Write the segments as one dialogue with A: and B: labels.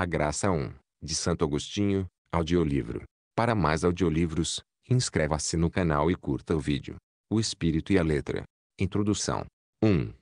A: A Graça 1, de Santo Agostinho, audiolivro. Para mais audiolivros, inscreva-se no canal e curta o vídeo. O Espírito e a Letra. Introdução. 1.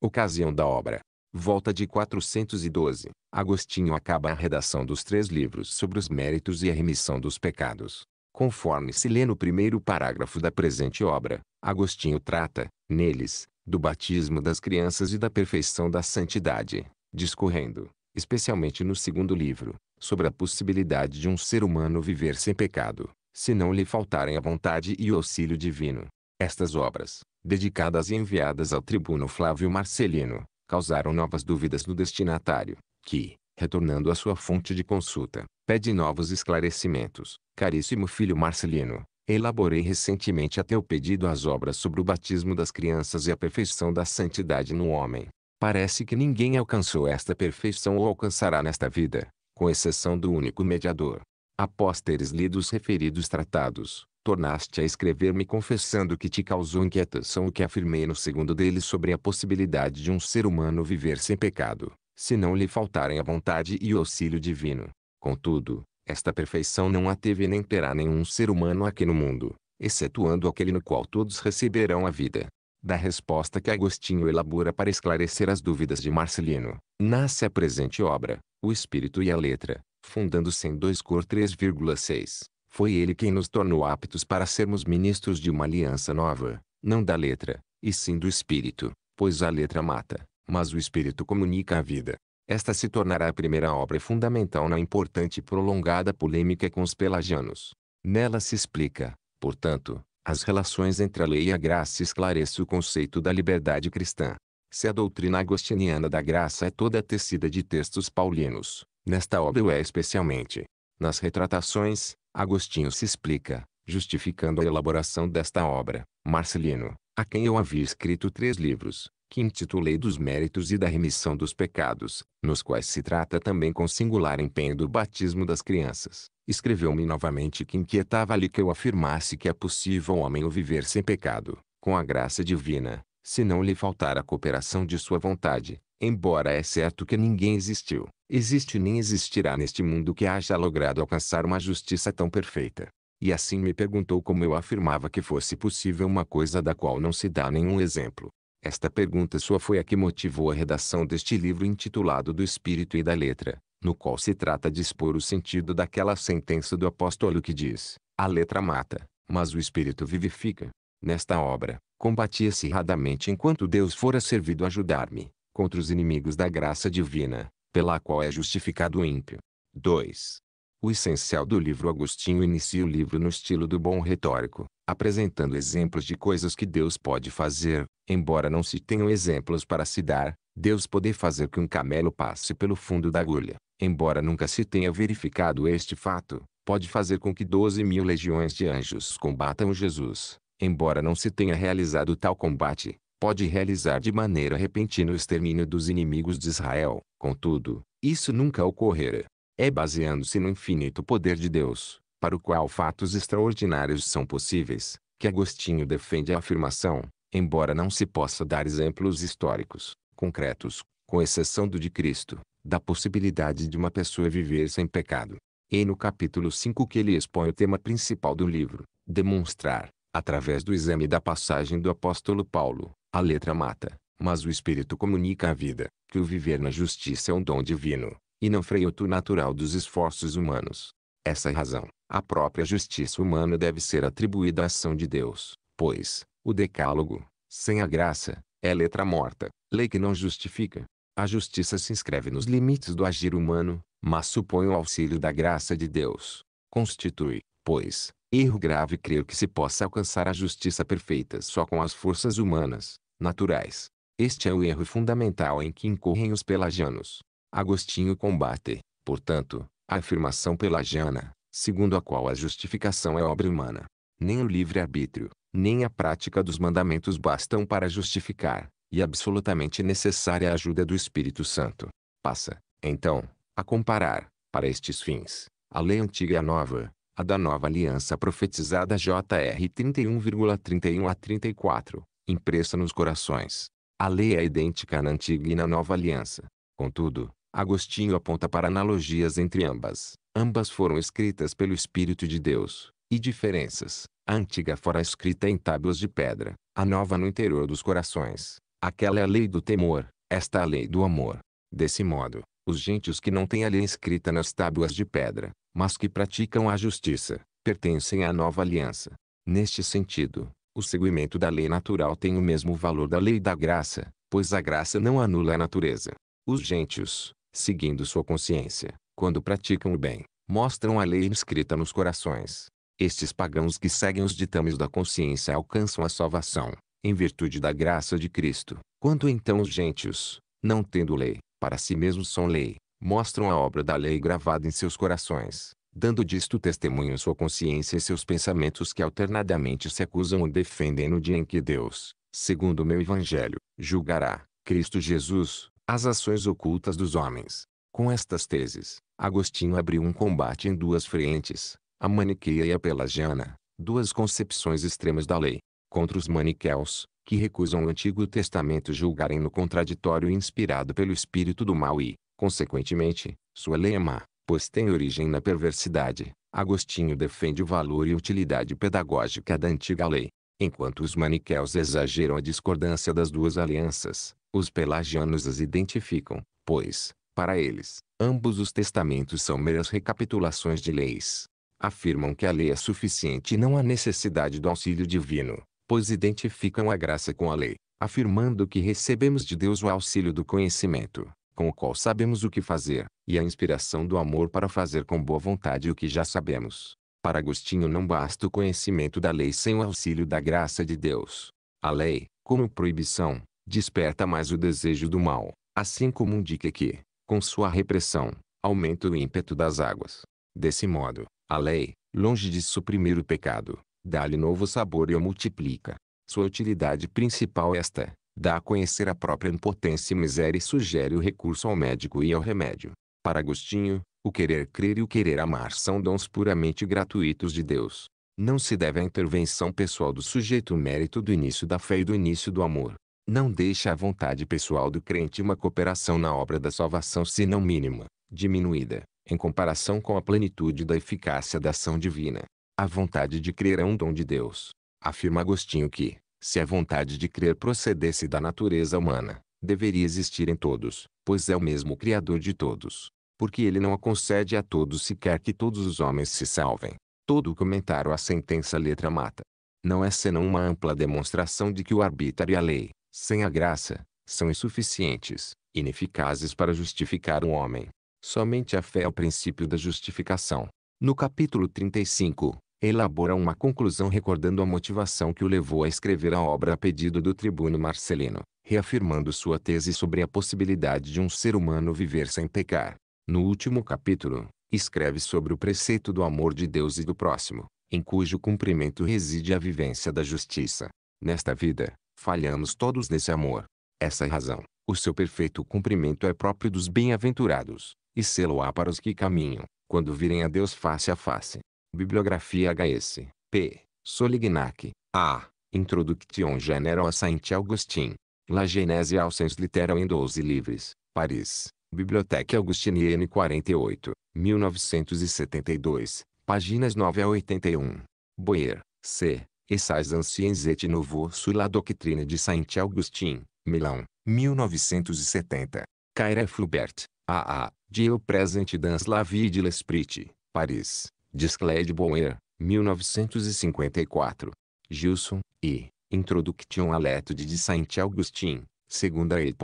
A: Ocasião da obra. Volta de 412. Agostinho acaba a redação dos três livros sobre os méritos e a remissão dos pecados. Conforme se lê no primeiro parágrafo da presente obra, Agostinho trata, neles, do batismo das crianças e da perfeição da santidade, discorrendo, especialmente no segundo livro, sobre a possibilidade de um ser humano viver sem pecado, se não lhe faltarem a vontade e o auxílio divino. Estas obras, dedicadas e enviadas ao tribuno Flávio Marcelino, causaram novas dúvidas no destinatário, que, retornando à sua fonte de consulta, pede novos esclarecimentos. Caríssimo filho Marcelino, elaborei recentemente a teu pedido as obras sobre o batismo das crianças e a perfeição da santidade no homem. Parece que ninguém alcançou esta perfeição ou alcançará nesta vida, com exceção do único mediador. Após teres lido os referidos tratados, tornaste a escrever-me confessando que te causou inquietação o que afirmei no segundo deles sobre a possibilidade de um ser humano viver sem pecado, se não lhe faltarem a vontade e o auxílio divino. Contudo, esta perfeição não a teve nem terá nenhum ser humano aqui no mundo, excetuando aquele no qual todos receberão a vida. Da resposta que Agostinho elabora para esclarecer as dúvidas de Marcelino, nasce a presente obra, O Espírito e a Letra, fundando-se em 2 Cor 3,6. Foi ele quem nos tornou aptos para sermos ministros de uma aliança nova, não da letra, e sim do espírito, pois a letra mata, mas o espírito comunica a vida. Esta se tornará a primeira obra fundamental na importante e prolongada polêmica com os pelagianos. Nela se explica, portanto, as relações entre a lei e a graça esclarece o conceito da liberdade cristã. Se a doutrina agostiniana da graça é toda tecida de textos paulinos, nesta obra o é especialmente. Nas retratações, Agostinho se explica, justificando a elaboração desta obra, Marcelino, a quem eu havia escrito três livros, que intitulei dos méritos e da remissão dos pecados, nos quais se trata também com singular empenho do batismo das crianças, escreveu-me novamente que inquietava-lhe que eu afirmasse que é possível ao homem o viver sem pecado, com a graça divina, se não lhe faltar a cooperação de sua vontade, embora é certo que ninguém existiu, existe nem existirá neste mundo que haja logrado alcançar uma justiça tão perfeita. E assim me perguntou como eu afirmava que fosse possível uma coisa da qual não se dá nenhum exemplo. Esta pergunta sua foi a que motivou a redação deste livro intitulado Do Espírito e da Letra, no qual se trata de expor o sentido daquela sentença do apóstolo que diz: A letra mata, mas o espírito vivifica. Nesta obra, combatia-se erradamente enquanto Deus fora servido a ajudar-me, contra os inimigos da graça divina, pela qual é justificado o ímpio. 2. O essencial do livro Agostinho inicia o livro no estilo do bom retórico, apresentando exemplos de coisas que Deus pode fazer, embora não se tenham exemplos para se dar, Deus poder fazer que um camelo passe pelo fundo da agulha, embora nunca se tenha verificado este fato, pode fazer com que 12 mil legiões de anjos combatam Jesus, embora não se tenha realizado tal combate, pode realizar de maneira repentina o extermínio dos inimigos de Israel, contudo, isso nunca ocorrerá. É baseando-se no infinito poder de Deus, para o qual fatos extraordinários são possíveis, que Agostinho defende a afirmação, embora não se possa dar exemplos históricos, concretos, com exceção do de Cristo, da possibilidade de uma pessoa viver sem pecado. E no capítulo 5 que ele expõe o tema principal do livro, demonstrar, através do exame da passagem do apóstolo Paulo, a letra mata, mas o espírito comunica a vida, que o viver na justiça é um dom divino, e não freio natural dos esforços humanos. Essa é razão, a própria justiça humana deve ser atribuída à ação de Deus, pois, o decálogo, sem a graça, é letra morta, lei que não justifica. A justiça se inscreve nos limites do agir humano, mas supõe o auxílio da graça de Deus. Constitui, pois, erro grave crer que se possa alcançar a justiça perfeita só com as forças humanas, naturais. Este é o erro fundamental em que incorrem os pelagianos. Agostinho combate, portanto, a afirmação pelagiana, segundo a qual a justificação é obra humana. Nem o livre-arbítrio, nem a prática dos mandamentos bastam para justificar, e absolutamente necessária a ajuda do Espírito Santo. Passa, então, a comparar, para estes fins, a lei antiga e a nova, a da nova aliança profetizada JR 31,31 a 34, impressa nos corações. A lei é idêntica na antiga e na nova aliança. Contudo, Agostinho aponta para analogias entre ambas. Ambas foram escritas pelo Espírito de Deus. E diferenças. A antiga fora escrita em tábuas de pedra, a nova no interior dos corações. Aquela é a lei do temor, esta é a lei do amor. Desse modo, os gentios que não têm a lei escrita nas tábuas de pedra, mas que praticam a justiça, pertencem à nova aliança. Neste sentido, o seguimento da lei natural tem o mesmo valor da lei da graça, pois a graça não anula a natureza. Os gentios, seguindo sua consciência, quando praticam o bem, mostram a lei inscrita nos corações. Estes pagãos que seguem os ditames da consciência alcançam a salvação, em virtude da graça de Cristo. Quanto então os gentios, não tendo lei, para si mesmos são lei, mostram a obra da lei gravada em seus corações, dando disto testemunho sua consciência e seus pensamentos que alternadamente se acusam ou defendem no dia em que Deus, segundo o meu evangelho, julgará Cristo Jesus, as ações ocultas dos homens. Com estas teses, Agostinho abriu um combate em duas frentes, a maniqueia e a pelagiana, duas concepções extremas da lei, contra os maniqueus, que recusam o Antigo Testamento julgarem no contraditório inspirado pelo espírito do mal e, consequentemente, sua lei é má, pois tem origem na perversidade. Agostinho defende o valor e utilidade pedagógica da antiga lei, enquanto os maniqueus exageram a discordância das duas alianças, os pelagianos as identificam, pois, para eles, ambos os testamentos são meras recapitulações de leis. Afirmam que a lei é suficiente e não há necessidade do auxílio divino, pois identificam a graça com a lei, afirmando que recebemos de Deus o auxílio do conhecimento, com o qual sabemos o que fazer, e a inspiração do amor para fazer com boa vontade o que já sabemos. Para Agostinho não basta o conhecimento da lei sem o auxílio da graça de Deus. A lei, como proibição, desperta mais o desejo do mal, assim como indica que, com sua repressão, aumenta o ímpeto das águas. Desse modo, a lei, longe de suprimir o pecado, dá-lhe novo sabor e o multiplica. Sua utilidade principal é esta, dá a conhecer a própria impotência e miséria e sugere o recurso ao médico e ao remédio. Para Agostinho, o querer crer e o querer amar são dons puramente gratuitos de Deus. Não se deve à intervenção pessoal do sujeito o mérito do início da fé e do início do amor não deixa a vontade pessoal do crente uma cooperação na obra da salvação senão mínima, diminuída, em comparação com a plenitude da eficácia da ação divina. A vontade de crer é um dom de Deus. Afirma Agostinho que, se a vontade de crer procedesse da natureza humana, deveria existir em todos, pois é o mesmo Criador de todos. Porque ele não a concede a todos se quer que todos os homens se salvem. Todo o comentário à sentença letra mata. Não é senão uma ampla demonstração de que o arbítrio e a lei, sem a graça, são insuficientes, ineficazes para justificar um homem. Somente a fé é o princípio da justificação. No capítulo 35, elabora uma conclusão recordando a motivação que o levou a escrever a obra a pedido do tribuno Marcelino, reafirmando sua tese sobre a possibilidade de um ser humano viver sem pecar. No último capítulo, escreve sobre o preceito do amor de Deus e do próximo, em cujo cumprimento reside a vivência da justiça. Nesta vida, Falhamos todos nesse amor. Essa é a razão. O seu perfeito cumprimento é próprio dos bem-aventurados, e selo-á para os que caminham, quando virem a Deus face a face. Bibliografia HS, p. Solignac, a. Introduction General Saint Augustin. La Genese ao Sens Literal em 12 Livres, Paris. Bibliothèque Augustinienne 48, 1972, páginas 9 a 81. Boyer, C. Essais anciens et novo sur la doctrine de Saint-Augustin, Milão, 1970. Caire Flaubert, A.A., Dieu Presente dans la vie de l'esprit, Paris, de Boer, 1954. Gilson, e Introduction à l'étude de Saint-Augustin, segunda e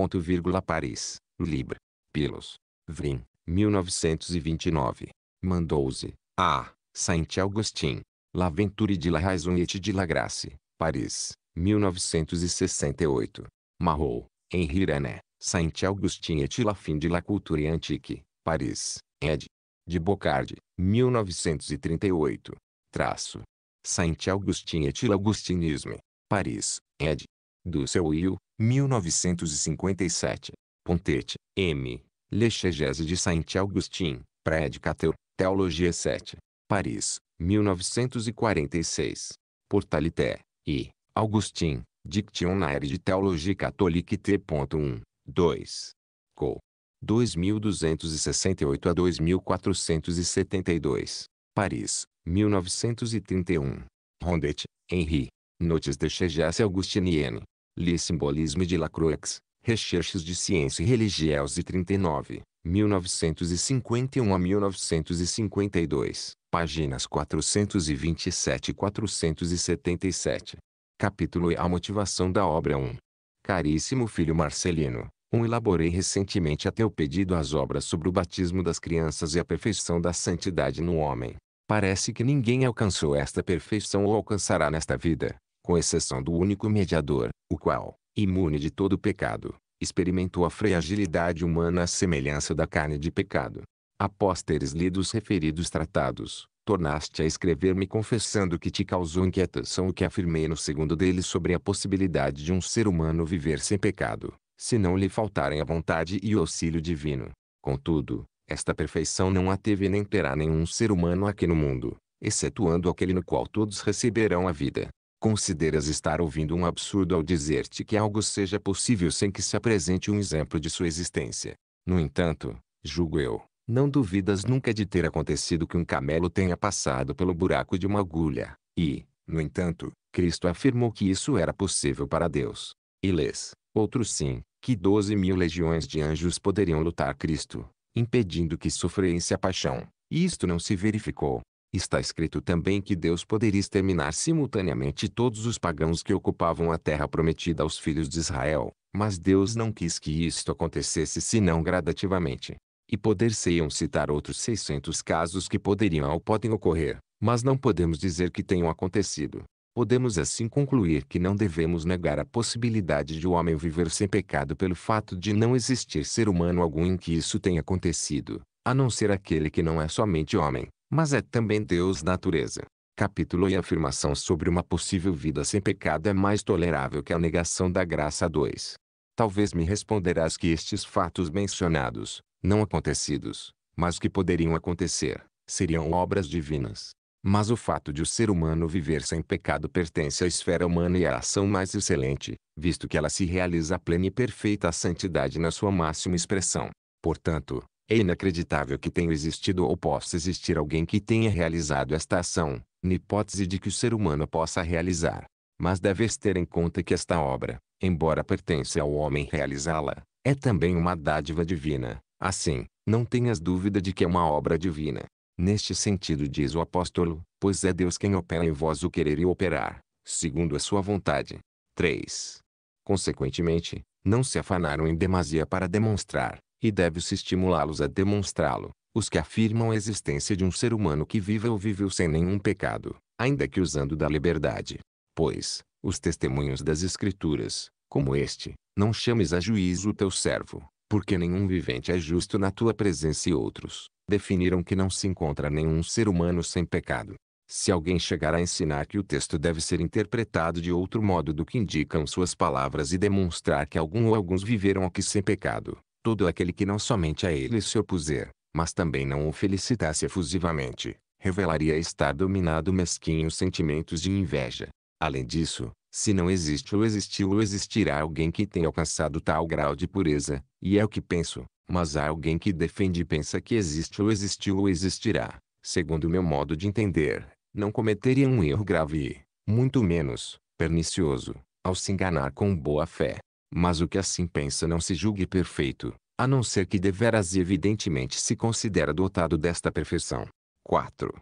A: Paris, Libre. Pilos. Vrim, 1929. Mandouze, a, Saint-Augustin, La Venture de la Raison et de la Grâce, Paris, 1968. Marrou, Henri René, Saint-Augustin et la fin de la culture antique, Paris, ed. De Bocardi, 1938. Traço. Saint-Augustin et l'Augustinisme, Paris, ed. Dussel 1957. Pontete, M. Lechegese de Saint-Augustin, Prédicateur, Teologia 7. Paris, 1946, Portalité, e Augustin, Dictionnaire de Théologie Catholique T.1, 2. Co. 2268 a 2472, Paris, 1931. Rondet, Henri. Notes de Chegesse Augustinienne. Le Symbolisme de la Croix, Recherches de Ciência e 39. 1951 a 1952, páginas 427 e 477. Capítulo e a motivação da obra 1. Caríssimo filho Marcelino, um elaborei recentemente a teu pedido as obras sobre o batismo das crianças e a perfeição da santidade no homem. Parece que ninguém alcançou esta perfeição ou alcançará nesta vida, com exceção do único mediador, o qual, imune de todo pecado, experimentou a fragilidade humana à semelhança da carne de pecado. Após teres lido os referidos tratados, tornaste a escrever-me confessando que te causou inquietação o que afirmei no segundo deles sobre a possibilidade de um ser humano viver sem pecado, se não lhe faltarem a vontade e o auxílio divino. Contudo, esta perfeição não a teve nem terá nenhum ser humano aqui no mundo, excetuando aquele no qual todos receberão a vida. Consideras estar ouvindo um absurdo ao dizer-te que algo seja possível sem que se apresente um exemplo de sua existência. No entanto, julgo eu, não duvidas nunca de ter acontecido que um camelo tenha passado pelo buraco de uma agulha, e, no entanto, Cristo afirmou que isso era possível para Deus. E lês, outro sim, que doze mil legiões de anjos poderiam lutar Cristo, impedindo que sofresse a paixão. E isto não se verificou. Está escrito também que Deus poderia exterminar simultaneamente todos os pagãos que ocupavam a terra prometida aos filhos de Israel, mas Deus não quis que isto acontecesse senão gradativamente. E poder-se-iam citar outros 600 casos que poderiam ou podem ocorrer, mas não podemos dizer que tenham acontecido. Podemos assim concluir que não devemos negar a possibilidade de o homem viver sem pecado pelo fato de não existir ser humano algum em que isso tenha acontecido, a não ser aquele que não é somente homem mas é também Deus natureza. Capítulo e afirmação sobre uma possível vida sem pecado é mais tolerável que a negação da graça 2. Talvez me responderás que estes fatos mencionados, não acontecidos, mas que poderiam acontecer, seriam obras divinas. Mas o fato de o ser humano viver sem pecado pertence à esfera humana e à ação mais excelente, visto que ela se realiza plena e perfeita a santidade na sua máxima expressão. Portanto, é inacreditável que tenha existido ou possa existir alguém que tenha realizado esta ação, na hipótese de que o ser humano possa realizar. Mas deves ter em conta que esta obra, embora pertence ao homem realizá-la, é também uma dádiva divina. Assim, não tenhas dúvida de que é uma obra divina. Neste sentido diz o apóstolo, pois é Deus quem opera em vós o querer e operar, segundo a sua vontade. 3. Consequentemente, não se afanaram em demasia para demonstrar, e deve-se estimulá-los a demonstrá-lo. Os que afirmam a existência de um ser humano que vive ou viveu sem nenhum pecado, ainda que usando da liberdade. Pois, os testemunhos das Escrituras, como este, não chames a juízo o teu servo, porque nenhum vivente é justo na tua presença e outros, definiram que não se encontra nenhum ser humano sem pecado. Se alguém chegar a ensinar que o texto deve ser interpretado de outro modo do que indicam suas palavras e demonstrar que algum ou alguns viveram aqui sem pecado, todo aquele que não somente a ele se opuser, mas também não o felicitasse efusivamente, revelaria estar dominado mesquinhos sentimentos de inveja. Além disso, se não existe ou existiu ou existirá alguém que tenha alcançado tal grau de pureza, e é o que penso, mas há alguém que defende e pensa que existe ou existiu ou existirá, segundo meu modo de entender, não cometeria um erro grave e, muito menos, pernicioso, ao se enganar com boa fé. Mas o que assim pensa não se julgue perfeito, a não ser que deveras e evidentemente se considera dotado desta perfeição. 4.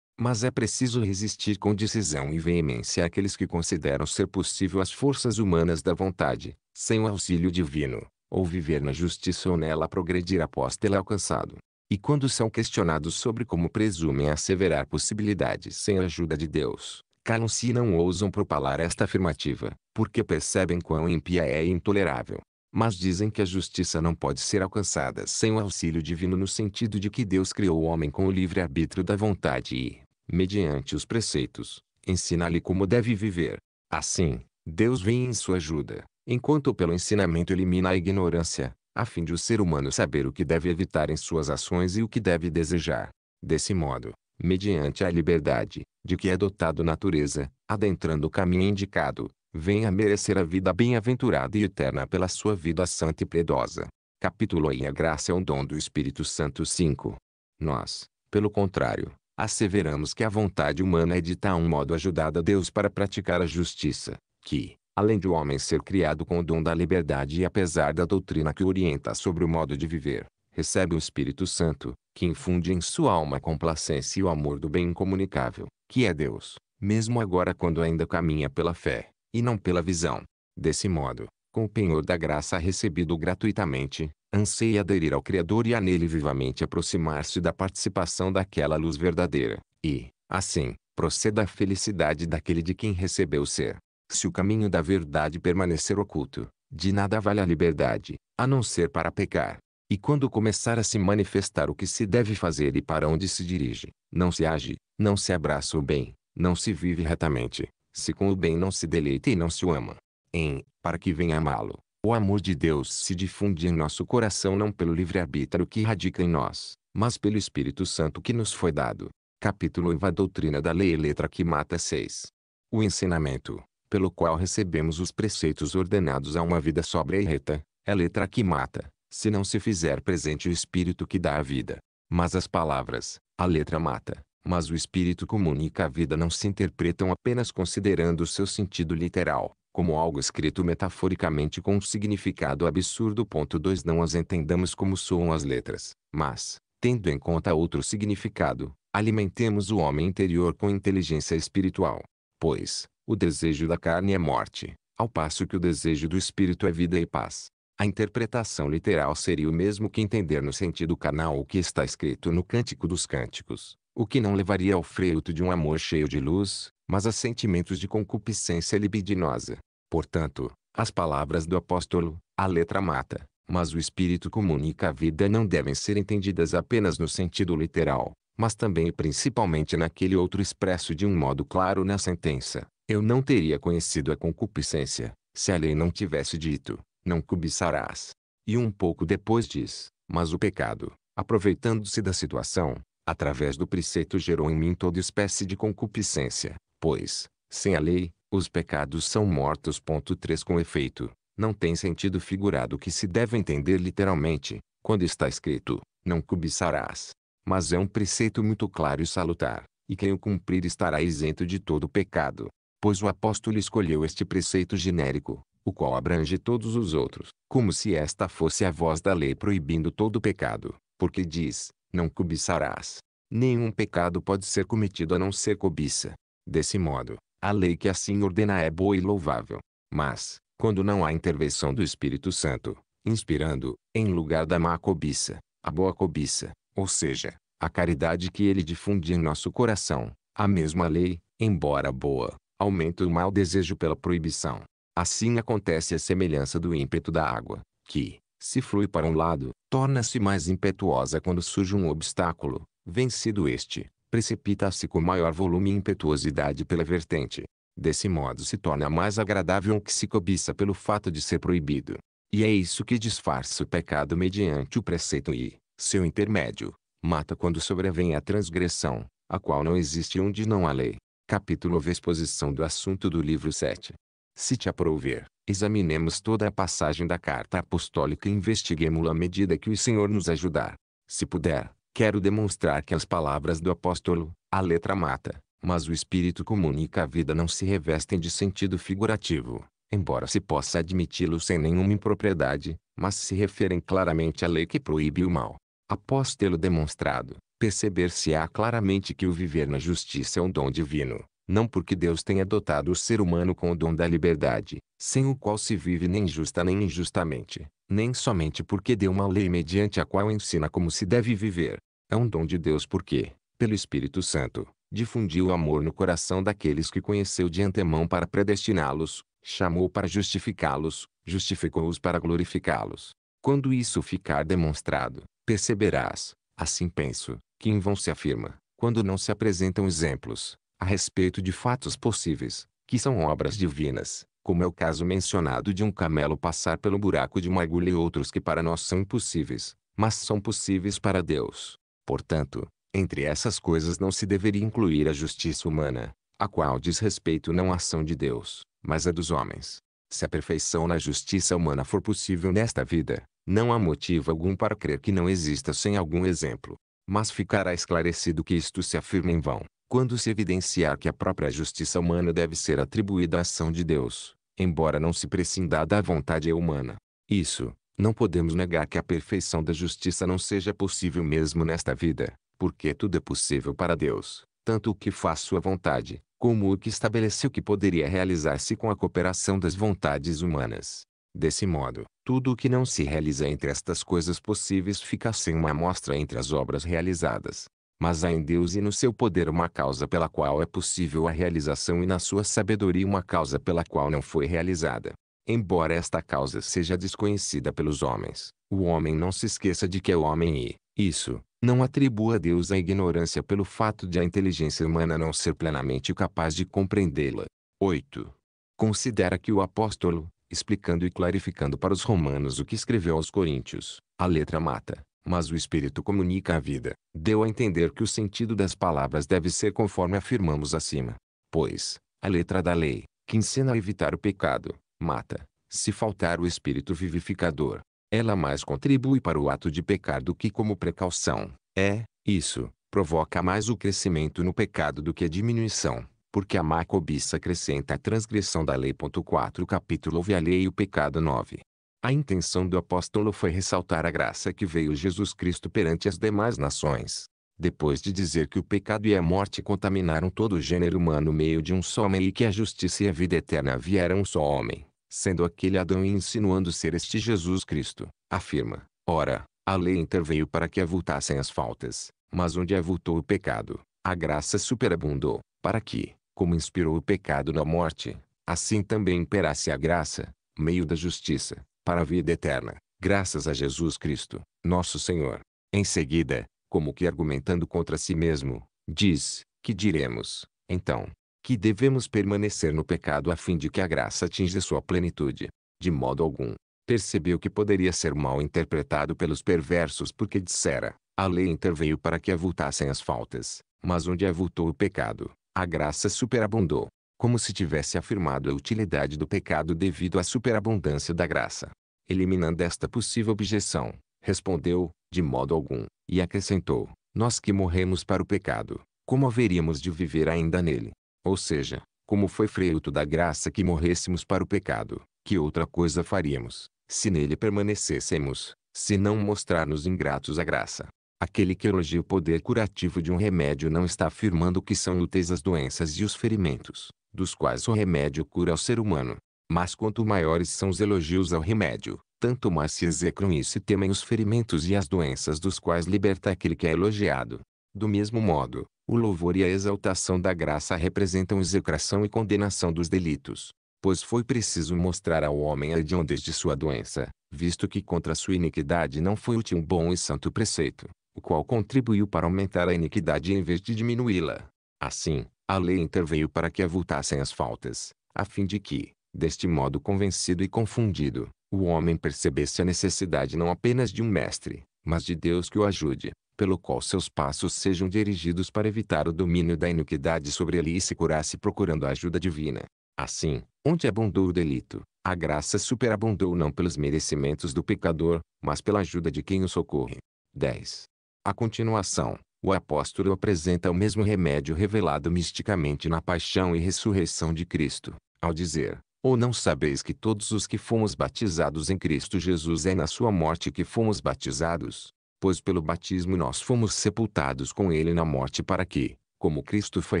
A: Mas é preciso resistir com decisão e veemência àqueles que consideram ser possível as forças humanas da vontade, sem o auxílio divino, ou viver na justiça ou nela progredir após tê-la alcançado. E quando são questionados sobre como presumem asseverar possibilidades sem a ajuda de Deus, calam-se e não ousam propalar esta afirmativa, porque percebem quão ímpia é e intolerável. Mas dizem que a justiça não pode ser alcançada sem o auxílio divino no sentido de que Deus criou o homem com o livre-arbítrio da vontade e, mediante os preceitos, ensina-lhe como deve viver. Assim, Deus vem em sua ajuda, enquanto pelo ensinamento elimina a ignorância, a fim de o ser humano saber o que deve evitar em suas ações e o que deve desejar. Desse modo, mediante a liberdade, de que é dotado natureza, adentrando o caminho indicado, venha merecer a vida bem-aventurada e eterna pela sua vida santa e piedosa. Capítulo e a graça é um dom do Espírito Santo 5. Nós, pelo contrário, asseveramos que a vontade humana é de tal um modo ajudada a Deus para praticar a justiça, que, além de o homem ser criado com o dom da liberdade e apesar da doutrina que orienta sobre o modo de viver, recebe o Espírito Santo, que infunde em sua alma a complacência e o amor do bem incomunicável, que é Deus, mesmo agora quando ainda caminha pela fé, e não pela visão. Desse modo, com o penhor da graça recebido gratuitamente, anseia aderir ao Criador e a nele vivamente aproximar-se da participação daquela luz verdadeira, e, assim, proceda à felicidade daquele de quem recebeu o ser. Se o caminho da verdade permanecer oculto, de nada vale a liberdade, a não ser para pecar. E quando começar a se manifestar o que se deve fazer e para onde se dirige, não se age, não se abraça o bem, não se vive retamente, se com o bem não se deleita e não se o ama. Em, para que venha amá-lo, o amor de Deus se difunde em nosso coração não pelo livre-arbítrio que radica em nós, mas pelo Espírito Santo que nos foi dado. Capítulo a Doutrina da Lei e Letra que Mata 6. O ensinamento, pelo qual recebemos os preceitos ordenados a uma vida sóbria e reta, é letra que mata se não se fizer presente o espírito que dá a vida. Mas as palavras, a letra mata, mas o espírito comunica a vida não se interpretam apenas considerando o seu sentido literal, como algo escrito metaforicamente com um significado absurdo. Ponto 2 Não as entendamos como soam as letras, mas, tendo em conta outro significado, alimentemos o homem interior com inteligência espiritual. Pois, o desejo da carne é morte, ao passo que o desejo do espírito é vida e paz. A interpretação literal seria o mesmo que entender no sentido canal o que está escrito no Cântico dos Cânticos, o que não levaria ao fruto de um amor cheio de luz, mas a sentimentos de concupiscência libidinosa. Portanto, as palavras do apóstolo, a letra mata, mas o espírito comunica a vida não devem ser entendidas apenas no sentido literal, mas também e principalmente naquele outro expresso de um modo claro na sentença. Eu não teria conhecido a concupiscência, se a lei não tivesse dito, não cobiçarás. E um pouco depois diz, mas o pecado, aproveitando-se da situação, através do preceito gerou em mim toda espécie de concupiscência, pois, sem a lei, os pecados são mortos. 3 Com efeito, não tem sentido figurado que se deve entender literalmente, quando está escrito, não cobiçarás. Mas é um preceito muito claro e salutar, e quem o cumprir estará isento de todo pecado, pois o apóstolo escolheu este preceito genérico, o qual abrange todos os outros, como se esta fosse a voz da lei proibindo todo pecado, porque diz: Não cobiçarás. Nenhum pecado pode ser cometido a não ser cobiça. Desse modo, a lei que assim ordena é boa e louvável. Mas, quando não há intervenção do Espírito Santo, inspirando, em lugar da má cobiça, a boa cobiça, ou seja, a caridade que ele difunde em nosso coração, a mesma lei, embora boa, aumenta o mau desejo pela proibição. Assim acontece a semelhança do ímpeto da água, que, se flui para um lado, torna-se mais impetuosa quando surge um obstáculo. Vencido este, precipita-se com maior volume e impetuosidade pela vertente. Desse modo se torna mais agradável o que se cobiça pelo fato de ser proibido. E é isso que disfarça o pecado mediante o preceito e, seu intermédio, mata quando sobrevém a transgressão, a qual não existe onde não há lei. Capítulo V Exposição do assunto do livro 7 se te aprouver, examinemos toda a passagem da carta apostólica e investiguemo-la à medida que o Senhor nos ajudar. Se puder, quero demonstrar que as palavras do apóstolo, a letra mata, mas o Espírito comunica a vida não se revestem de sentido figurativo, embora se possa admiti-lo sem nenhuma impropriedade, mas se referem claramente à lei que proíbe o mal. Após tê-lo demonstrado, perceber-se-á claramente que o viver na justiça é um dom divino, não porque Deus tenha dotado o ser humano com o dom da liberdade, sem o qual se vive nem justa nem injustamente, nem somente porque deu uma lei mediante a qual ensina como se deve viver. É um dom de Deus porque, pelo Espírito Santo, difundiu o amor no coração daqueles que conheceu de antemão para predestiná-los, chamou para justificá-los, justificou-os para glorificá-los. Quando isso ficar demonstrado, perceberás, assim penso, que em vão se afirma, quando não se apresentam exemplos, a respeito de fatos possíveis, que são obras divinas, como é o caso mencionado de um camelo passar pelo buraco de uma agulha e outros que para nós são impossíveis, mas são possíveis para Deus. Portanto, entre essas coisas não se deveria incluir a justiça humana, a qual diz respeito não à ação de Deus, mas a dos homens. Se a perfeição na justiça humana for possível nesta vida, não há motivo algum para crer que não exista sem algum exemplo. Mas ficará esclarecido que isto se afirma em vão, quando se evidenciar que a própria justiça humana deve ser atribuída à ação de Deus, embora não se prescinda da vontade humana. Isso, não podemos negar que a perfeição da justiça não seja possível mesmo nesta vida, porque tudo é possível para Deus, tanto o que faz sua vontade, como o que estabeleceu que poderia realizar-se com a cooperação das vontades humanas. Desse modo, tudo o que não se realiza entre estas coisas possíveis fica sem uma amostra entre as obras realizadas mas há em Deus e no seu poder uma causa pela qual é possível a realização e na sua sabedoria uma causa pela qual não foi realizada. Embora esta causa seja desconhecida pelos homens, o homem não se esqueça de que é homem e, isso, não atribua a Deus a ignorância pelo fato de a inteligência humana não ser plenamente capaz de compreendê-la. 8. Considera que o apóstolo, explicando e clarificando para os romanos o que escreveu aos coríntios, a letra mata, mas o Espírito comunica a vida, deu a entender que o sentido das palavras deve ser conforme afirmamos acima. Pois, a letra da lei, que ensina a evitar o pecado, mata, se faltar o Espírito vivificador. Ela mais contribui para o ato de pecar do que como precaução. É, isso, provoca mais o crescimento no pecado do que a diminuição, porque a má cobiça acrescenta a transgressão da lei. 4 capítulo 9 a lei e o pecado 9. A intenção do apóstolo foi ressaltar a graça que veio Jesus Cristo perante as demais nações. Depois de dizer que o pecado e a morte contaminaram todo o gênero humano meio de um só homem e que a justiça e a vida eterna vieram um só homem, sendo aquele Adão e insinuando ser este Jesus Cristo, afirma, ora, a lei interveio para que avultassem as faltas, mas onde avultou o pecado, a graça superabundou, para que, como inspirou o pecado na morte, assim também imperasse a graça, meio da justiça, para a vida eterna, graças a Jesus Cristo, nosso Senhor. Em seguida, como que argumentando contra si mesmo, diz: Que diremos, então? Que devemos permanecer no pecado a fim de que a graça atinja sua plenitude. De modo algum, percebeu que poderia ser mal interpretado pelos perversos porque dissera: A lei interveio para que avultassem as faltas, mas onde avultou o pecado, a graça superabundou como se tivesse afirmado a utilidade do pecado devido à superabundância da graça eliminando esta possível objeção, respondeu, de modo algum, e acrescentou, nós que morremos para o pecado, como haveríamos de viver ainda nele? Ou seja, como foi fruto da graça que morrêssemos para o pecado, que outra coisa faríamos, se nele permanecêssemos, se não mostrar-nos ingratos à graça? Aquele que elogia o poder curativo de um remédio não está afirmando que são úteis as doenças e os ferimentos, dos quais o remédio cura o ser humano, mas quanto maiores são os elogios ao remédio, tanto mais se execram e se temem os ferimentos e as doenças dos quais liberta aquele que é elogiado. Do mesmo modo, o louvor e a exaltação da graça representam execração e condenação dos delitos. Pois foi preciso mostrar ao homem a hediondez de sua doença, visto que contra sua iniquidade não foi útil um bom e santo preceito, o qual contribuiu para aumentar a iniquidade em vez de diminuí-la. Assim, a lei interveio para que avultassem as faltas, a fim de que, Deste modo convencido e confundido, o homem percebesse a necessidade não apenas de um mestre, mas de Deus que o ajude, pelo qual seus passos sejam dirigidos para evitar o domínio da iniquidade sobre ele e se curasse procurando a ajuda divina. Assim, onde abundou o delito, a graça superabundou não pelos merecimentos do pecador, mas pela ajuda de quem o socorre. 10. A continuação, o apóstolo apresenta o mesmo remédio revelado misticamente na paixão e ressurreição de Cristo, ao dizer: ou não sabeis que todos os que fomos batizados em Cristo Jesus é na sua morte que fomos batizados? Pois pelo batismo nós fomos sepultados com ele na morte para que, como Cristo foi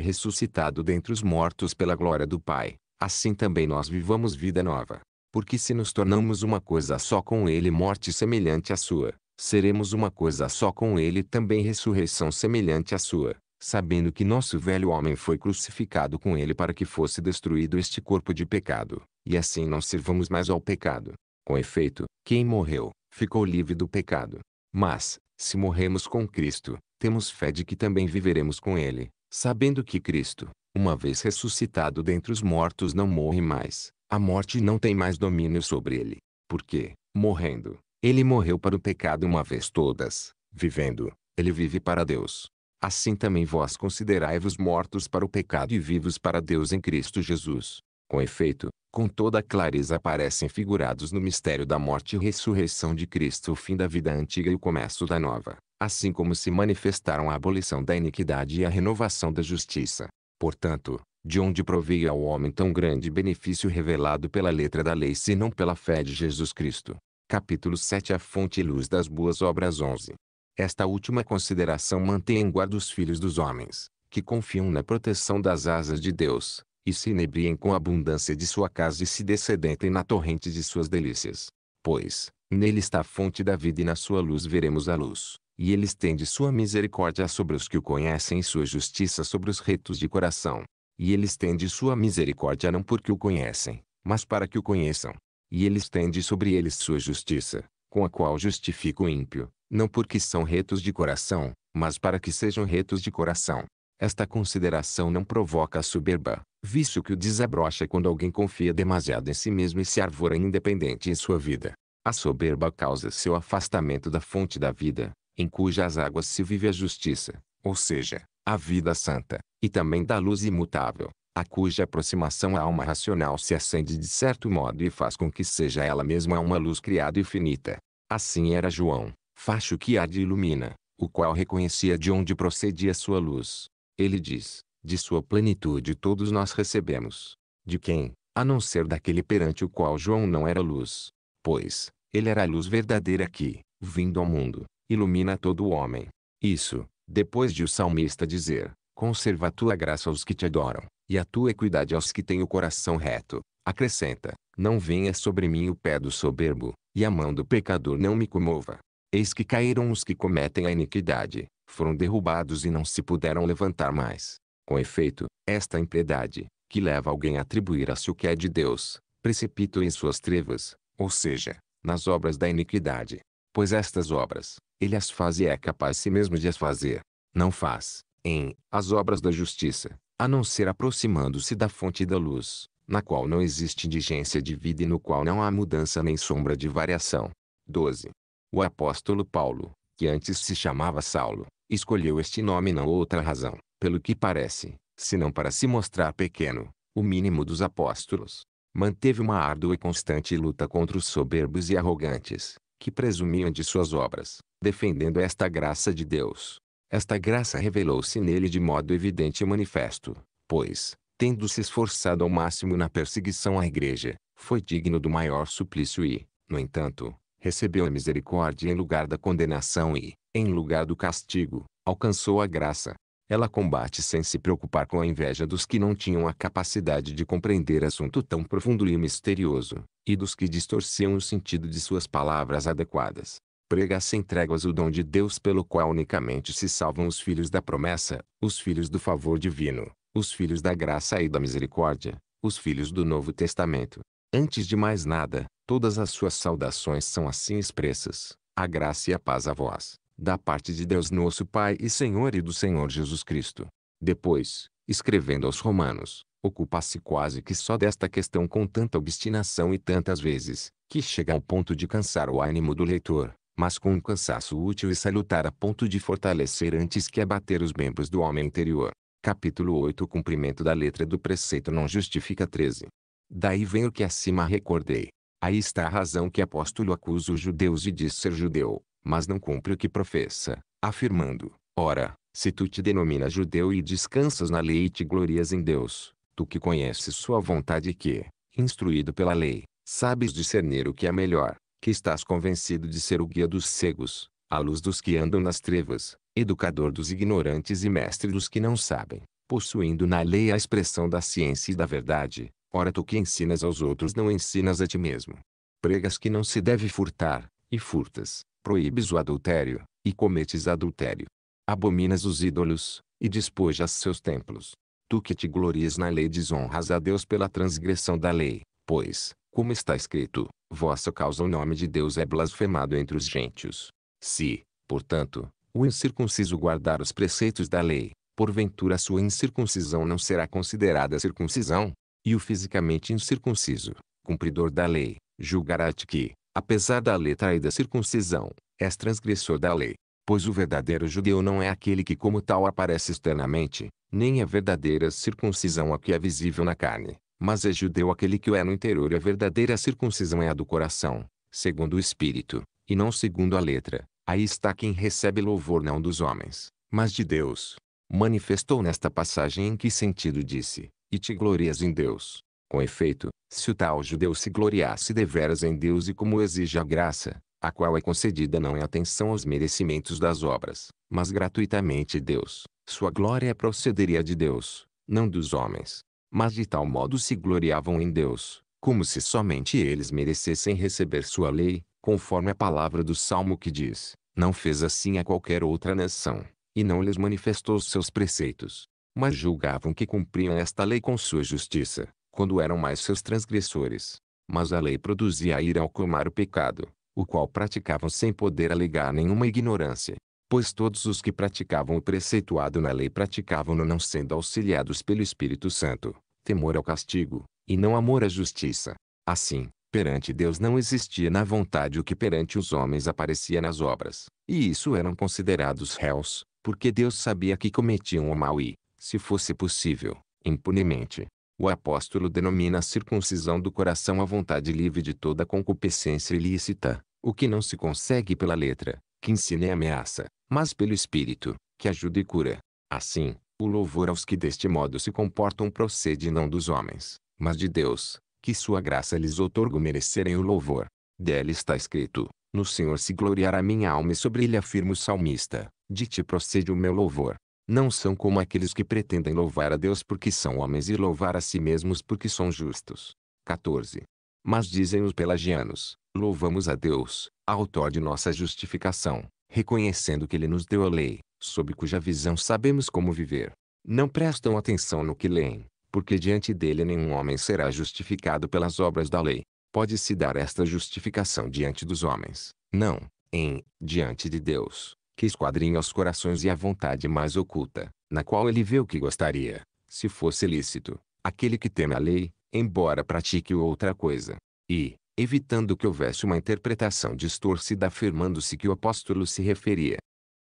A: ressuscitado dentre os mortos pela glória do Pai, assim também nós vivamos vida nova. Porque se nos tornamos uma coisa só com ele morte semelhante à sua, seremos uma coisa só com ele também ressurreição semelhante à sua sabendo que nosso velho homem foi crucificado com ele para que fosse destruído este corpo de pecado, e assim não servamos mais ao pecado. Com efeito, quem morreu, ficou livre do pecado. Mas, se morremos com Cristo, temos fé de que também viveremos com Ele, sabendo que Cristo, uma vez ressuscitado dentre os mortos, não morre mais, a morte não tem mais domínio sobre ele. Porque, morrendo, ele morreu para o pecado uma vez todas, vivendo, ele vive para Deus. Assim também vós considerai-vos mortos para o pecado e vivos para Deus em Cristo Jesus. Com efeito, com toda clareza aparecem figurados no mistério da morte e ressurreição de Cristo o fim da vida antiga e o começo da nova, assim como se manifestaram a abolição da iniquidade e a renovação da justiça. Portanto, de onde proveio ao homem tão grande benefício revelado pela letra da lei se não pela fé de Jesus Cristo? Capítulo 7 A fonte e luz das boas obras 11 esta última consideração mantém em guarda os filhos dos homens, que confiam na proteção das asas de Deus, e se inebriem com a abundância de sua casa e se descedentem na torrente de suas delícias. Pois, nele está a fonte da vida e na sua luz veremos a luz. E ele estende sua misericórdia sobre os que o conhecem e sua justiça sobre os retos de coração. E ele estende sua misericórdia não porque o conhecem, mas para que o conheçam. E ele estende sobre eles sua justiça, com a qual justifica o ímpio, não porque são retos de coração, mas para que sejam retos de coração. Esta consideração não provoca a soberba, vício que o desabrocha quando alguém confia demasiado em si mesmo e se arvora independente em sua vida. A soberba causa seu afastamento da fonte da vida, em cujas águas se vive a justiça, ou seja, a vida santa, e também da luz imutável, a cuja aproximação a alma racional se acende de certo modo e faz com que seja ela mesma uma luz criada e finita. Assim era João, facho que arde ilumina, o qual reconhecia de onde procedia sua luz. Ele diz, de sua plenitude todos nós recebemos. De quem, a não ser daquele perante o qual João não era luz? Pois, ele era a luz verdadeira que, vindo ao mundo, ilumina todo o homem. Isso, depois de o salmista dizer, conserva a tua graça aos que te adoram, e a tua equidade aos que têm o coração reto, acrescenta, não venha sobre mim o pé do soberbo, e a mão do pecador não me comova. Eis que caíram os que cometem a iniquidade, foram derrubados e não se puderam levantar mais. Com efeito, esta impiedade, que leva alguém a atribuir a si o que é de Deus, precipita em suas trevas, ou seja, nas obras da iniquidade. Pois estas obras, ele as faz e é capaz si mesmo de as fazer. Não faz, em, as obras da justiça, a não ser aproximando-se da fonte da luz, na qual não existe indigência de vida e no qual não há mudança nem sombra de variação. 12. O apóstolo Paulo, que antes se chamava Saulo, escolheu este nome não outra razão, pelo que parece, senão para se mostrar pequeno, o mínimo dos apóstolos. Manteve uma árdua e constante luta contra os soberbos e arrogantes, que presumiam de suas obras, defendendo esta graça de Deus. Esta graça revelou-se nele de modo evidente e manifesto, pois, tendo se esforçado ao máximo na perseguição à igreja, foi digno do maior suplício e, no entanto, recebeu a misericórdia em lugar da condenação e, em lugar do castigo, alcançou a graça. Ela combate sem se preocupar com a inveja dos que não tinham a capacidade de compreender assunto tão profundo e misterioso, e dos que distorciam o sentido de suas palavras adequadas. Prega sem tréguas o dom de Deus pelo qual unicamente se salvam os filhos da promessa, os filhos do favor divino, os filhos da graça e da misericórdia, os filhos do Novo Testamento. Antes de mais nada, todas as suas saudações são assim expressas. A graça e a paz a vós, da parte de Deus nosso Pai e Senhor e do Senhor Jesus Cristo. Depois, escrevendo aos Romanos, ocupa-se quase que só desta questão com tanta obstinação e tantas vezes, que chega ao ponto de cansar o ânimo do leitor, mas com um cansaço útil e salutar a ponto de fortalecer antes que abater os membros do homem interior. Capítulo 8 cumprimento da letra do preceito não justifica 13. Daí vem o que acima recordei. Aí está a razão que apóstolo acusa os judeus e diz ser judeu, mas não cumpre o que professa, afirmando, ora, se tu te denominas judeu e descansas na lei e te glorias em Deus, tu que conheces sua vontade que, instruído pela lei, sabes discernir o que é melhor, que estás convencido de ser o guia dos cegos, a luz dos que andam nas trevas, educador dos ignorantes e mestre dos que não sabem, possuindo na lei a expressão da ciência e da verdade, Ora tu que ensinas aos outros não ensinas a ti mesmo. Pregas que não se deve furtar, e furtas, proíbes o adultério, e cometes adultério. Abominas os ídolos, e despojas seus templos. Tu que te glorias na lei desonras a Deus pela transgressão da lei, pois, como está escrito, vossa causa o nome de Deus é blasfemado entre os gentios. Se, portanto, o incircunciso guardar os preceitos da lei, porventura sua incircuncisão não será considerada circuncisão, e o fisicamente incircunciso, cumpridor da lei, julgará-te que, apesar da letra e da circuncisão, és transgressor da lei. Pois o verdadeiro judeu não é aquele que como tal aparece externamente, nem a verdadeira circuncisão a que é visível na carne, mas é judeu aquele que o é no interior e a verdadeira circuncisão é a do coração, segundo o Espírito, e não segundo a letra. Aí está quem recebe louvor não dos homens, mas de Deus. Manifestou nesta passagem em que sentido disse, e te glorias em Deus. Com efeito, se o tal judeu se gloriasse deveras em Deus e como exige a graça, a qual é concedida não em é atenção aos merecimentos das obras, mas gratuitamente Deus, sua glória procederia de Deus, não dos homens. Mas de tal modo se gloriavam em Deus, como se somente eles merecessem receber sua lei, conforme a palavra do Salmo que diz, não fez assim a qualquer outra nação, e não lhes manifestou seus preceitos mas julgavam que cumpriam esta lei com sua justiça, quando eram mais seus transgressores. Mas a lei produzia a ira ao comar o pecado, o qual praticavam sem poder alegar nenhuma ignorância. Pois todos os que praticavam o preceituado na lei praticavam-no não sendo auxiliados pelo Espírito Santo, temor ao castigo, e não amor à justiça. Assim, perante Deus não existia na vontade o que perante os homens aparecia nas obras, e isso eram considerados réus, porque Deus sabia que cometiam o mal e, se fosse possível, impunemente. O apóstolo denomina a circuncisão do coração a vontade livre de toda concupiscência ilícita, o que não se consegue pela letra, que ensina e ameaça, mas pelo espírito, que ajuda e cura. Assim, o louvor aos que deste modo se comportam procede não dos homens, mas de Deus, que sua graça lhes otorgo merecerem o louvor. Dele está escrito: No Senhor se gloriará minha alma e sobre ele afirma o salmista: De ti procede o meu louvor. Não são como aqueles que pretendem louvar a Deus porque são homens e louvar a si mesmos porque são justos. 14. Mas dizem os pelagianos, louvamos a Deus, autor de nossa justificação, reconhecendo que ele nos deu a lei, sob cuja visão sabemos como viver. Não prestam atenção no que leem, porque diante dele nenhum homem será justificado pelas obras da lei. Pode-se dar esta justificação diante dos homens, não, em, diante de Deus que esquadrinha os corações e a vontade mais oculta, na qual ele vê o que gostaria, se fosse lícito, aquele que teme a lei, embora pratique outra coisa. E, evitando que houvesse uma interpretação distorcida afirmando-se que o apóstolo se referia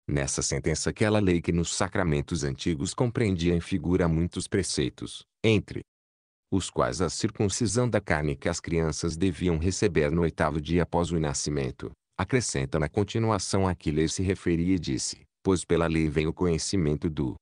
A: nessa sentença aquela lei que nos sacramentos antigos compreendia em figura muitos preceitos, entre os quais a circuncisão da carne que as crianças deviam receber no oitavo dia após o nascimento, Acrescenta na continuação a que lei se referia e disse, pois pela lei vem o conhecimento do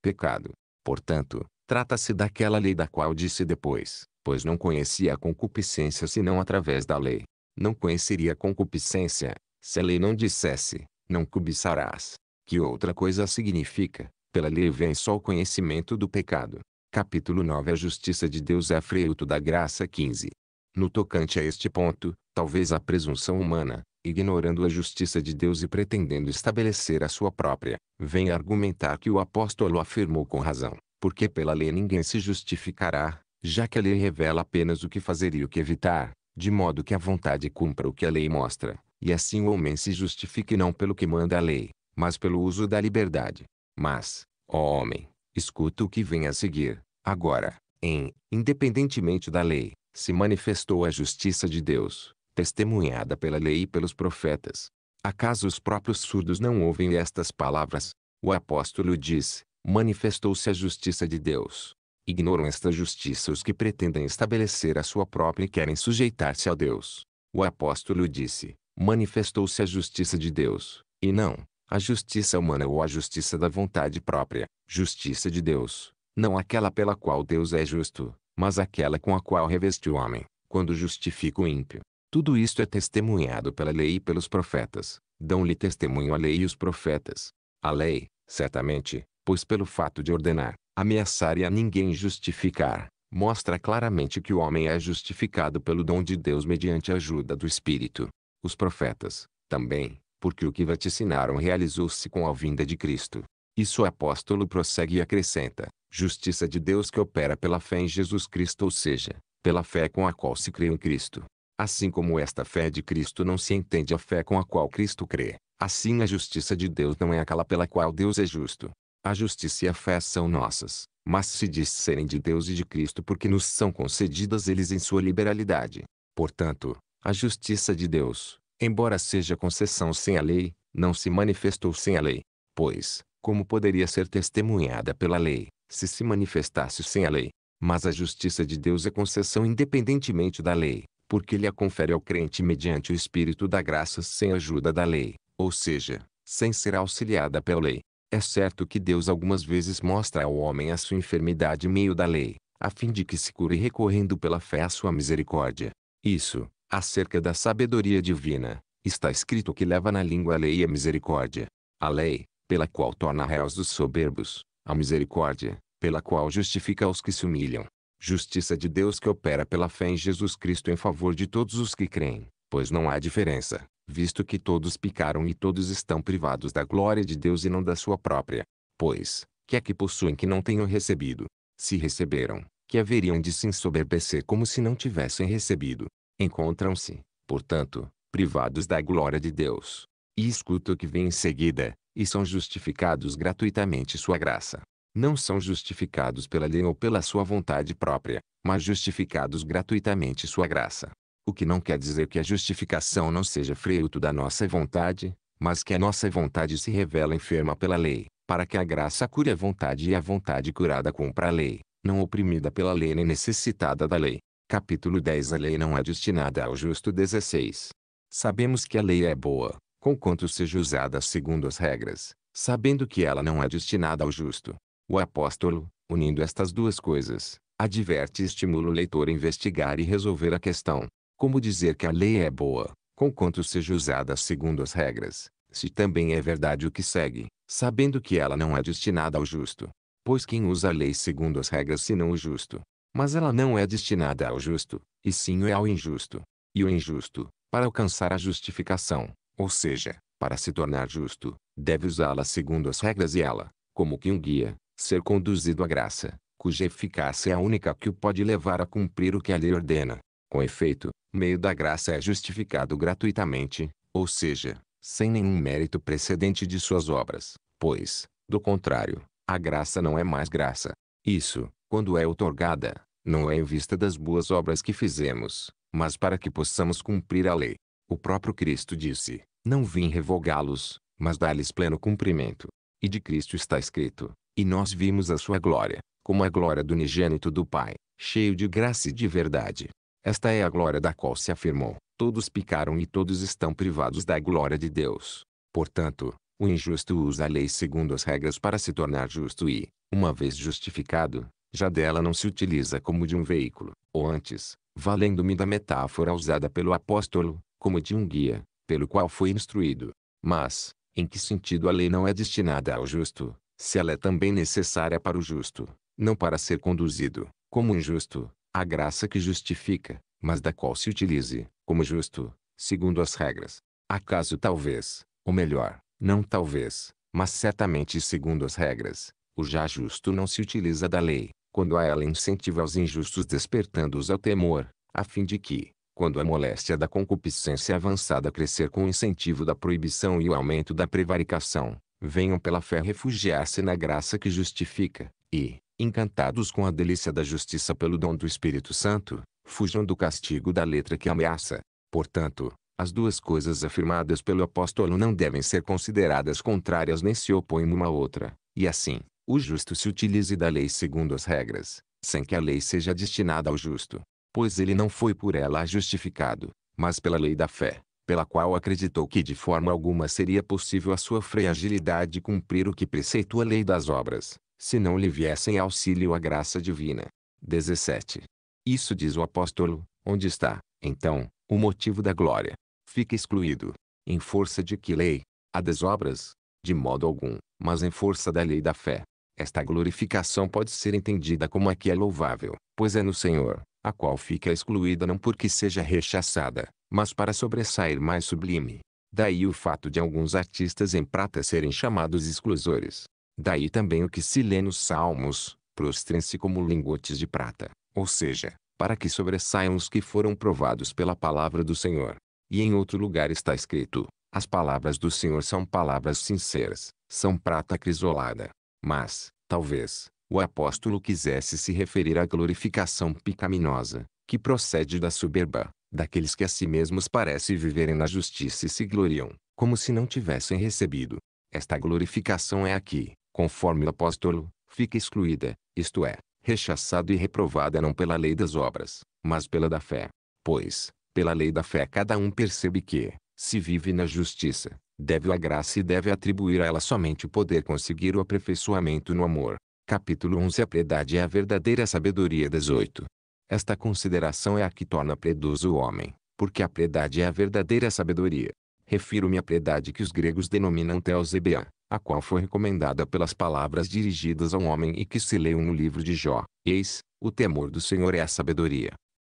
A: pecado. Portanto, trata-se daquela lei da qual disse depois, pois não conhecia a concupiscência senão através da lei. Não conheceria a concupiscência, se a lei não dissesse, não cobiçarás. Que outra coisa significa, pela lei vem só o conhecimento do pecado. Capítulo 9 A justiça de Deus é fruto da graça 15. No tocante a este ponto, talvez a presunção humana, ignorando a justiça de Deus e pretendendo estabelecer a sua própria, vem argumentar que o apóstolo afirmou com razão, porque pela lei ninguém se justificará, já que a lei revela apenas o que fazer e o que evitar, de modo que a vontade cumpra o que a lei mostra, e assim o homem se justifique não pelo que manda a lei, mas pelo uso da liberdade. Mas, ó homem, escuta o que vem a seguir, agora, em, independentemente da lei, se manifestou a justiça de Deus, testemunhada pela lei e pelos profetas. Acaso os próprios surdos não ouvem estas palavras? O apóstolo diz, manifestou-se a justiça de Deus. Ignoram esta justiça os que pretendem estabelecer a sua própria e querem sujeitar-se a Deus. O apóstolo disse, manifestou-se a justiça de Deus, e não, a justiça humana ou a justiça da vontade própria, justiça de Deus, não aquela pela qual Deus é justo, mas aquela com a qual reveste o homem, quando justifica o ímpio. Tudo isto é testemunhado pela lei e pelos profetas. Dão-lhe testemunho a lei e os profetas. A lei, certamente, pois pelo fato de ordenar, ameaçar e a ninguém justificar, mostra claramente que o homem é justificado pelo dom de Deus mediante a ajuda do Espírito. Os profetas, também, porque o que vaticinaram realizou-se com a vinda de Cristo. Isso o apóstolo prossegue e acrescenta, justiça de Deus que opera pela fé em Jesus Cristo ou seja, pela fé com a qual se crê em Cristo. Assim como esta fé de Cristo não se entende a fé com a qual Cristo crê, assim a justiça de Deus não é aquela pela qual Deus é justo. A justiça e a fé são nossas, mas se diz serem de Deus e de Cristo porque nos são concedidas eles em sua liberalidade. Portanto, a justiça de Deus, embora seja concessão sem a lei, não se manifestou sem a lei. Pois, como poderia ser testemunhada pela lei, se se manifestasse sem a lei? Mas a justiça de Deus é concessão independentemente da lei, porque ele a confere ao crente mediante o Espírito da graça sem ajuda da lei, ou seja, sem ser auxiliada pela lei. É certo que Deus algumas vezes mostra ao homem a sua enfermidade meio da lei, a fim de que se cure recorrendo pela fé à sua misericórdia. Isso, acerca da sabedoria divina, está escrito que leva na língua a lei e a misericórdia. A lei, pela qual torna réus os soberbos, a misericórdia, pela qual justifica os que se humilham justiça de Deus que opera pela fé em Jesus Cristo em favor de todos os que creem, pois não há diferença, visto que todos picaram e todos estão privados da glória de Deus e não da sua própria. Pois, que é que possuem que não tenham recebido? Se receberam, que haveriam de se ensoberbecer como se não tivessem recebido. Encontram-se, portanto, privados da glória de Deus. E escuta o que vem em seguida, e são justificados gratuitamente sua graça, não são justificados pela lei ou pela sua vontade própria, mas justificados gratuitamente sua graça. O que não quer dizer que a justificação não seja fruto da nossa vontade, mas que a nossa vontade se revela enferma pela lei, para que a graça cure a vontade e a vontade curada cumpra a lei, não oprimida pela lei nem necessitada da lei. Capítulo 10 A lei não é destinada ao justo 16. Sabemos que a lei é boa, conquanto seja usada segundo as regras, sabendo que ela não é destinada ao justo, o apóstolo, unindo estas duas coisas, adverte e estimula o leitor a investigar e resolver a questão. Como dizer que a lei é boa, conquanto seja usada segundo as regras, se também é verdade o que segue, sabendo que ela não é destinada ao justo. Pois quem usa a lei segundo as regras senão o justo? Mas ela não é destinada ao justo, e sim é ao injusto. E o injusto, para alcançar a justificação, ou seja, para se tornar justo, deve usá-la segundo as regras e ela, como que um guia, ser conduzido à graça, cuja eficácia é a única que o pode levar a cumprir o que a lei ordena. Com efeito, meio da graça é justificado gratuitamente, ou seja, sem nenhum mérito precedente de suas obras, pois, do contrário, a graça não é mais graça. Isso, quando é outorgada, não é em vista das boas obras que fizemos, mas para que possamos cumprir a lei. O próprio Cristo disse: Não vim revogá-los, mas dar lhes pleno cumprimento. E de Cristo está escrito: e nós vimos a sua glória, como a glória do unigênito do Pai, cheio de graça e de verdade. Esta é a glória da qual se afirmou: todos picaram e todos estão privados da glória de Deus. Portanto, o injusto usa a lei segundo as regras para se tornar justo e, uma vez justificado, já dela não se utiliza como de um veículo, ou antes, valendo-me da metáfora usada pelo apóstolo, como de um guia, pelo qual foi instruído. Mas, em que sentido a lei não é destinada ao justo, se ela é também necessária para o justo, não para ser conduzido, como injusto, a graça que justifica, mas da qual se utilize, como justo, segundo as regras. Acaso talvez, ou melhor, não talvez, mas certamente segundo as regras, o já justo não se utiliza da lei, quando a ela incentiva os injustos despertando-os ao temor, a fim de que, quando a moléstia da concupiscência avançada crescer com o incentivo da proibição e o aumento da prevaricação, venham pela fé refugiar-se na graça que justifica, e, encantados com a delícia da justiça pelo dom do Espírito Santo, fujam do castigo da letra que ameaça. Portanto, as duas coisas afirmadas pelo apóstolo não devem ser consideradas contrárias nem se opõem uma à outra, e assim, o justo se utilize da lei segundo as regras, sem que a lei seja destinada ao justo, pois ele não foi por ela justificado, mas pela lei da fé pela qual acreditou que de forma alguma seria possível a sua fragilidade cumprir o que preceitua a lei das obras, se não lhe viessem auxílio a graça divina. 17. Isso diz o apóstolo, onde está, então, o motivo da glória? Fica excluído. Em força de que lei? A das obras? De modo algum, mas em força da lei da fé. Esta glorificação pode ser entendida como a que é louvável, pois é no Senhor, a qual fica excluída não porque seja rechaçada, mas para sobressair mais sublime. Daí o fato de alguns artistas em prata serem chamados exclusores. Daí também o que se lê nos salmos, prostrem-se como lingotes de prata, ou seja, para que sobressaiam os que foram provados pela palavra do Senhor. E em outro lugar está escrito, as palavras do Senhor são palavras sinceras, são prata crisolada. Mas, talvez, o apóstolo quisesse se referir à glorificação pecaminosa, que procede da soberba, daqueles que a si mesmos parecem viverem na justiça e se gloriam, como se não tivessem recebido. Esta glorificação é aqui, conforme o apóstolo, fica excluída, isto é, rechaçada e reprovada não pela lei das obras, mas pela da fé. Pois, pela lei da fé cada um percebe que, se vive na justiça, deve à graça e deve atribuir a ela somente o poder conseguir o aperfeiçoamento no amor. Capítulo 11 A piedade é a verdadeira sabedoria 18. Esta consideração é a que torna predoso o homem, porque a piedade é a verdadeira sabedoria. Refiro-me à piedade que os gregos denominam Theosebia, a qual foi recomendada pelas palavras dirigidas ao homem e que se leu no livro de Jó. Eis, o temor do Senhor é a sabedoria.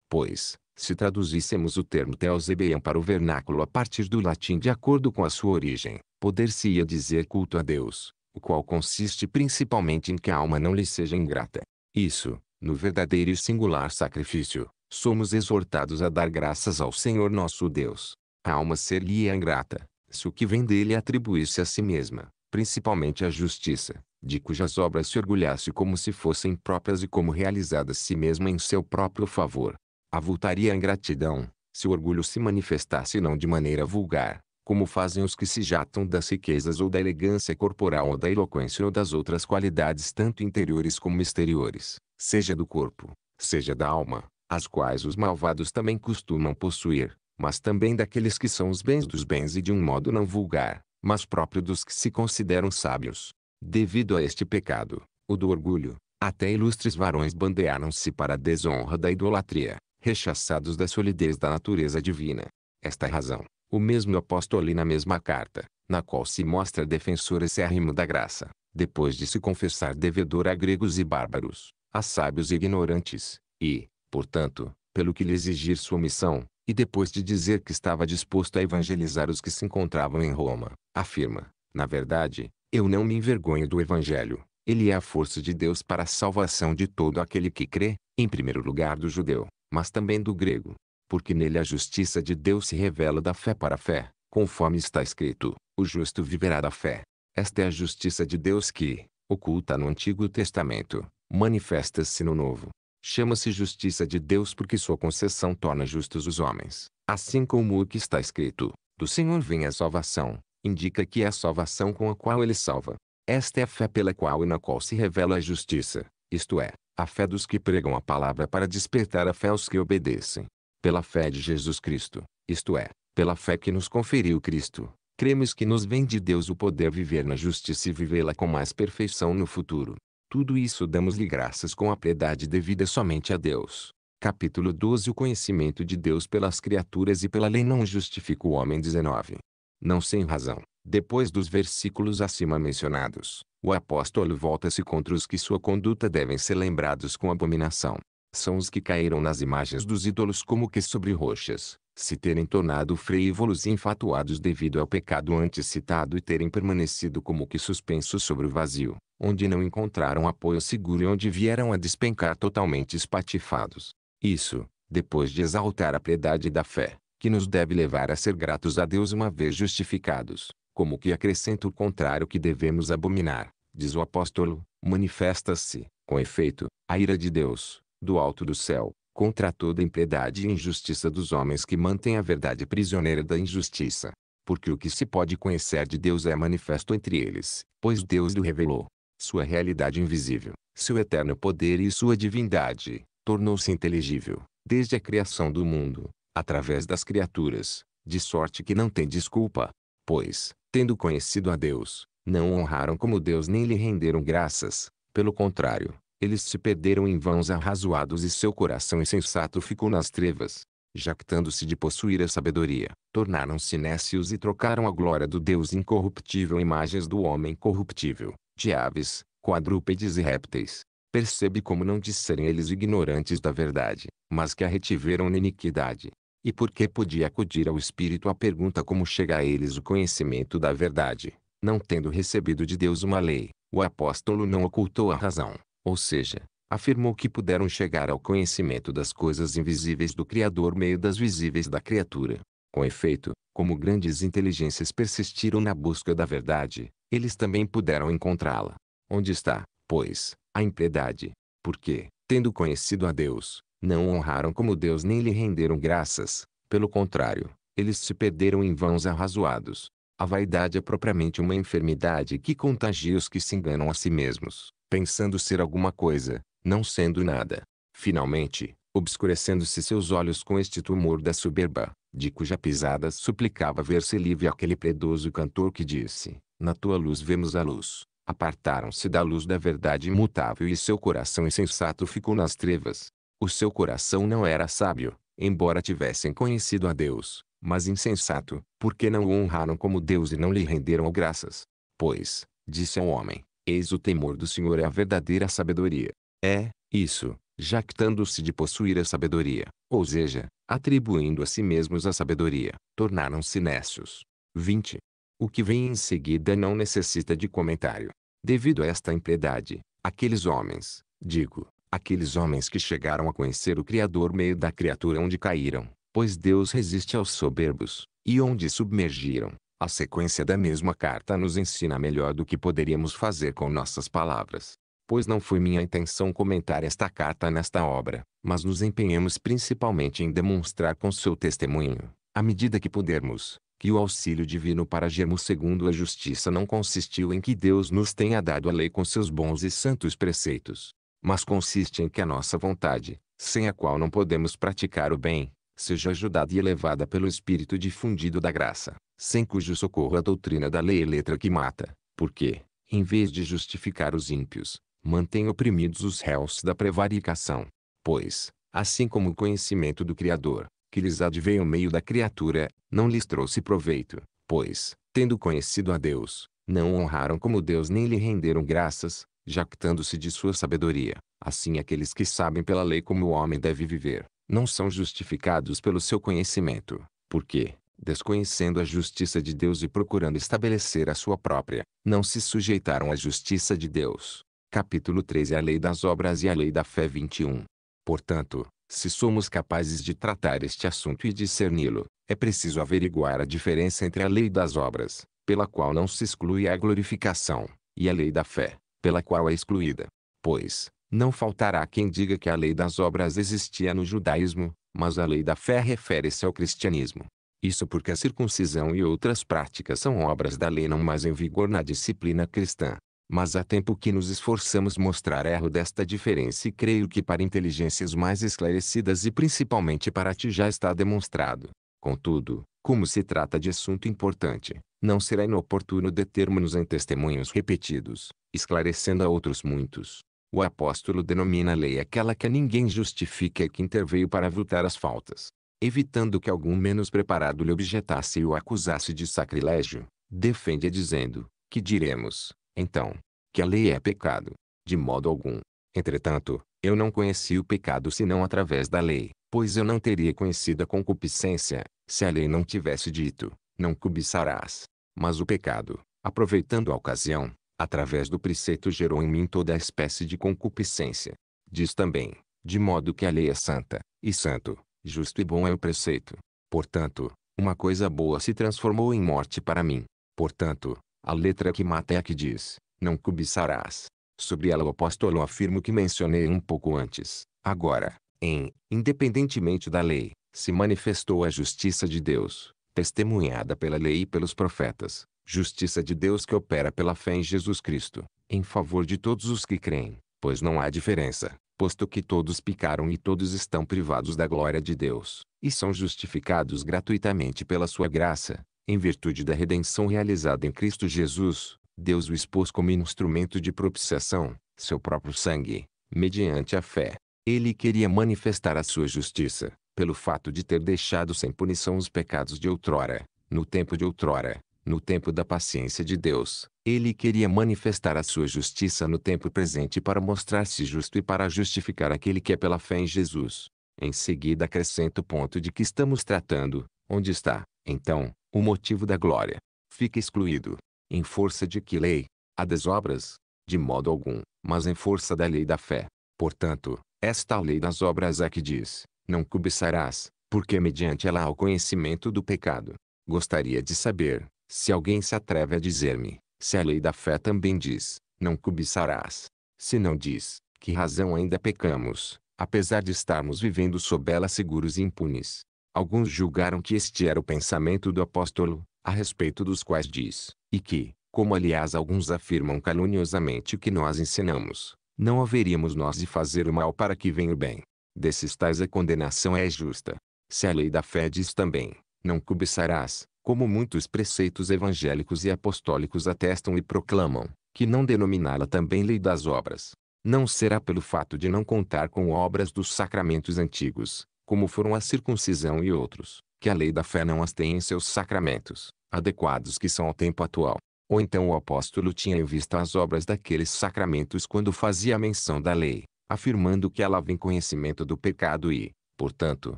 A: Pois, se traduzíssemos o termo Theosebeian para o vernáculo a partir do latim de acordo com a sua origem, poder-se-ia dizer culto a Deus, o qual consiste principalmente em que a alma não lhe seja ingrata. Isso, no verdadeiro e singular sacrifício, somos exortados a dar graças ao Senhor nosso Deus. A alma seria é ingrata, se o que vem dele atribuísse a si mesma, principalmente a justiça, de cujas obras se orgulhasse como se fossem próprias e como realizadas si mesma em seu próprio favor. Avultaria a ingratidão, se o orgulho se manifestasse não de maneira vulgar, como fazem os que se jatam das riquezas ou da elegância corporal ou da eloquência ou das outras qualidades tanto interiores como exteriores, seja do corpo, seja da alma, as quais os malvados também costumam possuir, mas também daqueles que são os bens dos bens e de um modo não vulgar, mas próprio dos que se consideram sábios. Devido a este pecado, o do orgulho, até ilustres varões bandearam-se para a desonra da idolatria, rechaçados da solidez da natureza divina. Esta é razão, o mesmo apóstolo na mesma carta, na qual se mostra defensor acérrimo da graça, depois de se confessar devedor a gregos e bárbaros, a sábios e ignorantes, e, portanto, pelo que lhe exigir sua missão, e depois de dizer que estava disposto a evangelizar os que se encontravam em Roma, afirma: Na verdade, eu não me envergonho do Evangelho. Ele é a força de Deus para a salvação de todo aquele que crê, em primeiro lugar do judeu, mas também do grego, porque nele a justiça de Deus se revela da fé para a fé, conforme está escrito: o justo viverá da fé. Esta é a justiça de Deus que, oculta no Antigo Testamento, manifesta-se no Novo. Chama-se justiça de Deus porque sua concessão torna justos os homens. Assim como o que está escrito, do Senhor vem a salvação, indica que é a salvação com a qual ele salva. Esta é a fé pela qual e na qual se revela a justiça, isto é, a fé dos que pregam a palavra para despertar a fé aos que obedecem. Pela fé de Jesus Cristo, isto é, pela fé que nos conferiu Cristo, cremos que nos vem de Deus o poder viver na justiça e vivê-la com mais perfeição no futuro. Tudo isso damos-lhe graças com a piedade devida somente a Deus. Capítulo 12 O conhecimento de Deus pelas criaturas e pela lei não justifica o homem 19. Não sem razão, depois dos versículos acima mencionados, o apóstolo volta-se contra os que sua conduta devem ser lembrados com abominação são os que caíram nas imagens dos ídolos como que sobre rochas, se terem tornado frívolos e infatuados devido ao pecado antes citado e terem permanecido como que suspensos sobre o vazio, onde não encontraram apoio seguro e onde vieram a despencar totalmente espatifados. Isso, depois de exaltar a piedade da fé, que nos deve levar a ser gratos a Deus uma vez justificados, como que acrescenta o contrário que devemos abominar, diz o apóstolo, manifesta-se, com efeito, a ira de Deus, do alto do céu, contra toda impiedade e injustiça dos homens que mantêm a verdade prisioneira da injustiça. Porque o que se pode conhecer de Deus é manifesto entre eles, pois Deus lhe revelou. Sua realidade invisível, seu eterno poder e sua divindade, tornou-se inteligível, desde a criação do mundo, através das criaturas, de sorte que não tem desculpa. Pois, tendo conhecido a Deus, não honraram como Deus nem lhe renderam graças, pelo contrário, eles se perderam em vãos arrazoados e seu coração insensato ficou nas trevas. Jactando-se de possuir a sabedoria, tornaram-se nécios e trocaram a glória do Deus incorruptível em imagens do homem corruptível, de aves, quadrúpedes e répteis. Percebe como não disserem eles ignorantes da verdade, mas que a retiveram na iniquidade. E por que podia acudir ao Espírito a pergunta como chega a eles o conhecimento da verdade, não tendo recebido de Deus uma lei? O apóstolo não ocultou a razão, ou seja, afirmou que puderam chegar ao conhecimento das coisas invisíveis do Criador meio das visíveis da criatura. Com efeito, como grandes inteligências persistiram na busca da verdade, eles também puderam encontrá-la. Onde está, pois, a impiedade? Porque, tendo conhecido a Deus, não honraram como Deus nem lhe renderam graças, pelo contrário, eles se perderam em vãos arrazoados. A vaidade é propriamente uma enfermidade que contagia os que se enganam a si mesmos pensando ser alguma coisa, não sendo nada. Finalmente, obscurecendo-se seus olhos com este tumor da soberba, de cuja pisada suplicava ver-se livre aquele predoso cantor que disse, na tua luz vemos a luz. Apartaram-se da luz da verdade imutável e seu coração insensato ficou nas trevas. O seu coração não era sábio, embora tivessem conhecido a Deus, mas insensato, porque não o honraram como Deus e não lhe renderam graças. Pois, disse ao homem, Eis o temor do Senhor é a verdadeira sabedoria. É, isso, jactando-se de possuir a sabedoria, ou seja, atribuindo a si mesmos a sabedoria, tornaram-se nécios. 20. O que vem em seguida não necessita de comentário. Devido a esta impiedade, aqueles homens, digo, aqueles homens que chegaram a conhecer o Criador meio da criatura onde caíram, pois Deus resiste aos soberbos, e onde submergiram, a sequência da mesma carta nos ensina melhor do que poderíamos fazer com nossas palavras. Pois não foi minha intenção comentar esta carta nesta obra, mas nos empenhamos principalmente em demonstrar com seu testemunho, à medida que pudermos, que o auxílio divino para agirmos segundo a justiça não consistiu em que Deus nos tenha dado a lei com seus bons e santos preceitos, mas consiste em que a nossa vontade, sem a qual não podemos praticar o bem, seja ajudada e elevada pelo Espírito difundido da graça, sem cujo socorro a doutrina da lei é letra que mata, porque, em vez de justificar os ímpios, mantém oprimidos os réus da prevaricação. Pois, assim como o conhecimento do Criador, que lhes adveio meio da criatura, não lhes trouxe proveito, pois, tendo conhecido a Deus, não honraram como Deus nem lhe renderam graças, jactando-se de sua sabedoria. Assim aqueles que sabem pela lei como o homem deve viver, não são justificados pelo seu conhecimento, porque, desconhecendo a justiça de Deus e procurando estabelecer a sua própria, não se sujeitaram à justiça de Deus. Capítulo 13 A lei das obras e a lei da fé 21. Portanto, se somos capazes de tratar este assunto e discerni-lo, é preciso averiguar a diferença entre a lei das obras, pela qual não se exclui a glorificação, e a lei da fé, pela qual é excluída. Pois, não faltará quem diga que a lei das obras existia no judaísmo, mas a lei da fé refere-se ao cristianismo. Isso porque a circuncisão e outras práticas são obras da lei não mais em vigor na disciplina cristã. Mas há tempo que nos esforçamos mostrar erro desta diferença e creio que para inteligências mais esclarecidas e principalmente para ti já está demonstrado. Contudo, como se trata de assunto importante, não será inoportuno determos-nos em testemunhos repetidos, esclarecendo a outros muitos, o apóstolo denomina a lei aquela que a ninguém justifica e que interveio para avultar as faltas, evitando que algum menos preparado lhe objetasse e o acusasse de sacrilégio. Defende dizendo, que diremos, então, que a lei é pecado. De modo algum. Entretanto, eu não conheci o pecado senão através da lei, pois eu não teria conhecido a concupiscência, se a lei não tivesse dito, não cobiçarás. Mas o pecado, aproveitando a ocasião, através do preceito gerou em mim toda a espécie de concupiscência. Diz também, de modo que a lei é santa, e santo, justo e bom é o preceito. Portanto, uma coisa boa se transformou em morte para mim. Portanto, a letra que mata é a que diz, não cobiçarás. Sobre ela o apóstolo afirma o que mencionei um pouco antes. Agora, em, independentemente da lei, se manifestou a justiça de Deus, testemunhada pela lei e pelos profetas, justiça de Deus que opera pela fé em Jesus Cristo, em favor de todos os que creem, pois não há diferença, posto que todos pecaram e todos estão privados da glória de Deus, e são justificados gratuitamente pela sua graça, em virtude da redenção realizada em Cristo Jesus, Deus o expôs como instrumento de propiciação, seu próprio sangue, mediante a fé. Ele queria manifestar a sua justiça, pelo fato de ter deixado sem punição os pecados de outrora, no tempo de outrora, no tempo da paciência de Deus, ele queria manifestar a sua justiça no tempo presente para mostrar-se justo e para justificar aquele que é pela fé em Jesus. Em seguida acrescenta o ponto de que estamos tratando, onde está, então, o motivo da glória. Fica excluído, em força de que lei, a desobras, de modo algum, mas em força da lei da fé. Portanto, esta lei das obras é que diz, não cobiçarás, porque mediante ela há o conhecimento do pecado. Gostaria de saber, se alguém se atreve a dizer-me, se a lei da fé também diz, não cobiçarás. Se não diz, que razão ainda pecamos, apesar de estarmos vivendo sob ela seguros e impunes. Alguns julgaram que este era o pensamento do apóstolo, a respeito dos quais diz, e que, como aliás alguns afirmam caluniosamente que nós ensinamos, não haveríamos nós de fazer o mal para que venha o bem. Desses tais a condenação é justa. Se a lei da fé diz também, não cobiçarás, como muitos preceitos evangélicos e apostólicos atestam e proclamam, que não denominá-la também lei das obras. Não será pelo fato de não contar com obras dos sacramentos antigos, como foram a circuncisão e outros, que a lei da fé não as tem em seus sacramentos, adequados que são ao tempo atual. Ou então o apóstolo tinha em vista as obras daqueles sacramentos quando fazia menção da lei, afirmando que ela vem conhecimento do pecado e, portanto,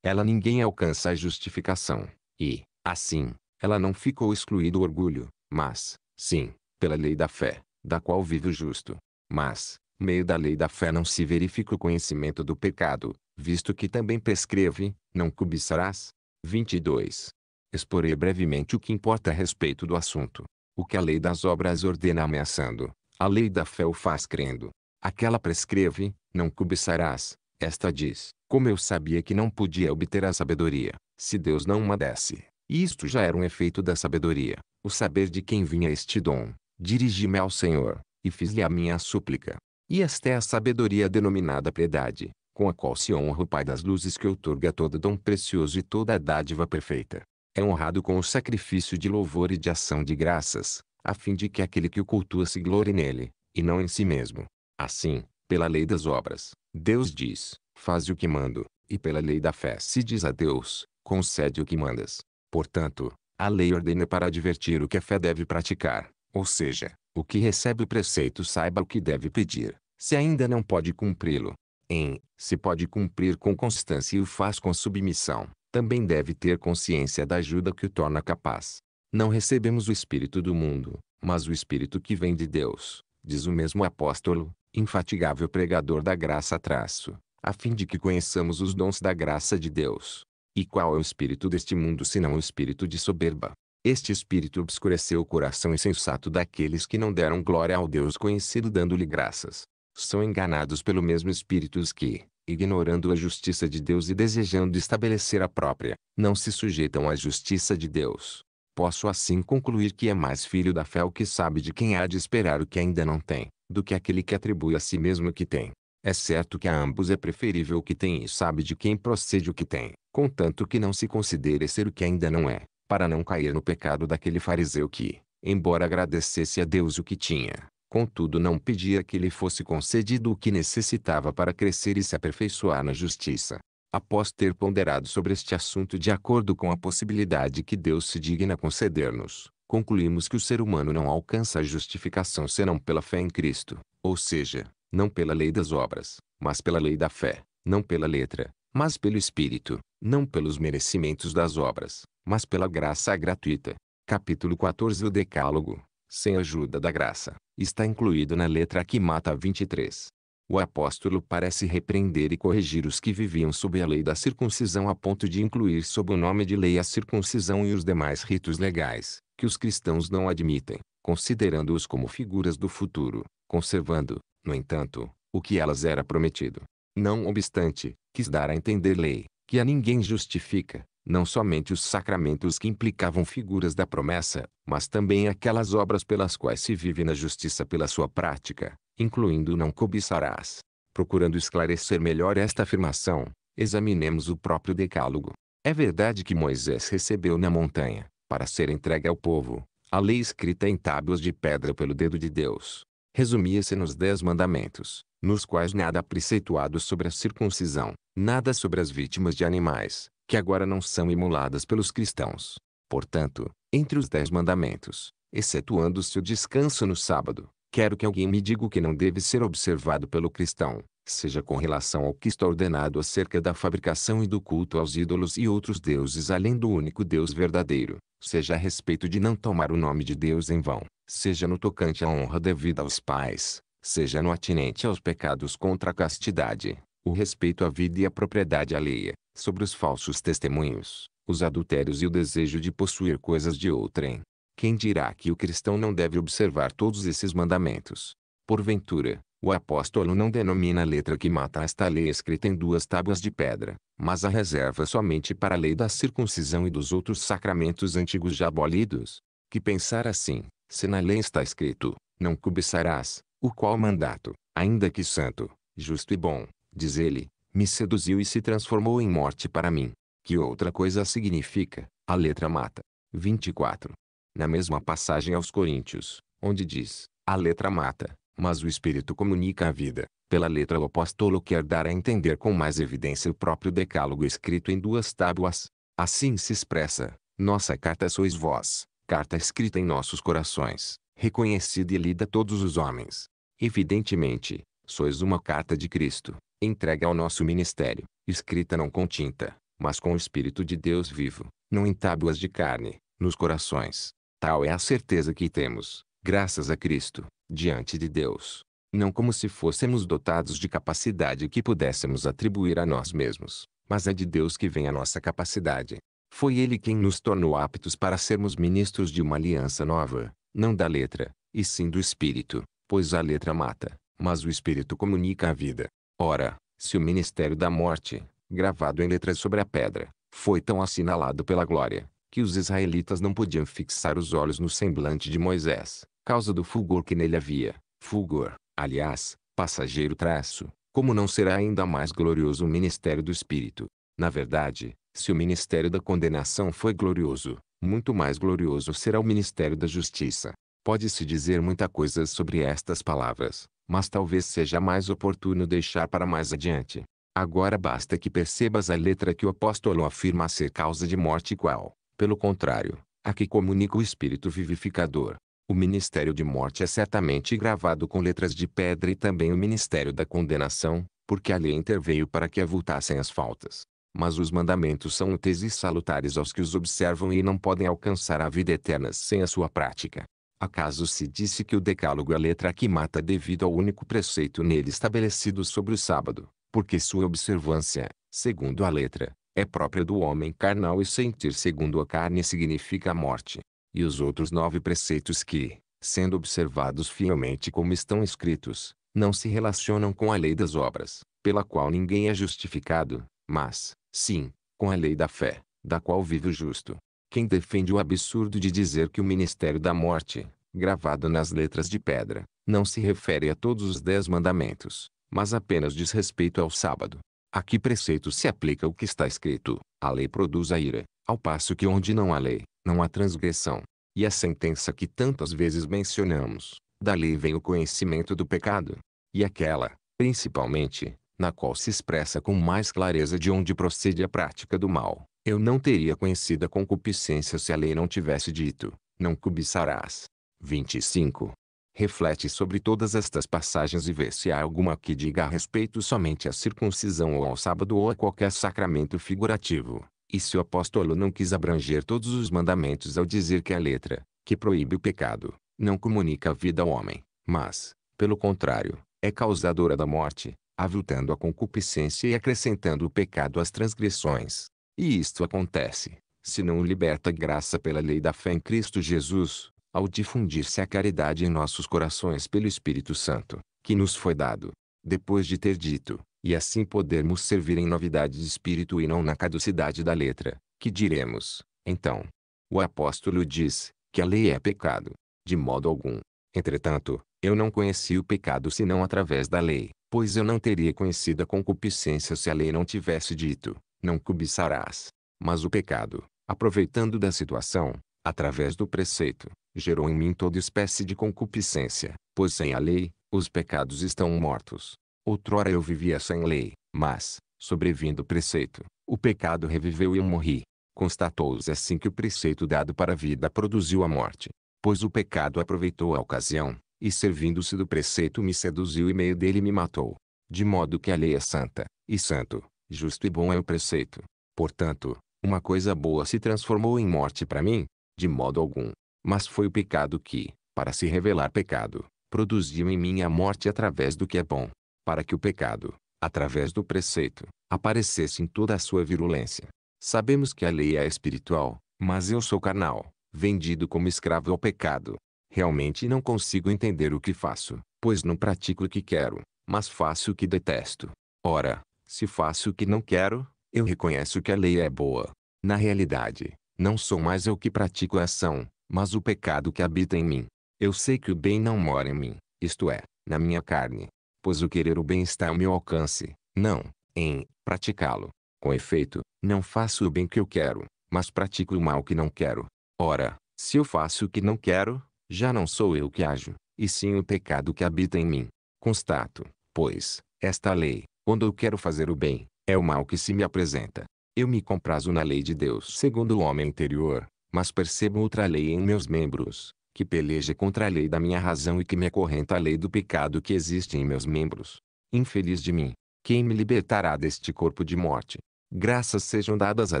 A: ela ninguém alcança a justificação, e, Assim, ela não ficou excluído o orgulho, mas, sim, pela lei da fé, da qual vive o justo. Mas, meio da lei da fé não se verifica o conhecimento do pecado, visto que também prescreve, não cobiçarás. 22. Exporei brevemente o que importa a respeito do assunto. O que a lei das obras ordena ameaçando, a lei da fé o faz crendo. Aquela prescreve, não cobiçarás. Esta diz, como eu sabia que não podia obter a sabedoria, se Deus não uma desse. E isto já era um efeito da sabedoria, o saber de quem vinha este dom. Dirigi-me ao Senhor, e fiz-lhe a minha súplica. E esta é a sabedoria denominada piedade, com a qual se honra o Pai das luzes que outorga todo dom precioso e toda dádiva perfeita. É honrado com o sacrifício de louvor e de ação de graças, a fim de que aquele que o cultua se glorie nele, e não em si mesmo. Assim, pela lei das obras, Deus diz, faz o que mando, e pela lei da fé se diz a Deus, concede o que mandas. Portanto, a lei ordena para advertir o que a fé deve praticar, ou seja, o que recebe o preceito saiba o que deve pedir, se ainda não pode cumpri-lo. Em, se pode cumprir com constância e o faz com submissão, também deve ter consciência da ajuda que o torna capaz. Não recebemos o Espírito do mundo, mas o Espírito que vem de Deus, diz o mesmo apóstolo, infatigável pregador da graça traço, a fim de que conheçamos os dons da graça de Deus. E qual é o espírito deste mundo senão o espírito de soberba? Este espírito obscureceu o coração insensato daqueles que não deram glória ao Deus conhecido dando-lhe graças. São enganados pelo mesmo espírito que, ignorando a justiça de Deus e desejando estabelecer a própria, não se sujeitam à justiça de Deus. Posso assim concluir que é mais filho da fé o que sabe de quem há de esperar o que ainda não tem, do que aquele que atribui a si mesmo o que tem. É certo que a ambos é preferível o que tem e sabe de quem procede o que tem contanto que não se considere ser o que ainda não é, para não cair no pecado daquele fariseu que, embora agradecesse a Deus o que tinha, contudo não pedia que lhe fosse concedido o que necessitava para crescer e se aperfeiçoar na justiça. Após ter ponderado sobre este assunto de acordo com a possibilidade que Deus se digna conceder-nos, concluímos que o ser humano não alcança a justificação senão pela fé em Cristo, ou seja, não pela lei das obras, mas pela lei da fé, não pela letra, mas pelo Espírito, não pelos merecimentos das obras, mas pela graça gratuita. Capítulo 14 O Decálogo, sem ajuda da graça, está incluído na letra que mata 23. O apóstolo parece repreender e corrigir os que viviam sob a lei da circuncisão a ponto de incluir sob o nome de lei a circuncisão e os demais ritos legais, que os cristãos não admitem, considerando-os como figuras do futuro, conservando, no entanto, o que elas era prometido. Não obstante, quis dar a entender lei, que a ninguém justifica, não somente os sacramentos que implicavam figuras da promessa, mas também aquelas obras pelas quais se vive na justiça pela sua prática, incluindo não cobiçarás. Procurando esclarecer melhor esta afirmação, examinemos o próprio decálogo. É verdade que Moisés recebeu na montanha, para ser entregue ao povo, a lei escrita em tábuas de pedra pelo dedo de Deus resumia-se nos Dez Mandamentos, nos quais nada há preceituado sobre a circuncisão, nada sobre as vítimas de animais, que agora não são imuladas pelos cristãos. Portanto, entre os Dez Mandamentos, excetuando-se o descanso no sábado, quero que alguém me diga o que não deve ser observado pelo cristão, seja com relação ao que está ordenado acerca da fabricação e do culto aos ídolos e outros deuses além do único Deus verdadeiro, seja a respeito de não tomar o nome de Deus em vão, seja no tocante à honra devida aos pais, seja no atinente aos pecados contra a castidade, o respeito à vida e à propriedade alheia, sobre os falsos testemunhos, os adultérios e o desejo de possuir coisas de outrem. Quem dirá que o cristão não deve observar todos esses mandamentos? Porventura, o apóstolo não denomina a letra que mata esta lei escrita em duas tábuas de pedra, mas a reserva somente para a lei da circuncisão e dos outros sacramentos antigos já abolidos. Que pensar assim, se na lei está escrito, não cobiçarás, o qual mandato, ainda que santo, justo e bom, diz ele, me seduziu e se transformou em morte para mim. Que outra coisa significa, a letra mata. 24. Na mesma passagem aos Coríntios, onde diz, a letra mata, mas o Espírito comunica a vida. Pela letra o apóstolo quer dar a entender com mais evidência o próprio decálogo escrito em duas tábuas. Assim se expressa, nossa carta sois vós, carta escrita em nossos corações, reconhecida e lida a todos os homens. Evidentemente, sois uma carta de Cristo, entregue ao nosso ministério, escrita não com tinta, mas com o Espírito de Deus vivo, não em tábuas de carne, nos corações. Tal é a certeza que temos, graças a Cristo, diante de Deus. Não como se fôssemos dotados de capacidade que pudéssemos atribuir a nós mesmos, mas é de Deus que vem a nossa capacidade, foi ele quem nos tornou aptos para sermos ministros de uma aliança nova, não da letra, e sim do espírito, pois a letra mata, mas o espírito comunica a vida. Ora, se o ministério da morte, gravado em letras sobre a pedra, foi tão assinalado pela glória, que os israelitas não podiam fixar os olhos no semblante de Moisés, causa do fulgor que nele havia. Fulgor, aliás, passageiro traço, como não será ainda mais glorioso o ministério do Espírito? Na verdade, se o ministério da condenação foi glorioso, muito mais glorioso será o ministério da justiça. Pode-se dizer muita coisa sobre estas palavras, mas talvez seja mais oportuno deixar para mais adiante. Agora basta que percebas a letra que o apóstolo afirma ser causa de morte qual, pelo contrário, a que comunica o espírito vivificador. O ministério de morte é certamente gravado com letras de pedra e também o ministério da condenação, porque a lei interveio para que avultassem as faltas. Mas os mandamentos são úteis e salutares aos que os observam e não podem alcançar a vida eterna sem a sua prática. Acaso se disse que o decálogo é a letra que mata devido ao único preceito nele estabelecido sobre o sábado, porque sua observância, segundo a letra, é própria do homem carnal e sentir segundo a carne significa a morte. E os outros nove preceitos que, sendo observados fielmente como estão escritos, não se relacionam com a lei das obras, pela qual ninguém é justificado, mas, Sim, com a lei da fé, da qual vive o justo. Quem defende o absurdo de dizer que o ministério da morte, gravado nas letras de pedra, não se refere a todos os dez mandamentos, mas apenas diz respeito ao sábado. A que preceito se aplica o que está escrito, a lei produz a ira, ao passo que onde não há lei, não há transgressão. E a sentença que tantas vezes mencionamos, da lei vem o conhecimento do pecado. E aquela, principalmente, na qual se expressa com mais clareza de onde procede a prática do mal. Eu não teria conhecido a concupiscência se a lei não tivesse dito, não cobiçarás. 25. Reflete sobre todas estas passagens e vê se há alguma que diga a respeito somente à circuncisão ou ao sábado ou a qualquer sacramento figurativo. E se o apóstolo não quis abranger todos os mandamentos ao dizer que é a letra, que proíbe o pecado, não comunica a vida ao homem, mas, pelo contrário, é causadora da morte, aviltando a concupiscência e acrescentando o pecado às transgressões. E isto acontece, se não o liberta graça pela lei da fé em Cristo Jesus, ao difundir-se a caridade em nossos corações pelo Espírito Santo, que nos foi dado, depois de ter dito, e assim podermos servir em novidade de espírito e não na caducidade da letra, que diremos, então. O apóstolo diz, que a lei é pecado, de modo algum. Entretanto, eu não conheci o pecado senão através da lei. Pois eu não teria conhecido a concupiscência se a lei não tivesse dito, não cobiçarás. Mas o pecado, aproveitando da situação, através do preceito, gerou em mim toda espécie de concupiscência, pois sem a lei, os pecados estão mortos. Outrora eu vivia sem lei, mas, sobrevindo o preceito, o pecado reviveu e eu morri. Constatou-se assim que o preceito dado para a vida produziu a morte, pois o pecado aproveitou a ocasião, e servindo-se do preceito me seduziu e meio dele me matou. De modo que a lei é santa, e santo, justo e bom é o preceito. Portanto, uma coisa boa se transformou em morte para mim, de modo algum. Mas foi o pecado que, para se revelar pecado, produziu em mim a morte através do que é bom, para que o pecado, através do preceito, aparecesse em toda a sua virulência. Sabemos que a lei é espiritual, mas eu sou carnal, vendido como escravo ao pecado. Realmente não consigo entender o que faço, pois não pratico o que quero, mas faço o que detesto. Ora, se faço o que não quero, eu reconheço que a lei é boa. Na realidade, não sou mais eu que pratico a ação, mas o pecado que habita em mim. Eu sei que o bem não mora em mim, isto é, na minha carne, pois o querer o bem está ao meu alcance, não, em praticá-lo. Com efeito, não faço o bem que eu quero, mas pratico o mal que não quero. Ora, se eu faço o que não quero, já não sou eu que ajo, e sim o pecado que habita em mim. Constato, pois, esta lei, quando eu quero fazer o bem, é o mal que se me apresenta. Eu me comprazo na lei de Deus segundo o homem interior, mas percebo outra lei em meus membros, que peleja contra a lei da minha razão e que me acorrenta a lei do pecado que existe em meus membros. Infeliz de mim, quem me libertará deste corpo de morte? Graças sejam dadas a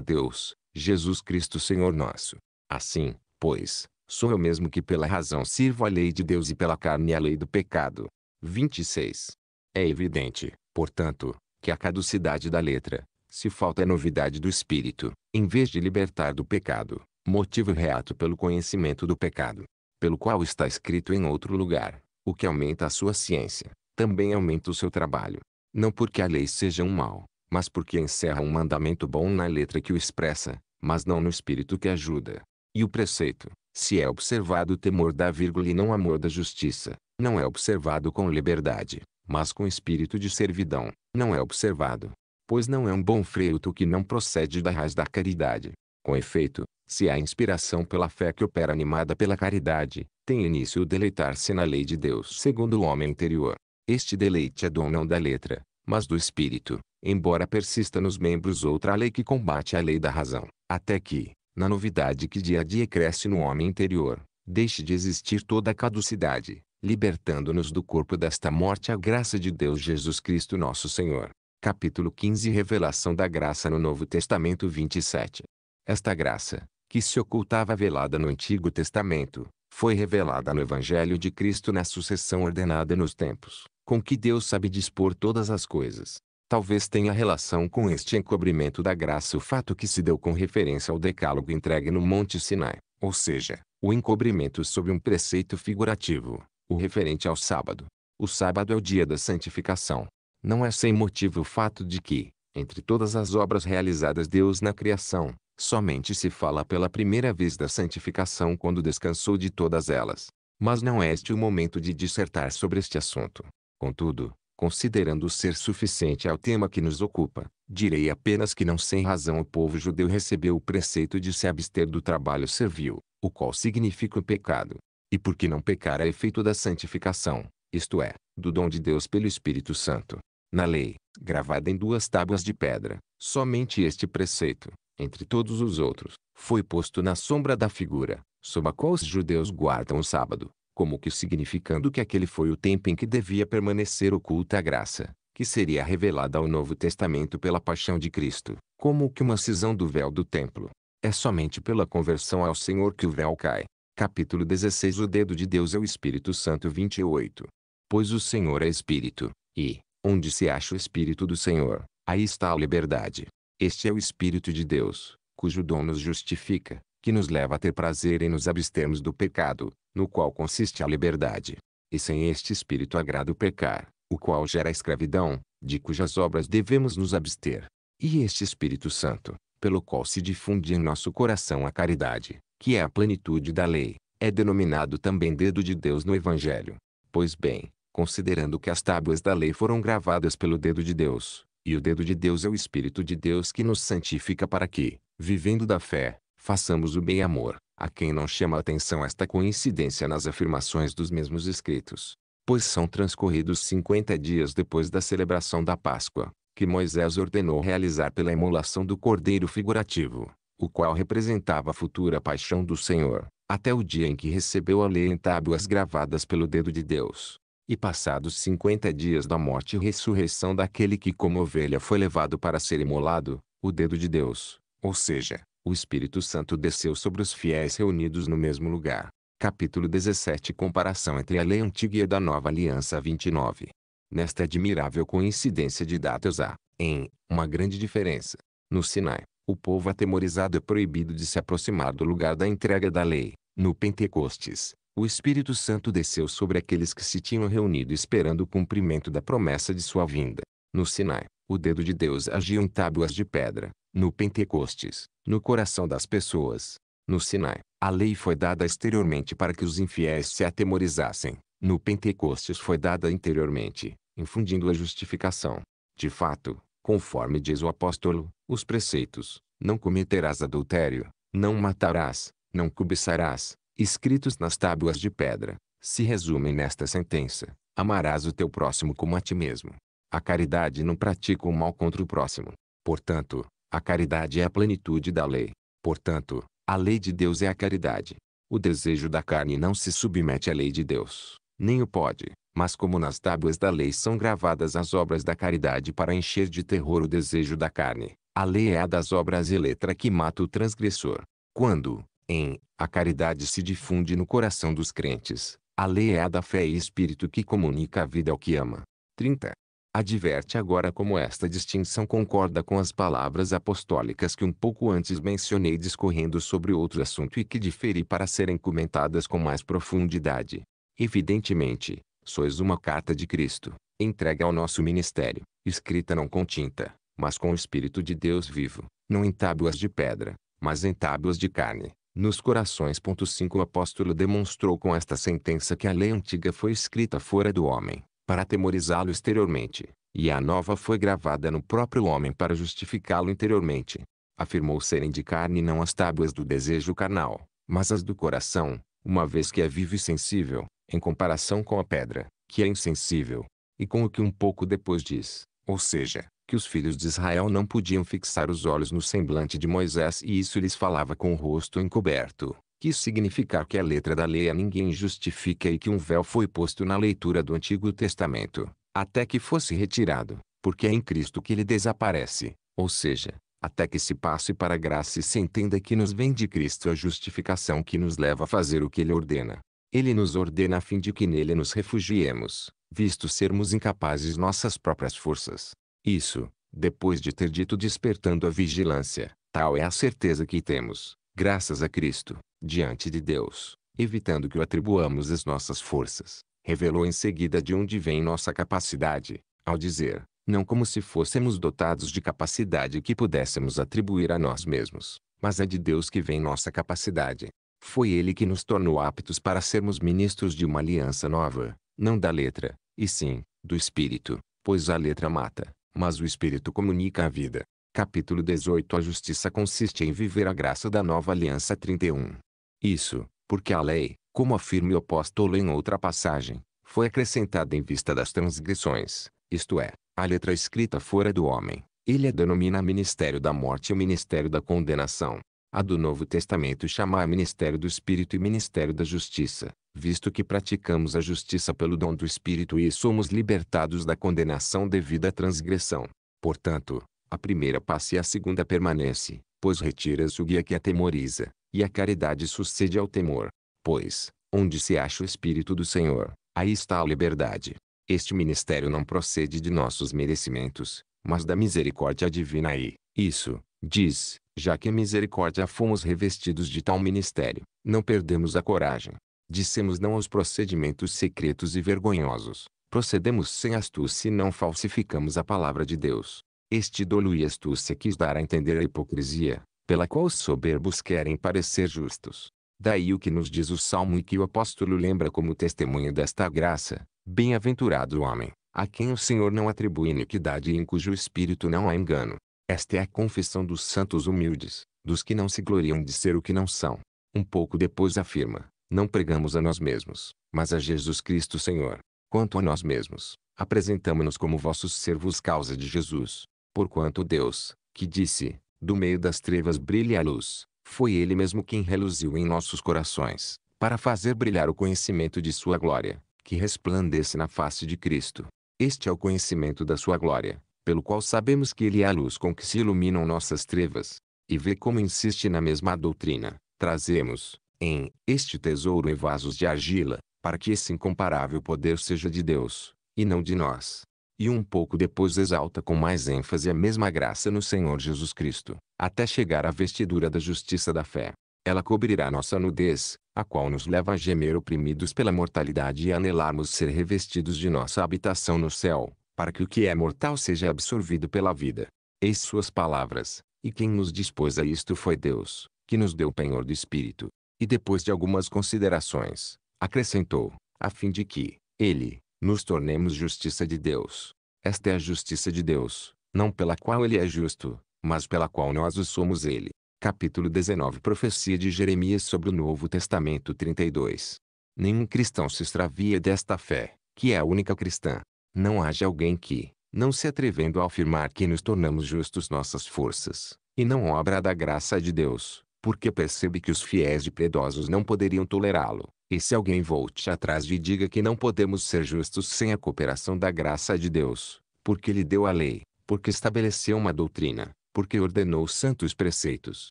A: Deus, Jesus Cristo Senhor nosso. Assim, pois, Sou eu mesmo que pela razão sirvo a lei de Deus e pela carne a lei do pecado. 26. É evidente, portanto, que a caducidade da letra, se falta a é novidade do espírito, em vez de libertar do pecado, motivo reato pelo conhecimento do pecado, pelo qual está escrito em outro lugar, o que aumenta a sua ciência, também aumenta o seu trabalho. Não porque a lei seja um mal, mas porque encerra um mandamento bom na letra que o expressa, mas não no espírito que ajuda. E o preceito, se é observado o temor da vírgula e não o amor da justiça, não é observado com liberdade, mas com espírito de servidão, não é observado. Pois não é um bom o que não procede da raiz da caridade. Com efeito, se há inspiração pela fé que opera animada pela caridade, tem início o deleitar-se na lei de Deus segundo o homem interior. Este deleite é dom não da letra, mas do espírito, embora persista nos membros outra lei que combate a lei da razão, até que, na novidade que dia a dia cresce no homem interior, deixe de existir toda a caducidade, libertando-nos do corpo desta morte a graça de Deus Jesus Cristo nosso Senhor. Capítulo 15 Revelação da graça no Novo Testamento 27 Esta graça, que se ocultava velada no Antigo Testamento, foi revelada no Evangelho de Cristo na sucessão ordenada nos tempos, com que Deus sabe dispor todas as coisas, Talvez tenha relação com este encobrimento da graça o fato que se deu com referência ao decálogo entregue no Monte Sinai, ou seja, o encobrimento sob um preceito figurativo, o referente ao sábado. O sábado é o dia da santificação. Não é sem motivo o fato de que, entre todas as obras realizadas Deus na criação, somente se fala pela primeira vez da santificação quando descansou de todas elas. Mas não é este o momento de dissertar sobre este assunto. Contudo, considerando ser suficiente ao tema que nos ocupa, direi apenas que não sem razão o povo judeu recebeu o preceito de se abster do trabalho servil, o qual significa o pecado. E porque não pecar é efeito da santificação, isto é, do dom de Deus pelo Espírito Santo. Na lei, gravada em duas tábuas de pedra, somente este preceito, entre todos os outros, foi posto na sombra da figura, sob a qual os judeus guardam o sábado, como que significando que aquele foi o tempo em que devia permanecer oculta a graça, que seria revelada ao Novo Testamento pela paixão de Cristo, como que uma cisão do véu do templo. É somente pela conversão ao Senhor que o véu cai. Capítulo 16 O dedo de Deus é o Espírito Santo 28. Pois o Senhor é Espírito, e, onde se acha o Espírito do Senhor, aí está a liberdade. Este é o Espírito de Deus, cujo dom nos justifica, que nos leva a ter prazer em nos abstermos do pecado, no qual consiste a liberdade. E sem este espírito agrada o pecar, o qual gera a escravidão, de cujas obras devemos nos abster. E este Espírito Santo, pelo qual se difunde em nosso coração a caridade, que é a plenitude da lei, é denominado também dedo de Deus no Evangelho. Pois bem, considerando que as tábuas da lei foram gravadas pelo dedo de Deus, e o dedo de Deus é o Espírito de Deus que nos santifica para que, vivendo da fé, façamos o bem amor, a quem não chama atenção esta coincidência nas afirmações dos mesmos escritos. Pois são transcorridos 50 dias depois da celebração da Páscoa, que Moisés ordenou realizar pela imolação do cordeiro figurativo, o qual representava a futura paixão do Senhor, até o dia em que recebeu a lei em tábuas gravadas pelo dedo de Deus. E passados 50 dias da morte e ressurreição daquele que como ovelha foi levado para ser imolado, o dedo de Deus, ou seja, o Espírito Santo desceu sobre os fiéis reunidos no mesmo lugar. Capítulo 17 Comparação entre a lei antiga e a da nova aliança 29. Nesta admirável coincidência de datas há, em, uma grande diferença. No Sinai, o povo atemorizado é proibido de se aproximar do lugar da entrega da lei. No Pentecostes, o Espírito Santo desceu sobre aqueles que se tinham reunido esperando o cumprimento da promessa de sua vinda. No Sinai, o dedo de Deus agia em tábuas de pedra, no Pentecostes, no coração das pessoas. No Sinai, a lei foi dada exteriormente para que os infiéis se atemorizassem. No Pentecostes foi dada interiormente, infundindo a justificação. De fato, conforme diz o apóstolo, os preceitos, não cometerás adultério, não matarás, não cobiçarás, escritos nas tábuas de pedra, se resumem nesta sentença: amarás o teu próximo como a ti mesmo. A caridade não pratica o mal contra o próximo. Portanto, a caridade é a plenitude da lei. Portanto, a lei de Deus é a caridade. O desejo da carne não se submete à lei de Deus, nem o pode, mas como nas tábuas da lei são gravadas as obras da caridade para encher de terror o desejo da carne, a lei é a das obras e letra que mata o transgressor. Quando, em, a caridade se difunde no coração dos crentes, a lei é a da fé e espírito que comunica a vida ao que ama. 30. Adverte agora como esta distinção concorda com as palavras apostólicas que um pouco antes mencionei discorrendo sobre outro assunto e que difere para serem comentadas com mais profundidade. Evidentemente, sois uma carta de Cristo, entregue ao nosso ministério, escrita não com tinta, mas com o Espírito de Deus vivo, não em tábuas de pedra, mas em tábuas de carne. Nos corações. 5 O apóstolo demonstrou com esta sentença que a lei antiga foi escrita fora do homem para atemorizá-lo exteriormente, e a nova foi gravada no próprio homem para justificá-lo interiormente. Afirmou serem de carne não as tábuas do desejo carnal, mas as do coração, uma vez que é vivo e sensível, em comparação com a pedra, que é insensível. E com o que um pouco depois diz, ou seja, que os filhos de Israel não podiam fixar os olhos no semblante de Moisés e isso lhes falava com o rosto encoberto, quis significar que a letra da lei a ninguém justifica e que um véu foi posto na leitura do Antigo Testamento, até que fosse retirado, porque é em Cristo que ele desaparece, ou seja, até que se passe para a graça e se entenda que nos vem de Cristo a justificação que nos leva a fazer o que ele ordena. Ele nos ordena a fim de que nele nos refugiemos, visto sermos incapazes nossas próprias forças. Isso, depois de ter dito despertando a vigilância, tal é a certeza que temos, graças a Cristo, diante de Deus, evitando que o atribuamos às nossas forças, revelou em seguida de onde vem nossa capacidade, ao dizer, não como se fôssemos dotados de capacidade que pudéssemos atribuir a nós mesmos, mas é de Deus que vem nossa capacidade. Foi Ele que nos tornou aptos para sermos ministros de uma aliança nova, não da letra, e sim, do Espírito, pois a letra mata, mas o Espírito comunica a vida. Capítulo 18 A justiça consiste em viver a graça da nova aliança 31. Isso, porque a lei, como afirma o apóstolo em outra passagem, foi acrescentada em vista das transgressões, isto é, a letra escrita fora do homem. Ele a denomina ministério da morte e ministério da condenação. A do Novo Testamento chama a ministério do Espírito e ministério da justiça, visto que praticamos a justiça pelo dom do Espírito e somos libertados da condenação devida à transgressão. Portanto, a primeira passa e a segunda permanece, pois retira-se o guia que atemoriza, e a caridade sucede ao temor. Pois, onde se acha o Espírito do Senhor, aí está a liberdade. Este ministério não procede de nossos merecimentos, mas da misericórdia divina e, isso, diz, já que a misericórdia fomos revestidos de tal ministério, não perdemos a coragem. Dissemos não aos procedimentos secretos e vergonhosos. Procedemos sem astúcia e não falsificamos a palavra de Deus. Este dolo e astúcia quis dar a entender a hipocrisia, pela qual os soberbos querem parecer justos. Daí o que nos diz o Salmo e que o apóstolo lembra como testemunho desta graça: Bem-aventurado o homem, a quem o Senhor não atribui iniquidade e em cujo espírito não há engano. Esta é a confissão dos santos humildes, dos que não se gloriam de ser o que não são. Um pouco depois afirma: Não pregamos a nós mesmos, mas a Jesus Cristo Senhor. Quanto a nós mesmos, apresentamo-nos como vossos servos causa de Jesus. Porquanto Deus, que disse: do meio das trevas brilha a luz. Foi ele mesmo quem reluziu em nossos corações, para fazer brilhar o conhecimento de sua glória, que resplandece na face de Cristo. Este é o conhecimento da sua glória, pelo qual sabemos que ele é a luz com que se iluminam nossas trevas. E vê como insiste na mesma doutrina. Trazemos, em, este tesouro em vasos de argila, para que esse incomparável poder seja de Deus, e não de nós e um pouco depois exalta com mais ênfase a mesma graça no Senhor Jesus Cristo, até chegar à vestidura da justiça da fé. Ela cobrirá nossa nudez, a qual nos leva a gemer oprimidos pela mortalidade e anelarmos ser revestidos de nossa habitação no céu, para que o que é mortal seja absorvido pela vida. Eis suas palavras, e quem nos dispôs a isto foi Deus, que nos deu o penhor do Espírito. E depois de algumas considerações, acrescentou, a fim de que, ele, nos tornemos justiça de Deus. Esta é a justiça de Deus, não pela qual ele é justo, mas pela qual nós o somos ele. Capítulo 19 Profecia de Jeremias sobre o Novo Testamento 32 Nenhum cristão se extravia desta fé, que é a única cristã. Não haja alguém que, não se atrevendo a afirmar que nos tornamos justos nossas forças, e não obra da graça de Deus, porque percebe que os fiéis e piedosos não poderiam tolerá-lo, e se alguém volte atrás e diga que não podemos ser justos sem a cooperação da graça de Deus, porque lhe deu a lei, porque estabeleceu uma doutrina, porque ordenou santos preceitos.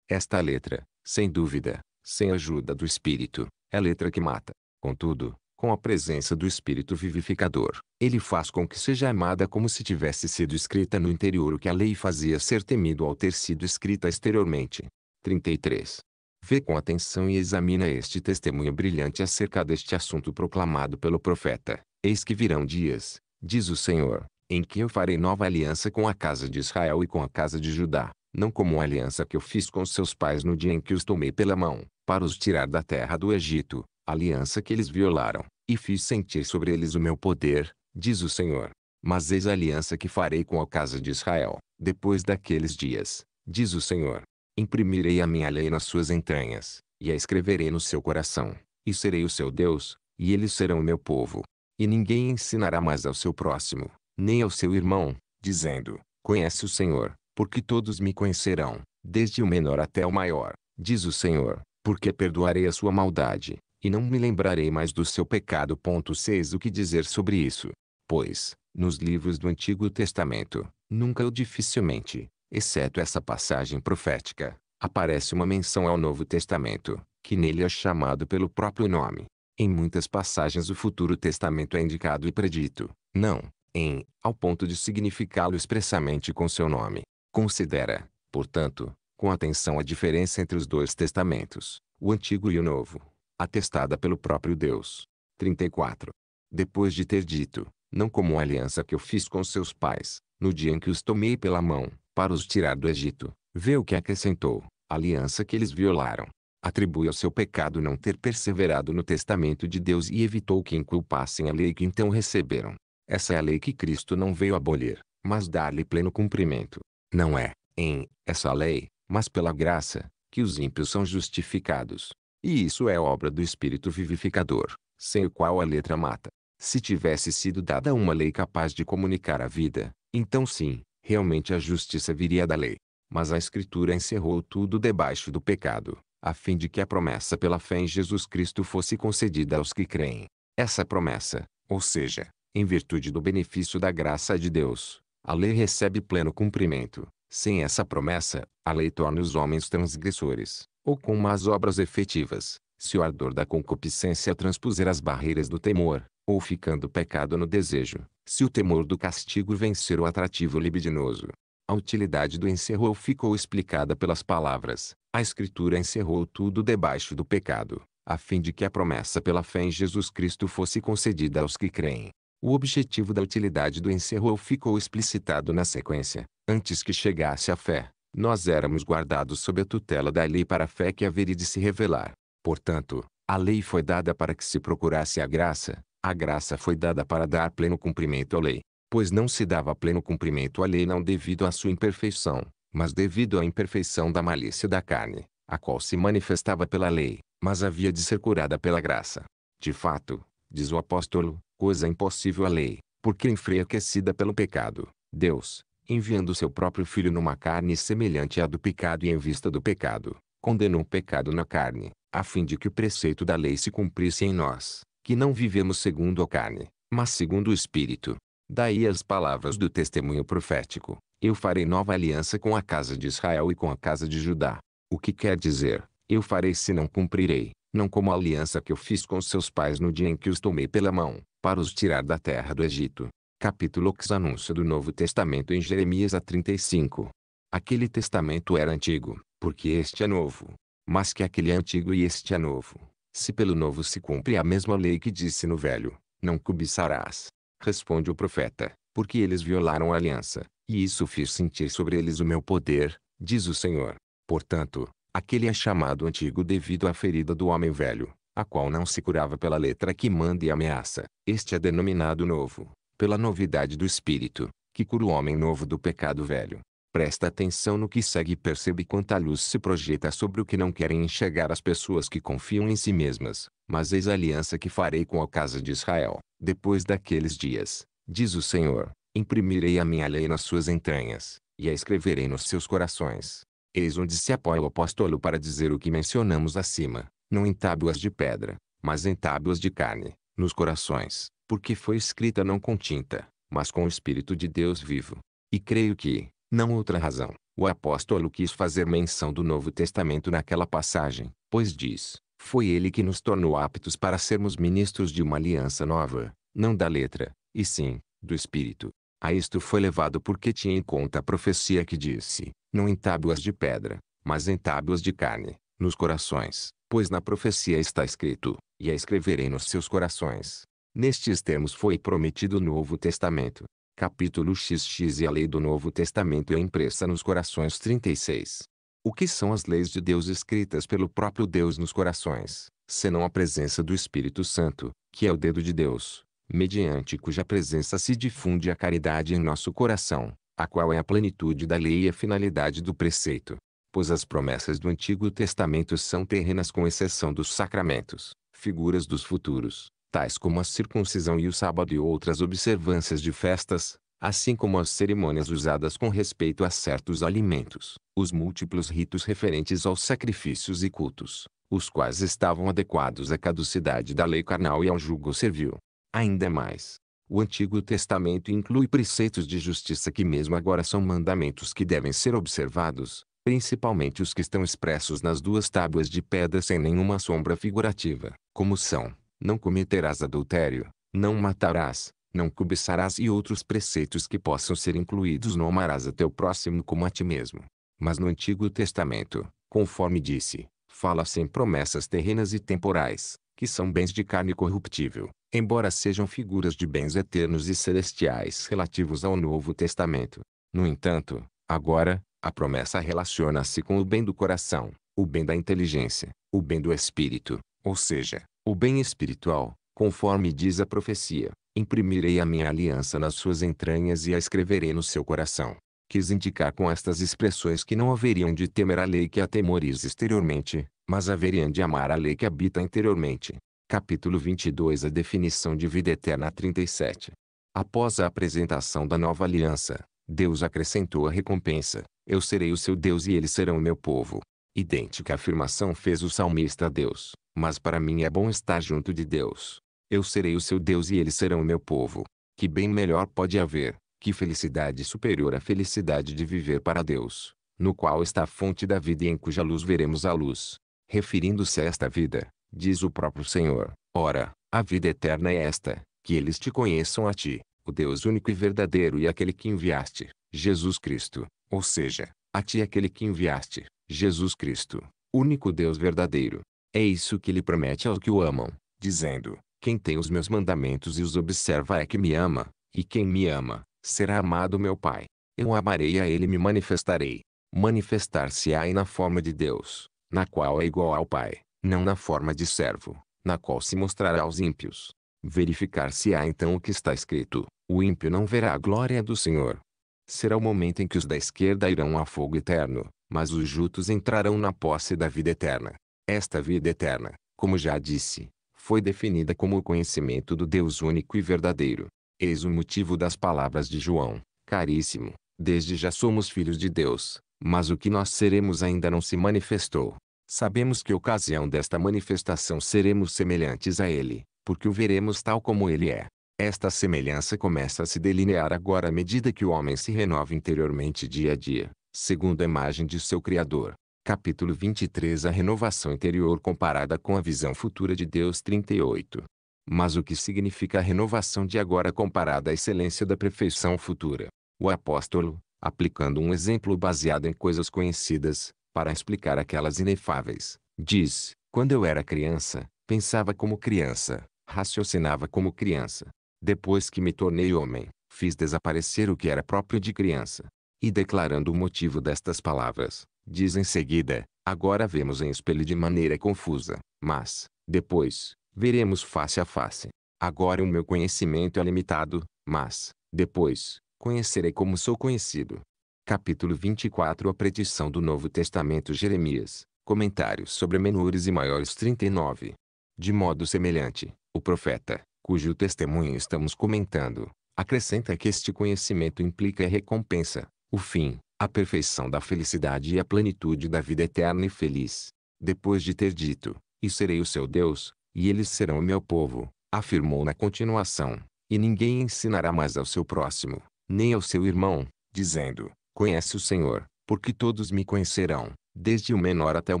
A: Esta letra, sem dúvida, sem a ajuda do Espírito, é letra que mata. Contudo, com a presença do Espírito vivificador, ele faz com que seja amada como se tivesse sido escrita no interior o que a lei fazia ser temido ao ter sido escrita exteriormente. 33. Vê com atenção e examina este testemunho brilhante acerca deste assunto proclamado pelo profeta. Eis que virão dias, diz o Senhor, em que eu farei nova aliança com a casa de Israel e com a casa de Judá, não como a aliança que eu fiz com seus pais no dia em que os tomei pela mão, para os tirar da terra do Egito, aliança que eles violaram, e fiz sentir sobre eles o meu poder, diz o Senhor. Mas eis a aliança que farei com a casa de Israel, depois daqueles dias, diz o Senhor. Imprimirei a minha lei nas suas entranhas, e a escreverei no seu coração, e serei o seu Deus, e eles serão o meu povo. E ninguém ensinará mais ao seu próximo, nem ao seu irmão, dizendo: Conhece o Senhor, porque todos me conhecerão, desde o menor até o maior, diz o Senhor, porque perdoarei a sua maldade, e não me lembrarei mais do seu pecado. Ponto 6 O que dizer sobre isso? Pois, nos livros do Antigo Testamento, nunca ou dificilmente, Exceto essa passagem profética, aparece uma menção ao Novo Testamento, que nele é chamado pelo próprio nome. Em muitas passagens o Futuro Testamento é indicado e predito, não, em, ao ponto de significá-lo expressamente com seu nome. Considera, portanto, com atenção a diferença entre os dois testamentos, o Antigo e o Novo, atestada pelo próprio Deus. 34. Depois de ter dito, não como a aliança que eu fiz com seus pais, no dia em que os tomei pela mão, para os tirar do Egito. Vê o que acrescentou, aliança que eles violaram. Atribui ao seu pecado não ter perseverado no testamento de Deus e evitou que inculpassem a lei que então receberam. Essa é a lei que Cristo não veio abolir, mas dar-lhe pleno cumprimento. Não é, em, essa lei, mas pela graça, que os ímpios são justificados. E isso é obra do Espírito vivificador, sem o qual a letra mata. Se tivesse sido dada uma lei capaz de comunicar a vida, então sim, realmente a justiça viria da lei. Mas a Escritura encerrou tudo debaixo do pecado, a fim de que a promessa pela fé em Jesus Cristo fosse concedida aos que creem. Essa promessa, ou seja, em virtude do benefício da graça de Deus, a lei recebe pleno cumprimento. Sem essa promessa, a lei torna os homens transgressores, ou com más obras efetivas, se o ardor da concupiscência transpuser as barreiras do temor, ou ficando pecado no desejo, se o temor do castigo vencer o atrativo libidinoso. A utilidade do encerrou ficou explicada pelas palavras. A Escritura encerrou tudo debaixo do pecado, a fim de que a promessa pela fé em Jesus Cristo fosse concedida aos que creem. O objetivo da utilidade do encerrou ficou explicitado na sequência. Antes que chegasse a fé, nós éramos guardados sob a tutela da lei para a fé que haveria de se revelar. Portanto, a lei foi dada para que se procurasse a graça, a graça foi dada para dar pleno cumprimento à lei. Pois não se dava pleno cumprimento à lei não devido à sua imperfeição, mas devido à imperfeição da malícia da carne, a qual se manifestava pela lei, mas havia de ser curada pela graça. De fato, diz o apóstolo, coisa impossível à lei, porque enfraquecida pelo pecado, Deus, enviando seu próprio Filho numa carne semelhante à do pecado e em vista do pecado, condenou o pecado na carne, a fim de que o preceito da lei se cumprisse em nós, que não vivemos segundo a carne, mas segundo o Espírito. Daí as palavras do testemunho profético: Eu farei nova aliança com a casa de Israel e com a casa de Judá. O que quer dizer, eu farei se não cumprirei, não como a aliança que eu fiz com seus pais no dia em que os tomei pela mão, para os tirar da terra do Egito. Capítulo X Anúncio do Novo Testamento em Jeremias a 35. Aquele testamento era antigo, porque este é novo, mas que aquele é antigo e este é novo. Se pelo novo se cumpre a mesma lei que disse no velho, não cobiçarás. Responde o profeta, porque eles violaram a aliança, e isso fiz sentir sobre eles o meu poder, diz o Senhor. Portanto, aquele é chamado antigo devido à ferida do homem velho, a qual não se curava pela letra que manda e ameaça. Este é denominado novo, pela novidade do espírito, que cura o homem novo do pecado velho. Presta atenção no que segue e percebe quanta luz se projeta sobre o que não querem enxergar as pessoas que confiam em si mesmas. Mas eis a aliança que farei com a casa de Israel, depois daqueles dias, diz o Senhor. Imprimirei a minha lei nas suas entranhas, e a escreverei nos seus corações. Eis onde se apoia o apóstolo para dizer o que mencionamos acima, não em tábuas de pedra, mas em tábuas de carne, nos corações, porque foi escrita não com tinta, mas com o Espírito de Deus vivo. E creio que, não outra razão. O apóstolo quis fazer menção do Novo Testamento naquela passagem, pois diz: Foi ele que nos tornou aptos para sermos ministros de uma aliança nova, não da letra, e sim, do Espírito. A isto foi levado porque tinha em conta a profecia que disse: Não em tábuas de pedra, mas em tábuas de carne, nos corações, pois na profecia está escrito: E a escreverei nos seus corações. Nestes termos foi prometido o Novo Testamento, capítulo XX e a lei do Novo Testamento é impressa nos corações 36. O que são as leis de Deus escritas pelo próprio Deus nos corações, senão a presença do Espírito Santo, que é o dedo de Deus, mediante cuja presença se difunde a caridade em nosso coração, a qual é a plenitude da lei e a finalidade do preceito. Pois as promessas do Antigo Testamento são terrenas com exceção dos sacramentos, figuras dos futuros, tais como a circuncisão e o sábado e outras observâncias de festas, assim como as cerimônias usadas com respeito a certos alimentos, os múltiplos ritos referentes aos sacrifícios e cultos, os quais estavam adequados à caducidade da lei carnal e ao jugo servil. Ainda mais, o Antigo Testamento inclui preceitos de justiça que mesmo agora são mandamentos que devem ser observados, principalmente os que estão expressos nas duas tábuas de pedra sem nenhuma sombra figurativa, como são não cometerás adultério, não matarás, não cobiçarás e outros preceitos que possam ser incluídos não amarás a teu próximo como a ti mesmo. Mas no Antigo Testamento, conforme disse, fala-se em promessas terrenas e temporais, que são bens de carne corruptível, embora sejam figuras de bens eternos e celestiais relativos ao Novo Testamento. No entanto, agora, a promessa relaciona-se com o bem do coração, o bem da inteligência, o bem do espírito, ou seja, o bem espiritual, conforme diz a profecia, imprimirei a minha aliança nas suas entranhas e a escreverei no seu coração. Quis indicar com estas expressões que não haveriam de temer a lei que atemoriza exteriormente, mas haveriam de amar a lei que habita interiormente. Capítulo 22 A definição de vida eterna 37 Após a apresentação da nova aliança, Deus acrescentou a recompensa: Eu serei o seu Deus e eles serão o meu povo. Idêntica afirmação fez o salmista a Deus, mas para mim é bom estar junto de Deus. Eu serei o seu Deus e eles serão o meu povo. Que bem melhor pode haver, que felicidade superior à felicidade de viver para Deus, no qual está a fonte da vida e em cuja luz veremos a luz. Referindo-se a esta vida, diz o próprio Senhor: Ora, a vida eterna é esta, que eles te conheçam a ti, o Deus único e verdadeiro e aquele que enviaste, Jesus Cristo, ou seja, a ti é aquele que enviaste, Jesus Cristo, único Deus verdadeiro. É isso que ele promete aos que o amam, dizendo: Quem tem os meus mandamentos e os observa é que me ama, e quem me ama, será amado meu Pai. Eu amarei a ele e me manifestarei. Manifestar-se-á na forma de Deus, na qual é igual ao Pai, não na forma de servo, na qual se mostrará aos ímpios. Verificar-se-á então o que está escrito: O ímpio não verá a glória do Senhor. Será o momento em que os da esquerda irão a fogo eterno, mas os justos entrarão na posse da vida eterna. Esta vida eterna, como já disse, foi definida como o conhecimento do Deus único e verdadeiro. Eis o motivo das palavras de João: Caríssimo, desde já somos filhos de Deus, mas o que nós seremos ainda não se manifestou. Sabemos que ocasião desta manifestação seremos semelhantes a Ele, porque o veremos tal como Ele é. Esta semelhança começa a se delinear agora à medida que o homem se renova interiormente dia a dia, segundo a imagem de seu Criador. Capítulo 23 A renovação interior comparada com a visão futura de Deus 38. Mas o que significa a renovação de agora comparada à excelência da perfeição futura? O apóstolo, aplicando um exemplo baseado em coisas conhecidas, para explicar aquelas inefáveis, diz: Quando eu era criança, pensava como criança, raciocinava como criança. Depois que me tornei homem, fiz desaparecer o que era próprio de criança. E declarando o motivo destas palavras, Diz em seguida, agora vemos em espelho de maneira confusa, mas, depois, veremos face a face. Agora o meu conhecimento é limitado, mas, depois, conhecerei como sou conhecido. Capítulo 24 A Predição do Novo Testamento Jeremias Comentários sobre menores e maiores 39 De modo semelhante, o profeta, cujo testemunho estamos comentando, acrescenta que este conhecimento implica a recompensa, o fim, a perfeição da felicidade e a plenitude da vida eterna e feliz. Depois de ter dito, e serei o seu Deus, e eles serão o meu povo, afirmou na continuação, e ninguém ensinará mais ao seu próximo, nem ao seu irmão, dizendo, conhece o Senhor, porque todos me conhecerão, desde o menor até o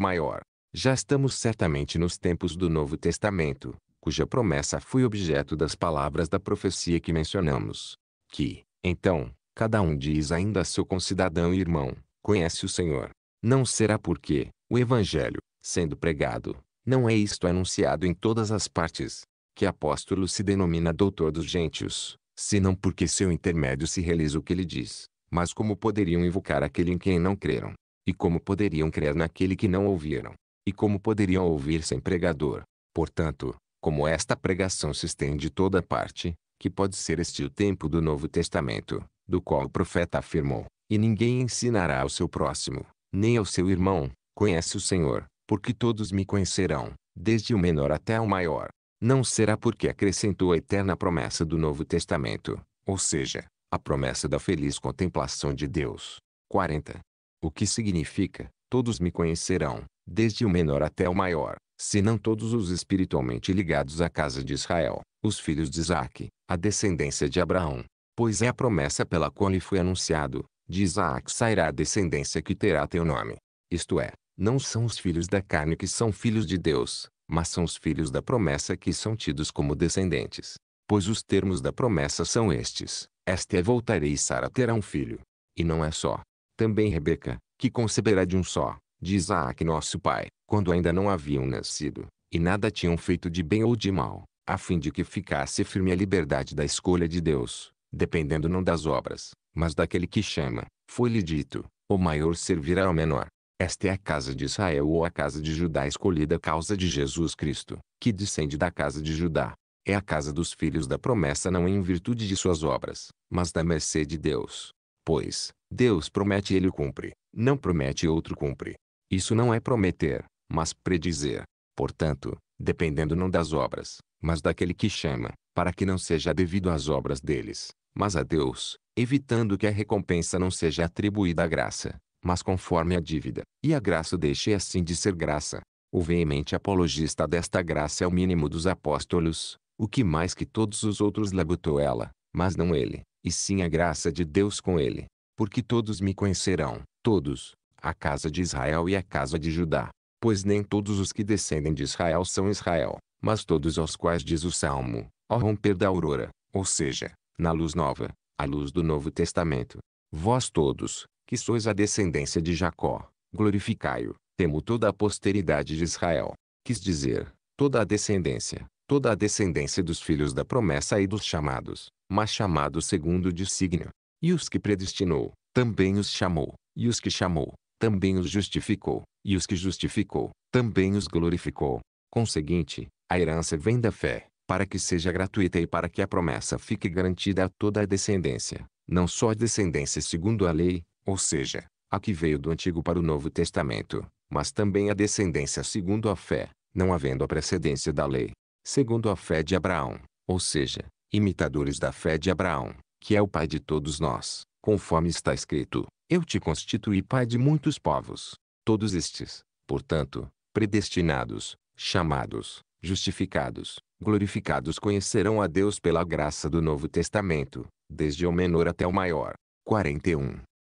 A: maior. Já estamos certamente nos tempos do Novo Testamento, cuja promessa foi objeto das palavras da profecia que mencionamos. Que, então, Cada um diz ainda a seu concidadão e irmão, conhece o Senhor. Não será porque, o Evangelho, sendo pregado, não é isto anunciado em todas as partes, que apóstolo se denomina doutor dos gentios, senão porque seu intermédio se realiza o que ele diz. Mas como poderiam invocar aquele em quem não creram? E como poderiam crer naquele que não ouviram? E como poderiam ouvir sem pregador? Portanto, como esta pregação se estende toda parte, que pode ser este o tempo do Novo Testamento, do qual o profeta afirmou: E ninguém ensinará ao seu próximo, nem ao seu irmão, conhece o Senhor, porque todos me conhecerão, desde o menor até o maior. Não será porque acrescentou a eterna promessa do Novo Testamento, ou seja, a promessa da feliz contemplação de Deus. 40. O que significa, todos me conhecerão, desde o menor até o maior, se não todos os espiritualmente ligados à casa de Israel, os filhos de Isaac, a descendência de Abraão, pois é a promessa pela qual lhe foi anunciado, de Isaac sairá a descendência que terá teu nome. Isto é, não são os filhos da carne que são filhos de Deus, mas são os filhos da promessa que são tidos como descendentes. Pois os termos da promessa são estes, esta é voltarei e Sara terá um filho. E não é só. Também Rebeca, que conceberá de um só, de Isaac nosso pai, quando ainda não haviam nascido, e nada tinham feito de bem ou de mal, a fim de que ficasse firme a liberdade da escolha de Deus, dependendo não das obras, mas daquele que chama. Foi-lhe dito, o maior servirá ao menor. Esta é a casa de Israel ou a casa de Judá escolhida a causa de Jesus Cristo, que descende da casa de Judá. É a casa dos filhos da promessa não em virtude de suas obras, mas da mercê de Deus. Pois, Deus promete e ele o cumpre, não promete e outro cumpre. Isso não é prometer, mas predizer. Portanto, dependendo não das obras, mas daquele que chama, para que não seja devido às obras deles mas a Deus, evitando que a recompensa não seja atribuída à graça, mas conforme a dívida, e a graça deixe assim de ser graça. O veemente apologista desta graça é o mínimo dos apóstolos, o que mais que todos os outros labutou ela, mas não ele, e sim a graça de Deus com ele. Porque todos me conhecerão, todos, a casa de Israel e a casa de Judá. Pois nem todos os que descendem de Israel são Israel, mas todos aos quais diz o Salmo, ao romper da aurora, ou seja, na luz nova, a luz do Novo Testamento. Vós todos, que sois a descendência de Jacó, glorificai-o, temo toda a posteridade de Israel. Quis dizer, toda a descendência, toda a descendência dos filhos da promessa e dos chamados, mas chamados segundo o dissígnio. E os que predestinou, também os chamou, e os que chamou, também os justificou, e os que justificou, também os glorificou. Conseguinte, a herança vem da fé, para que seja gratuita e para que a promessa fique garantida a toda a descendência, não só a descendência segundo a lei, ou seja, a que veio do Antigo para o Novo Testamento, mas também a descendência segundo a fé, não havendo a precedência da lei, segundo a fé de Abraão, ou seja, imitadores da fé de Abraão, que é o pai de todos nós, conforme está escrito: Eu te constituí pai de muitos povos. Todos estes, portanto, predestinados, chamados, justificados, glorificados conhecerão a Deus pela graça do Novo Testamento, desde o menor até o maior. 41.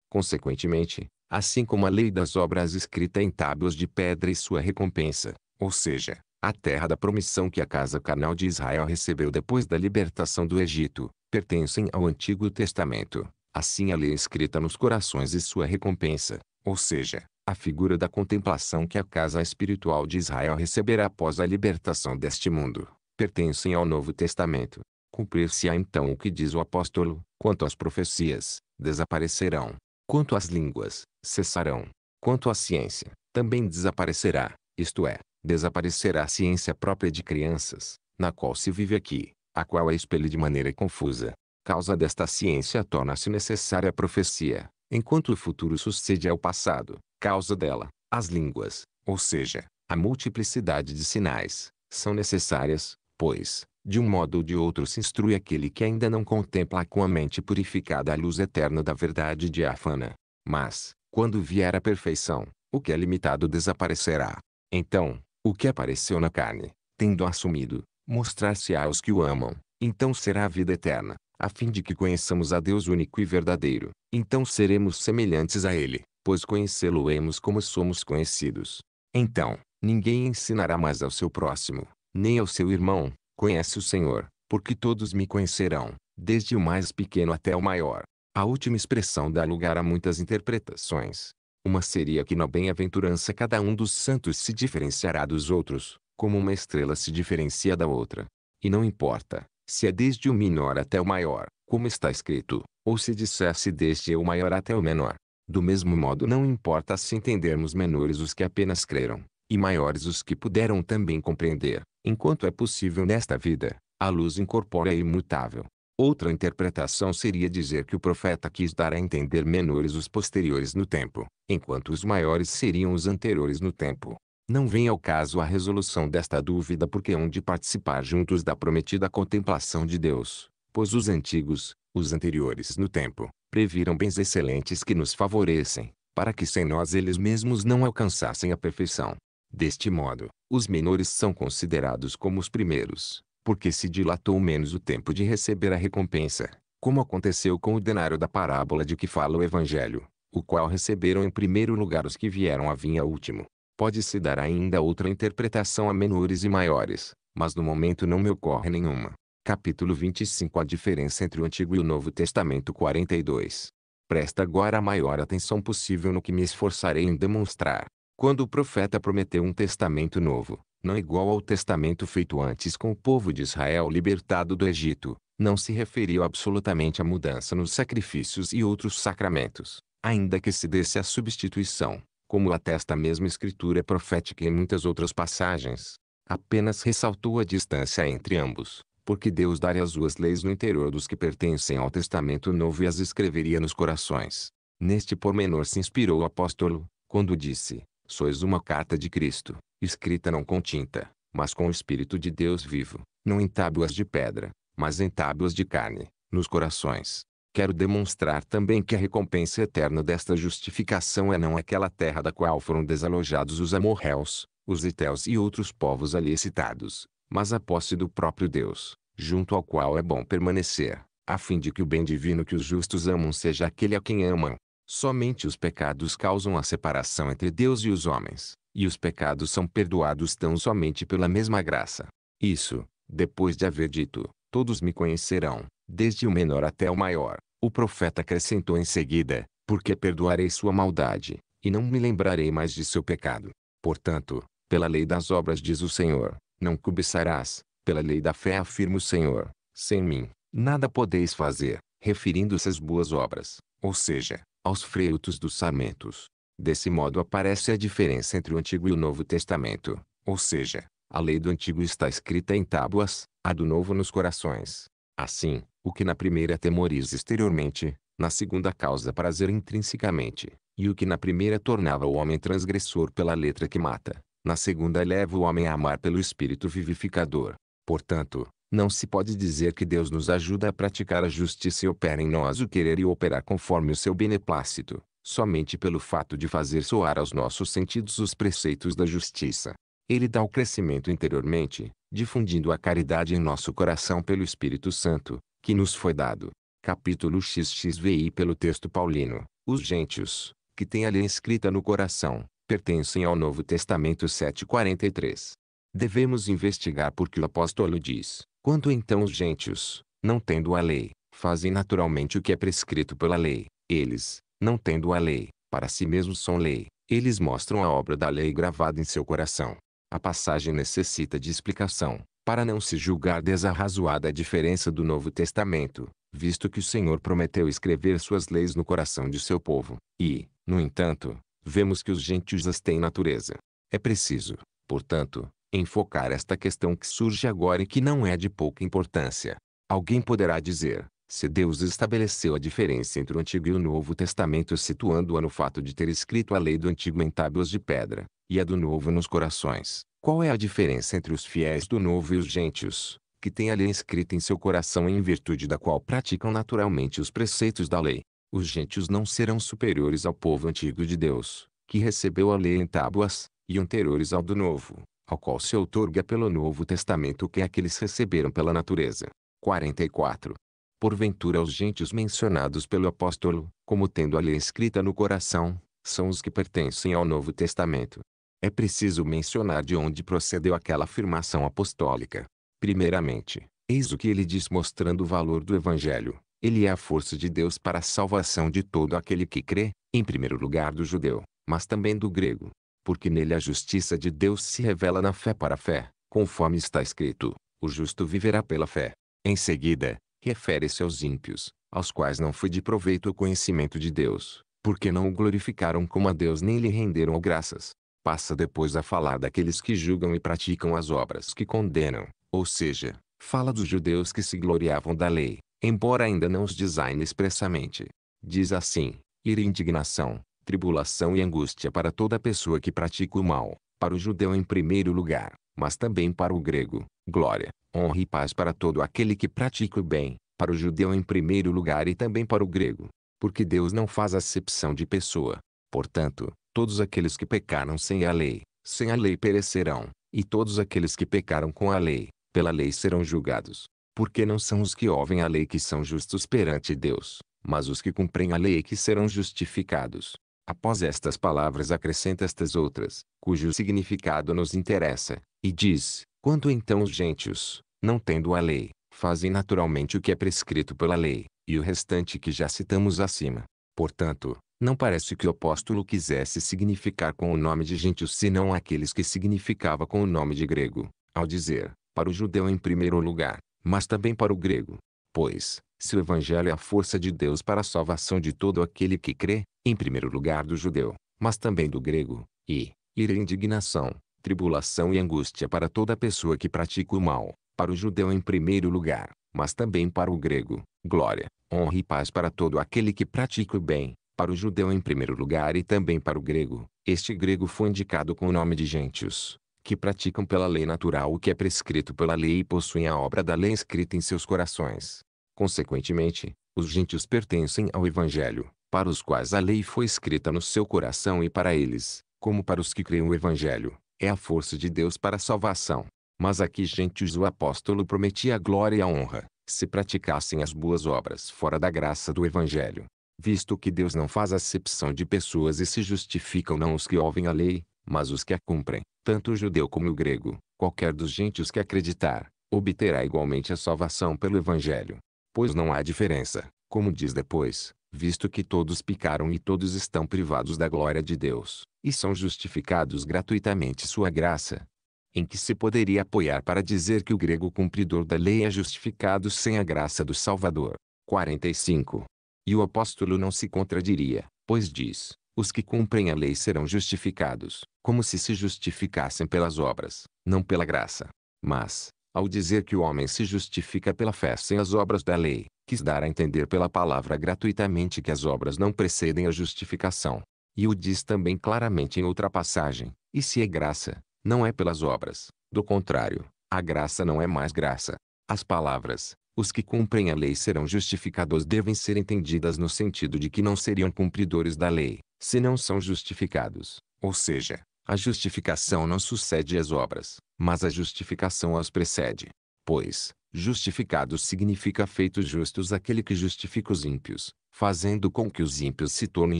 A: Consequentemente, assim como a lei das obras escrita em tábuas de pedra e sua recompensa, ou seja, a terra da promissão que a casa canal de Israel recebeu depois da libertação do Egito, pertencem ao Antigo Testamento. Assim a lei escrita nos corações e sua recompensa, ou seja, a figura da contemplação que a casa espiritual de Israel receberá após a libertação deste mundo, pertencem ao Novo Testamento. Cumprir-se-á então o que diz o apóstolo: quanto às profecias, desaparecerão. Quanto às línguas, cessarão. Quanto à ciência, também desaparecerá, isto é, desaparecerá a ciência própria de crianças, na qual se vive aqui, a qual é espelho de maneira confusa. Causa desta ciência torna-se necessária a profecia, enquanto o futuro sucede ao passado. Causa dela, as línguas, ou seja, a multiplicidade de sinais, são necessárias, pois, de um modo ou de outro se instrui aquele que ainda não contempla com a mente purificada a luz eterna da verdade diáfana. Mas, quando vier a perfeição, o que é limitado desaparecerá. Então, o que apareceu na carne, tendo assumido, mostrar-se-á aos que o amam, então será a vida eterna, a fim de que conheçamos a Deus único e verdadeiro, então seremos semelhantes a Ele, pois conhecê-lo-emos como somos conhecidos. Então, ninguém ensinará mais ao seu próximo, nem ao seu irmão, conhece o Senhor, porque todos me conhecerão, desde o mais pequeno até o maior. A última expressão dá lugar a muitas interpretações. Uma seria que na bem-aventurança cada um dos santos se diferenciará dos outros, como uma estrela se diferencia da outra. E não importa, se é desde o menor até o maior, como está escrito, ou se dissesse desde o maior até o menor. Do mesmo modo não importa se entendermos menores os que apenas creram, e maiores os que puderam também compreender, enquanto é possível nesta vida, a luz incorpórea é imutável. Outra interpretação seria dizer que o profeta quis dar a entender menores os posteriores no tempo, enquanto os maiores seriam os anteriores no tempo. Não vem ao caso a resolução desta dúvida porque hão de participar juntos da prometida contemplação de Deus, pois os antigos, os anteriores no tempo, previram bens excelentes que nos favorecem, para que sem nós eles mesmos não alcançassem a perfeição. Deste modo, os menores são considerados como os primeiros, porque se dilatou menos o tempo de receber a recompensa, como aconteceu com o denário da parábola de que fala o Evangelho, o qual receberam em primeiro lugar os que vieram a vinha último. Pode-se dar ainda outra interpretação a menores e maiores, mas no momento não me ocorre nenhuma. Capítulo 25 A diferença entre o Antigo e o Novo Testamento 42. Presta agora a maior atenção possível no que me esforçarei em demonstrar. Quando o profeta prometeu um testamento novo, não igual ao testamento feito antes com o povo de Israel libertado do Egito, não se referiu absolutamente à mudança nos sacrifícios e outros sacramentos, ainda que se desse a substituição, como atesta a mesma escritura profética em muitas outras passagens. Apenas ressaltou a distância entre ambos, porque Deus daria as suas leis no interior dos que pertencem ao Testamento Novo e as escreveria nos corações. Neste pormenor se inspirou o apóstolo, quando disse, Sois uma carta de Cristo, escrita não com tinta, mas com o Espírito de Deus vivo, não em tábuas de pedra, mas em tábuas de carne, nos corações. Quero demonstrar também que a recompensa eterna desta justificação é não aquela terra da qual foram desalojados os amorréus, os eteus e outros povos ali citados, mas a posse do próprio Deus, junto ao qual é bom permanecer, a fim de que o bem divino que os justos amam seja aquele a quem amam, Somente os pecados causam a separação entre Deus e os homens, e os pecados são perdoados tão somente pela mesma graça. Isso, depois de haver dito, todos me conhecerão, desde o menor até o maior, o profeta acrescentou em seguida, porque perdoarei sua maldade, e não me lembrarei mais de seu pecado. Portanto, pela lei das obras diz o Senhor, não cobiçarás, pela lei da fé afirma o Senhor, sem mim, nada podeis fazer, referindo-se às boas obras, ou seja, aos frutos dos sarmentos. Desse modo aparece a diferença entre o Antigo e o Novo Testamento, ou seja, a lei do Antigo está escrita em tábuas, a do Novo nos corações. Assim, o que na primeira temoriza exteriormente, na segunda causa prazer intrinsecamente, e o que na primeira tornava o homem transgressor pela letra que mata, na segunda leva o homem a amar pelo espírito vivificador. Portanto, não se pode dizer que Deus nos ajuda a praticar a justiça e opera em nós o querer e operar conforme o seu beneplácito, somente pelo fato de fazer soar aos nossos sentidos os preceitos da justiça. Ele dá o crescimento interiormente, difundindo a caridade em nosso coração pelo Espírito Santo, que nos foi dado. Capítulo XXVI Pelo texto paulino, os gentios, que têm a lei escrita no coração, pertencem ao Novo Testamento 743. Devemos investigar porque o apóstolo diz, Quanto então os gentios, não tendo a lei, fazem naturalmente o que é prescrito pela lei, eles, não tendo a lei, para si mesmos são lei, eles mostram a obra da lei gravada em seu coração. A passagem necessita de explicação, para não se julgar desarrazoada a diferença do Novo Testamento, visto que o Senhor prometeu escrever suas leis no coração de seu povo, e, no entanto, vemos que os gentios as têm natureza. É preciso, portanto, enfocar esta questão que surge agora e que não é de pouca importância. Alguém poderá dizer, se Deus estabeleceu a diferença entre o Antigo e o Novo Testamento situando-a no fato de ter escrito a lei do Antigo em tábuas de pedra, e a do Novo nos corações, qual é a diferença entre os fiéis do Novo e os gentios, que têm a lei escrita em seu coração em virtude da qual praticam naturalmente os preceitos da lei? Os gentios não serão superiores ao povo antigo de Deus, que recebeu a lei em tábuas, e anteriores ao do Novo, ao qual se outorga pelo Novo Testamento o que aqueles receberam pela natureza. 44. Porventura os gentios mencionados pelo apóstolo, como tendo a lei escrita no coração, são os que pertencem ao Novo Testamento. É preciso mencionar de onde procedeu aquela afirmação apostólica. Primeiramente, eis o que ele diz mostrando o valor do Evangelho. Ele é a força de Deus para a salvação de todo aquele que crê, em primeiro lugar do judeu, mas também do grego porque nele a justiça de Deus se revela na fé para a fé, conforme está escrito: o justo viverá pela fé. Em seguida, refere-se aos ímpios, aos quais não foi de proveito o conhecimento de Deus, porque não o glorificaram como a Deus nem lhe renderam graças. Passa depois a falar daqueles que julgam e praticam as obras que condenam, ou seja, fala dos judeus que se gloriavam da lei, embora ainda não os designe expressamente. Diz assim: ir indignação, tribulação e angústia para toda pessoa que pratica o mal, para o judeu em primeiro lugar, mas também para o grego, glória, honra e paz para todo aquele que pratica o bem, para o judeu em primeiro lugar e também para o grego, porque Deus não faz acepção de pessoa. Portanto, todos aqueles que pecaram sem a lei, sem a lei perecerão, e todos aqueles que pecaram com a lei, pela lei serão julgados. Porque não são os que ouvem a lei que são justos perante Deus, mas os que cumprem a lei que serão justificados. Após estas palavras acrescenta estas outras, cujo significado nos interessa, e diz, quanto então os gentios, não tendo a lei, fazem naturalmente o que é prescrito pela lei, e o restante que já citamos acima. Portanto, não parece que o apóstolo quisesse significar com o nome de gentios senão aqueles que significava com o nome de grego, ao dizer, para o judeu em primeiro lugar, mas também para o grego. Pois, se o Evangelho é a força de Deus para a salvação de todo aquele que crê, em primeiro lugar do judeu, mas também do grego, e, ira e indignação, tribulação e angústia para toda pessoa que pratica o mal, para o judeu em primeiro lugar, mas também para o grego, glória, honra e paz para todo aquele que pratica o bem, para o judeu em primeiro lugar e também para o grego. Este grego foi indicado com o nome de gentios, que praticam pela lei natural o que é prescrito pela lei e possuem a obra da lei escrita em seus corações. Consequentemente, os gentios pertencem ao Evangelho, para os quais a lei foi escrita no seu coração e para eles, como para os que creem o Evangelho, é a força de Deus para a salvação. Mas aqui gentios o apóstolo prometia a glória e a honra, se praticassem as boas obras fora da graça do Evangelho. Visto que Deus não faz acepção de pessoas e se justificam não os que ouvem a lei, mas os que a cumprem, tanto o judeu como o grego, qualquer dos gentios que acreditar, obterá igualmente a salvação pelo Evangelho pois não há diferença, como diz depois, visto que todos picaram e todos estão privados da glória de Deus, e são justificados gratuitamente sua graça. Em que se poderia apoiar para dizer que o grego cumpridor da lei é justificado sem a graça do Salvador? 45. E o apóstolo não se contradiria, pois diz: os que cumprem a lei serão justificados, como se se justificassem pelas obras, não pela graça. Mas, ao dizer que o homem se justifica pela fé sem as obras da lei, quis dar a entender pela palavra gratuitamente que as obras não precedem a justificação. E o diz também claramente em outra passagem: E se é graça, não é pelas obras, do contrário, a graça não é mais graça. As palavras, os que cumprem a lei serão justificados devem ser entendidas no sentido de que não seriam cumpridores da lei, se não são justificados. Ou seja, a justificação não sucede às obras, mas a justificação os precede. Pois, justificado significa feitos justos aquele que justifica os ímpios, fazendo com que os ímpios se tornem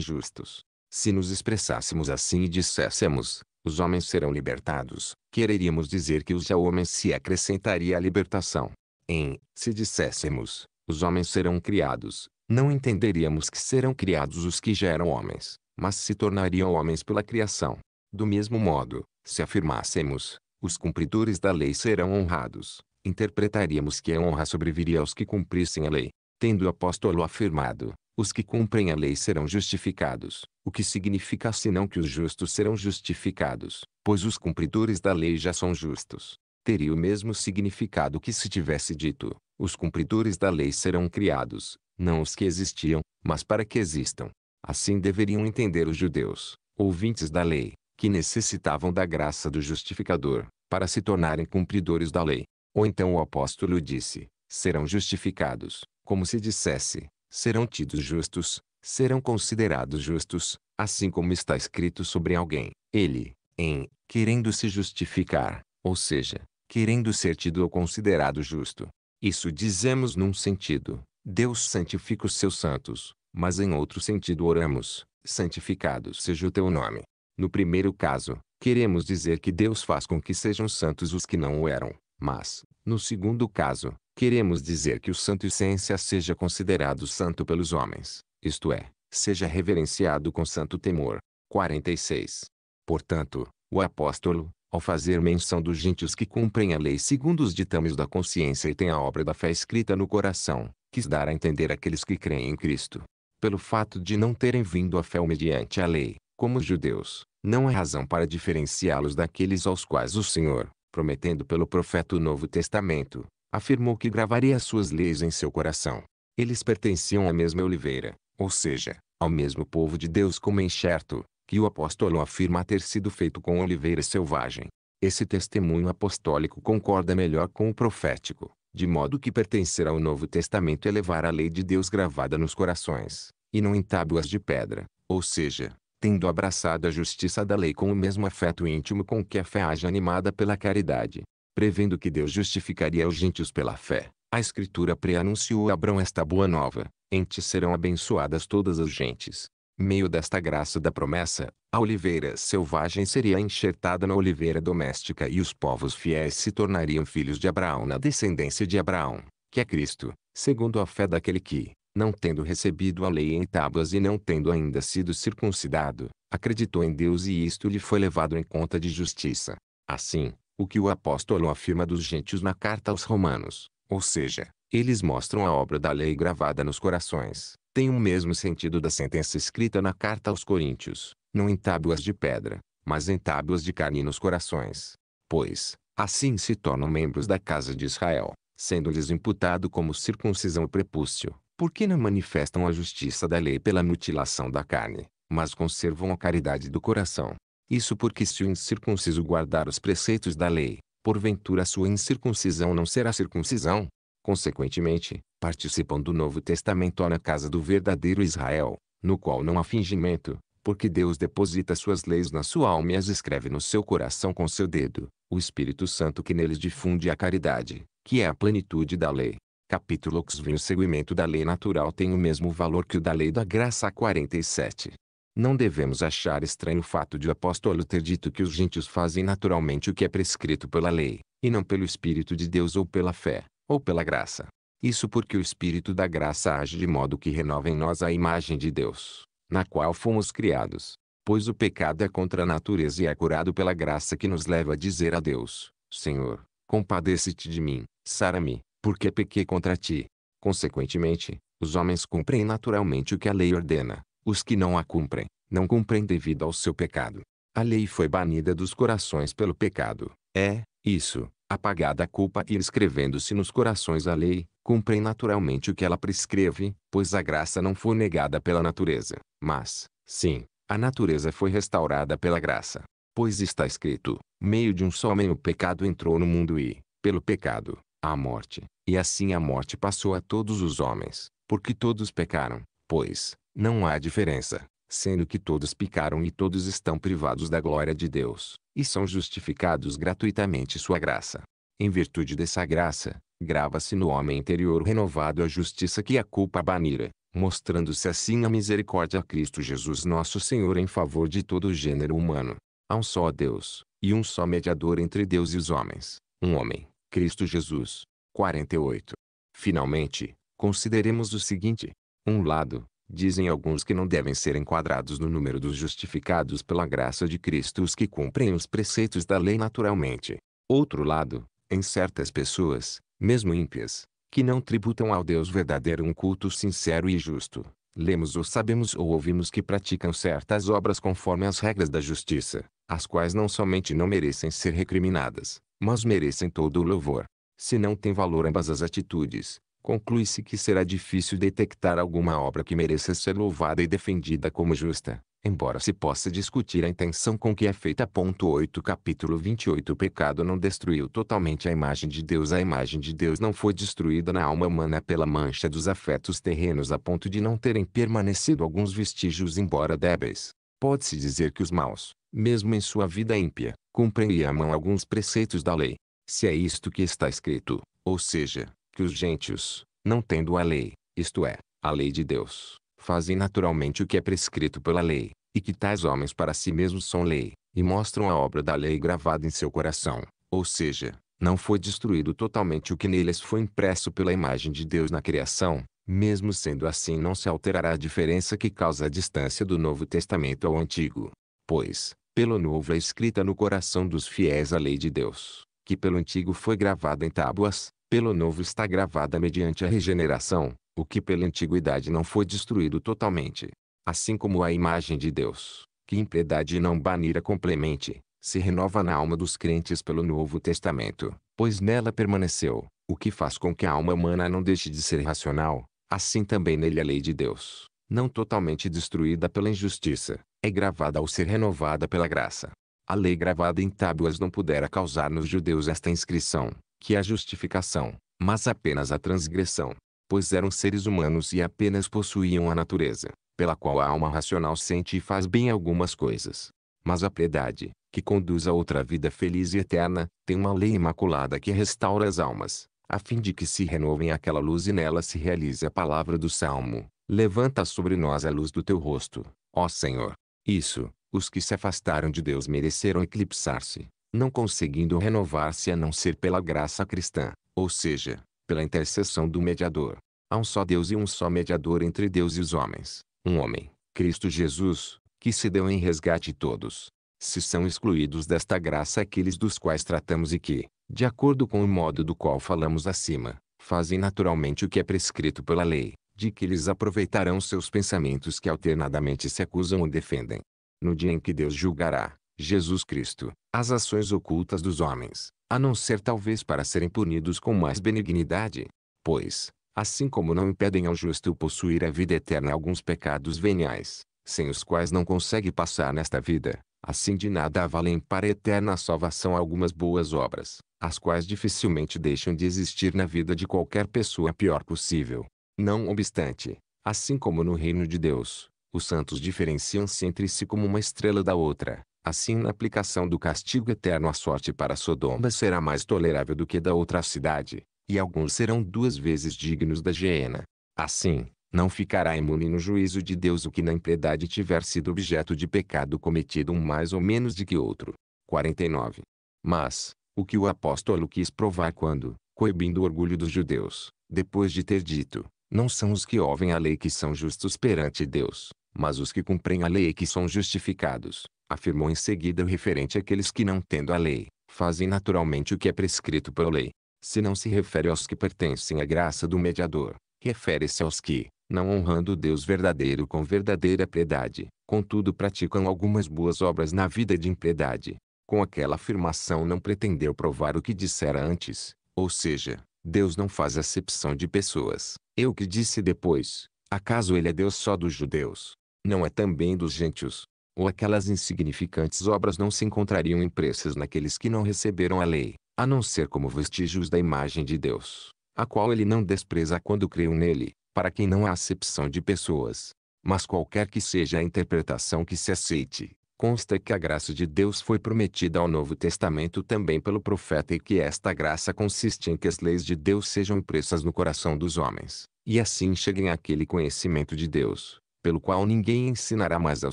A: justos. Se nos expressássemos assim e disséssemos, os homens serão libertados, quereríamos dizer que os já homens se acrescentaria à libertação. Em, se disséssemos, os homens serão criados, não entenderíamos que serão criados os que já eram homens, mas se tornariam homens pela criação. Do mesmo modo, se afirmássemos, os cumpridores da lei serão honrados. Interpretaríamos que a honra sobreviria aos que cumprissem a lei. Tendo o apóstolo afirmado, os que cumprem a lei serão justificados, o que significa senão que os justos serão justificados, pois os cumpridores da lei já são justos. Teria o mesmo significado que se tivesse dito, os cumpridores da lei serão criados, não os que existiam, mas para que existam. Assim deveriam entender os judeus, ouvintes da lei, que necessitavam da graça do justificador, para se tornarem cumpridores da lei. Ou então o apóstolo disse: serão justificados, como se dissesse, serão tidos justos, serão considerados justos, assim como está escrito sobre alguém. Ele, em, querendo se justificar, ou seja, querendo ser tido ou considerado justo. Isso dizemos num sentido, Deus santifica os seus santos, mas em outro sentido oramos, santificado seja o teu nome. No primeiro caso, queremos dizer que Deus faz com que sejam santos os que não o eram, mas, no segundo caso, queremos dizer que o santo essência seja considerado santo pelos homens, isto é, seja reverenciado com santo temor. 46. Portanto, o apóstolo, ao fazer menção dos gentios que cumprem a lei segundo os ditames da consciência e têm a obra da fé escrita no coração, quis dar a entender aqueles que creem em Cristo. Pelo fato de não terem vindo à fé mediante a lei, como os judeus, não há razão para diferenciá-los daqueles aos quais o Senhor, prometendo pelo profeta o Novo Testamento, afirmou que gravaria as suas leis em seu coração. Eles pertenciam à mesma oliveira, ou seja, ao mesmo povo de Deus como enxerto, que o apóstolo afirma ter sido feito com oliveira selvagem. Esse testemunho apostólico concorda melhor com o profético, de modo que pertencer ao Novo Testamento é levar a lei de Deus gravada nos corações, e não em tábuas de pedra, ou seja, tendo abraçado a justiça da lei com o mesmo afeto íntimo com que a fé haja animada pela caridade, prevendo que Deus justificaria os gentios pela fé. A Escritura preanunciou a Abrão esta boa nova, em ti serão abençoadas todas as gentes. Meio desta graça da promessa, a oliveira selvagem seria enxertada na oliveira doméstica e os povos fiéis se tornariam filhos de Abraão na descendência de Abraão, que é Cristo, segundo a fé daquele que, não tendo recebido a lei em tábuas e não tendo ainda sido circuncidado, acreditou em Deus e isto lhe foi levado em conta de justiça. Assim, o que o apóstolo afirma dos gentios na carta aos romanos, ou seja, eles mostram a obra da lei gravada nos corações, tem o mesmo sentido da sentença escrita na carta aos coríntios, não em tábuas de pedra, mas em tábuas de carne nos corações. Pois, assim se tornam membros da casa de Israel, sendo-lhes imputado como circuncisão o prepúcio, porque não manifestam a justiça da lei pela mutilação da carne, mas conservam a caridade do coração. Isso porque se o incircunciso guardar os preceitos da lei, porventura sua incircuncisão não será circuncisão. Consequentemente, participam do Novo Testamento na casa do verdadeiro Israel, no qual não há fingimento, porque Deus deposita suas leis na sua alma e as escreve no seu coração com seu dedo, o Espírito Santo que neles difunde a caridade, que é a plenitude da lei capítulo XV o seguimento da lei natural tem o mesmo valor que o da lei da graça 47. Não devemos achar estranho o fato de o apóstolo ter dito que os gentios fazem naturalmente o que é prescrito pela lei, e não pelo Espírito de Deus ou pela fé, ou pela graça. Isso porque o Espírito da graça age de modo que renova em nós a imagem de Deus, na qual fomos criados. Pois o pecado é contra a natureza e é curado pela graça que nos leva a dizer a Deus: Senhor, compadece-te de mim, sara-me, porque pequei contra ti. Consequentemente, os homens cumprem naturalmente o que a lei ordena, os que não a cumprem, não cumprem devido ao seu pecado. A lei foi banida dos corações pelo pecado. É, isso, apagada a culpa e escrevendo-se nos corações a lei, cumprem naturalmente o que ela prescreve, pois a graça não foi negada pela natureza, mas, sim, a natureza foi restaurada pela graça. Pois está escrito, meio de um só homem o pecado entrou no mundo e, pelo pecado, à morte. E assim a morte passou a todos os homens, porque todos pecaram, pois, não há diferença, sendo que todos pecaram e todos estão privados da glória de Deus, e são justificados gratuitamente sua graça. Em virtude dessa graça, grava-se no homem interior renovado a justiça que a culpa banira, mostrando-se assim a misericórdia a Cristo Jesus nosso Senhor em favor de todo o gênero humano. Há um só Deus, e um só mediador entre Deus e os homens, um homem, Cristo Jesus. 48. Finalmente, consideremos o seguinte: um lado, dizem alguns que não devem ser enquadrados no número dos justificados pela graça de Cristo os que cumprem os preceitos da lei naturalmente. Outro lado, em certas pessoas, mesmo ímpias, que não tributam ao Deus verdadeiro um culto sincero e justo. Lemos ou sabemos ou ouvimos que praticam certas obras conforme as regras da justiça, as quais não somente não merecem ser recriminadas, mas merecem todo o louvor. Se não tem valor ambas as atitudes, conclui-se que será difícil detectar alguma obra que mereça ser louvada e defendida como justa, embora se possa discutir a intenção com que é feita. 8 Capítulo 28 O pecado não destruiu totalmente a imagem de Deus. A imagem de Deus não foi destruída na alma humana pela mancha dos afetos terrenos a ponto de não terem permanecido alguns vestígios embora débeis. Pode-se dizer que os maus, mesmo em sua vida ímpia, cumprem e amam alguns preceitos da lei. Se é isto que está escrito, ou seja, que os gentios, não tendo a lei, isto é, a lei de Deus, fazem naturalmente o que é prescrito pela lei, e que tais homens para si mesmos são lei, e mostram a obra da lei gravada em seu coração, ou seja, não foi destruído totalmente o que neles foi impresso pela imagem de Deus na criação, mesmo sendo assim não se alterará a diferença que causa a distância do Novo Testamento ao Antigo. Pois, pelo novo é escrita no coração dos fiéis a lei de Deus, que pelo antigo foi gravada em tábuas, pelo novo está gravada mediante a regeneração, o que pela antiguidade não foi destruído totalmente. Assim como a imagem de Deus, que em piedade não banira complemente, se renova na alma dos crentes pelo Novo Testamento, pois nela permaneceu, o que faz com que a alma humana não deixe de ser racional, assim também nele a lei de Deus, não totalmente destruída pela injustiça, é gravada ao ser renovada pela graça. A lei gravada em tábuas não pudera causar nos judeus esta inscrição, que é a justificação, mas apenas a transgressão, pois eram seres humanos e apenas possuíam a natureza, pela qual a alma racional sente e faz bem algumas coisas. Mas a piedade, que conduz a outra vida feliz e eterna, tem uma lei imaculada que restaura as almas, a fim de que se renovem aquela luz e nela se realize a palavra do Salmo. Levanta sobre nós a luz do teu rosto, ó Senhor. Isso, os que se afastaram de Deus mereceram eclipsar-se, não conseguindo renovar-se a não ser pela graça cristã, ou seja, pela intercessão do mediador. Há um só Deus e um só mediador entre Deus e os homens, um homem, Cristo Jesus, que se deu em resgate todos. Se são excluídos desta graça aqueles dos quais tratamos e que, de acordo com o modo do qual falamos acima, fazem naturalmente o que é prescrito pela lei, de que eles aproveitarão seus pensamentos que alternadamente se acusam ou defendem. No dia em que Deus julgará, Jesus Cristo, as ações ocultas dos homens, a não ser talvez para serem punidos com mais benignidade. Pois, assim como não impedem ao justo possuir a vida eterna alguns pecados veniais, sem os quais não consegue passar nesta vida, assim de nada valem para a eterna salvação algumas boas obras, as quais dificilmente deixam de existir na vida de qualquer pessoa pior possível. Não obstante, assim como no reino de Deus, os santos diferenciam-se entre si como uma estrela da outra. Assim, na aplicação do castigo eterno, a sorte para Sodoma será mais tolerável do que da outra cidade, e alguns serão duas vezes dignos da Geena. Assim, não ficará imune no juízo de Deus o que na impiedade tiver sido objeto de pecado cometido um mais ou menos de que outro. 49. Mas, o que o apóstolo quis provar quando, coibindo o orgulho dos judeus, depois de ter dito, não são os que ouvem a lei que são justos perante Deus, mas os que cumprem a lei que são justificados, afirmou em seguida o referente àqueles que não tendo a lei, fazem naturalmente o que é prescrito pela lei. Se não se refere aos que pertencem à graça do mediador, refere-se aos que, não honrando Deus verdadeiro com verdadeira piedade, contudo praticam algumas boas obras na vida de impiedade. Com aquela afirmação não pretendeu provar o que dissera antes, ou seja, Deus não faz acepção de pessoas, eu que disse depois, acaso ele é Deus só dos judeus? Não é também dos gentios? Ou aquelas insignificantes obras não se encontrariam impressas naqueles que não receberam a lei, a não ser como vestígios da imagem de Deus, a qual ele não despreza quando creu nele, para quem não há acepção de pessoas. Mas qualquer que seja a interpretação que se aceite, consta que a graça de Deus foi prometida ao Novo Testamento também pelo profeta e que esta graça consiste em que as leis de Deus sejam impressas no coração dos homens e assim cheguem àquele conhecimento de Deus, pelo qual ninguém ensinará mais ao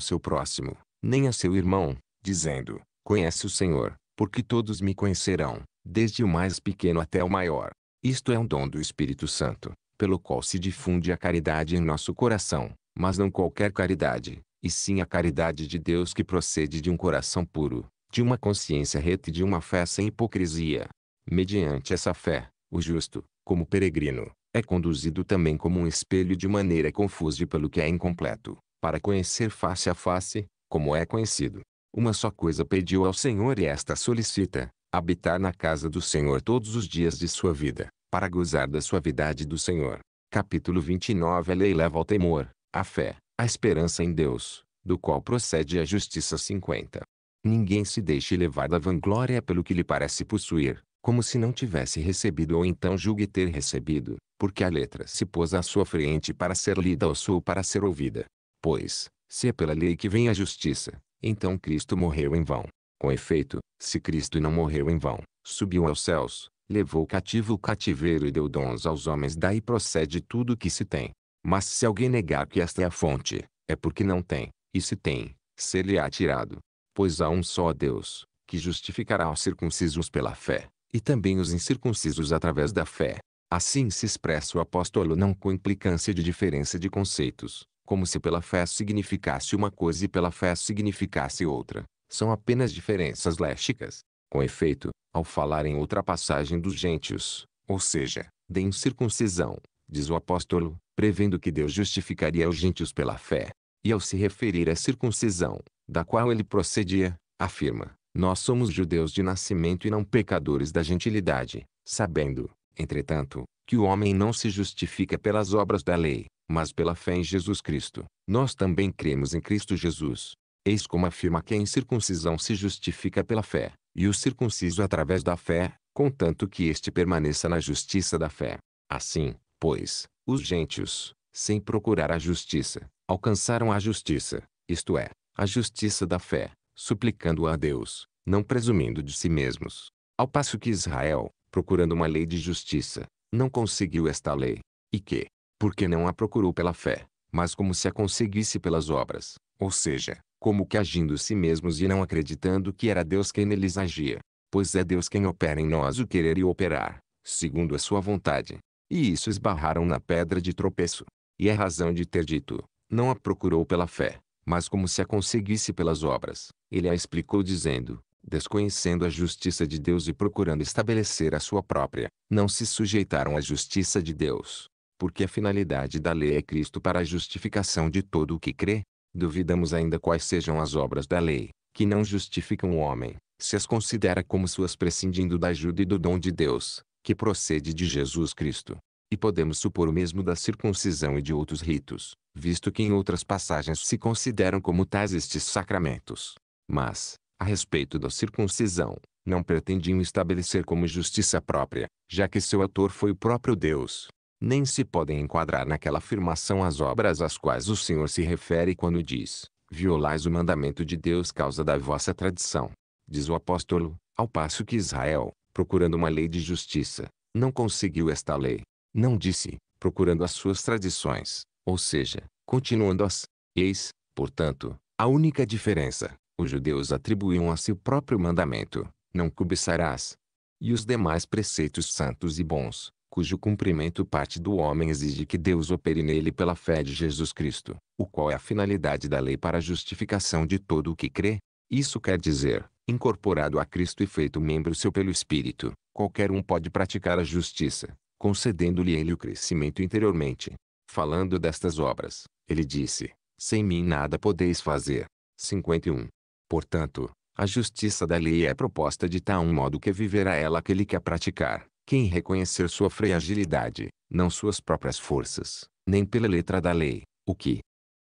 A: seu próximo, nem a seu irmão, dizendo: Conhece o Senhor, porque todos me conhecerão, desde o mais pequeno até o maior. Isto é um dom do Espírito Santo, pelo qual se difunde a caridade em nosso coração, mas não qualquer caridade, e sim a caridade de Deus que procede de um coração puro, de uma consciência reta e de uma fé sem hipocrisia. Mediante essa fé, o justo, como peregrino, é conduzido também como um espelho de maneira confusa pelo que é incompleto, para conhecer face a face, como é conhecido. Uma só coisa pediu ao Senhor e esta solicita, habitar na casa do Senhor todos os dias de sua vida, para gozar da suavidade do Senhor. Capítulo 29 A lei leva ao temor, à fé, à esperança em Deus, do qual procede a justiça 50. Ninguém se deixe levar da vanglória pelo que lhe parece possuir, como se não tivesse recebido ou então julgue ter recebido, porque a letra se pôs à sua frente para ser lida ou sua para ser ouvida. Pois, se é pela lei que vem a justiça, então Cristo morreu em vão. Com efeito, se Cristo não morreu em vão, subiu aos céus, levou cativo o cativeiro e deu dons aos homens, daí procede tudo o que se tem. Mas se alguém negar que esta é a fonte, é porque não tem, e se tem, ser-lhe-á tirado. Pois há um só Deus, que justificará os circuncisos pela fé, e também os incircuncisos através da fé. Assim se expressa o apóstolo não com implicância de diferença de conceitos, como se pela fé significasse uma coisa e pela fé significasse outra. São apenas diferenças léxicas. Com efeito, ao falar em outra passagem dos gentios, ou seja, de incircuncisão, diz o apóstolo, prevendo que Deus justificaria os gentios pela fé. E ao se referir à circuncisão, da qual ele procedia, afirma, nós somos judeus de nascimento e não pecadores da gentilidade, sabendo, entretanto, que o homem não se justifica pelas obras da lei, mas pela fé em Jesus Cristo. Nós também cremos em Cristo Jesus. Eis como afirma que a incircuncisão se justifica pela fé, e o circunciso através da fé, contanto que este permaneça na justiça da fé. Assim, pois, os gentios, sem procurar a justiça, alcançaram a justiça, isto é, a justiça da fé suplicando-a a Deus, não presumindo de si mesmos. Ao passo que Israel, procurando uma lei de justiça, não conseguiu esta lei, e que, porque não a procurou pela fé, mas como se a conseguisse pelas obras, ou seja, como que agindo si mesmos e não acreditando que era Deus quem neles agia, pois é Deus quem opera em nós o querer e operar, segundo a sua vontade. E isso esbarraram na pedra de tropeço. E é razão de ter dito, não a procurou pela fé, mas como se a conseguisse pelas obras. Ele a explicou dizendo: desconhecendo a justiça de Deus e procurando estabelecer a sua própria, não se sujeitaram à justiça de Deus. Porque a finalidade da lei é Cristo para a justificação de todo o que crê. Duvidamos ainda quais sejam as obras da lei, que não justificam o homem, se as considera como suas prescindindo da ajuda e do dom de Deus, que procede de Jesus Cristo. E podemos supor o mesmo da circuncisão e de outros ritos, visto que em outras passagens se consideram como tais estes sacramentos. Mas, a respeito da circuncisão, não pretendiam estabelecer como justiça própria, já que seu autor foi o próprio Deus. Nem se podem enquadrar naquela afirmação as obras às quais o Senhor se refere quando diz: Violais o mandamento de Deus causa da vossa tradição. Diz o apóstolo, ao passo que Israel, procurando uma lei de justiça, não conseguiu esta lei, não disse, procurando as suas tradições, ou seja, continuando-as. Eis, portanto, a única diferença. Os judeus atribuíam a seu próprio mandamento, não cobiçarás, e os demais preceitos santos e bons, cujo cumprimento parte do homem exige que Deus opere nele pela fé de Jesus Cristo, o qual é a finalidade da lei para a justificação de todo o que crê. Isso quer dizer, incorporado a Cristo e feito membro seu pelo Espírito, qualquer um pode praticar a justiça, concedendo-lhe ele o crescimento interiormente. Falando destas obras, ele disse, sem mim nada podeis fazer. 51. Portanto, a justiça da lei é proposta de tal modo que viverá ela aquele que a praticar, quem reconhecer sua fragilidade, não suas próprias forças, nem pela letra da lei, o que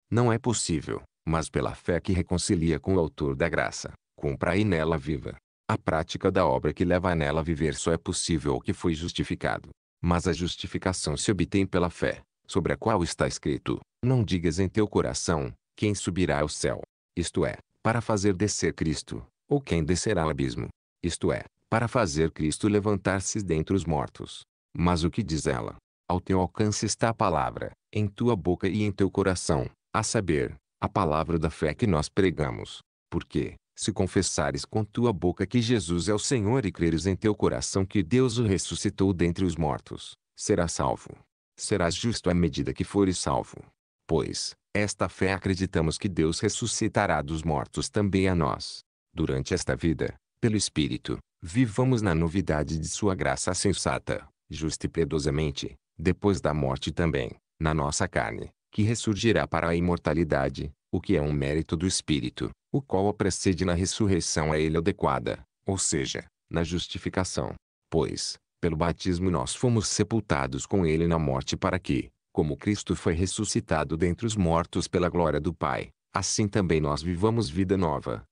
A: não é possível, mas pela fé que reconcilia com o autor da graça, compra e nela viva. A prática da obra que leva a nela viver só é possível o que foi justificado, mas a justificação se obtém pela fé, sobre a qual está escrito: Não digas em teu coração, quem subirá ao céu, isto é, para fazer descer Cristo, ou quem descerá ao abismo, isto é, para fazer Cristo levantar-se dentre os mortos. Mas o que diz ela? Ao teu alcance está a palavra, em tua boca e em teu coração, a saber, a palavra da fé que nós pregamos. Porque, se confessares com tua boca que Jesus é o Senhor e creres em teu coração que Deus o ressuscitou dentre os mortos, serás salvo. Serás justo à medida que fores salvo. Pois, esta fé acreditamos que Deus ressuscitará dos mortos também a nós. Durante esta vida, pelo Espírito, vivamos na novidade de sua graça sensata, justa e piedosamente, depois da morte também, na nossa carne, que ressurgirá para a imortalidade, o que é um mérito do Espírito o qual o precede na ressurreição a é ele adequada, ou seja, na justificação. Pois, pelo batismo nós fomos sepultados com ele na morte para que, como Cristo foi ressuscitado dentre os mortos pela glória do Pai, assim também nós vivamos vida nova.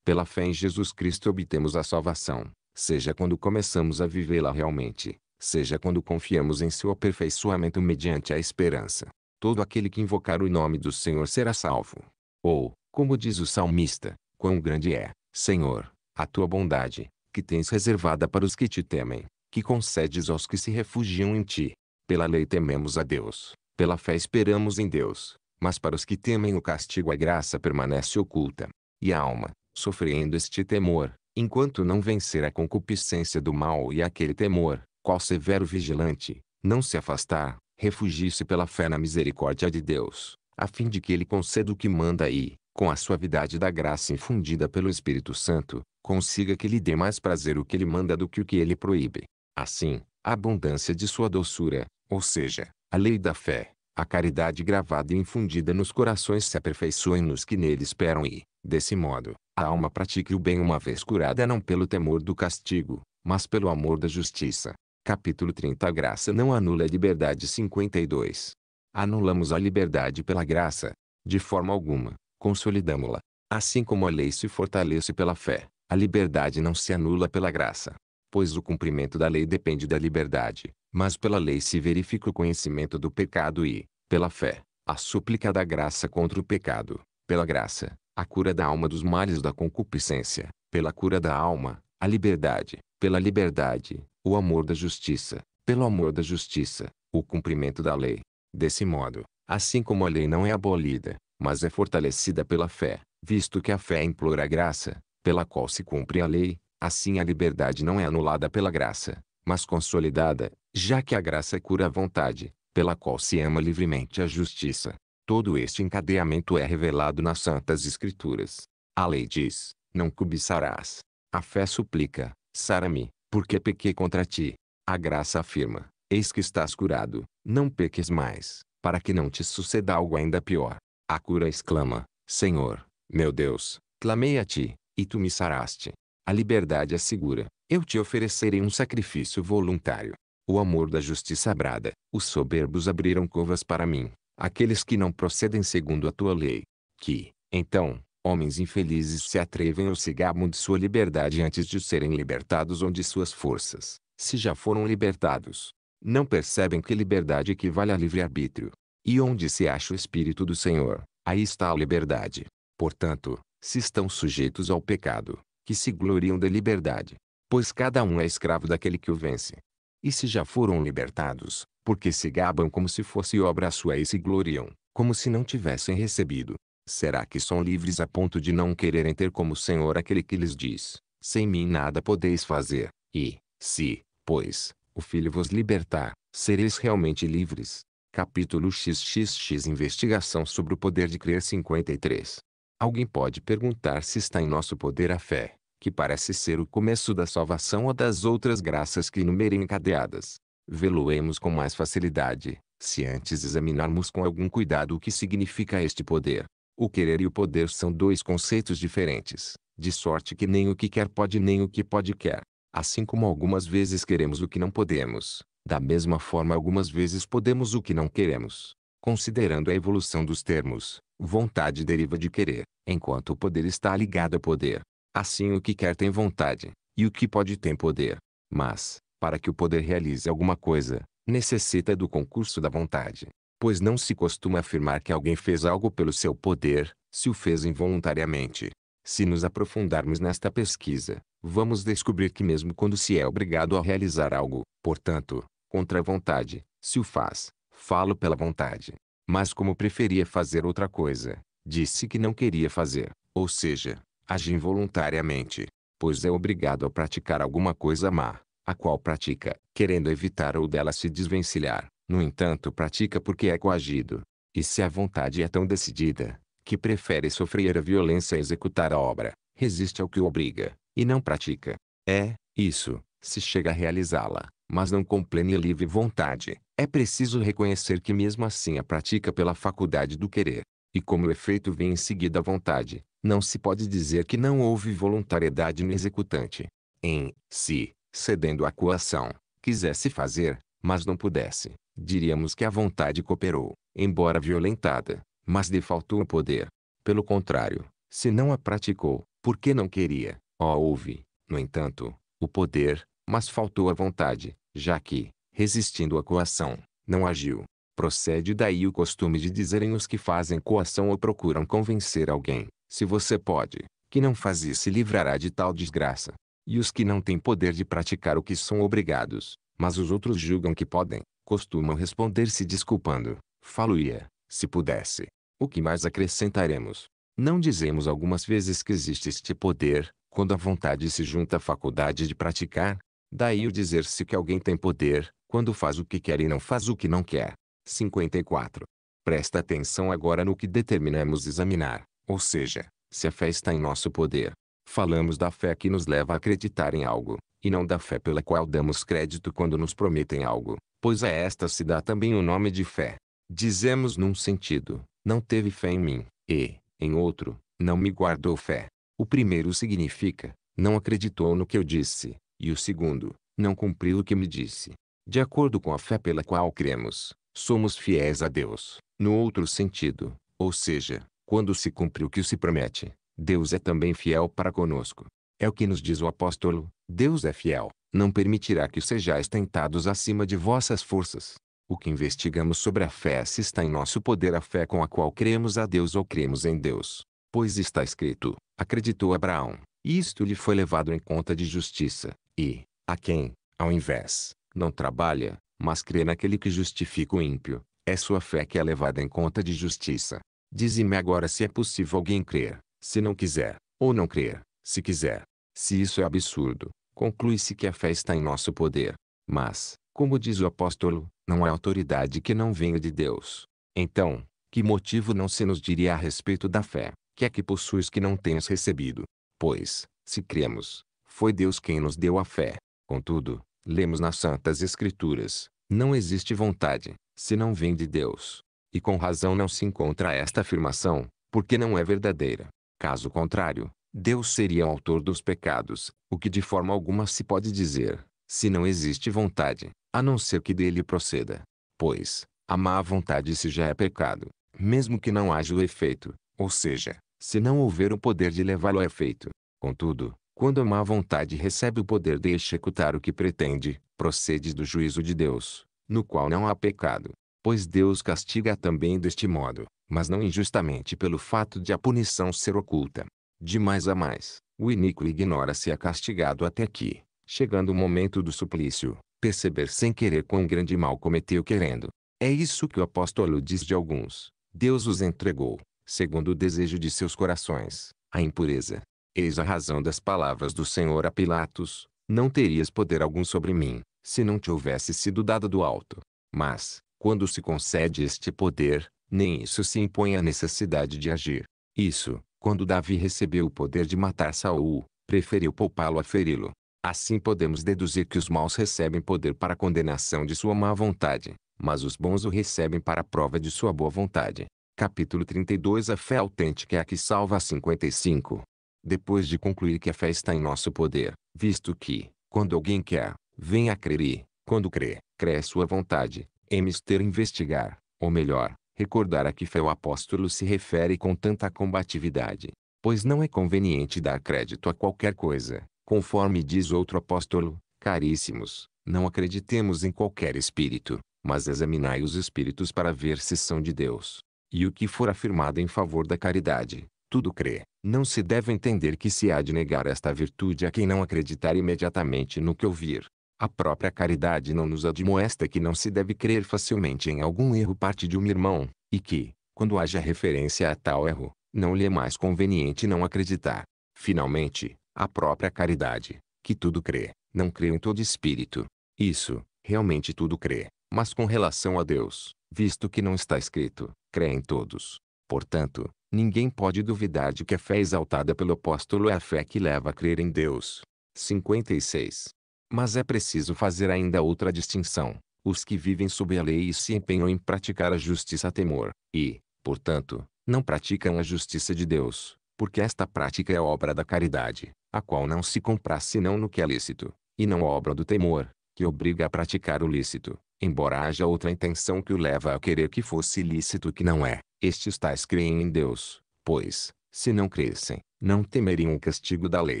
A: Pela fé em Jesus Cristo obtemos a salvação, seja quando começamos a vivê-la realmente, seja quando confiamos em seu aperfeiçoamento mediante a esperança. Todo aquele que invocar o nome do Senhor será salvo. Ou, como diz o salmista, quão grande é, Senhor, a tua bondade, que tens reservada para os que te temem, que concedes aos que se refugiam em ti. Pela lei tememos a Deus, pela fé esperamos em Deus, mas para os que temem o castigo a graça permanece oculta. E a alma, sofrendo este temor, enquanto não vencer a concupiscência do mal e aquele temor, qual severo vigilante, não se afastar, refugie-se pela fé na misericórdia de Deus, a fim de que ele conceda o que manda e, com a suavidade da graça infundida pelo Espírito Santo, consiga que lhe dê mais prazer o que ele manda do que o que ele proíbe. Assim, a abundância de sua doçura, ou seja, a lei da fé, a caridade gravada e infundida nos corações se aperfeiçoem nos que nele esperam e, desse modo, a alma pratique o bem uma vez curada não pelo temor do castigo, mas pelo amor da justiça. Capítulo 30 A graça não anula a liberdade 52. Anulamos a liberdade pela graça, de forma alguma, consolidamo-la. Assim como a lei se fortalece pela fé, a liberdade não se anula pela graça. Pois o cumprimento da lei depende da liberdade, mas pela lei se verifica o conhecimento do pecado e, pela fé, a súplica da graça contra o pecado, pela graça, a cura da alma dos males da concupiscência, pela cura da alma, a liberdade, pela liberdade, o amor da justiça, pelo amor da justiça, o cumprimento da lei. Desse modo, assim como a lei não é abolida, mas é fortalecida pela fé, visto que a fé implora a graça, pela qual se cumpre a lei, assim a liberdade não é anulada pela graça, mas consolidada, já que a graça cura a vontade, pela qual se ama livremente a justiça. Todo este encadeamento é revelado nas Santas Escrituras. A lei diz: Não cobiçarás. A fé suplica: Sara-me, porque pequei contra ti. A graça afirma: Eis que estás curado, não peques mais, para que não te suceda algo ainda pior. A cura exclama: Senhor, meu Deus, clamei a ti, e tu me saraste. A liberdade é segura, eu te oferecerei um sacrifício voluntário. O amor da justiça brada, os soberbos abriram covas para mim, aqueles que não procedem segundo a tua lei. Que, então, homens infelizes se atrevem ou se gabam de sua liberdade antes de serem libertados ou de suas forças, se já foram libertados. Não percebem que liberdade equivale a livre-arbítrio. E onde se acha o Espírito do Senhor, aí está a liberdade. Portanto, se estão sujeitos ao pecado, que se gloriam da liberdade, pois cada um é escravo daquele que o vence. E se já foram libertados, porque se gabam como se fosse obra sua e se gloriam, como se não tivessem recebido, será que são livres a ponto de não quererem ter como Senhor aquele que lhes diz: Sem mim nada podeis fazer, e, se, pois, o Filho vos libertar, sereis realmente livres? Capítulo XXX Investigação sobre o poder de crer 53. Alguém pode perguntar se está em nosso poder a fé, que parece ser o começo da salvação ou das outras graças que numerem encadeadas. Veloemos com mais facilidade, se antes examinarmos com algum cuidado o que significa este poder. O querer e o poder são dois conceitos diferentes, de sorte que nem o que quer pode nem o que pode quer. Assim como algumas vezes queremos o que não podemos, da mesma forma, algumas vezes podemos o que não queremos. Considerando a evolução dos termos, vontade deriva de querer, enquanto o poder está ligado a poder. Assim, o que quer tem vontade, e o que pode tem poder. Mas, para que o poder realize alguma coisa, necessita do concurso da vontade. Pois não se costuma afirmar que alguém fez algo pelo seu poder, se o fez involuntariamente. Se nos aprofundarmos nesta pesquisa, vamos descobrir que mesmo quando se é obrigado a realizar algo, portanto, contra a vontade, se o faz, falo pela vontade. Mas como preferia fazer outra coisa, disse que não queria fazer, ou seja, age involuntariamente, pois é obrigado a praticar alguma coisa má, a qual pratica, querendo evitar ou dela se desvencilhar, no entanto pratica porque é coagido. E se a vontade é tão decidida, que prefere sofrer a violência a executar a obra, resiste ao que o obriga, e não pratica. É, isso, se chega a realizá-la, mas não com plena e livre vontade. É preciso reconhecer que mesmo assim a pratica pela faculdade do querer. E como o efeito vem em seguida à vontade, não se pode dizer que não houve voluntariedade no executante. Em, se, cedendo à coação, quisesse fazer, mas não pudesse, diríamos que a vontade cooperou, embora violentada, mas lhe faltou o poder. Pelo contrário, se não a praticou, porque não queria, ó oh, houve, no entanto, o poder, mas faltou a vontade, já que, resistindo à coação, não agiu. Procede daí o costume de dizerem os que fazem coação ou procuram convencer alguém, se você pode, que não faz e se livrará de tal desgraça. E os que não têm poder de praticar o que são obrigados, mas os outros julgam que podem, costumam responder se desculpando, falo-ia, se pudesse. O que mais acrescentaremos? Não dizemos algumas vezes que existe este poder, quando a vontade se junta à faculdade de praticar, Daí o dizer-se que alguém tem poder, quando faz o que quer e não faz o que não quer. 54. Presta atenção agora no que determinamos examinar, ou seja, se a fé está em nosso poder. Falamos da fé que nos leva a acreditar em algo, e não da fé pela qual damos crédito quando nos prometem algo, pois a esta se dá também o nome de fé. Dizemos num sentido, não teve fé em mim, e, em outro, não me guardou fé. O primeiro significa, não acreditou no que eu disse, e o segundo, não cumpriu o que me disse. De acordo com a fé pela qual cremos, somos fiéis a Deus. No outro sentido, ou seja, quando se cumpre o que se promete, Deus é também fiel para conosco. É o que nos diz o apóstolo: Deus é fiel, não permitirá que sejais tentados acima de vossas forças. O que investigamos sobre a fé se está em nosso poder a fé com a qual cremos a Deus ou cremos em Deus. Pois está escrito: Acreditou Abraão, e isto lhe foi levado em conta de justiça. E, a quem, ao invés, não trabalha, mas crê naquele que justifica o ímpio, é sua fé que é levada em conta de justiça. Dize-me agora se é possível alguém crer, se não quiser, ou não crer, se quiser. Se isso é absurdo, conclui-se que a fé está em nosso poder. Mas, como diz o apóstolo, não há autoridade que não venha de Deus. Então, que motivo não se nos diria a respeito da fé, que é que possuis que não tens recebido? Pois, se cremos, foi Deus quem nos deu a fé. Contudo, lemos nas Santas Escrituras, não existe vontade, se não vem de Deus. E com razão não se encontra esta afirmação, porque não é verdadeira. Caso contrário, Deus seria o autor dos pecados, o que de forma alguma se pode dizer, se não existe vontade, a não ser que dele proceda. Pois, a má vontade se já é pecado, mesmo que não haja o efeito, ou seja, se não houver o poder de levá-lo a efeito. Contudo, quando a má vontade recebe o poder de executar o que pretende, procede do juízo de Deus, no qual não há pecado. Pois Deus castiga também deste modo, mas não injustamente pelo fato de a punição ser oculta. De mais a mais, o iníquo ignora se é castigado até que, chegando o momento do suplício, perceber sem querer quão grande mal cometeu querendo. É isso que o apóstolo diz de alguns. Deus os entregou, segundo o desejo de seus corações, à impureza, Eis a razão das palavras do Senhor a Pilatos: Não terias poder algum sobre mim, se não te houvesse sido dado do alto. Mas, quando se concede este poder, nem isso se impõe à necessidade de agir. Isso, quando Davi recebeu o poder de matar Saul, preferiu poupá-lo a feri-lo. Assim podemos deduzir que os maus recebem poder para a condenação de sua má vontade, mas os bons o recebem para a prova de sua boa vontade. Capítulo 32 A fé autêntica é a que salva 55 depois de concluir que a fé está em nosso poder, visto que, quando alguém quer, vem a crer e, quando crê, crê sua vontade, é ter investigar, ou melhor, recordar a que fé o apóstolo se refere com tanta combatividade. Pois não é conveniente dar crédito a qualquer coisa, conforme diz outro apóstolo, caríssimos, não acreditemos em qualquer espírito, mas examinai os espíritos para ver se são de Deus. E o que for afirmado em favor da caridade, tudo crê, não se deve entender que se há de negar esta virtude a quem não acreditar imediatamente no que ouvir. A própria caridade não nos admoesta que não se deve crer facilmente em algum erro parte de um irmão, e que, quando haja referência a tal erro, não lhe é mais conveniente não acreditar. Finalmente, a própria caridade, que tudo crê, não crê em todo espírito. Isso, realmente tudo crê, mas com relação a Deus, visto que não está escrito, crê em todos. Portanto, Ninguém pode duvidar de que a fé exaltada pelo apóstolo é a fé que leva a crer em Deus. 56. Mas é preciso fazer ainda outra distinção. Os que vivem sob a lei e se empenham em praticar a justiça a temor, e, portanto, não praticam a justiça de Deus, porque esta prática é obra da caridade, a qual não se compraz senão no que é lícito, e não obra do temor, que obriga a praticar o lícito embora haja outra intenção que o leva a querer que fosse ilícito o que não é. Estes tais creem em Deus, pois, se não crescem, não temeriam o castigo da lei.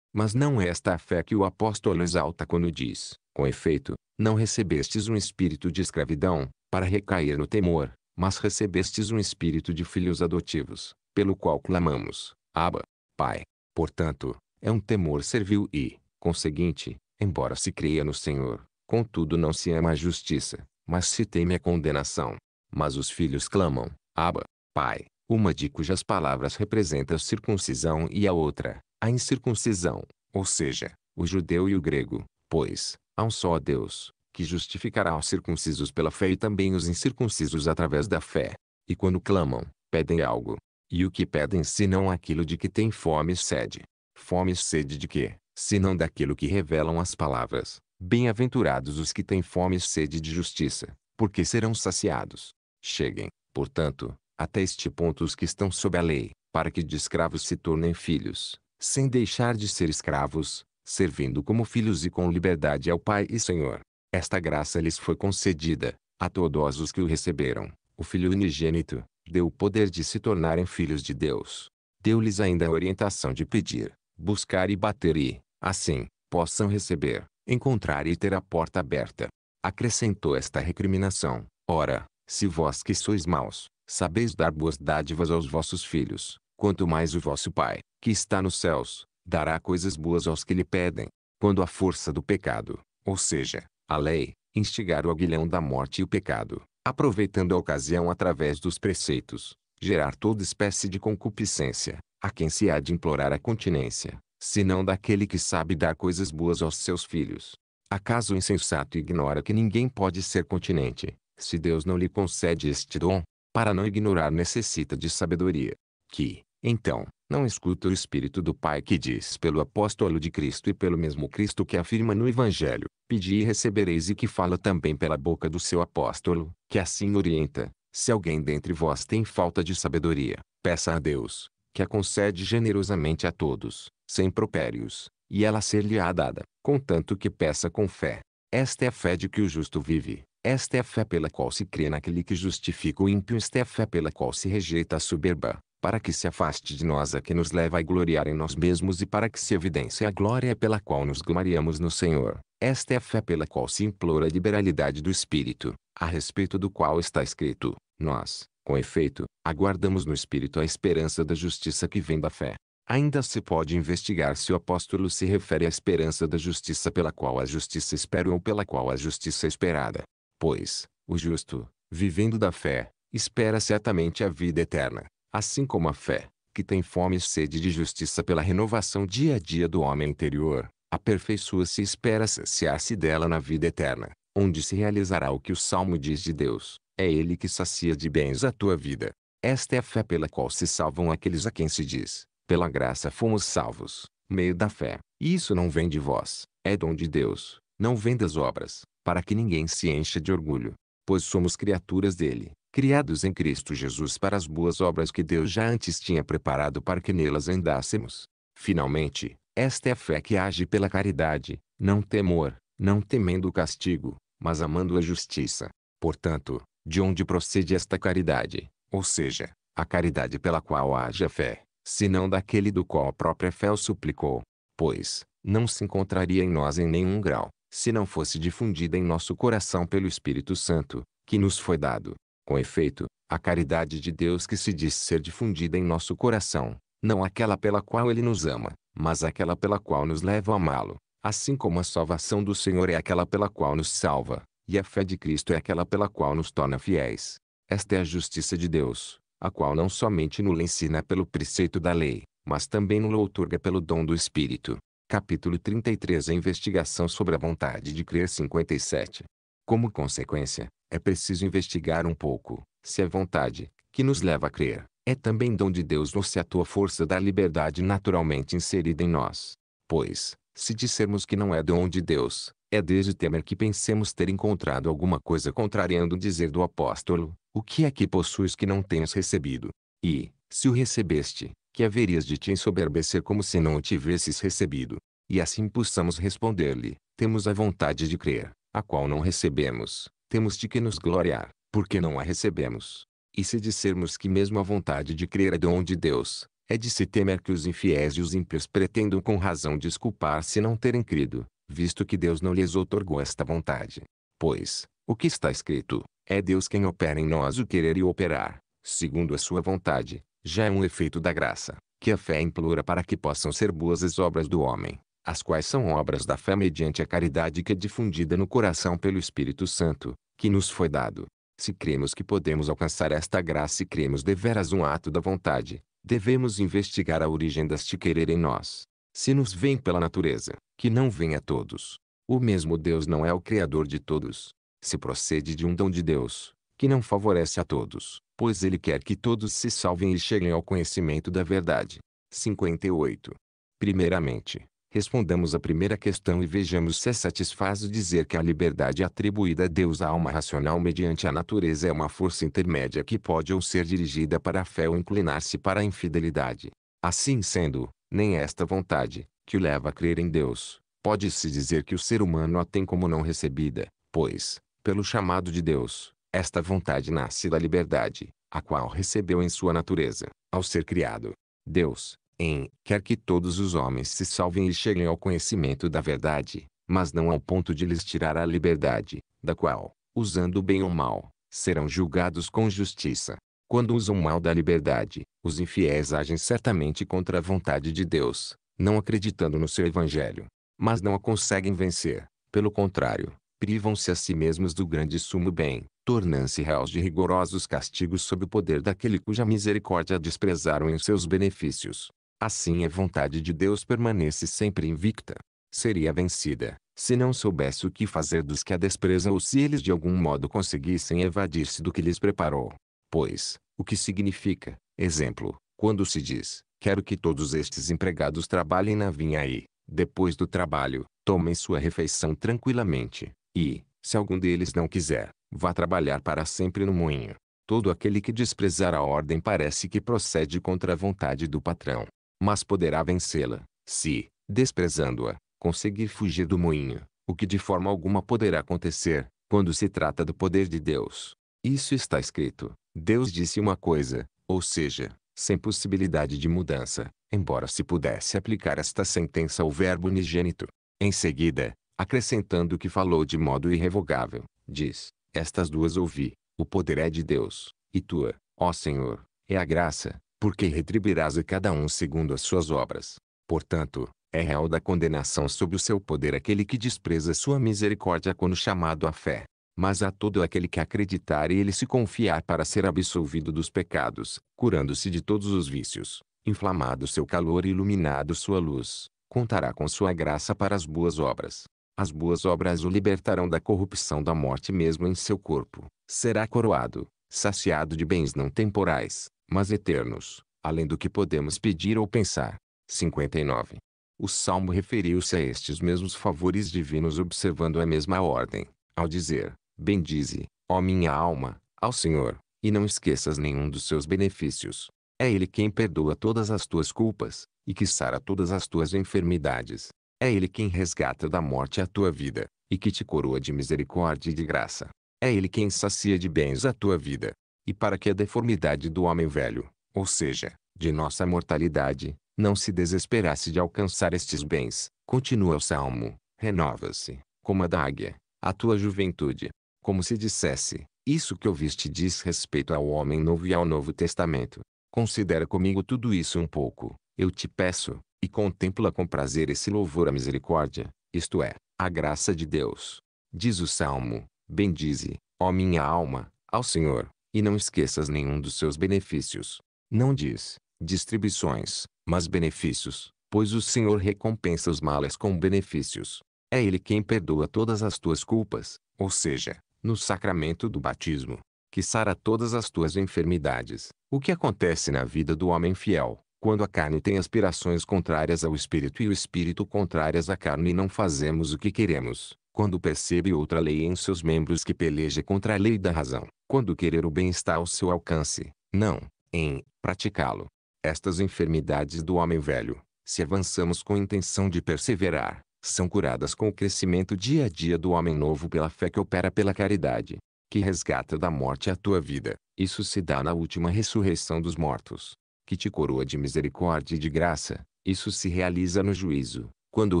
A: Mas não é esta a fé que o apóstolo exalta quando diz, com efeito, não recebestes um espírito de escravidão, para recair no temor, mas recebestes um espírito de filhos adotivos, pelo qual clamamos, Abba, Pai. Portanto, é um temor servil e, conseguinte, embora se creia no Senhor, Contudo não se ama a justiça, mas se teme a condenação. Mas os filhos clamam, Abba, Pai, uma de cujas palavras representa a circuncisão e a outra, a incircuncisão, ou seja, o judeu e o grego, pois, há um só Deus, que justificará os circuncisos pela fé e também os incircuncisos através da fé. E quando clamam, pedem algo. E o que pedem senão aquilo de que têm fome e sede? Fome e sede de quê? Senão daquilo que revelam as palavras, Bem-aventurados os que têm fome e sede de justiça, porque serão saciados. Cheguem, portanto, até este ponto os que estão sob a lei, para que de escravos se tornem filhos, sem deixar de ser escravos, servindo como filhos e com liberdade ao Pai e Senhor. Esta graça lhes foi concedida, a todos os que o receberam. O Filho unigênito deu o poder de se tornarem filhos de Deus. Deu-lhes ainda a orientação de pedir, buscar e bater e, assim, possam receber encontrar e ter a porta aberta. Acrescentou esta recriminação: Ora, se vós que sois maus, sabeis dar boas dádivas aos vossos filhos, quanto mais o vosso Pai, que está nos céus, dará coisas boas aos que lhe pedem. Quando a força do pecado, ou seja, a lei, instigar o aguilhão da morte e o pecado, aproveitando a ocasião através dos preceitos, gerar toda espécie de concupiscência, a quem se há de implorar a continência, senão daquele que sabe dar coisas boas aos seus filhos. Acaso o insensato ignora que ninguém pode ser continente, se Deus não lhe concede este dom? Para não ignorar necessita de sabedoria. Que, então, não escuta o Espírito do Pai que diz pelo apóstolo de Cristo e pelo mesmo Cristo que afirma no Evangelho, pedi e recebereis e que fala também pela boca do seu apóstolo, que assim orienta, se alguém dentre vós tem falta de sabedoria, peça a Deus, que a concede generosamente a todos, sem propérios, e ela ser-lhe-á dada, contanto que peça com fé. Esta é a fé de que o justo vive. Esta é a fé pela qual se crê naquele que justifica o ímpio. Esta é a fé pela qual se rejeita a soberba, para que se afaste de nós a que nos leva a gloriar em nós mesmos e para que se evidencie a glória pela qual nos gloriamos no Senhor. Esta é a fé pela qual se implora a liberalidade do Espírito, a respeito do qual está escrito, nós, com efeito, aguardamos no Espírito a esperança da justiça que vem da fé. Ainda se pode investigar se o apóstolo se refere à esperança da justiça pela qual a justiça espera ou pela qual a justiça é esperada. Pois, o justo, vivendo da fé, espera certamente a vida eterna, assim como a fé, que tem fome e sede de justiça pela renovação dia a dia do homem interior, aperfeiçoa-se e espera saciar-se dela na vida eterna, onde se realizará o que o Salmo diz de Deus. É ele que sacia de bens a tua vida. Esta é a fé pela qual se salvam aqueles a quem se diz, pela graça fomos salvos, meio da fé. E isso não vem de vós, é dom de Deus, não vem das obras, para que ninguém se encha de orgulho. Pois somos criaturas dele, criados em Cristo Jesus para as boas obras que Deus já antes tinha preparado para que nelas andássemos. Finalmente, esta é a fé que age pela caridade, não temor, não temendo o castigo, mas amando a justiça. Portanto, de onde procede esta caridade, ou seja, a caridade pela qual haja fé, senão daquele do qual a própria fé o suplicou. Pois, não se encontraria em nós em nenhum grau, se não fosse difundida em nosso coração pelo Espírito Santo, que nos foi dado. Com efeito, a caridade de Deus que se diz ser difundida em nosso coração, não aquela pela qual Ele nos ama, mas aquela pela qual nos leva a amá-lo, assim como a salvação do Senhor é aquela pela qual nos salva, e a fé de Cristo é aquela pela qual nos torna fiéis. Esta é a justiça de Deus, a qual não somente nos ensina pelo preceito da lei, mas também nos outorga pelo dom do Espírito. Capítulo 33 A investigação sobre a vontade de crer 57. Como consequência, é preciso investigar um pouco, se a é vontade, que nos leva a crer, é também dom de Deus ou se a tua força da liberdade naturalmente inserida em nós. Pois, se dissermos que não é dom de Deus, é desde temer que pensemos ter encontrado alguma coisa contrariando o dizer do apóstolo, o que é que possuis que não tenhas recebido? E, se o recebeste, que haverias de te ensoberbecer como se não o tivesses recebido? E assim possamos responder-lhe, temos a vontade de crer, a qual não recebemos, temos de que nos gloriar, porque não a recebemos. E se dissermos que mesmo a vontade de crer é dom de Deus, é de se temer que os infiéis e os ímpios pretendam com razão desculpar-se não terem crido, visto que Deus não lhes otorgou esta vontade. Pois, o que está escrito, é Deus quem opera em nós o querer e operar, segundo a sua vontade, já é um efeito da graça, que a fé implora para que possam ser boas as obras do homem, as quais são obras da fé mediante a caridade que é difundida no coração pelo Espírito Santo, que nos foi dado. Se cremos que podemos alcançar esta graça e cremos deveras um ato da vontade, devemos investigar a origem deste querer em nós se nos vem pela natureza, que não vem a todos. O mesmo Deus não é o Criador de todos. Se procede de um dom de Deus, que não favorece a todos, pois ele quer que todos se salvem e cheguem ao conhecimento da verdade. 58. Primeiramente, respondamos a primeira questão e vejamos se é satisfaz dizer que a liberdade atribuída a Deus à alma racional mediante a natureza é uma força intermédia que pode ou ser dirigida para a fé ou inclinar-se para a infidelidade. Assim sendo, nem esta vontade, que o leva a crer em Deus, pode-se dizer que o ser humano a tem como não recebida, pois, pelo chamado de Deus, esta vontade nasce da liberdade, a qual recebeu em sua natureza, ao ser criado. Deus, em, quer que todos os homens se salvem e cheguem ao conhecimento da verdade, mas não ao ponto de lhes tirar a liberdade, da qual, usando bem ou mal, serão julgados com justiça. Quando usam mal da liberdade, os infiéis agem certamente contra a vontade de Deus, não acreditando no seu evangelho. Mas não a conseguem vencer, pelo contrário, privam-se a si mesmos do grande sumo bem, tornando-se réus de rigorosos castigos sob o poder daquele cuja misericórdia desprezaram em seus benefícios. Assim a vontade de Deus permanece sempre invicta. Seria vencida, se não soubesse o que fazer dos que a desprezam ou se eles de algum modo conseguissem evadir-se do que lhes preparou pois, o que significa, exemplo, quando se diz, quero que todos estes empregados trabalhem na vinha e, depois do trabalho, tomem sua refeição tranquilamente, e, se algum deles não quiser, vá trabalhar para sempre no moinho. Todo aquele que desprezar a ordem parece que procede contra a vontade do patrão, mas poderá vencê-la, se, desprezando-a, conseguir fugir do moinho, o que de forma alguma poderá acontecer, quando se trata do poder de Deus. Isso está escrito, Deus disse uma coisa, ou seja, sem possibilidade de mudança, embora se pudesse aplicar esta sentença ao verbo unigênito. Em seguida, acrescentando que falou de modo irrevogável, diz: Estas duas ouvi, o poder é de Deus, e tua, ó Senhor, é a graça, porque retribuirás a cada um segundo as suas obras. Portanto, é real da condenação sob o seu poder aquele que despreza sua misericórdia quando chamado à fé mas a todo aquele que acreditar e ele se confiar para ser absolvido dos pecados, curando-se de todos os vícios, inflamado seu calor e iluminado sua luz, contará com sua graça para as boas obras. As boas obras o libertarão da corrupção da morte mesmo em seu corpo. Será coroado, saciado de bens não temporais, mas eternos, além do que podemos pedir ou pensar. 59. O Salmo referiu-se a estes mesmos favores divinos observando a mesma ordem, ao dizer, Bendize, ó minha alma, ao Senhor, e não esqueças nenhum dos seus benefícios. É Ele quem perdoa todas as tuas culpas, e que sara todas as tuas enfermidades. É Ele quem resgata da morte a tua vida, e que te coroa de misericórdia e de graça. É Ele quem sacia de bens a tua vida. E para que a deformidade do homem velho, ou seja, de nossa mortalidade, não se desesperasse de alcançar estes bens, continua o salmo, renova-se, como a da águia, a tua juventude como se dissesse: Isso que ouviste diz respeito ao homem novo e ao Novo Testamento. Considera comigo tudo isso um pouco, eu te peço, e contempla com prazer esse louvor à misericórdia, isto é, a graça de Deus. Diz o Salmo: Bendize, ó minha alma, ao Senhor, e não esqueças nenhum dos seus benefícios. Não diz distribuições, mas benefícios, pois o Senhor recompensa os males com benefícios. É Ele quem perdoa todas as tuas culpas, ou seja, no sacramento do batismo, que sara todas as tuas enfermidades. O que acontece na vida do homem fiel, quando a carne tem aspirações contrárias ao espírito e o espírito contrárias à carne e não fazemos o que queremos, quando percebe outra lei em seus membros que peleja contra a lei da razão, quando querer o bem está ao seu alcance, não, em, praticá-lo. Estas enfermidades do homem velho, se avançamos com intenção de perseverar, são curadas com o crescimento dia a dia do homem novo pela fé que opera pela caridade, que resgata da morte a tua vida. Isso se dá na última ressurreição dos mortos, que te coroa de misericórdia e de graça. Isso se realiza no juízo, quando o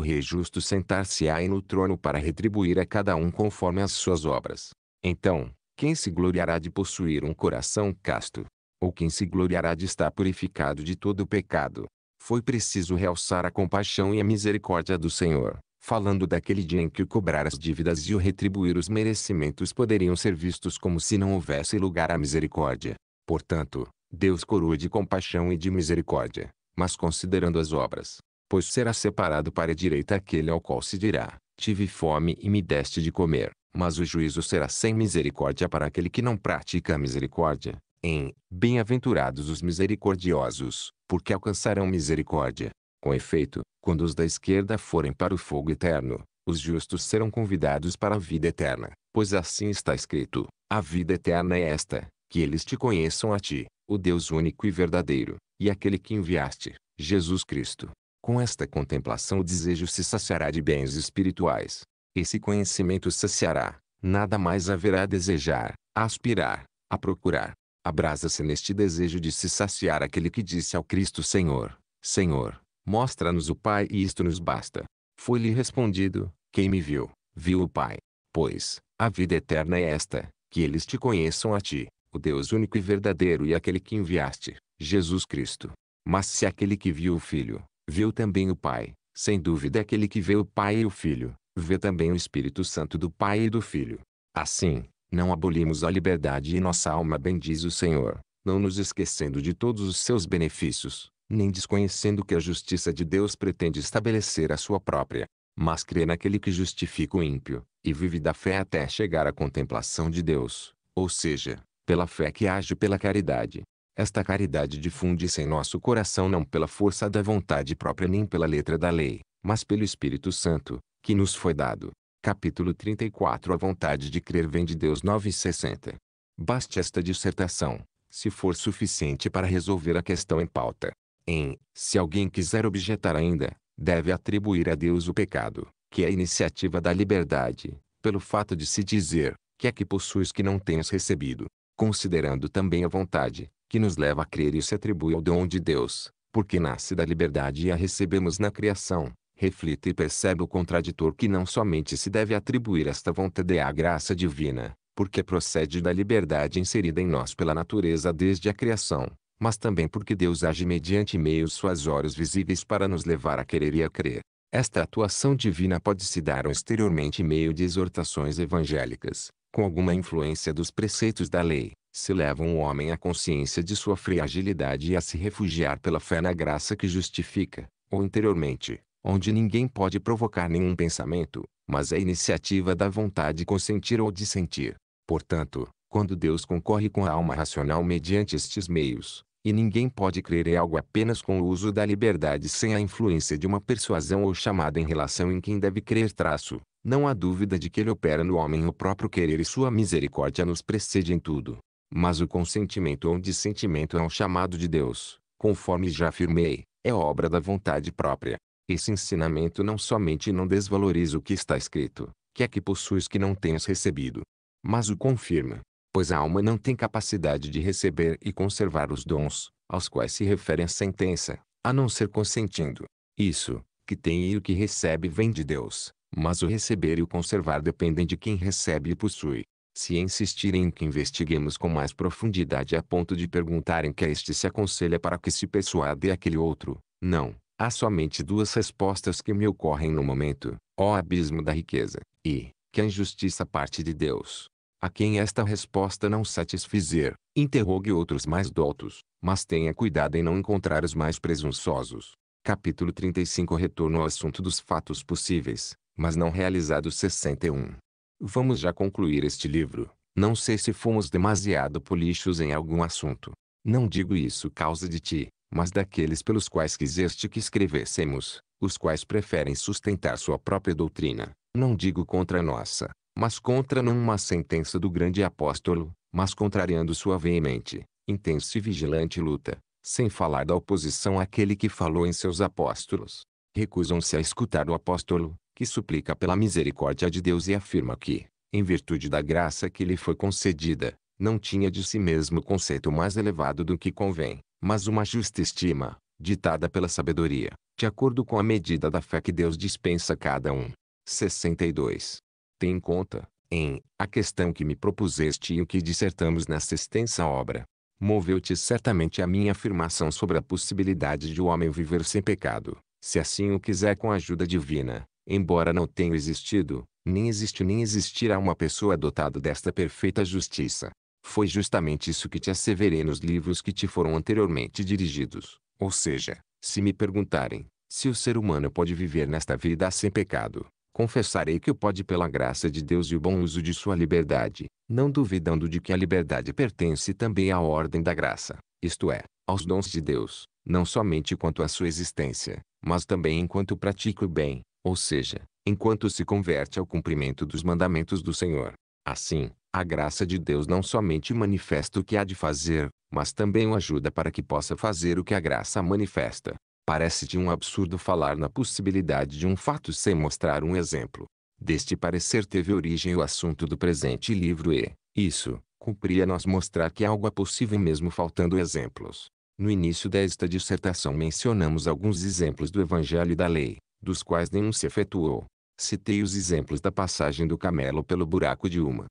A: rei justo sentar-se-á no trono para retribuir a cada um conforme as suas obras. Então, quem se gloriará de possuir um coração casto? Ou quem se gloriará de estar purificado de todo o pecado? foi preciso realçar a compaixão e a misericórdia do Senhor, falando daquele dia em que o cobrar as dívidas e o retribuir os merecimentos poderiam ser vistos como se não houvesse lugar à misericórdia. Portanto, Deus coroa de compaixão e de misericórdia, mas considerando as obras, pois será separado para a direita aquele ao qual se dirá: Tive fome e me deste de comer, mas o juízo será sem misericórdia para aquele que não pratica a misericórdia em Bem-aventurados os misericordiosos, porque alcançarão misericórdia. Com efeito, quando os da esquerda forem para o fogo eterno, os justos serão convidados para a vida eterna, pois assim está escrito: A vida eterna é esta, que eles te conheçam a ti, o Deus único e verdadeiro, e aquele que enviaste, Jesus Cristo. Com esta contemplação o desejo se saciará de bens espirituais. Esse conhecimento saciará, nada mais haverá a desejar, a aspirar, a procurar, Abrasa-se neste desejo de se saciar aquele que disse ao Cristo Senhor, Senhor, mostra-nos o Pai e isto nos basta. Foi-lhe respondido, quem me viu, viu o Pai. Pois, a vida eterna é esta, que eles te conheçam a ti, o Deus único e verdadeiro e aquele que enviaste, Jesus Cristo. Mas se aquele que viu o Filho, viu também o Pai, sem dúvida aquele que vê o Pai e o Filho, vê também o Espírito Santo do Pai e do Filho. Assim, não abolimos a liberdade e nossa alma bendiz o Senhor, não nos esquecendo de todos os seus benefícios, nem desconhecendo que a justiça de Deus pretende estabelecer a sua própria, mas crê naquele que justifica o ímpio, e vive da fé até chegar à contemplação de Deus, ou seja, pela fé que age pela caridade. Esta caridade difunde-se em nosso coração não pela força da vontade própria nem pela letra da lei, mas pelo Espírito Santo, que nos foi dado. Capítulo 34 A vontade de crer vem de Deus 960. Baste esta dissertação, se for suficiente para resolver a questão em pauta. Em, se alguém quiser objetar ainda, deve atribuir a Deus o pecado, que é a iniciativa da liberdade, pelo fato de se dizer, que é que possuis que não tenhas recebido, considerando também a vontade, que nos leva a crer e se atribui ao dom de Deus, porque nasce da liberdade e a recebemos na criação, reflita e percebe o contraditor que não somente se deve atribuir esta vontade à graça divina, porque procede da liberdade inserida em nós pela natureza desde a criação, mas também porque Deus age mediante meios suas horas visíveis para nos levar a querer e a crer. Esta atuação divina pode se dar exteriormente em meio de exortações evangélicas, com alguma influência dos preceitos da lei, se levam o homem à consciência de sua fragilidade e a se refugiar pela fé na graça que justifica, ou interiormente, onde ninguém pode provocar nenhum pensamento, mas é iniciativa da vontade consentir ou dissentir. Portanto, quando Deus concorre com a alma racional mediante estes meios, e ninguém pode crer em algo apenas com o uso da liberdade sem a influência de uma persuasão ou chamada em relação em quem deve crer traço, não há dúvida de que ele opera no homem o próprio querer e sua misericórdia nos precede em tudo. Mas o consentimento ou dissentimento é um chamado de Deus, conforme já afirmei, é obra da vontade própria. Esse ensinamento não somente não desvaloriza o que está escrito, que é que possuis que não tenhas recebido, mas o confirma, pois a alma não tem capacidade de receber e conservar os dons, aos quais se refere a sentença, a não ser consentindo. Isso, que tem e o que recebe vem de Deus, mas o receber e o conservar dependem de quem recebe e possui. Se insistirem em que investiguemos com mais profundidade a ponto de perguntarem que este se aconselha para que se persuade aquele outro, não, Há somente duas respostas que me ocorrem no momento, ó abismo da riqueza, e, que a injustiça parte de Deus. A quem esta resposta não satisfizer, interrogue outros mais doutos, mas tenha cuidado em não encontrar os mais presunçosos. Capítulo 35 Retorno ao assunto dos fatos possíveis, mas não realizados 61. Vamos já concluir este livro. Não sei se fomos demasiado polichos em algum assunto. Não digo isso causa de ti, mas daqueles pelos quais quiseste que escrevêssemos, os quais preferem sustentar sua própria doutrina, não digo contra a nossa, mas contra não uma sentença do grande apóstolo, mas contrariando sua veemente, intensa e vigilante luta, sem falar da oposição àquele que falou em seus apóstolos. Recusam-se a escutar o apóstolo, que suplica pela misericórdia de Deus e afirma que, em virtude da graça que lhe foi concedida, não tinha de si mesmo conceito mais elevado do que convém, mas uma justa estima, ditada pela sabedoria, de acordo com a medida da fé que Deus dispensa a cada um. 62. Tem em conta, em, a questão que me propuseste e o que dissertamos nesta extensa obra. Moveu-te certamente a minha afirmação sobre a possibilidade de o homem viver sem pecado, se assim o quiser com a ajuda divina, embora não tenha existido, nem existe nem existirá uma pessoa dotada desta perfeita justiça, foi justamente isso que te asseverei nos livros que te foram anteriormente dirigidos. Ou seja, se me perguntarem, se o ser humano pode viver nesta vida sem pecado, confessarei que o pode pela graça de Deus e o bom uso de sua liberdade, não duvidando de que a liberdade pertence também à ordem da graça, isto é, aos dons de Deus, não somente quanto à sua existência, mas também enquanto pratica o bem, ou seja, enquanto se converte ao cumprimento dos mandamentos do Senhor. Assim, a graça de Deus não somente manifesta o que há de fazer, mas também o ajuda para que possa fazer o que a graça manifesta. Parece-te um absurdo falar na possibilidade de um fato sem mostrar um exemplo. Deste parecer teve origem o assunto do presente livro e, isso, cumpria nós mostrar que algo é possível mesmo faltando exemplos. No início desta dissertação mencionamos alguns exemplos do Evangelho e da Lei, dos quais nenhum se efetuou. Citei os exemplos da passagem do camelo pelo buraco de uma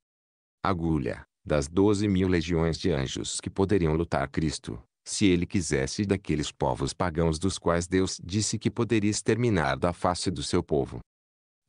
A: agulha, das doze mil legiões de anjos que poderiam lutar Cristo, se ele quisesse daqueles povos pagãos dos quais Deus disse que poderia exterminar da face do seu povo.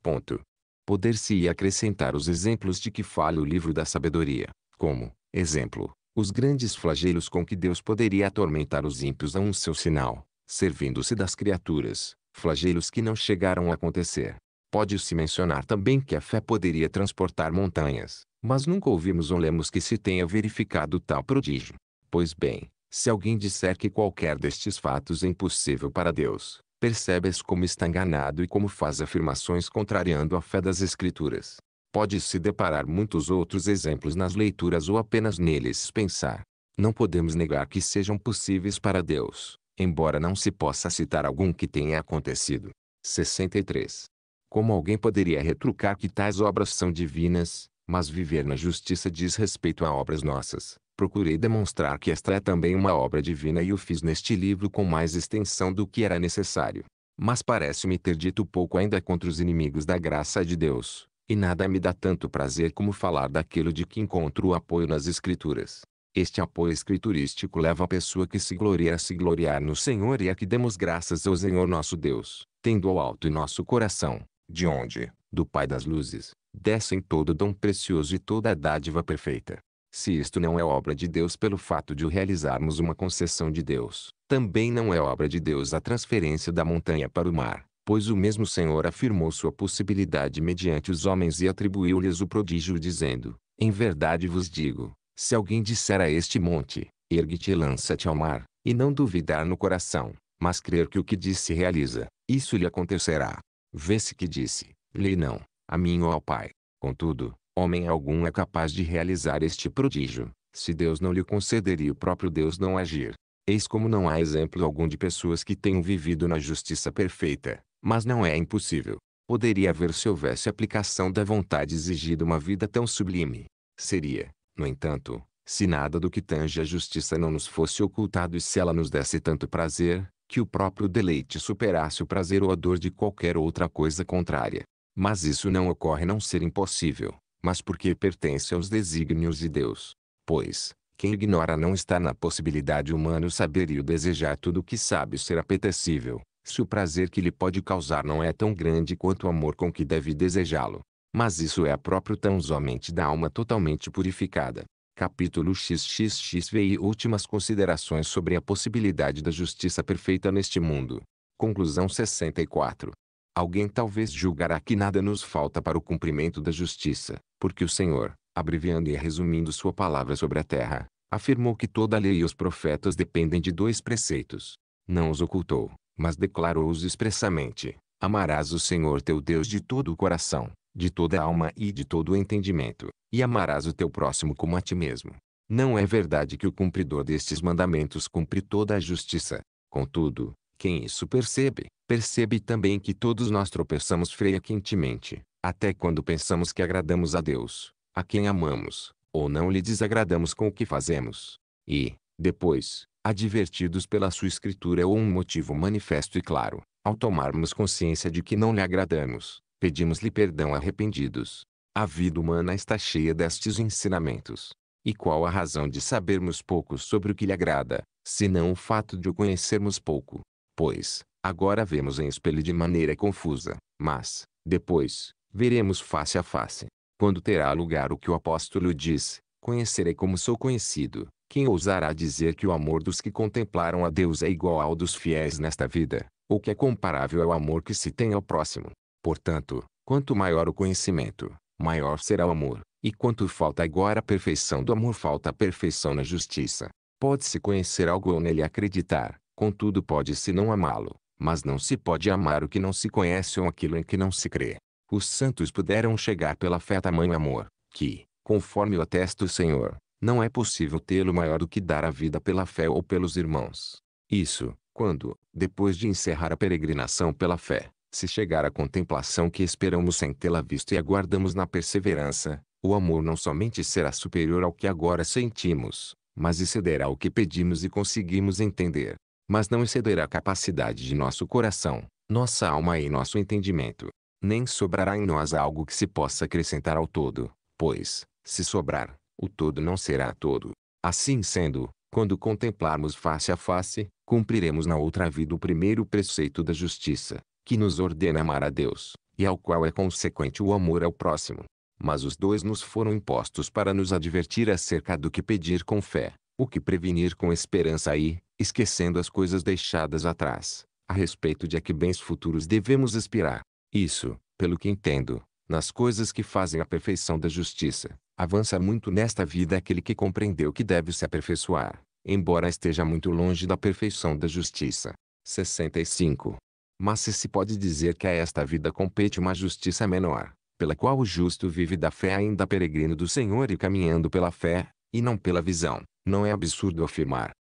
A: Ponto. Poder-se-ia acrescentar os exemplos de que fala o livro da sabedoria, como, exemplo, os grandes flagelos com que Deus poderia atormentar os ímpios a um seu sinal, servindo-se das criaturas, flagelos que não chegaram a acontecer. Pode-se mencionar também que a fé poderia transportar montanhas, mas nunca ouvimos ou lemos que se tenha verificado tal prodígio. Pois bem, se alguém disser que qualquer destes fatos é impossível para Deus, percebes como está enganado e como faz afirmações contrariando a fé das Escrituras. Pode-se deparar muitos outros exemplos nas leituras ou apenas neles pensar. Não podemos negar que sejam possíveis para Deus, embora não se possa citar algum que tenha acontecido. 63. Como alguém poderia retrucar que tais obras são divinas, mas viver na justiça diz respeito a obras nossas. Procurei demonstrar que esta é também uma obra divina e o fiz neste livro com mais extensão do que era necessário. Mas parece-me ter dito pouco ainda contra os inimigos da graça de Deus, e nada me dá tanto prazer como falar daquilo de que encontro o apoio nas Escrituras. Este apoio escriturístico leva a pessoa que se gloria a se gloriar no Senhor e a que demos graças ao Senhor nosso Deus, tendo ao alto nosso coração, de onde, do Pai das luzes, descem todo dom precioso e toda dádiva perfeita. Se isto não é obra de Deus pelo fato de o realizarmos uma concessão de Deus, também não é obra de Deus a transferência da montanha para o mar, pois o mesmo Senhor afirmou sua possibilidade mediante os homens e atribuiu-lhes o prodígio dizendo, Em verdade vos digo, se alguém disser a este monte, ergue-te e lança-te ao mar, e não duvidar no coração, mas crer que o que disse realiza, isso lhe acontecerá. Vê-se que disse, lei não, a mim ou ao Pai. Contudo, homem algum é capaz de realizar este prodígio, se Deus não lhe concederia o próprio Deus não agir. Eis como não há exemplo algum de pessoas que tenham vivido na justiça perfeita, mas não é impossível. Poderia haver se houvesse aplicação da vontade exigida uma vida tão sublime. Seria, no entanto, se nada do que tange a justiça não nos fosse ocultado e se ela nos desse tanto prazer, que o próprio deleite superasse o prazer ou a dor de qualquer outra coisa contrária. Mas isso não ocorre não ser impossível, mas porque pertence aos desígnios de Deus. Pois, quem ignora não está na possibilidade o saber e o desejar tudo o que sabe ser apetecível, se o prazer que lhe pode causar não é tão grande quanto o amor com que deve desejá-lo. Mas isso é a próprio tão somente da alma totalmente purificada. Capítulo XXX Últimas considerações sobre a possibilidade da justiça perfeita neste mundo. Conclusão 64. Alguém talvez julgará que nada nos falta para o cumprimento da justiça, porque o Senhor, abreviando e resumindo sua palavra sobre a terra, afirmou que toda a lei e os profetas dependem de dois preceitos. Não os ocultou, mas declarou-os expressamente. Amarás o Senhor teu Deus de todo o coração, de toda a alma e de todo o entendimento, e amarás o teu próximo como a ti mesmo. Não é verdade que o cumpridor destes mandamentos cumpre toda a justiça. Contudo, quem isso percebe, percebe também que todos nós tropeçamos frequentemente, até quando pensamos que agradamos a Deus, a quem amamos, ou não lhe desagradamos com o que fazemos. E, depois, advertidos pela sua escritura ou um motivo manifesto e claro, ao tomarmos consciência de que não lhe agradamos, pedimos-lhe perdão arrependidos. A vida humana está cheia destes ensinamentos. E qual a razão de sabermos pouco sobre o que lhe agrada, senão o fato de o conhecermos pouco? pois, agora vemos em espelho de maneira confusa, mas, depois, veremos face a face. Quando terá lugar o que o apóstolo diz, conhecerei como sou conhecido. Quem ousará dizer que o amor dos que contemplaram a Deus é igual ao dos fiéis nesta vida, ou que é comparável ao amor que se tem ao próximo? Portanto, quanto maior o conhecimento, maior será o amor, e quanto falta agora a perfeição do amor, falta a perfeição na justiça. Pode-se conhecer algo ou nele acreditar, Contudo pode-se não amá-lo, mas não se pode amar o que não se conhece ou aquilo em que não se crê. Os santos puderam chegar pela fé a tamanho amor, que, conforme o atesta o Senhor, não é possível tê-lo maior do que dar a vida pela fé ou pelos irmãos. Isso, quando, depois de encerrar a peregrinação pela fé, se chegar à contemplação que esperamos sem tê-la visto e aguardamos na perseverança, o amor não somente será superior ao que agora sentimos, mas excederá o que pedimos e conseguimos entender mas não excederá a capacidade de nosso coração, nossa alma e nosso entendimento. Nem sobrará em nós algo que se possa acrescentar ao todo, pois, se sobrar, o todo não será todo. Assim sendo, quando contemplarmos face a face, cumpriremos na outra vida o primeiro preceito da justiça, que nos ordena amar a Deus, e ao qual é consequente o amor ao próximo. Mas os dois nos foram impostos para nos advertir acerca do que pedir com fé. O que prevenir com esperança aí, esquecendo as coisas deixadas atrás, a respeito de a que bens futuros devemos aspirar. Isso, pelo que entendo, nas coisas que fazem a perfeição da justiça, avança muito nesta vida aquele que compreendeu que deve se aperfeiçoar, embora esteja muito longe da perfeição da justiça. 65. Mas se se pode dizer que a esta vida compete uma justiça menor, pela qual o justo vive da fé ainda peregrino do Senhor e caminhando pela fé, e não pela visão não é absurdo afirmar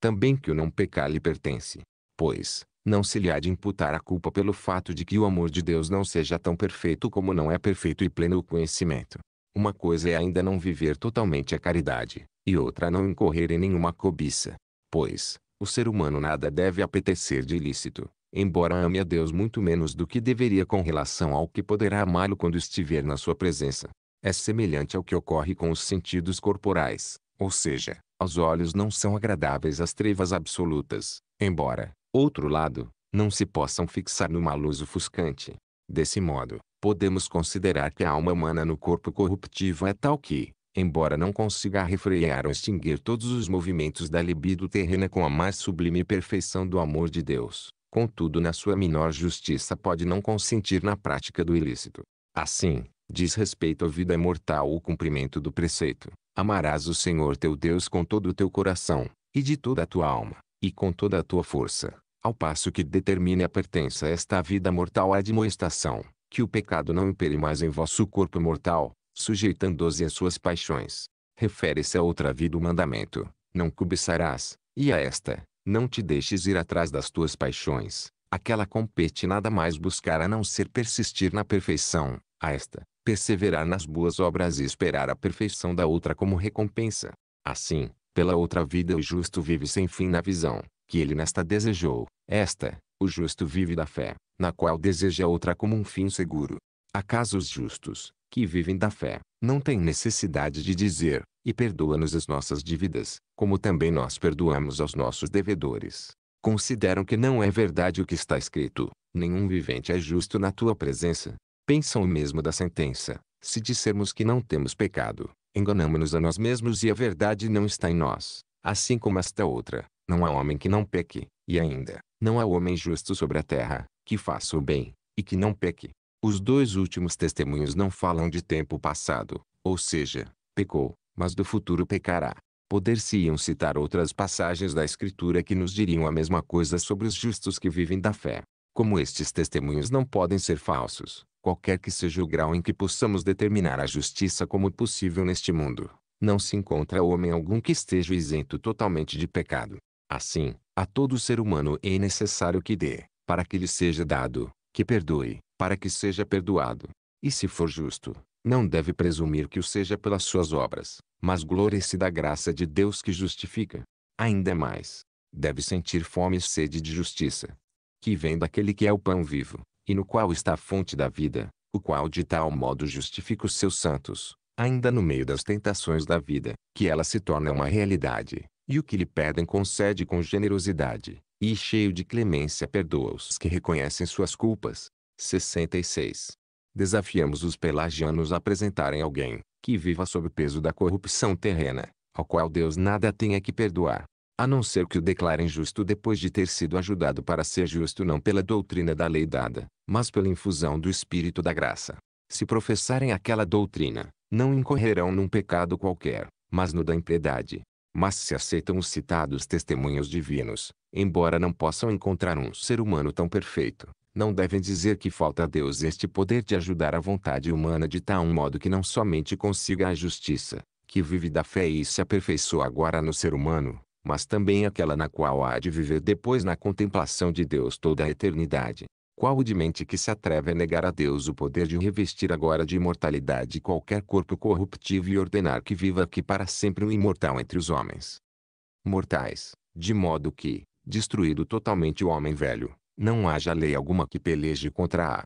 A: também que o não pecar lhe pertence, pois, não se lhe há de imputar a culpa pelo fato de que o amor de Deus não seja tão perfeito como não é perfeito e pleno o conhecimento. Uma coisa é ainda não viver totalmente a caridade, e outra não incorrer em nenhuma cobiça. Pois, o ser humano nada deve apetecer de ilícito, embora ame a Deus muito menos do que deveria com relação ao que poderá amá-lo quando estiver na sua presença. É semelhante ao que ocorre com os sentidos corporais. Ou seja, aos olhos não são agradáveis as trevas absolutas, embora, outro lado, não se possam fixar numa luz ofuscante. Desse modo, podemos considerar que a alma humana no corpo corruptivo é tal que, embora não consiga refrear ou extinguir todos os movimentos da libido terrena com a mais sublime perfeição do amor de Deus, contudo na sua menor justiça pode não consentir na prática do ilícito. Assim, diz respeito à vida imortal o cumprimento do preceito, Amarás o Senhor teu Deus com todo o teu coração, e de toda a tua alma, e com toda a tua força, ao passo que determine a pertença a esta vida mortal à admoestação, que o pecado não impere mais em vosso corpo mortal, sujeitando se às suas paixões. Refere-se a outra vida o mandamento, não cobiçarás, e a esta, não te deixes ir atrás das tuas paixões, aquela compete nada mais buscar a não ser persistir na perfeição, a esta, perseverar nas boas obras e esperar a perfeição da outra como recompensa. Assim, pela outra vida o justo vive sem fim na visão, que ele nesta desejou, esta, o justo vive da fé, na qual deseja outra como um fim seguro. Acaso os justos, que vivem da fé, não têm necessidade de dizer, e perdoa-nos as nossas dívidas, como também nós perdoamos aos nossos devedores. Consideram que não é verdade o que está escrito, nenhum vivente é justo na tua presença, pensam o mesmo da sentença. Se dissermos que não temos pecado, enganamo-nos a nós mesmos e a verdade não está em nós. Assim como esta outra, não há homem que não peque, e ainda, não há homem justo sobre a terra, que faça o bem, e que não peque. Os dois últimos testemunhos não falam de tempo passado, ou seja, pecou, mas do futuro pecará. Poder-se-iam citar outras passagens da Escritura que nos diriam a mesma coisa sobre os justos que vivem da fé. Como estes testemunhos não podem ser falsos, qualquer que seja o grau em que possamos determinar a justiça como possível neste mundo, não se encontra homem algum que esteja isento totalmente de pecado. Assim, a todo ser humano é necessário que dê, para que lhe seja dado, que perdoe, para que seja perdoado. E se for justo, não deve presumir que o seja pelas suas obras, mas glorie-se da graça de Deus que justifica. Ainda mais, deve sentir fome e sede de justiça, que vem daquele que é o pão vivo, e no qual está a fonte da vida, o qual de tal modo justifica os seus santos, ainda no meio das tentações da vida, que ela se torna uma realidade, e o que lhe pedem concede com generosidade, e cheio de clemência perdoa os que reconhecem suas culpas. 66. Desafiamos os pelagianos a apresentarem alguém, que viva sob o peso da corrupção terrena, ao qual Deus nada tenha que perdoar, a não ser que o declarem justo depois de ter sido ajudado para ser justo não pela doutrina da lei dada, mas pela infusão do Espírito da graça. Se professarem aquela doutrina, não incorrerão num pecado qualquer, mas no da impiedade. Mas se aceitam os citados testemunhos divinos, embora não possam encontrar um ser humano tão perfeito, não devem dizer que falta a Deus este poder de ajudar a vontade humana de tal modo que não somente consiga a justiça, que vive da fé e se aperfeiçoa agora no ser humano, mas também aquela na qual há de viver depois na contemplação de Deus toda a eternidade. Qual o de mente que se atreve a negar a Deus o poder de revestir agora de imortalidade qualquer corpo corruptível e ordenar que viva aqui para sempre um imortal entre os homens? Mortais, de modo que, destruído totalmente o homem velho, não haja lei alguma que peleje contra a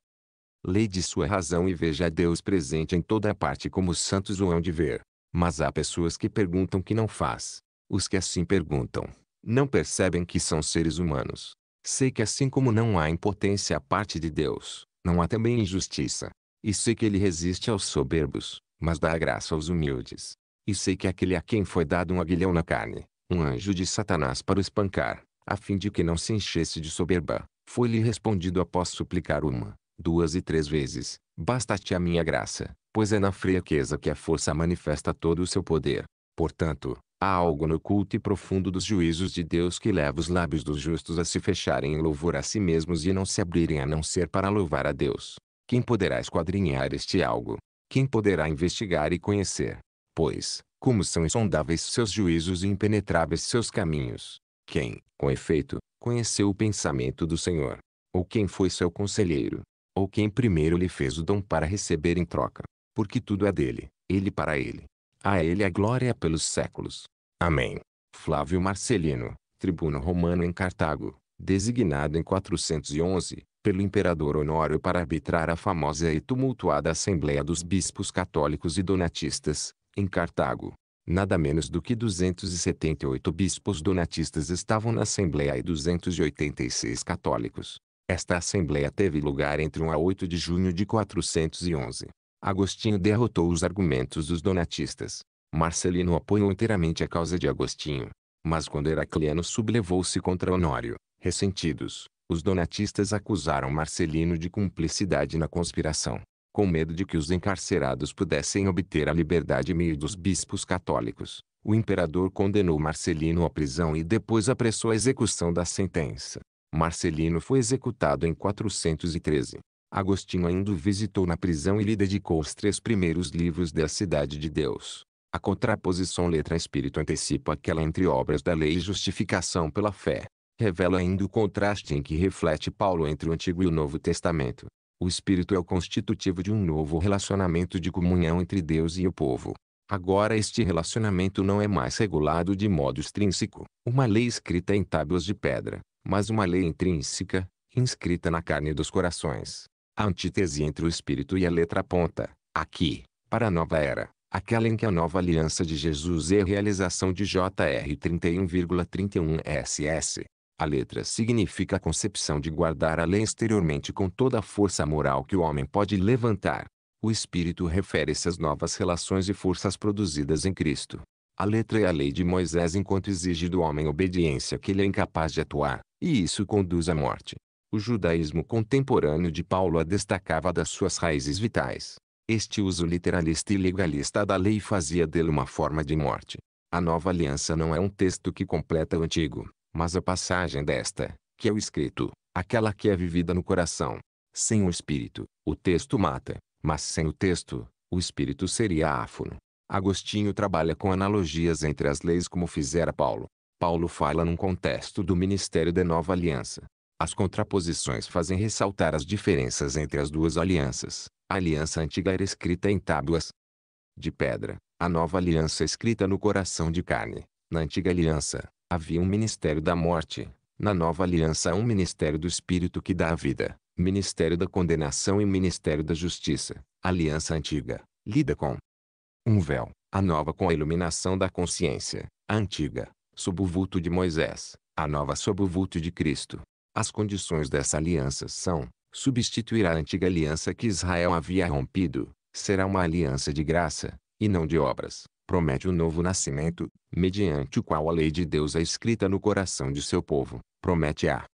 A: lei de sua razão e veja a Deus presente em toda a parte como os santos o hão de ver. Mas há pessoas que perguntam que não faz, os que assim perguntam, não percebem que são seres humanos. Sei que assim como não há impotência à parte de Deus, não há também injustiça. E sei que ele resiste aos soberbos, mas dá a graça aos humildes. E sei que aquele a quem foi dado um aguilhão na carne, um anjo de Satanás para o espancar, a fim de que não se enchesse de soberba, foi-lhe respondido após suplicar uma, duas e três vezes, basta-te a minha graça, pois é na fraqueza que a força manifesta todo o seu poder. Portanto, Há algo no culto e profundo dos juízos de Deus que leva os lábios dos justos a se fecharem em louvor a si mesmos e não se abrirem a não ser para louvar a Deus. Quem poderá esquadrinhar este algo? Quem poderá investigar e conhecer? Pois, como são insondáveis seus juízos e impenetráveis seus caminhos? Quem, com efeito, conheceu o pensamento do Senhor? Ou quem foi seu conselheiro? Ou quem primeiro lhe fez o dom para receber em troca? Porque tudo é dele, ele para ele, a ele a glória pelos séculos. Amém. Flávio Marcelino, tribuno romano em Cartago, designado em 411, pelo imperador Honório para arbitrar a famosa e tumultuada Assembleia dos Bispos Católicos e Donatistas, em Cartago. Nada menos do que 278 bispos donatistas estavam na Assembleia e 286 católicos. Esta Assembleia teve lugar entre 1 a 8 de junho de 411. Agostinho derrotou os argumentos dos donatistas. Marcelino apoiou inteiramente a causa de Agostinho. Mas quando Heracliano sublevou-se contra Honório, ressentidos, os donatistas acusaram Marcelino de cumplicidade na conspiração, com medo de que os encarcerados pudessem obter a liberdade meio dos bispos católicos. O imperador condenou Marcelino à prisão e depois apressou a execução da sentença. Marcelino foi executado em 413. Agostinho ainda o visitou na prisão e lhe dedicou os três primeiros livros da Cidade de Deus. A contraposição letra-espírito antecipa aquela entre obras da lei e justificação pela fé. Revela ainda o contraste em que reflete Paulo entre o Antigo e o Novo Testamento. O Espírito é o constitutivo de um novo relacionamento de comunhão entre Deus e o povo. Agora este relacionamento não é mais regulado de modo extrínseco, uma lei escrita em tábuas de pedra, mas uma lei intrínseca, inscrita na carne dos corações. A antítese entre o espírito e a letra aponta, aqui, para a nova era, aquela em que a nova aliança de Jesus é a realização de JR 31,31 SS. A letra significa a concepção de guardar a lei exteriormente com toda a força moral que o homem pode levantar. O espírito refere-se às novas relações e forças produzidas em Cristo. A letra é a lei de Moisés enquanto exige do homem obediência que ele é incapaz de atuar, e isso conduz à morte. O judaísmo contemporâneo de Paulo a destacava das suas raízes vitais. Este uso literalista e legalista da lei fazia dele uma forma de morte. A nova aliança não é um texto que completa o antigo, mas a passagem desta, que é o escrito, aquela que é vivida no coração. Sem o espírito, o texto mata, mas sem o texto, o espírito seria áfono. Agostinho trabalha com analogias entre as leis como fizera Paulo. Paulo fala num contexto do ministério da nova aliança. As contraposições fazem ressaltar as diferenças entre as duas alianças. A aliança antiga era escrita em tábuas de pedra, a nova aliança escrita no coração de carne. Na antiga aliança, havia um ministério da morte. Na nova aliança há um ministério do Espírito que dá a vida, ministério da condenação e ministério da justiça. aliança antiga lida com um véu, a nova com a iluminação da consciência, a antiga, sob o vulto de Moisés, a nova sob o vulto de Cristo. As condições dessa aliança são: substituir a antiga aliança que Israel havia rompido, será uma aliança de graça, e não de obras. Promete o novo nascimento, mediante o qual a lei de Deus é escrita no coração de seu povo. Promete a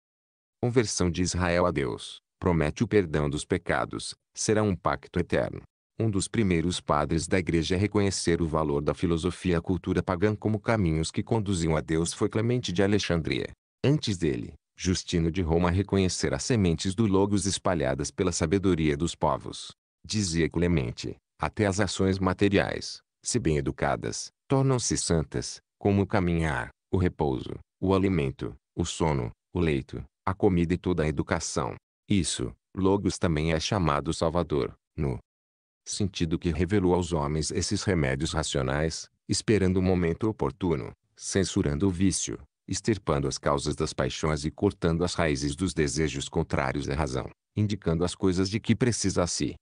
A: conversão de Israel a Deus. Promete o perdão dos pecados. Será um pacto eterno. Um dos primeiros padres da igreja a é reconhecer o valor da filosofia e a cultura pagã como caminhos que conduziam a Deus foi Clemente de Alexandria. Antes dele, Justino de Roma reconhecerá as sementes do Logos espalhadas pela sabedoria dos povos. Dizia Clemente, até as ações materiais, se bem educadas, tornam-se santas, como o caminhar, o repouso, o alimento, o sono, o leito, a comida e toda a educação. Isso, Logos também é chamado Salvador, no sentido que revelou aos homens esses remédios racionais, esperando o momento oportuno, censurando o vício, extirpando as causas das paixões e cortando as raízes dos desejos contrários à razão, indicando as coisas de que precisa a si.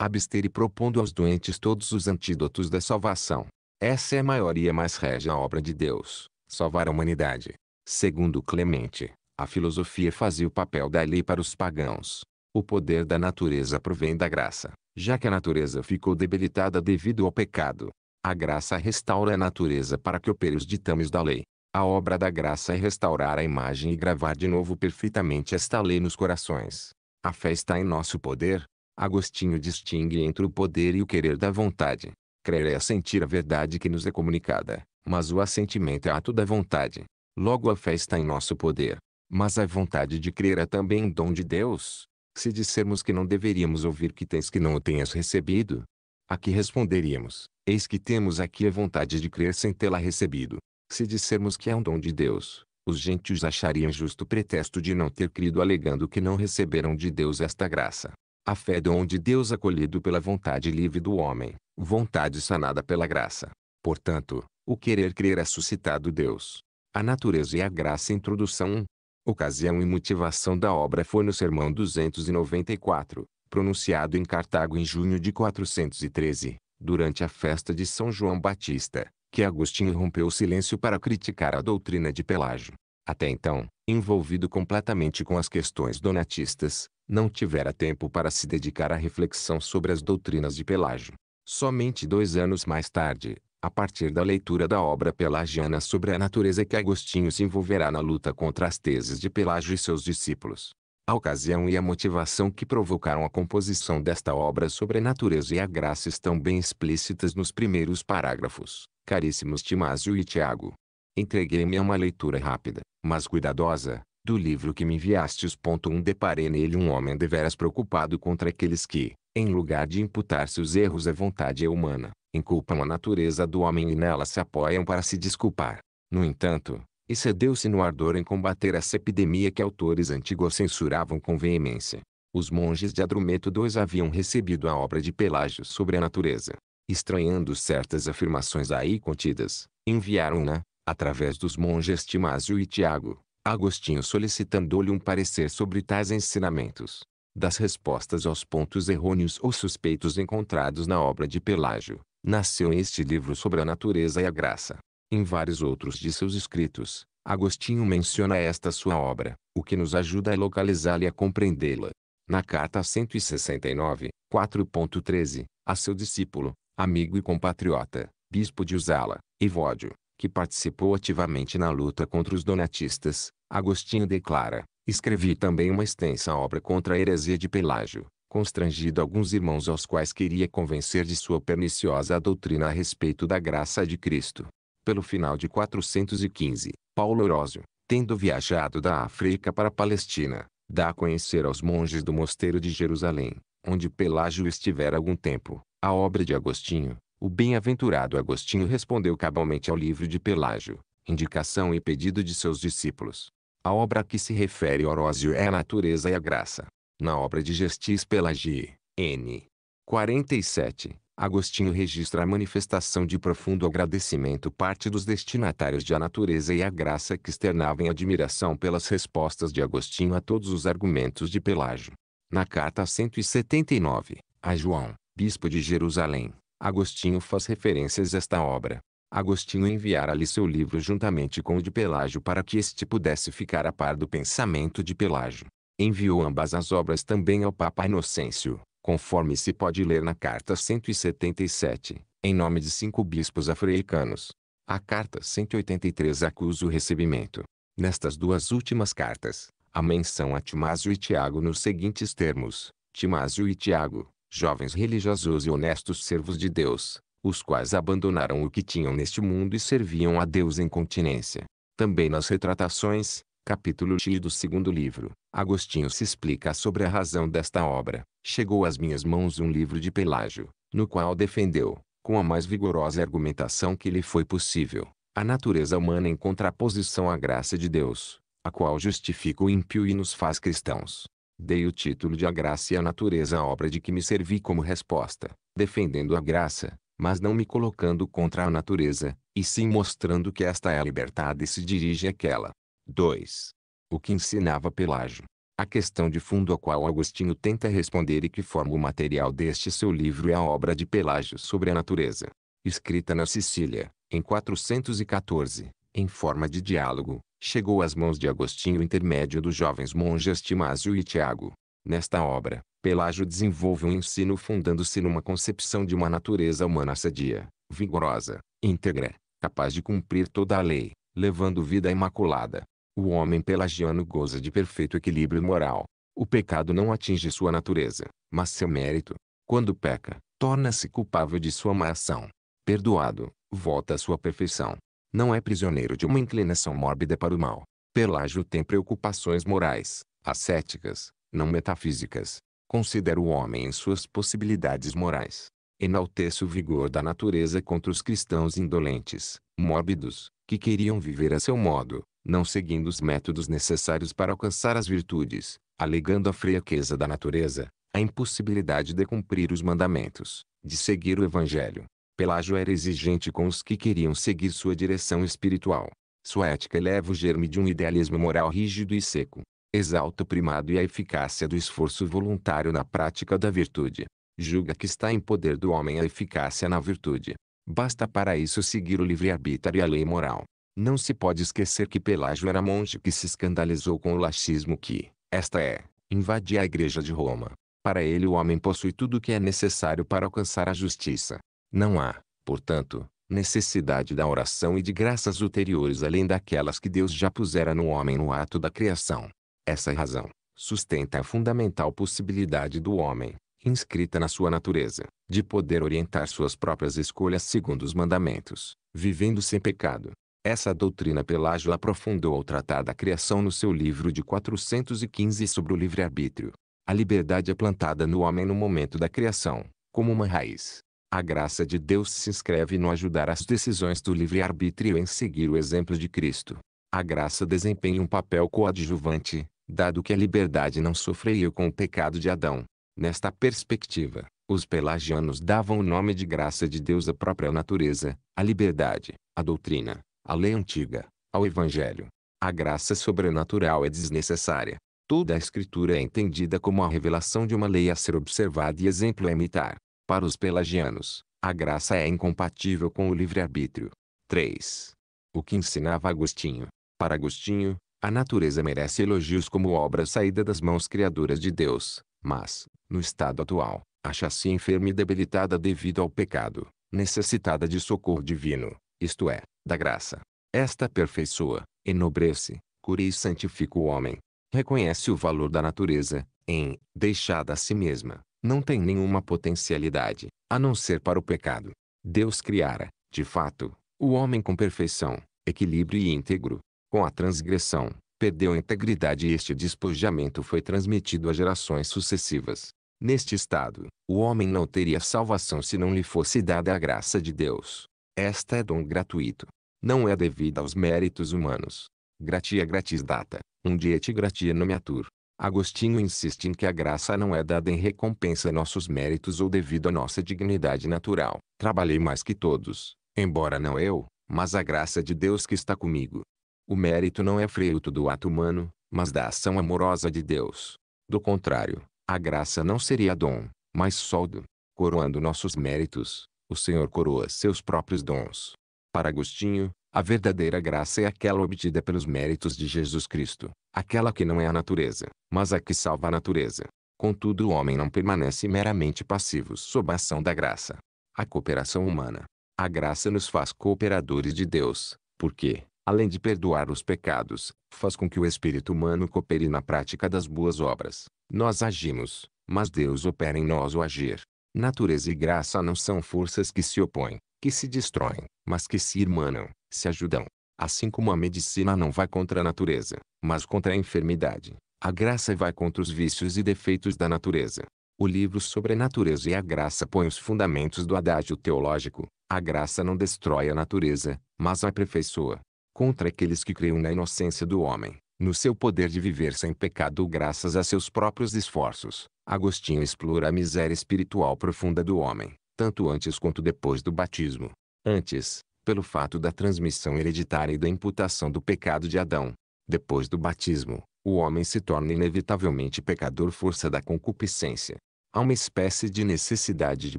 A: Abster e propondo aos doentes todos os antídotos da salvação. Essa é a maior e a mais régia obra de Deus, salvar a humanidade. Segundo Clemente, a filosofia fazia o papel da lei para os pagãos. O poder da natureza provém da graça, já que a natureza ficou debilitada devido ao pecado. A graça restaura a natureza para que opere os ditames da lei. A obra da graça é restaurar a imagem e gravar de novo perfeitamente esta lei nos corações. A fé está em nosso poder. Agostinho distingue entre o poder e o querer da vontade. Crer é sentir a verdade que nos é comunicada, mas o assentimento é ato da vontade. Logo a fé está em nosso poder. Mas a vontade de crer é também dom de Deus. Se dissermos que não deveríamos ouvir que tens que não o tenhas recebido, a que responderíamos, eis que temos aqui a vontade de crer sem tê-la recebido. Se dissermos que é um dom de Deus, os gentios achariam justo pretexto de não ter crido alegando que não receberam de Deus esta graça. A fé é dom de Deus acolhido pela vontade livre do homem, vontade sanada pela graça. Portanto, o querer crer é suscitado Deus. A natureza e a graça introdução 1. Ocasião e motivação da obra foi no Sermão 294, pronunciado em Cartago em junho de 413, durante a festa de São João Batista, que Agostinho rompeu o silêncio para criticar a doutrina de Pelágio. Até então, envolvido completamente com as questões donatistas, não tivera tempo para se dedicar à reflexão sobre as doutrinas de Pelágio. Somente dois anos mais tarde, a partir da leitura da obra pelagiana sobre a natureza que Agostinho se envolverá na luta contra as teses de Pelágio e seus discípulos. A ocasião e a motivação que provocaram a composição desta obra sobre a natureza e a graça estão bem explícitas nos primeiros parágrafos caríssimos Timásio e Tiago. Entreguei-me a uma leitura rápida, mas cuidadosa, do livro que me enviastes. 1 um Deparei nele um homem deveras preocupado contra aqueles que, em lugar de imputar seus erros à vontade humana, inculpam a natureza do homem e nela se apoiam para se desculpar. No entanto, excedeu-se no ardor em combater essa epidemia que autores antigos censuravam com veemência. Os monges de Adrometo II haviam recebido a obra de Pelágio sobre a natureza, estranhando certas afirmações aí contidas, enviaram-na, através dos monges Timásio e Tiago, Agostinho solicitando-lhe um parecer sobre tais ensinamentos. Das respostas aos pontos errôneos ou suspeitos encontrados na obra de Pelágio, nasceu este livro sobre a natureza e a graça. Em vários outros de seus escritos, Agostinho menciona esta sua obra, o que nos ajuda a localizá-la e a compreendê-la. Na carta 169, 4.13, a seu discípulo, amigo e compatriota, bispo de Uzala, Evódio, que participou ativamente na luta contra os donatistas, Agostinho declara, escrevi também uma extensa obra contra a heresia de Pelágio, constrangido alguns irmãos aos quais queria convencer de sua perniciosa doutrina a respeito da graça de Cristo. Pelo final de 415, Paulo Orósio, tendo viajado da África para a Palestina, dá a conhecer aos monges do mosteiro de Jerusalém, onde Pelágio estivera algum tempo, a obra de Agostinho, o bem-aventurado Agostinho respondeu cabalmente ao livro de Pelágio, indicação e pedido de seus discípulos. A obra a que se refere Orósio é a natureza e a graça. Na obra de Gestis Pelagi, N. 47, Agostinho registra a manifestação de profundo agradecimento parte dos destinatários de a natureza e a graça que externavam admiração pelas respostas de Agostinho a todos os argumentos de Pelágio. Na carta 179, a João, bispo de Jerusalém, Agostinho faz referências a esta obra. Agostinho enviara-lhe seu livro juntamente com o de Pelágio para que este pudesse ficar a par do pensamento de Pelágio. Enviou ambas as obras também ao Papa Inocêncio, conforme se pode ler na Carta 177, em nome de cinco bispos africanos. A Carta 183 acusa o recebimento. Nestas duas últimas cartas, a menção a Timásio e Tiago nos seguintes termos. Timásio e Tiago, jovens religiosos e honestos servos de Deus, os quais abandonaram o que tinham neste mundo e serviam a Deus em continência. Também nas retratações, capítulo X do segundo livro, Agostinho se explica sobre a razão desta obra. Chegou às minhas mãos um livro de Pelágio, no qual defendeu, com a mais vigorosa argumentação que lhe foi possível, a natureza humana em contraposição à graça de Deus, a qual justifica o ímpio e nos faz cristãos dei o título de a graça e a natureza à obra de que me servi como resposta, defendendo a graça, mas não me colocando contra a natureza, e sim mostrando que esta é a liberdade e se dirige àquela. 2. O que ensinava Pelágio. A questão de fundo a qual Agostinho tenta responder e que forma o material deste seu livro é a obra de Pelágio sobre a natureza. Escrita na Sicília, em 414, em forma de diálogo, chegou às mãos de Agostinho intermédio dos jovens monges Timásio e Tiago. Nesta obra, Pelágio desenvolve um ensino fundando-se numa concepção de uma natureza humana sadia, vigorosa, íntegra, capaz de cumprir toda a lei, levando vida imaculada. O homem pelagiano goza de perfeito equilíbrio moral. O pecado não atinge sua natureza, mas seu mérito. Quando peca, torna-se culpável de sua má ação. Perdoado, volta à sua perfeição não é prisioneiro de uma inclinação mórbida para o mal. Pelágio tem preocupações morais, ascéticas, não metafísicas. Considera o homem em suas possibilidades morais. Enaltece o vigor da natureza contra os cristãos indolentes, mórbidos, que queriam viver a seu modo, não seguindo os métodos necessários para alcançar as virtudes, alegando a fraqueza da natureza, a impossibilidade de cumprir os mandamentos, de seguir o Evangelho, pelágio era exigente com os que queriam seguir sua direção espiritual. Sua ética eleva o germe de um idealismo moral rígido e seco. Exalta o primado e a eficácia do esforço voluntário na prática da virtude. Julga que está em poder do homem a eficácia na virtude. Basta para isso seguir o livre-arbítrio e a lei moral. Não se pode esquecer que Pelágio era monge que se escandalizou com o laxismo que, esta é, invadia a igreja de Roma. Para ele o homem possui tudo o que é necessário para alcançar a justiça. Não há, portanto, necessidade da oração e de graças ulteriores além daquelas que Deus já pusera no homem no ato da criação. Essa é razão sustenta a fundamental possibilidade do homem, inscrita na sua natureza, de poder orientar suas próprias escolhas segundo os mandamentos, vivendo sem pecado. Essa doutrina Pelágio aprofundou ao tratar da criação no seu livro de 415 sobre o livre-arbítrio. A liberdade é plantada no homem no momento da criação, como uma raiz, a graça de Deus se inscreve no ajudar as decisões do livre-arbítrio em seguir o exemplo de Cristo. A graça desempenha um papel coadjuvante, dado que a liberdade não sofreu com o pecado de Adão. Nesta perspectiva, os pelagianos davam o nome de graça de Deus à própria natureza, à liberdade, à doutrina, à lei antiga, ao evangelho. A graça sobrenatural é desnecessária. Toda a escritura é entendida como a revelação de uma lei a ser observada e exemplo a imitar para os pelagianos, a graça é incompatível com o livre-arbítrio. 3. O que ensinava Agostinho. Para Agostinho, a natureza merece elogios como obra saída das mãos criadoras de Deus, mas, no estado atual, acha-se enferma e debilitada devido ao pecado, necessitada de socorro divino, isto é, da graça. Esta aperfeiçoa, enobrece, cura e santifica o homem. Reconhece o valor da natureza, em, deixada a si mesma, não tem nenhuma potencialidade, a não ser para o pecado. Deus criara, de fato, o homem com perfeição, equilíbrio e íntegro. Com a transgressão, perdeu a integridade e este despojamento foi transmitido a gerações sucessivas. Neste estado, o homem não teria salvação se não lhe fosse dada a graça de Deus. Esta é dom gratuito. Não é devida aos méritos humanos. Gratia gratis data, um diete gratia nomeatur. Agostinho insiste em que a graça não é dada em recompensa a nossos méritos ou devido à nossa dignidade natural. Trabalhei mais que todos, embora não eu, mas a graça de Deus que está comigo. O mérito não é fruto do ato humano, mas da ação amorosa de Deus. Do contrário, a graça não seria dom, mas soldo. Coroando nossos méritos, o Senhor coroa seus próprios dons. Para Agostinho, a verdadeira graça é aquela obtida pelos méritos de Jesus Cristo, aquela que não é a natureza, mas a que salva a natureza. Contudo, o homem não permanece meramente passivo sob a ação da graça. A cooperação humana. A graça nos faz cooperadores de Deus, porque, além de perdoar os pecados, faz com que o espírito humano coopere na prática das boas obras. Nós agimos, mas Deus opera em nós o agir. Natureza e graça não são forças que se opõem, que se destroem, mas que se irmanam se ajudam. Assim como a medicina não vai contra a natureza, mas contra a enfermidade, a graça vai contra os vícios e defeitos da natureza. O livro sobre a natureza e a graça põe os fundamentos do adágio teológico. A graça não destrói a natureza, mas a aperfeiçoa. Contra aqueles que creiam na inocência do homem, no seu poder de viver sem pecado graças a seus próprios esforços, Agostinho explora a miséria espiritual profunda do homem, tanto antes quanto depois do batismo. Antes, pelo fato da transmissão hereditária e da imputação do pecado de Adão. Depois do batismo, o homem se torna inevitavelmente pecador força da concupiscência. Há uma espécie de necessidade de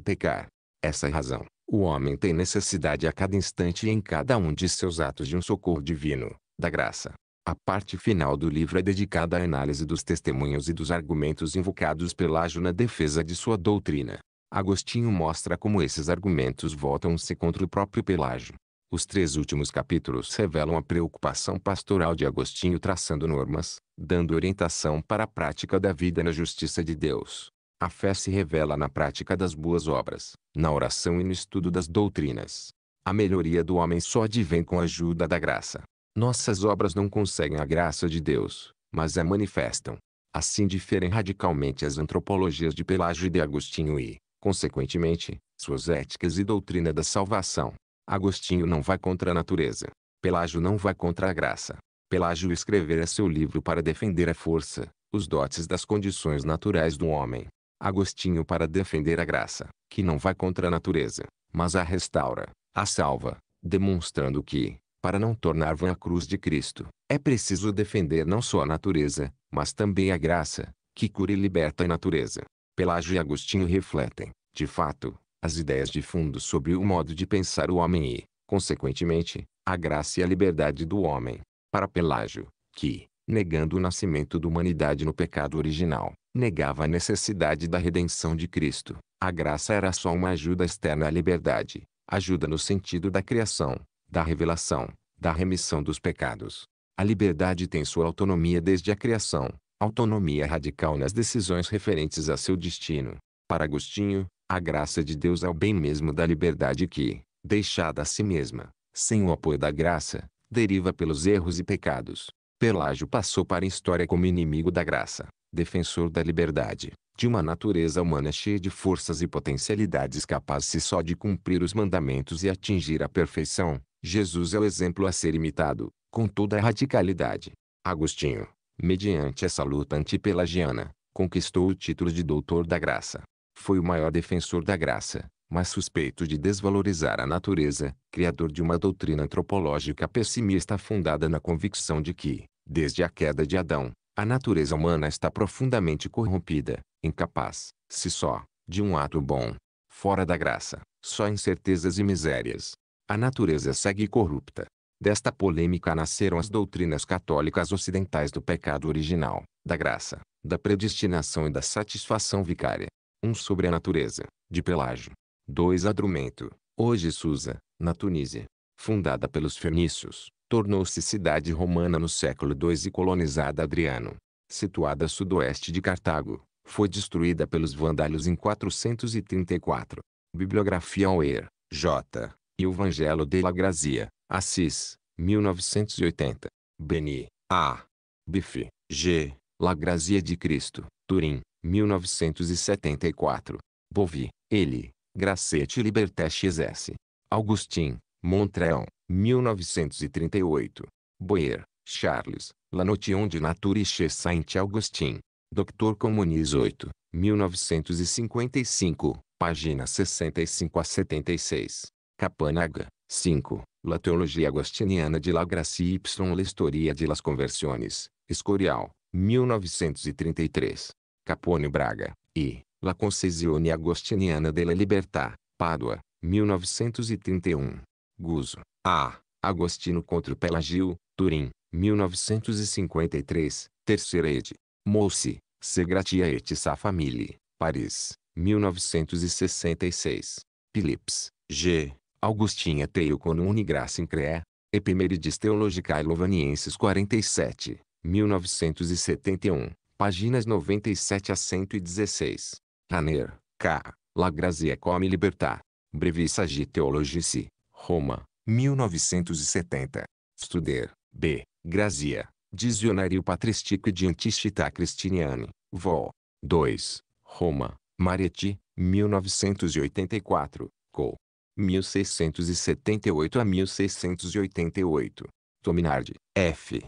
A: pecar. Essa é a razão. O homem tem necessidade a cada instante e em cada um de seus atos de um socorro divino, da graça. A parte final do livro é dedicada à análise dos testemunhos e dos argumentos invocados pela Ágil na defesa de sua doutrina. Agostinho mostra como esses argumentos voltam-se contra o próprio Pelágio. Os três últimos capítulos revelam a preocupação pastoral de Agostinho traçando normas, dando orientação para a prática da vida na justiça de Deus. A fé se revela na prática das boas obras, na oração e no estudo das doutrinas. A melhoria do homem só advém com a ajuda da graça. Nossas obras não conseguem a graça de Deus, mas a manifestam. Assim diferem radicalmente as antropologias de Pelágio e de Agostinho e, Consequentemente, suas éticas e doutrina da salvação. Agostinho não vai contra a natureza. Pelágio não vai contra a graça. Pelágio escrevera é seu livro para defender a força, os dotes das condições naturais do homem. Agostinho para defender a graça, que não vai contra a natureza, mas a restaura, a salva, demonstrando que, para não tornar vã a cruz de Cristo, é preciso defender não só a natureza, mas também a graça, que cura e liberta a natureza. Pelágio e Agostinho refletem, de fato, as ideias de fundo sobre o modo de pensar o homem e, consequentemente, a graça e a liberdade do homem. Para Pelágio, que, negando o nascimento da humanidade no pecado original, negava a necessidade da redenção de Cristo, a graça era só uma ajuda externa à liberdade, ajuda no sentido da criação, da revelação, da remissão dos pecados. A liberdade tem sua autonomia desde a criação, autonomia radical nas decisões referentes a seu destino. Para Agostinho, a graça de Deus é o bem mesmo da liberdade que, deixada a si mesma, sem o apoio da graça, deriva pelos erros e pecados. Pelágio passou para a história como inimigo da graça, defensor da liberdade, de uma natureza humana cheia de forças e potencialidades capazes só de cumprir os mandamentos e atingir a perfeição. Jesus é o exemplo a ser imitado, com toda a radicalidade. Agostinho, Mediante essa luta antipelagiana, conquistou o título de Doutor da Graça. Foi o maior defensor da graça, mas suspeito de desvalorizar a natureza, criador de uma doutrina antropológica pessimista fundada na convicção de que, desde a queda de Adão, a natureza humana está profundamente corrompida, incapaz, se só, de um ato bom. Fora da graça, só incertezas e misérias. A natureza segue corrupta, Desta polêmica nasceram as doutrinas católicas ocidentais do pecado original, da graça, da predestinação e da satisfação vicária. 1 um sobre a natureza, de Pelágio. 2 Adrumento, hoje Susa, na Tunísia. Fundada pelos fenícios, tornou-se cidade romana no século II e colonizada Adriano. Situada a sudoeste de Cartago, foi destruída pelos vândalos em 434. Bibliografia Aluer, J. E o Vangelo La Grazia, Assis, 1980. Beni, A. Biffi, G. La Grazia de Cristo, Turim, 1974. Bovi, Ele, Gracete Liberté XS. Augustin, Montreal, 1938. Boyer, Charles, La Notion de nature chez Saint Augustin. Dr. Comunis 8, 1955, página 65 a 76. Capanaga, 5. La Teologia Agostiniana de la Gracie y L'Historia de las Conversiones, Escorial, 1933. Capone Braga, e La Concessione Agostiniana della Libertà, Pádua, 1931. Guzo, A. Agostino contra Pelagio, Turim, 1953, Terceira ed. Mousse, Segratia et sa Famille, Paris, 1966. Philips, G. Augustinha Teio Conuni Gracincré, Epimerides Theologicae Lovanienses 47, 1971, páginas 97 a 116. Raner, K. La grazia Come Libertà. Brevis Agi Teologici, Roma, 1970. Studer, B. Grazia, Dicionário patristico de Antichita Cristiniani, Vol. 2, Roma, Marietti, 1984, Col. 1678 a 1688. Tominardi, F.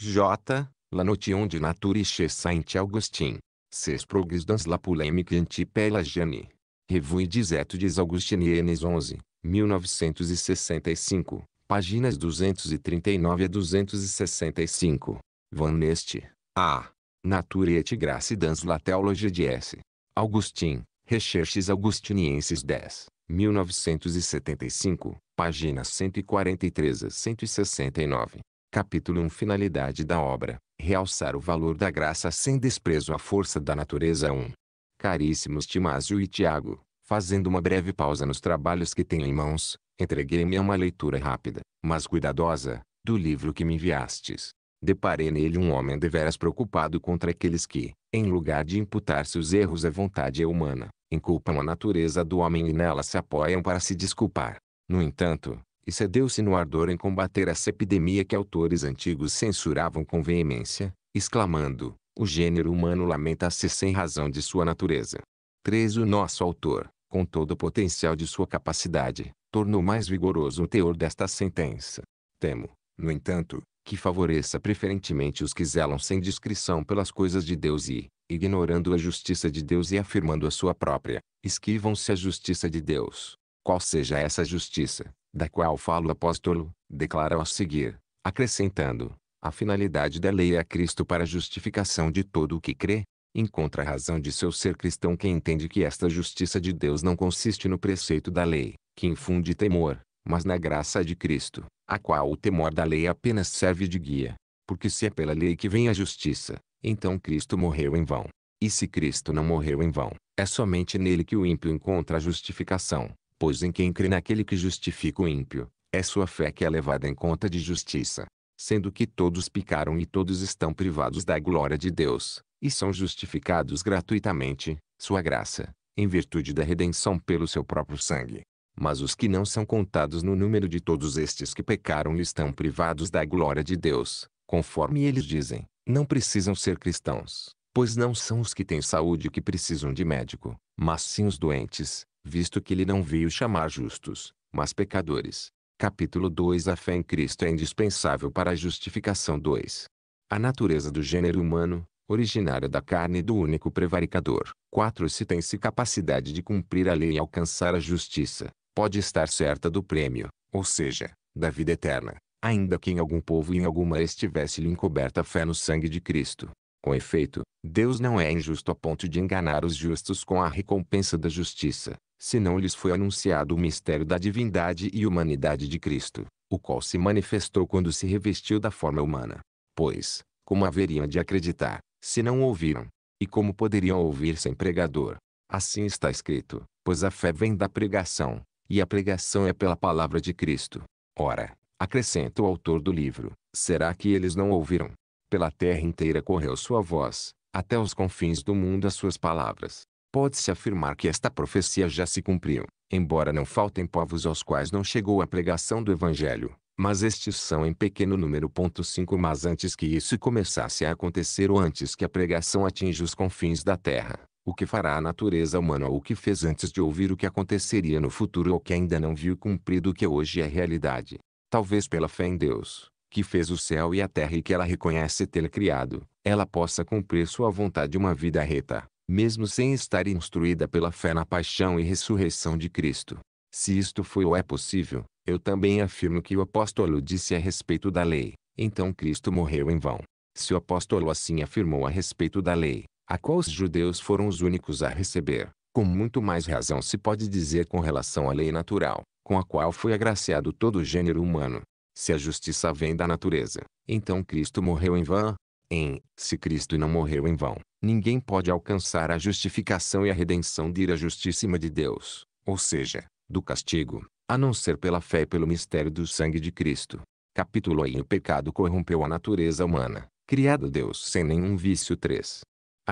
A: J. La notion de naturiste Saint-Augustin. Ses progrès dans la polémique anti Revue Dizeto des Augustiniennes 11, 1965, páginas 239 a 265. Van Neste, A. Nature et Grace dans la Théologie de S. Augustin, Recherches Augustinienses 10. 1975, páginas 143 a 169. Capítulo 1 Finalidade da obra: realçar o valor da graça sem desprezo à força da natureza 1. Caríssimos Timásio e Tiago, fazendo uma breve pausa nos trabalhos que tenho em mãos, entreguei-me a uma leitura rápida, mas cuidadosa, do livro que me enviastes deparei nele um homem deveras preocupado contra aqueles que, em lugar de imputar seus erros à vontade humana, inculpam a natureza do homem e nela se apoiam para se desculpar. No entanto, excedeu cedeu-se no ardor em combater essa epidemia que autores antigos censuravam com veemência, exclamando, o gênero humano lamenta-se sem razão de sua natureza. 3. O nosso autor, com todo o potencial de sua capacidade, tornou mais vigoroso o teor desta sentença. Temo, no entanto, que favoreça preferentemente os que zelam sem discrição pelas coisas de Deus e, ignorando a justiça de Deus e afirmando a sua própria, esquivam-se a justiça de Deus. Qual seja essa justiça, da qual fala o apóstolo, declara ao seguir, acrescentando, a finalidade da lei é a Cristo para a justificação de todo o que crê, encontra a razão de seu ser cristão quem entende que esta justiça de Deus não consiste no preceito da lei, que infunde temor, mas na graça de Cristo, a qual o temor da lei apenas serve de guia. Porque se é pela lei que vem a justiça, então Cristo morreu em vão. E se Cristo não morreu em vão, é somente nele que o ímpio encontra a justificação, pois em quem crê naquele que justifica o ímpio, é sua fé que é levada em conta de justiça. Sendo que todos pecaram e todos estão privados da glória de Deus, e são justificados gratuitamente, sua graça, em virtude da redenção pelo seu próprio sangue. Mas os que não são contados no número de todos estes que pecaram e estão privados da glória de Deus, conforme eles dizem, não precisam ser cristãos, pois não são os que têm saúde que precisam de médico, mas sim os doentes, visto que ele não veio chamar justos, mas pecadores. Capítulo 2 A fé em Cristo é indispensável para a justificação 2. A natureza do gênero humano, originária da carne do único prevaricador. 4. Se tem-se capacidade de cumprir a lei e alcançar a justiça, pode estar certa do prêmio, ou seja, da vida eterna, ainda que em algum povo e em alguma estivesse-lhe encoberta a fé no sangue de Cristo. Com efeito, Deus não é injusto a ponto de enganar os justos com a recompensa da justiça, senão lhes foi anunciado o mistério da divindade e humanidade de Cristo, o qual se manifestou quando se revestiu da forma humana. Pois, como haveriam de acreditar, se não ouviram? E como poderiam ouvir sem pregador? Assim está escrito, pois a fé vem da pregação, e a pregação é pela palavra de Cristo. Ora, acrescenta o autor do livro, será que eles não ouviram? Pela terra inteira correu sua voz, até os confins do mundo as suas palavras. Pode-se afirmar que esta profecia já se cumpriu, embora não faltem povos aos quais não chegou a pregação do Evangelho, mas estes são em pequeno número. 5 Mas antes que isso começasse a acontecer ou antes que a pregação atinja os confins da terra, o que fará a natureza humana ou o que fez antes de ouvir o que aconteceria no futuro ou que ainda não viu cumprido o que hoje é realidade. Talvez pela fé em Deus, que fez o céu e a terra e que ela reconhece tê-la criado, ela possa cumprir sua vontade uma vida reta, mesmo sem estar instruída pela fé na paixão e ressurreição de Cristo. Se isto foi ou é possível, eu também afirmo que o apóstolo disse a respeito da lei, então Cristo morreu em vão. Se o apóstolo assim afirmou a respeito da lei, a qual os judeus foram os únicos a receber. Com muito mais razão se pode dizer com relação à lei natural, com a qual foi agraciado todo o gênero humano. Se a justiça vem da natureza, então Cristo morreu em vão. Em, se Cristo não morreu em vão, ninguém pode alcançar a justificação e a redenção de à justíssima de Deus, ou seja, do castigo, a não ser pela fé e pelo mistério do sangue de Cristo. Capítulo 1: O pecado corrompeu a natureza humana, criada Deus sem nenhum vício 3.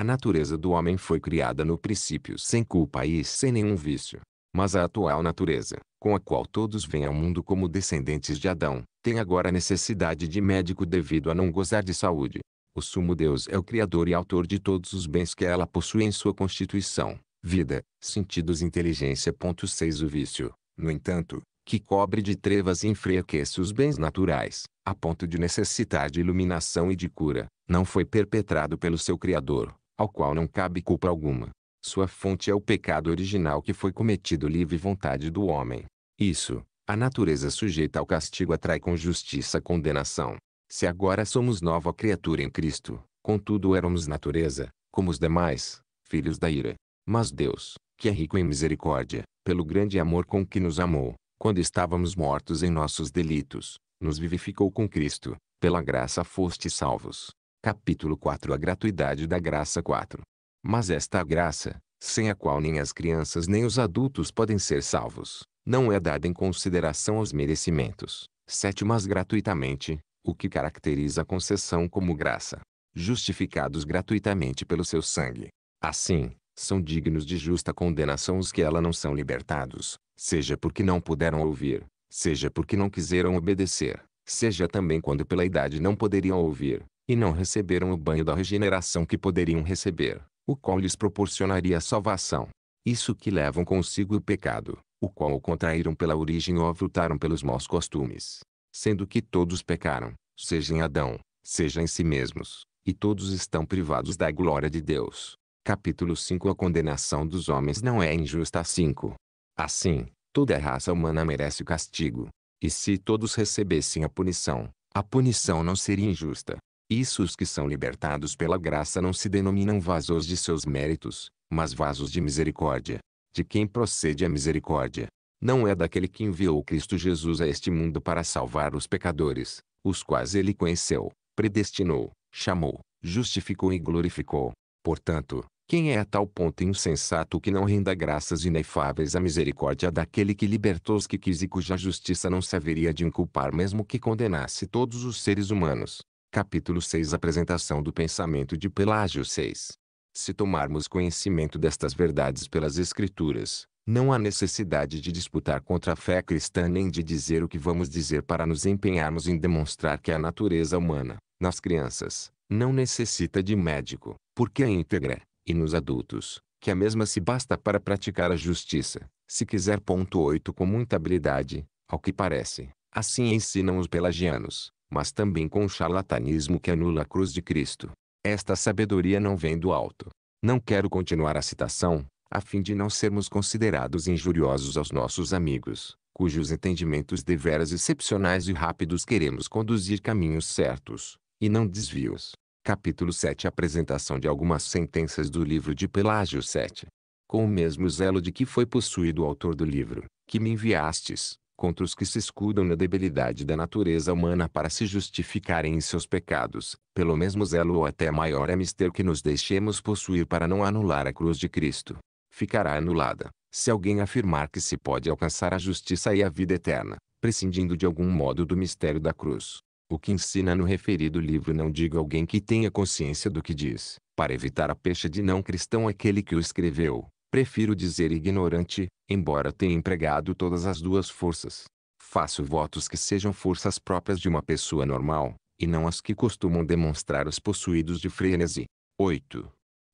A: A natureza do homem foi criada no princípio sem culpa e sem nenhum vício. Mas a atual natureza, com a qual todos vêm ao mundo como descendentes de Adão, tem agora necessidade de médico devido a não gozar de saúde. O sumo Deus é o Criador e autor de todos os bens que ela possui em sua constituição, vida, sentidos e inteligência. 6 O vício, no entanto, que cobre de trevas e enfraquece os bens naturais, a ponto de necessitar de iluminação e de cura, não foi perpetrado pelo seu Criador, ao qual não cabe culpa alguma. Sua fonte é o pecado original que foi cometido livre vontade do homem. Isso, a natureza sujeita ao castigo atrai com justiça condenação. Se agora somos nova criatura em Cristo, contudo éramos natureza, como os demais, filhos da ira. Mas Deus, que é rico em misericórdia, pelo grande amor com que nos amou, quando estávamos mortos em nossos delitos, nos vivificou com Cristo, pela graça foste salvos. Capítulo 4 A gratuidade da graça 4 Mas esta graça, sem a qual nem as crianças nem os adultos podem ser salvos, não é dada em consideração aos merecimentos. 7. Mas gratuitamente, o que caracteriza a concessão como graça. Justificados gratuitamente pelo seu sangue. Assim, são dignos de justa condenação os que ela não são libertados, seja porque não puderam ouvir, seja porque não quiseram obedecer, seja também quando pela idade não poderiam ouvir, e não receberam o banho da regeneração que poderiam receber, o qual lhes proporcionaria a salvação. Isso que levam consigo o pecado, o qual o contraíram pela origem ou avultaram pelos maus costumes. Sendo que todos pecaram, seja em Adão, seja em si mesmos, e todos estão privados da glória de Deus. Capítulo 5 A condenação dos homens não é injusta. 5. Assim, toda a raça humana merece o castigo. E se todos recebessem a punição, a punição não seria injusta, isso os que são libertados pela graça não se denominam vasos de seus méritos, mas vasos de misericórdia. De quem procede a misericórdia? Não é daquele que enviou Cristo Jesus a este mundo para salvar os pecadores, os quais ele conheceu, predestinou, chamou, justificou e glorificou. Portanto, quem é a tal ponto insensato que não renda graças inefáveis à misericórdia daquele que libertou os que quis e cuja justiça não se haveria de inculpar mesmo que condenasse todos os seres humanos? Capítulo 6 Apresentação do pensamento de Pelágio 6 Se tomarmos conhecimento destas verdades pelas Escrituras, não há necessidade de disputar contra a fé cristã nem de dizer o que vamos dizer para nos empenharmos em demonstrar que a natureza humana, nas crianças, não necessita de médico, porque é íntegra, e nos adultos, que a mesma se basta para praticar a justiça, se quiser. Ponto 8 Com muita habilidade, ao que parece, assim ensinam os pelagianos, mas também com o charlatanismo que anula a cruz de Cristo. Esta sabedoria não vem do alto. Não quero continuar a citação, a fim de não sermos considerados injuriosos aos nossos amigos, cujos entendimentos deveras excepcionais e rápidos queremos conduzir caminhos certos, e não desvios. Capítulo 7 Apresentação de algumas sentenças do livro de Pelágio 7. Com o mesmo zelo de que foi possuído o autor do livro, que me enviastes, contra os que se escudam na debilidade da natureza humana para se justificarem em seus pecados, pelo mesmo zelo ou até maior é mister que nos deixemos possuir para não anular a cruz de Cristo. Ficará anulada, se alguém afirmar que se pode alcançar a justiça e a vida eterna, prescindindo de algum modo do mistério da cruz. O que ensina no referido livro não diga alguém que tenha consciência do que diz, para evitar a pecha de não cristão aquele que o escreveu, Prefiro dizer ignorante, embora tenha empregado todas as duas forças. Faço votos que sejam forças próprias de uma pessoa normal, e não as que costumam demonstrar os possuídos de frenesi. 8.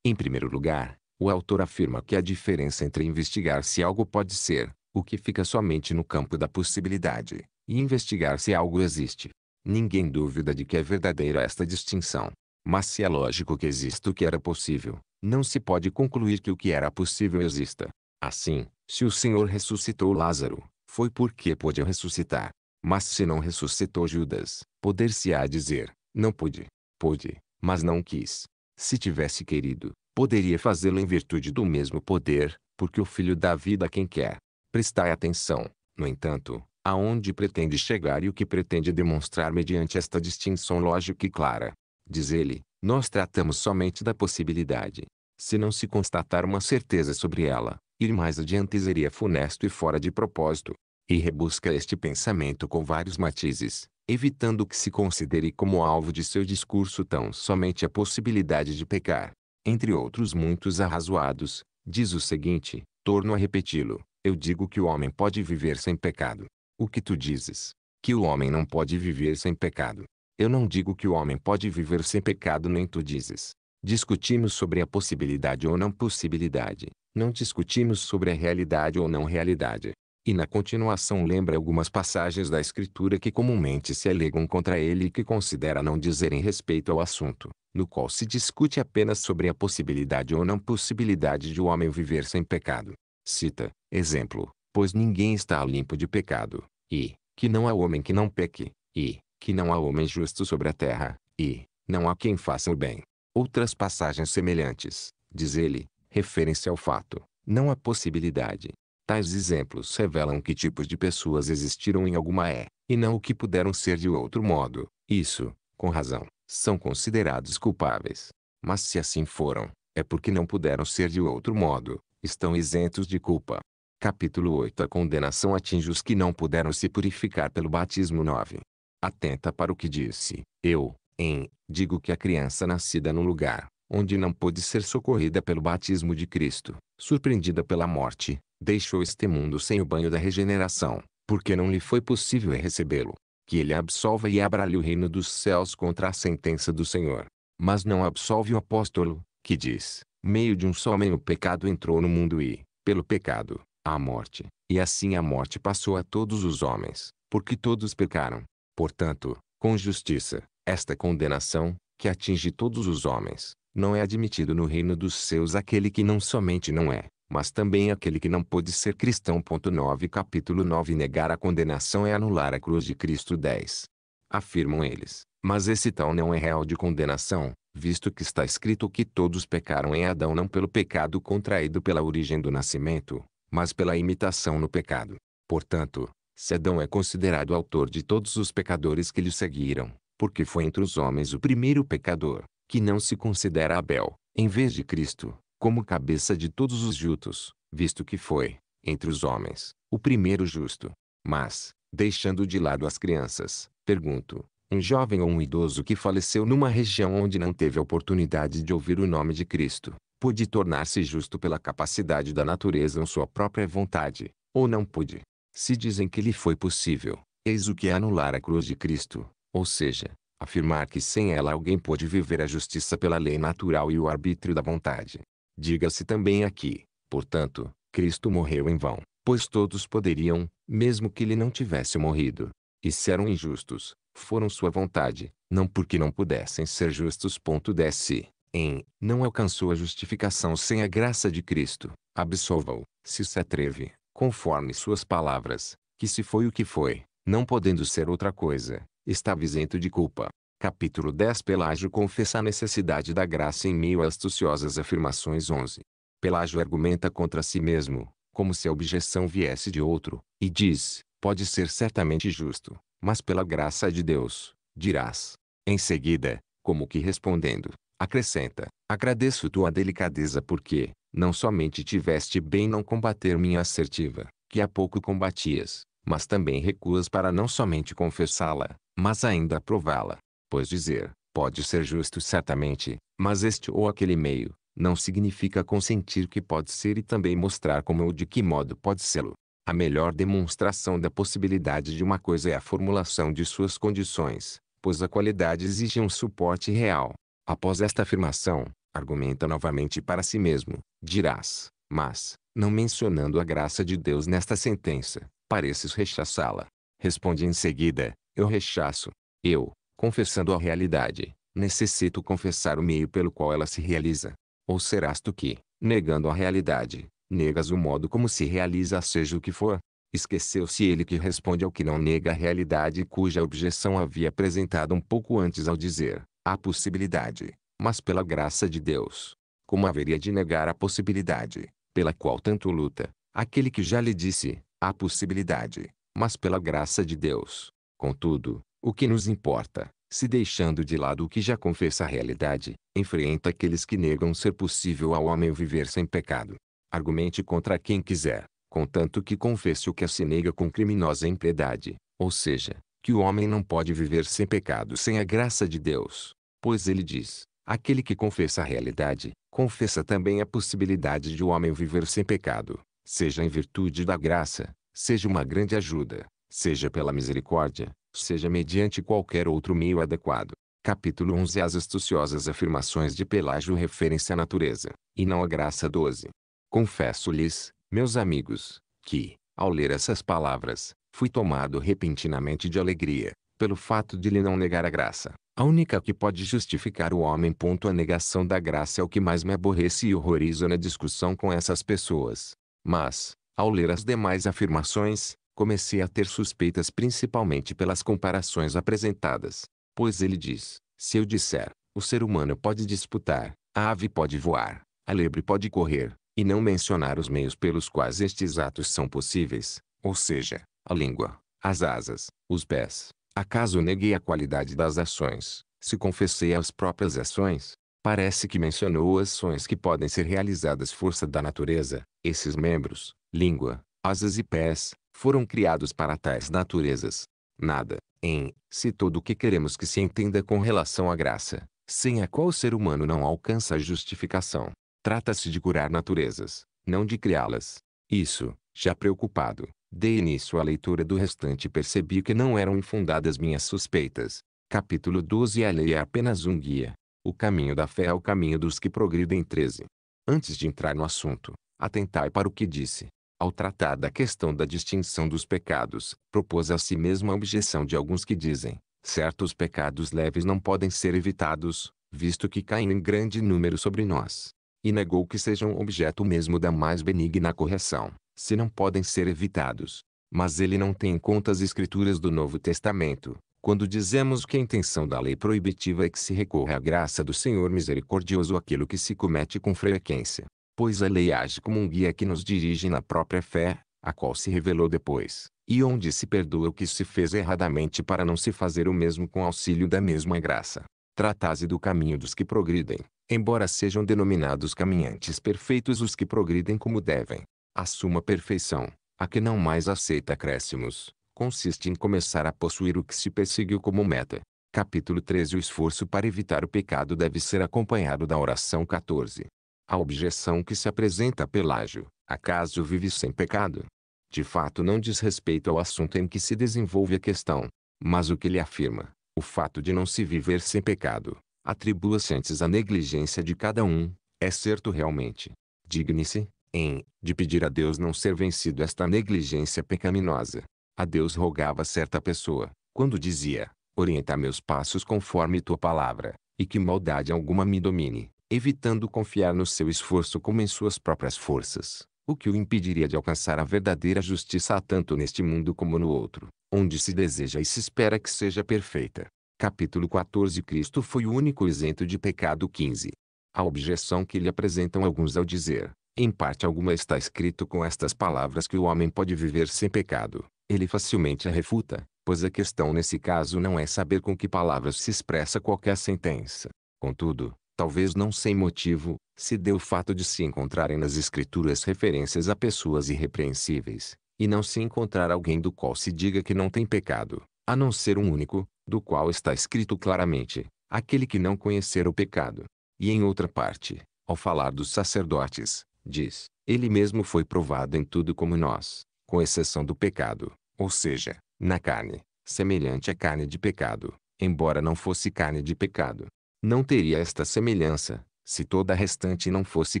A: Em primeiro lugar, o autor afirma que a diferença entre investigar se algo pode ser, o que fica somente no campo da possibilidade, e investigar se algo existe. Ninguém duvida de que é verdadeira esta distinção. Mas se é lógico que exista o que era possível, não se pode concluir que o que era possível exista. Assim, se o Senhor ressuscitou Lázaro, foi porque pôde ressuscitar. Mas se não ressuscitou Judas, poder-se-á dizer, não pude. Pôde, mas não quis. Se tivesse querido, poderia fazê-lo em virtude do mesmo poder, porque o Filho dá vida a quem quer. Prestai atenção, no entanto, aonde pretende chegar e o que pretende demonstrar mediante esta distinção lógica e clara. Diz ele, nós tratamos somente da possibilidade, se não se constatar uma certeza sobre ela, ir mais adiante seria funesto e fora de propósito. E rebusca este pensamento com vários matizes, evitando que se considere como alvo de seu discurso tão somente a possibilidade de pecar. Entre outros muitos arrazoados, diz o seguinte, torno a repeti-lo, eu digo que o homem pode viver sem pecado. O que tu dizes? Que o homem não pode viver sem pecado. Eu não digo que o homem pode viver sem pecado nem tu dizes. Discutimos sobre a possibilidade ou não possibilidade. Não discutimos sobre a realidade ou não realidade. E na continuação lembra algumas passagens da escritura que comumente se alegam contra ele e que considera não dizerem respeito ao assunto, no qual se discute apenas sobre a possibilidade ou não possibilidade de o um homem viver sem pecado. Cita, exemplo, pois ninguém está limpo de pecado, e, que não há homem que não peque, e, que não há homem justo sobre a terra, e, não há quem faça o bem, Outras passagens semelhantes, diz ele, referem-se ao fato, não à possibilidade. Tais exemplos revelam que tipos de pessoas existiram em alguma é, e não o que puderam ser de outro modo. Isso, com razão, são considerados culpáveis. Mas se assim foram, é porque não puderam ser de outro modo, estão isentos de culpa. Capítulo 8 A condenação atinge os que não puderam se purificar pelo batismo 9. Atenta para o que disse, eu, em digo que a criança nascida num lugar onde não pôde ser socorrida pelo batismo de Cristo, surpreendida pela morte, deixou este mundo sem o banho da regeneração, porque não lhe foi possível recebê-lo. Que ele absolva e abra-lhe o reino dos céus contra a sentença do Senhor. Mas não absolve o apóstolo, que diz, meio de um só homem o pecado entrou no mundo e, pelo pecado, a morte, e assim a morte passou a todos os homens, porque todos pecaram. Portanto, com justiça, esta condenação, que atinge todos os homens, não é admitido no reino dos seus aquele que não somente não é, mas também aquele que não pôde ser cristão. 9 Capítulo 9 Negar a condenação é anular a cruz de Cristo 10. Afirmam eles, mas esse tal não é real de condenação, visto que está escrito que todos pecaram em Adão não pelo pecado contraído pela origem do nascimento, mas pela imitação no pecado. Portanto, se Adão é considerado autor de todos os pecadores que lhe seguiram, porque foi entre os homens o primeiro pecador, que não se considera Abel, em vez de Cristo, como cabeça de todos os justos, visto que foi, entre os homens, o primeiro justo. Mas, deixando de lado as crianças, pergunto, um jovem ou um idoso que faleceu numa região onde não teve oportunidade de ouvir o nome de Cristo, pôde tornar-se justo pela capacidade da natureza ou sua própria vontade, ou não pôde. Se dizem que lhe foi possível, eis o que é anular a cruz de Cristo, ou seja, afirmar que sem ela alguém pode viver a justiça pela lei natural e o arbítrio da vontade. Diga-se também aqui, portanto, Cristo morreu em vão, pois todos poderiam, mesmo que ele não tivesse morrido. E se eram injustos, foram sua vontade, não porque não pudessem ser justos. Desce, em, não alcançou a justificação sem a graça de Cristo, absolva-o, se se atreve, conforme suas palavras, que se foi o que foi, não podendo ser outra coisa, estava isento de culpa. Capítulo 10 Pelágio confessa a necessidade da graça em meio a astuciosas afirmações 11. Pelágio argumenta contra si mesmo, como se a objeção viesse de outro, e diz, pode ser certamente justo, mas pela graça de Deus, dirás. Em seguida, como que respondendo, acrescenta, agradeço tua delicadeza porque, não somente tiveste bem não combater minha assertiva, que há pouco combatias, mas também recuas para não somente confessá-la, mas ainda prová-la. Pois dizer, pode ser justo certamente, mas este ou aquele meio, não significa consentir que pode ser e também mostrar como ou de que modo pode sê-lo. A melhor demonstração da possibilidade de uma coisa é a formulação de suas condições, pois a qualidade exige um suporte real. Após esta afirmação, argumenta novamente para si mesmo, dirás, mas, não mencionando a graça de Deus nesta sentença, pareces rechaçá-la. Responde em seguida, eu rechaço. Eu, confessando a realidade, necessito confessar o meio pelo qual ela se realiza. Ou serás tu que, negando a realidade, negas o modo como se realiza seja o que for? Esqueceu-se ele que responde ao que não nega a realidade cuja objeção havia apresentado um pouco antes ao dizer, há possibilidade, mas pela graça de Deus. Como haveria de negar a possibilidade, pela qual tanto luta, aquele que já lhe disse, há possibilidade, mas pela graça de Deus, Contudo, o que nos importa, se deixando de lado o que já confessa a realidade, enfrenta aqueles que negam ser possível ao homem viver sem pecado. Argumente contra quem quiser, contanto que confesse o que se nega com criminosa impiedade, ou seja, que o homem não pode viver sem pecado sem a graça de Deus. Pois ele diz, aquele que confessa a realidade, confessa também a possibilidade de o homem viver sem pecado, seja em virtude da graça, seja uma grande ajuda seja pela misericórdia, seja mediante qualquer outro meio adequado. Capítulo 11 As astuciosas afirmações de Pelágio referem-se à natureza, e não à graça 12. Confesso-lhes, meus amigos, que, ao ler essas palavras, fui tomado repentinamente de alegria, pelo fato de lhe não negar a graça. A única que pode justificar o homem. Ponto a negação da graça é o que mais me aborrece e horrorizo na discussão com essas pessoas. Mas, ao ler as demais afirmações, comecei a ter suspeitas principalmente pelas comparações apresentadas. Pois ele diz: se eu disser, o ser humano pode disputar, a ave pode voar, a lebre pode correr, e não mencionar os meios pelos quais estes atos são possíveis, ou seja, a língua, as asas, os pés, acaso neguei a qualidade das ações, se confessei as próprias ações, parece que mencionou ações que podem ser realizadas força da natureza, esses membros, língua, asas e pés, foram criados para tais naturezas. Nada, em, se todo o que queremos que se entenda com relação à graça, sem a qual o ser humano não alcança a justificação. Trata-se de curar naturezas, não de criá-las. Isso, já preocupado, dei início à leitura do restante e percebi que não eram infundadas minhas suspeitas. Capítulo 12 A lei é apenas um guia. O caminho da fé é o caminho dos que progridem 13. Antes de entrar no assunto, atentai para o que disse. Ao tratar da questão da distinção dos pecados, propôs a si mesmo a objeção de alguns que dizem, certos pecados leves não podem ser evitados, visto que caem em grande número sobre nós. E negou que sejam objeto mesmo da mais benigna correção, se não podem ser evitados. Mas ele não tem em conta as escrituras do Novo Testamento, quando dizemos que a intenção da lei proibitiva é que se recorra à graça do Senhor misericordioso aquilo que se comete com frequência pois a lei age como um guia que nos dirige na própria fé, a qual se revelou depois, e onde se perdoa o que se fez erradamente para não se fazer o mesmo com auxílio da mesma graça. Tratase do caminho dos que progridem, embora sejam denominados caminhantes perfeitos os que progridem como devem. A suma perfeição, a que não mais aceita acréscimos, consiste em começar a possuir o que se perseguiu como meta. Capítulo 13 O esforço para evitar o pecado deve ser acompanhado da oração 14. A objeção que se apresenta a Pelágio, acaso vive sem pecado? De fato não diz respeito ao assunto em que se desenvolve a questão, mas o que ele afirma, o fato de não se viver sem pecado, atribua-se antes à negligência de cada um, é certo realmente. Digne-se, em, de pedir a Deus não ser vencido esta negligência pecaminosa. A Deus rogava certa pessoa, quando dizia, orienta meus passos conforme tua palavra, e que maldade alguma me domine evitando confiar no seu esforço como em suas próprias forças, o que o impediria de alcançar a verdadeira justiça tanto neste mundo como no outro, onde se deseja e se espera que seja perfeita. Capítulo 14 Cristo foi o único isento de pecado 15. A objeção que lhe apresentam alguns ao dizer, em parte alguma está escrito com estas palavras que o homem pode viver sem pecado, ele facilmente a refuta, pois a questão nesse caso não é saber com que palavras se expressa qualquer sentença. Contudo, talvez não sem motivo, se deu o fato de se encontrarem nas escrituras referências a pessoas irrepreensíveis, e não se encontrar alguém do qual se diga que não tem pecado, a não ser um único, do qual está escrito claramente, aquele que não conhecer o pecado. E em outra parte, ao falar dos sacerdotes, diz, ele mesmo foi provado em tudo como nós, com exceção do pecado, ou seja, na carne, semelhante à carne de pecado, embora não fosse carne de pecado não teria esta semelhança, se toda a restante não fosse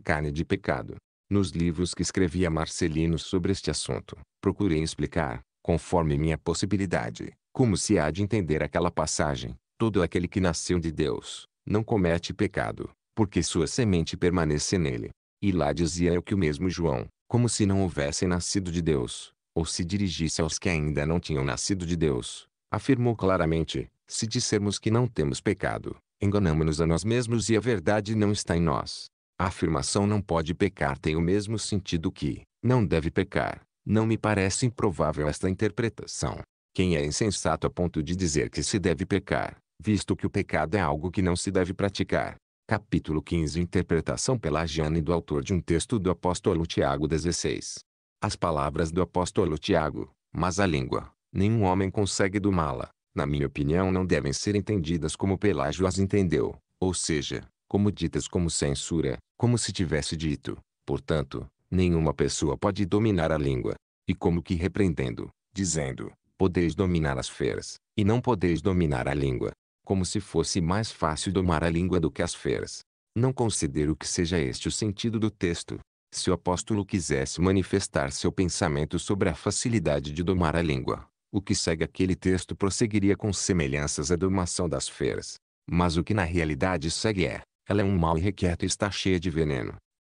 A: carne de pecado. Nos livros que escrevia Marcelino sobre este assunto, procurei explicar, conforme minha possibilidade, como se há de entender aquela passagem. Todo aquele que nasceu de Deus, não comete pecado, porque sua semente permanece nele. E lá dizia eu que o mesmo João, como se não houvesse nascido de Deus, ou se dirigisse aos que ainda não tinham nascido de Deus, afirmou claramente, se dissermos que não temos pecado, Enganamos-nos a nós mesmos e a verdade não está em nós. A afirmação não pode pecar tem o mesmo sentido que não deve pecar. Não me parece improvável esta interpretação. Quem é insensato a ponto de dizer que se deve pecar, visto que o pecado é algo que não se deve praticar. Capítulo 15 Interpretação pelagiana e do autor de um texto do apóstolo Tiago 16. As palavras do apóstolo Tiago, mas a língua, nenhum homem consegue domá-la, na minha opinião não devem ser entendidas como Pelágio as entendeu, ou seja, como ditas como censura, como se tivesse dito. Portanto, nenhuma pessoa pode dominar a língua. E como que repreendendo, dizendo, podeis dominar as feras, e não podeis dominar a língua. Como se fosse mais fácil domar a língua do que as feras. Não considero que seja este o sentido do texto. Se o apóstolo quisesse manifestar seu pensamento sobre a facilidade de domar a língua, o que segue aquele texto prosseguiria com semelhanças à domação das feras. Mas o que na realidade segue é, ela é um mal irrequieto e está cheia de veneno.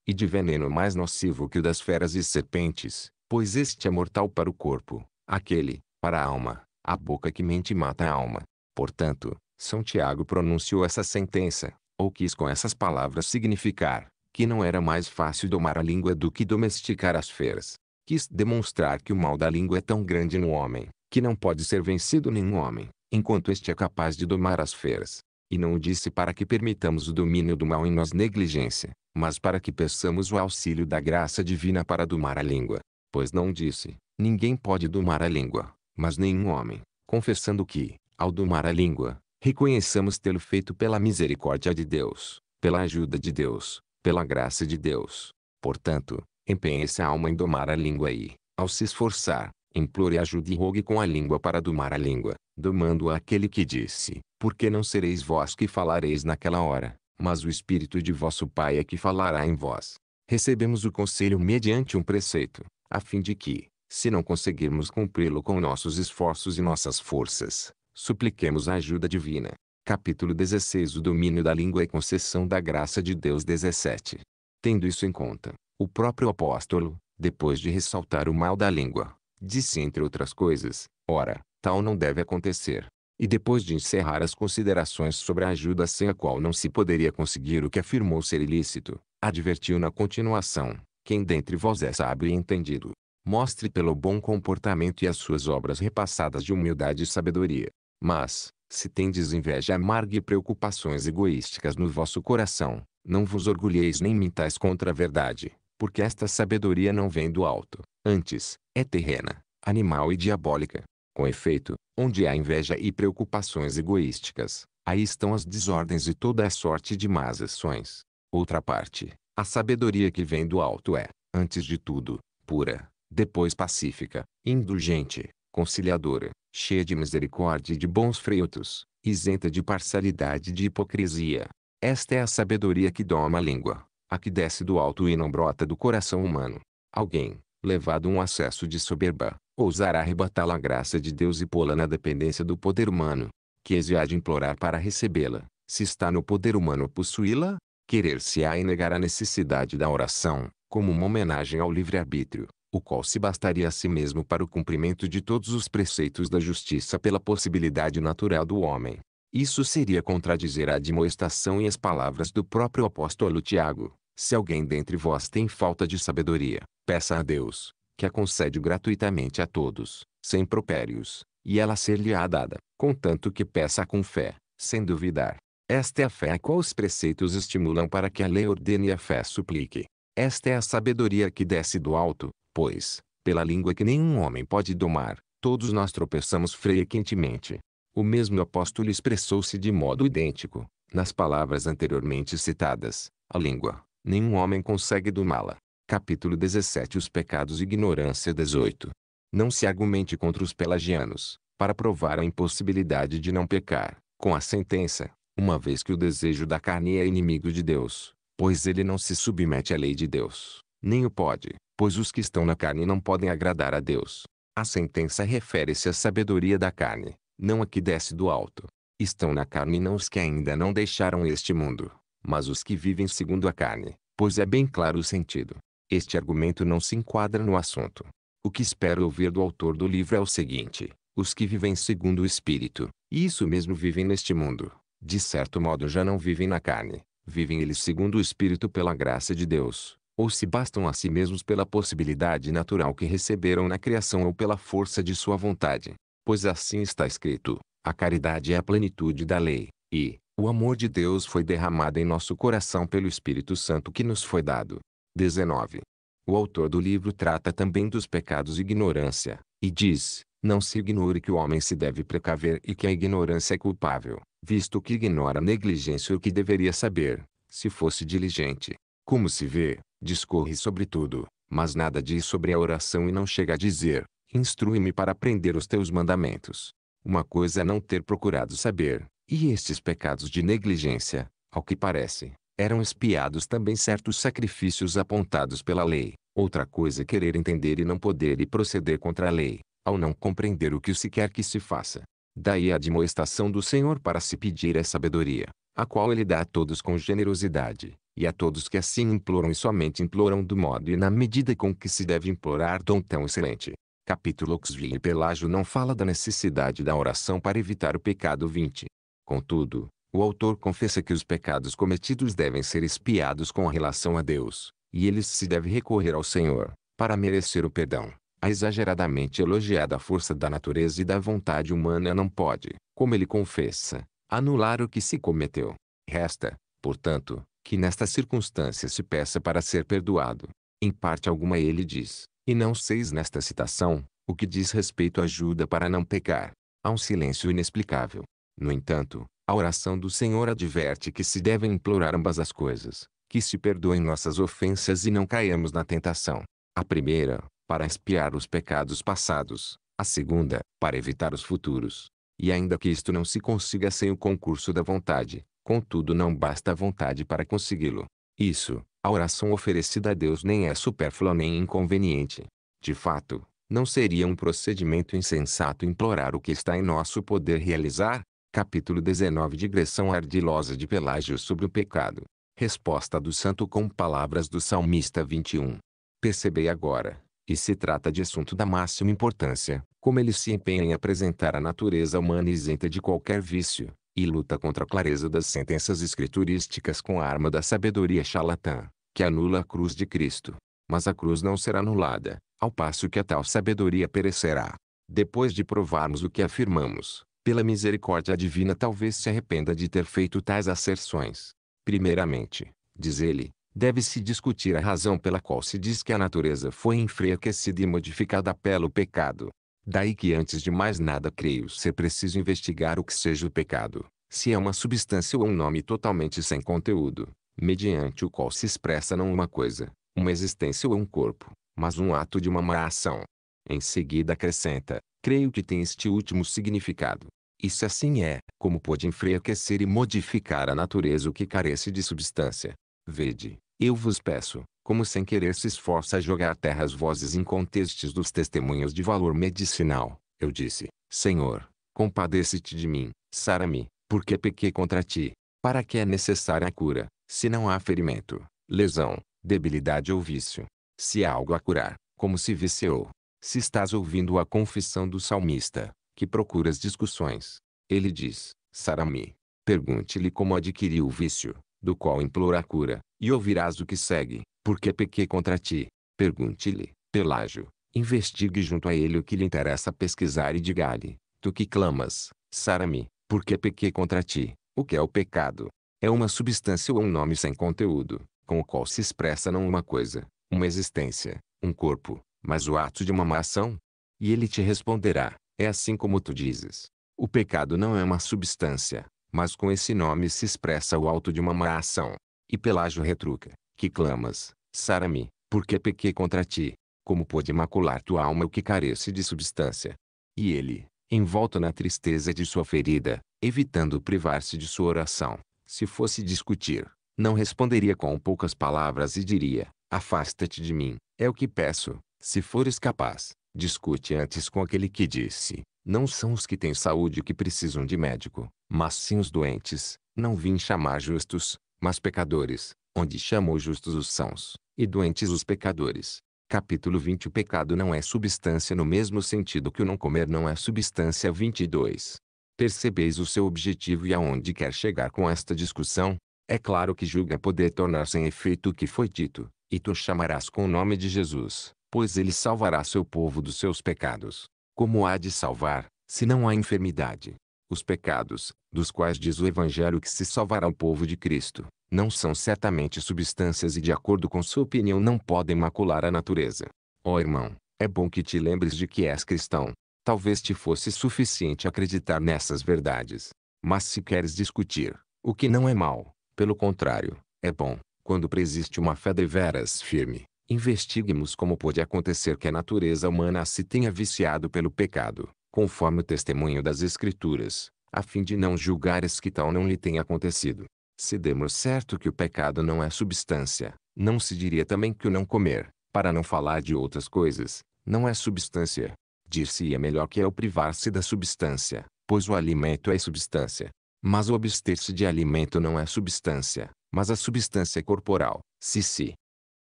A: E de veneno mais nocivo que o das feras e serpentes, pois este é mortal para o corpo, aquele, para a alma, a boca que mente mata a alma. Portanto, São Tiago pronunciou essa sentença, ou quis com essas palavras significar, que não era mais fácil domar a língua do que domesticar as feras. Quis demonstrar que o mal da língua é tão grande no homem, que não pode ser vencido nenhum homem, enquanto este é capaz de domar as feras. E não o disse para que permitamos o domínio do mal em nós negligência, mas para que peçamos o auxílio da graça divina para domar a língua. Pois não disse, ninguém pode domar a língua, mas nenhum homem, confessando que, ao domar a língua, reconheçamos tê-lo feito pela misericórdia de Deus, pela ajuda de Deus, pela graça de Deus. Portanto, empenhe-se a alma em domar a língua e, ao se esforçar, Implore ajude e rogue com a língua para domar a língua, domando-a aquele que disse, porque não sereis vós que falareis naquela hora, mas o Espírito de vosso Pai é que falará em vós. Recebemos o conselho mediante um preceito, a fim de que, se não conseguirmos cumpri-lo com nossos esforços e nossas forças, supliquemos a ajuda divina. Capítulo 16 O domínio da língua e concessão da graça de Deus 17. Tendo isso em conta, o próprio apóstolo, depois de ressaltar o mal da língua, Disse entre outras coisas, ora, tal não deve acontecer. E depois de encerrar as considerações sobre a ajuda sem a qual não se poderia conseguir o que afirmou ser ilícito, advertiu na continuação, quem dentre vós é sábio e entendido, mostre pelo bom comportamento e as suas obras repassadas de humildade e sabedoria. Mas, se tendes inveja amarga e preocupações egoísticas no vosso coração, não vos orgulheis nem mintais contra a verdade, porque esta sabedoria não vem do alto, Antes, é terrena, animal e diabólica. Com efeito, onde há inveja e preocupações egoísticas, aí estão as desordens e toda a sorte de más ações. Outra parte, a sabedoria que vem do alto é, antes de tudo, pura, depois pacífica, indulgente, conciliadora, cheia de misericórdia e de bons freitos, isenta de parcialidade e de hipocrisia. Esta é a sabedoria que doma a língua, a que desce do alto e não brota do coração humano. Alguém, levado um acesso de soberba, ousará arrebatá-la à graça de Deus e pô-la na dependência do poder humano, que há de implorar para recebê-la, se está no poder humano possuí-la, querer-se-á e negar a necessidade da oração, como uma homenagem ao livre-arbítrio, o qual se bastaria a si mesmo para o cumprimento de todos os preceitos da justiça pela possibilidade natural do homem. Isso seria contradizer a admoestação e as palavras do próprio apóstolo Tiago, se alguém dentre vós tem falta de sabedoria, peça a Deus, que a concede gratuitamente a todos, sem propérios, e ela ser-lhe-á dada, contanto que peça com fé, sem duvidar. Esta é a fé a qual os preceitos estimulam para que a lei ordene e a fé suplique. Esta é a sabedoria que desce do alto, pois, pela língua que nenhum homem pode domar, todos nós tropeçamos frequentemente. O mesmo apóstolo expressou-se de modo idêntico, nas palavras anteriormente citadas, a língua, Nenhum homem consegue domá-la. Capítulo 17 Os pecados e ignorância 18. Não se argumente contra os pelagianos, para provar a impossibilidade de não pecar, com a sentença, uma vez que o desejo da carne é inimigo de Deus, pois ele não se submete à lei de Deus, nem o pode, pois os que estão na carne não podem agradar a Deus. A sentença refere-se à sabedoria da carne, não a que desce do alto. Estão na carne não os que ainda não deixaram este mundo, mas os que vivem segundo a carne, pois é bem claro o sentido. Este argumento não se enquadra no assunto. O que espero ouvir do autor do livro é o seguinte: os que vivem segundo o Espírito, e isso mesmo vivem neste mundo, de certo modo já não vivem na carne, vivem eles segundo o Espírito pela graça de Deus, ou se bastam a si mesmos pela possibilidade natural que receberam na criação ou pela força de sua vontade. Pois assim está escrito: a caridade é a plenitude da lei, e, o amor de Deus foi derramado em nosso coração pelo Espírito Santo que nos foi dado. 19. O autor do livro trata também dos pecados e ignorância, e diz: Não se ignore que o homem se deve precaver e que a ignorância é culpável, visto que ignora a negligência o que deveria saber, se fosse diligente. Como se vê, discorre sobre tudo, mas nada diz sobre a oração e não chega a dizer: Instrui-me para aprender os teus mandamentos. Uma coisa é não ter procurado saber, e estes pecados de negligência, ao que parece, eram espiados também certos sacrifícios apontados pela lei. Outra coisa é querer entender e não poder e proceder contra a lei, ao não compreender o que se quer que se faça. Daí a admoestação do Senhor para se pedir a sabedoria, a qual ele dá a todos com generosidade, e a todos que assim imploram e somente imploram do modo e na medida com que se deve implorar dom tão excelente. Capítulo Xvi e Pelágio não fala da necessidade da oração para evitar o pecado 20. Contudo, o autor confessa que os pecados cometidos devem ser espiados com relação a Deus, e eles se deve recorrer ao Senhor, para merecer o perdão. A exageradamente elogiada força da natureza e da vontade humana não pode, como ele confessa, anular o que se cometeu. Resta, portanto, que nesta circunstância se peça para ser perdoado. Em parte alguma ele diz, e não seis nesta citação, o que diz respeito à ajuda para não pecar. Há um silêncio inexplicável, no entanto, a oração do Senhor adverte que se devem implorar ambas as coisas, que se perdoem nossas ofensas e não caiamos na tentação. A primeira, para espiar os pecados passados, a segunda, para evitar os futuros. E ainda que isto não se consiga sem o concurso da vontade, contudo não basta a vontade para consegui-lo. Isso, a oração oferecida a Deus nem é supérflua nem inconveniente. De fato, não seria um procedimento insensato implorar o que está em nosso poder realizar, Capítulo 19 Digressão ardilosa de Pelágio sobre o pecado. Resposta do santo com palavras do salmista 21. Percebei agora, e se trata de assunto da máxima importância, como ele se empenha em apresentar a natureza humana isenta de qualquer vício, e luta contra a clareza das sentenças escriturísticas com a arma da sabedoria charlatã, que anula a cruz de Cristo. Mas a cruz não será anulada, ao passo que a tal sabedoria perecerá. Depois de provarmos o que afirmamos, pela misericórdia divina talvez se arrependa de ter feito tais asserções. Primeiramente, diz ele, deve-se discutir a razão pela qual se diz que a natureza foi enfraquecida e modificada pelo pecado. Daí que antes de mais nada creio ser preciso investigar o que seja o pecado, se é uma substância ou um nome totalmente sem conteúdo, mediante o qual se expressa não uma coisa, uma existência ou um corpo, mas um ato de uma má ação. Em seguida acrescenta, creio que tem este último significado, e se assim é, como pode enfraquecer e modificar a natureza o que carece de substância? Vede, eu vos peço, como sem querer se esforça a jogar terra as vozes incontestes dos testemunhos de valor medicinal, eu disse, Senhor, compadece-te de mim, sara-me, porque pequei contra ti. Para que é necessária a cura, se não há ferimento, lesão, debilidade ou vício? Se há algo a curar, como se viciou? Se estás ouvindo a confissão do salmista, que procuras discussões. Ele diz, Sarami, pergunte-lhe como adquiriu o vício, do qual implora a cura, e ouvirás o que segue, porque pequei contra ti. Pergunte-lhe, Pelágio, investigue junto a ele o que lhe interessa pesquisar e diga-lhe, tu que clamas, Sarami, porque pequei contra ti, o que é o pecado? É uma substância ou um nome sem conteúdo, com o qual se expressa não uma coisa, uma existência, um corpo, mas o ato de uma má ação? E ele te responderá, é assim como tu dizes. O pecado não é uma substância, mas com esse nome se expressa o alto de uma má ação. E Pelágio retruca, que clamas, sara-me, porque pequei contra ti. Como pôde macular tua alma o que carece de substância? E ele, envolto na tristeza de sua ferida, evitando privar-se de sua oração, se fosse discutir, não responderia com poucas palavras e diria, afasta-te de mim, é o que peço, se fores capaz, Discute antes com aquele que disse: Não são os que têm saúde que precisam de médico, mas sim os doentes. Não vim chamar justos, mas pecadores, onde chamou justos os sãos, e doentes os pecadores. Capítulo 20 O pecado não é substância no mesmo sentido que o não comer não é substância 22. Percebeis o seu objetivo e aonde quer chegar com esta discussão? É claro que julga poder tornar sem -se efeito o que foi dito, e tu chamarás com o nome de Jesus, pois ele salvará seu povo dos seus pecados. Como há de salvar, se não há enfermidade? Os pecados, dos quais diz o Evangelho que se salvará o povo de Cristo, não são certamente substâncias e de acordo com sua opinião não podem macular a natureza. Ó oh, irmão, é bom que te lembres de que és cristão. Talvez te fosse suficiente acreditar nessas verdades. Mas se queres discutir, o que não é mal, pelo contrário, é bom, quando presiste uma fé deveras firme, investiguemos como pode acontecer que a natureza humana se tenha viciado pelo pecado, conforme o testemunho das Escrituras, a fim de não julgares que tal não lhe tenha acontecido. Se demos certo que o pecado não é substância, não se diria também que o não comer, para não falar de outras coisas, não é substância. Dir-se-ia melhor que é o privar-se da substância, pois o alimento é substância. Mas o abster-se de alimento não é substância, mas a substância é corporal, se se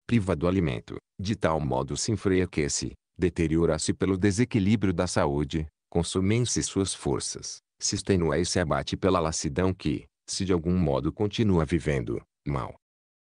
A: priva do alimento, de tal modo se enfraquece, deteriora-se pelo desequilíbrio da saúde, consumem-se suas forças, se extenua e se abate pela lassidão que, se de algum modo continua vivendo, mal.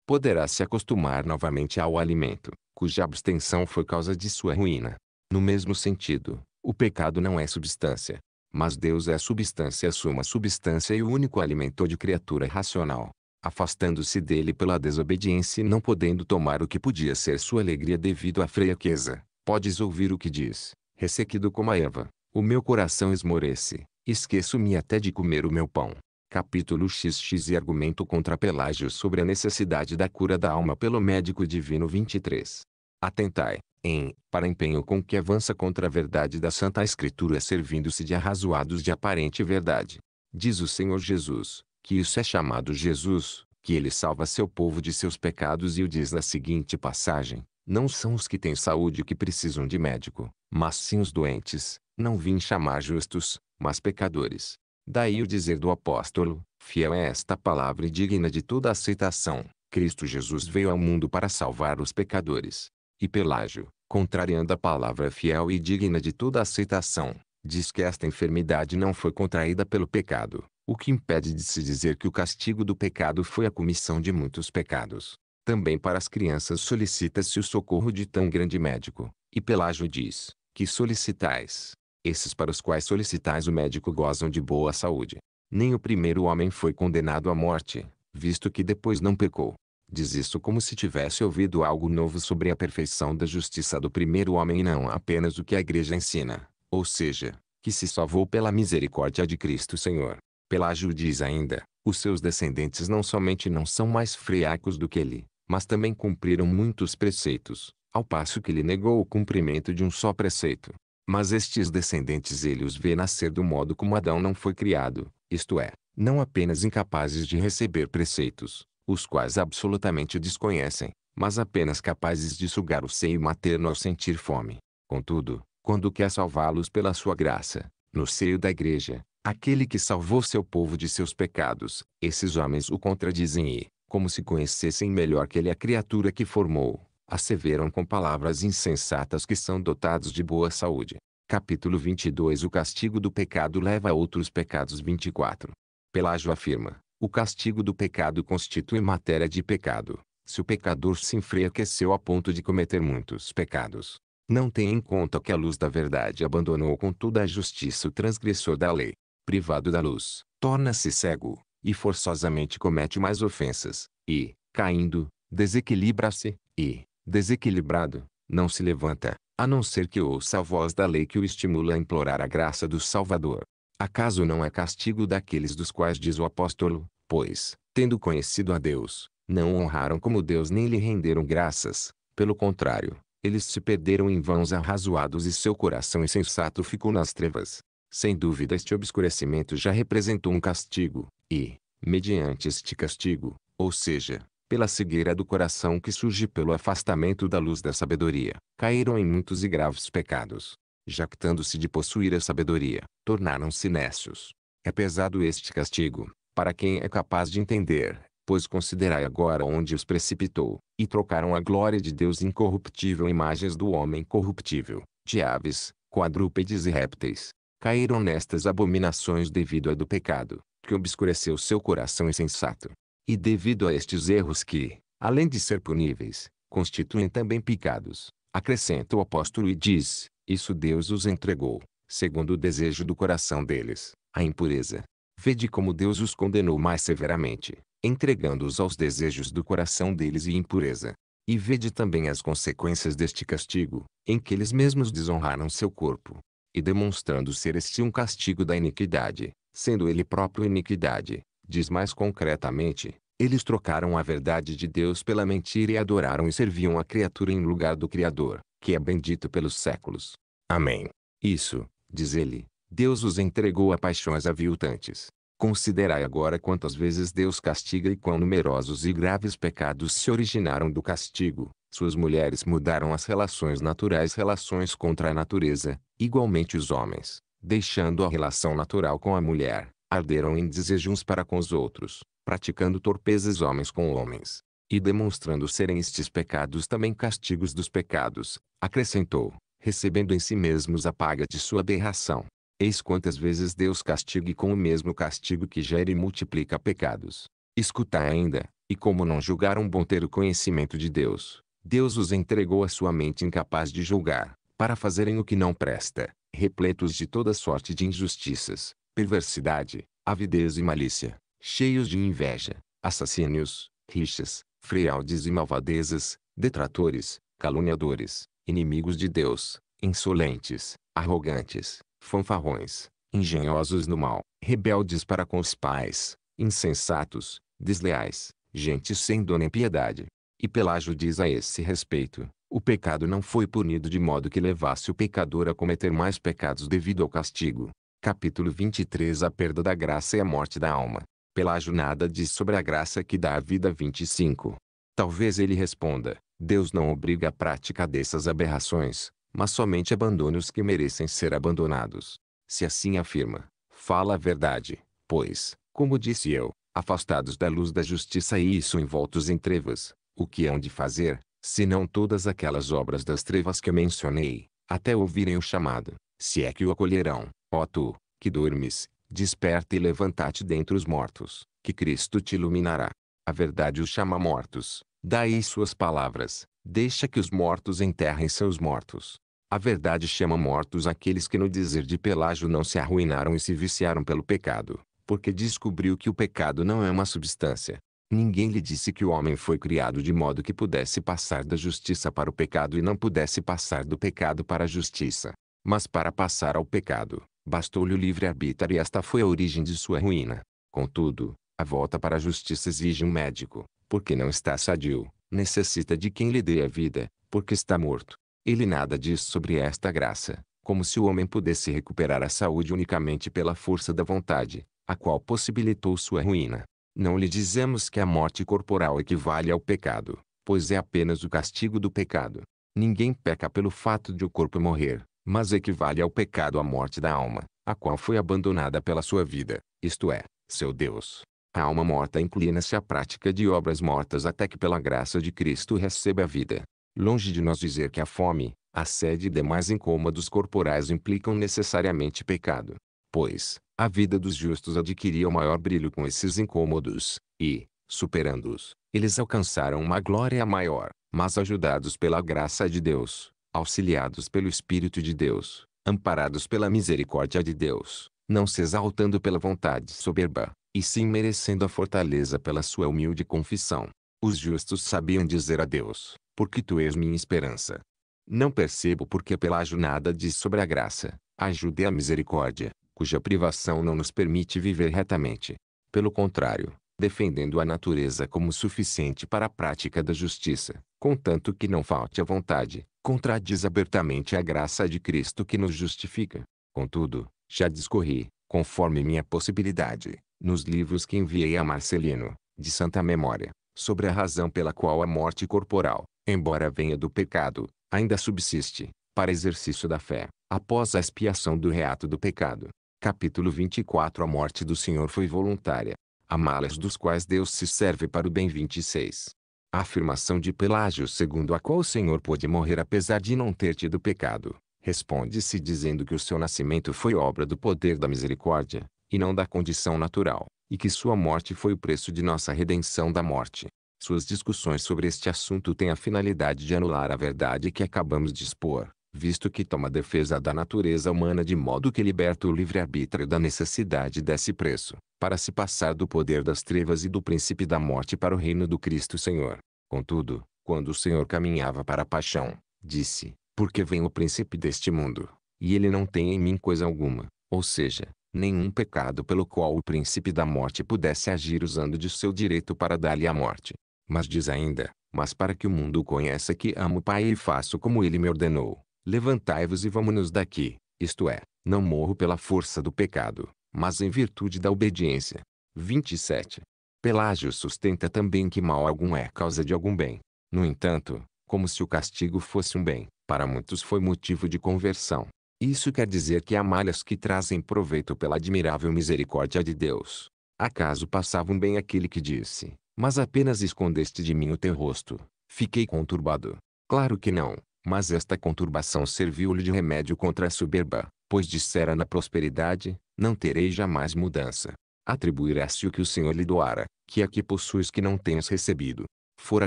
A: Poderá se acostumar novamente ao alimento, cuja abstenção foi causa de sua ruína. No mesmo sentido, o pecado não é substância, mas Deus é substância, suma substância e o único alimento de criatura racional afastando-se dele pela desobediência e não podendo tomar o que podia ser sua alegria devido à fraqueza. Podes ouvir o que diz, ressequido como a Eva, o meu coração esmorece, esqueço-me até de comer o meu pão. Capítulo XX e argumento contra Pelágio sobre a necessidade da cura da alma pelo médico divino 23. Atentai, em, para empenho com que avança contra a verdade da Santa Escritura servindo-se de arrazoados de aparente verdade. Diz o Senhor Jesus, que isso é chamado Jesus, que ele salva seu povo de seus pecados e o diz na seguinte passagem: Não são os que têm saúde que precisam de médico, mas sim os doentes. Não vim chamar justos, mas pecadores. Daí o dizer do apóstolo: Fiel é esta palavra e digna de toda aceitação. Cristo Jesus veio ao mundo para salvar os pecadores. E Pelágio, contrariando a palavra fiel e digna de toda aceitação, diz que esta enfermidade não foi contraída pelo pecado, o que impede de se dizer que o castigo do pecado foi a comissão de muitos pecados. Também para as crianças solicita-se o socorro de tão grande médico, e Pelágio diz, que solicitais, esses para os quais solicitais o médico gozam de boa saúde. Nem o primeiro homem foi condenado à morte, visto que depois não pecou. Diz isso como se tivesse ouvido algo novo sobre a perfeição da justiça do primeiro homem e não apenas o que a igreja ensina, ou seja, que se salvou pela misericórdia de Cristo Senhor. Pelágio diz ainda, os seus descendentes não somente não são mais freacos do que ele, mas também cumpriram muitos preceitos, ao passo que ele negou o cumprimento de um só preceito. Mas estes descendentes ele os vê nascer do modo como Adão não foi criado, isto é, não apenas incapazes de receber preceitos, os quais absolutamente desconhecem, mas apenas capazes de sugar o seio materno ao sentir fome. Contudo, quando quer salvá-los pela sua graça, no seio da igreja, aquele que salvou seu povo de seus pecados. Esses homens o contradizem e, como se conhecessem melhor que ele a criatura que formou, asseveram com palavras insensatas que são dotados de boa saúde. Capítulo 22 O castigo do pecado leva a outros pecados 24. Pelágio afirma, o castigo do pecado constitui matéria de pecado. Se o pecador se enfraqueceu a ponto de cometer muitos pecados, não tem em conta que a luz da verdade abandonou com toda a justiça o transgressor da lei privado da luz, torna-se cego, e forçosamente comete mais ofensas, e, caindo, desequilibra-se, e, desequilibrado, não se levanta, a não ser que ouça a voz da lei que o estimula a implorar a graça do Salvador. Acaso não é castigo daqueles dos quais diz o apóstolo, pois, tendo conhecido a Deus, não honraram como Deus nem lhe renderam graças, pelo contrário, eles se perderam em vãos arrazoados e seu coração insensato ficou nas trevas. Sem dúvida este obscurecimento já representou um castigo, e, mediante este castigo, ou seja, pela cegueira do coração que surge pelo afastamento da luz da sabedoria, caíram em muitos e graves pecados. Jactando-se de possuir a sabedoria, tornaram-se necios. É pesado este castigo, para quem é capaz de entender, pois considerai agora onde os precipitou, e trocaram a glória de Deus incorruptível em imagens do homem corruptível, de aves, quadrúpedes e répteis, caíram nestas abominações devido ao do pecado, que obscureceu seu coração insensato. E devido a estes erros que, além de ser puníveis, constituem também pecados, acrescenta o apóstolo e diz, isso Deus os entregou, segundo o desejo do coração deles, à impureza. Vede como Deus os condenou mais severamente, entregando-os aos desejos do coração deles e impureza. E vede também as consequências deste castigo, em que eles mesmos desonraram seu corpo, e demonstrando ser este um castigo da iniquidade, sendo ele próprio iniquidade, diz mais concretamente, eles trocaram a verdade de Deus pela mentira e adoraram e serviam a criatura em lugar do Criador, que é bendito pelos séculos. Amém. Isso, diz ele, Deus os entregou a paixões aviltantes. Considerai agora quantas vezes Deus castiga e quão numerosos e graves pecados se originaram do castigo. Suas mulheres mudaram as relações naturais relações contra a natureza, igualmente os homens, deixando a relação natural com a mulher, arderam em desejos uns para com os outros, praticando torpezas homens com homens, e demonstrando serem estes pecados também castigos dos pecados, acrescentou, recebendo em si mesmos a paga de sua aberração. Eis quantas vezes Deus castigue com o mesmo castigo que gera e multiplica pecados. Escuta ainda, e como não julgaram bom ter o conhecimento de Deus, Deus os entregou à sua mente incapaz de julgar, para fazerem o que não presta, repletos de toda sorte de injustiças, perversidade, avidez e malícia, cheios de inveja, assassínios, rixas, fraudes e malvadezas, detratores, caluniadores, inimigos de Deus, insolentes, arrogantes, fanfarrões, engenhosos no mal, rebeldes para com os pais, insensatos, desleais, gente sem dona e piedade, e Pelágio diz a esse respeito, o pecado não foi punido de modo que levasse o pecador a cometer mais pecados devido ao castigo. Capítulo 23 A perda da graça e a morte da alma. Pelágio nada diz sobre a graça que dá a vida 25. Talvez ele responda, Deus não obriga a prática dessas aberrações, mas somente abandona os que merecem ser abandonados. Se assim afirma, fala a verdade, pois, como disse eu, afastados da luz da justiça e isso envoltos em trevas, o que hão de fazer, se não todas aquelas obras das trevas que mencionei, até ouvirem o chamado, se é que o acolherão, ó tu, que dormes, desperta e levanta-te dentre os mortos, que Cristo te iluminará. A verdade os chama mortos, daí suas palavras, deixa que os mortos enterrem seus mortos. A verdade chama mortos aqueles que no dizer de Pelágio não se arruinaram e se viciaram pelo pecado, porque descobriu que o pecado não é uma substância, Ninguém lhe disse que o homem foi criado de modo que pudesse passar da justiça para o pecado e não pudesse passar do pecado para a justiça. Mas para passar ao pecado, bastou-lhe o livre-arbítrio e esta foi a origem de sua ruína. Contudo, a volta para a justiça exige um médico, porque não está sadio, necessita de quem lhe dê a vida, porque está morto. Ele nada diz sobre esta graça, como se o homem pudesse recuperar a saúde unicamente pela força da vontade, a qual possibilitou sua ruína. Não lhe dizemos que a morte corporal equivale ao pecado, pois é apenas o castigo do pecado. Ninguém peca pelo fato de o corpo morrer, mas equivale ao pecado a morte da alma, a qual foi abandonada pela sua vida, isto é, seu Deus. A alma morta inclina-se à prática de obras mortas até que pela graça de Cristo receba a vida. Longe de nós dizer que a fome, a sede e demais incômodos corporais implicam necessariamente pecado. Pois, a vida dos justos adquiria o maior brilho com esses incômodos, e, superando-os, eles alcançaram uma glória maior, mas ajudados pela graça de Deus, auxiliados pelo Espírito de Deus, amparados pela misericórdia de Deus, não se exaltando pela vontade soberba, e sim merecendo a fortaleza pela sua humilde confissão. Os justos sabiam dizer a Deus, porque tu és minha esperança. Não percebo porque pela ajunada diz sobre a graça, ajude a misericórdia, cuja privação não nos permite viver retamente. Pelo contrário, defendendo a natureza como suficiente para a prática da justiça, contanto que não falte a vontade, contradiz abertamente a graça de Cristo que nos justifica. Contudo, já discorri, conforme minha possibilidade, nos livros que enviei a Marcelino, de santa memória, sobre a razão pela qual a morte corporal, embora venha do pecado, ainda subsiste, para exercício da fé, após a expiação do reato do pecado. Capítulo 24 A morte do Senhor foi voluntária. A malas dos quais Deus se serve para o bem 26. A afirmação de Pelágio segundo a qual o Senhor pôde morrer apesar de não ter tido pecado, responde-se dizendo que o seu nascimento foi obra do poder da misericórdia, e não da condição natural, e que sua morte foi o preço de nossa redenção da morte. Suas discussões sobre este assunto têm a finalidade de anular a verdade que acabamos de expor visto que toma defesa da natureza humana de modo que liberta o livre-arbítrio da necessidade desse preço, para se passar do poder das trevas e do príncipe da morte para o reino do Cristo Senhor. Contudo, quando o Senhor caminhava para a paixão, disse, porque vem o príncipe deste mundo, e ele não tem em mim coisa alguma, ou seja, nenhum pecado pelo qual o príncipe da morte pudesse agir usando de seu direito para dar-lhe a morte. Mas diz ainda, mas para que o mundo conheça que amo o Pai e faço como ele me ordenou. Levantai-vos e vamos-nos daqui, isto é, não morro pela força do pecado, mas em virtude da obediência. 27. Pelágio sustenta também que mal algum é causa de algum bem. No entanto, como se o castigo fosse um bem, para muitos foi motivo de conversão. Isso quer dizer que há malhas que trazem proveito pela admirável misericórdia de Deus. Acaso passava um bem aquele que disse, mas apenas escondeste de mim o teu rosto, fiquei conturbado. Claro que não. Mas esta conturbação serviu-lhe de remédio contra a soberba, pois dissera na prosperidade, não terei jamais mudança. Atribuirá-se o que o Senhor lhe doara, que é que possuis que não tenhas recebido. Fora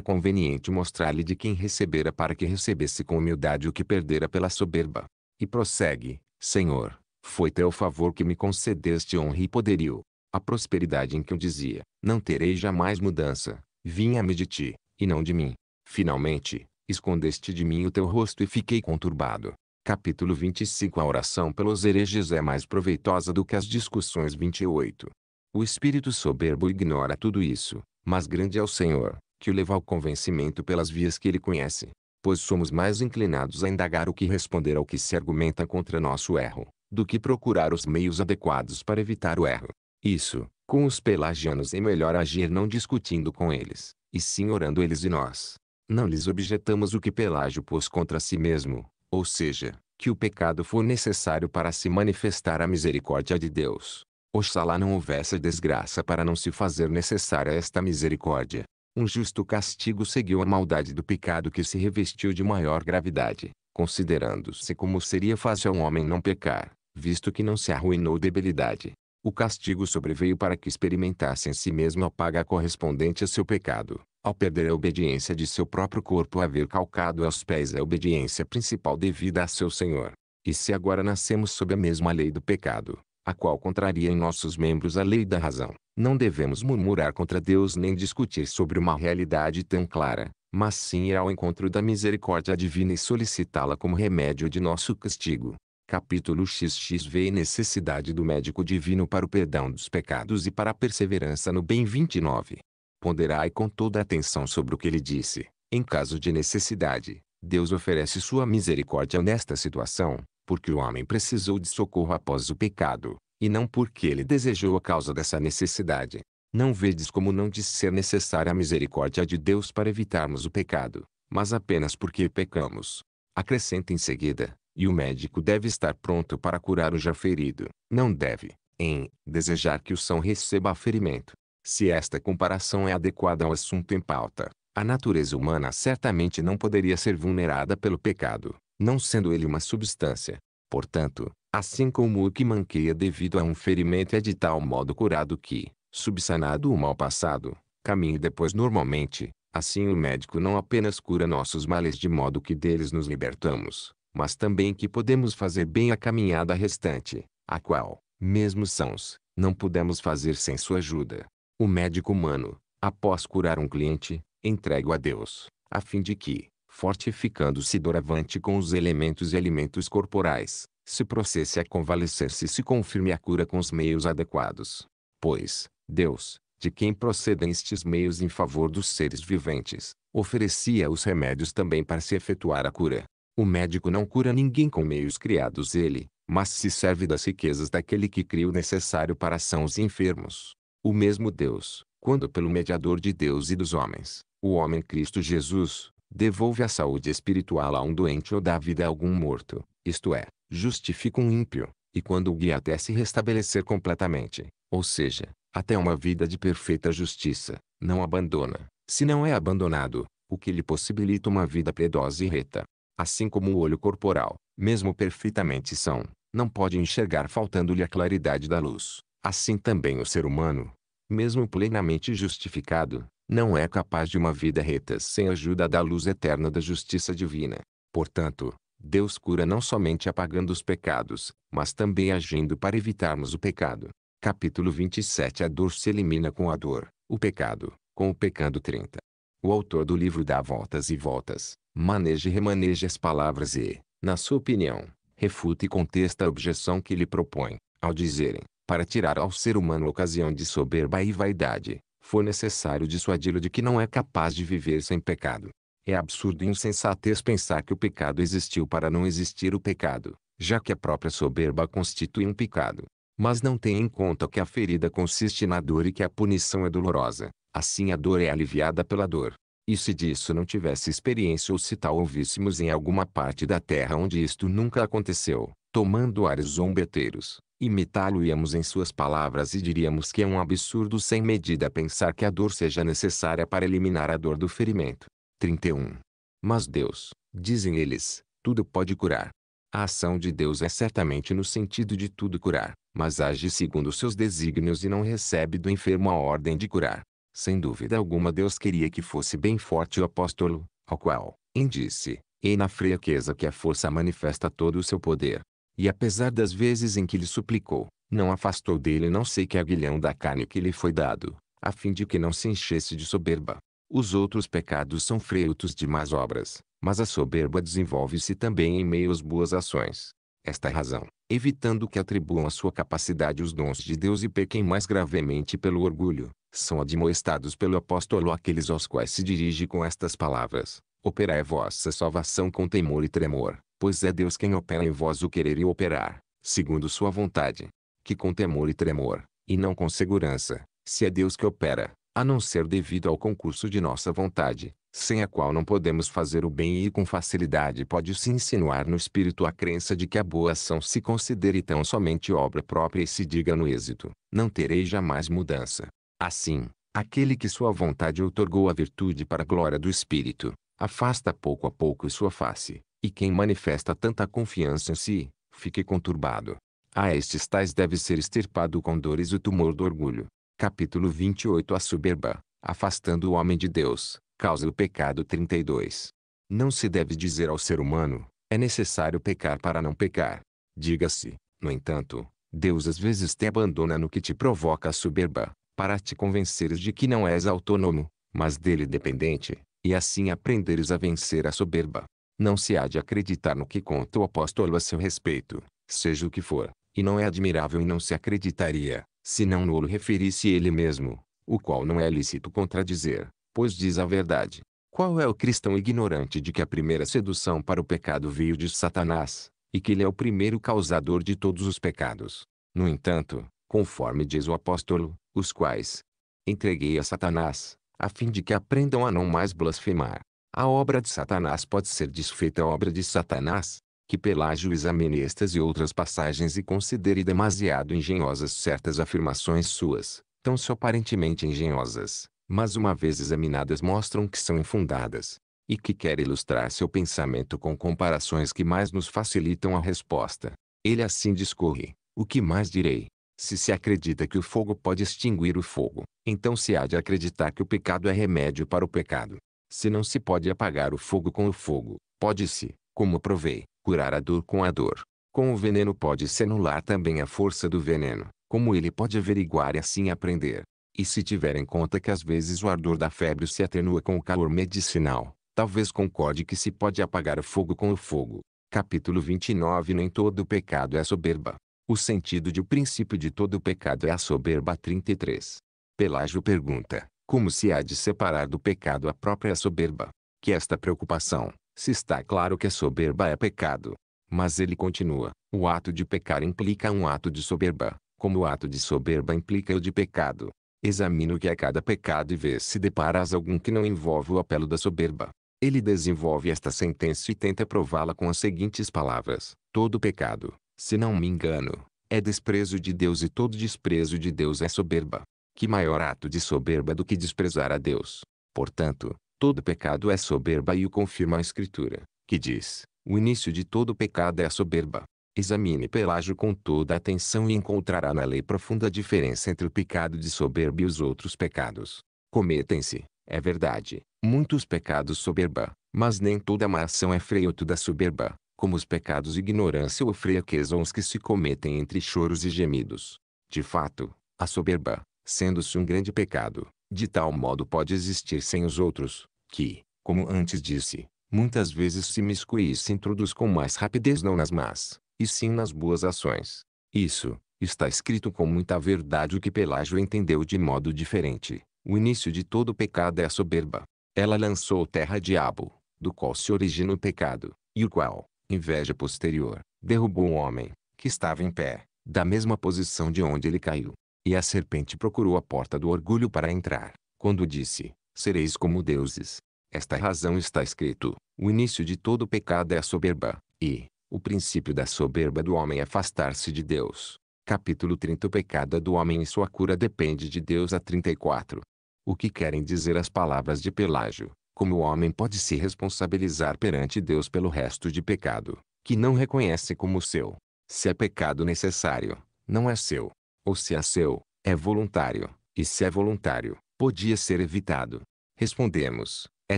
A: conveniente mostrar-lhe de quem recebera para que recebesse com humildade o que perdera pela soberba. E prossegue, Senhor, foi teu favor que me concedeste honra e poderio. A prosperidade em que eu dizia, não terei jamais mudança, vinha-me de ti, e não de mim. Finalmente, escondeste de mim o teu rosto e fiquei conturbado. Capítulo 25 A oração pelos hereges é mais proveitosa do que as discussões 28. O espírito soberbo ignora tudo isso, mas grande é o Senhor, que o leva ao convencimento pelas vias que ele conhece. Pois somos mais inclinados a indagar o que responder ao que se argumenta contra nosso erro, do que procurar os meios adequados para evitar o erro. Isso, com os pelagianos é melhor agir não discutindo com eles, e sim orando eles e nós não lhes objetamos o que Pelágio pôs contra si mesmo, ou seja, que o pecado for necessário para se manifestar a misericórdia de Deus. Oxalá não houvesse desgraça para não se fazer necessária esta misericórdia. Um justo castigo seguiu a maldade do pecado que se revestiu de maior gravidade, considerando-se como seria fácil a um homem não pecar, visto que não se arruinou debilidade, o castigo sobreveio para que experimentasse em si mesmo a paga correspondente a seu pecado, ao perder a obediência de seu próprio corpo haver calcado aos pés a obediência principal devida a seu Senhor. E se agora nascemos sob a mesma lei do pecado, a qual contraria em nossos membros a lei da razão, não devemos murmurar contra Deus nem discutir sobre uma realidade tão clara, mas sim ir ao encontro da misericórdia divina e solicitá-la como remédio de nosso castigo. Capítulo XXV Necessidade do médico divino para o perdão dos pecados e para a perseverança no bem 29. Ponderai com toda atenção sobre o que ele disse. Em caso de necessidade, Deus oferece sua misericórdia nesta situação, porque o homem precisou de socorro após o pecado, e não porque ele desejou a causa dessa necessidade. Não vedes como não diz ser necessária a misericórdia de Deus para evitarmos o pecado, mas apenas porque pecamos. Acrescenta em seguida, e o médico deve estar pronto para curar o já ferido. Não deve, em, desejar que o são receba ferimento. Se esta comparação é adequada ao assunto em pauta, a natureza humana certamente não poderia ser vulnerada pelo pecado, não sendo ele uma substância. Portanto, assim como o que manqueia devido a um ferimento é de tal modo curado que, subsanado o mal passado, caminhe depois normalmente, assim o médico não apenas cura nossos males de modo que deles nos libertamos, mas também que podemos fazer bem a caminhada restante, a qual, mesmo sãos, não pudemos fazer sem sua ajuda. O médico humano, após curar um cliente, entrega-o a Deus, a fim de que, fortificando-se doravante com os elementos e alimentos corporais, se processe a convalescer-se e se confirme a cura com os meios adequados. Pois, Deus, de quem procedem estes meios em favor dos seres viventes, oferecia os remédios também para se efetuar a cura. O médico não cura ninguém com meios criados ele, mas se serve das riquezas daquele que cria o necessário para sãos e enfermos. O mesmo Deus, quando pelo mediador de Deus e dos homens, o homem Cristo Jesus, devolve a saúde espiritual a um doente ou dá vida a algum morto, isto é, justifica um ímpio, e quando o guia até se restabelecer completamente, ou seja, até uma vida de perfeita justiça, não abandona, se não é abandonado, o que lhe possibilita uma vida piedosa e reta assim como o olho corporal, mesmo perfeitamente são, não pode enxergar faltando-lhe a claridade da luz. Assim também o ser humano, mesmo plenamente justificado, não é capaz de uma vida reta sem a ajuda da luz eterna da justiça divina. Portanto, Deus cura não somente apagando os pecados, mas também agindo para evitarmos o pecado. Capítulo 27 A dor se elimina com a dor, o pecado, com o pecado 30. O autor do livro dá voltas e voltas, maneja e remaneja as palavras e, na sua opinião, refuta e contesta a objeção que lhe propõe, ao dizerem, para tirar ao ser humano a ocasião de soberba e vaidade, foi necessário dissuadi-lo de que não é capaz de viver sem pecado. É absurdo e insensatez pensar que o pecado existiu para não existir o pecado, já que a própria soberba constitui um pecado. Mas não tem em conta que a ferida consiste na dor e que a punição é dolorosa. Assim a dor é aliviada pela dor. E se disso não tivesse experiência ou se tal ouvíssemos em alguma parte da terra onde isto nunca aconteceu, tomando ares zombeteiros, imitá-lo-íamos em suas palavras e diríamos que é um absurdo sem medida pensar que a dor seja necessária para eliminar a dor do ferimento. 31. Mas Deus, dizem eles, tudo pode curar. A ação de Deus é certamente no sentido de tudo curar, mas age segundo seus desígnios e não recebe do enfermo a ordem de curar. Sem dúvida alguma Deus queria que fosse bem forte o apóstolo, ao qual, em disse, e na fraqueza que a força manifesta todo o seu poder. E apesar das vezes em que lhe suplicou, não afastou dele não sei que aguilhão da carne que lhe foi dado, a fim de que não se enchesse de soberba. Os outros pecados são frutos de más obras, mas a soberba desenvolve-se também em meio às boas ações. Esta é a razão, evitando que atribuam à sua capacidade os dons de Deus e pequem mais gravemente pelo orgulho. São admoestados pelo apóstolo aqueles aos quais se dirige com estas palavras: Operai vossa salvação com temor e tremor, pois é Deus quem opera em vós o querer e operar, segundo sua vontade. Que com temor e tremor, e não com segurança, se é Deus que opera, a não ser devido ao concurso de nossa vontade, sem a qual não podemos fazer o bem e com facilidade pode-se insinuar no espírito a crença de que a boa ação se considere tão somente obra própria e se diga no êxito, não terei jamais mudança. Assim, aquele que sua vontade outorgou a virtude para a glória do espírito, afasta pouco a pouco sua face, e quem manifesta tanta confiança em si, fique conturbado. A estes tais deve ser extirpado com dores o tumor do orgulho. Capítulo 28 A soberba, afastando o homem de Deus, causa o pecado 32. Não se deve dizer ao ser humano, é necessário pecar para não pecar. Diga-se, no entanto, Deus às vezes te abandona no que te provoca a soberba, para te convenceres de que não és autônomo, mas dele dependente, e assim aprenderes a vencer a soberba. Não se há de acreditar no que conta o apóstolo a seu respeito, seja o que for, e não é admirável e não se acreditaria, se não no referisse ele mesmo, o qual não é lícito contradizer, pois diz a verdade. Qual é o cristão ignorante de que a primeira sedução para o pecado veio de Satanás, e que ele é o primeiro causador de todos os pecados? No entanto, conforme diz o apóstolo, os quais entreguei a Satanás, a fim de que aprendam a não mais blasfemar. A obra de Satanás pode ser desfeita a obra de Satanás, que Pelágio examine estas e outras passagens e considere demasiado engenhosas certas afirmações suas, tão aparentemente engenhosas, mas uma vez examinadas mostram que são infundadas, e que quer ilustrar seu pensamento com comparações que mais nos facilitam a resposta. Ele assim discorre: O que mais direi? Se se acredita que o fogo pode extinguir o fogo, então se há de acreditar que o pecado é remédio para o pecado. Se não se pode apagar o fogo com o fogo, pode-se, como provei, curar a dor com a dor. Com o veneno pode-se anular também a força do veneno, como ele pode averiguar e assim aprender. E se tiver em conta que às vezes o ardor da febre se atenua com o calor medicinal, talvez concorde que se pode apagar o fogo com o fogo. Capítulo 29 Nem todo pecado é soberba. O sentido de o princípio de todo pecado é a soberba 33. Pelágio pergunta, como se há de separar do pecado a própria soberba? Que esta preocupação, se está claro que a soberba é pecado. Mas ele continua, o ato de pecar implica um ato de soberba, como o ato de soberba implica o de pecado. Examina o que é cada pecado e vê se deparas algum que não envolve o apelo da soberba. Ele desenvolve esta sentença e tenta prová-la com as seguintes palavras: Todo pecado, se não me engano, é desprezo de Deus e todo desprezo de Deus é soberba. Que maior ato de soberba do que desprezar a Deus? Portanto, todo pecado é soberba e o confirma a Escritura, que diz: O início de todo pecado é a soberba. Examine Pelágio com toda a atenção e encontrará na lei profunda diferença entre o pecado de soberba e os outros pecados. Cometem-se, é verdade, muitos pecados soberba, mas nem toda má ação é freio da soberba, como os pecados ignorância ou fraqueza ou os que se cometem entre choros e gemidos. De fato, a soberba, sendo-se um grande pecado, de tal modo pode existir sem os outros, que, como antes disse, muitas vezes se miscui e se introduz com mais rapidez não nas más, e sim nas boas ações. Isso, está escrito com muita verdade o que Pelágio entendeu de modo diferente. O início de todo pecado é a soberba. Ela lançou terra diabo, do qual se origina o pecado, e o qual, inveja posterior, derrubou o homem, que estava em pé, da mesma posição de onde ele caiu. E a serpente procurou a porta do orgulho para entrar, quando disse, sereis como deuses. Esta razão está escrito, o início de todo pecado é a soberba, e, o princípio da soberba do homem é afastar-se de Deus. Capítulo 30 O pecado é do homem e sua cura depende de Deus a 34. O que querem dizer as palavras de Pelágio? Como o homem pode se responsabilizar perante Deus pelo resto de pecado, que não reconhece como seu? Se é pecado necessário, não é seu. Ou se é seu, é voluntário. E se é voluntário, podia ser evitado. Respondemos, é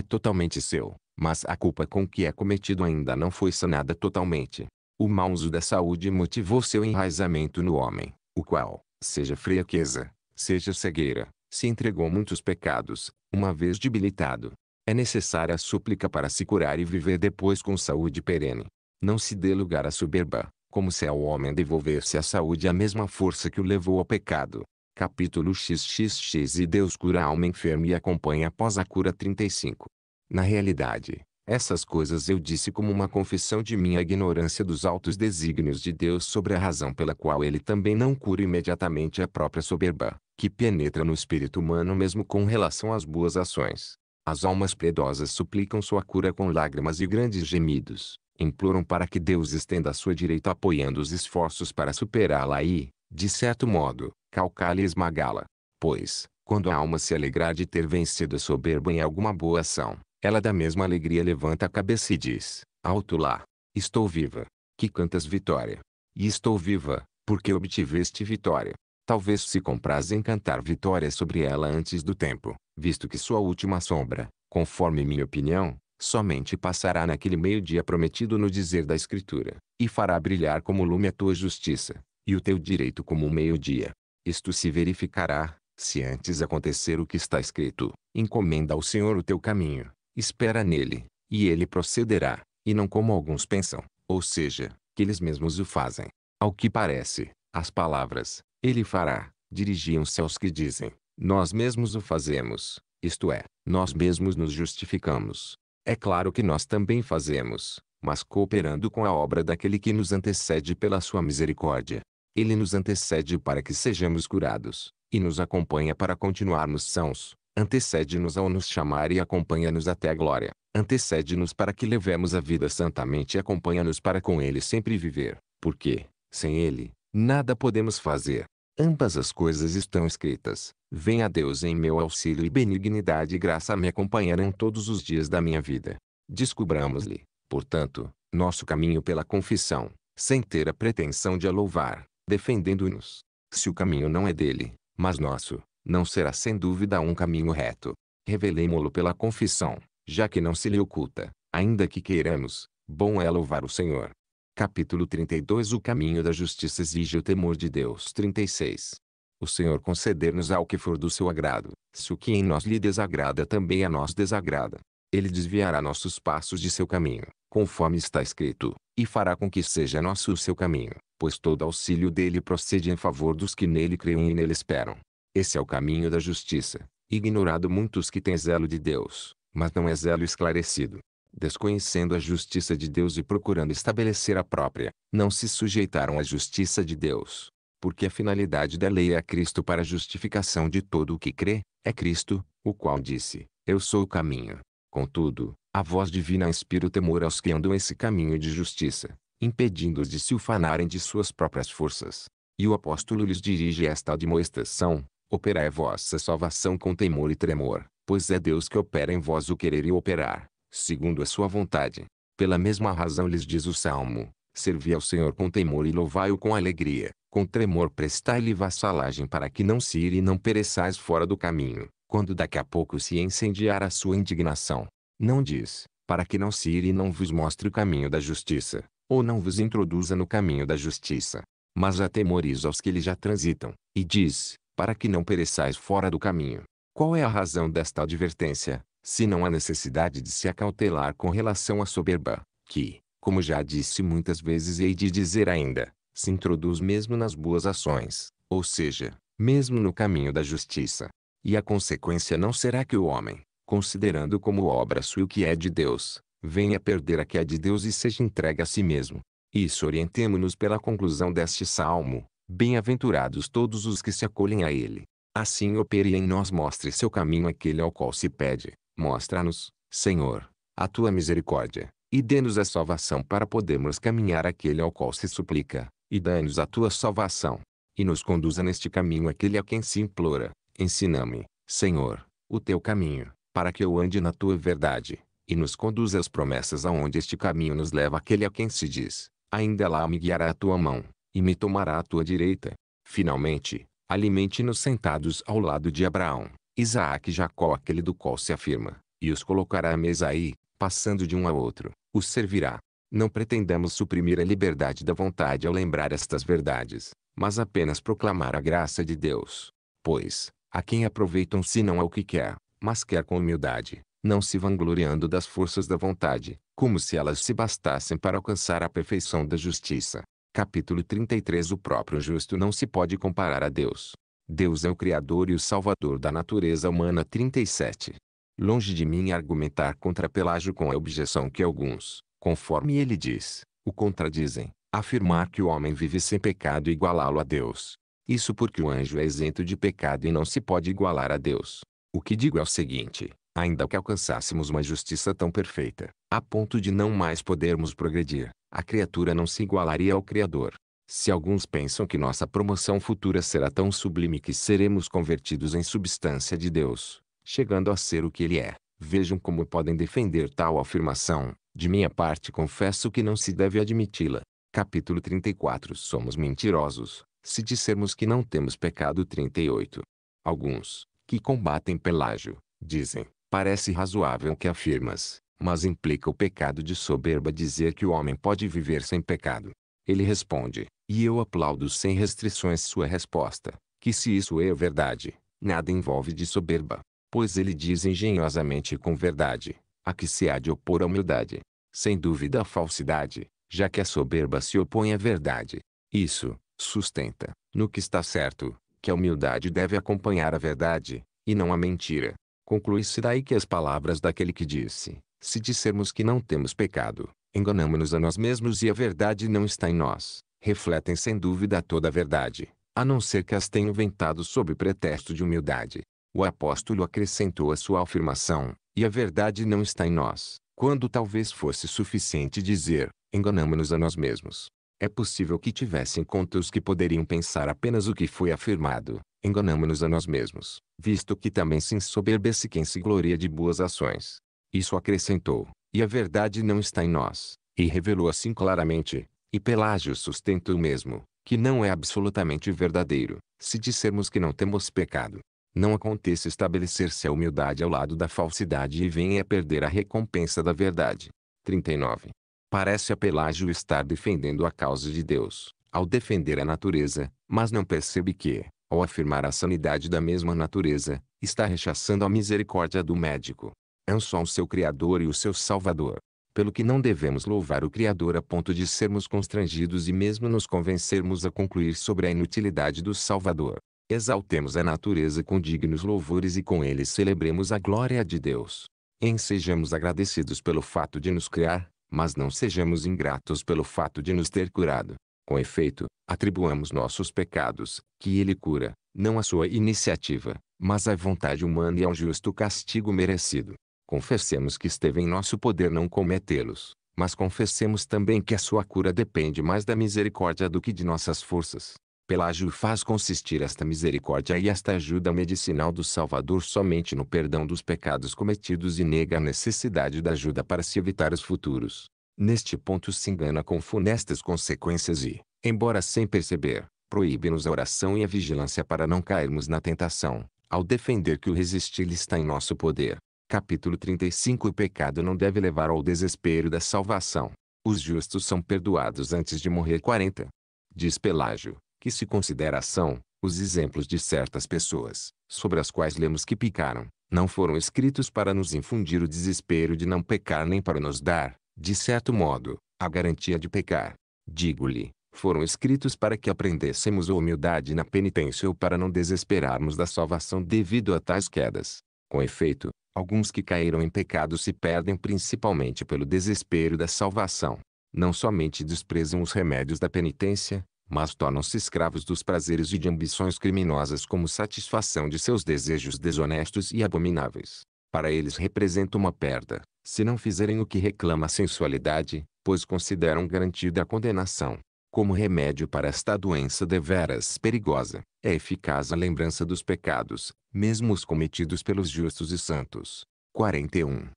A: totalmente seu. Mas a culpa com que é cometido ainda não foi sanada totalmente. O mau uso da saúde motivou seu enraizamento no homem, o qual, seja fraqueza, seja cegueira, se entregou a muitos pecados, uma vez debilitado. É necessária a súplica para se curar e viver depois com saúde perene. Não se dê lugar à soberba, como se ao homem devolvesse à saúde a mesma força que o levou ao pecado. Capítulo XXX E Deus cura a alma enferma e acompanha após a cura 35. Na realidade, essas coisas eu disse como uma confissão de minha ignorância dos altos desígnios de Deus sobre a razão pela qual ele também não cura imediatamente a própria soberba, que penetra no espírito humano mesmo com relação às boas ações. As almas piedosas suplicam sua cura com lágrimas e grandes gemidos, imploram para que Deus estenda a sua direita apoiando os esforços para superá-la e, de certo modo, calcá-la e esmagá-la. Pois, quando a alma se alegrar de ter vencido a soberba em alguma boa ação, ela da mesma alegria levanta a cabeça e diz, alto lá, estou viva, que cantas vitória. E estou viva, porque obtiveste vitória. Talvez se compraz em cantar vitória sobre ela antes do tempo, visto que sua última sombra, conforme minha opinião, somente passará naquele meio-dia prometido no dizer da Escritura, e fará brilhar como lume a tua justiça, e o teu direito como o meio-dia. Isto se verificará, se antes acontecer o que está escrito, encomenda ao Senhor o teu caminho, espera nele, e ele procederá, e não como alguns pensam, ou seja, que eles mesmos o fazem. Ao que parece, as palavras, ele fará, dirigiam-se aos que dizem, nós mesmos o fazemos, isto é, nós mesmos nos justificamos. É claro que nós também fazemos, mas cooperando com a obra daquele que nos antecede pela sua misericórdia. Ele nos antecede para que sejamos curados, e nos acompanha para continuarmos sãos antecede-nos ao nos chamar e acompanha-nos até a glória. Antecede-nos para que levemos a vida santamente e acompanha-nos para com ele sempre viver, porque, sem ele, nada podemos fazer. Ambas as coisas estão escritas. Venha Deus em meu auxílio e benignidade e graça me acompanharão todos os dias da minha vida. Descubramos-lhe, portanto, nosso caminho pela confissão, sem ter a pretensão de a louvar, defendendo-nos. Se o caminho não é dele, mas nosso, não será sem dúvida um caminho reto. Revelemo-lo pela confissão, já que não se lhe oculta, ainda que queiramos, bom é louvar o Senhor. Capítulo 32 O caminho da justiça exige o temor de Deus 36. O Senhor conceder-nos ao que for do seu agrado, se o que em nós lhe desagrada também a nós desagrada. Ele desviará nossos passos de seu caminho, conforme está escrito, e fará com que seja nosso o seu caminho, pois todo auxílio dele procede em favor dos que nele creem e nele esperam. Esse é o caminho da justiça, ignorado muitos que têm zelo de Deus, mas não é zelo esclarecido. Desconhecendo a justiça de Deus e procurando estabelecer a própria, não se sujeitaram à justiça de Deus. Porque a finalidade da lei é Cristo para a justificação de todo o que crê, é Cristo, o qual disse, Eu sou o caminho. Contudo, a voz divina inspira o temor aos que andam esse caminho de justiça, impedindo-os de se ufanarem de suas próprias forças. E o apóstolo lhes dirige esta admoestação, Operai é vossa salvação com temor e tremor, pois é Deus que opera em vós o querer e o operar, segundo a sua vontade. Pela mesma razão lhes diz o Salmo, servi ao Senhor com temor e louvai-o com alegria, com tremor prestai-lhe vassalagem para que não se ire e não pereçais fora do caminho, quando daqui a pouco se incendiar a sua indignação. Não diz, para que não se ire e não vos mostre o caminho da justiça, ou não vos introduza no caminho da justiça. Mas atemoriza os que lhe já transitam, e diz, para que não pereçais fora do caminho. Qual é a razão desta advertência, se não a necessidade de se acautelar com relação à soberba, que, como já disse muitas vezes e hei de dizer ainda, se introduz mesmo nas boas ações, ou seja, mesmo no caminho da justiça. E a consequência não será que o homem, considerando como obra sua o que é de Deus, venha perder a que é de Deus e seja entregue a si mesmo. Isso orientemo-nos pela conclusão deste salmo, Bem-aventurados todos os que se acolhem a Ele. Assim opere em nós mostre seu caminho aquele ao qual se pede. Mostra-nos, Senhor, a tua misericórdia, e dê-nos a salvação para podermos caminhar aquele ao qual se suplica, e dá-nos a tua salvação. E nos conduza neste caminho aquele a quem se implora. Ensina-me, Senhor, o teu caminho, para que eu ande na tua verdade, e nos conduza as promessas aonde este caminho nos leva aquele a quem se diz, ainda lá me guiará a tua mão e me tomará à tua direita. Finalmente, alimente-nos sentados ao lado de Abraão, Isaac e Jacó, aquele do qual se afirma, e os colocará à mesa aí, passando de um a outro, os servirá. Não pretendamos suprimir a liberdade da vontade ao lembrar estas verdades, mas apenas proclamar a graça de Deus. Pois, a quem aproveitam se não ao que quer, mas quer com humildade, não se vangloriando das forças da vontade, como se elas se bastassem para alcançar a perfeição da justiça. Capítulo 33 O próprio justo não se pode comparar a Deus. Deus é o Criador e o Salvador da natureza humana. 37. Longe de mim argumentar contra Pelágio com a objeção que alguns, conforme ele diz, o contradizem, afirmar que o homem vive sem pecado e igualá-lo a Deus. Isso porque o anjo é isento de pecado e não se pode igualar a Deus. O que digo é o seguinte: ainda que alcançássemos uma justiça tão perfeita, a ponto de não mais podermos progredir, a criatura não se igualaria ao Criador. Se alguns pensam que nossa promoção futura será tão sublime que seremos convertidos em substância de Deus, chegando a ser o que Ele é, vejam como podem defender tal afirmação. De minha parte confesso que não se deve admiti-la. Capítulo 34 Somos mentirosos, se dissermos que não temos pecado 38. Alguns, que combatem Pelágio, dizem, Parece razoável que afirmas, mas implica o pecado de soberba dizer que o homem pode viver sem pecado. Ele responde, e eu aplaudo sem restrições sua resposta, que se isso é verdade, nada envolve de soberba, pois ele diz engenhosamente com verdade, a que se há de opor a humildade. Sem dúvida a falsidade, já que a soberba se opõe à verdade. Isso, sustenta, no que está certo, que a humildade deve acompanhar a verdade, e não a mentira. Conclui-se daí que as palavras daquele que disse, se dissermos que não temos pecado, enganamos-nos a nós mesmos e a verdade não está em nós, refletem sem dúvida toda a verdade, a não ser que as tenha inventado sob pretexto de humildade. O apóstolo acrescentou a sua afirmação, e a verdade não está em nós, quando talvez fosse suficiente dizer, enganamos-nos a nós mesmos. É possível que tivesse em conta os que poderiam pensar apenas o que foi afirmado, enganamo-nos a nós mesmos, visto que também se ensoberbece quem se gloria de boas ações. Isso acrescentou, e a verdade não está em nós, e revelou assim claramente, e Pelágio sustenta o mesmo, que não é absolutamente verdadeiro, se dissermos que não temos pecado. Não aconteça estabelecer-se a humildade ao lado da falsidade e venha perder a recompensa da verdade. 39. Parece a Pelágio estar defendendo a causa de Deus, ao defender a natureza, mas não percebe que, ao afirmar a sanidade da mesma natureza, está rechaçando a misericórdia do médico. É um só o seu Criador e o seu Salvador. Pelo que não devemos louvar o Criador a ponto de sermos constrangidos e mesmo nos convencermos a concluir sobre a inutilidade do Salvador. Exaltemos a natureza com dignos louvores e com eles celebremos a glória de Deus. Em sejamos agradecidos pelo fato de nos criar, mas não sejamos ingratos pelo fato de nos ter curado. Com efeito, atribuamos nossos pecados, que ele cura, não à sua iniciativa, mas à vontade humana e ao justo castigo merecido. Confessemos que esteve em nosso poder não cometê-los, mas confessemos também que a sua cura depende mais da misericórdia do que de nossas forças. Pelágio faz consistir esta misericórdia e esta ajuda medicinal do Salvador somente no perdão dos pecados cometidos e nega a necessidade da ajuda para se evitar os futuros. Neste ponto se engana com funestas consequências e, embora sem perceber, proíbe-nos a oração e a vigilância para não cairmos na tentação, ao defender que o resistir está em nosso poder. Capítulo 35 O pecado não deve levar ao desespero da salvação. Os justos são perdoados antes de morrer 40. Diz Pelágio, que se consideração, os exemplos de certas pessoas, sobre as quais lemos que picaram, não foram escritos para nos infundir o desespero de não pecar nem para nos dar, de certo modo, a garantia de pecar. Digo-lhe, foram escritos para que aprendêssemos a humildade na penitência ou para não desesperarmos da salvação devido a tais quedas. Com efeito, alguns que caíram em pecado se perdem principalmente pelo desespero da salvação. Não somente desprezam os remédios da penitência, mas tornam-se escravos dos prazeres e de ambições criminosas como satisfação de seus desejos desonestos e abomináveis para eles representa uma perda, se não fizerem o que reclama a sensualidade, pois consideram garantida a condenação. Como remédio para esta doença deveras perigosa, é eficaz a lembrança dos pecados, mesmo os cometidos pelos justos e santos. 41.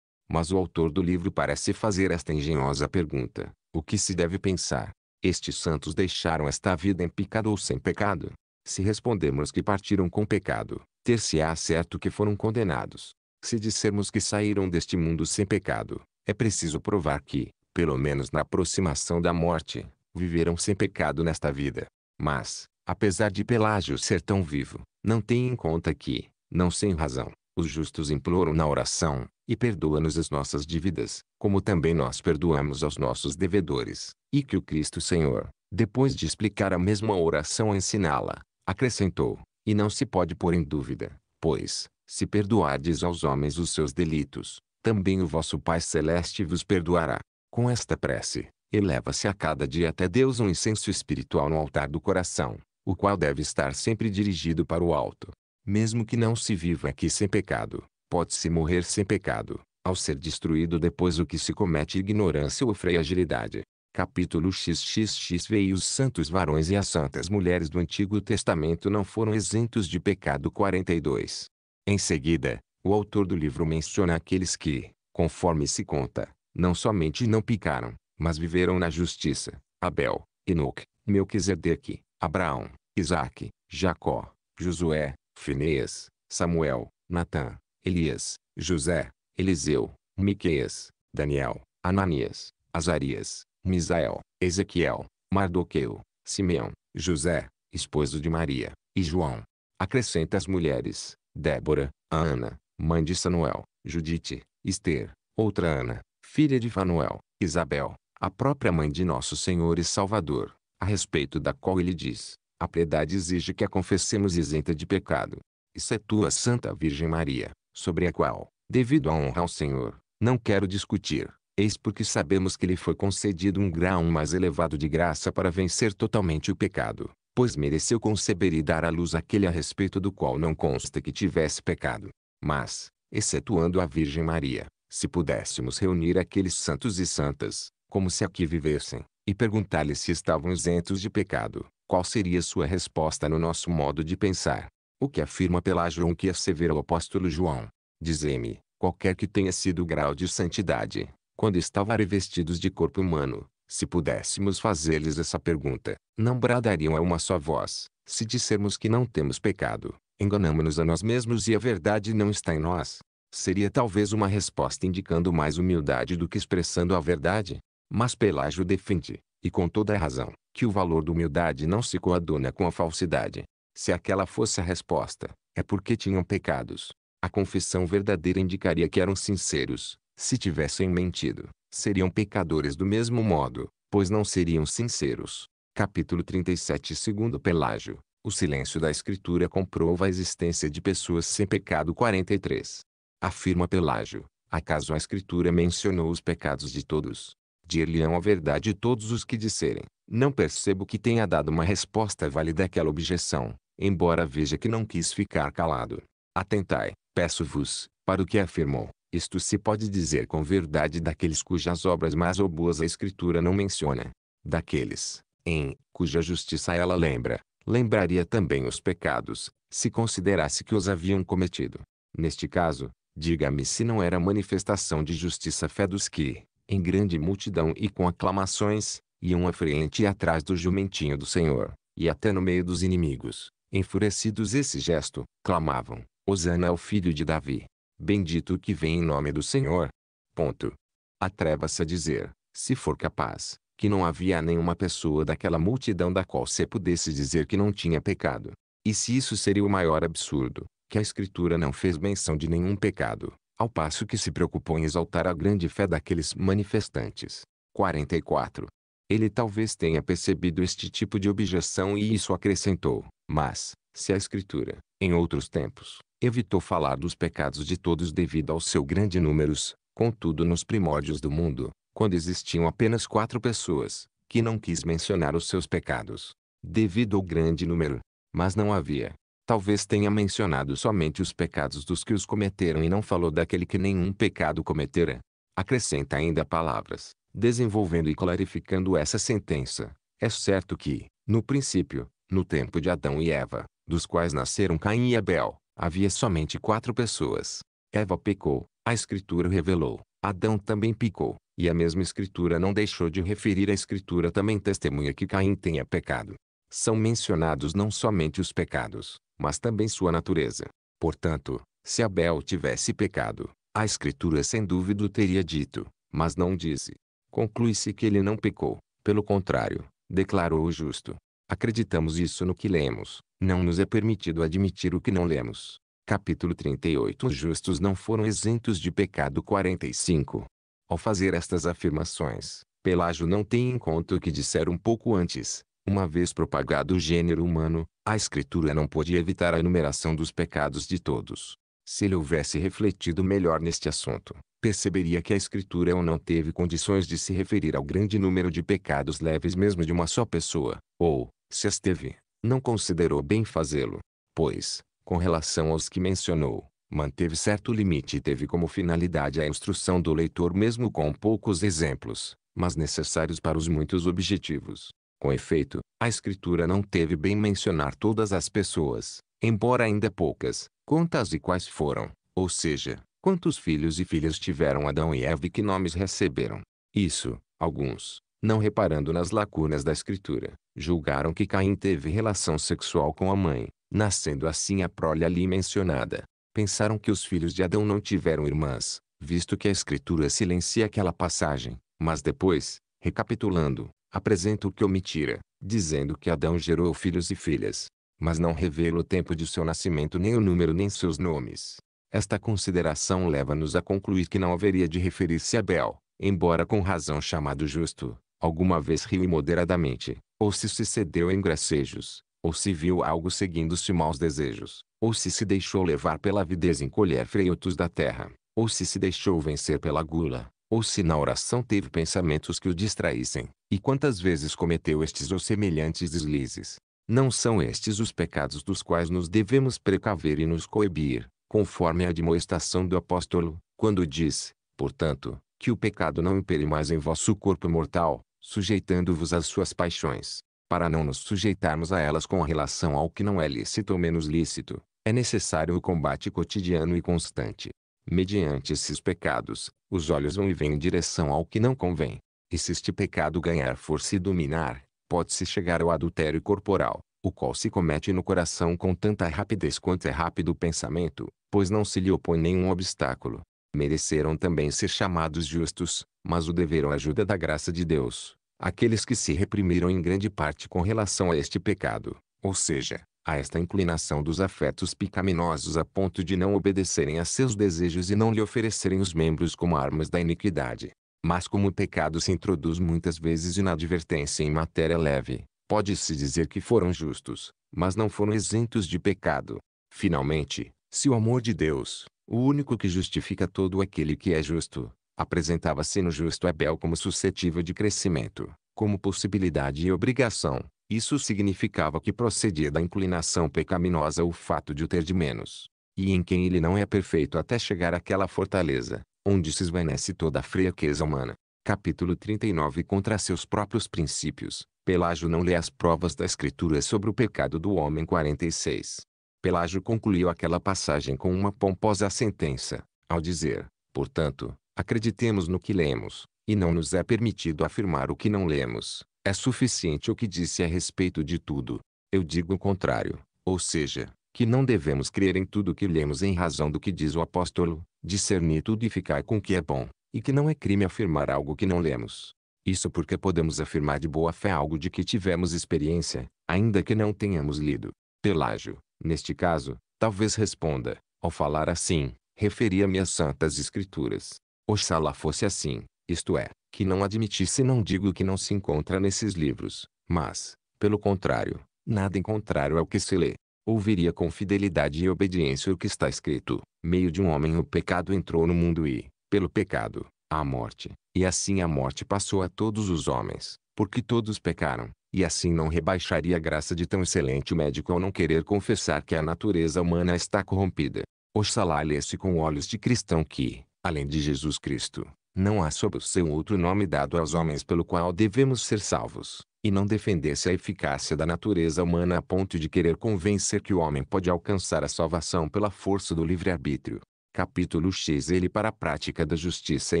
A: Mas o autor do livro parece fazer esta engenhosa pergunta: o que se deve pensar? Estes santos deixaram esta vida em pecado ou sem pecado? Se respondermos que partiram com pecado, ter-se-á certo que foram condenados. Se dissermos que saíram deste mundo sem pecado, é preciso provar que, pelo menos na aproximação da morte, viveram sem pecado nesta vida. Mas, apesar de Pelágio ser tão vivo, não tem em conta que, não sem razão, os justos imploram na oração, e perdoa-nos as nossas dívidas, como também nós perdoamos aos nossos devedores, e que o Cristo Senhor, depois de explicar a mesma oração ensiná-la, acrescentou, e não se pode pôr em dúvida, pois, se perdoardes aos homens os seus delitos, também o vosso Pai Celeste vos perdoará. Com esta prece, eleva-se a cada dia até Deus um incenso espiritual no altar do coração, o qual deve estar sempre dirigido para o alto. Mesmo que não se viva aqui sem pecado, pode-se morrer sem pecado, ao ser destruído depois o que se comete ignorância ou fragilidade. Capítulo XXX Veio os santos varões e as santas mulheres do Antigo Testamento não foram isentos de pecado 42. Em seguida, o autor do livro menciona aqueles que, conforme se conta, não somente não picaram, mas viveram na justiça, Abel, Enoch, Melquisedeque, Abraão, Isaac, Jacó, Josué, Fineias, Samuel, Natã, Elias, José, Eliseu, Miqueias, Daniel, Ananias, Azarias, Misael, Ezequiel, Mardoqueu, Simeão, José, esposo de Maria, e João. Acrescenta as mulheres, Débora, Ana, mãe de Sanuel, Judite, Esther, outra Ana, filha de Fanuel, Isabel, a própria mãe de nosso Senhor e Salvador, a respeito da qual ele diz, a piedade exige que a confessemos isenta de pecado. Excetua é a Santa Virgem Maria, sobre a qual, devido à honra ao Senhor, não quero discutir, eis porque sabemos que lhe foi concedido um grau mais elevado de graça para vencer totalmente o pecado, pois mereceu conceber e dar à luz aquele a respeito do qual não consta que tivesse pecado. Mas, excetuando a Virgem Maria, se pudéssemos reunir aqueles santos e santas, como se aqui vivessem, e perguntar-lhes se estavam isentos de pecado, qual seria sua resposta no nosso modo de pensar? O que afirma Pelágio que assevera o apóstolo João? dize me qualquer que tenha sido o grau de santidade, quando estava revestidos de corpo humano, se pudéssemos fazer-lhes essa pergunta, não bradariam a uma só voz. Se dissermos que não temos pecado, enganamos-nos a nós mesmos e a verdade não está em nós. Seria talvez uma resposta indicando mais humildade do que expressando a verdade. Mas Pelágio defende, e com toda a razão, que o valor da humildade não se coaduna com a falsidade. Se aquela fosse a resposta, é porque tinham pecados. A confissão verdadeira indicaria que eram sinceros, se tivessem mentido, seriam pecadores do mesmo modo, pois não seriam sinceros. Capítulo 37 Segundo Pelágio, o silêncio da Escritura comprova a existência de pessoas sem pecado 43. Afirma Pelágio, acaso a Escritura mencionou os pecados de todos? Dir-lhe-ão a verdade todos os que disserem, não percebo que tenha dado uma resposta válida àquela objeção, embora veja que não quis ficar calado. Atentai, peço-vos, para o que afirmou. Isto se pode dizer com verdade daqueles cujas obras más ou boas a Escritura não menciona. Daqueles, em, cuja justiça ela lembra, lembraria também os pecados, se considerasse que os haviam cometido. Neste caso, diga-me se não era manifestação de justiça fé dos que, em grande multidão e com aclamações, iam à frente e atrás do jumentinho do Senhor, e até no meio dos inimigos, enfurecidos esse gesto, clamavam, Osana ao filho de Davi. Bendito o que vem em nome do Senhor. Ponto. Atreva-se a dizer, se for capaz, que não havia nenhuma pessoa daquela multidão da qual se pudesse dizer que não tinha pecado. E se isso seria o maior absurdo, que a Escritura não fez menção de nenhum pecado, ao passo que se preocupou em exaltar a grande fé daqueles manifestantes. 44. Ele talvez tenha percebido este tipo de objeção e isso acrescentou, mas, se a Escritura, em outros tempos, evitou falar dos pecados de todos devido ao seu grande número. Contudo nos primórdios do mundo, quando existiam apenas quatro pessoas, que não quis mencionar os seus pecados, devido ao grande número, mas não havia. Talvez tenha mencionado somente os pecados dos que os cometeram e não falou daquele que nenhum pecado cometera. Acrescenta ainda palavras, desenvolvendo e clarificando essa sentença. É certo que, no princípio, no tempo de Adão e Eva, dos quais nasceram Caim e Abel, Havia somente quatro pessoas. Eva pecou, a Escritura revelou. Adão também pecou, e a mesma Escritura não deixou de referir a Escritura também testemunha que Caim tenha pecado. São mencionados não somente os pecados, mas também sua natureza. Portanto, se Abel tivesse pecado, a Escritura sem dúvida o teria dito, mas não disse. Conclui-se que ele não pecou, pelo contrário, declarou o justo. Acreditamos isso no que lemos, não nos é permitido admitir o que não lemos. Capítulo 38 Os justos não foram isentos de pecado 45. Ao fazer estas afirmações, Pelágio não tem em conta o que disseram um pouco antes. Uma vez propagado o gênero humano, a escritura não pôde evitar a enumeração dos pecados de todos. Se ele houvesse refletido melhor neste assunto, perceberia que a Escritura ou não teve condições de se referir ao grande número de pecados leves mesmo de uma só pessoa, ou, se as teve, não considerou bem fazê-lo. Pois, com relação aos que mencionou, manteve certo limite e teve como finalidade a instrução do leitor mesmo com poucos exemplos, mas necessários para os muitos objetivos. Com efeito, a Escritura não teve bem mencionar todas as pessoas, embora ainda poucas, Contas e quais foram, ou seja, quantos filhos e filhas tiveram Adão e Eva e que nomes receberam. Isso, alguns, não reparando nas lacunas da escritura, julgaram que Caim teve relação sexual com a mãe, nascendo assim a prole ali mencionada. Pensaram que os filhos de Adão não tiveram irmãs, visto que a escritura silencia aquela passagem, mas depois, recapitulando, apresenta o que omitira, dizendo que Adão gerou filhos e filhas, mas não revela o tempo de seu nascimento nem o número nem seus nomes. Esta consideração leva-nos a concluir que não haveria de referir-se a Abel, embora com razão chamado justo, alguma vez riu imoderadamente, ou se se cedeu em gracejos, ou se viu algo seguindo-se maus desejos, ou se se deixou levar pela avidez em colher freitos da terra, ou se se deixou vencer pela gula, ou se na oração teve pensamentos que o distraíssem, e quantas vezes cometeu estes ou semelhantes deslizes. Não são estes os pecados dos quais nos devemos precaver e nos coibir, conforme a admoestação do apóstolo, quando diz, portanto, que o pecado não impere mais em vosso corpo mortal, sujeitando-vos às suas paixões. Para não nos sujeitarmos a elas com relação ao que não é lícito ou menos lícito, é necessário o combate cotidiano e constante. Mediante esses pecados, os olhos vão e vêm em direção ao que não convém. E se este pecado ganhar força e dominar, pode-se chegar ao adultério corporal, o qual se comete no coração com tanta rapidez quanto é rápido o pensamento, pois não se lhe opõe nenhum obstáculo. Mereceram também ser chamados justos, mas o deveram à ajuda da graça de Deus, aqueles que se reprimiram em grande parte com relação a este pecado, ou seja, a esta inclinação dos afetos pecaminosos a ponto de não obedecerem a seus desejos e não lhe oferecerem os membros como armas da iniquidade. Mas como o pecado se introduz muitas vezes inadvertência em matéria leve, pode-se dizer que foram justos, mas não foram isentos de pecado. Finalmente, se o amor de Deus, o único que justifica todo aquele que é justo, apresentava-se no justo Abel como suscetível de crescimento, como possibilidade e obrigação, isso significava que procedia da inclinação pecaminosa o fato de o ter de menos. E em quem ele não é perfeito até chegar àquela fortaleza, onde se esvanece toda a fraqueza humana. Capítulo 39 Contra seus próprios princípios, Pelágio não lê as provas da escritura sobre o pecado do homem 46. Pelágio concluiu aquela passagem com uma pomposa sentença, ao dizer, portanto, acreditemos no que lemos, e não nos é permitido afirmar o que não lemos, é suficiente o que disse a respeito de tudo. Eu digo o contrário, ou seja, que não devemos crer em tudo que lemos em razão do que diz o apóstolo, discernir tudo e ficar com o que é bom, e que não é crime afirmar algo que não lemos. Isso porque podemos afirmar de boa fé algo de que tivemos experiência, ainda que não tenhamos lido. Pelágio, neste caso, talvez responda, ao falar assim, referia-me às Santas Escrituras. Oxalá fosse assim, isto é, que não admitisse não digo que não se encontra nesses livros, mas, pelo contrário, nada em contrário ao que se lê ouviria com fidelidade e obediência o que está escrito: meio de um homem o pecado entrou no mundo e, pelo pecado, a morte. E assim a morte passou a todos os homens, porque todos pecaram. E assim não rebaixaria a graça de tão excelente médico ao não querer confessar que a natureza humana está corrompida. Oxalá lê-se com olhos de cristão que, além de Jesus Cristo, não há sob o seu outro nome dado aos homens pelo qual devemos ser salvos e não defendesse a eficácia da natureza humana a ponto de querer convencer que o homem pode alcançar a salvação pela força do livre-arbítrio. Capítulo X Ele para a prática da justiça é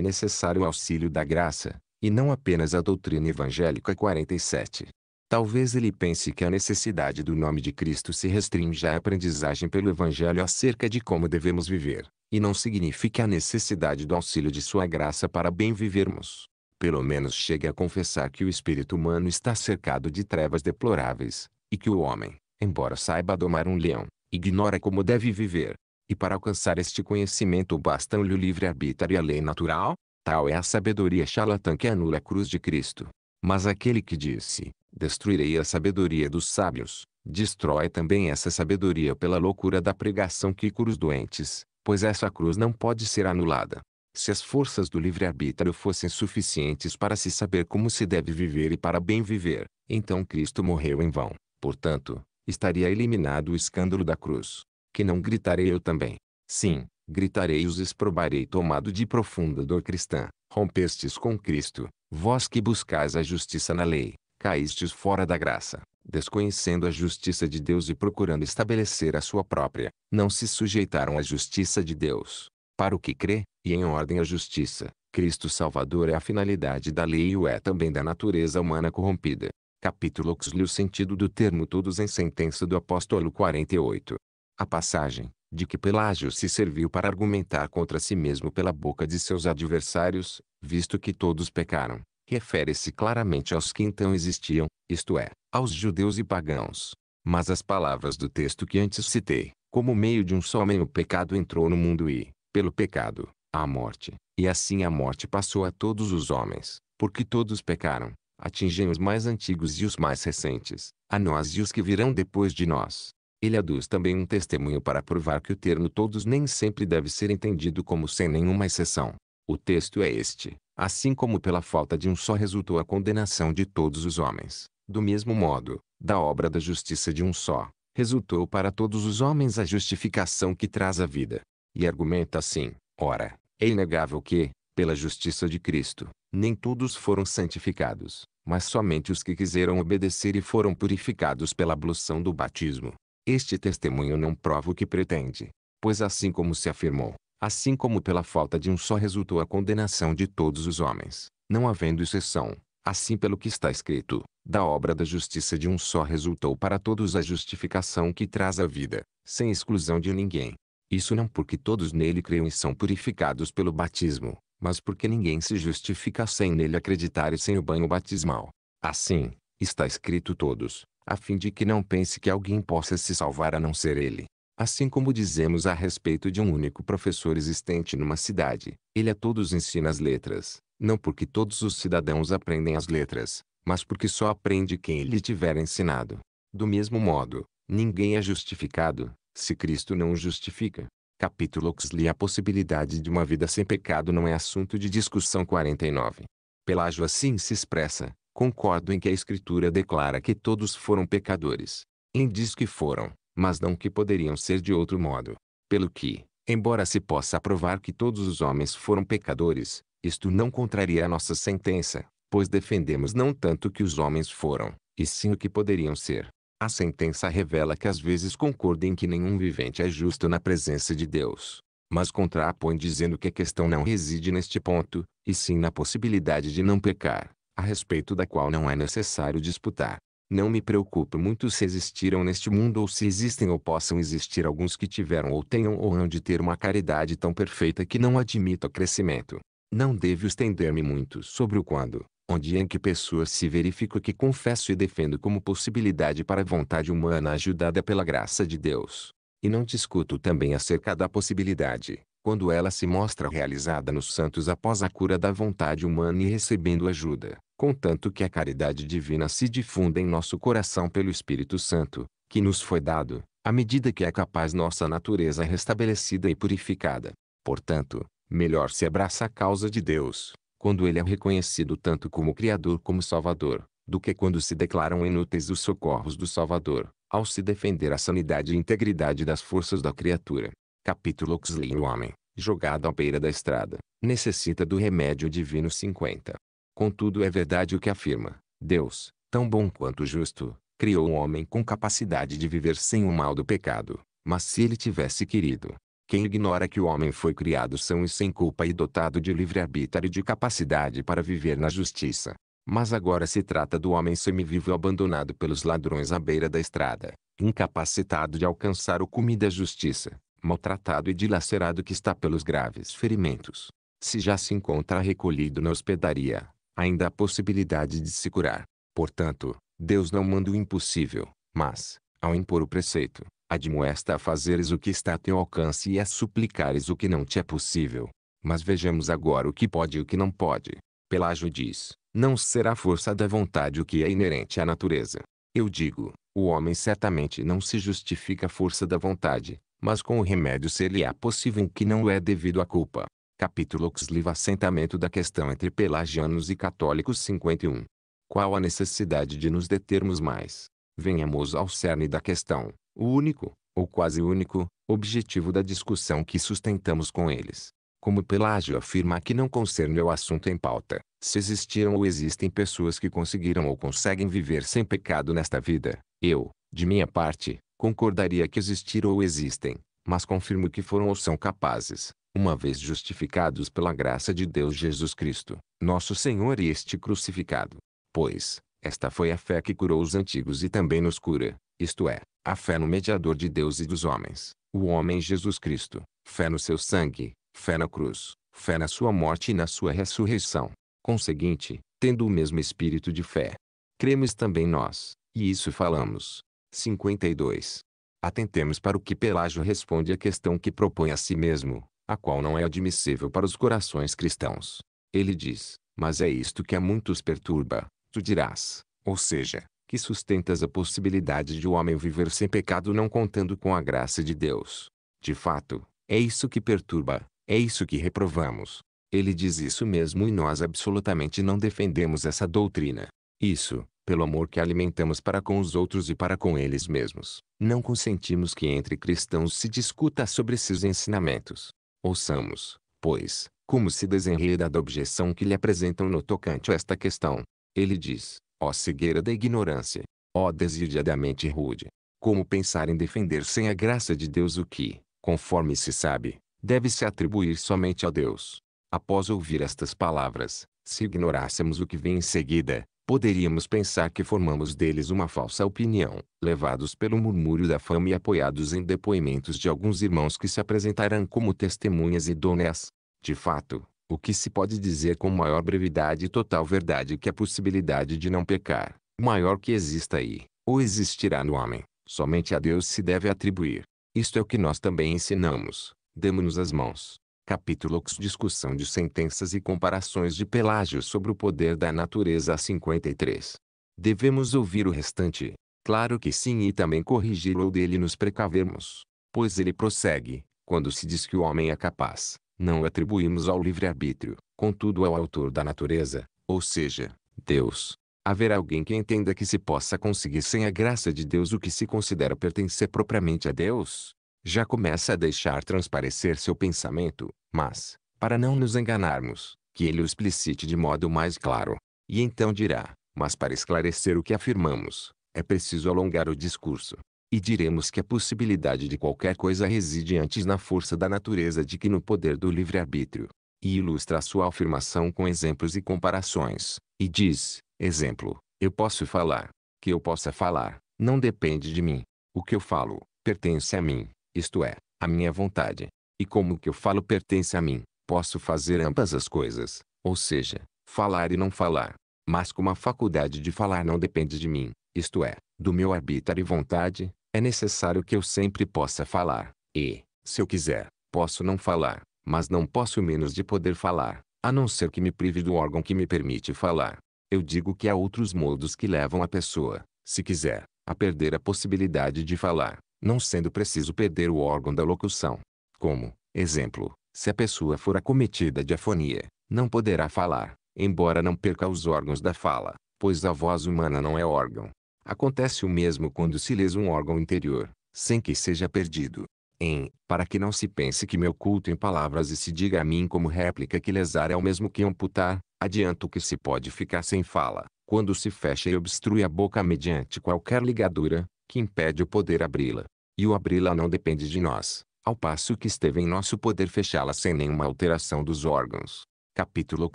A: necessário o auxílio da graça, e não apenas a doutrina evangélica 47. Talvez ele pense que a necessidade do nome de Cristo se restringe à aprendizagem pelo Evangelho acerca de como devemos viver, e não signifique a necessidade do auxílio de sua graça para bem vivermos pelo menos chegue a confessar que o espírito humano está cercado de trevas deploráveis, e que o homem, embora saiba domar um leão, ignora como deve viver. E para alcançar este conhecimento bastam-lhe o livre-arbítrio e a lei natural, tal é a sabedoria charlatã que anula a cruz de Cristo. Mas aquele que disse, destruirei a sabedoria dos sábios, destrói também essa sabedoria pela loucura da pregação que cura os doentes, pois essa cruz não pode ser anulada. Se as forças do livre-arbítrio fossem suficientes para se saber como se deve viver e para bem viver, então Cristo morreu em vão. Portanto, estaria eliminado o escândalo da cruz. Que não gritarei eu também. Sim, gritarei os exprobarei tomado de profunda dor cristã. Rompestes com Cristo, vós que buscais a justiça na lei, caístes fora da graça, desconhecendo a justiça de Deus e procurando estabelecer a sua própria, não se sujeitaram à justiça de Deus para o que crê, e em ordem à justiça. Cristo Salvador é a finalidade da lei e o é também da natureza humana corrompida. Capítulo Oxley O sentido do termo todos em sentença do apóstolo 48. A passagem, de que Pelágio se serviu para argumentar contra si mesmo pela boca de seus adversários, visto que todos pecaram, refere-se claramente aos que então existiam, isto é, aos judeus e pagãos. Mas as palavras do texto que antes citei, como meio de um só homem o pecado entrou no mundo e, pelo pecado, à morte. E assim a morte passou a todos os homens, porque todos pecaram, atingem os mais antigos e os mais recentes, a nós e os que virão depois de nós. Ele aduz também um testemunho para provar que o termo todos nem sempre deve ser entendido como sem nenhuma exceção. O texto é este: assim como pela falta de um só resultou a condenação de todos os homens, do mesmo modo, da obra da justiça de um só, resultou para todos os homens a justificação que traz a vida. E argumenta assim: ora, é inegável que, pela justiça de Cristo, nem todos foram santificados, mas somente os que quiseram obedecer e foram purificados pela ablução do batismo. Este testemunho não prova o que pretende, pois assim como se afirmou, assim como pela falta de um só resultou a condenação de todos os homens, não havendo exceção, assim pelo que está escrito, da obra da justiça de um só resultou para todos a justificação que traz a vida, sem exclusão de ninguém. Isso não porque todos nele creiam e são purificados pelo batismo, mas porque ninguém se justifica sem nele acreditar e sem o banho batismal. Assim, está escrito todos, a fim de que não pense que alguém possa se salvar a não ser ele. Assim como dizemos a respeito de um único professor existente numa cidade, ele a todos ensina as letras, não porque todos os cidadãos aprendem as letras, mas porque só aprende quem lhe tiver ensinado. Do mesmo modo, ninguém é justificado, se Cristo não o justifica. Capítulo Oxley A possibilidade de uma vida sem pecado não é assunto de discussão 49. Pelágio assim se expressa, concordo em que a Escritura declara que todos foram pecadores. Em diz que foram, mas não que poderiam ser de outro modo. Pelo que, embora se possa provar que todos os homens foram pecadores, isto não contraria a nossa sentença, pois defendemos não tanto que os homens foram, e sim o que poderiam ser. A sentença revela que às vezes concorda em que nenhum vivente é justo na presença de Deus. Mas contrapõe dizendo que a questão não reside neste ponto, e sim na possibilidade de não pecar, a respeito da qual não é necessário disputar. Não me preocupo muito se existiram neste mundo ou se existem ou possam existir alguns que tiveram ou tenham ou hão de ter uma caridade tão perfeita que não admita crescimento. Não devo estender-me muito sobre o quando, onde dia em que pessoas se verifico que confesso e defendo como possibilidade para a vontade humana ajudada pela graça de Deus. E não discuto também acerca da possibilidade, quando ela se mostra realizada nos santos após a cura da vontade humana e recebendo ajuda, contanto que a caridade divina se difunda em nosso coração pelo Espírito Santo, que nos foi dado, à medida que é capaz nossa natureza restabelecida e purificada. Portanto, melhor se abraça a causa de Deus, quando ele é reconhecido tanto como Criador como Salvador, do que quando se declaram inúteis os socorros do Salvador, ao se defender a sanidade e integridade das forças da criatura. Capítulo Oxley O homem, jogado à beira da estrada, necessita do remédio divino 50. Contudo é verdade o que afirma, Deus, tão bom quanto justo, criou o um homem com capacidade de viver sem o mal do pecado, mas se ele tivesse querido, quem ignora que o homem foi criado são e sem culpa e dotado de livre-arbítrio e de capacidade para viver na justiça. Mas agora se trata do homem semivivo abandonado pelos ladrões à beira da estrada, incapacitado de alcançar o cume da justiça, maltratado e dilacerado que está pelos graves ferimentos. Se já se encontra recolhido na hospedaria, ainda há possibilidade de se curar. Portanto, Deus não manda o impossível, mas, ao impor o preceito, Admoesta a fazeres o que está a teu alcance e a suplicares o que não te é possível. Mas vejamos agora o que pode e o que não pode. Pelágio diz, não será a força da vontade o que é inerente à natureza. Eu digo, o homem certamente não se justifica a força da vontade, mas com o remédio se lhe é possível o que não é devido à culpa. Capítulo Oxliva Assentamento da questão entre pelagianos e católicos 51. Qual a necessidade de nos determos mais? Venhamos ao cerne da questão o único, ou quase único, objetivo da discussão que sustentamos com eles. Como Pelágio afirma que não concerne ao assunto em pauta, se existiram ou existem pessoas que conseguiram ou conseguem viver sem pecado nesta vida, eu, de minha parte, concordaria que existiram ou existem, mas confirmo que foram ou são capazes, uma vez justificados pela graça de Deus Jesus Cristo, nosso Senhor e este crucificado. Pois, esta foi a fé que curou os antigos e também nos cura, isto é, a fé no mediador de Deus e dos homens, o homem Jesus Cristo, fé no seu sangue, fé na cruz, fé na sua morte e na sua ressurreição. Conseguinte, tendo o mesmo espírito de fé, cremos também nós, e isso falamos. 52. Atentemos para o que Pelágio responde à questão que propõe a si mesmo, a qual não é admissível para os corações cristãos. Ele diz, mas é isto que a muitos perturba, tu dirás, ou seja, que sustentas a possibilidade de o homem viver sem pecado não contando com a graça de Deus. De fato, é isso que perturba, é isso que reprovamos. Ele diz isso mesmo e nós absolutamente não defendemos essa doutrina. Isso, pelo amor que alimentamos para com os outros e para com eles mesmos. Não consentimos que entre cristãos se discuta sobre esses ensinamentos. Ouçamos, pois, como se desenreda da objeção que lhe apresentam no tocante a esta questão. Ele diz: Ó cegueira da ignorância! Ó desídia da mente rude! Como pensar em defender sem a graça de Deus o que, conforme se sabe, deve-se atribuir somente a Deus? Após ouvir estas palavras, se ignorássemos o que vem em seguida, poderíamos pensar que formamos deles uma falsa opinião, levados pelo murmúrio da fama e apoiados em depoimentos de alguns irmãos que se apresentarão como testemunhas idôneas. De fato, o que se pode dizer com maior brevidade e total verdade que a possibilidade de não pecar, maior que exista aí, ou existirá no homem, somente a Deus se deve atribuir. Isto é o que nós também ensinamos. Demos-nos as mãos. Capítulo X Discussão de sentenças e comparações de Pelágio sobre o poder da natureza 53. Devemos ouvir o restante. Claro que sim e também corrigi-lo ou dele nos precavermos. Pois ele prossegue, quando se diz que o homem é capaz, não atribuímos ao livre-arbítrio, contudo ao autor da natureza, ou seja, Deus. Haverá alguém que entenda que se possa conseguir sem a graça de Deus o que se considera pertencer propriamente a Deus? Já começa a deixar transparecer seu pensamento, mas, para não nos enganarmos, que ele o explicite de modo mais claro. E então dirá, mas para esclarecer o que afirmamos, é preciso alongar o discurso e diremos que a possibilidade de qualquer coisa reside antes na força da natureza de que no poder do livre-arbítrio. E ilustra a sua afirmação com exemplos e comparações, e diz, exemplo, eu posso falar, que eu possa falar, não depende de mim. O que eu falo, pertence a mim, isto é, a minha vontade. E como o que eu falo pertence a mim, posso fazer ambas as coisas, ou seja, falar e não falar. Mas como a faculdade de falar não depende de mim, isto é, do meu arbítrio e vontade, é necessário que eu sempre possa falar, e, se eu quiser, posso não falar, mas não posso menos de poder falar, a não ser que me prive do órgão que me permite falar. Eu digo que há outros modos que levam a pessoa, se quiser, a perder a possibilidade de falar, não sendo preciso perder o órgão da locução. Como, exemplo, se a pessoa for acometida de afonia, não poderá falar, embora não perca os órgãos da fala, pois a voz humana não é órgão, Acontece o mesmo quando se lesa um órgão interior, sem que seja perdido. Em, para que não se pense que me oculto em palavras e se diga a mim como réplica que lesar é o mesmo que amputar, adianto que se pode ficar sem fala, quando se fecha e obstrui a boca mediante qualquer ligadura, que impede o poder abri-la. E o abri-la não depende de nós, ao passo que esteve em nosso poder fechá-la sem nenhuma alteração dos órgãos. Capítulo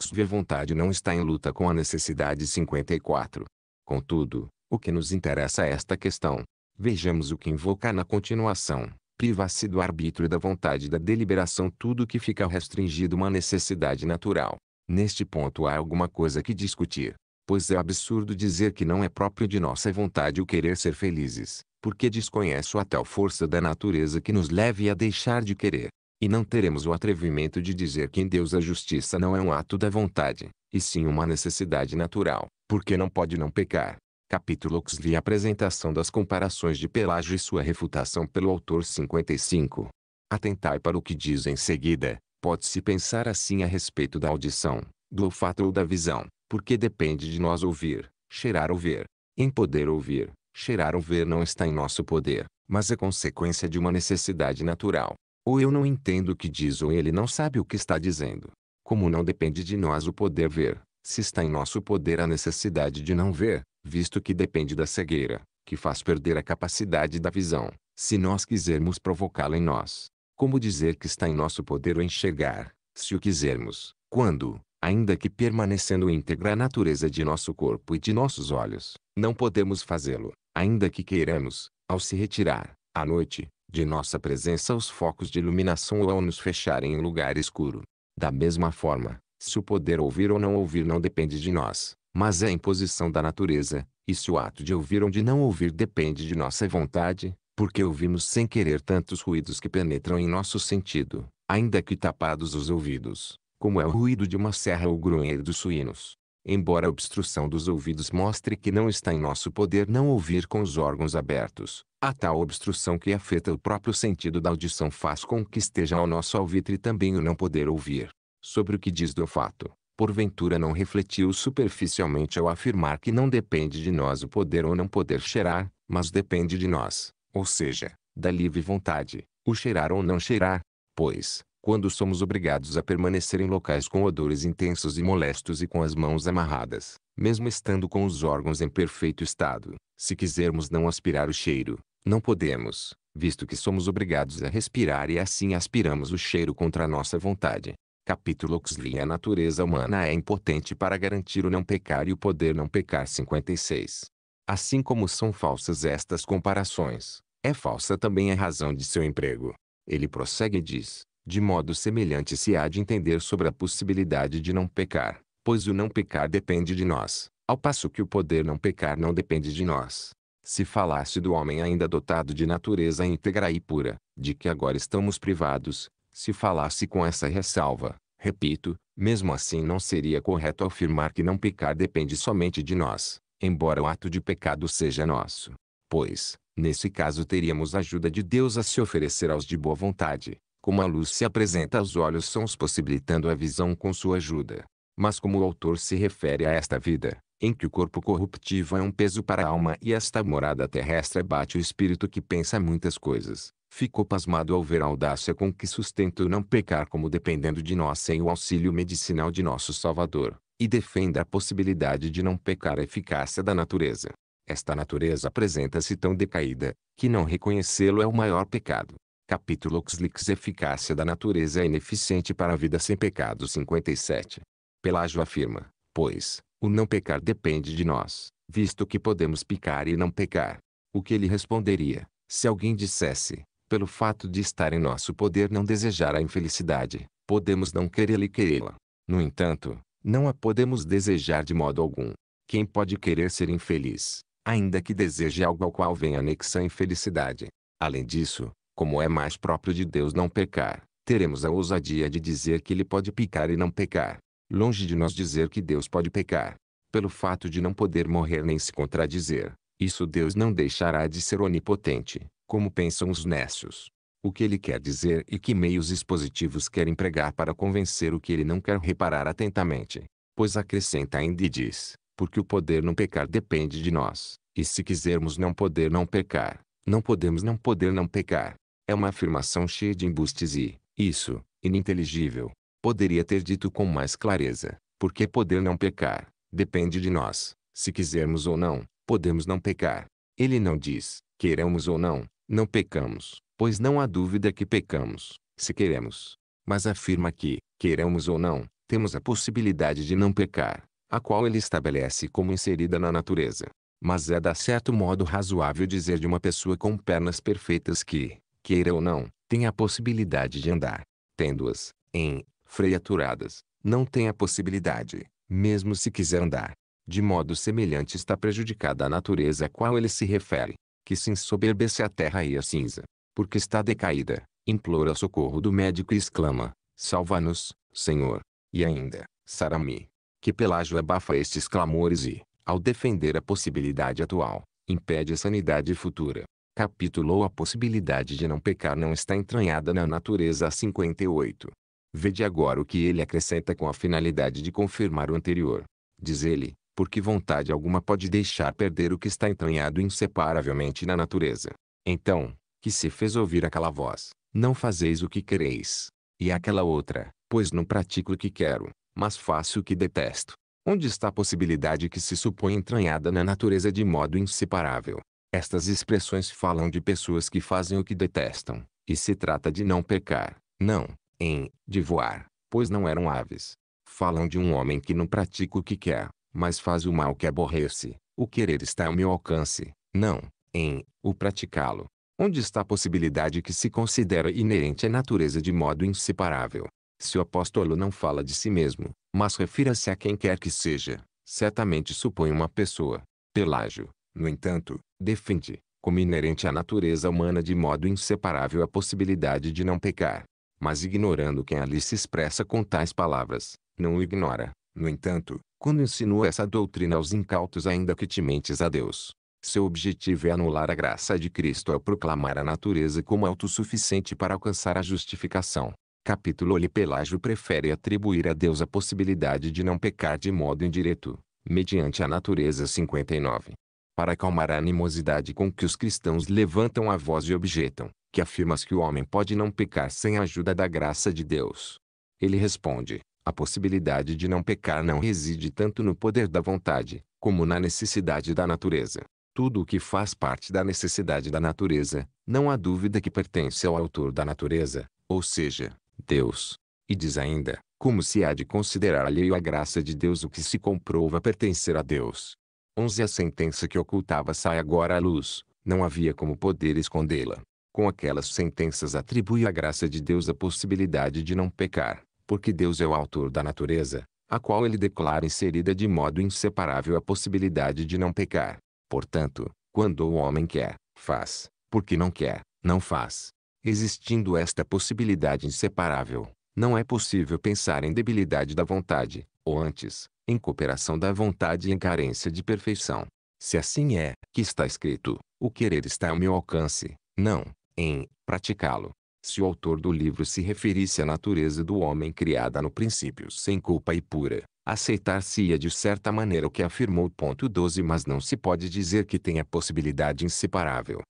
A: XV A vontade não está em luta com a necessidade 54. Contudo, o que nos interessa é esta questão. Vejamos o que invocar na continuação. Priva-se do arbítrio e da vontade da deliberação tudo o que fica restringido uma necessidade natural. Neste ponto há alguma coisa que discutir, pois é absurdo dizer que não é próprio de nossa vontade o querer ser felizes, porque desconheço a tal força da natureza que nos leve a deixar de querer. E não teremos o atrevimento de dizer que em Deus a justiça não é um ato da vontade, e sim uma necessidade natural, porque não pode não pecar capítulo XV e apresentação das comparações de Pelágio e sua refutação pelo autor 55. Atentai para o que diz em seguida, pode-se pensar assim a respeito da audição, do olfato ou da visão, porque depende de nós ouvir, cheirar ou ver. Em poder ouvir, cheirar ou ver não está em nosso poder, mas é consequência de uma necessidade natural. Ou eu não entendo o que diz ou ele não sabe o que está dizendo. Como não depende de nós o poder ver, se está em nosso poder a necessidade de não ver, visto que depende da cegueira, que faz perder a capacidade da visão, se nós quisermos provocá-la em nós. Como dizer que está em nosso poder o enxergar, se o quisermos, quando, ainda que permanecendo íntegra a natureza de nosso corpo e de nossos olhos, não podemos fazê-lo, ainda que queiramos, ao se retirar, à noite, de nossa presença os focos de iluminação ou ao nos fecharem em lugar escuro. Da mesma forma, se o poder ouvir ou não ouvir não depende de nós, mas é a imposição da natureza, e se o ato de ouvir ou de não ouvir depende de nossa vontade, porque ouvimos sem querer tantos ruídos que penetram em nosso sentido, ainda que tapados os ouvidos, como é o ruído de uma serra ou o dos suínos. Embora a obstrução dos ouvidos mostre que não está em nosso poder não ouvir com os órgãos abertos, a tal obstrução que afeta o próprio sentido da audição faz com que esteja ao nosso alvitre também o não poder ouvir. Sobre o que diz do fato, porventura não refletiu superficialmente ao afirmar que não depende de nós o poder ou não poder cheirar, mas depende de nós, ou seja, da livre vontade, o cheirar ou não cheirar. Pois, quando somos obrigados a permanecer em locais com odores intensos e molestos e com as mãos amarradas, mesmo estando com os órgãos em perfeito estado, se quisermos não aspirar o cheiro, não podemos, visto que somos obrigados a respirar e assim aspiramos o cheiro contra a nossa vontade. Capítulo Oxley A natureza humana é impotente para garantir o não pecar e o poder não pecar 56. Assim como são falsas estas comparações, é falsa também a razão de seu emprego. Ele prossegue e diz, de modo semelhante se há de entender sobre a possibilidade de não pecar, pois o não pecar depende de nós, ao passo que o poder não pecar não depende de nós. Se falasse do homem ainda dotado de natureza íntegra e pura, de que agora estamos privados, se falasse com essa ressalva, Repito, mesmo assim não seria correto afirmar que não pecar depende somente de nós, embora o ato de pecado seja nosso. Pois, nesse caso teríamos a ajuda de Deus a se oferecer aos de boa vontade, como a luz se apresenta aos olhos sãos possibilitando a visão com sua ajuda. Mas como o autor se refere a esta vida, em que o corpo corruptivo é um peso para a alma e esta morada terrestre bate o espírito que pensa muitas coisas. Ficou pasmado ao ver a audácia com que sustenta o não pecar como dependendo de nós sem o auxílio medicinal de nosso Salvador, e defende a possibilidade de não pecar a eficácia da natureza. Esta natureza apresenta-se tão decaída, que não reconhecê-lo é o maior pecado. Capítulo Xlix Eficácia da natureza é ineficiente para a vida sem pecado 57. Pelágio afirma, pois, o não pecar depende de nós, visto que podemos pecar e não pecar. O que ele responderia, se alguém dissesse, pelo fato de estar em nosso poder não desejar a infelicidade, podemos não querê-la e querê-la. No entanto, não a podemos desejar de modo algum. Quem pode querer ser infeliz, ainda que deseje algo ao qual venha anexa a infelicidade? Além disso, como é mais próprio de Deus não pecar, teremos a ousadia de dizer que ele pode pecar e não pecar. Longe de nós dizer que Deus pode pecar. Pelo fato de não poder morrer nem se contradizer, isso Deus não deixará de ser onipotente, como pensam os nécios. O que ele quer dizer e que meios expositivos quer empregar para convencer o que ele não quer reparar atentamente. Pois acrescenta ainda e diz, porque o poder não pecar depende de nós, e se quisermos não poder não pecar, não podemos não poder não pecar. É uma afirmação cheia de embustes e, isso, ininteligível, Poderia ter dito com mais clareza, porque poder não pecar, depende de nós, se quisermos ou não, podemos não pecar. Ele não diz, queremos ou não, não pecamos, pois não há dúvida que pecamos, se queremos. Mas afirma que, queremos ou não, temos a possibilidade de não pecar, a qual ele estabelece como inserida na natureza. Mas é da certo modo razoável dizer de uma pessoa com pernas perfeitas que, queira ou não, tem a possibilidade de andar. Tendo-as, em freiaturadas, não tem a possibilidade, mesmo se quiser andar. De modo semelhante está prejudicada a natureza a qual ele se refere, que se ensoberbece a terra e a cinza, porque está decaída, implora socorro do médico e exclama, salva-nos, Senhor. E ainda, Sarami, que Pelágio abafa estes clamores e, ao defender a possibilidade atual, impede a sanidade futura. Capítulo A possibilidade de não pecar não está entranhada na natureza 58. Vede agora o que ele acrescenta com a finalidade de confirmar o anterior. Diz ele, porque vontade alguma pode deixar perder o que está entranhado inseparavelmente na natureza. Então, que se fez ouvir aquela voz, não fazeis o que quereis. E aquela outra, pois não pratico o que quero, mas faço o que detesto. Onde está a possibilidade que se supõe entranhada na natureza de modo inseparável? Estas expressões falam de pessoas que fazem o que detestam, e se trata de não pecar, não, em de voar, pois não eram aves. Falam de um homem que não pratica o que quer, mas faz o mal que aborrece. O querer está ao meu alcance, não, em, o praticá-lo. Onde está a possibilidade que se considera inerente à natureza de modo inseparável? Se o apóstolo não fala de si mesmo, mas refira-se a quem quer que seja, certamente supõe uma pessoa. Pelágio, no entanto, defende, como inerente à natureza humana de modo inseparável a possibilidade de não pecar mas ignorando quem ali se expressa com tais palavras, não o ignora. No entanto, quando insinua essa doutrina aos incautos ainda que te mentes a Deus, seu objetivo é anular a graça de Cristo ao proclamar a natureza como autossuficiente para alcançar a justificação. Capítulo L. Pelágio prefere atribuir a Deus a possibilidade de não pecar de modo indireto, mediante a natureza 59. Para acalmar a animosidade com que os cristãos levantam a voz e objetam, que afirmas que o homem pode não pecar sem a ajuda da graça de Deus. Ele responde: a possibilidade de não pecar não reside tanto no poder da vontade, como na necessidade da natureza. Tudo o que faz parte da necessidade da natureza, não há dúvida que pertence ao autor da natureza, ou seja, Deus. E diz ainda, como se há de considerar alheio à graça de Deus o que se comprova pertencer a Deus. 11 A sentença que ocultava sai agora à luz, não havia como poder escondê-la. Com aquelas sentenças atribui à graça de Deus a possibilidade de não pecar, porque Deus é o autor da natureza, a qual ele declara inserida de modo inseparável a possibilidade de não pecar. Portanto, quando o homem quer, faz, porque não quer, não faz. Existindo esta possibilidade inseparável, não é possível pensar em debilidade da vontade, ou antes, em cooperação da vontade e em carência de perfeição. Se assim é, que está escrito, o querer está ao meu alcance, não, em praticá-lo. Se o autor do livro se referisse à natureza do homem criada no princípio sem culpa e pura, aceitar-se-ia de certa maneira o que afirmou. Ponto 12 Mas não se pode dizer que tenha possibilidade inseparável.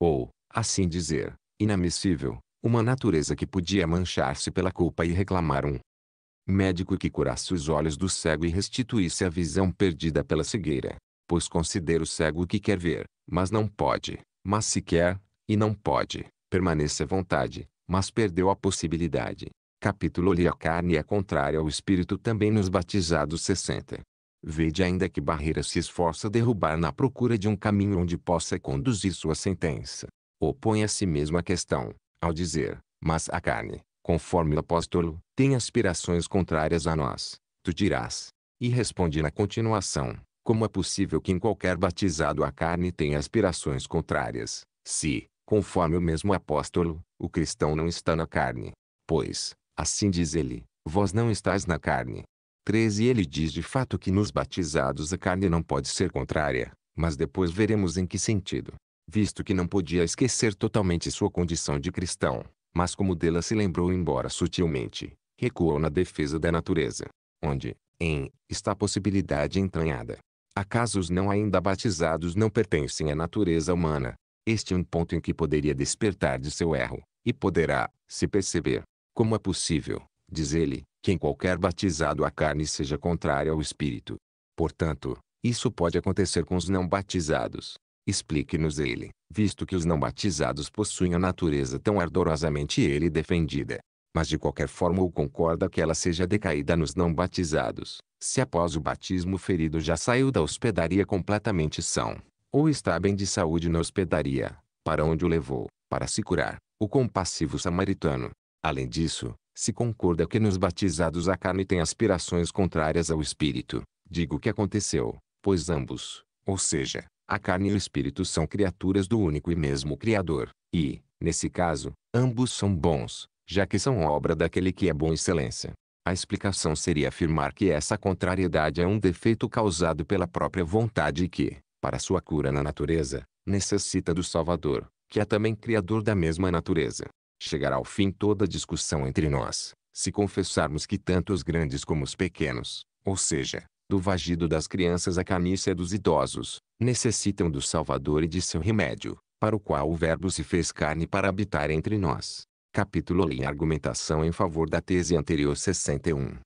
A: Ou, assim dizer, inamissível, uma natureza que podia manchar-se pela culpa e reclamar um médico que curasse os olhos do cego e restituísse a visão perdida pela cegueira. Pois considera o cego o que quer ver, mas não pode, mas se quer, e não pode, permanecer vontade, mas perdeu a possibilidade. Capítulo Li a carne é contrária ao espírito também nos batizados 60. Vede ainda que barreira se esforça a derrubar na procura de um caminho onde possa conduzir sua sentença. Opõe a si mesmo a questão, ao dizer, mas a carne, conforme o apóstolo, tem aspirações contrárias a nós, tu dirás. E responde na continuação, como é possível que em qualquer batizado a carne tenha aspirações contrárias, se, Conforme o mesmo apóstolo, o cristão não está na carne. Pois, assim diz ele, vós não estáis na carne. 13 Ele diz de fato que nos batizados a carne não pode ser contrária, mas depois veremos em que sentido. Visto que não podia esquecer totalmente sua condição de cristão, mas como dela se lembrou embora sutilmente, recuou na defesa da natureza. Onde, em, está a possibilidade entranhada. Acaso os não ainda batizados não pertencem à natureza humana, este é um ponto em que poderia despertar de seu erro, e poderá, se perceber, como é possível, diz ele, que em qualquer batizado a carne seja contrária ao espírito. Portanto, isso pode acontecer com os não batizados. Explique-nos ele, visto que os não batizados possuem a natureza tão ardorosamente ele defendida. Mas de qualquer forma o concorda que ela seja decaída nos não batizados, se após o batismo ferido já saiu da hospedaria completamente são ou está bem de saúde na hospedaria, para onde o levou, para se curar, o compassivo samaritano. Além disso, se concorda que nos batizados a carne tem aspirações contrárias ao espírito. Digo que aconteceu, pois ambos, ou seja, a carne e o espírito são criaturas do único e mesmo Criador, e, nesse caso, ambos são bons, já que são obra daquele que é bom excelência. A explicação seria afirmar que essa contrariedade é um defeito causado pela própria vontade e que, para sua cura na natureza, necessita do Salvador, que é também Criador da mesma natureza. Chegará ao fim toda discussão entre nós, se confessarmos que tanto os grandes como os pequenos, ou seja, do vagido das crianças à canícia dos idosos, necessitam do Salvador e de seu remédio, para o qual o Verbo se fez carne para habitar entre nós. Capítulo em Argumentação em favor da tese anterior 61.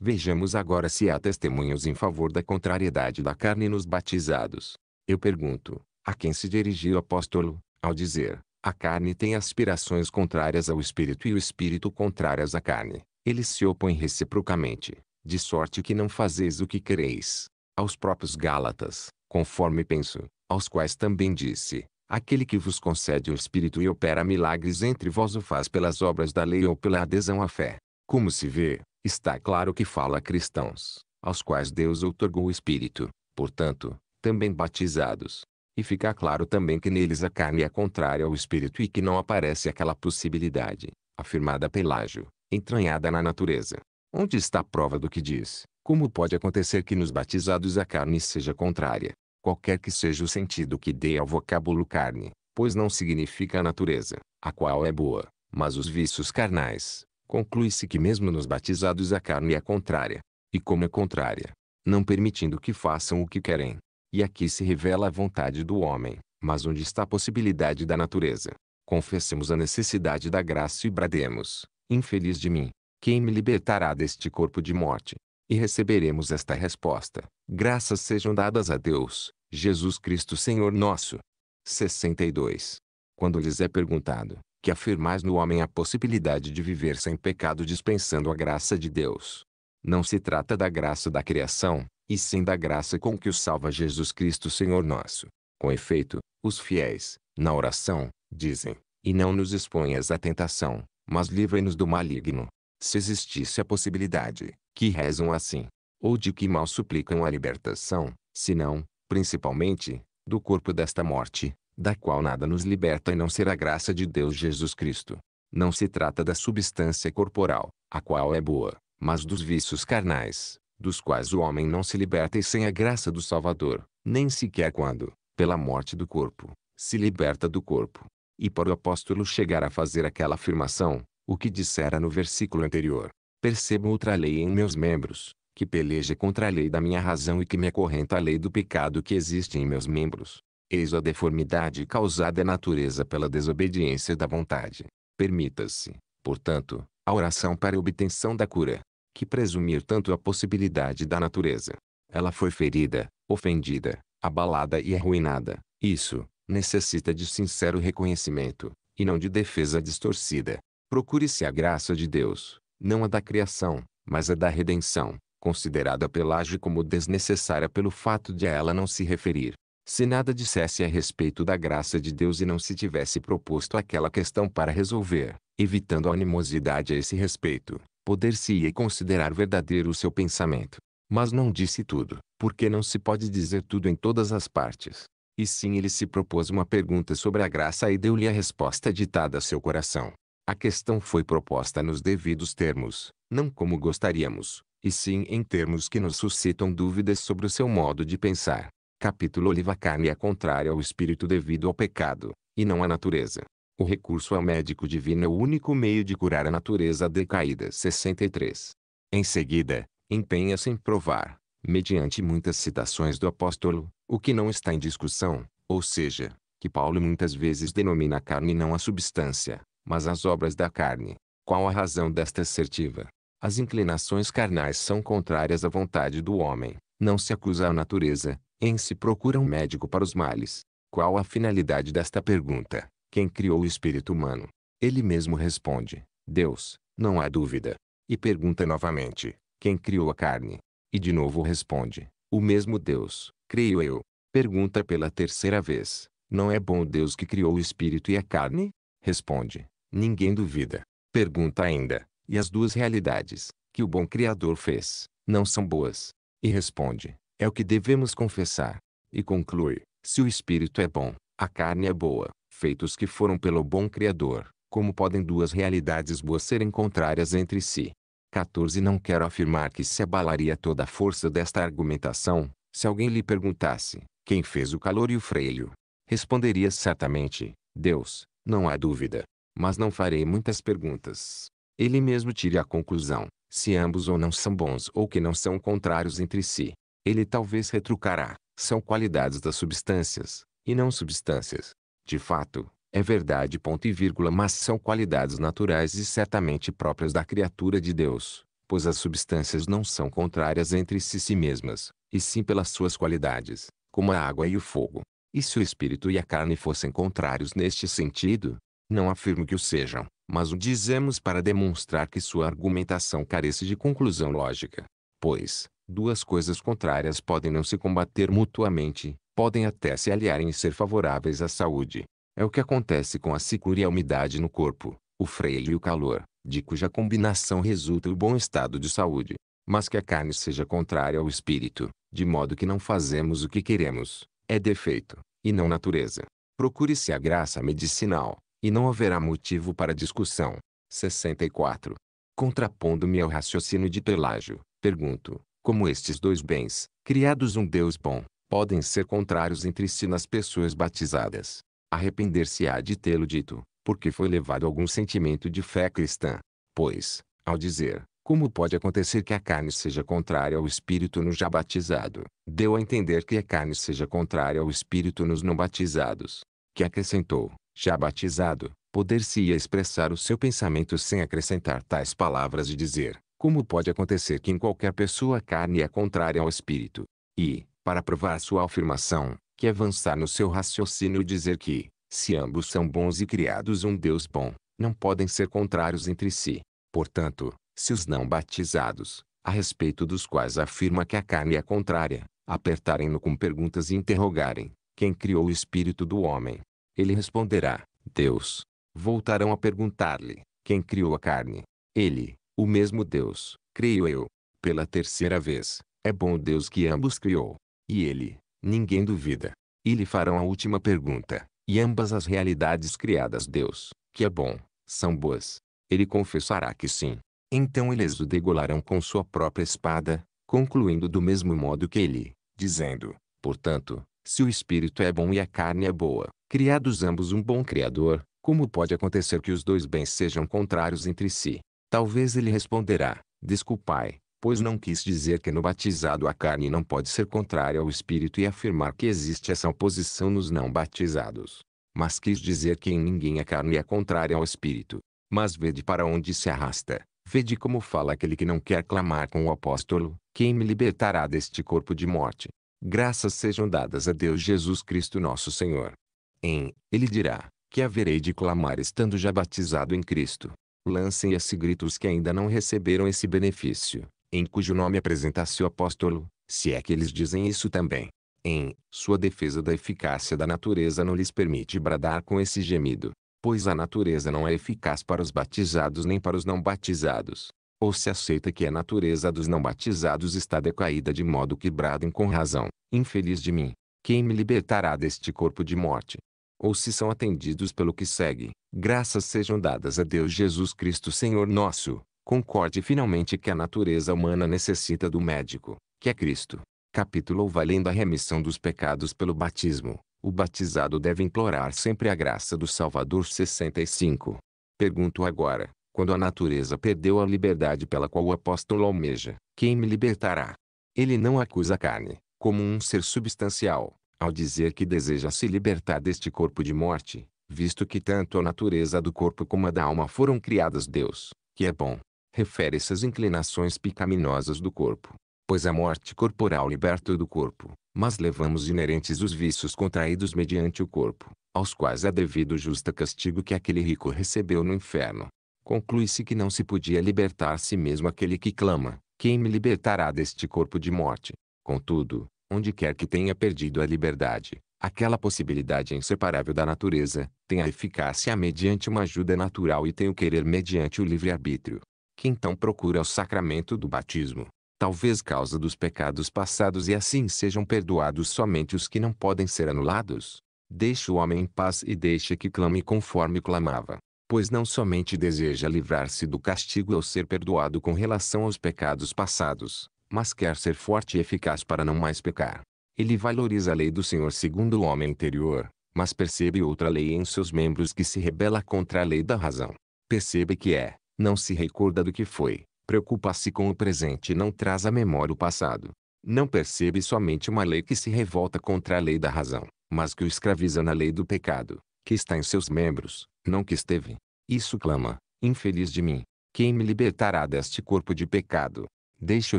A: Vejamos agora se há testemunhos em favor da contrariedade da carne nos batizados. Eu pergunto, a quem se dirigiu o apóstolo, ao dizer, a carne tem aspirações contrárias ao espírito e o espírito contrárias à carne. Eles se opõem reciprocamente, de sorte que não fazeis o que quereis. Aos próprios Gálatas, conforme penso, aos quais também disse, aquele que vos concede o espírito e opera milagres entre vós o faz pelas obras da lei ou pela adesão à fé. Como se vê, está claro que fala a cristãos, aos quais Deus outorgou o espírito. Portanto, também batizados. E fica claro também que neles a carne é contrária ao espírito e que não aparece aquela possibilidade, afirmada Pelágio, entranhada na natureza. Onde está a prova do que diz? Como pode acontecer que nos batizados a carne seja contrária? Qualquer que seja o sentido que dê ao vocábulo carne, pois não significa a natureza, a qual é boa, mas os vícios carnais, conclui-se que mesmo nos batizados a carne é contrária. E como é contrária, não permitindo que façam o que querem, e aqui se revela a vontade do homem, mas onde está a possibilidade da natureza? Confessemos a necessidade da graça e brademos: Infeliz de mim, quem me libertará deste corpo de morte? E receberemos esta resposta: Graças sejam dadas a Deus, Jesus Cristo Senhor nosso. 62. Quando lhes é perguntado: Que afirmais no homem a possibilidade de viver sem pecado dispensando a graça de Deus? Não se trata da graça da criação, e sem da graça com que o salva Jesus Cristo Senhor nosso. Com efeito, os fiéis, na oração, dizem, e não nos exponhas à tentação, mas livra-nos do maligno. Se existisse a possibilidade, que rezam assim, ou de que mal suplicam a libertação, se não, principalmente, do corpo desta morte, da qual nada nos liberta e não será graça de Deus Jesus Cristo. Não se trata da substância corporal, a qual é boa, mas dos vícios carnais, dos quais o homem não se liberta e sem a graça do Salvador, nem sequer quando, pela morte do corpo, se liberta do corpo. E para o apóstolo chegar a fazer aquela afirmação, o que dissera no versículo anterior, percebo outra lei em meus membros, que peleja contra a lei da minha razão e que me acorrenta a lei do pecado que existe em meus membros. Eis a deformidade causada à natureza pela desobediência da vontade. Permita-se, portanto, a oração para a obtenção da cura que presumir tanto a possibilidade da natureza. Ela foi ferida, ofendida, abalada e arruinada. Isso, necessita de sincero reconhecimento, e não de defesa distorcida. Procure-se a graça de Deus, não a da criação, mas a da redenção, considerada pelágio como desnecessária pelo fato de a ela não se referir. Se nada dissesse a respeito da graça de Deus e não se tivesse proposto aquela questão para resolver, evitando a animosidade a esse respeito, poder-se-ia considerar verdadeiro o seu pensamento. Mas não disse tudo, porque não se pode dizer tudo em todas as partes. E sim ele se propôs uma pergunta sobre a graça e deu-lhe a resposta ditada a seu coração. A questão foi proposta nos devidos termos, não como gostaríamos, e sim em termos que nos suscitam dúvidas sobre o seu modo de pensar. Capítulo Oliva Carne é contrária ao espírito devido ao pecado, e não à natureza. O recurso ao é médico divino é o único meio de curar a natureza decaída. 63. Em seguida, empenha-se em provar, mediante muitas citações do apóstolo, o que não está em discussão, ou seja, que Paulo muitas vezes denomina a carne não a substância, mas as obras da carne. Qual a razão desta assertiva? As inclinações carnais são contrárias à vontade do homem, não se acusa a natureza, em se procura um médico para os males. Qual a finalidade desta pergunta? quem criou o espírito humano. Ele mesmo responde, Deus, não há dúvida. E pergunta novamente, quem criou a carne? E de novo responde, o mesmo Deus, creio eu. Pergunta pela terceira vez, não é bom Deus que criou o espírito e a carne? Responde, ninguém duvida. Pergunta ainda, e as duas realidades, que o bom Criador fez, não são boas? E responde, é o que devemos confessar. E conclui, se o espírito é bom, a carne é boa feitos que foram pelo bom Criador, como podem duas realidades boas serem contrárias entre si? 14 Não quero afirmar que se abalaria toda a força desta argumentação, se alguém lhe perguntasse, quem fez o calor e o freio? Responderia certamente, Deus, não há dúvida. Mas não farei muitas perguntas. Ele mesmo tire a conclusão, se ambos ou não são bons ou que não são contrários entre si. Ele talvez retrucará, são qualidades das substâncias, e não substâncias. De fato, é verdade ponto e vírgula mas são qualidades naturais e certamente próprias da criatura de Deus, pois as substâncias não são contrárias entre si si mesmas, e sim pelas suas qualidades, como a água e o fogo. E se o espírito e a carne fossem contrários neste sentido, não afirmo que o sejam, mas o dizemos para demonstrar que sua argumentação carece de conclusão lógica. Pois, Duas coisas contrárias podem não se combater mutuamente, podem até se aliarem e ser favoráveis à saúde. É o que acontece com a secura e a umidade no corpo, o freio e o calor, de cuja combinação resulta o bom estado de saúde. Mas que a carne seja contrária ao espírito, de modo que não fazemos o que queremos, é defeito, e não natureza. Procure-se a graça medicinal, e não haverá motivo para discussão. 64. Contrapondo-me ao raciocínio de Pelágio, pergunto, como estes dois bens, criados um Deus bom, podem ser contrários entre si nas pessoas batizadas. Arrepender-se-á de tê-lo dito, porque foi levado algum sentimento de fé cristã. Pois, ao dizer, como pode acontecer que a carne seja contrária ao espírito no já batizado? Deu a entender que a carne seja contrária ao espírito nos não batizados. Que acrescentou, já batizado, poder-se-ia expressar o seu pensamento sem acrescentar tais palavras e dizer, como pode acontecer que em qualquer pessoa a carne é contrária ao espírito? E, para provar sua afirmação, que avançar no seu raciocínio e dizer que, se ambos são bons e criados um Deus bom, não podem ser contrários entre si. Portanto, se os não batizados, a respeito dos quais afirma que a carne é contrária, apertarem-no com perguntas e interrogarem, quem criou o espírito do homem? Ele responderá, Deus. Voltarão a perguntar-lhe, quem criou a carne? Ele, o mesmo Deus, creio eu, pela terceira vez, é bom Deus que ambos criou. E ele, ninguém duvida. E lhe farão a última pergunta. E ambas as realidades criadas Deus, que é bom, são boas. Ele confessará que sim. Então eles o degolarão com sua própria espada, concluindo do mesmo modo que ele, dizendo, portanto, se o espírito é bom e a carne é boa, criados ambos um bom Criador, como pode acontecer que os dois bens sejam contrários entre si? Talvez ele responderá, desculpai, pois não quis dizer que no batizado a carne não pode ser contrária ao espírito e afirmar que existe essa oposição nos não batizados. Mas quis dizer que em ninguém a carne é contrária ao espírito. Mas vede para onde se arrasta, vede como fala aquele que não quer clamar com o apóstolo, quem me libertará deste corpo de morte? Graças sejam dadas a Deus Jesus Cristo nosso Senhor. Em, ele dirá, que haverei de clamar estando já batizado em Cristo, lancem grito gritos que ainda não receberam esse benefício, em cujo nome apresenta-se o apóstolo, se é que eles dizem isso também. Em sua defesa da eficácia da natureza não lhes permite bradar com esse gemido, pois a natureza não é eficaz para os batizados nem para os não batizados. Ou se aceita que a natureza dos não batizados está decaída de modo que bradem com razão, infeliz de mim, quem me libertará deste corpo de morte? ou se são atendidos pelo que segue. Graças sejam dadas a Deus Jesus Cristo Senhor nosso. Concorde finalmente que a natureza humana necessita do médico, que é Cristo. Capítulo valendo a remissão dos pecados pelo batismo. O batizado deve implorar sempre a graça do Salvador 65. Pergunto agora, quando a natureza perdeu a liberdade pela qual o apóstolo almeja, quem me libertará? Ele não acusa a carne, como um ser substancial, ao dizer que deseja se libertar deste corpo de morte, visto que tanto a natureza do corpo como a da alma foram criadas Deus, que é bom, refere-se às inclinações pecaminosas do corpo. Pois a morte corporal liberta do corpo, mas levamos inerentes os vícios contraídos mediante o corpo, aos quais é devido o justo castigo que aquele rico recebeu no inferno. Conclui-se que não se podia libertar a si mesmo aquele que clama, quem me libertará deste corpo de morte? Contudo, onde quer que tenha perdido a liberdade, aquela possibilidade é inseparável da natureza, tem a eficácia mediante uma ajuda natural e tem o querer mediante o livre-arbítrio. Que então procura o sacramento do batismo, talvez causa dos pecados passados e assim sejam perdoados somente os que não podem ser anulados. Deixe o homem em paz e deixe que clame conforme clamava, pois não somente deseja livrar-se do castigo ao ser perdoado com relação aos pecados passados, mas quer ser forte e eficaz para não mais pecar. Ele valoriza a lei do Senhor segundo o homem interior, mas percebe outra lei em seus membros que se rebela contra a lei da razão. Percebe que é, não se recorda do que foi, preocupa-se com o presente e não traz à memória o passado. Não percebe somente uma lei que se revolta contra a lei da razão, mas que o escraviza na lei do pecado, que está em seus membros, não que esteve. Isso clama, infeliz de mim, quem me libertará deste corpo de pecado? Deixe-o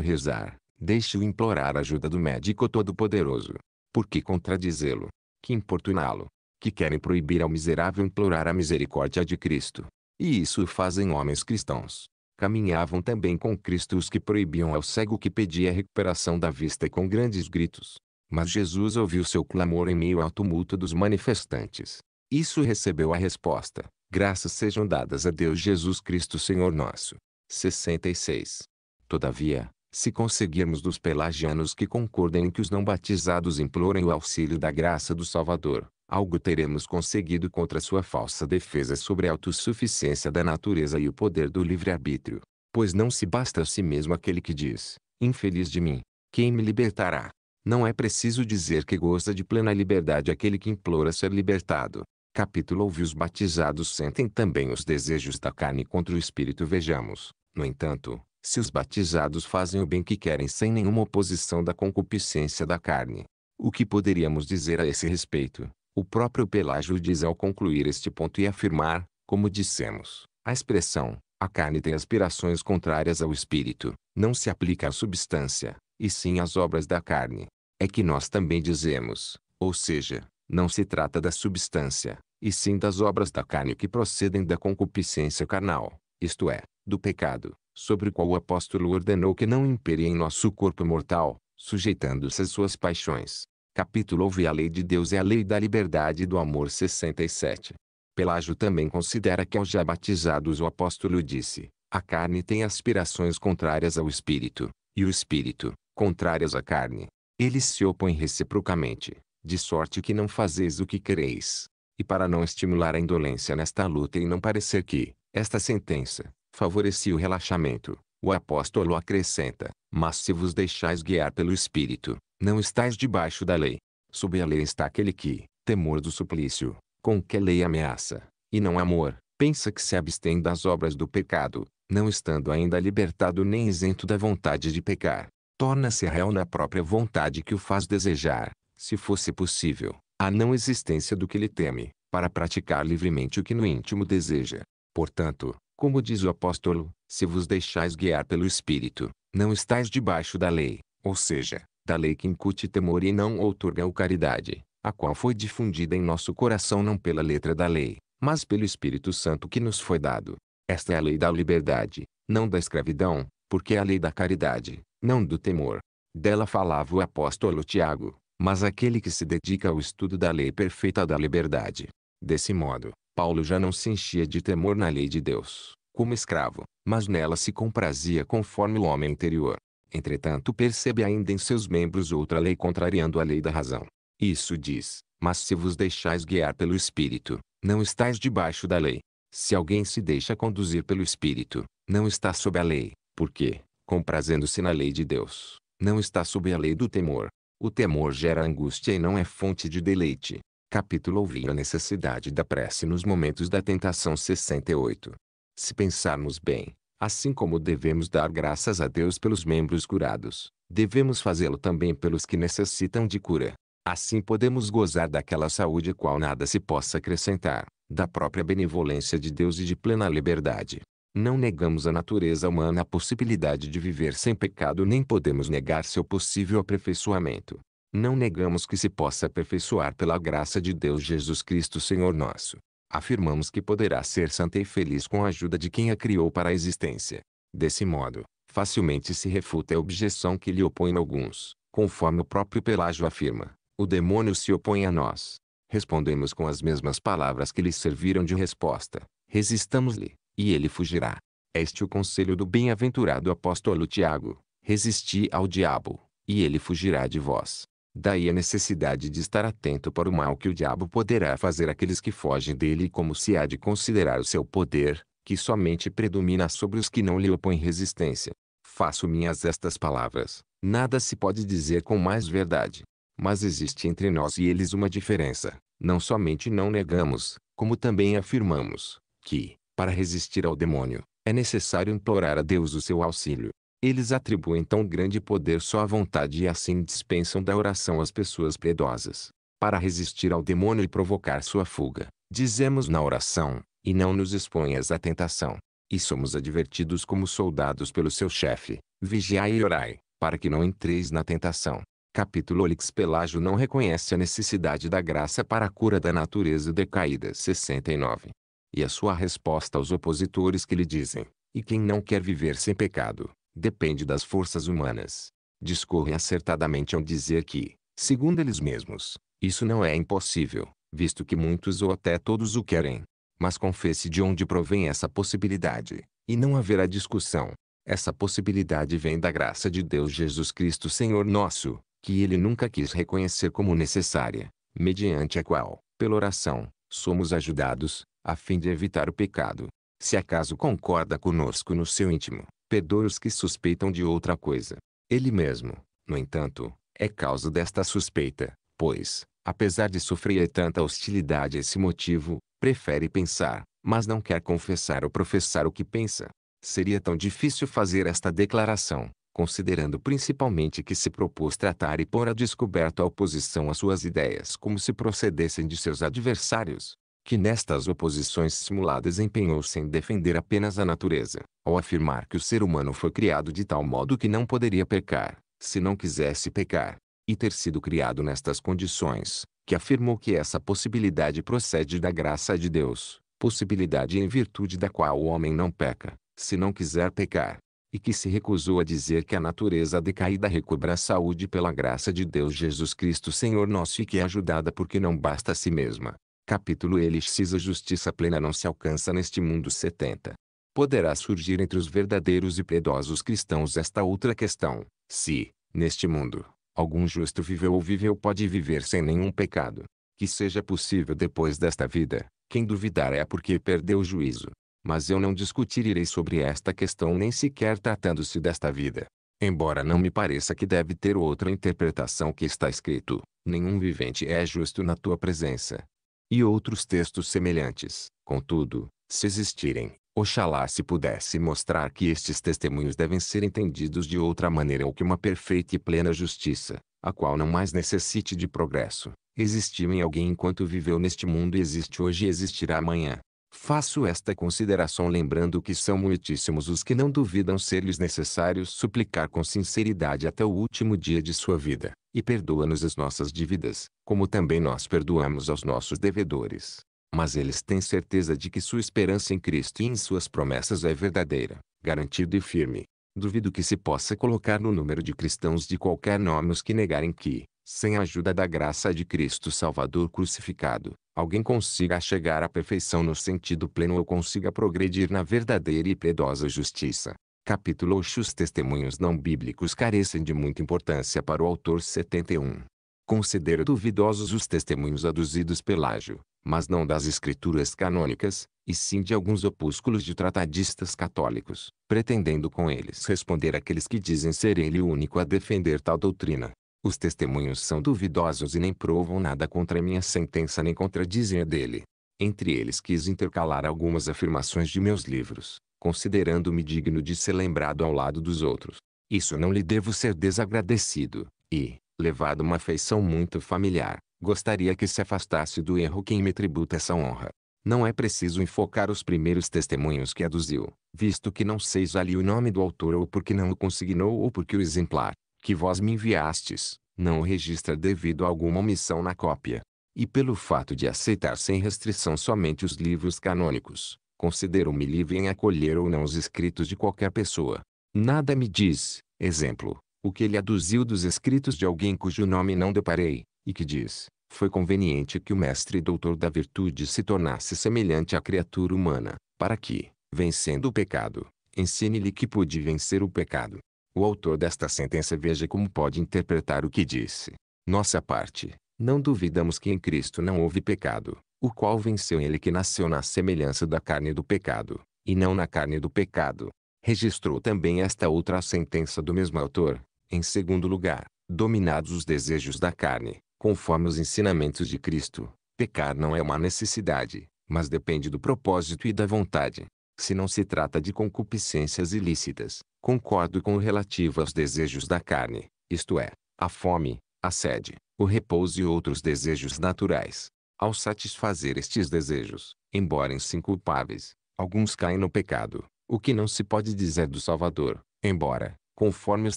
A: rezar, deixe-o implorar a ajuda do médico todo-poderoso. Por que contradizê-lo? Que importuná-lo? Que querem proibir ao miserável implorar a misericórdia de Cristo. E isso fazem homens cristãos. Caminhavam também com Cristo os que proibiam ao cego que pedia a recuperação da vista com grandes gritos. Mas Jesus ouviu seu clamor em meio ao tumulto dos manifestantes. Isso recebeu a resposta: Graças sejam dadas a Deus Jesus Cristo Senhor nosso. 66. Todavia, se conseguirmos dos pelagianos que concordem em que os não batizados implorem o auxílio da graça do Salvador, algo teremos conseguido contra sua falsa defesa sobre a autossuficiência da natureza e o poder do livre-arbítrio. Pois não se basta a si mesmo aquele que diz, infeliz de mim, quem me libertará? Não é preciso dizer que goza de plena liberdade aquele que implora ser libertado. Capítulo ouve os batizados sentem também os desejos da carne contra o espírito vejamos, no entanto, se os batizados fazem o bem que querem sem nenhuma oposição da concupiscência da carne. O que poderíamos dizer a esse respeito? O próprio Pelágio diz ao concluir este ponto e afirmar, como dissemos, a expressão, a carne tem aspirações contrárias ao espírito, não se aplica à substância, e sim às obras da carne. É que nós também dizemos, ou seja, não se trata da substância, e sim das obras da carne que procedem da concupiscência carnal, isto é, do pecado sobre o qual o apóstolo ordenou que não impere em nosso corpo mortal, sujeitando-se às suas paixões. Capítulo 9 A lei de Deus é a lei da liberdade e do amor 67. Pelágio também considera que aos já batizados o apóstolo disse, a carne tem aspirações contrárias ao espírito, e o espírito, contrárias à carne. Eles se opõem reciprocamente, de sorte que não fazeis o que quereis. E para não estimular a indolência nesta luta e não parecer que, esta sentença, favorecia o relaxamento. O apóstolo acrescenta: Mas se vos deixais guiar pelo Espírito, não estáis debaixo da lei. Sob a lei está aquele que, temor do suplício, com que a lei ameaça, e não amor, pensa que se abstém das obras do pecado, não estando ainda libertado nem isento da vontade de pecar. Torna-se réu na própria vontade que o faz desejar, se fosse possível, a não existência do que ele teme, para praticar livremente o que no íntimo deseja. Portanto, como diz o apóstolo, se vos deixais guiar pelo Espírito, não estáis debaixo da lei, ou seja, da lei que incute temor e não outorga o caridade, a qual foi difundida em nosso coração não pela letra da lei, mas pelo Espírito Santo que nos foi dado. Esta é a lei da liberdade, não da escravidão, porque é a lei da caridade, não do temor. Dela falava o apóstolo Tiago, mas aquele que se dedica ao estudo da lei perfeita da liberdade. Desse modo, Paulo já não se enchia de temor na lei de Deus, como escravo, mas nela se comprazia conforme o homem interior. Entretanto percebe ainda em seus membros outra lei contrariando a lei da razão. Isso diz, mas se vos deixais guiar pelo Espírito, não estáis debaixo da lei. Se alguém se deixa conduzir pelo Espírito, não está sob a lei, porque, comprazendo-se na lei de Deus, não está sob a lei do temor. O temor gera angústia e não é fonte de deleite. Capítulo ouvir a necessidade da prece nos momentos da tentação 68. Se pensarmos bem, assim como devemos dar graças a Deus pelos membros curados, devemos fazê-lo também pelos que necessitam de cura. Assim podemos gozar daquela saúde qual nada se possa acrescentar, da própria benevolência de Deus e de plena liberdade. Não negamos à natureza humana a possibilidade de viver sem pecado nem podemos negar seu possível aperfeiçoamento. Não negamos que se possa aperfeiçoar pela graça de Deus Jesus Cristo Senhor nosso. Afirmamos que poderá ser santa e feliz com a ajuda de quem a criou para a existência. Desse modo, facilmente se refuta a objeção que lhe opõem alguns, conforme o próprio Pelágio afirma. O demônio se opõe a nós. Respondemos com as mesmas palavras que lhe serviram de resposta. Resistamos-lhe, e ele fugirá. Este é o conselho do bem-aventurado apóstolo Tiago. Resisti ao diabo, e ele fugirá de vós. Daí a necessidade de estar atento para o mal que o diabo poderá fazer àqueles que fogem dele e como se há de considerar o seu poder, que somente predomina sobre os que não lhe opõem resistência. Faço minhas estas palavras. Nada se pode dizer com mais verdade. Mas existe entre nós e eles uma diferença. Não somente não negamos, como também afirmamos, que, para resistir ao demônio, é necessário implorar a Deus o seu auxílio. Eles atribuem tão grande poder só à vontade e assim dispensam da oração as pessoas piedosas. Para resistir ao demônio e provocar sua fuga, dizemos na oração, e não nos exponhas à tentação. E somos advertidos como soldados pelo seu chefe, vigiai e orai, para que não entreis na tentação. Capítulo Olix Pelágio não reconhece a necessidade da graça para a cura da natureza decaída 69. E a sua resposta aos opositores que lhe dizem, e quem não quer viver sem pecado, depende das forças humanas. Discorrem acertadamente ao dizer que, segundo eles mesmos, isso não é impossível, visto que muitos ou até todos o querem. Mas confesse de onde provém essa possibilidade, e não haverá discussão. Essa possibilidade vem da graça de Deus Jesus Cristo Senhor nosso, que ele nunca quis reconhecer como necessária, mediante a qual, pela oração, somos ajudados, a fim de evitar o pecado. Se acaso concorda conosco no seu íntimo perdoe os que suspeitam de outra coisa. Ele mesmo, no entanto, é causa desta suspeita, pois, apesar de sofrer tanta hostilidade a esse motivo, prefere pensar, mas não quer confessar ou professar o que pensa. Seria tão difícil fazer esta declaração, considerando principalmente que se propôs tratar e pôr a descoberto a oposição às suas ideias como se procedessem de seus adversários que nestas oposições simuladas empenhou-se em defender apenas a natureza, ao afirmar que o ser humano foi criado de tal modo que não poderia pecar, se não quisesse pecar, e ter sido criado nestas condições, que afirmou que essa possibilidade procede da graça de Deus, possibilidade em virtude da qual o homem não peca, se não quiser pecar, e que se recusou a dizer que a natureza decaída recobra a saúde pela graça de Deus Jesus Cristo Senhor nosso e que é ajudada porque não basta a si mesma, Capítulo Elixis A justiça plena não se alcança neste mundo 70. Poderá surgir entre os verdadeiros e piedosos cristãos esta outra questão. Se, neste mundo, algum justo viveu ou viveu pode viver sem nenhum pecado, que seja possível depois desta vida, quem duvidar é porque perdeu o juízo. Mas eu não discutirei sobre esta questão nem sequer tratando-se desta vida. Embora não me pareça que deve ter outra interpretação que está escrito, nenhum vivente é justo na tua presença, e outros textos semelhantes. Contudo, se existirem, oxalá se pudesse mostrar que estes testemunhos devem ser entendidos de outra maneira ou que uma perfeita e plena justiça, a qual não mais necessite de progresso, existiu em alguém enquanto viveu neste mundo e existe hoje e existirá amanhã. Faço esta consideração lembrando que são muitíssimos os que não duvidam ser-lhes necessário suplicar com sinceridade até o último dia de sua vida, e perdoa-nos as nossas dívidas, como também nós perdoamos aos nossos devedores. Mas eles têm certeza de que sua esperança em Cristo e em suas promessas é verdadeira, garantida e firme. Duvido que se possa colocar no número de cristãos de qualquer nome os que negarem que, sem a ajuda da graça de Cristo Salvador crucificado, alguém consiga chegar à perfeição no sentido pleno ou consiga progredir na verdadeira e piedosa justiça. Capítulo 8 Os testemunhos não bíblicos carecem de muita importância para o autor 71. Considero duvidosos os testemunhos aduzidos pelágio, mas não das escrituras canônicas, e sim de alguns opúsculos de tratadistas católicos, pretendendo com eles responder àqueles que dizem ser ele o único a defender tal doutrina. Os testemunhos são duvidosos e nem provam nada contra minha sentença nem contradizem a dele. Entre eles quis intercalar algumas afirmações de meus livros, considerando-me digno de ser lembrado ao lado dos outros. Isso não lhe devo ser desagradecido, e, levado uma afeição muito familiar, gostaria que se afastasse do erro quem me tributa essa honra. Não é preciso enfocar os primeiros testemunhos que aduziu, visto que não sei ali o nome do autor ou porque não o consignou ou porque o exemplar, que vós me enviastes, não o registra devido a alguma omissão na cópia. E pelo fato de aceitar sem restrição somente os livros canônicos, considero-me livre em acolher ou não os escritos de qualquer pessoa. Nada me diz, exemplo, o que ele aduziu dos escritos de alguém cujo nome não deparei, e que diz, foi conveniente que o mestre e doutor da virtude se tornasse semelhante à criatura humana, para que, vencendo o pecado, ensine-lhe que pude vencer o pecado. O autor desta sentença veja como pode interpretar o que disse. Nossa parte, não duvidamos que em Cristo não houve pecado, o qual venceu ele que nasceu na semelhança da carne do pecado, e não na carne do pecado. Registrou também esta outra sentença do mesmo autor. Em segundo lugar, dominados os desejos da carne, conforme os ensinamentos de Cristo, pecar não é uma necessidade, mas depende do propósito e da vontade. Se não se trata de concupiscências ilícitas, Concordo com o relativo aos desejos da carne, isto é, a fome, a sede, o repouso e outros desejos naturais. Ao satisfazer estes desejos, embora inculpáveis, alguns caem no pecado, o que não se pode dizer do Salvador, embora, conforme os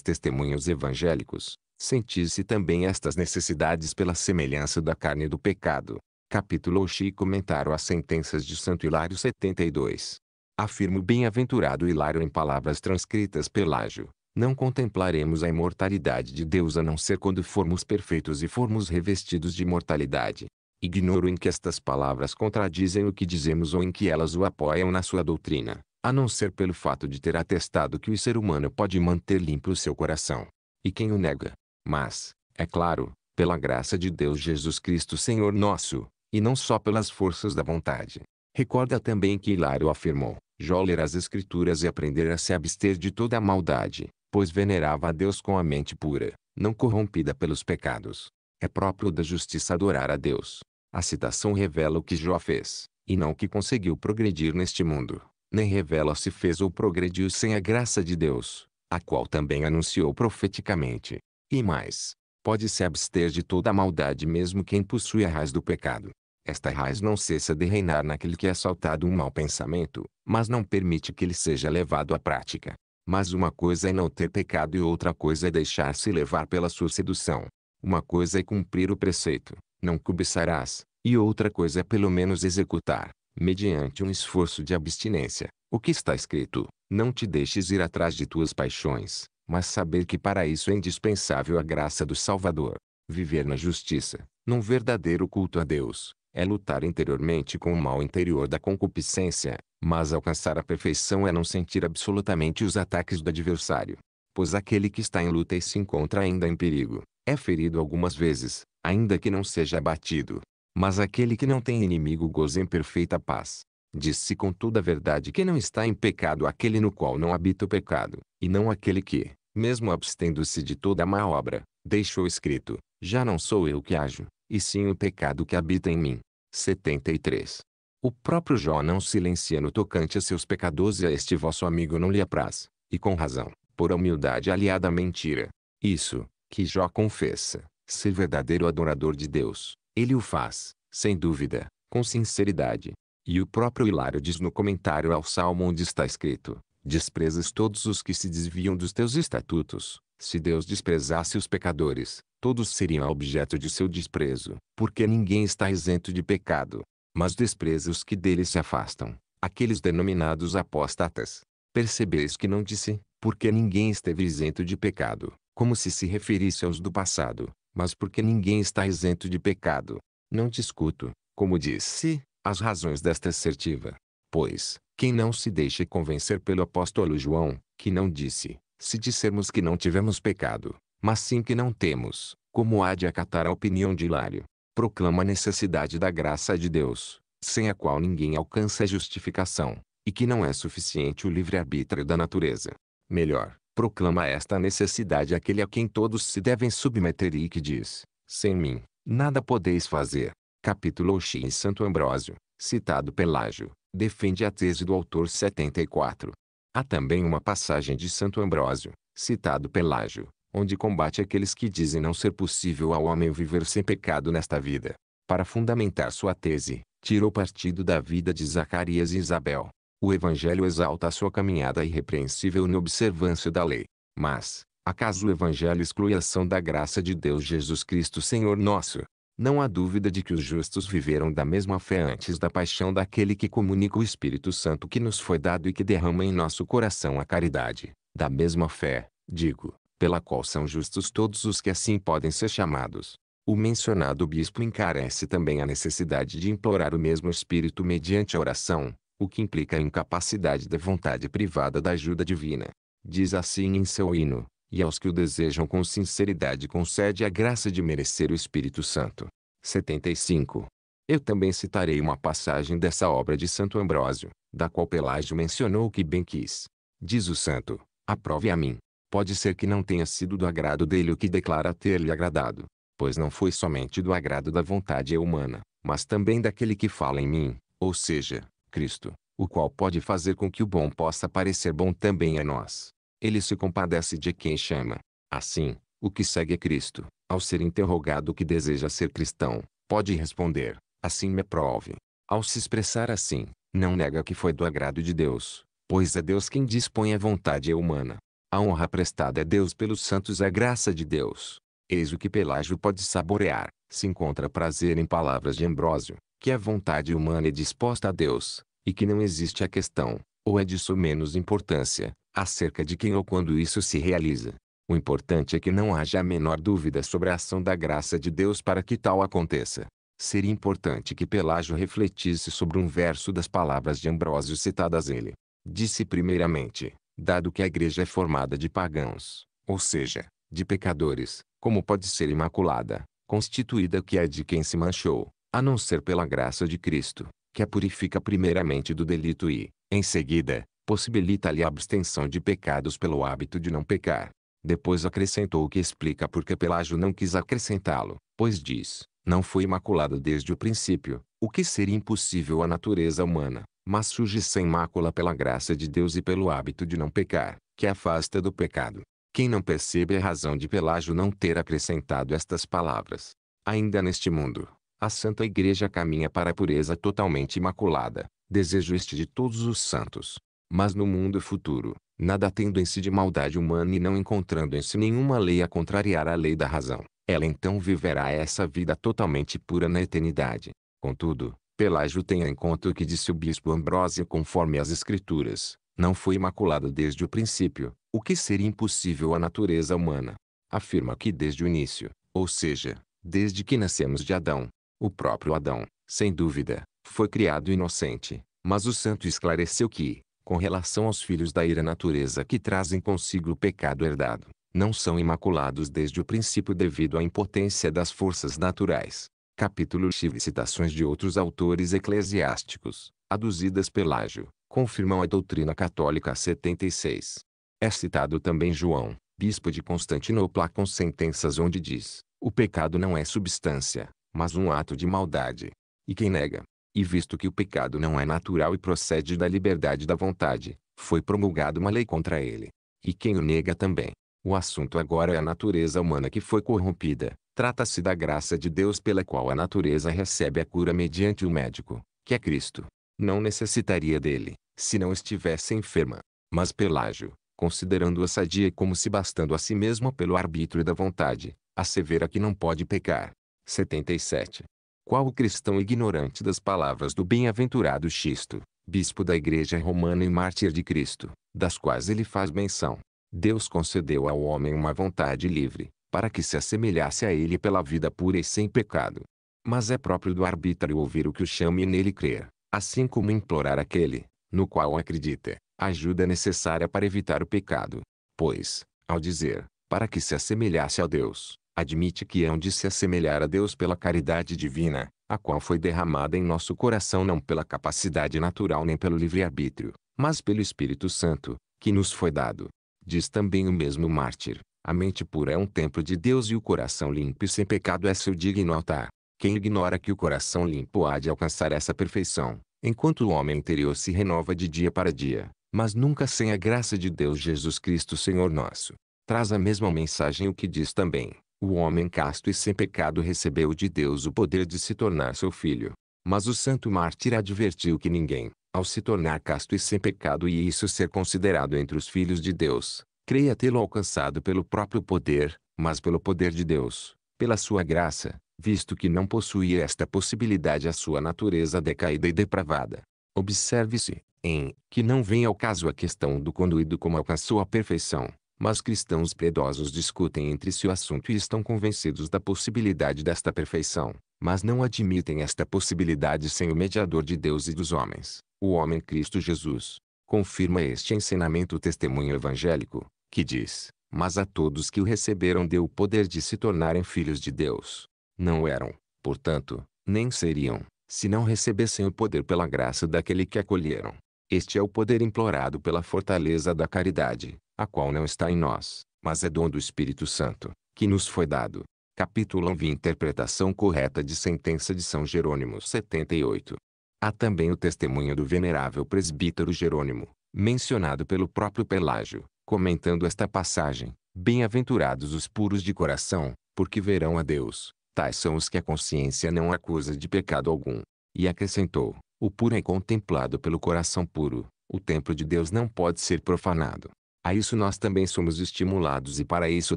A: testemunhos evangélicos, sentisse também estas necessidades pela semelhança da carne e do pecado. Capítulo Oxi comentaram as Sentenças de Santo Hilário 72 afirma o bem-aventurado Hilário em palavras transcritas Pelágio. Não contemplaremos a imortalidade de Deus a não ser quando formos perfeitos e formos revestidos de imortalidade. Ignoro em que estas palavras contradizem o que dizemos ou em que elas o apoiam na sua doutrina, a não ser pelo fato de ter atestado que o ser humano pode manter limpo o seu coração. E quem o nega? Mas, é claro, pela graça de Deus Jesus Cristo Senhor nosso, e não só pelas forças da vontade. Recorda também que Hilário afirmou, Jó ler as Escrituras e aprender a se abster de toda maldade, pois venerava a Deus com a mente pura, não corrompida pelos pecados. É próprio da justiça adorar a Deus. A citação revela o que Jó fez, e não o que conseguiu progredir neste mundo, nem revela se fez ou progrediu sem a graça de Deus, a qual também anunciou profeticamente. E mais, pode se abster de toda maldade mesmo quem possui a raiz do pecado. Esta raiz não cessa de reinar naquele que é assaltado um mau pensamento, mas não permite que ele seja levado à prática. Mas uma coisa é não ter pecado e outra coisa é deixar-se levar pela sua sedução. Uma coisa é cumprir o preceito, não cobiçarás, e outra coisa é pelo menos executar, mediante um esforço de abstinência, o que está escrito, não te deixes ir atrás de tuas paixões, mas saber que para isso é indispensável a graça do Salvador. Viver na justiça, num verdadeiro culto a Deus, é lutar interiormente com o mal interior da concupiscência, mas alcançar a perfeição é não sentir absolutamente os ataques do adversário. Pois aquele que está em luta e se encontra ainda em perigo, é ferido algumas vezes, ainda que não seja abatido. Mas aquele que não tem inimigo goza em perfeita paz. Diz-se com toda a verdade que não está em pecado aquele no qual não habita o pecado, e não aquele que, mesmo abstendo-se de toda a má obra, deixou escrito, já não sou eu que ajo, e sim o pecado que habita em mim. 73. O próprio Jó não silencia no tocante a seus pecados e a este vosso amigo não lhe apraz, e com razão, por humildade aliada à mentira. Isso, que Jó confessa, ser verdadeiro adorador de Deus, ele o faz, sem dúvida, com sinceridade. E o próprio Hilário diz no comentário ao Salmo onde está escrito, desprezas todos os que se desviam dos teus estatutos, se Deus desprezasse os pecadores, todos seriam objeto de seu desprezo, porque ninguém está isento de pecado. Mas despreza os que dele se afastam, aqueles denominados apostatas. Percebeis que não disse, porque ninguém esteve isento de pecado, como se se referisse aos do passado, mas porque ninguém está isento de pecado. Não discuto, como disse, as razões desta assertiva. Pois, quem não se deixa convencer pelo apóstolo João, que não disse, se dissermos que não tivemos pecado, mas sim que não temos, como há de acatar a opinião de Hilário? Proclama a necessidade da graça de Deus, sem a qual ninguém alcança a justificação, e que não é suficiente o livre-arbítrio da natureza. Melhor, proclama esta necessidade aquele a quem todos se devem submeter e que diz: Sem mim, nada podeis fazer. Capítulo X Santo Ambrósio, citado Pelágio, defende a tese do autor 74, Há também uma passagem de Santo Ambrósio, citado Pelágio, onde combate aqueles que dizem não ser possível ao homem viver sem pecado nesta vida. Para fundamentar sua tese, tirou partido da vida de Zacarias e Isabel. O Evangelho exalta a sua caminhada irrepreensível na observância da lei. Mas, acaso o Evangelho exclui a ação da graça de Deus Jesus Cristo Senhor nosso? Não há dúvida de que os justos viveram da mesma fé antes da paixão daquele que comunica o Espírito Santo que nos foi dado e que derrama em nosso coração a caridade, da mesma fé, digo, pela qual são justos todos os que assim podem ser chamados. O mencionado bispo encarece também a necessidade de implorar o mesmo Espírito mediante a oração, o que implica a incapacidade da vontade privada da ajuda divina. Diz assim em seu hino: e aos que o desejam com sinceridade concede a graça de merecer o Espírito Santo. 75. Eu também citarei uma passagem dessa obra de Santo Ambrósio, da qual Pelágio mencionou o que bem quis. Diz o santo, aprove a mim. Pode ser que não tenha sido do agrado dele o que declara ter-lhe agradado, pois não foi somente do agrado da vontade humana, mas também daquele que fala em mim, ou seja, Cristo, o qual pode fazer com que o bom possa parecer bom também a nós. Ele se compadece de quem chama. Assim, o que segue a Cristo, ao ser interrogado que deseja ser cristão, pode responder: Assim me prove. Ao se expressar assim, não nega que foi do agrado de Deus, pois é Deus quem dispõe a vontade é humana. A honra prestada a é Deus pelos santos é graça de Deus. Eis o que Pelágio pode saborear, se encontra prazer em palavras de Ambrósio, que a vontade humana é disposta a Deus, e que não existe a questão, ou é disso menos importância, acerca de quem ou quando isso se realiza. O importante é que não haja a menor dúvida sobre a ação da graça de Deus para que tal aconteça. Seria importante que Pelágio refletisse sobre um verso das palavras de Ambrósio citadas ele. Disse primeiramente, dado que a igreja é formada de pagãos, ou seja, de pecadores, como pode ser imaculada, constituída que é de quem se manchou, a não ser pela graça de Cristo, que a purifica primeiramente do delito e, em seguida, possibilita-lhe a abstenção de pecados pelo hábito de não pecar. Depois acrescentou o que explica porque Pelágio não quis acrescentá-lo, pois diz, não foi imaculada desde o princípio, o que seria impossível à natureza humana, mas surge sem mácula pela graça de Deus e pelo hábito de não pecar, que afasta do pecado. Quem não percebe a razão de Pelágio não ter acrescentado estas palavras. Ainda neste mundo, a Santa Igreja caminha para a pureza totalmente imaculada, desejo este de todos os santos. Mas no mundo futuro, nada tendo em si de maldade humana e não encontrando em si nenhuma lei a contrariar a lei da razão, ela então viverá essa vida totalmente pura na eternidade. Contudo, Pelágio tenha em conta o que disse o bispo Ambrósio conforme as escrituras, não foi imaculada desde o princípio, o que seria impossível à natureza humana. Afirma que desde o início, ou seja, desde que nascemos de Adão, o próprio Adão, sem dúvida, foi criado inocente, mas o santo esclareceu que, com relação aos filhos da ira natureza que trazem consigo o pecado herdado, não são imaculados desde o princípio devido à impotência das forças naturais. Capítulo X Citações de outros autores eclesiásticos, aduzidas Pelágio, confirmam a doutrina católica 76. É citado também João, bispo de Constantinopla com sentenças onde diz, o pecado não é substância, mas um ato de maldade. E quem nega, e visto que o pecado não é natural e procede da liberdade da vontade, foi promulgada uma lei contra ele. E quem o nega também. O assunto agora é a natureza humana que foi corrompida. Trata-se da graça de Deus pela qual a natureza recebe a cura mediante o médico, que é Cristo. Não necessitaria dele, se não estivesse enferma. Mas Pelágio, considerando-a sadia como se bastando a si mesma pelo arbítrio da vontade, assevera que não pode pecar. 77. Qual o cristão ignorante das palavras do bem-aventurado Xisto, bispo da Igreja Romana e mártir de Cristo, das quais ele faz menção? Deus concedeu ao homem uma vontade livre, para que se assemelhasse a ele pela vida pura e sem pecado. Mas é próprio do arbítrio ouvir o que o chame e nele crer, assim como implorar aquele, no qual acredita, a ajuda necessária para evitar o pecado. Pois, ao dizer, para que se assemelhasse a Deus, admite que hão de se assemelhar a Deus pela caridade divina, a qual foi derramada em nosso coração não pela capacidade natural nem pelo livre-arbítrio, mas pelo Espírito Santo, que nos foi dado. Diz também o mesmo mártir, a mente pura é um templo de Deus e o coração limpo e sem pecado é seu digno altar. Quem ignora que o coração limpo há de alcançar essa perfeição, enquanto o homem interior se renova de dia para dia, mas nunca sem a graça de Deus Jesus Cristo Senhor nosso. Traz a mesma mensagem o que diz também o homem casto e sem pecado recebeu de Deus o poder de se tornar seu filho. Mas o santo mártir advertiu que ninguém, ao se tornar casto e sem pecado e isso ser considerado entre os filhos de Deus, creia tê-lo alcançado pelo próprio poder, mas pelo poder de Deus, pela sua graça, visto que não possuía esta possibilidade a sua natureza decaída e depravada. Observe-se, em, que não vem ao caso a questão do quando e do como alcançou a perfeição, mas cristãos piedosos discutem entre si o assunto e estão convencidos da possibilidade desta perfeição, mas não admitem esta possibilidade sem o mediador de Deus e dos homens, o homem Cristo Jesus. Confirma este ensinamento o testemunho evangélico, que diz: Mas a todos que o receberam deu o poder de se tornarem filhos de Deus. Não eram, portanto, nem seriam, se não recebessem o poder pela graça daquele que acolheram. Este é o poder implorado pela fortaleza da caridade, a qual não está em nós, mas é dom do Espírito Santo, que nos foi dado. Capítulo 1 Interpretação correta de sentença de São Jerônimo 78. Há também o testemunho do venerável presbítero Jerônimo, mencionado pelo próprio Pelágio, comentando esta passagem. Bem-aventurados os puros de coração, porque verão a Deus. Tais são os que a consciência não acusa de pecado algum. E acrescentou: O puro é contemplado pelo coração puro. O templo de Deus não pode ser profanado. A isso nós também somos estimulados e para isso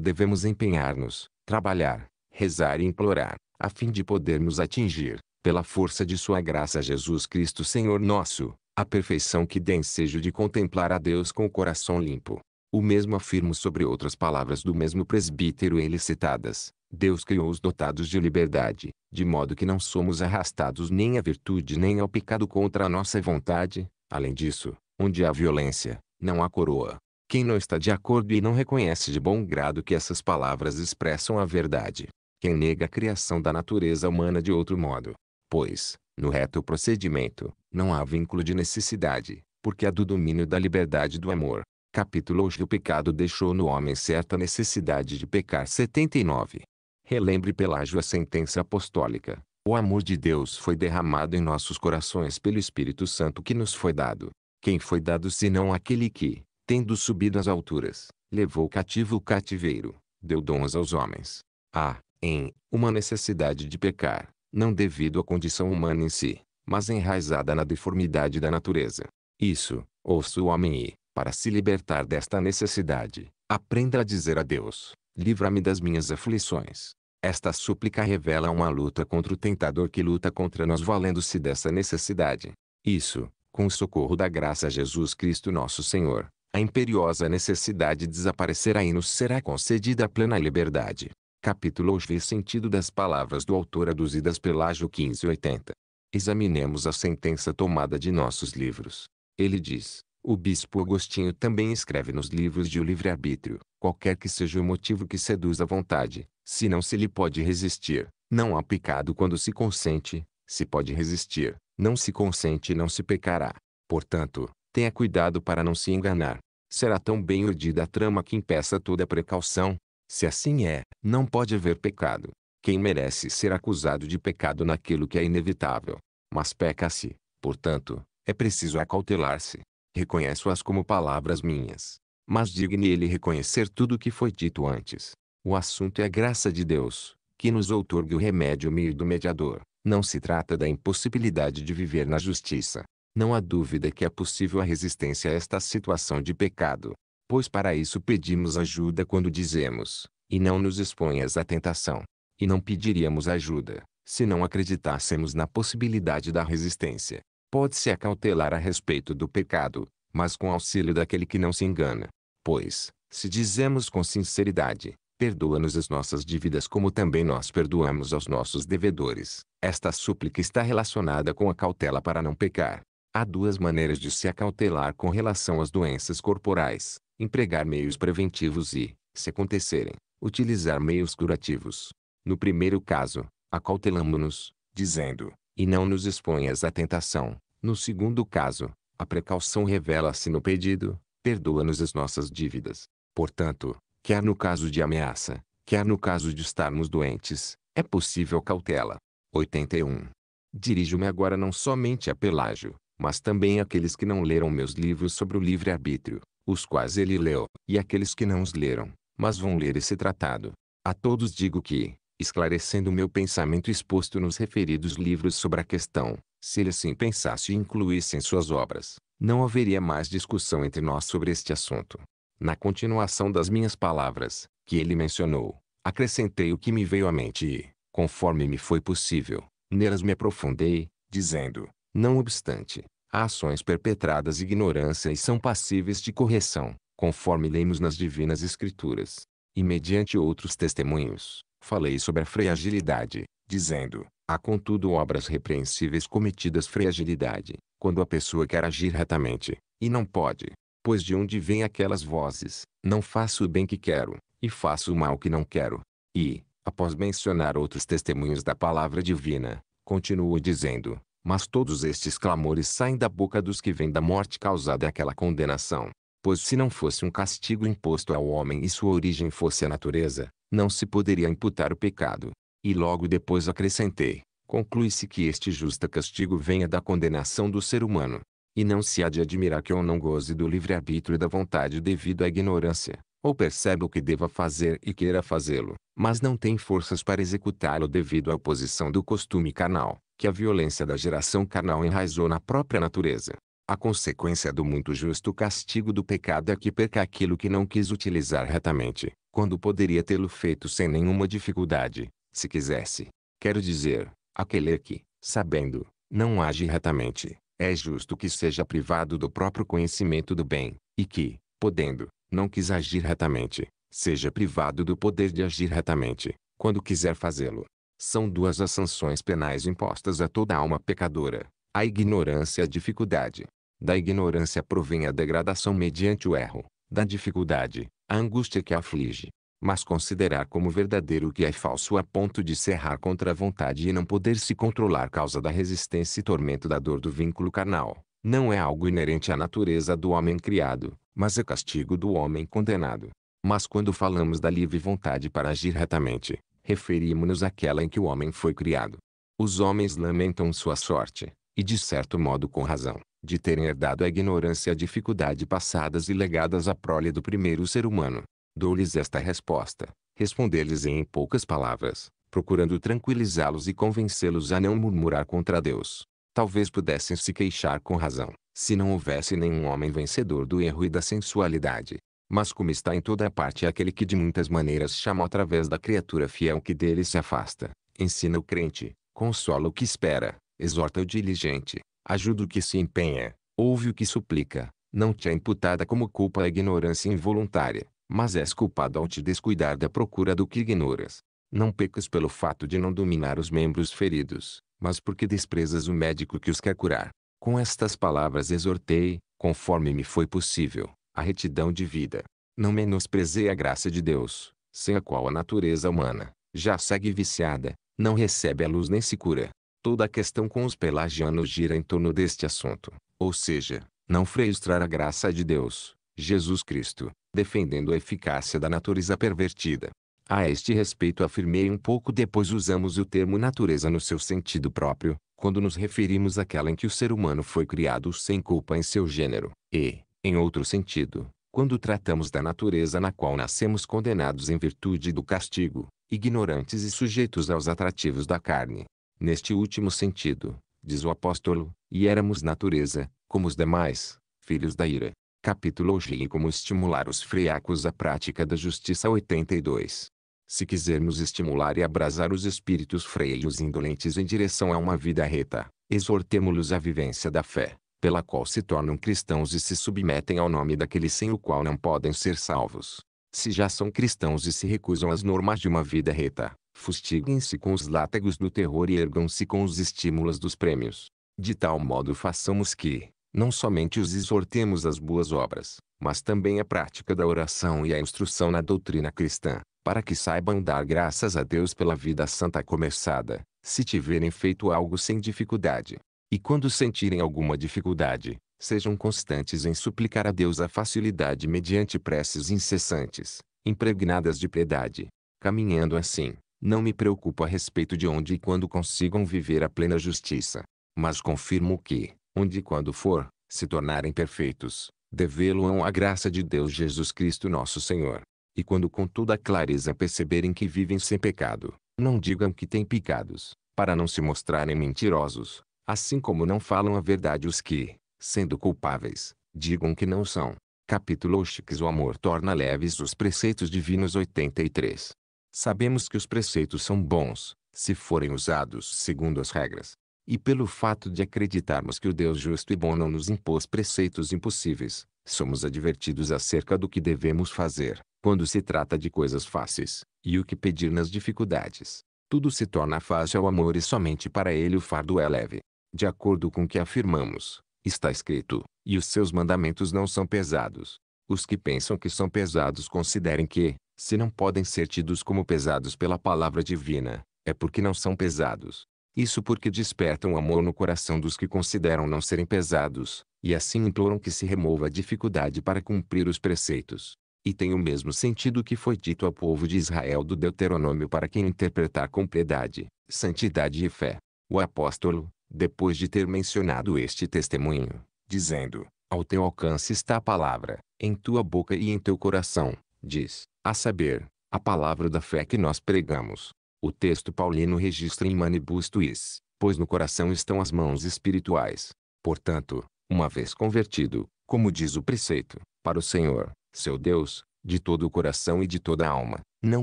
A: devemos empenhar-nos, trabalhar, rezar e implorar, a fim de podermos atingir, pela força de sua graça Jesus Cristo Senhor nosso, a perfeição que dê ensejo de contemplar a Deus com o coração limpo. O mesmo afirmo sobre outras palavras do mesmo presbítero ele citadas. Deus criou os dotados de liberdade, de modo que não somos arrastados nem à virtude nem ao pecado contra a nossa vontade. Além disso, onde há violência, não há coroa. Quem não está de acordo e não reconhece de bom grado que essas palavras expressam a verdade. Quem nega a criação da natureza humana de outro modo. Pois, no reto procedimento, não há vínculo de necessidade, porque há do domínio da liberdade do amor. Capítulo hoje o pecado deixou no homem certa necessidade de pecar 79. Relembre Pelágio a sentença apostólica. O amor de Deus foi derramado em nossos corações pelo Espírito Santo que nos foi dado. Quem foi dado senão aquele que, tendo subido às alturas, levou cativo o cativeiro, deu dons aos homens. Há, em, uma necessidade de pecar, não devido à condição humana em si, mas enraizada na deformidade da natureza. Isso, ouça o homem e, para se libertar desta necessidade, aprenda a dizer a Deus, livra-me das minhas aflições. Esta súplica revela uma luta contra o tentador que luta contra nós valendo-se dessa necessidade. Isso, com o socorro da graça a Jesus Cristo nosso Senhor, a imperiosa necessidade de desaparecer a nos será concedida plena liberdade. Capítulo 11 Sentido das palavras do autor aduzidas pela Ágio 1580. Examinemos a sentença tomada de nossos livros. Ele diz, o bispo Agostinho também escreve nos livros de o livre-arbítrio, qualquer que seja o motivo que seduz a vontade, se não se lhe pode resistir, não há pecado quando se consente, se pode resistir, não se consente e não se pecará. Portanto, tenha cuidado para não se enganar será tão bem urdida a trama que impeça toda precaução. Se assim é, não pode haver pecado. Quem merece ser acusado de pecado naquilo que é inevitável, mas peca-se, portanto, é preciso acautelar-se. Reconheço-as como palavras minhas. Mas digne ele reconhecer tudo o que foi dito antes. O assunto é a graça de Deus, que nos outorga o remédio meio do mediador. Não se trata da impossibilidade de viver na justiça, não há dúvida que é possível a resistência a esta situação de pecado, pois para isso pedimos ajuda quando dizemos, e não nos exponhas à tentação, e não pediríamos ajuda, se não acreditássemos na possibilidade da resistência. Pode-se acautelar a respeito do pecado, mas com auxílio daquele que não se engana. Pois, se dizemos com sinceridade, perdoa-nos as nossas dívidas como também nós perdoamos aos nossos devedores, esta súplica está relacionada com a cautela para não pecar. Há duas maneiras de se acautelar com relação às doenças corporais: empregar meios preventivos e, se acontecerem, utilizar meios curativos. No primeiro caso, acautelamo-nos, dizendo, e não nos exponhas à tentação. No segundo caso, a precaução revela-se no pedido, perdoa-nos as nossas dívidas. Portanto, quer no caso de ameaça, quer no caso de estarmos doentes, é possível cautela. 81. Dirijo-me agora não somente a Pelágio, mas também aqueles que não leram meus livros sobre o livre-arbítrio, os quais ele leu, e aqueles que não os leram, mas vão ler esse tratado. A todos digo que, esclarecendo meu pensamento exposto nos referidos livros sobre a questão, se ele assim pensasse e incluísse em suas obras, não haveria mais discussão entre nós sobre este assunto. Na continuação das minhas palavras, que ele mencionou, acrescentei o que me veio à mente e, conforme me foi possível, nelas me aprofundei, dizendo, não obstante, há ações perpetradas ignorância e são passíveis de correção, conforme lemos nas divinas escrituras. E mediante outros testemunhos, falei sobre a fragilidade, dizendo, há contudo obras repreensíveis cometidas fragilidade, quando a pessoa quer agir retamente, e não pode, pois de onde vêm aquelas vozes, não faço o bem que quero, e faço o mal que não quero. E, após mencionar outros testemunhos da palavra divina, continuo dizendo, mas todos estes clamores saem da boca dos que vêm da morte causada aquela condenação. Pois se não fosse um castigo imposto ao homem e sua origem fosse a natureza, não se poderia imputar o pecado. E logo depois acrescentei, conclui-se que este justo castigo venha da condenação do ser humano. E não se há de admirar que eu não goze do livre-arbítrio e da vontade devido à ignorância, ou percebe o que deva fazer e queira fazê-lo, mas não tem forças para executá-lo devido à oposição do costume carnal, que a violência da geração carnal enraizou na própria natureza. A consequência do muito justo castigo do pecado é que perca aquilo que não quis utilizar retamente, quando poderia tê-lo feito sem nenhuma dificuldade, se quisesse. Quero dizer, aquele que, sabendo, não age retamente, é justo que seja privado do próprio conhecimento do bem, e que, podendo, não quis agir retamente, seja privado do poder de agir retamente, quando quiser fazê-lo. São duas as sanções penais impostas a toda alma pecadora, a ignorância e a dificuldade. Da ignorância provém a degradação mediante o erro, da dificuldade, a angústia que a aflige. Mas considerar como verdadeiro o que é falso a ponto de cerrar contra a vontade e não poder se controlar causa da resistência e tormento da dor do vínculo carnal não é algo inerente à natureza do homem criado, mas é castigo do homem condenado. Mas quando falamos da livre vontade para agir retamente, referimos-nos àquela em que o homem foi criado. Os homens lamentam sua sorte, e de certo modo com razão, de terem herdado a ignorância e a dificuldade passadas e legadas à prole do primeiro ser humano. Dou-lhes esta resposta, responder-lhes em poucas palavras, procurando tranquilizá-los e convencê-los a não murmurar contra Deus talvez pudessem se queixar com razão, se não houvesse nenhum homem vencedor do erro e da sensualidade. Mas como está em toda a parte aquele que de muitas maneiras chama através da criatura fiel que dele se afasta, ensina o crente, consola o que espera, exorta o diligente, ajuda o que se empenha, ouve o que suplica, não te é imputada como culpa a ignorância involuntária, mas és culpado ao te descuidar da procura do que ignoras. Não pecas pelo fato de não dominar os membros feridos, mas porque desprezas o médico que os quer curar. Com estas palavras exortei, conforme me foi possível, a retidão de vida. Não menosprezei a graça de Deus, sem a qual a natureza humana, já segue viciada, não recebe a luz nem se cura. Toda a questão com os pelagianos gira em torno deste assunto, ou seja, não frustrar a graça de Deus, Jesus Cristo, defendendo a eficácia da natureza pervertida. A este respeito afirmei um pouco depois usamos o termo natureza no seu sentido próprio, quando nos referimos àquela em que o ser humano foi criado sem culpa em seu gênero, e, em outro sentido, quando tratamos da natureza na qual nascemos condenados em virtude do castigo, ignorantes e sujeitos aos atrativos da carne. Neste último sentido, diz o apóstolo, e éramos natureza, como os demais, filhos da ira. Capítulo G. Como estimular os friacos à prática da justiça 82. Se quisermos estimular e abrasar os espíritos freios indolentes em direção a uma vida reta, exortemo-los à vivência da fé, pela qual se tornam cristãos e se submetem ao nome daquele sem o qual não podem ser salvos. Se já são cristãos e se recusam às normas de uma vida reta, fustiguem-se com os látagos do terror e ergam-se com os estímulos dos prêmios. De tal modo façamos que, não somente os exortemos às boas obras, mas também à prática da oração e à instrução na doutrina cristã, para que saibam dar graças a Deus pela vida santa começada, se tiverem feito algo sem dificuldade. E quando sentirem alguma dificuldade, sejam constantes em suplicar a Deus a facilidade mediante preces incessantes, impregnadas de piedade. Caminhando assim, não me preocupo a respeito de onde e quando consigam viver a plena justiça. Mas confirmo que, onde e quando for, se tornarem perfeitos, devê-lo ão à graça de Deus Jesus Cristo nosso Senhor. E quando com toda a clareza perceberem que vivem sem pecado, não digam que têm pecados, para não se mostrarem mentirosos, assim como não falam a verdade os que, sendo culpáveis, digam que não são. Capítulo Oxix O amor torna leves os preceitos divinos 83. Sabemos que os preceitos são bons, se forem usados segundo as regras. E pelo fato de acreditarmos que o Deus justo e bom não nos impôs preceitos impossíveis, somos advertidos acerca do que devemos fazer, quando se trata de coisas fáceis, e o que pedir nas dificuldades. Tudo se torna fácil ao amor e somente para ele o fardo é leve. De acordo com o que afirmamos, está escrito, e os seus mandamentos não são pesados. Os que pensam que são pesados considerem que, se não podem ser tidos como pesados pela palavra divina, é porque não são pesados. Isso porque despertam amor no coração dos que consideram não serem pesados, e assim imploram que se remova a dificuldade para cumprir os preceitos e tem o mesmo sentido que foi dito ao povo de Israel do Deuteronômio para quem interpretar com piedade, santidade e fé. O apóstolo, depois de ter mencionado este testemunho, dizendo: Ao teu alcance está a palavra, em tua boca e em teu coração, diz, a saber, a palavra da fé que nós pregamos. O texto paulino registra em Manibus tuis, pois no coração estão as mãos espirituais. Portanto, uma vez convertido, como diz o preceito, para o Senhor, seu Deus, de todo o coração e de toda a alma, não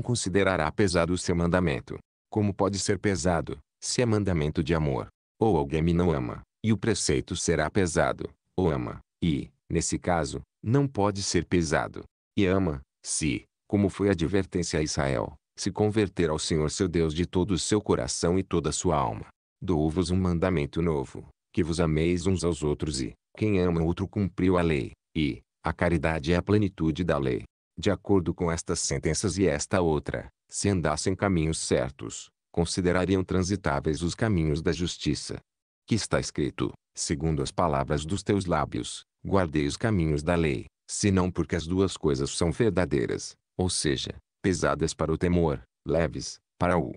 A: considerará pesado o seu mandamento. Como pode ser pesado, se é mandamento de amor? Ou alguém me não ama, e o preceito será pesado, ou ama, e, nesse caso, não pode ser pesado. E ama, se, como foi a advertência a Israel, se converter ao Senhor seu Deus de todo o seu coração e toda a sua alma. Dou-vos um mandamento novo, que vos ameis uns aos outros e, quem ama outro cumpriu a lei, e, a caridade é a plenitude da lei. De acordo com estas sentenças e esta outra, se andassem caminhos certos, considerariam transitáveis os caminhos da justiça. Que está escrito, segundo as palavras dos teus lábios, guardei os caminhos da lei, senão porque as duas coisas são verdadeiras, ou seja, pesadas para o temor, leves, para o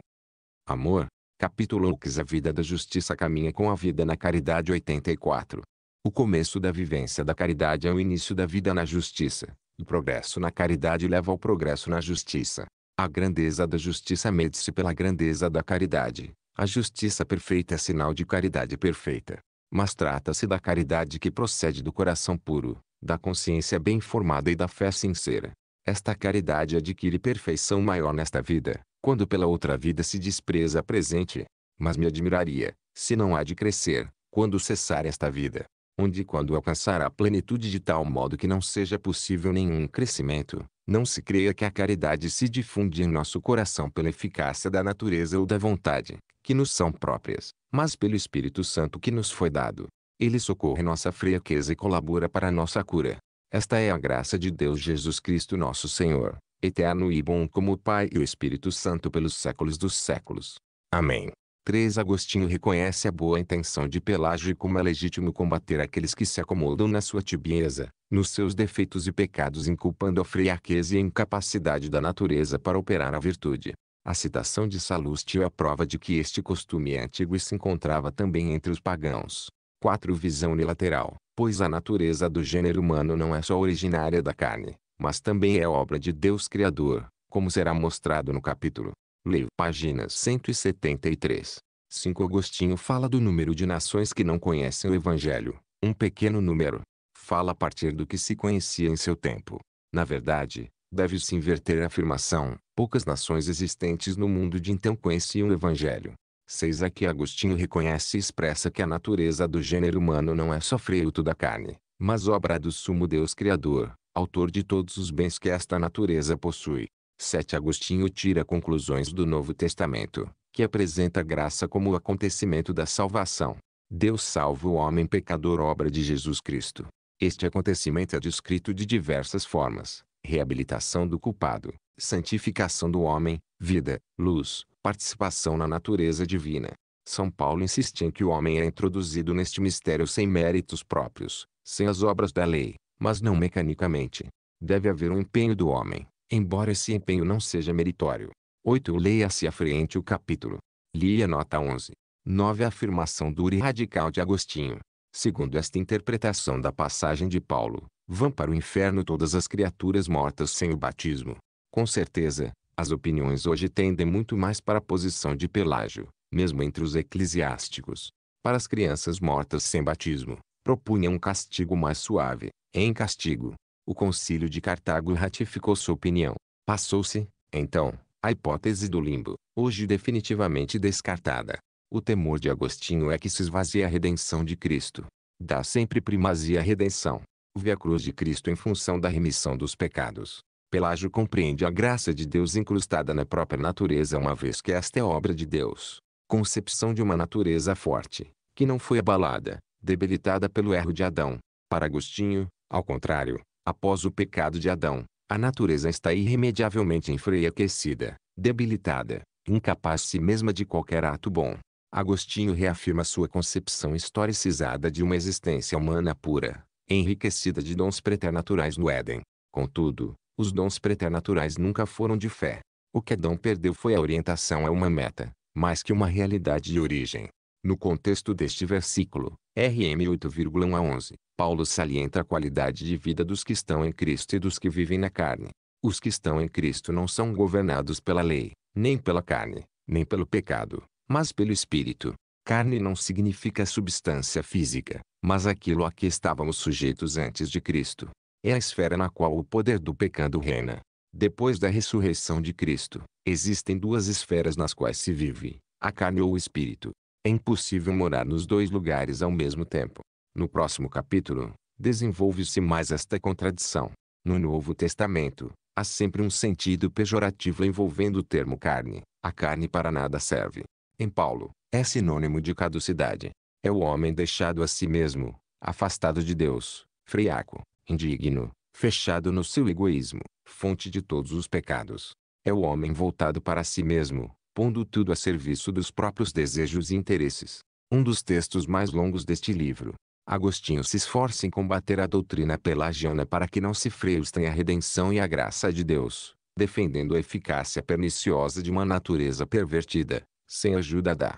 A: amor. Capítulo 6 A vida da justiça caminha com a vida na caridade 84. O começo da vivência da caridade é o início da vida na justiça. O progresso na caridade leva ao progresso na justiça. A grandeza da justiça mede-se pela grandeza da caridade. A justiça perfeita é sinal de caridade perfeita. Mas trata-se da caridade que procede do coração puro, da consciência bem formada e da fé sincera. Esta caridade adquire perfeição maior nesta vida, quando pela outra vida se despreza a presente. Mas me admiraria, se não há de crescer, quando cessar esta vida onde quando alcançar a plenitude de tal modo que não seja possível nenhum crescimento, não se creia que a caridade se difunde em nosso coração pela eficácia da natureza ou da vontade, que nos são próprias, mas pelo Espírito Santo que nos foi dado. Ele socorre nossa fraqueza e colabora para nossa cura. Esta é a graça de Deus Jesus Cristo nosso Senhor, eterno e bom como o Pai e o Espírito Santo pelos séculos dos séculos. Amém. 3. Agostinho reconhece a boa intenção de Pelágio e como é legítimo combater aqueles que se acomodam na sua tibieza, nos seus defeitos e pecados inculpando a fraqueza e a incapacidade da natureza para operar a virtude. A citação de Salustio é a prova de que este costume é antigo e se encontrava também entre os pagãos. 4. Visão unilateral, pois a natureza do gênero humano não é só originária da carne, mas também é obra de Deus Criador, como será mostrado no capítulo. New, página 173. 5 Agostinho fala do número de nações que não conhecem o Evangelho, um pequeno número. Fala a partir do que se conhecia em seu tempo. Na verdade, deve-se inverter a afirmação, poucas nações existentes no mundo de então conheciam o Evangelho. 6 Aqui Agostinho reconhece e expressa que a natureza do gênero humano não é só fruto da carne, mas obra do sumo Deus Criador, autor de todos os bens que esta natureza possui. 7 Agostinho tira conclusões do Novo Testamento, que apresenta a graça como o acontecimento da salvação. Deus salva o homem pecador obra de Jesus Cristo. Este acontecimento é descrito de diversas formas. Reabilitação do culpado, santificação do homem, vida, luz, participação na natureza divina. São Paulo insiste em que o homem é introduzido neste mistério sem méritos próprios, sem as obras da lei, mas não mecanicamente. Deve haver um empenho do homem, embora esse empenho não seja meritório. 8. Leia-se à frente o capítulo. Lia nota 11. 9. Afirmação dura e radical de Agostinho. Segundo esta interpretação da passagem de Paulo, vão para o inferno todas as criaturas mortas sem o batismo. Com certeza, as opiniões hoje tendem muito mais para a posição de Pelágio, mesmo entre os eclesiásticos. Para as crianças mortas sem batismo, propunha um castigo mais suave. Em castigo, o concílio de Cartago ratificou sua opinião. Passou-se, então, a hipótese do limbo, hoje definitivamente descartada. O temor de Agostinho é que se esvazie a redenção de Cristo. Dá sempre primazia à redenção. Vê a cruz de Cristo em função da remissão dos pecados. Pelágio compreende a graça de Deus incrustada na própria natureza uma vez que esta é obra de Deus. Concepção de uma natureza forte, que não foi abalada, debilitada pelo erro de Adão. Para Agostinho, ao contrário, Após o pecado de Adão, a natureza está irremediavelmente enfraquecida, debilitada, incapaz si mesma de qualquer ato bom. Agostinho reafirma sua concepção historicizada de uma existência humana pura, enriquecida de dons preternaturais no Éden. Contudo, os dons preternaturais nunca foram de fé. O que Adão perdeu foi a orientação a uma meta, mais que uma realidade de origem. No contexto deste versículo, RM 8,1 a 11, Paulo salienta a qualidade de vida dos que estão em Cristo e dos que vivem na carne. Os que estão em Cristo não são governados pela lei, nem pela carne, nem pelo pecado, mas pelo Espírito. Carne não significa substância física, mas aquilo a que estávamos sujeitos antes de Cristo. É a esfera na qual o poder do pecado reina. Depois da ressurreição de Cristo, existem duas esferas nas quais se vive: a carne ou o espírito. É impossível morar nos dois lugares ao mesmo tempo. No próximo capítulo, desenvolve-se mais esta contradição. No Novo Testamento, há sempre um sentido pejorativo envolvendo o termo carne. A carne para nada serve. Em Paulo, é sinônimo de caducidade. É o homem deixado a si mesmo, afastado de Deus, friaco, indigno, fechado no seu egoísmo, fonte de todos os pecados. É o homem voltado para si mesmo, pondo tudo a serviço dos próprios desejos e interesses. Um dos textos mais longos deste livro, Agostinho se esforça em combater a doutrina pelagiana para que não se frustre a redenção e a graça de Deus, defendendo a eficácia perniciosa de uma natureza pervertida, sem ajuda da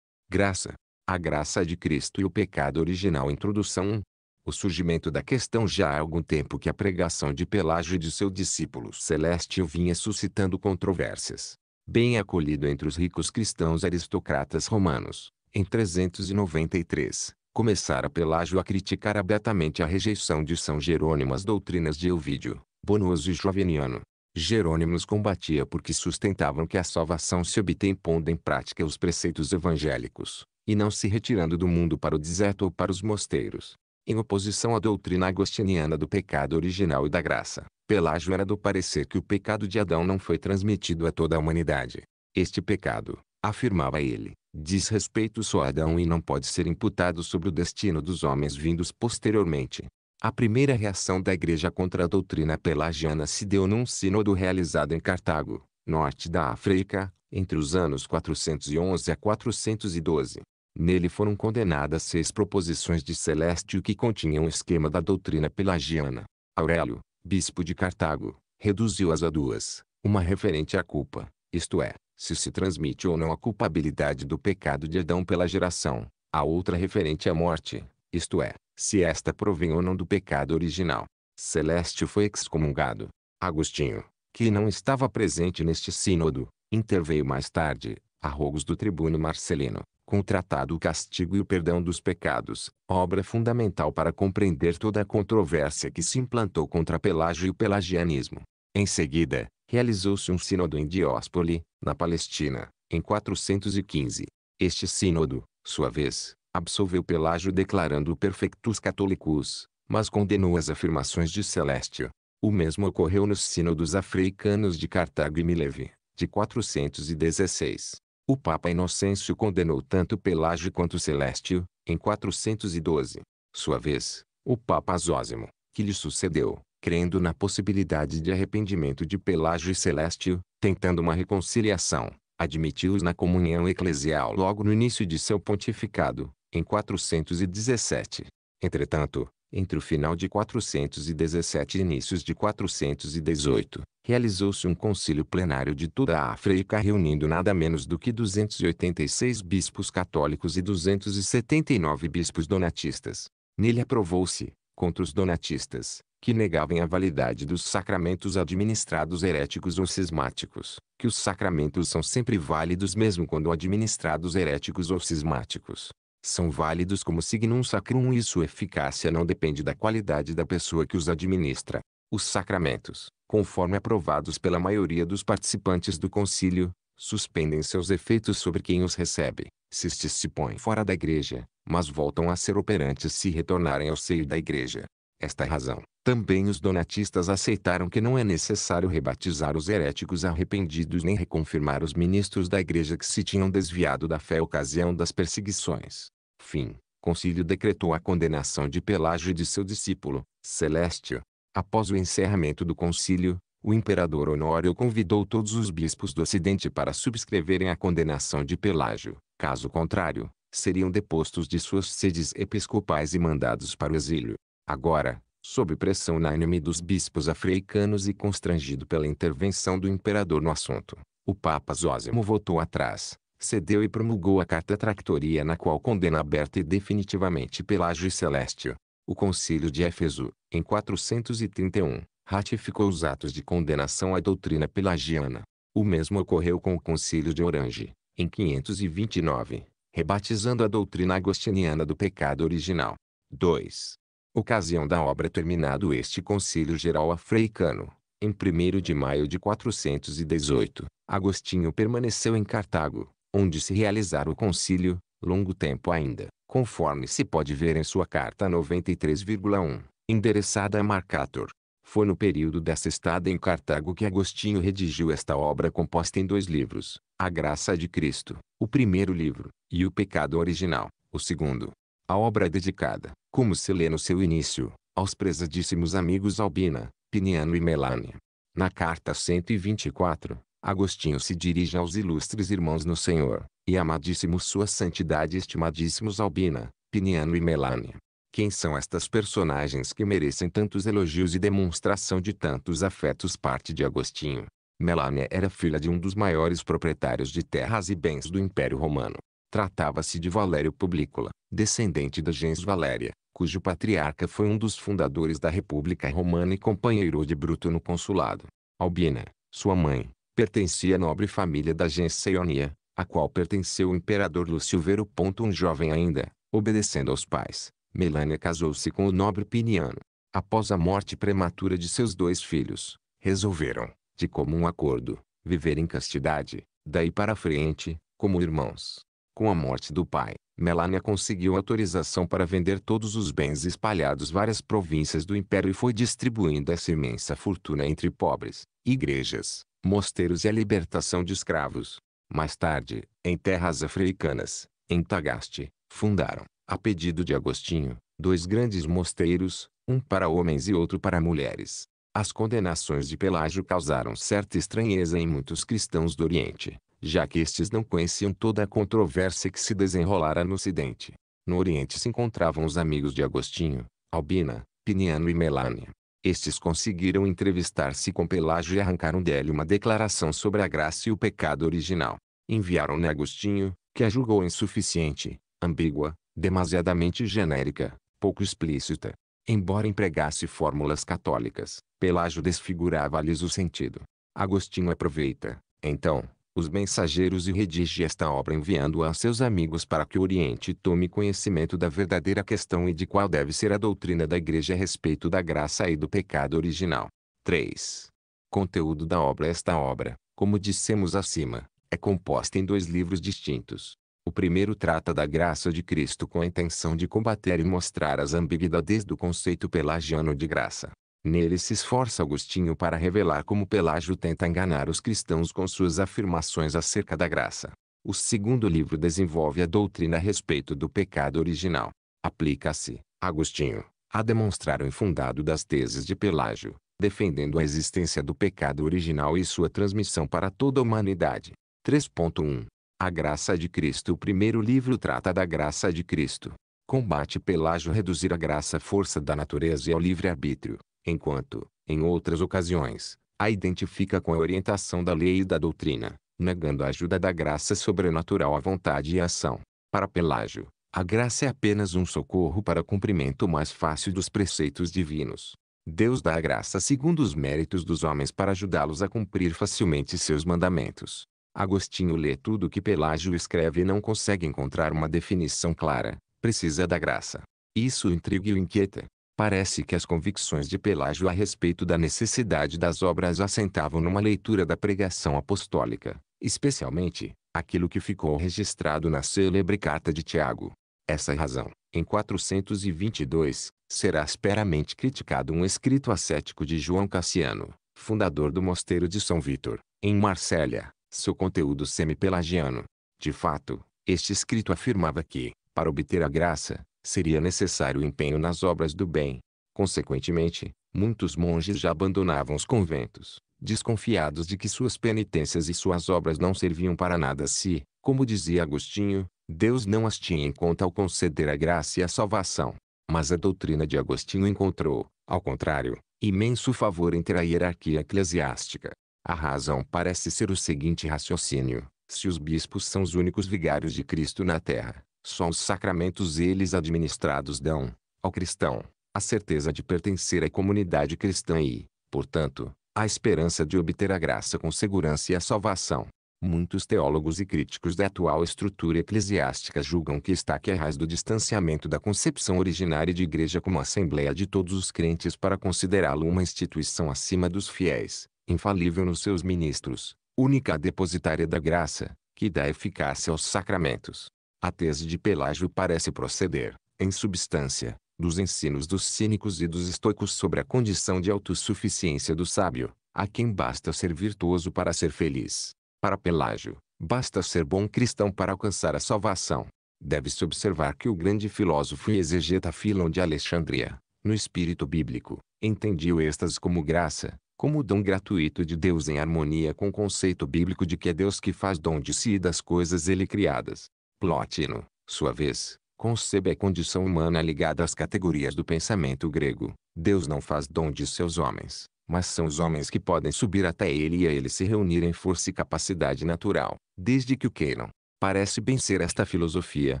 A: graça, a graça de Cristo e o pecado original. Introdução 1. O surgimento da questão já há algum tempo que a pregação de Pelágio e de seu discípulo Celestio vinha suscitando controvérsias. Bem acolhido entre os ricos cristãos aristocratas romanos, em 393, começara Pelágio a criticar abertamente a rejeição de São Jerônimo às doutrinas de Elvídio, Bonoso e Joveniano. Jerônimo os combatia porque sustentavam que a salvação se obtém pondo em prática os preceitos evangélicos, e não se retirando do mundo para o deserto ou para os mosteiros. Em oposição à doutrina agostiniana do pecado original e da graça, Pelágio era do parecer que o pecado de Adão não foi transmitido a toda a humanidade. Este pecado, afirmava ele, diz respeito só a Adão e não pode ser imputado sobre o destino dos homens vindos posteriormente. A primeira reação da Igreja contra a doutrina pelagiana se deu num sínodo realizado em Cartago, norte da África, entre os anos 411 a 412. Nele foram condenadas seis proposições de Celestio que continham o esquema da doutrina pelagiana. Aurélio, bispo de Cartago, reduziu-as a duas, uma referente à culpa, isto é, se se transmite ou não a culpabilidade do pecado de Adão pela geração, a outra referente à morte, isto é, se esta provém ou não do pecado original. Celeste foi excomungado. Agostinho, que não estava presente neste sínodo, interveio mais tarde, a rogos do tribuno Marcelino, com tratado o castigo e o perdão dos pecados, obra fundamental para compreender toda a controvérsia que se implantou contra Pelágio e o pelagianismo. Em seguida, realizou-se um sínodo em Dióspoli na Palestina, em 415. Este sínodo, sua vez, absolveu Pelágio declarando-o perfectus catholicus, mas condenou as afirmações de Celestio. O mesmo ocorreu nos sínodos africanos de Cartago e Mileve, de 416. O Papa Inocêncio condenou tanto Pelágio quanto Celestio, em 412. Sua vez, o Papa Zósimo, que lhe sucedeu, crendo na possibilidade de arrependimento de Pelágio e Celestio, tentando uma reconciliação, admitiu-os na comunhão eclesial logo no início de seu pontificado, em 417. Entretanto, entre o final de 417 e inícios de 418, realizou-se um concílio plenário de toda a África reunindo nada menos do que 286 bispos católicos e 279 bispos donatistas. Nele aprovou-se, contra os donatistas, que negavam a validade dos sacramentos administrados heréticos ou cismáticos, que os sacramentos são sempre válidos mesmo quando administrados heréticos ou cismáticos. São válidos como signum sacrum e sua eficácia não depende da qualidade da pessoa que os administra. Os sacramentos, conforme aprovados pela maioria dos participantes do concílio, suspendem seus efeitos sobre quem os recebe, se estes se põem fora da igreja, mas voltam a ser operantes se retornarem ao seio da igreja. Esta é razão, também os donatistas aceitaram que não é necessário rebatizar os heréticos arrependidos nem reconfirmar os ministros da igreja que se tinham desviado da fé ocasião das perseguições. Fim. Concílio decretou a condenação de Pelágio e de seu discípulo, Celestio. Após o encerramento do concílio, o imperador Honório convidou todos os bispos do Ocidente para subscreverem a condenação de Pelágio. Caso contrário, seriam depostos de suas sedes episcopais e mandados para o exílio. Agora, sob pressão unânime dos bispos africanos e constrangido pela intervenção do imperador no assunto, o Papa Zósimo voltou atrás, cedeu e promulgou a Carta Tractoria na qual condena aberta e definitivamente Pelágio Celestio. O concílio de Éfeso, em 431, ratificou os atos de condenação à doutrina pelagiana. O mesmo ocorreu com o concílio de Orange, em 529, rebatizando a doutrina agostiniana do pecado original. 2 ocasião da obra terminado este concílio geral africano, em 1 de maio de 418, Agostinho permaneceu em Cartago, onde se realizara o concílio, longo tempo ainda, conforme se pode ver em sua carta 93,1, endereçada a Marcator. Foi no período dessa estada em Cartago que Agostinho redigiu esta obra composta em dois livros, A Graça de Cristo, o primeiro livro, e O Pecado Original, o segundo. A obra é dedicada, como se lê no seu início, aos prezadíssimos amigos Albina, Piniano e Melania. Na carta 124, Agostinho se dirige aos ilustres irmãos no Senhor, e amadíssimos sua santidade estimadíssimos Albina, Piniano e Melania. Quem são estas personagens que merecem tantos elogios e demonstração de tantos afetos parte de Agostinho? Melania era filha de um dos maiores proprietários de terras e bens do Império Romano. Tratava-se de Valério Publícola, descendente da gens Valéria, cujo patriarca foi um dos fundadores da República Romana e companheiro de Bruto no consulado. Albina, sua mãe, pertencia à nobre família da gens Seionia, a qual pertenceu o imperador Lúcio Vero. Um jovem ainda, obedecendo aos pais, Melânia casou-se com o nobre Piniano. Após a morte prematura de seus dois filhos, resolveram, de comum acordo, viver em castidade, daí para frente, como irmãos. Com a morte do pai, Melania conseguiu autorização para vender todos os bens espalhados várias províncias do império e foi distribuindo essa imensa fortuna entre pobres, igrejas, mosteiros e a libertação de escravos. Mais tarde, em terras africanas, em Tagaste, fundaram, a pedido de Agostinho, dois grandes mosteiros, um para homens e outro para mulheres. As condenações de Pelágio causaram certa estranheza em muitos cristãos do Oriente, já que estes não conheciam toda a controvérsia que se desenrolara no Ocidente. No Oriente se encontravam os amigos de Agostinho, Albina, Piniano e Melania. Estes conseguiram entrevistar-se com Pelágio e arrancaram dele uma declaração sobre a graça e o pecado original. Enviaram-na Agostinho, que a julgou insuficiente, ambígua, demasiadamente genérica, pouco explícita. Embora empregasse fórmulas católicas, Pelágio desfigurava-lhes o sentido. Agostinho aproveita, então, os mensageiros e redige esta obra enviando-a a seus amigos para que o Oriente tome conhecimento da verdadeira questão e de qual deve ser a doutrina da Igreja a respeito da graça e do pecado original. 3. Conteúdo da obra Esta obra, como dissemos acima, é composta em dois livros distintos. O primeiro trata da graça de Cristo com a intenção de combater e mostrar as ambiguidades do conceito pelagiano de graça. Nele se esforça Agostinho para revelar como Pelágio tenta enganar os cristãos com suas afirmações acerca da graça. O segundo livro desenvolve a doutrina a respeito do pecado original. Aplica-se, Agostinho, a demonstrar o infundado das teses de Pelágio, defendendo a existência do pecado original e sua transmissão para toda a humanidade. 3.1 A Graça de Cristo O primeiro livro trata da graça de Cristo. Combate Pelágio reduzir a graça à força da natureza e ao livre-arbítrio, enquanto, em outras ocasiões, a identifica com a orientação da lei e da doutrina, negando a ajuda da graça sobrenatural à vontade e à ação. Para Pelágio, a graça é apenas um socorro para o cumprimento mais fácil dos preceitos divinos. Deus dá a graça segundo os méritos dos homens para ajudá-los a cumprir facilmente seus mandamentos. Agostinho lê tudo o que Pelágio escreve e não consegue encontrar uma definição clara, precisa da graça. Isso intriga e o inquieta parece que as convicções de Pelágio a respeito da necessidade das obras assentavam numa leitura da pregação apostólica, especialmente, aquilo que ficou registrado na célebre carta de Tiago. Essa razão, em 422, será asperamente criticado um escrito ascético de João Cassiano, fundador do Mosteiro de São Vítor, em Marsella, seu conteúdo semi-pelagiano. De fato, este escrito afirmava que, para obter a graça, seria necessário o empenho nas obras do bem. Consequentemente, muitos monges já abandonavam os conventos, desconfiados de que suas penitências e suas obras não serviam para nada se, como dizia Agostinho, Deus não as tinha em conta ao conceder a graça e a salvação. Mas a doutrina de Agostinho encontrou, ao contrário, imenso favor entre a hierarquia eclesiástica. A razão parece ser o seguinte raciocínio: se os bispos são os únicos vigários de Cristo na terra, só os sacramentos eles administrados dão, ao cristão, a certeza de pertencer à comunidade cristã e, portanto, a esperança de obter a graça com segurança e a salvação. Muitos teólogos e críticos da atual estrutura eclesiástica julgam que está aqui a raiz do distanciamento da concepção originária de igreja como assembleia de todos os crentes para considerá-lo uma instituição acima dos fiéis, infalível nos seus ministros, única depositária da graça, que dá eficácia aos sacramentos. A tese de Pelágio parece proceder, em substância, dos ensinos dos cínicos e dos estoicos sobre a condição de autossuficiência do sábio, a quem basta ser virtuoso para ser feliz. Para Pelágio, basta ser bom cristão para alcançar a salvação. Deve-se observar que o grande filósofo e exegeta Filon de Alexandria, no espírito bíblico, entendia o êxtase como graça, como dom gratuito de Deus em harmonia com o conceito bíblico de que é Deus que faz dom de si e das coisas ele criadas. Plotino, sua vez, concebe a condição humana ligada às categorias do pensamento grego. Deus não faz dom de seus homens, mas são os homens que podem subir até ele e a ele se reunir em força e capacidade natural, desde que o queiram. Parece bem ser esta filosofia,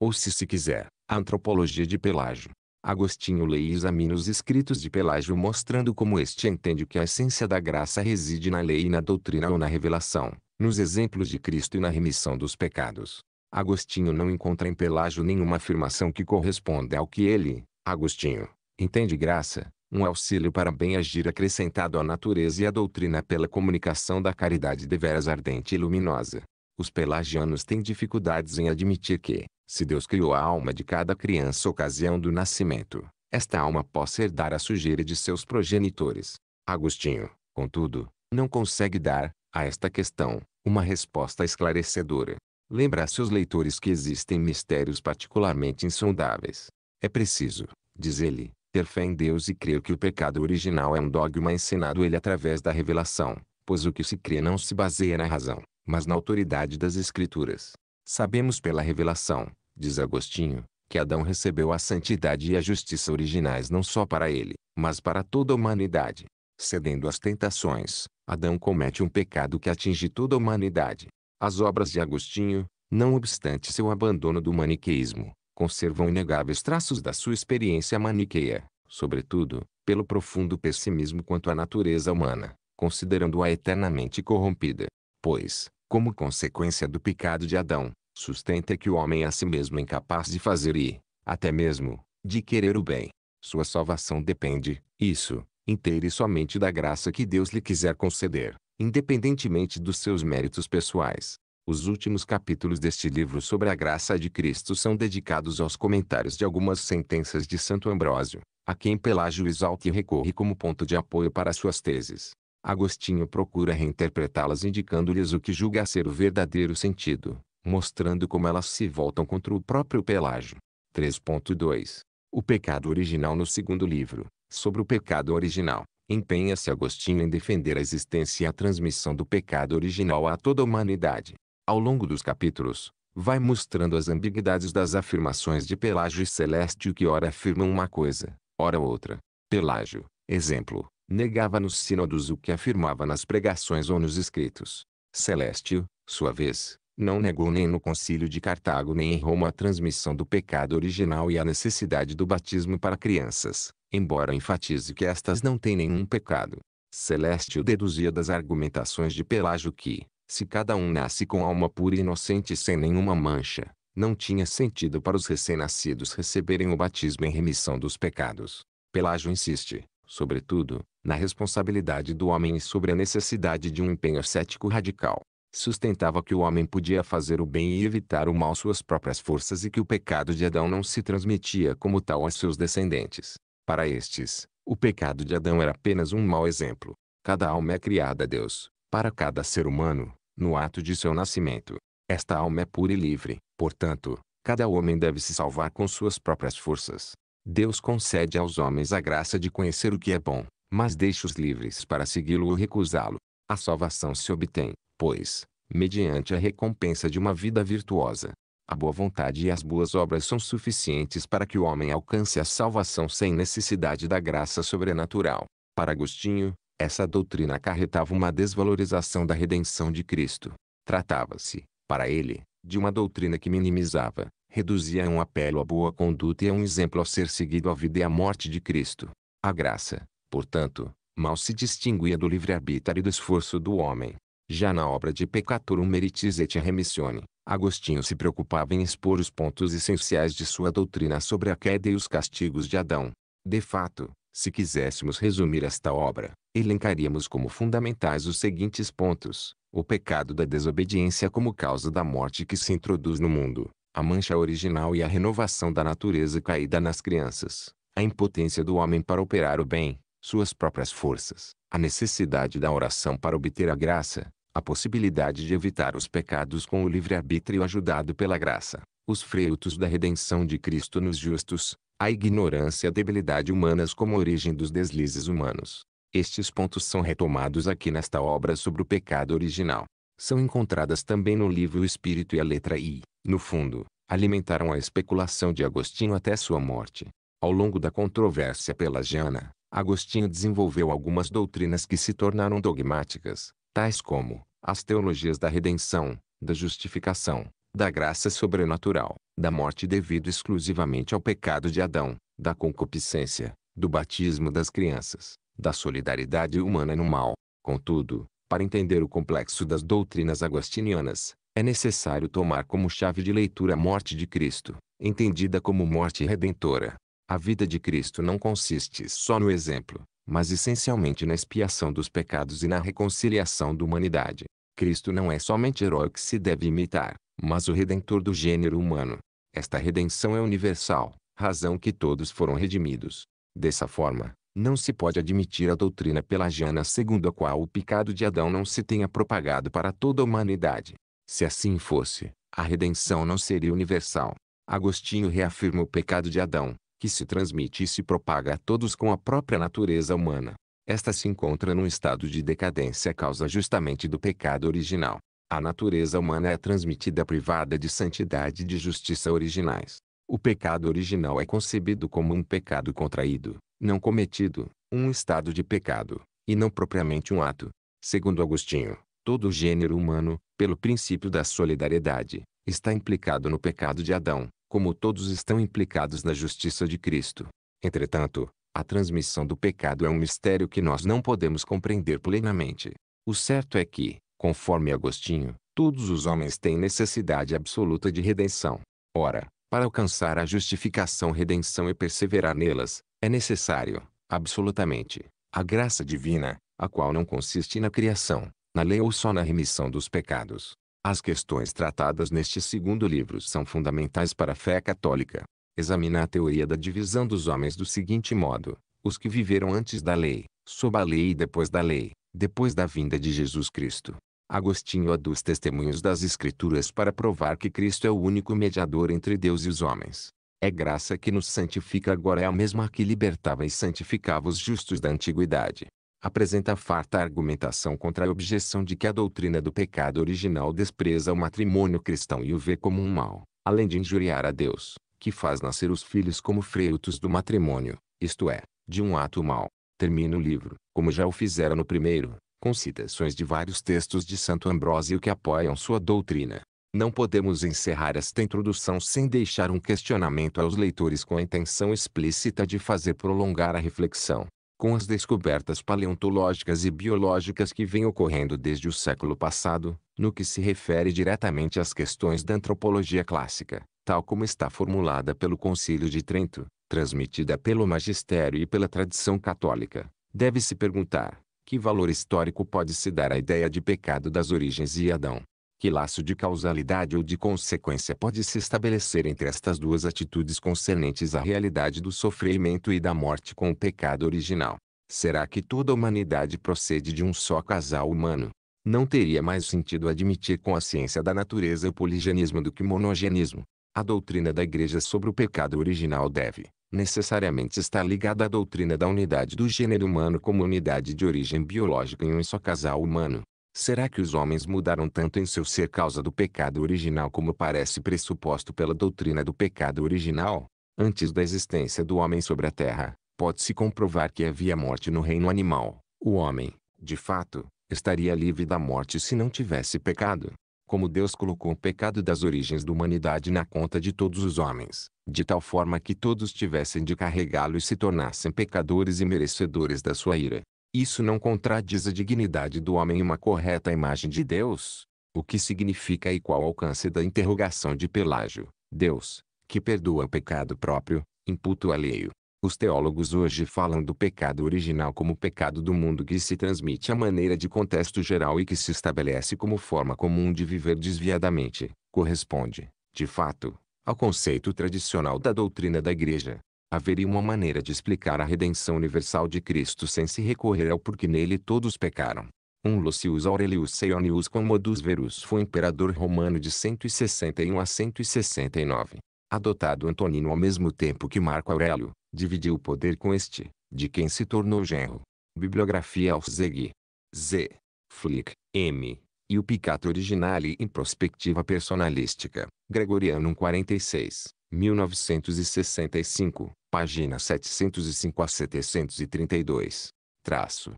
A: ou se se quiser, a antropologia de Pelágio. Agostinho lê e examina os escritos de Pelágio mostrando como este entende que a essência da graça reside na lei e na doutrina ou na revelação, nos exemplos de Cristo e na remissão dos pecados. Agostinho não encontra em Pelágio nenhuma afirmação que corresponda ao que ele, Agostinho, entende graça, um auxílio para bem agir acrescentado à natureza e à doutrina pela comunicação da caridade deveras ardente e luminosa. Os pelagianos têm dificuldades em admitir que, se Deus criou a alma de cada criança ocasião do nascimento, esta alma possa herdar a sujeira de seus progenitores. Agostinho, contudo, não consegue dar, a esta questão, uma resposta esclarecedora lembra a seus leitores que existem mistérios particularmente insondáveis. É preciso, diz ele, ter fé em Deus e crer que o pecado original é um dogma ensinado ele através da revelação, pois o que se crê não se baseia na razão, mas na autoridade das Escrituras. Sabemos pela revelação, diz Agostinho, que Adão recebeu a santidade e a justiça originais não só para ele, mas para toda a humanidade. Cedendo às tentações, Adão comete um pecado que atinge toda a humanidade, as obras de Agostinho, não obstante seu abandono do maniqueísmo, conservam inegáveis traços da sua experiência maniqueia, sobretudo, pelo profundo pessimismo quanto à natureza humana, considerando-a eternamente corrompida. Pois, como consequência do pecado de Adão, sustenta que o homem é a si mesmo incapaz de fazer e, até mesmo, de querer o bem. Sua salvação depende, isso, inteira e somente da graça que Deus lhe quiser conceder independentemente dos seus méritos pessoais. Os últimos capítulos deste livro sobre a graça de Cristo são dedicados aos comentários de algumas sentenças de Santo Ambrósio, a quem Pelágio exalta e recorre como ponto de apoio para suas teses. Agostinho procura reinterpretá-las indicando-lhes o que julga ser o verdadeiro sentido, mostrando como elas se voltam contra o próprio Pelágio. 3.2 O pecado original no segundo livro, sobre o pecado original empenha-se Agostinho em defender a existência e a transmissão do pecado original a toda a humanidade. Ao longo dos capítulos, vai mostrando as ambiguidades das afirmações de Pelágio e Celestio que ora afirmam uma coisa, ora outra. Pelágio, exemplo, negava nos sínodos o que afirmava nas pregações ou nos escritos. Celestio, sua vez, não negou nem no concílio de Cartago nem em Roma a transmissão do pecado original e a necessidade do batismo para crianças, embora enfatize que estas não têm nenhum pecado. Celestio deduzia das argumentações de Pelágio que, se cada um nasce com alma pura e inocente sem nenhuma mancha, não tinha sentido para os recém-nascidos receberem o batismo em remissão dos pecados. Pelágio insiste, sobretudo, na responsabilidade do homem e sobre a necessidade de um empenho cético radical sustentava que o homem podia fazer o bem e evitar o mal suas próprias forças e que o pecado de Adão não se transmitia como tal aos seus descendentes. Para estes, o pecado de Adão era apenas um mau exemplo. Cada alma é criada a Deus, para cada ser humano, no ato de seu nascimento. Esta alma é pura e livre, portanto, cada homem deve se salvar com suas próprias forças. Deus concede aos homens a graça de conhecer o que é bom, mas deixa-os livres para segui-lo ou recusá-lo. A salvação se obtém, pois, mediante a recompensa de uma vida virtuosa, a boa vontade e as boas obras são suficientes para que o homem alcance a salvação sem necessidade da graça sobrenatural. Para Agostinho, essa doutrina acarretava uma desvalorização da redenção de Cristo. Tratava-se, para ele, de uma doutrina que minimizava, reduzia a um apelo à boa conduta e a um exemplo a ser seguido à vida e à morte de Cristo. A graça, portanto, mal se distinguia do livre-arbítrio e do esforço do homem. Já na obra de Peccatorum Meritis et Remissione, Agostinho se preocupava em expor os pontos essenciais de sua doutrina sobre a queda e os castigos de Adão. De fato, se quiséssemos resumir esta obra, elencaríamos como fundamentais os seguintes pontos. O pecado da desobediência como causa da morte que se introduz no mundo, a mancha original e a renovação da natureza caída nas crianças, a impotência do homem para operar o bem, suas próprias forças, a necessidade da oração para obter a graça, a possibilidade de evitar os pecados com o livre-arbítrio ajudado pela graça, os frutos da redenção de Cristo nos justos, a ignorância e a debilidade humanas como origem dos deslizes humanos. Estes pontos são retomados aqui nesta obra sobre o pecado original. São encontradas também no livro O Espírito e a Letra I. No fundo, alimentaram a especulação de Agostinho até sua morte. Ao longo da controvérsia pela Jana, Agostinho desenvolveu algumas doutrinas que se tornaram dogmáticas, tais como as teologias da redenção, da justificação, da graça sobrenatural, da morte devido exclusivamente ao pecado de Adão, da concupiscência, do batismo das crianças, da solidariedade humana no mal. Contudo, para entender o complexo das doutrinas agostinianas, é necessário tomar como chave de leitura a morte de Cristo, entendida como morte redentora. A vida de Cristo não consiste só no exemplo, mas essencialmente na expiação dos pecados e na reconciliação da humanidade. Cristo não é somente herói que se deve imitar, mas o redentor do gênero humano. Esta redenção é universal, razão que todos foram redimidos. Dessa forma, não se pode admitir a doutrina pelagiana segundo a qual o pecado de Adão não se tenha propagado para toda a humanidade. Se assim fosse, a redenção não seria universal. Agostinho reafirma o pecado de Adão, que se transmite e se propaga a todos com a própria natureza humana. Esta se encontra num estado de decadência a causa justamente do pecado original. A natureza humana é transmitida privada de santidade e de justiça originais. O pecado original é concebido como um pecado contraído, não cometido, um estado de pecado, e não propriamente um ato. Segundo Agostinho, todo o gênero humano, pelo princípio da solidariedade, está implicado no pecado de Adão, como todos estão implicados na justiça de Cristo. Entretanto, a transmissão do pecado é um mistério que nós não podemos compreender plenamente. O certo é que, conforme Agostinho, todos os homens têm necessidade absoluta de redenção. Ora, para alcançar a justificação, redenção e perseverar nelas, é necessário, absolutamente, a graça divina, a qual não consiste na criação, na lei ou só na remissão dos pecados, as questões tratadas neste segundo livro são fundamentais para a fé católica. Examina a teoria da divisão dos homens do seguinte modo: os que viveram antes da lei, sob a lei e depois da lei, depois da vinda de Jesus Cristo. Agostinho aduz testemunhos das Escrituras para provar que Cristo é o único mediador entre Deus e os homens. É graça que nos santifica agora é a mesma que libertava e santificava os justos da antiguidade apresenta farta argumentação contra a objeção de que a doutrina do pecado original despreza o matrimônio cristão e o vê como um mal, além de injuriar a Deus, que faz nascer os filhos como frutos do matrimônio, isto é, de um ato mal. Termina o livro, como já o fizera no primeiro, com citações de vários textos de Santo Ambrósio que apoiam sua doutrina. Não podemos encerrar esta introdução sem deixar um questionamento aos leitores com a intenção explícita de fazer prolongar a reflexão com as descobertas paleontológicas e biológicas que vêm ocorrendo desde o século passado, no que se refere diretamente às questões da antropologia clássica, tal como está formulada pelo Concílio de Trento, transmitida pelo magistério e pela tradição católica, deve-se perguntar: que valor histórico pode se dar à ideia de pecado das origens e Adão? Que laço de causalidade ou de consequência pode se estabelecer entre estas duas atitudes concernentes à realidade do sofrimento e da morte com o pecado original? Será que toda a humanidade procede de um só casal humano? Não teria mais sentido admitir com a ciência da natureza o poligenismo do que o monogenismo. A doutrina da igreja sobre o pecado original deve, necessariamente estar ligada à doutrina da unidade do gênero humano como unidade de origem biológica em um só casal humano. Será que os homens mudaram tanto em seu ser causa do pecado original como parece pressuposto pela doutrina do pecado original? Antes da existência do homem sobre a terra, pode-se comprovar que havia morte no reino animal. O homem, de fato, estaria livre da morte se não tivesse pecado. Como Deus colocou o pecado das origens da humanidade na conta de todos os homens, de tal forma que todos tivessem de carregá-lo e se tornassem pecadores e merecedores da sua ira. Isso não contradiz a dignidade do homem e uma correta imagem de Deus, o que significa e qual alcance da interrogação de Pelágio, Deus, que perdoa o pecado próprio, imputo alheio. Os teólogos hoje falam do pecado original como pecado do mundo que se transmite à maneira de contexto geral e que se estabelece como forma comum de viver desviadamente, corresponde, de fato, ao conceito tradicional da doutrina da Igreja, haveria uma maneira de explicar a redenção universal de Cristo sem se recorrer ao porque nele todos pecaram. Um Lucius Aurelius Seonius Commodus Verus foi imperador romano de 161 a 169. Adotado Antonino ao mesmo tempo que Marco Aurélio, dividiu o poder com este, de quem se tornou genro. Bibliografia Alzegui. Z. Flick, M. E o Picato Originale in Prospectiva personalistica. Gregoriano 46. 1965, página 705 a 732. Traço.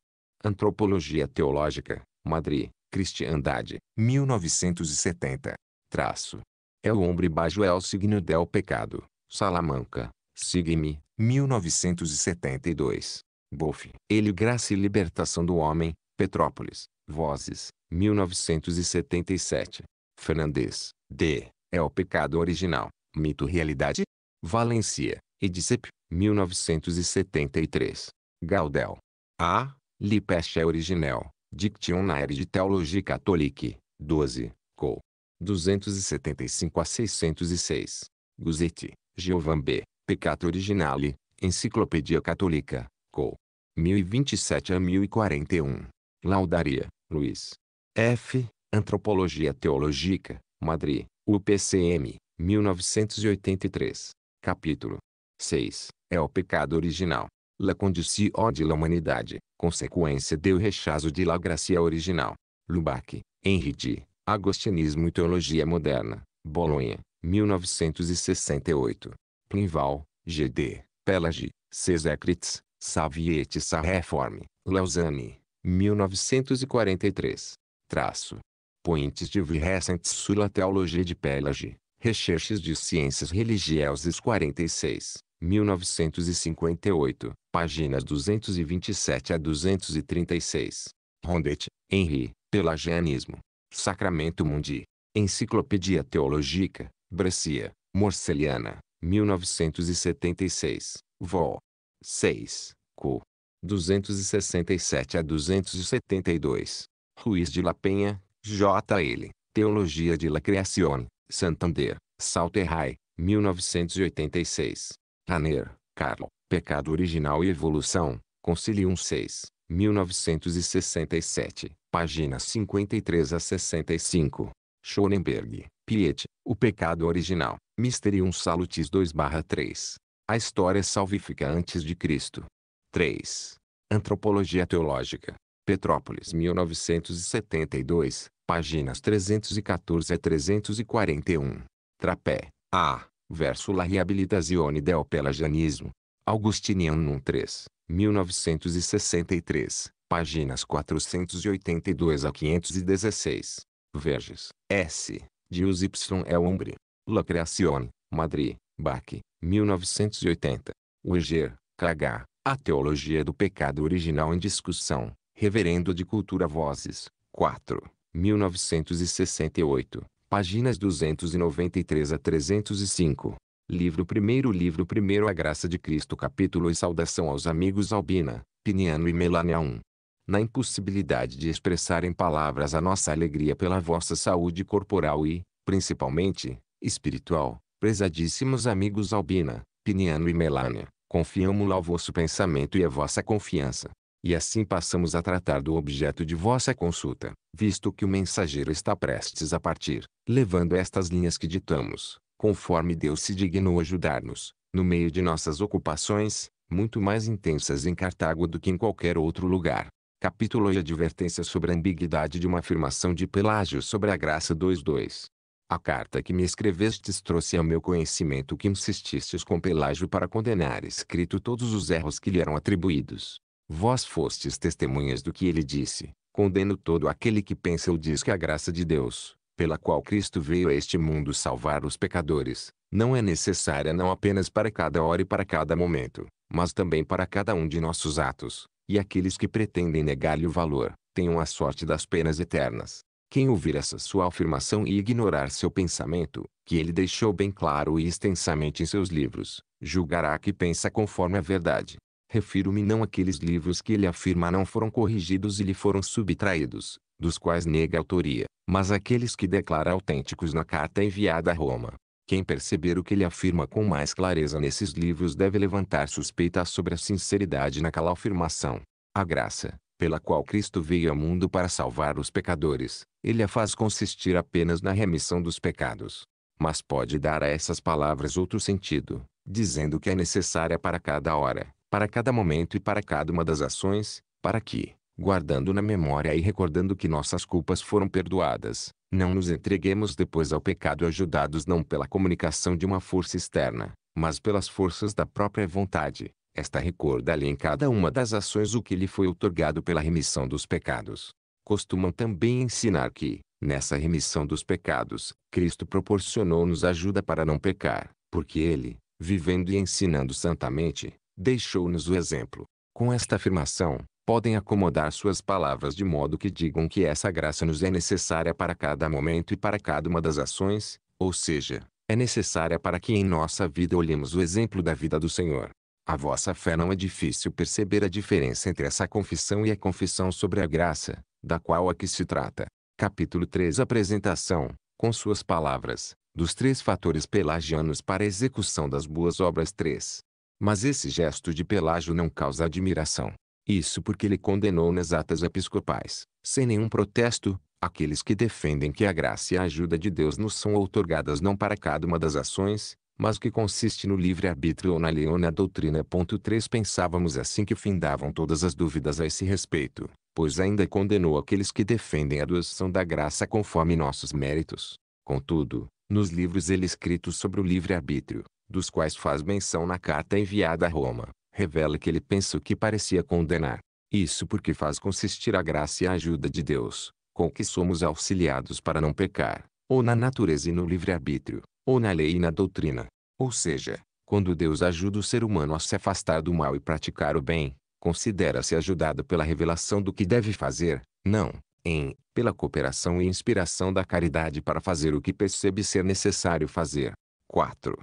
A: Antropologia Teológica, Madrid, Cristiandade, 1970. Traço. É o hombre bajo el signo del pecado, Salamanca, sigue 1972. Boff, Ele Graça e Libertação do Homem, Petrópolis, Vozes, 1977. Fernandes, D. É o Pecado Original, Mito Realidade? Valência, Edicep, 1973. Gaudel. A. Lipesche Originel, Dictionnaire de Teologia Catholique, 12, Col. 275 a 606. Guzetti, Giovan B. Peccato Originale, Enciclopédia Católica, Col. 1027 a 1041. Laudaria, Luiz. F. Antropologia Teológica, Madrid, UPCM, 1983. Capítulo 6. É o pecado original. La condição de la humanidade, consequência do rechazo de la gracia original. Lubac, Henri de, Agostinismo e Teologia Moderna, Bolonha, 1968. Plinval, G.D., Pelagi, Cesecrits, Savietis a Reforme, Lausanne, 1943. Traço. Pointes de recentes sur la Teologia de Pelagie. Recherches de Ciências Religiosas 46, 1958, páginas 227 a 236. Rondet, Henri, Pelagianismo. Sacramento Mundi. Enciclopédia Teológica, Brescia, Morceliana, 1976, Vol. 6, Co. 267 a 272. Ruiz de La Penha, J. L. Teologia de la Creación, Santander, Salterrai, 1986. Raner, Carlo, Pecado Original e Evolução, Concilium 6, 1967, página 53 a 65. Schoenberg, Piet, O Pecado Original, Mysterium Salutis 2-3. A História Salvífica Antes de Cristo. 3. Antropologia Teológica, Petrópolis 1972, páginas 314 a 341. Trapé, A. Verso La Riabilitazione del Pelagianismo. Augustinianum 3, 1963, páginas 482 a 516. Verges, S. Dius Y. El Umbre. La Creazione, Madrid, Bach, 1980. Ueger, KH. A Teologia do Pecado Original em Discussão. Reverendo de Cultura Vozes, 4, 1968, páginas 293 a 305. Livro primeiro Livro primeiro A Graça de Cristo Capítulo e Saudação aos amigos Albina, Piniano e Melania 1. Na impossibilidade de expressar em palavras a nossa alegria pela vossa saúde corporal e, principalmente, espiritual, prezadíssimos amigos Albina, Piniano e Melania, confiamos lá ao vosso pensamento e à vossa confiança. E assim passamos a tratar do objeto de vossa consulta, visto que o mensageiro está prestes a partir, levando estas linhas que ditamos, conforme Deus se dignou ajudar-nos, no meio de nossas ocupações, muito mais intensas em Cartago do que em qualquer outro lugar. Capítulo e advertência sobre a ambiguidade de uma afirmação de Pelágio sobre a graça 2.2. A carta que me escrevestes trouxe ao meu conhecimento que insististes com Pelágio para condenar escrito todos os erros que lhe eram atribuídos, Vós fostes testemunhas do que ele disse: Condeno todo aquele que pensa ou diz que a graça de Deus, pela qual Cristo veio a este mundo salvar os pecadores, não é necessária não apenas para cada hora e para cada momento, mas também para cada um de nossos atos, e aqueles que pretendem negar-lhe o valor, tenham a sorte das penas eternas. Quem ouvir essa sua afirmação e ignorar seu pensamento, que ele deixou bem claro e extensamente em seus livros, julgará que pensa conforme a verdade, refiro-me não àqueles livros que ele afirma não foram corrigidos e lhe foram subtraídos, dos quais nega a autoria, mas aqueles que declara autênticos na carta enviada a Roma. Quem perceber o que ele afirma com mais clareza nesses livros deve levantar suspeitas sobre a sinceridade naquela afirmação. A graça, pela qual Cristo veio ao mundo para salvar os pecadores, ele a faz consistir apenas na remissão dos pecados. Mas pode dar a essas palavras outro sentido, dizendo que é necessária para cada hora, para cada momento e para cada uma das ações, para que, guardando na memória e recordando que nossas culpas foram perdoadas, não nos entreguemos depois ao pecado ajudados não pela comunicação de uma força externa, mas pelas forças da própria vontade. Esta recorda-lhe em cada uma das ações o que lhe foi otorgado pela remissão dos pecados. Costumam também ensinar que, nessa remissão dos pecados, Cristo proporcionou-nos ajuda para não pecar, porque Ele, vivendo e ensinando santamente, deixou-nos o exemplo. Com esta afirmação, podem acomodar suas palavras de modo que digam que essa graça nos é necessária para cada momento e para cada uma das ações, ou seja, é necessária para que em nossa vida olhemos o exemplo da vida do Senhor. A vossa fé não é difícil perceber a diferença entre essa confissão e a confissão sobre a graça, da qual aqui se trata. Capítulo 3 Apresentação, com suas palavras, dos três fatores pelagianos para a execução das boas obras 3. Mas esse gesto de Pelágio não causa admiração. Isso porque ele condenou nas atas episcopais, sem nenhum protesto, aqueles que defendem que a graça e a ajuda de Deus nos são outorgadas não para cada uma das ações, mas que consiste no livre-arbítrio ou na leona doutrina. 3 Pensávamos assim que findavam todas as dúvidas a esse respeito, pois ainda condenou aqueles que defendem a doação da graça conforme nossos méritos. Contudo, nos livros ele escritos sobre o livre-arbítrio, dos quais faz menção na carta enviada a Roma, revela que ele pensou que parecia condenar. Isso porque faz consistir a graça e a ajuda de Deus, com que somos auxiliados para não pecar, ou na natureza e no livre-arbítrio, ou na lei e na doutrina. Ou seja, quando Deus ajuda o ser humano a se afastar do mal e praticar o bem, considera-se ajudado pela revelação do que deve fazer, não, em, pela cooperação e inspiração da caridade para fazer o que percebe ser necessário fazer. 4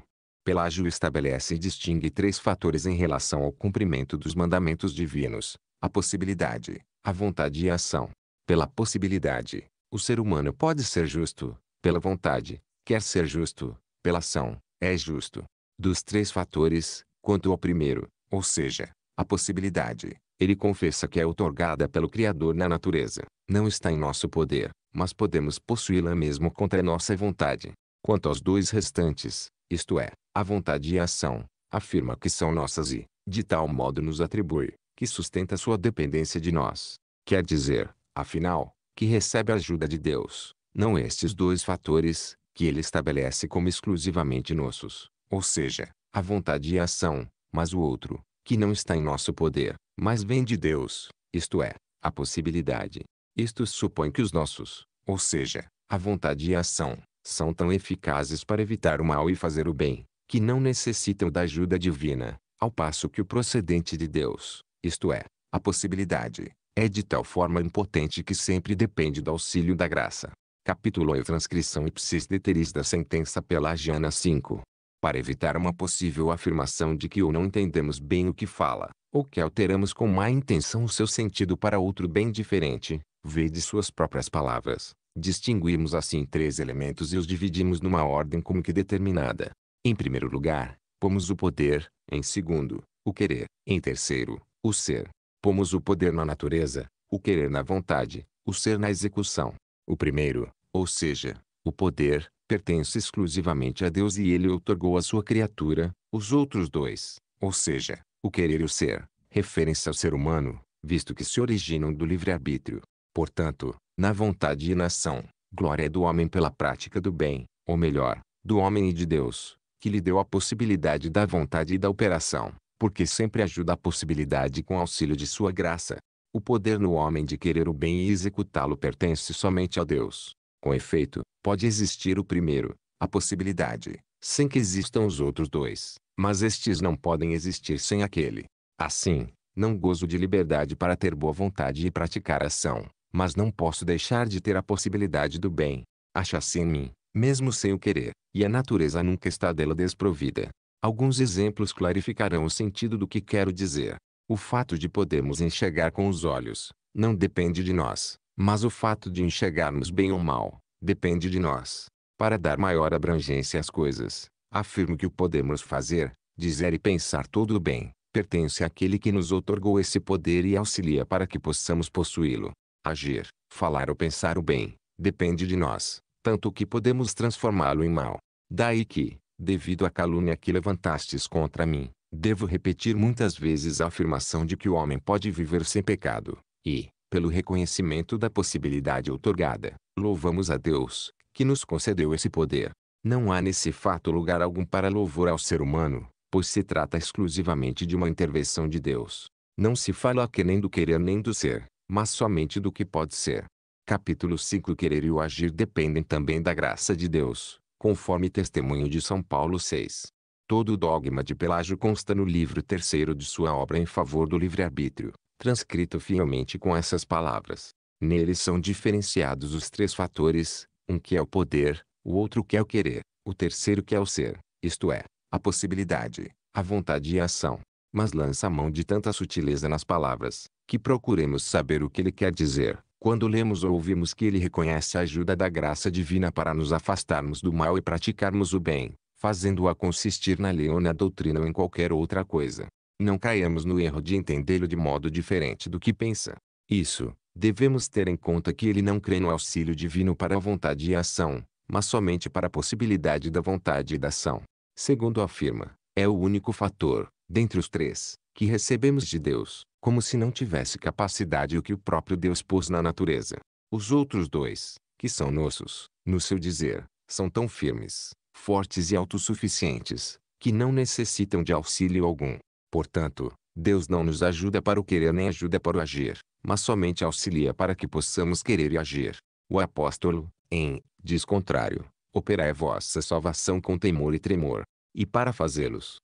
A: pelágio estabelece e distingue três fatores em relação ao cumprimento dos mandamentos divinos: a possibilidade, a vontade e a ação. Pela possibilidade, o ser humano pode ser justo, pela vontade, quer ser justo, pela ação, é justo. Dos três fatores, quanto ao primeiro, ou seja, a possibilidade, ele confessa que é otorgada pelo Criador na natureza. Não está em nosso poder, mas podemos possuí-la mesmo contra nossa vontade. Quanto aos dois restantes, isto é, a vontade e a ação, afirma que são nossas e, de tal modo nos atribui, que sustenta sua dependência de nós. Quer dizer, afinal, que recebe a ajuda de Deus, não estes dois fatores, que ele estabelece como exclusivamente nossos, ou seja, a vontade e a ação, mas o outro, que não está em nosso poder, mas vem de Deus, isto é, a possibilidade. Isto supõe que os nossos, ou seja, a vontade e a ação, são tão eficazes para evitar o mal e fazer o bem, que não necessitam da ajuda divina, ao passo que o procedente de Deus, isto é, a possibilidade, é de tal forma impotente que sempre depende do auxílio da graça. Capítulo e transcrição ipsis deteris da sentença pelagiana 5. Para evitar uma possível afirmação de que ou não entendemos bem o que fala, ou que alteramos com má intenção o seu sentido para outro bem diferente, vê de suas próprias palavras, Distinguimos assim três elementos e os dividimos numa ordem como que determinada. Em primeiro lugar, pomos o poder, em segundo, o querer, em terceiro, o ser. Pomos o poder na natureza, o querer na vontade, o ser na execução. O primeiro, ou seja, o poder, pertence exclusivamente a Deus e ele otorgou à sua criatura, os outros dois, ou seja, o querer e o ser, referem-se ao ser humano, visto que se originam do livre-arbítrio. Portanto, na vontade e na ação. Glória é do homem pela prática do bem, ou melhor, do homem e de Deus, que lhe deu a possibilidade da vontade e da operação, porque sempre ajuda a possibilidade com auxílio de sua graça. O poder no homem de querer o bem e executá-lo pertence somente a Deus. Com efeito, pode existir o primeiro, a possibilidade, sem que existam os outros dois, mas estes não podem existir sem aquele. Assim, não gozo de liberdade para ter boa vontade e praticar ação, mas não posso deixar de ter a possibilidade do bem. Acha-se em mim, mesmo sem o querer, e a natureza nunca está dela desprovida. Alguns exemplos clarificarão o sentido do que quero dizer. O fato de podermos enxergar com os olhos, não depende de nós, mas o fato de enxergarmos bem ou mal, depende de nós. Para dar maior abrangência às coisas, afirmo que o podemos fazer, dizer e pensar todo o bem, pertence àquele que nos otorgou esse poder e auxilia para que possamos possuí-lo. Agir, falar ou pensar o bem, depende de nós, tanto que podemos transformá-lo em mal. Daí que, devido à calúnia que levantastes contra mim, devo repetir muitas vezes a afirmação de que o homem pode viver sem pecado, e, pelo reconhecimento da possibilidade outorgada, louvamos a Deus, que nos concedeu esse poder. Não há nesse fato lugar algum para louvor ao ser humano, pois se trata exclusivamente de uma intervenção de Deus. Não se fala aqui nem do querer nem do ser, mas somente do que pode ser. Capítulo 5 querer e o agir dependem também da graça de Deus, conforme testemunho de São Paulo 6. Todo o dogma de Pelágio consta no livro terceiro de sua obra em favor do livre-arbítrio, transcrito fielmente com essas palavras. Neles são diferenciados os três fatores, um que é o poder, o outro que é o querer, o terceiro que é o ser, isto é, a possibilidade, a vontade e a ação. Mas lança a mão de tanta sutileza nas palavras, que procuremos saber o que ele quer dizer, quando lemos ou ouvimos que ele reconhece a ajuda da graça divina para nos afastarmos do mal e praticarmos o bem, fazendo-a consistir na lei ou na doutrina ou em qualquer outra coisa. Não caiamos no erro de entendê-lo de modo diferente do que pensa. Isso, devemos ter em conta que ele não crê no auxílio divino para a vontade e a ação, mas somente para a possibilidade da vontade e da ação. Segundo afirma, é o único fator, dentre os três, que recebemos de Deus, como se não tivesse capacidade o que o próprio Deus pôs na natureza. Os outros dois, que são nossos, no seu dizer, são tão firmes, fortes e autossuficientes, que não necessitam de auxílio algum. Portanto, Deus não nos ajuda para o querer nem ajuda para o agir, mas somente auxilia para que possamos querer e agir. O apóstolo, em, diz contrário, operai vossa salvação com temor e tremor. E para fazê-los,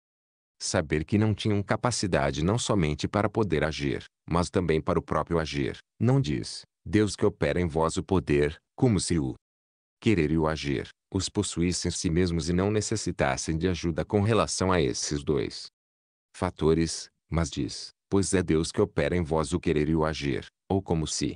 A: saber que não tinham capacidade não somente para poder agir, mas também para o próprio agir. Não diz, Deus que opera em vós o poder, como se o querer e o agir os possuíssem em si mesmos e não necessitassem de ajuda com relação a esses dois fatores, mas diz, pois é Deus que opera em vós o querer e o agir, ou como se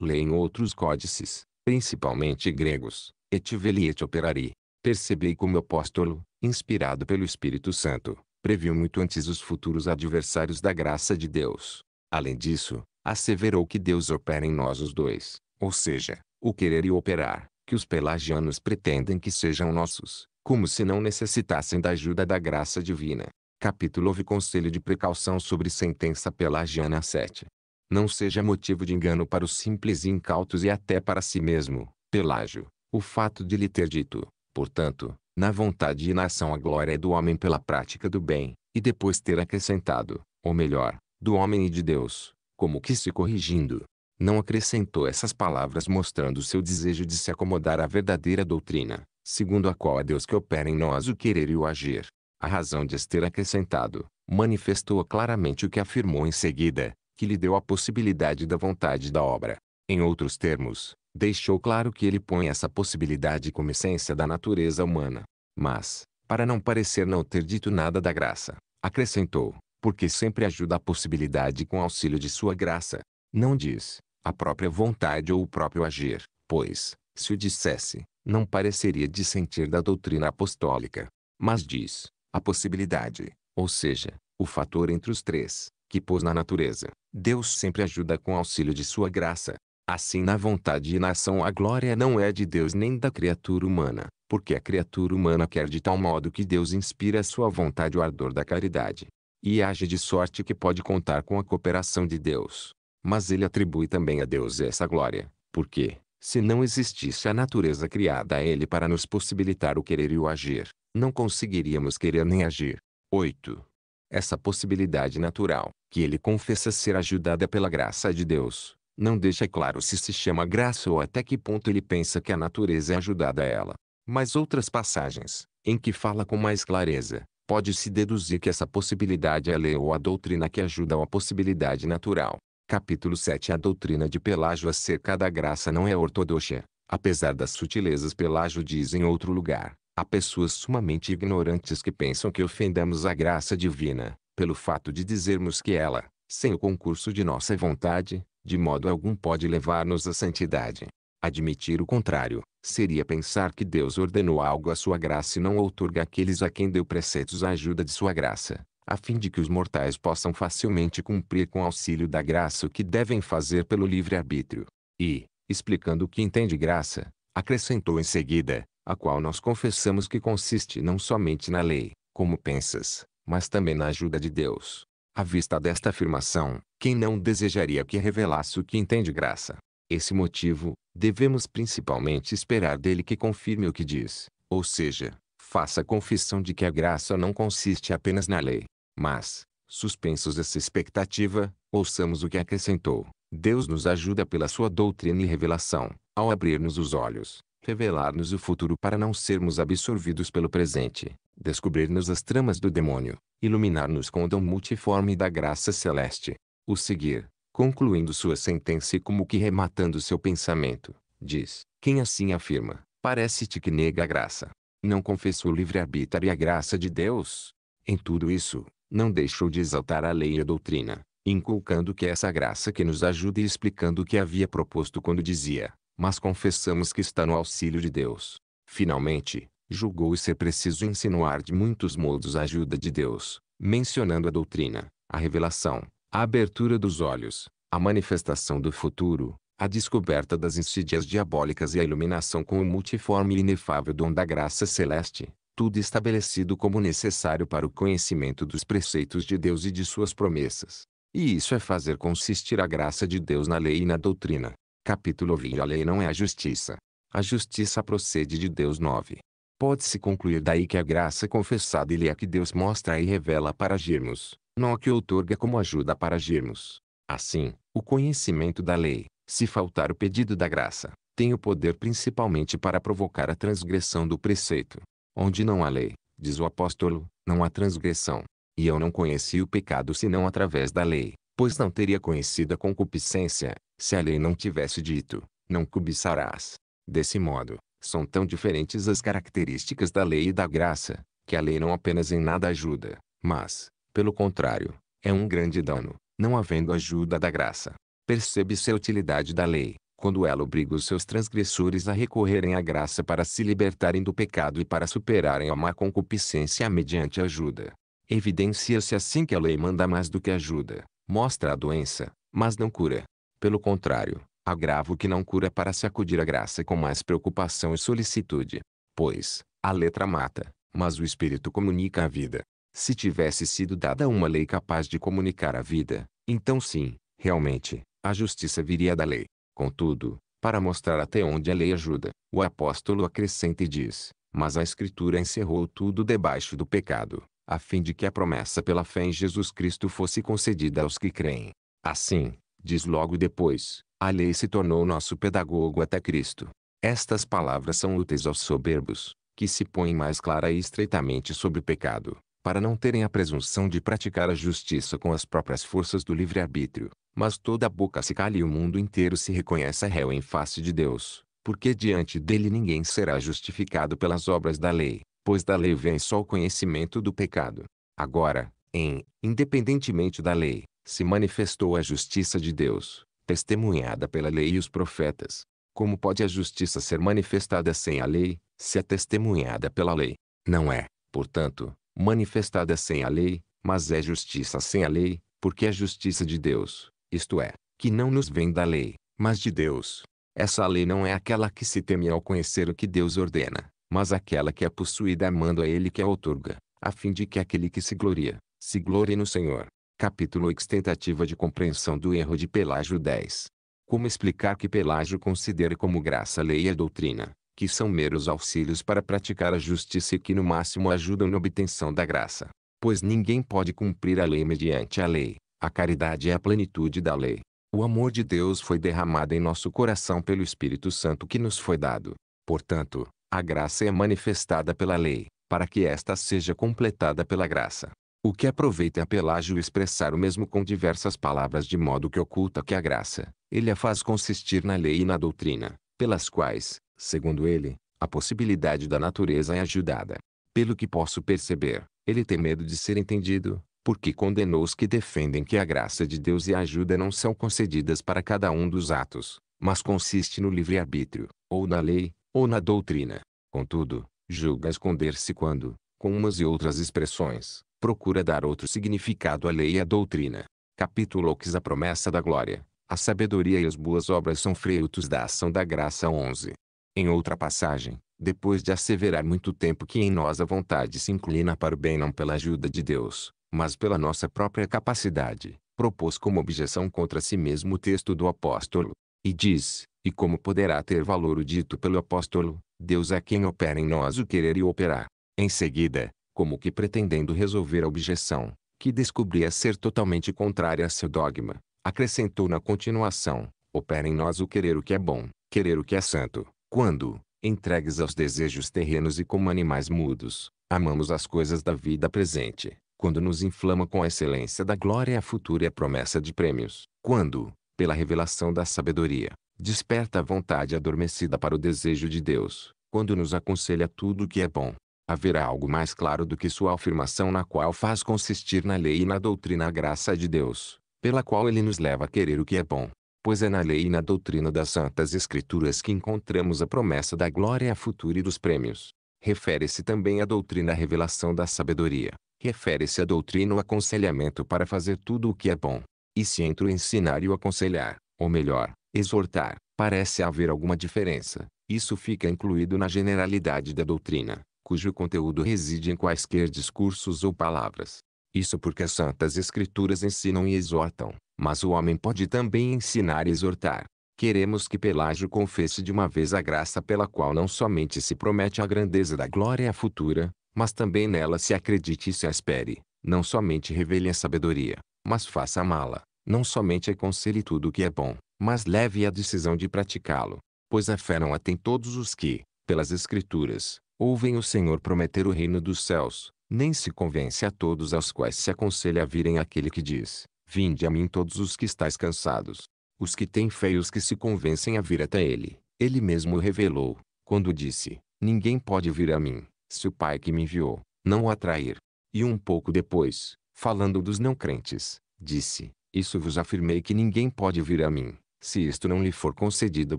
A: leem outros códices, principalmente gregos, et veli et operari. Percebei como apóstolo, inspirado pelo Espírito Santo, previu muito antes os futuros adversários da graça de Deus. Além disso, asseverou que Deus opera em nós os dois, ou seja, o querer e o operar, que os pelagianos pretendem que sejam nossos, como se não necessitassem da ajuda da graça divina. Capítulo houve Conselho de precaução sobre sentença pelagiana 7. Não seja motivo de engano para os simples e incautos e até para si mesmo, Pelágio, o fato de lhe ter dito, portanto, na vontade e na ação a glória é do homem pela prática do bem, e depois ter acrescentado, ou melhor, do homem e de Deus, como que se corrigindo. Não acrescentou essas palavras mostrando seu desejo de se acomodar à verdadeira doutrina, segundo a qual é Deus que opera em nós o querer e o agir. A razão de as ter acrescentado, manifestou claramente o que afirmou em seguida, que lhe deu a possibilidade da vontade da obra. Em outros termos, deixou claro que ele põe essa possibilidade como essência da natureza humana. Mas, para não parecer não ter dito nada da graça, acrescentou, porque sempre ajuda a possibilidade com auxílio de sua graça. Não diz, a própria vontade ou o próprio agir, pois, se o dissesse, não pareceria dissentir da doutrina apostólica. Mas diz, a possibilidade, ou seja, o fator entre os três, que pôs na natureza. Deus sempre ajuda com auxílio de sua graça. Assim na vontade e na ação a glória não é de Deus nem da criatura humana, porque a criatura humana quer de tal modo que Deus inspira a sua vontade o ardor da caridade. E age de sorte que pode contar com a cooperação de Deus. Mas ele atribui também a Deus essa glória, porque, se não existisse a natureza criada a ele para nos possibilitar o querer e o agir, não conseguiríamos querer nem agir. 8. Essa possibilidade natural, que ele confessa ser ajudada pela graça de Deus, não deixa claro se se chama graça ou até que ponto ele pensa que a natureza é ajudada a ela. Mas outras passagens, em que fala com mais clareza, pode-se deduzir que essa possibilidade é a lei ou a doutrina que ajuda a possibilidade natural. Capítulo 7 A doutrina de Pelágio acerca da graça não é ortodoxa. Apesar das sutilezas Pelágio diz em outro lugar, há pessoas sumamente ignorantes que pensam que ofendamos a graça divina, pelo fato de dizermos que ela, sem o concurso de nossa vontade, de modo algum pode levar-nos à santidade. Admitir o contrário, seria pensar que Deus ordenou algo à sua graça e não outorga aqueles a quem deu preceitos a ajuda de sua graça, a fim de que os mortais possam facilmente cumprir com auxílio da graça o que devem fazer pelo livre-arbítrio. E, explicando o que entende graça, acrescentou em seguida, a qual nós confessamos que consiste não somente na lei, como pensas, mas também na ajuda de Deus. À vista desta afirmação, quem não desejaria que revelasse o que entende graça? Esse motivo, devemos principalmente esperar dele que confirme o que diz, ou seja, faça confissão de que a graça não consiste apenas na lei. Mas, suspensos essa expectativa, ouçamos o que acrescentou. Deus nos ajuda pela sua doutrina e revelação, ao abrir-nos os olhos, revelar-nos o futuro para não sermos absorvidos pelo presente, descobrir-nos as tramas do demônio, iluminar-nos com o dom multiforme da graça celeste, o seguir, concluindo sua sentença e como que rematando seu pensamento, diz, quem assim afirma, parece-te que nega a graça. Não confessou o livre-arbítrio e a graça de Deus? Em tudo isso, não deixou de exaltar a lei e a doutrina, inculcando que é essa graça que nos ajuda e explicando o que havia proposto quando dizia, mas confessamos que está no auxílio de Deus. Finalmente, julgou ser preciso insinuar de muitos modos a ajuda de Deus, mencionando a doutrina, a revelação, a abertura dos olhos, a manifestação do futuro, a descoberta das insídias diabólicas e a iluminação com o multiforme e inefável dom da graça celeste, tudo estabelecido como necessário para o conhecimento dos preceitos de Deus e de suas promessas. E isso é fazer consistir a graça de Deus na lei e na doutrina. Capítulo 20 A lei não é a justiça. A justiça procede de Deus 9. Pode-se concluir daí que a graça confessada ele é que Deus mostra e revela para agirmos, não a que outorga como ajuda para agirmos. Assim, o conhecimento da lei, se faltar o pedido da graça, tem o poder principalmente para provocar a transgressão do preceito. Onde não há lei, diz o apóstolo, não há transgressão. E eu não conheci o pecado senão através da lei, pois não teria conhecido a concupiscência, se a lei não tivesse dito, não cobiçarás. Desse modo, são tão diferentes as características da lei e da graça, que a lei não apenas em nada ajuda, mas, pelo contrário, é um grande dano, não havendo ajuda da graça. Percebe-se a utilidade da lei, quando ela obriga os seus transgressores a recorrerem à graça para se libertarem do pecado e para superarem a má concupiscência mediante ajuda. Evidencia-se assim que a lei manda mais do que ajuda, mostra a doença, mas não cura. Pelo contrário, agrava o que não cura para sacudir a graça com mais preocupação e solicitude. Pois, a letra mata, mas o espírito comunica a vida. Se tivesse sido dada uma lei capaz de comunicar a vida, então sim, realmente, a justiça viria da lei. Contudo, para mostrar até onde a lei ajuda, o apóstolo acrescenta e diz: Mas a Escritura encerrou tudo debaixo do pecado, a fim de que a promessa pela fé em Jesus Cristo fosse concedida aos que creem. Assim, diz logo depois, a lei se tornou nosso pedagogo até Cristo. Estas palavras são úteis aos soberbos, que se põem mais clara e estreitamente sobre o pecado, para não terem a presunção de praticar a justiça com as próprias forças do livre-arbítrio. Mas toda a boca se cala e o mundo inteiro se reconhece réu em face de Deus, porque diante dele ninguém será justificado pelas obras da lei, pois da lei vem só o conhecimento do pecado. Agora, em, independentemente da lei, se manifestou a justiça de Deus, testemunhada pela lei e os profetas. Como pode a justiça ser manifestada sem a lei, se é testemunhada pela lei? Não é, portanto, manifestada sem a lei, mas é justiça sem a lei, porque é justiça de Deus, isto é, que não nos vem da lei, mas de Deus. Essa lei não é aquela que se teme ao conhecer o que Deus ordena, mas aquela que é possuída amando a Ele que a outorga, a fim de que aquele que se gloria, se glorie no Senhor. Capítulo X Tentativa de compreensão do erro de Pelágio 10. Como explicar que Pelágio considera como graça a lei e a doutrina, que são meros auxílios para praticar a justiça e que no máximo ajudam na obtenção da graça. Pois ninguém pode cumprir a lei mediante a lei. A caridade é a plenitude da lei. O amor de Deus foi derramado em nosso coração pelo Espírito Santo que nos foi dado. Portanto, a graça é manifestada pela lei, para que esta seja completada pela graça. O que aproveita é Pelágio expressar o mesmo com diversas palavras de modo que oculta que a graça, ele a faz consistir na lei e na doutrina, pelas quais, Segundo ele, a possibilidade da natureza é ajudada. Pelo que posso perceber, ele tem medo de ser entendido, porque condenou os que defendem que a graça de Deus e a ajuda não são concedidas para cada um dos atos, mas consiste no livre-arbítrio, ou na lei, ou na doutrina. Contudo, julga esconder-se quando, com umas e outras expressões, procura dar outro significado à lei e à doutrina. Capítulo 6 A promessa da glória. A sabedoria e as boas obras são frutos da ação da graça 11. Em outra passagem, depois de asseverar muito tempo que em nós a vontade se inclina para o bem não pela ajuda de Deus, mas pela nossa própria capacidade, propôs como objeção contra si mesmo o texto do apóstolo. E diz, e como poderá ter valor o dito pelo apóstolo, Deus é quem opera em nós o querer e operar. Em seguida, como que pretendendo resolver a objeção, que descobria ser totalmente contrária a seu dogma, acrescentou na continuação, opera em nós o querer o que é bom, querer o que é santo, quando, entregues aos desejos terrenos e como animais mudos, amamos as coisas da vida presente, quando nos inflama com a excelência da glória futura e a promessa de prêmios, quando, pela revelação da sabedoria, desperta a vontade adormecida para o desejo de Deus, quando nos aconselha tudo o que é bom, haverá algo mais claro do que sua afirmação na qual faz consistir na lei e na doutrina a graça de Deus, pela qual ele nos leva a querer o que é bom, pois é na lei e na doutrina das Santas Escrituras que encontramos a promessa da glória futura e dos prêmios. Refere-se também à doutrina à revelação da sabedoria. Refere-se à doutrina o aconselhamento para fazer tudo o que é bom. E se entre o ensinar e o aconselhar, ou melhor, exortar, parece haver alguma diferença, isso fica incluído na generalidade da doutrina, cujo conteúdo reside em quaisquer discursos ou palavras. Isso porque as Santas Escrituras ensinam e exortam, mas o homem pode também ensinar e exortar. Queremos que Pelágio confesse de uma vez a graça pela qual não somente se promete a grandeza da glória futura, mas também nela se acredite e se espere. Não somente revele a sabedoria, mas faça amá-la. Não somente aconselhe tudo o que é bom, mas leve a decisão de praticá-lo. Pois a fé não a tem todos os que, pelas Escrituras, ouvem o Senhor prometer o reino dos céus, nem se convence a todos aos quais se aconselha a virem aquele que diz, Vinde a mim todos os que estáis cansados, os que têm fé e os que se convencem a vir até ele. Ele mesmo revelou, quando disse, ninguém pode vir a mim, se o Pai que me enviou, não o atrair. E um pouco depois, falando dos não crentes, disse, isso vos afirmei que ninguém pode vir a mim, se isto não lhe for concedido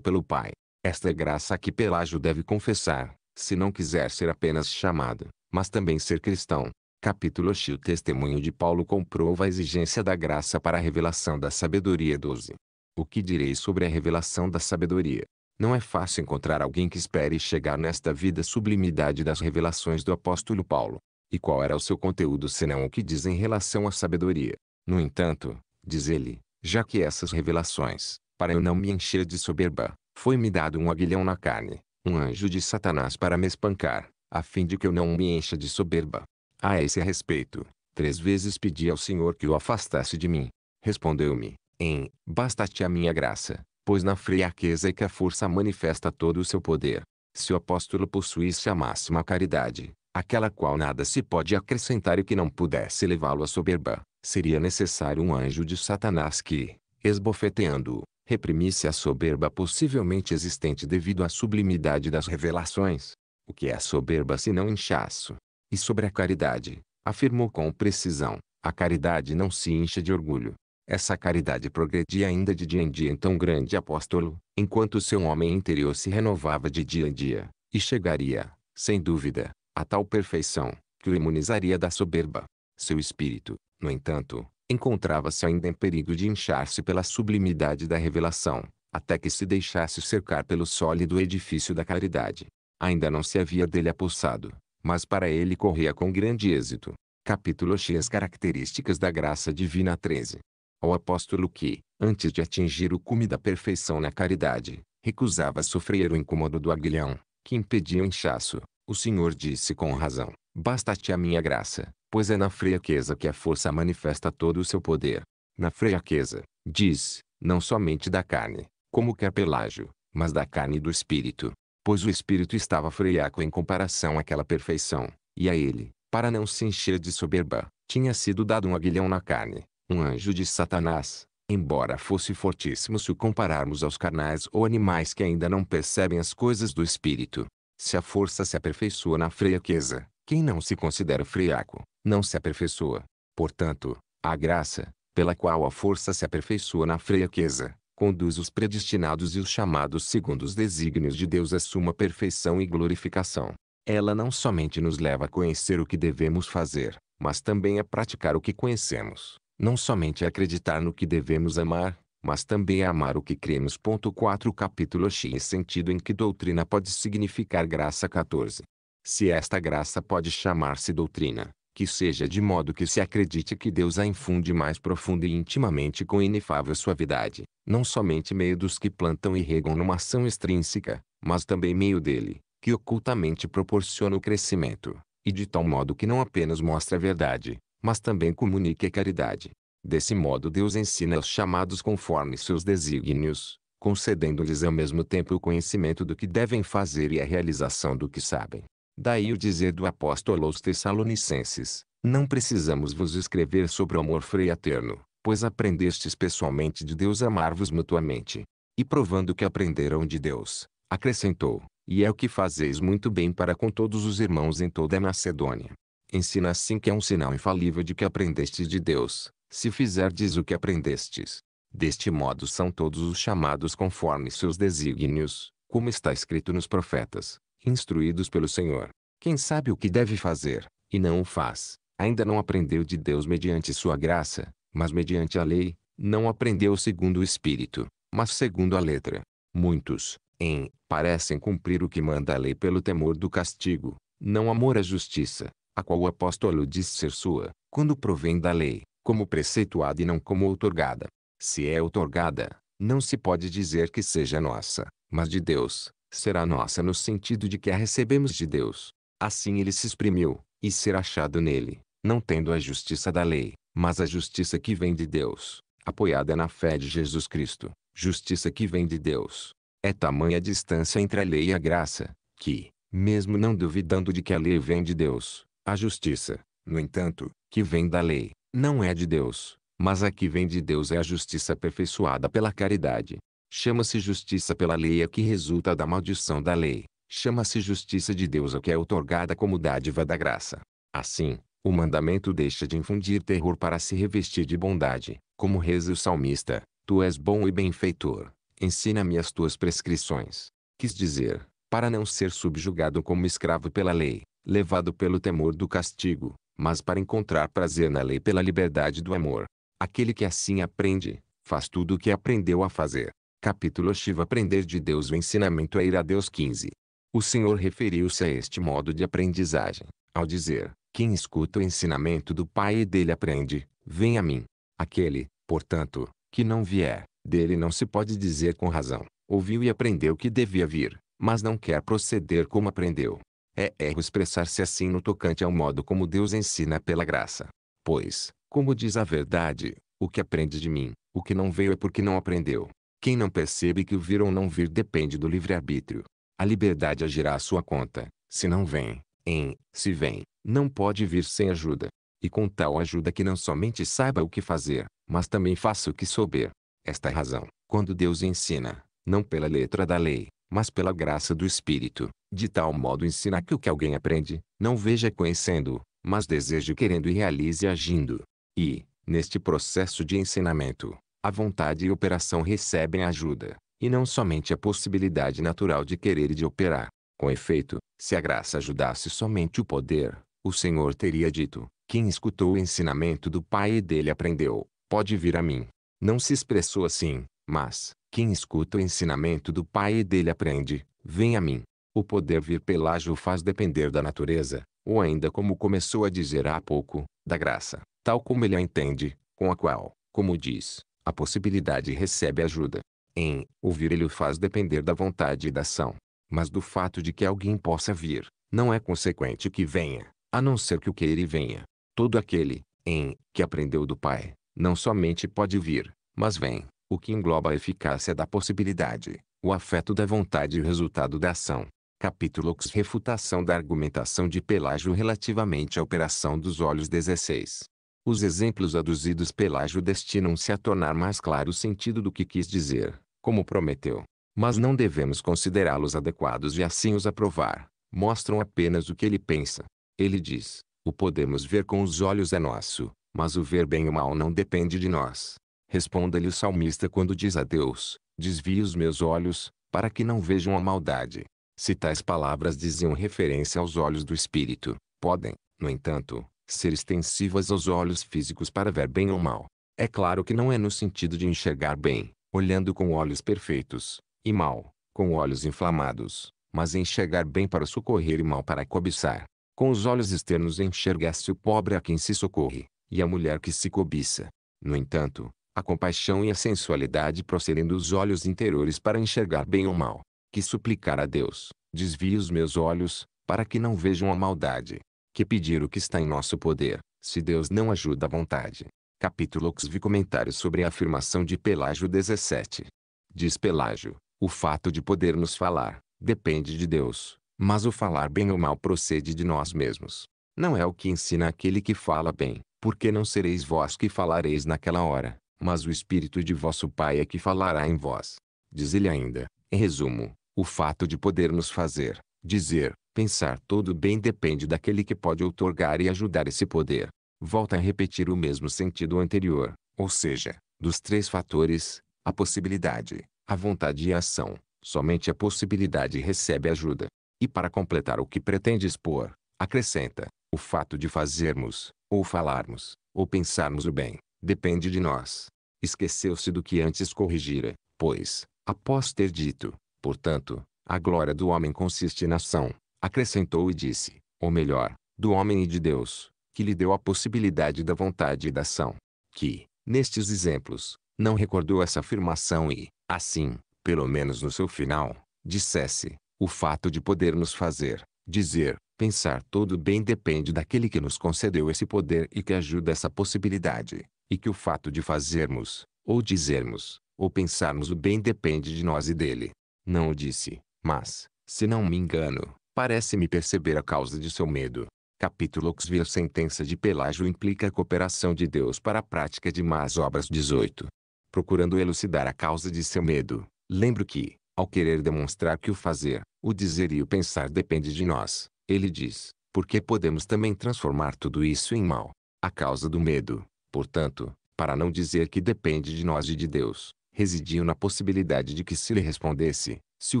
A: pelo Pai. Esta é graça que Pelágio deve confessar, se não quiser ser apenas chamado, mas também ser cristão capítulo X. O testemunho de Paulo comprova a exigência da graça para a revelação da sabedoria 12. O que direi sobre a revelação da sabedoria? Não é fácil encontrar alguém que espere chegar nesta vida sublimidade das revelações do apóstolo Paulo. E qual era o seu conteúdo senão o que diz em relação à sabedoria? No entanto, diz ele, já que essas revelações, para eu não me encher de soberba, foi-me dado um aguilhão na carne, um anjo de Satanás para me espancar, a fim de que eu não me encha de soberba. A esse respeito, três vezes pedi ao Senhor que o afastasse de mim. Respondeu-me, em, basta-te a minha graça, pois na fraqueza é que a força manifesta todo o seu poder. Se o apóstolo possuísse a máxima caridade, aquela qual nada se pode acrescentar e que não pudesse levá-lo à soberba, seria necessário um anjo de Satanás que, esbofeteando-o, reprimisse a soberba possivelmente existente devido à sublimidade das revelações. O que é soberba se não inchaço, e sobre a caridade, afirmou com precisão, a caridade não se incha de orgulho. Essa caridade progredia ainda de dia em dia em tão grande apóstolo, enquanto seu homem interior se renovava de dia em dia, e chegaria, sem dúvida, a tal perfeição, que o imunizaria da soberba. Seu espírito, no entanto, encontrava-se ainda em perigo de inchar-se pela sublimidade da revelação, até que se deixasse cercar pelo sólido edifício da caridade. Ainda não se havia dele apossado, mas para ele corria com grande êxito. Capítulo X Características da Graça Divina 13 Ao apóstolo que, antes de atingir o cume da perfeição na caridade, recusava sofrer o incômodo do aguilhão, que impedia o inchaço, o Senhor disse com razão, Basta-te a minha graça, pois é na fraqueza que a força manifesta todo o seu poder. Na fraqueza, diz, não somente da carne, como quer Pelágio, mas da carne e do espírito, pois o espírito estava fraco em comparação àquela perfeição, e a ele, para não se encher de soberba, tinha sido dado um aguilhão na carne, um anjo de Satanás, embora fosse fortíssimo se o compararmos aos carnais ou animais que ainda não percebem as coisas do espírito. Se a força se aperfeiçoa na fraqueza, quem não se considera fraco, não se aperfeiçoa. Portanto, a graça, pela qual a força se aperfeiçoa na fraqueza, conduz os predestinados e os chamados segundo os desígnios de Deus à é suma perfeição e glorificação. Ela não somente nos leva a conhecer o que devemos fazer, mas também a praticar o que conhecemos, não somente a acreditar no que devemos amar, mas também a amar o que cremos. 4 Capítulo X Sentido em que doutrina pode significar graça 14. Se esta graça pode chamar-se doutrina, que seja de modo que se acredite que Deus a infunde mais profunda e intimamente com inefável suavidade, não somente meio dos que plantam e regam numa ação extrínseca, mas também meio dele, que ocultamente proporciona o crescimento, e de tal modo que não apenas mostra a verdade, mas também comunica a caridade. Desse modo Deus ensina os chamados conforme seus desígnios, concedendo-lhes ao mesmo tempo o conhecimento do que devem fazer e a realização do que sabem. Daí o dizer do apóstolo aos Tessalonicenses: Não precisamos vos escrever sobre o amor freiaterno, pois aprendestes pessoalmente de Deus amar-vos mutuamente. E provando que aprenderam de Deus, acrescentou: E é o que fazeis muito bem para com todos os irmãos em toda a Macedônia. Ensina assim que é um sinal infalível de que aprendestes de Deus, se fizerdes o que aprendestes. Deste modo são todos os chamados conforme seus desígnios, como está escrito nos profetas instruídos pelo Senhor. Quem sabe o que deve fazer, e não o faz, ainda não aprendeu de Deus mediante sua graça, mas mediante a lei, não aprendeu segundo o Espírito, mas segundo a letra. Muitos, em, parecem cumprir o que manda a lei pelo temor do castigo, não amor à justiça, a qual o apóstolo diz ser sua, quando provém da lei, como preceituada e não como outorgada. Se é outorgada, não se pode dizer que seja nossa, mas de Deus, será nossa no sentido de que a recebemos de Deus. Assim ele se exprimiu, e ser achado nele, não tendo a justiça da lei, mas a justiça que vem de Deus, apoiada na fé de Jesus Cristo, justiça que vem de Deus. É tamanha a distância entre a lei e a graça, que, mesmo não duvidando de que a lei vem de Deus, a justiça, no entanto, que vem da lei, não é de Deus, mas a que vem de Deus é a justiça aperfeiçoada pela caridade. Chama-se justiça pela lei a é que resulta da maldição da lei. Chama-se justiça de Deus a é que é otorgada como dádiva da graça. Assim, o mandamento deixa de infundir terror para se revestir de bondade. Como reza o salmista, Tu és bom e benfeitor, ensina-me as tuas prescrições. Quis dizer, para não ser subjugado como escravo pela lei, levado pelo temor do castigo, mas para encontrar prazer na lei pela liberdade do amor. Aquele que assim aprende, faz tudo o que aprendeu a fazer. Capítulo Shiva Aprender de Deus O ensinamento é ir a Deus 15. O Senhor referiu-se a este modo de aprendizagem, ao dizer, quem escuta o ensinamento do Pai e dele aprende, vem a mim. Aquele, portanto, que não vier, dele não se pode dizer com razão, ouviu e aprendeu que devia vir, mas não quer proceder como aprendeu. É erro expressar-se assim no tocante ao modo como Deus ensina pela graça. Pois, como diz a verdade, o que aprende de mim, o que não veio é porque não aprendeu. Quem não percebe que o vir ou não vir depende do livre-arbítrio. A liberdade agirá à sua conta. Se não vem, em, se vem, não pode vir sem ajuda. E com tal ajuda que não somente saiba o que fazer, mas também faça o que souber. Esta é a razão, quando Deus ensina, não pela letra da lei, mas pela graça do Espírito, de tal modo ensina que o que alguém aprende, não veja conhecendo, mas deseje querendo e realize agindo. E, neste processo de ensinamento, a vontade e operação recebem ajuda, e não somente a possibilidade natural de querer e de operar. Com efeito, se a graça ajudasse somente o poder, o Senhor teria dito: Quem escutou o ensinamento do Pai e dele aprendeu, pode vir a mim. Não se expressou assim, mas, quem escuta o ensinamento do Pai e dele aprende, vem a mim. O poder vir pelágio faz depender da natureza, ou ainda como começou a dizer há pouco, da graça, tal como ele a entende, com a qual, como diz, a possibilidade recebe ajuda. Em ouvir ele o faz depender da vontade e da ação. Mas do fato de que alguém possa vir, não é consequente que venha, a não ser que o queira e venha. Todo aquele, em, que aprendeu do Pai, não somente pode vir, mas vem, o que engloba a eficácia da possibilidade, o afeto da vontade e o resultado da ação. Capítulo X Refutação da argumentação de Pelágio relativamente à operação dos olhos 16. Os exemplos aduzidos Pelágio destinam-se a tornar mais claro o sentido do que quis dizer, como prometeu. Mas não devemos considerá-los adequados e assim os aprovar. Mostram apenas o que ele pensa. Ele diz, o podemos ver com os olhos é nosso, mas o ver bem ou mal não depende de nós. Responda-lhe o salmista quando diz a Deus, desvie os meus olhos, para que não vejam a maldade. Se tais palavras diziam referência aos olhos do Espírito, podem, no entanto, ser extensivas aos olhos físicos para ver bem ou mal. É claro que não é no sentido de enxergar bem, olhando com olhos perfeitos, e mal, com olhos inflamados, mas enxergar bem para socorrer e mal para cobiçar. Com os olhos externos enxerga-se o pobre a quem se socorre, e a mulher que se cobiça. No entanto, a compaixão e a sensualidade procedem dos olhos interiores para enxergar bem ou mal. Que suplicar a Deus, desvie os meus olhos, para que não vejam a maldade, que pedir o que está em nosso poder, se Deus não ajuda à vontade. Capítulo XV Comentários sobre a afirmação de Pelágio 17. Diz Pelágio, o fato de podermos falar, depende de Deus, mas o falar bem ou mal procede de nós mesmos. Não é o que ensina aquele que fala bem, porque não sereis vós que falareis naquela hora, mas o Espírito de vosso Pai é que falará em vós. Diz ele ainda, em resumo, o fato de podermos fazer, dizer, Pensar todo o bem depende daquele que pode outorgar e ajudar esse poder. Volta a repetir o mesmo sentido anterior, ou seja, dos três fatores, a possibilidade, a vontade e a ação, somente a possibilidade recebe ajuda. E para completar o que pretende expor, acrescenta, o fato de fazermos, ou falarmos, ou pensarmos o bem, depende de nós. Esqueceu-se do que antes corrigira, pois, após ter dito, portanto, a glória do homem consiste na ação, Acrescentou e disse, ou melhor, do homem e de Deus, que lhe deu a possibilidade da vontade e da ação. Que, nestes exemplos, não recordou essa afirmação e, assim, pelo menos no seu final, dissesse, o fato de podermos fazer, dizer, pensar todo bem depende daquele que nos concedeu esse poder e que ajuda essa possibilidade, e que o fato de fazermos, ou dizermos, ou pensarmos o bem depende de nós e dele. Não o disse, mas, se não me engano, Parece-me perceber a causa de seu medo. Capítulo xvi A sentença de Pelágio implica a cooperação de Deus para a prática de más obras 18. Procurando elucidar a causa de seu medo, lembro que, ao querer demonstrar que o fazer, o dizer e o pensar depende de nós, ele diz, porque podemos também transformar tudo isso em mal. A causa do medo, portanto, para não dizer que depende de nós e de Deus, residiu na possibilidade de que se lhe respondesse, se o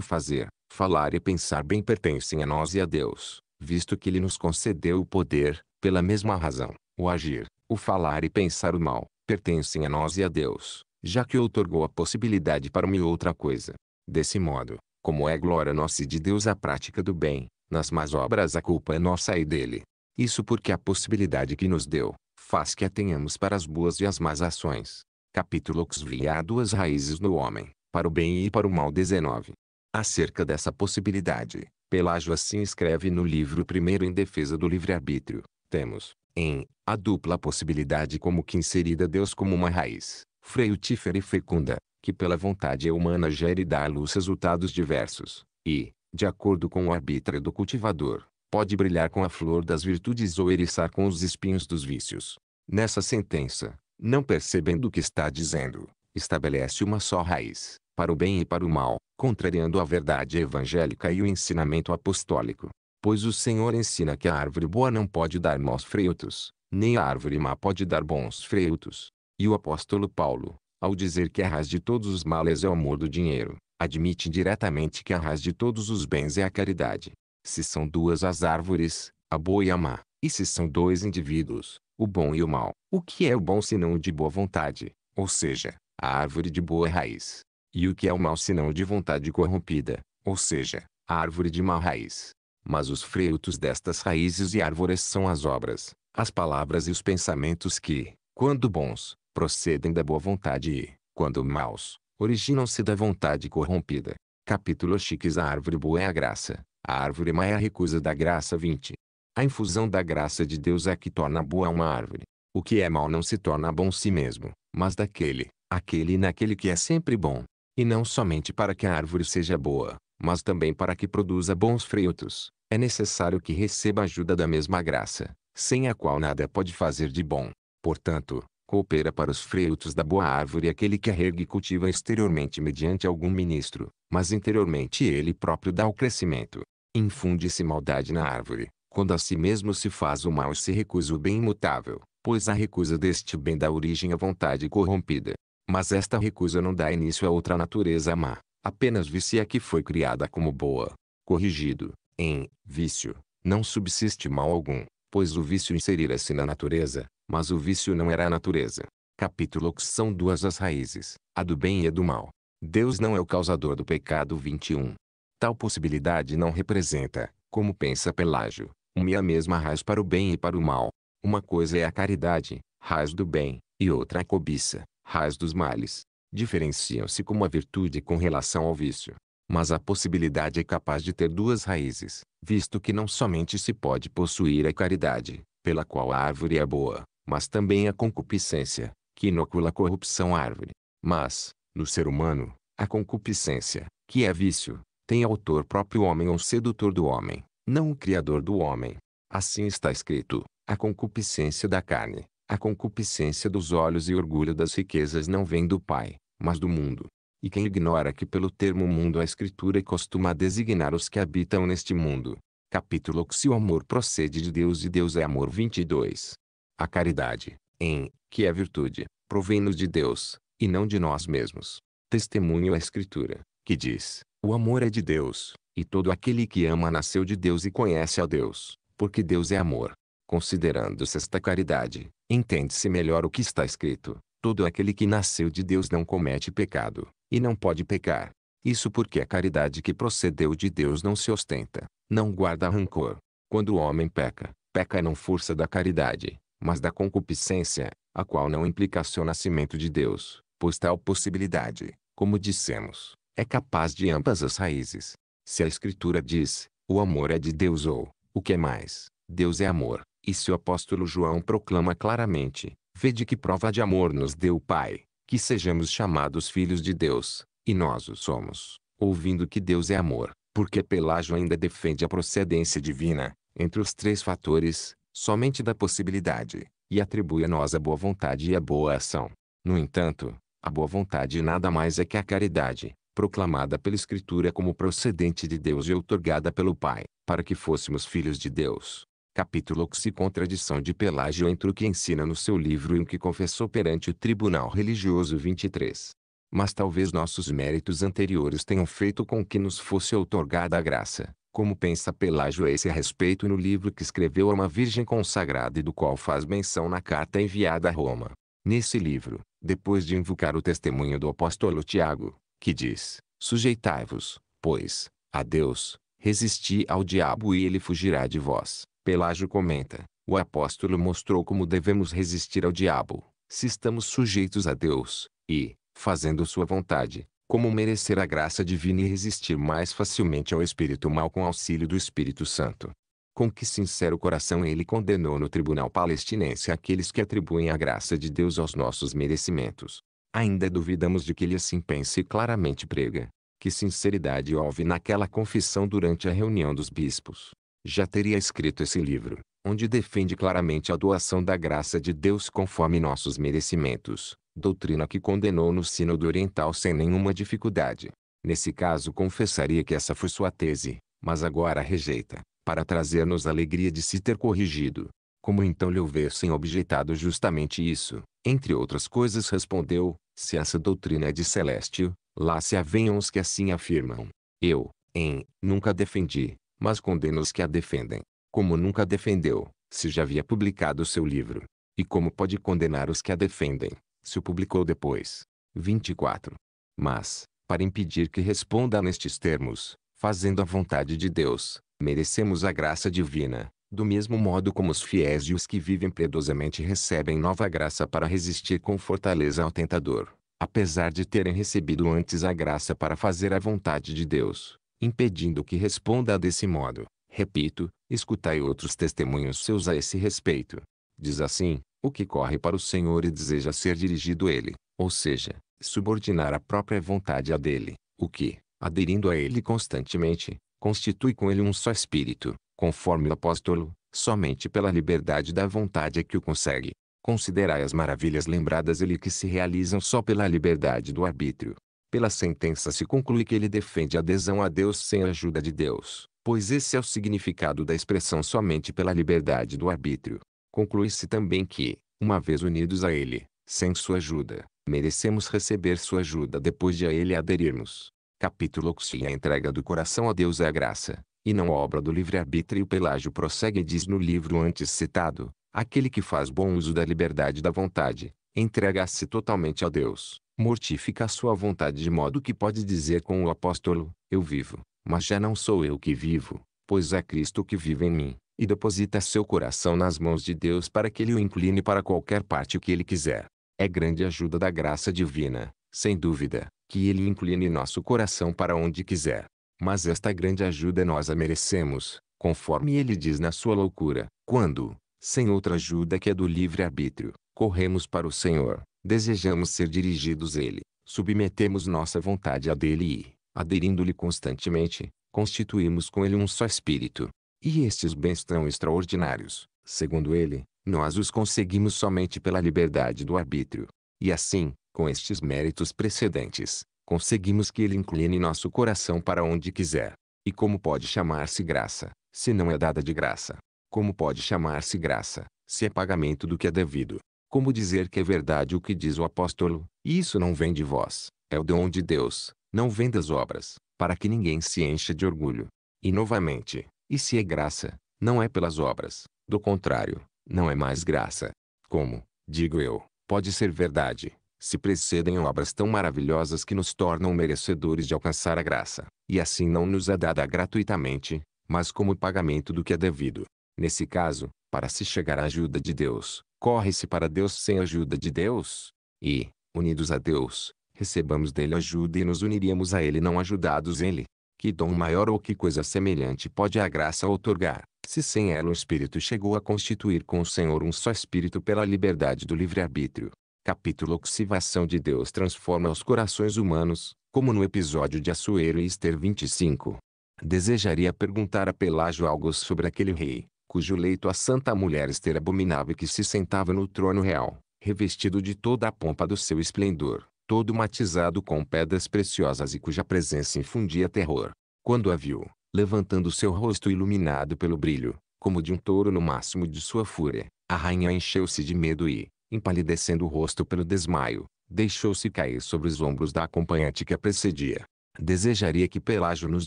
A: fazer, Falar e pensar bem pertencem a nós e a Deus, visto que Ele nos concedeu o poder, pela mesma razão, o agir, o falar e pensar o mal, pertencem a nós e a Deus, já que outorgou a possibilidade para uma e outra coisa. Desse modo, como é glória nossa e de Deus a prática do bem, nas más obras a culpa é nossa e dele. Isso porque a possibilidade que nos deu, faz que a tenhamos para as boas e as más ações. Capítulo XV Há duas raízes no homem, para o bem e para o mal 19. Acerca dessa possibilidade, Pelágio assim escreve no livro Primeiro em Defesa do Livre-Arbítrio, temos, em, a dupla possibilidade como que inserida Deus como uma raiz, frutífera e fecunda, que pela vontade humana gera e dá à luz resultados diversos, e, de acordo com o arbítrio do cultivador, pode brilhar com a flor das virtudes ou eriçar com os espinhos dos vícios. Nessa sentença, não percebendo o que está dizendo, estabelece uma só raiz, para o bem e para o mal, contrariando a verdade evangélica e o ensinamento apostólico. Pois o Senhor ensina que a árvore boa não pode dar maus frutos, nem a árvore má pode dar bons frutos. E o apóstolo Paulo, ao dizer que a raiz de todos os males é o amor do dinheiro, admite diretamente que a raiz de todos os bens é a caridade. Se são duas as árvores, a boa e a má, e se são dois indivíduos, o bom e o mal, o que é o bom senão o de boa vontade, ou seja, a árvore de boa raiz, e o que é o mal senão de vontade corrompida, ou seja, a árvore de má raiz. Mas os frutos destas raízes e árvores são as obras, as palavras e os pensamentos que, quando bons, procedem da boa vontade e, quando maus, originam-se da vontade corrompida. Capítulo X A árvore boa é a graça, a árvore má é a recusa da graça 20. A infusão da graça de Deus é que torna boa uma árvore. O que é mal não se torna bom si mesmo, mas daquele, aquele e naquele que é sempre bom. E não somente para que a árvore seja boa, mas também para que produza bons frutos, é necessário que receba ajuda da mesma graça, sem a qual nada pode fazer de bom. Portanto, coopera para os frutos da boa árvore aquele que arrega e cultiva exteriormente mediante algum ministro, mas interiormente ele próprio dá o crescimento. Infunde-se maldade na árvore, quando a si mesmo se faz o mal e se recusa o bem imutável, pois a recusa deste bem dá origem à vontade corrompida. Mas esta recusa não dá início a outra natureza má, apenas vicia é que foi criada como boa. Corrigido, em vício, não subsiste mal algum, pois o vício inserira-se na natureza, mas o vício não era a natureza. Capítulo que são duas as raízes, a do bem e a do mal. Deus não é o causador do pecado 21. Tal possibilidade não representa, como pensa Pelágio, uma e a mesma raiz para o bem e para o mal. Uma coisa é a caridade, raiz do bem, e outra a cobiça, raiz dos males, diferenciam-se como a virtude com relação ao vício. Mas a possibilidade é capaz de ter duas raízes, visto que não somente se pode possuir a caridade, pela qual a árvore é boa, mas também a concupiscência, que inocula a corrupção à árvore. Mas, no ser humano, a concupiscência, que é vício, tem autor próprio homem ou sedutor do homem, não o criador do homem. Assim está escrito, a concupiscência da carne, a concupiscência dos olhos e orgulho das riquezas não vem do Pai, mas do mundo. E quem ignora que pelo termo mundo a Escritura costuma designar os que habitam neste mundo. Capítulo que se o amor procede de Deus e Deus é amor 22. A caridade, em, que é virtude, provém-nos de Deus, e não de nós mesmos. Testemunho a Escritura, que diz, o amor é de Deus, e todo aquele que ama nasceu de Deus e conhece a Deus, porque Deus é amor. Considerando-se esta caridade, entende-se melhor o que está escrito: todo aquele que nasceu de Deus não comete pecado, e não pode pecar. Isso porque a caridade que procedeu de Deus não se ostenta, não guarda rancor. Quando o homem peca, peca não força da caridade, mas da concupiscência, a qual não implica seu nascimento de Deus, pois tal possibilidade, como dissemos, é capaz de ambas as raízes. Se a Escritura diz, o amor é de Deus ou, o que é mais, Deus é amor, se o apóstolo João proclama claramente. Vede que prova de amor nos deu o Pai, que sejamos chamados filhos de Deus, e nós o somos, ouvindo que Deus é amor, porque Pelágio ainda defende a procedência divina, entre os três fatores, somente da possibilidade, e atribui a nós a boa vontade e a boa ação. No entanto, a boa vontade nada mais é que a caridade, proclamada pela Escritura como procedente de Deus e outorgada pelo Pai, para que fôssemos filhos de Deus capítulo que se contradição de Pelágio entre o que ensina no seu livro e o que confessou perante o Tribunal Religioso 23. Mas talvez nossos méritos anteriores tenham feito com que nos fosse outorgada a graça, como pensa Pelágio a esse respeito no livro que escreveu a uma virgem consagrada e do qual faz menção na carta enviada a Roma. Nesse livro, depois de invocar o testemunho do apóstolo Tiago, que diz, Sujeitai-vos, pois, a Deus, resisti ao diabo e ele fugirá de vós. Pelágio comenta, o apóstolo mostrou como devemos resistir ao diabo, se estamos sujeitos a Deus, e, fazendo sua vontade, como merecer a graça divina e resistir mais facilmente ao espírito mal com auxílio do Espírito Santo. Com que sincero coração ele condenou no tribunal palestinense aqueles que atribuem a graça de Deus aos nossos merecimentos. Ainda duvidamos de que ele assim pense e claramente prega. Que sinceridade houve naquela confissão durante a reunião dos bispos já teria escrito esse livro, onde defende claramente a doação da graça de Deus conforme nossos merecimentos, doutrina que condenou no Sínodo Oriental sem nenhuma dificuldade. Nesse caso confessaria que essa foi sua tese, mas agora a rejeita, para trazer-nos a alegria de se ter corrigido. Como então lhe houvessem objetado justamente isso, entre outras coisas respondeu, se essa doutrina é de Celestio, lá se avenham os que assim afirmam. Eu, em, nunca defendi, mas condena os que a defendem, como nunca defendeu, se já havia publicado seu livro, e como pode condenar os que a defendem, se o publicou depois. 24. Mas, para impedir que responda nestes termos, fazendo a vontade de Deus, merecemos a graça divina, do mesmo modo como os fiéis e os que vivem piedosamente recebem nova graça para resistir com fortaleza ao tentador, apesar de terem recebido antes a graça para fazer a vontade de Deus impedindo que responda desse modo. Repito, escutai outros testemunhos seus a esse respeito. Diz assim: o que corre para o Senhor e deseja ser dirigido ele, ou seja, subordinar a própria vontade a dele, o que, aderindo a ele constantemente, constitui com ele um só espírito, conforme o apóstolo, somente pela liberdade da vontade é que o consegue. Considerai as maravilhas lembradas ele que se realizam só pela liberdade do arbítrio. Pela sentença se conclui que ele defende a adesão a Deus sem a ajuda de Deus, pois esse é o significado da expressão somente pela liberdade do arbítrio. Conclui-se também que, uma vez unidos a ele, sem sua ajuda, merecemos receber sua ajuda depois de a ele aderirmos. Capítulo oxi A entrega do coração a Deus é a graça, e não a obra do livre-arbítrio Pelágio prossegue e diz no livro antes citado, aquele que faz bom uso da liberdade da vontade, entrega-se totalmente a Deus, mortifica a sua vontade de modo que pode dizer com o apóstolo, eu vivo, mas já não sou eu que vivo, pois é Cristo que vive em mim, e deposita seu coração nas mãos de Deus para que ele o incline para qualquer parte que ele quiser. É grande ajuda da graça divina, sem dúvida, que ele incline nosso coração para onde quiser. Mas esta grande ajuda nós a merecemos, conforme ele diz na sua loucura, quando, sem outra ajuda que a do livre-arbítrio, corremos para o Senhor, desejamos ser dirigidos ele, submetemos nossa vontade a dele e, aderindo-lhe constantemente, constituímos com ele um só espírito. E estes bens tão extraordinários, segundo ele, nós os conseguimos somente pela liberdade do arbítrio. E assim, com estes méritos precedentes, conseguimos que ele incline nosso coração para onde quiser. E como pode chamar-se graça, se não é dada de graça? Como pode chamar-se graça, se é pagamento do que é devido? Como dizer que é verdade o que diz o apóstolo? Isso não vem de vós, é o dom de Deus, não vem das obras, para que ninguém se encha de orgulho. E novamente, e se é graça, não é pelas obras, do contrário, não é mais graça. Como, digo eu, pode ser verdade, se precedem obras tão maravilhosas que nos tornam merecedores de alcançar a graça, e assim não nos é dada gratuitamente, mas como pagamento do que é devido. Nesse caso, para se chegar à ajuda de Deus, corre-se para Deus sem a ajuda de Deus. E, unidos a Deus, recebamos dele ajuda e nos uniríamos a ele não ajudados ele. Que dom maior ou que coisa semelhante pode a graça otorgar, se sem ela o Espírito chegou a constituir com o Senhor um só Espírito pela liberdade do livre-arbítrio. Capítulo Oxivação de Deus transforma os corações humanos, como no episódio de Assuero e Esther 25. Desejaria perguntar a Pelágio algo sobre aquele rei, cujo leito a santa mulher ester abominável que se sentava no trono real, revestido de toda a pompa do seu esplendor, todo matizado com pedras preciosas e cuja presença infundia terror. Quando a viu, levantando seu rosto iluminado pelo brilho, como de um touro no máximo de sua fúria, a rainha encheu-se de medo e, empalidecendo o rosto pelo desmaio, deixou-se cair sobre os ombros da acompanhante que a precedia. Desejaria que Pelágio nos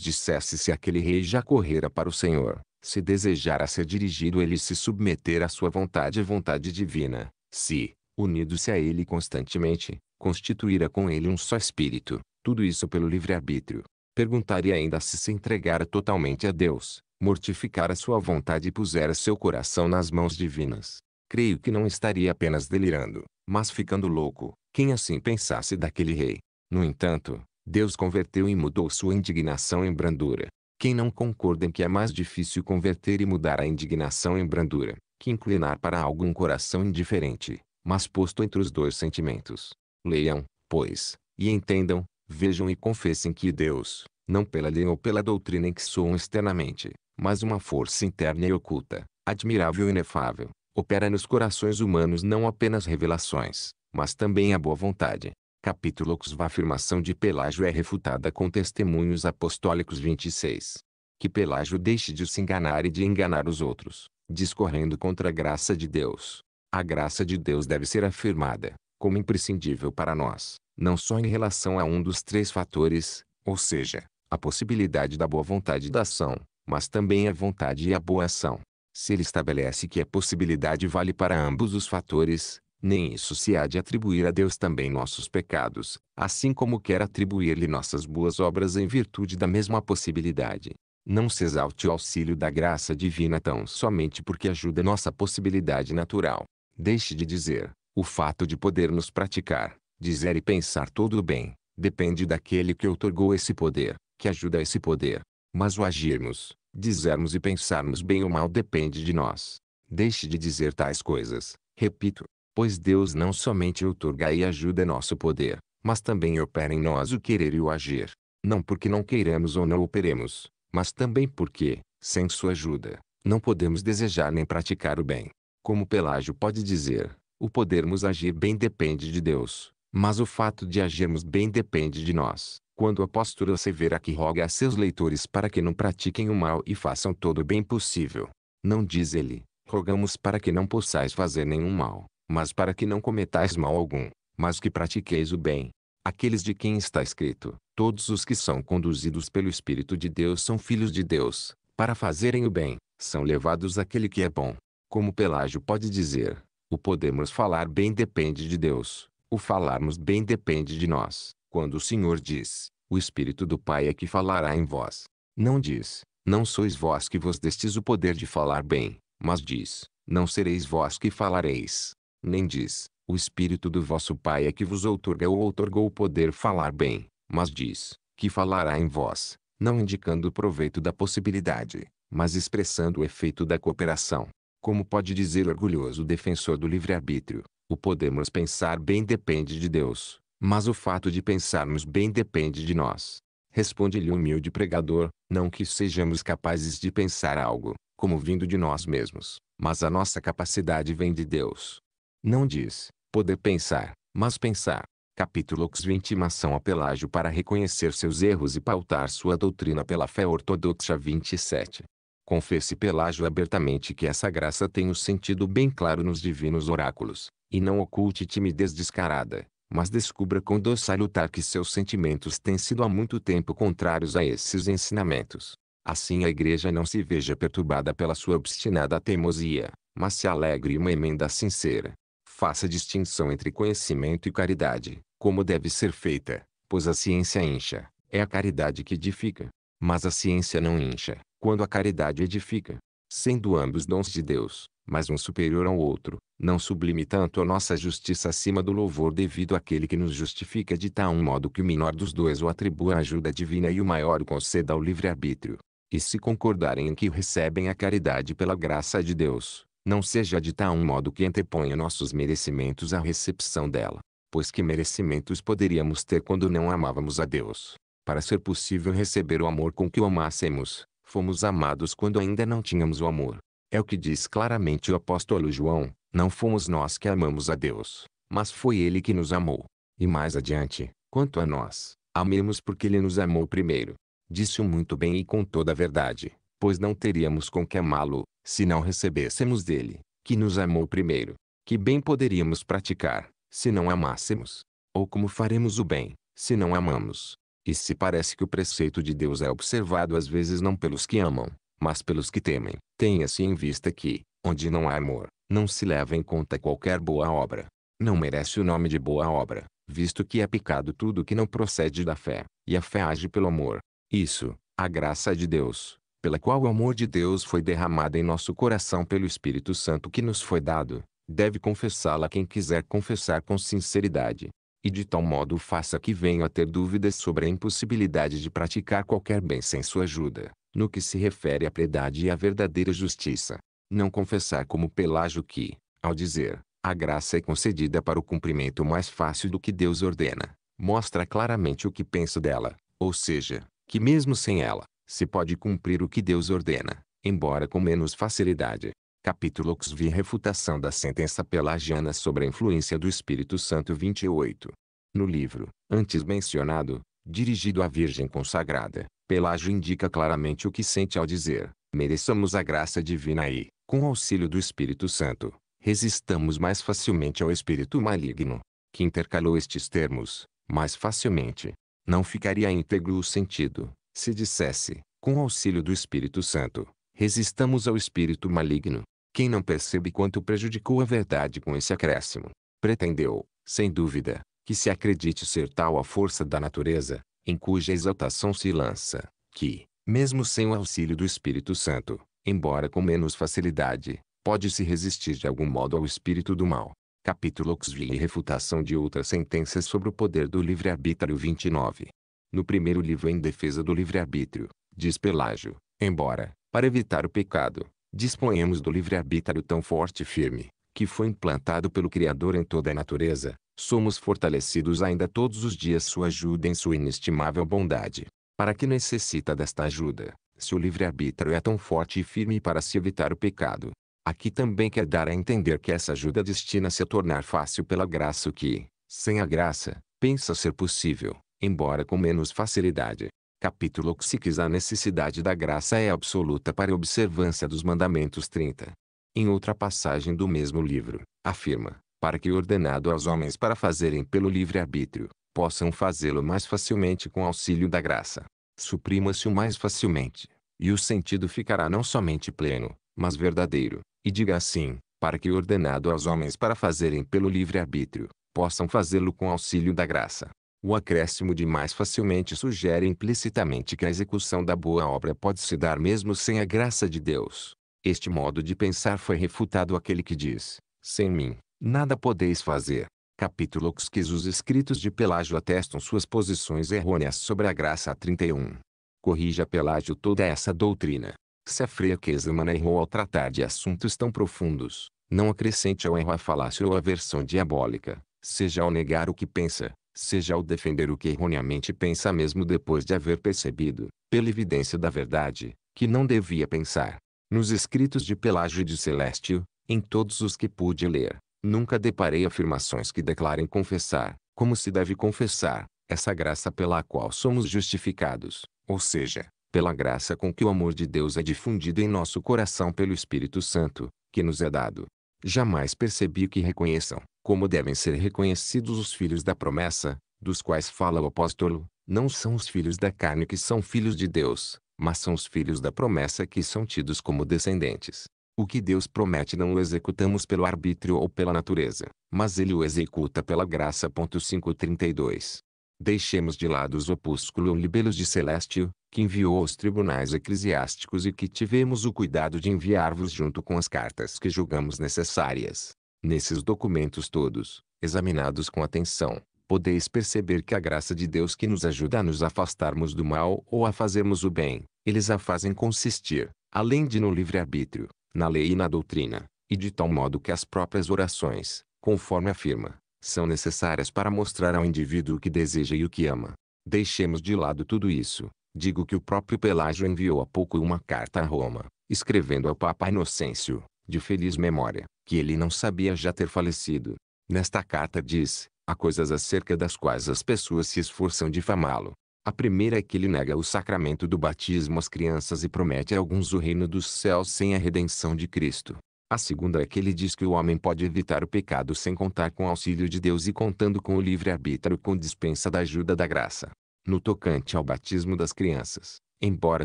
A: dissesse se aquele rei já correra para o Senhor, se desejara ser dirigido ele se submeter à sua vontade e vontade divina, se, unido-se a ele constantemente, constituíra com ele um só espírito, tudo isso pelo livre-arbítrio. Perguntaria ainda se se entregara totalmente a Deus, mortificara sua vontade e pusera seu coração nas mãos divinas. Creio que não estaria apenas delirando, mas ficando louco, quem assim pensasse daquele rei. No entanto, Deus converteu e mudou sua indignação em brandura. Quem não concorda em que é mais difícil converter e mudar a indignação em brandura, que inclinar para algo um coração indiferente, mas posto entre os dois sentimentos. Leiam, pois, e entendam, vejam e confessem que Deus, não pela lei ou pela doutrina em que soam externamente, mas uma força interna e oculta, admirável e inefável, opera nos corações humanos não apenas revelações, mas também a boa vontade, capítulo XV. A afirmação de Pelágio é refutada com Testemunhos Apostólicos 26. Que Pelágio deixe de se enganar e de enganar os outros, discorrendo contra a graça de Deus. A graça de Deus deve ser afirmada, como imprescindível para nós, não só em relação a um dos três fatores, ou seja, a possibilidade da boa vontade da ação, mas também a vontade e a boa ação. Se ele estabelece que a possibilidade vale para ambos os fatores, nem isso se há de atribuir a Deus também nossos pecados, assim como quer atribuir-lhe nossas boas obras em virtude da mesma possibilidade. Não se exalte o auxílio da graça divina tão somente porque ajuda nossa possibilidade natural. Deixe de dizer, o fato de podermos praticar, dizer e pensar todo o bem, depende daquele que outorgou esse poder, que ajuda esse poder. Mas o agirmos, dizermos e pensarmos bem ou mal depende de nós. Deixe de dizer tais coisas, repito, pois Deus não somente outorga e ajuda nosso poder, mas também opera em nós o querer e o agir, não porque não queiramos ou não operemos, mas também porque, sem sua ajuda, não podemos desejar nem praticar o bem. Como Pelágio pode dizer, o podermos agir bem depende de Deus, mas o fato de agirmos bem depende de nós. Quando a postura severa que roga a seus leitores para que não pratiquem o mal e façam todo o bem possível, não diz ele, rogamos para que não possais fazer nenhum mal, mas para que não cometais mal algum, mas que pratiqueis o bem. Aqueles de quem está escrito, todos os que são conduzidos pelo Espírito de Deus são filhos de Deus, para fazerem o bem, são levados àquele que é bom. Como Pelágio pode dizer, o podemos falar bem depende de Deus, o falarmos bem depende de nós. Quando o Senhor diz, o Espírito do Pai é que falará em vós. Não diz, não sois vós que vos destes o poder de falar bem, mas diz, não sereis vós que falareis, nem diz, o Espírito do vosso Pai é que vos outorga ou outorgou o poder falar bem, mas diz, que falará em vós, não indicando o proveito da possibilidade, mas expressando o efeito da cooperação. Como pode dizer o orgulhoso defensor do livre-arbítrio, o podemos pensar bem depende de Deus, mas o fato de pensarmos bem depende de nós. Responde-lhe o humilde pregador, não que sejamos capazes de pensar algo, como vindo de nós mesmos, mas a nossa capacidade vem de Deus. Não diz, poder pensar, mas pensar. Capítulo XV Intimação a Pelágio para reconhecer seus erros e pautar sua doutrina pela fé ortodoxa 27. Confesse Pelágio abertamente que essa graça tem o um sentido bem claro nos divinos oráculos, e não oculte timidez descarada, mas descubra com doce lutar que seus sentimentos têm sido há muito tempo contrários a esses ensinamentos. Assim a igreja não se veja perturbada pela sua obstinada teimosia, mas se alegre uma emenda sincera, faça distinção entre conhecimento e caridade, como deve ser feita, pois a ciência incha, é a caridade que edifica. Mas a ciência não incha, quando a caridade edifica. Sendo ambos dons de Deus, mas um superior ao outro, não sublime tanto a nossa justiça acima do louvor devido àquele que nos justifica de tal modo que o menor dos dois o atribua à ajuda divina e o maior o conceda ao livre-arbítrio. E se concordarem em que recebem a caridade pela graça de Deus, não seja de tal um modo que anteponha nossos merecimentos à recepção dela, pois que merecimentos poderíamos ter quando não amávamos a Deus? Para ser possível receber o amor com que o amássemos, fomos amados quando ainda não tínhamos o amor. É o que diz claramente o apóstolo João, não fomos nós que amamos a Deus, mas foi Ele que nos amou. E mais adiante, quanto a nós, amemos porque Ele nos amou primeiro. Disse o muito bem e com toda a verdade pois não teríamos com que amá-lo, se não recebêssemos dele, que nos amou primeiro. Que bem poderíamos praticar, se não amássemos? Ou como faremos o bem, se não amamos? E se parece que o preceito de Deus é observado às vezes não pelos que amam, mas pelos que temem, tenha-se em vista que, onde não há amor, não se leva em conta qualquer boa obra. Não merece o nome de boa obra, visto que é pecado tudo que não procede da fé, e a fé age pelo amor. Isso, a graça de Deus, pela qual o amor de Deus foi derramado em nosso coração pelo Espírito Santo que nos foi dado, deve confessá-la quem quiser confessar com sinceridade. E de tal modo faça que venha a ter dúvidas sobre a impossibilidade de praticar qualquer bem sem sua ajuda, no que se refere à piedade e à verdadeira justiça. Não confessar como Pelágio que, ao dizer, a graça é concedida para o cumprimento mais fácil do que Deus ordena, mostra claramente o que penso dela, ou seja, que mesmo sem ela, se pode cumprir o que Deus ordena, embora com menos facilidade. Capítulo XV Refutação da sentença pelagiana sobre a influência do Espírito Santo 28. No livro, antes mencionado, dirigido à Virgem consagrada, Pelágio indica claramente o que sente ao dizer: mereçamos a graça divina e, com auxílio do Espírito Santo, resistamos mais facilmente ao espírito maligno, que intercalou estes termos, mais facilmente. Não ficaria íntegro o sentido, se dissesse, com auxílio do Espírito Santo, resistamos ao espírito maligno. Quem não percebe quanto prejudicou a verdade com esse acréscimo, pretendeu, sem dúvida, que se acredite ser tal a força da natureza, em cuja exaltação se lança, que, mesmo sem o auxílio do Espírito Santo, embora com menos facilidade, pode se resistir de algum modo ao espírito do mal. Capítulo Oxville e refutação de outras sentenças sobre o poder do livre-arbítrio 29 no primeiro livro Em Defesa do Livre-Arbítrio, diz Pelágio, embora, para evitar o pecado, disponhamos do livre-arbítrio tão forte e firme, que foi implantado pelo Criador em toda a natureza, somos fortalecidos ainda todos os dias sua ajuda em sua inestimável bondade. Para que necessita desta ajuda, se o livre-arbítrio é tão forte e firme para se evitar o pecado, Aqui também quer dar a entender que essa ajuda destina-se a tornar fácil pela graça o que, sem a graça, pensa ser possível embora com menos facilidade. Capítulo Xix A necessidade da graça é absoluta para a observância dos mandamentos 30. Em outra passagem do mesmo livro, afirma, para que ordenado aos homens para fazerem pelo livre-arbítrio, possam fazê-lo mais facilmente com auxílio da graça. Suprima-se o mais facilmente, e o sentido ficará não somente pleno, mas verdadeiro, e diga assim, para que ordenado aos homens para fazerem pelo livre-arbítrio, possam fazê-lo com auxílio da graça. O acréscimo de mais facilmente sugere implicitamente que a execução da boa obra pode se dar mesmo sem a graça de Deus. Este modo de pensar foi refutado aquele que diz, sem mim, nada podeis fazer. Capítulo que Os escritos de Pelágio atestam suas posições errôneas sobre a graça 31. Corrija Pelágio toda essa doutrina. Se a freia Quesamana errou ao tratar de assuntos tão profundos, não acrescente ao erro a falácia ou a versão diabólica, seja ao negar o que pensa, seja ao defender o que erroneamente pensa mesmo depois de haver percebido, pela evidência da verdade, que não devia pensar. Nos escritos de Pelágio de Celestio, em todos os que pude ler, nunca deparei afirmações que declarem confessar, como se deve confessar, essa graça pela qual somos justificados, ou seja, pela graça com que o amor de Deus é difundido em nosso coração pelo Espírito Santo, que nos é dado. Jamais percebi que reconheçam, como devem ser reconhecidos os filhos da promessa, dos quais fala o apóstolo, não são os filhos da carne que são filhos de Deus, mas são os filhos da promessa que são tidos como descendentes. O que Deus promete não o executamos pelo arbítrio ou pela natureza, mas ele o executa pela graça. 532. Deixemos de lado os opúsculos ou libelos de Celestio, que enviou aos tribunais eclesiásticos e que tivemos o cuidado de enviar-vos junto com as cartas que julgamos necessárias. Nesses documentos todos, examinados com atenção, podeis perceber que a graça de Deus que nos ajuda a nos afastarmos do mal ou a fazermos o bem, eles a fazem consistir, além de no livre-arbítrio, na lei e na doutrina, e de tal modo que as próprias orações, conforme afirma, são necessárias para mostrar ao indivíduo o que deseja e o que ama. Deixemos de lado tudo isso. Digo que o próprio Pelágio enviou há pouco uma carta a Roma, escrevendo ao Papa Inocêncio, de feliz memória, que ele não sabia já ter falecido. Nesta carta diz, há coisas acerca das quais as pessoas se esforçam de famá-lo. A primeira é que ele nega o sacramento do batismo às crianças e promete a alguns o reino dos céus sem a redenção de Cristo. A segunda é que ele diz que o homem pode evitar o pecado sem contar com o auxílio de Deus e contando com o livre-arbítrio com dispensa da ajuda da graça. No tocante ao batismo das crianças, embora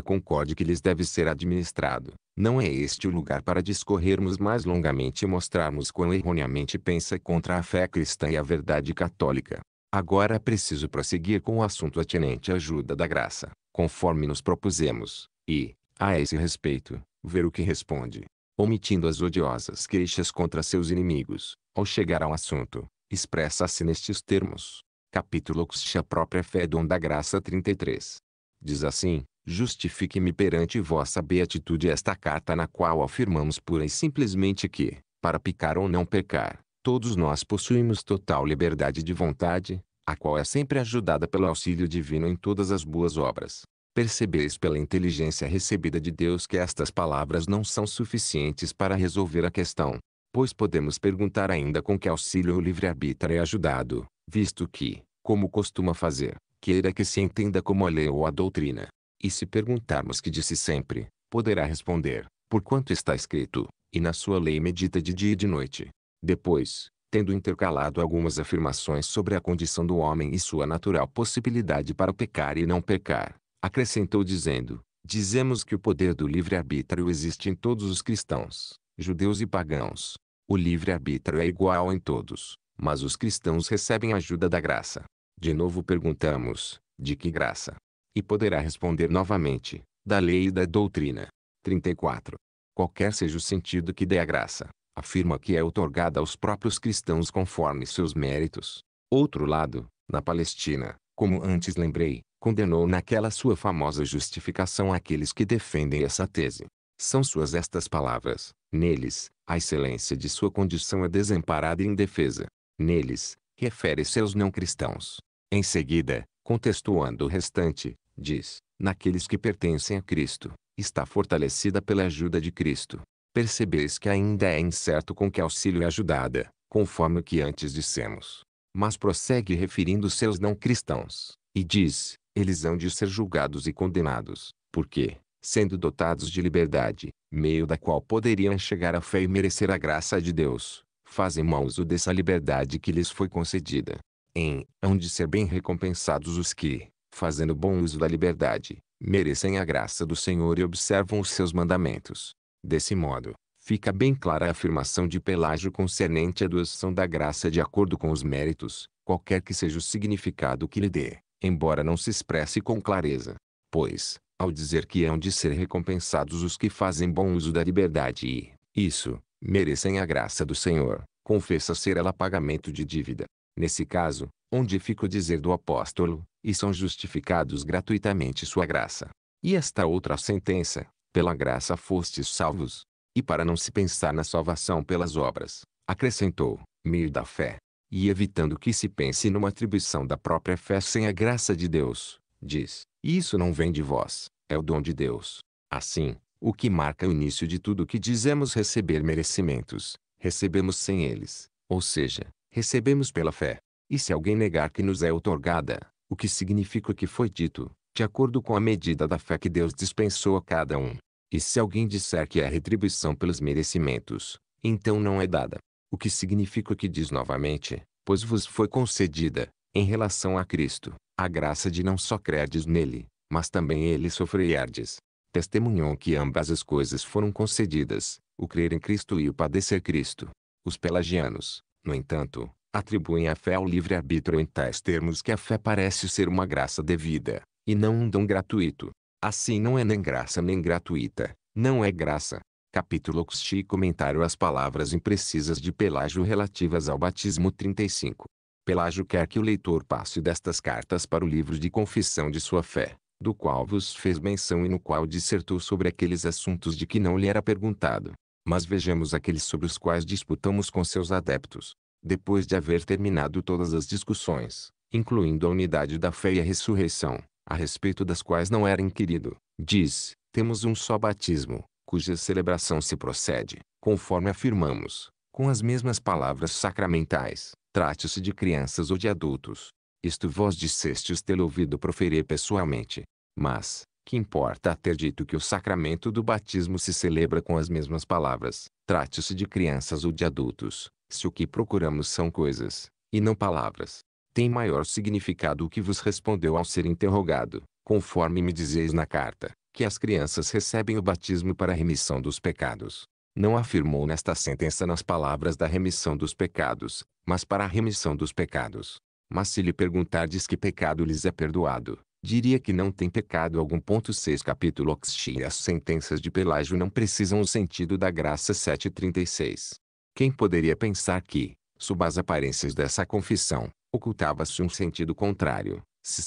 A: concorde que lhes deve ser administrado, não é este o lugar para discorrermos mais longamente e mostrarmos quão erroneamente pensa contra a fé cristã e a verdade católica. Agora preciso prosseguir com o assunto atinente à ajuda da graça, conforme nos propusemos, e, a esse respeito, ver o que responde. Omitindo as odiosas queixas contra seus inimigos, ao chegar ao assunto, expressa-se nestes termos. Capítulo XI A própria fé dom da graça 33. Diz assim, justifique-me perante vossa beatitude esta carta na qual afirmamos pura e simplesmente que, para pecar ou não pecar, todos nós possuímos total liberdade de vontade, a qual é sempre ajudada pelo auxílio divino em todas as boas obras. Percebeis pela inteligência recebida de Deus que estas palavras não são suficientes para resolver a questão, pois podemos perguntar ainda com que auxílio o livre-arbítrio é ajudado, visto que, como costuma fazer, queira que se entenda como a lei ou a doutrina, e se perguntarmos que disse sempre, poderá responder, por quanto está escrito, e na sua lei medita de dia e de noite. Depois, tendo intercalado algumas afirmações sobre a condição do homem e sua natural possibilidade para pecar e não pecar, acrescentou dizendo: Dizemos que o poder do livre-arbítrio existe em todos os cristãos, judeus e pagãos. O livre-arbítrio é igual em todos, mas os cristãos recebem a ajuda da graça. De novo perguntamos: de que graça? e poderá responder novamente, da lei e da doutrina. 34. Qualquer seja o sentido que dê a graça, afirma que é otorgada aos próprios cristãos conforme seus méritos. Outro lado, na Palestina, como antes lembrei, condenou naquela sua famosa justificação aqueles que defendem essa tese. São suas estas palavras: neles, a excelência de sua condição é desamparada e indefesa. Neles, refere-se aos não cristãos. Em seguida, contextuando o restante, diz, naqueles que pertencem a Cristo, está fortalecida pela ajuda de Cristo. Percebeis que ainda é incerto com que auxílio é ajudada, conforme o que antes dissemos. Mas prossegue referindo-se aos não cristãos, e diz, eles hão de ser julgados e condenados, porque, sendo dotados de liberdade, meio da qual poderiam chegar à fé e merecer a graça de Deus, fazem mau uso dessa liberdade que lhes foi concedida. Em, hão de ser bem recompensados os que, fazendo bom uso da liberdade, merecem a graça do Senhor e observam os seus mandamentos. Desse modo, fica bem clara a afirmação de Pelágio concernente à doação da graça de acordo com os méritos, qualquer que seja o significado que lhe dê, embora não se expresse com clareza. Pois, ao dizer que hão de ser recompensados os que fazem bom uso da liberdade e, isso, merecem a graça do Senhor, confessa ser ela pagamento de dívida. Nesse caso, onde fica o dizer do apóstolo, e são justificados gratuitamente sua graça. E esta outra sentença, pela graça fostes salvos. E para não se pensar na salvação pelas obras, acrescentou, meio da fé. E evitando que se pense numa atribuição da própria fé sem a graça de Deus, diz, isso não vem de vós, é o dom de Deus. Assim, o que marca o início de tudo que dizemos receber merecimentos, recebemos sem eles, ou seja, recebemos pela fé. E se alguém negar que nos é otorgada, o que significa que foi dito, de acordo com a medida da fé que Deus dispensou a cada um. E se alguém disser que é retribuição pelos merecimentos, então não é dada. O que significa que diz novamente, pois vos foi concedida, em relação a Cristo, a graça de não só credes nele, mas também ele sofrerdes. Testemunhou que ambas as coisas foram concedidas, o crer em Cristo e o padecer Cristo. Os pelagianos, no entanto, atribuem a fé ao livre-arbítrio em tais termos que a fé parece ser uma graça devida, e não um dom gratuito. Assim não é nem graça nem gratuita, não é graça. Capítulo XI Comentário às palavras imprecisas de Pelágio relativas ao batismo 35. Pelágio quer que o leitor passe destas cartas para o livro de confissão de sua fé, do qual vos fez menção e no qual dissertou sobre aqueles assuntos de que não lhe era perguntado. Mas vejamos aqueles sobre os quais disputamos com seus adeptos depois de haver terminado todas as discussões, incluindo a unidade da fé e a ressurreição, a respeito das quais não era inquirido, diz: Temos um só batismo, cuja celebração se procede, conforme afirmamos, com as mesmas palavras sacramentais, trate-se de crianças ou de adultos. Isto vós dissestes ter ouvido proferir pessoalmente. Mas, que importa ter dito que o sacramento do batismo se celebra com as mesmas palavras, trate-se de crianças ou de adultos, se o que procuramos são coisas, e não palavras, tem maior significado o que vos respondeu ao ser interrogado, conforme me dizeis na carta, que as crianças recebem o batismo para a remissão dos pecados. Não afirmou nesta sentença nas palavras da remissão dos pecados, mas para a remissão dos pecados. Mas se lhe perguntardes que pecado lhes é perdoado, diria que não tem pecado algum. Ponto 6 Capítulo Oxi As sentenças de Pelágio não precisam o sentido da graça 736. Quem poderia pensar que, sob as aparências dessa confissão, ocultava-se um sentido contrário, se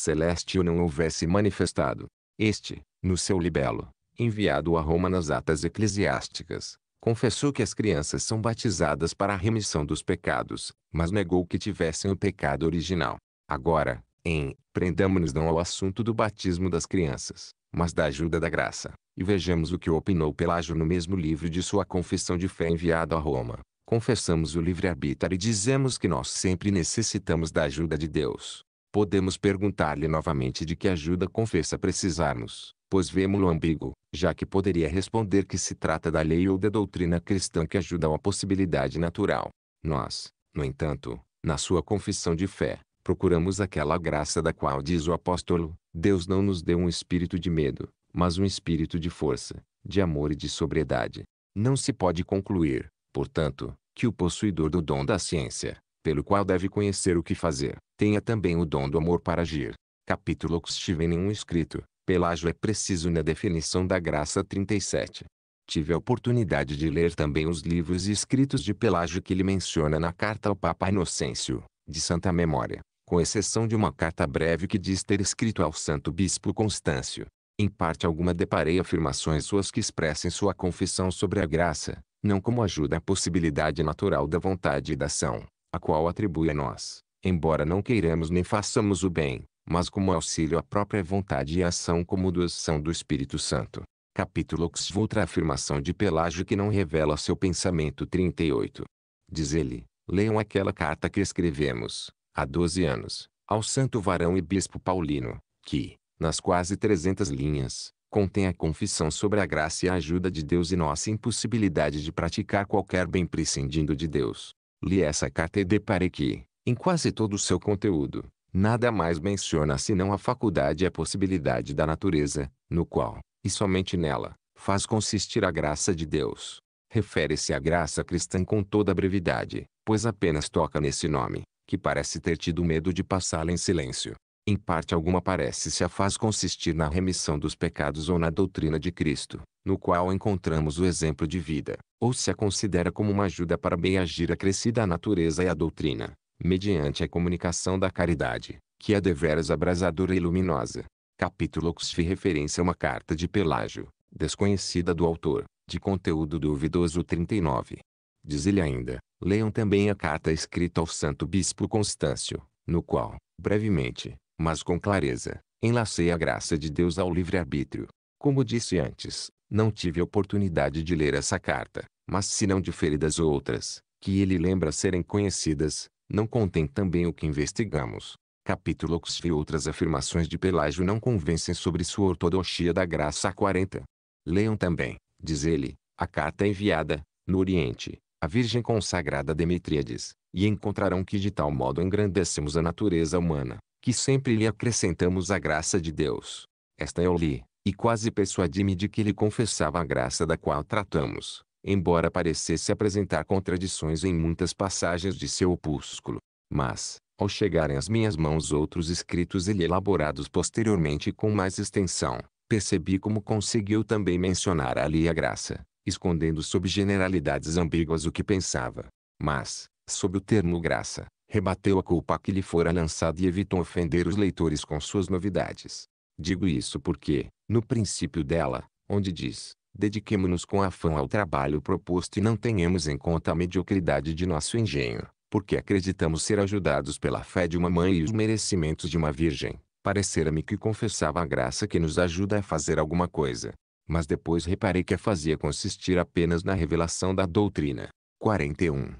A: o não houvesse manifestado. Este, no seu libelo, enviado a Roma nas atas eclesiásticas, confessou que as crianças são batizadas para a remissão dos pecados, mas negou que tivessem o pecado original. Agora, em prendamos-nos não ao assunto do batismo das crianças, mas da ajuda da graça, e vejamos o que opinou Pelágio no mesmo livro de sua confissão de fé enviado a Roma, confessamos o livre-arbítrio e dizemos que nós sempre necessitamos da ajuda de Deus. Podemos perguntar-lhe novamente de que ajuda confessa precisarmos, pois vemos-lo ambíguo, já que poderia responder que se trata da lei ou da doutrina cristã que ajuda a uma possibilidade natural. Nós, no entanto, na sua confissão de fé, procuramos aquela graça da qual diz o apóstolo: Deus não nos deu um espírito de medo, mas um espírito de força, de amor e de sobriedade. Não se pode concluir, portanto, que o possuidor do dom da ciência, pelo qual deve conhecer o que fazer, tenha também o dom do amor para agir. Capítulo que estive em nenhum escrito, Pelágio é preciso na definição da graça 37. Tive a oportunidade de ler também os livros e escritos de Pelágio que ele menciona na carta ao Papa Inocêncio, de santa memória, com exceção de uma carta breve que diz ter escrito ao santo bispo Constâncio. Em parte alguma deparei afirmações suas que expressem sua confissão sobre a graça, não como ajuda à possibilidade natural da vontade e da ação, a qual atribui a nós, embora não queiramos nem façamos o bem, mas como auxílio à própria vontade e ação como doação do Espírito Santo. Capítulo X Outra afirmação de Pelágio que não revela seu pensamento 38. Diz ele, leiam aquela carta que escrevemos, há 12 anos, ao santo varão e bispo paulino, que, nas quase 300 linhas, contém a confissão sobre a graça e a ajuda de Deus e nossa impossibilidade de praticar qualquer bem prescindindo de Deus. Li essa carta e deparei que, em quase todo o seu conteúdo, nada mais menciona senão a faculdade e a possibilidade da natureza, no qual, e somente nela, faz consistir a graça de Deus. Refere-se à graça cristã com toda brevidade, pois apenas toca nesse nome, que parece ter tido medo de passá-la em silêncio em parte alguma parece-se a faz consistir na remissão dos pecados ou na doutrina de Cristo, no qual encontramos o exemplo de vida, ou se a considera como uma ajuda para bem agir acrescida à natureza e à doutrina, mediante a comunicação da caridade, que é deveras abrasadora e luminosa. Capítulo Oxfi referência a uma carta de Pelágio, desconhecida do autor, de conteúdo duvidoso 39. Diz ele ainda, leiam também a carta escrita ao santo bispo Constâncio, no qual, brevemente, mas com clareza, enlacei a graça de Deus ao livre-arbítrio. Como disse antes, não tive oportunidade de ler essa carta, mas se não diferidas outras, que ele lembra serem conhecidas, não contém também o que investigamos. Capítulo X e outras afirmações de Pelágio não convencem sobre sua ortodoxia da graça 40. Leiam também, diz ele, a carta enviada, no Oriente, à Virgem consagrada Demetríades, e encontrarão que de tal modo engrandecemos a natureza humana, que sempre lhe acrescentamos a graça de Deus. Esta eu li, e quase persuadi-me de que ele confessava a graça da qual tratamos, embora parecesse apresentar contradições em muitas passagens de seu opúsculo. Mas, ao chegarem às minhas mãos outros escritos ele elaborados posteriormente com mais extensão, percebi como conseguiu também mencionar ali a graça, escondendo sob generalidades ambíguas o que pensava. Mas, sob o termo graça, rebateu a culpa que lhe fora lançada e evitou ofender os leitores com suas novidades. Digo isso porque, no princípio dela, onde diz, dediquemo-nos com afã ao trabalho proposto e não tenhamos em conta a mediocridade de nosso engenho, porque acreditamos ser ajudados pela fé de uma mãe e os merecimentos de uma virgem, parecera-me que confessava a graça que nos ajuda a fazer alguma coisa. Mas depois reparei que a fazia consistir apenas na revelação da doutrina. 41.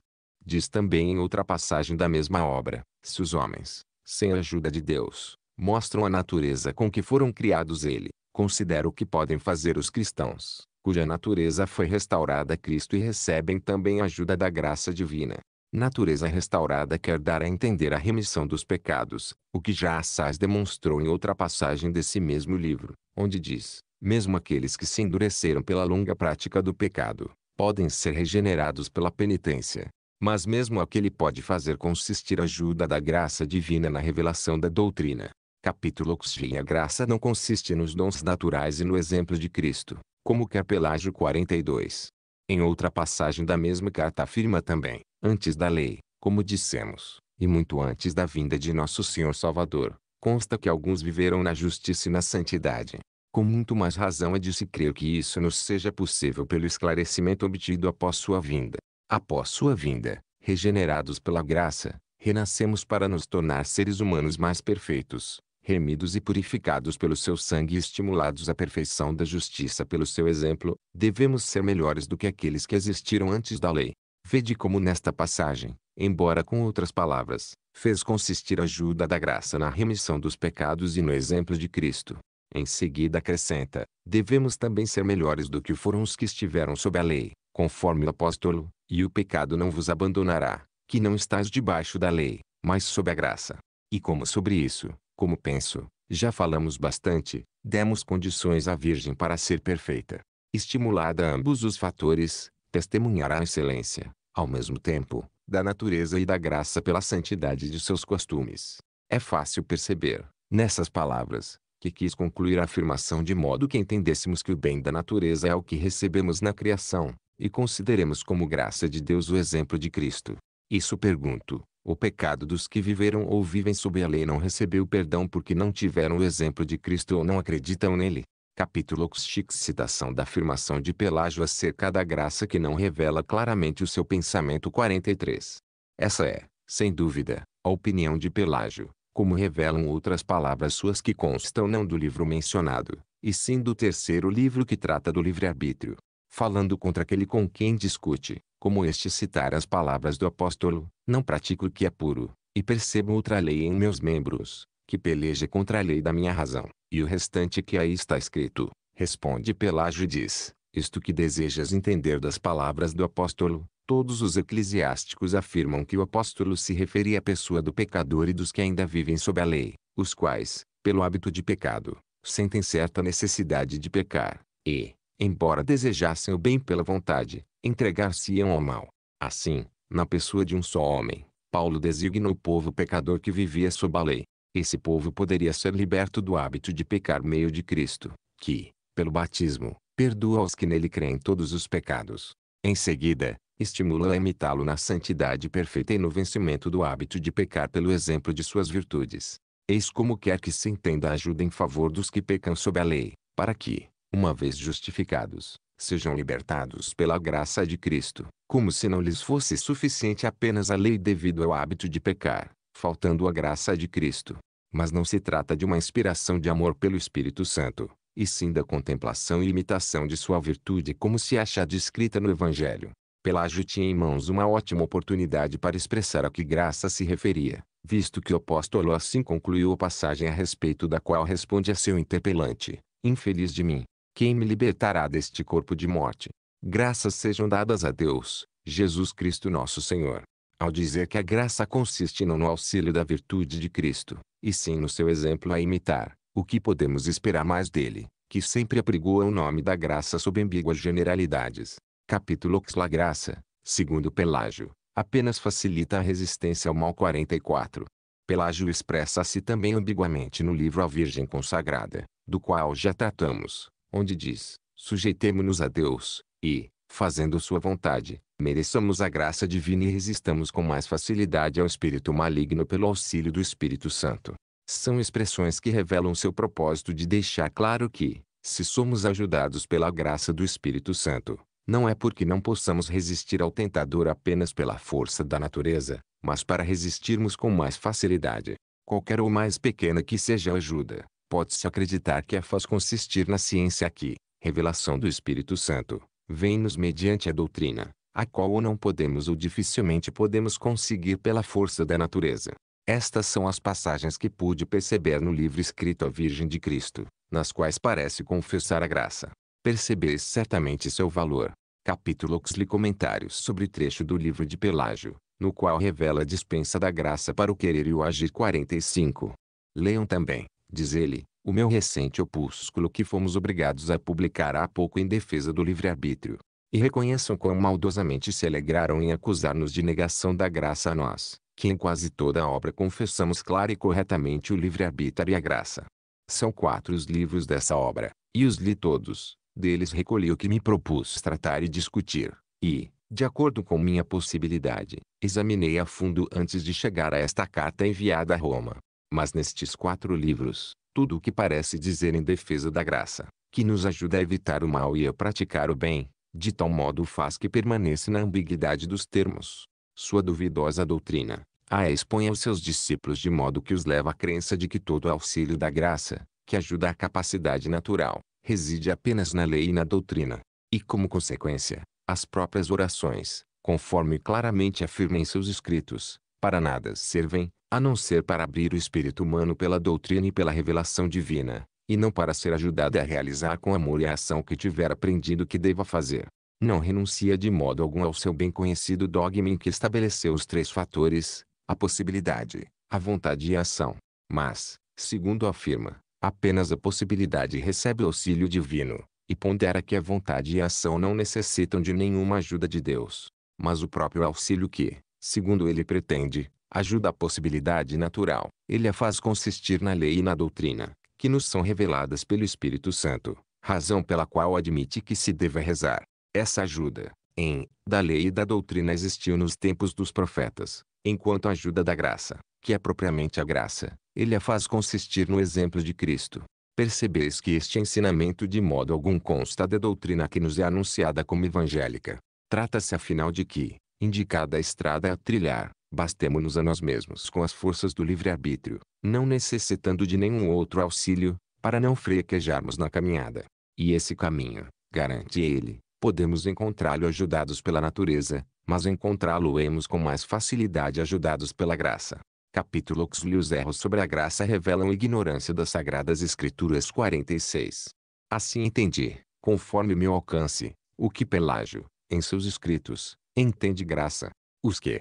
A: Diz também em outra passagem da mesma obra: Se os homens, sem a ajuda de Deus, mostram a natureza com que foram criados ele, considera o que podem fazer os cristãos, cuja natureza foi restaurada a Cristo e recebem também a ajuda da graça divina. Natureza restaurada quer dar a entender a remissão dos pecados, o que já Assaz demonstrou em outra passagem desse mesmo livro, onde diz: Mesmo aqueles que se endureceram pela longa prática do pecado, podem ser regenerados pela penitência, mas mesmo aquele pode fazer consistir a ajuda da graça divina na revelação da doutrina. Capítulo XVI A graça não consiste nos dons naturais e no exemplo de Cristo, como quer Pelágio 42. Em outra passagem da mesma carta afirma também, antes da lei, como dissemos, e muito antes da vinda de nosso Senhor Salvador, consta que alguns viveram na justiça e na santidade. Com muito mais razão é de se crer que isso nos seja possível pelo esclarecimento obtido após sua vinda. Após sua vinda, regenerados pela graça, renascemos para nos tornar seres humanos mais perfeitos, remidos e purificados pelo seu sangue e estimulados à perfeição da justiça pelo seu exemplo, devemos ser melhores do que aqueles que existiram antes da lei. Vede como nesta passagem, embora com outras palavras, fez consistir a ajuda da graça na remissão dos pecados e no exemplo de Cristo. Em seguida acrescenta, devemos também ser melhores do que foram os que estiveram sob a lei, conforme o apóstolo, e o pecado não vos abandonará, que não estáis debaixo da lei, mas sob a graça. E como sobre isso, como penso, já falamos bastante, demos condições à Virgem para ser perfeita. Estimulada a ambos os fatores, testemunhará a excelência, ao mesmo tempo, da natureza e da graça pela santidade de seus costumes. É fácil perceber, nessas palavras, que quis concluir a afirmação de modo que entendêssemos que o bem da natureza é o que recebemos na criação, e consideremos como graça de Deus o exemplo de Cristo. Isso pergunto. O pecado dos que viveram ou vivem sob a lei não recebeu perdão porque não tiveram o exemplo de Cristo ou não acreditam nele. Capítulo XX Citação da afirmação de Pelágio acerca da graça que não revela claramente o seu pensamento 43. Essa é, sem dúvida, a opinião de Pelágio, como revelam outras palavras suas que constam não do livro mencionado, e sim do terceiro livro que trata do livre-arbítrio falando contra aquele com quem discute, como este citar as palavras do apóstolo, não pratico o que é puro, e percebo outra lei em meus membros, que peleja contra a lei da minha razão, e o restante que aí está escrito, responde Pelágio e diz, isto que desejas entender das palavras do apóstolo, todos os eclesiásticos afirmam que o apóstolo se referia à pessoa do pecador e dos que ainda vivem sob a lei, os quais, pelo hábito de pecado, sentem certa necessidade de pecar, e, embora desejassem o bem pela vontade, entregar-se-iam ao mal. Assim, na pessoa de um só homem, Paulo designa o povo pecador que vivia sob a lei. Esse povo poderia ser liberto do hábito de pecar meio de Cristo, que, pelo batismo, perdoa aos que nele creem todos os pecados. Em seguida, estimula a imitá-lo na santidade perfeita e no vencimento do hábito de pecar pelo exemplo de suas virtudes. Eis como quer que se entenda a ajuda em favor dos que pecam sob a lei, para que, uma vez justificados, sejam libertados pela graça de Cristo, como se não lhes fosse suficiente apenas a lei devido ao hábito de pecar, faltando a graça de Cristo. Mas não se trata de uma inspiração de amor pelo Espírito Santo, e sim da contemplação e imitação de sua virtude como se acha descrita no Evangelho. Pelágio tinha em mãos uma ótima oportunidade para expressar a que graça se referia, visto que o apóstolo assim concluiu a passagem a respeito da qual responde a seu interpelante, infeliz de mim, quem me libertará deste corpo de morte? Graças sejam dadas a Deus, Jesus Cristo nosso Senhor. Ao dizer que a graça consiste não no auxílio da virtude de Cristo, e sim no seu exemplo a imitar, o que podemos esperar mais dele, que sempre apregoa o nome da graça sob ambíguas generalidades. Capítulo X La graça, segundo Pelágio, apenas facilita a resistência ao mal 44. Pelágio expressa-se também ambiguamente no livro A Virgem Consagrada, do qual já tratamos onde diz: Sujeitemo-nos a Deus, e, fazendo sua vontade, mereçamos a graça divina e resistamos com mais facilidade ao espírito maligno pelo auxílio do Espírito Santo. São expressões que revelam seu propósito de deixar claro que, se somos ajudados pela graça do Espírito Santo, não é porque não possamos resistir ao tentador apenas pela força da natureza, mas para resistirmos com mais facilidade. Qualquer ou mais pequena que seja a ajuda, pode-se acreditar que a faz consistir na ciência que, revelação do Espírito Santo, vem-nos mediante a doutrina, a qual ou não podemos ou dificilmente podemos conseguir pela força da natureza. Estas são as passagens que pude perceber no livro escrito à Virgem de Cristo, nas quais parece confessar a graça. Percebeis certamente seu valor. Capítulo Oxley Comentários sobre trecho do livro de Pelágio, no qual revela a dispensa da graça para o querer e o agir 45. Leiam também diz ele, o meu recente opúsculo que fomos obrigados a publicar há pouco em defesa do livre-arbítrio. E reconheçam quão maldosamente se alegraram em acusar-nos de negação da graça a nós, que em quase toda a obra confessamos clara e corretamente o livre-arbítrio e a graça. São quatro os livros dessa obra, e os li todos, deles recolhi o que me propus tratar e discutir, e, de acordo com minha possibilidade, examinei a fundo antes de chegar a esta carta enviada a Roma. Mas nestes quatro livros, tudo o que parece dizer em defesa da graça, que nos ajuda a evitar o mal e a praticar o bem, de tal modo faz que permaneça na ambiguidade dos termos. Sua duvidosa doutrina, a expõe aos seus discípulos de modo que os leva à crença de que todo auxílio da graça, que ajuda a capacidade natural, reside apenas na lei e na doutrina. E como consequência, as próprias orações, conforme claramente afirma em seus escritos, para nada servem, a não ser para abrir o espírito humano pela doutrina e pela revelação divina, e não para ser ajudada a realizar com amor e a ação que tiver aprendido que deva fazer. Não renuncia de modo algum ao seu bem conhecido dogma em que estabeleceu os três fatores, a possibilidade, a vontade e a ação. Mas, segundo afirma, apenas a possibilidade recebe auxílio divino, e pondera que a vontade e a ação não necessitam de nenhuma ajuda de Deus, mas o próprio auxílio que, segundo ele pretende, ajuda a possibilidade natural. Ele a faz consistir na lei e na doutrina, que nos são reveladas pelo Espírito Santo, razão pela qual admite que se deva rezar. Essa ajuda, em, da lei e da doutrina existiu nos tempos dos profetas, enquanto a ajuda da graça, que é propriamente a graça, ele a faz consistir no exemplo de Cristo. Percebeis que este ensinamento de modo algum consta da doutrina que nos é anunciada como evangélica. Trata-se afinal de que, indicada a estrada a trilhar, bastemos nos a nós mesmos com as forças do livre-arbítrio, não necessitando de nenhum outro auxílio, para não frequejarmos na caminhada. E esse caminho, garante ele, podemos encontrá-lo ajudados pela natureza, mas encontrá-lo-emos com mais facilidade ajudados pela graça. Capítulo Oxley Os erros sobre a graça revelam ignorância das Sagradas Escrituras 46. Assim entendi, conforme meu alcance, o que Pelágio, em seus escritos, entende graça. Os que,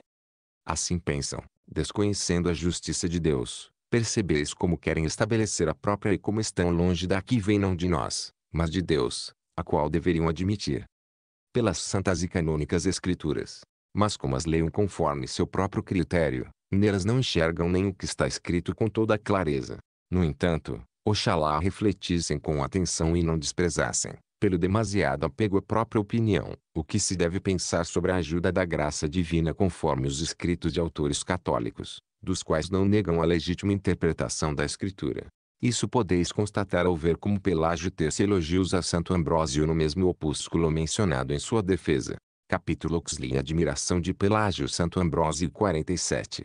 A: Assim pensam, desconhecendo a justiça de Deus. Percebeis como querem estabelecer a própria e como estão longe da que vem não de nós, mas de Deus, a qual deveriam admitir pelas santas e canônicas escrituras. Mas como as leiam conforme seu próprio critério, nelas não enxergam nem o que está escrito com toda a clareza. No entanto, oxalá refletissem com atenção e não desprezassem, pelo demasiado apego à própria opinião, o que se deve pensar sobre a ajuda da graça divina conforme os escritos de autores católicos, dos quais não negam a legítima interpretação da Escritura. Isso podeis constatar ao ver como Pelágio tece elogios a Santo Ambrósio no mesmo opúsculo mencionado em sua defesa. Capítulo Oxli Admiração de Pelágio Santo Ambrósio 47.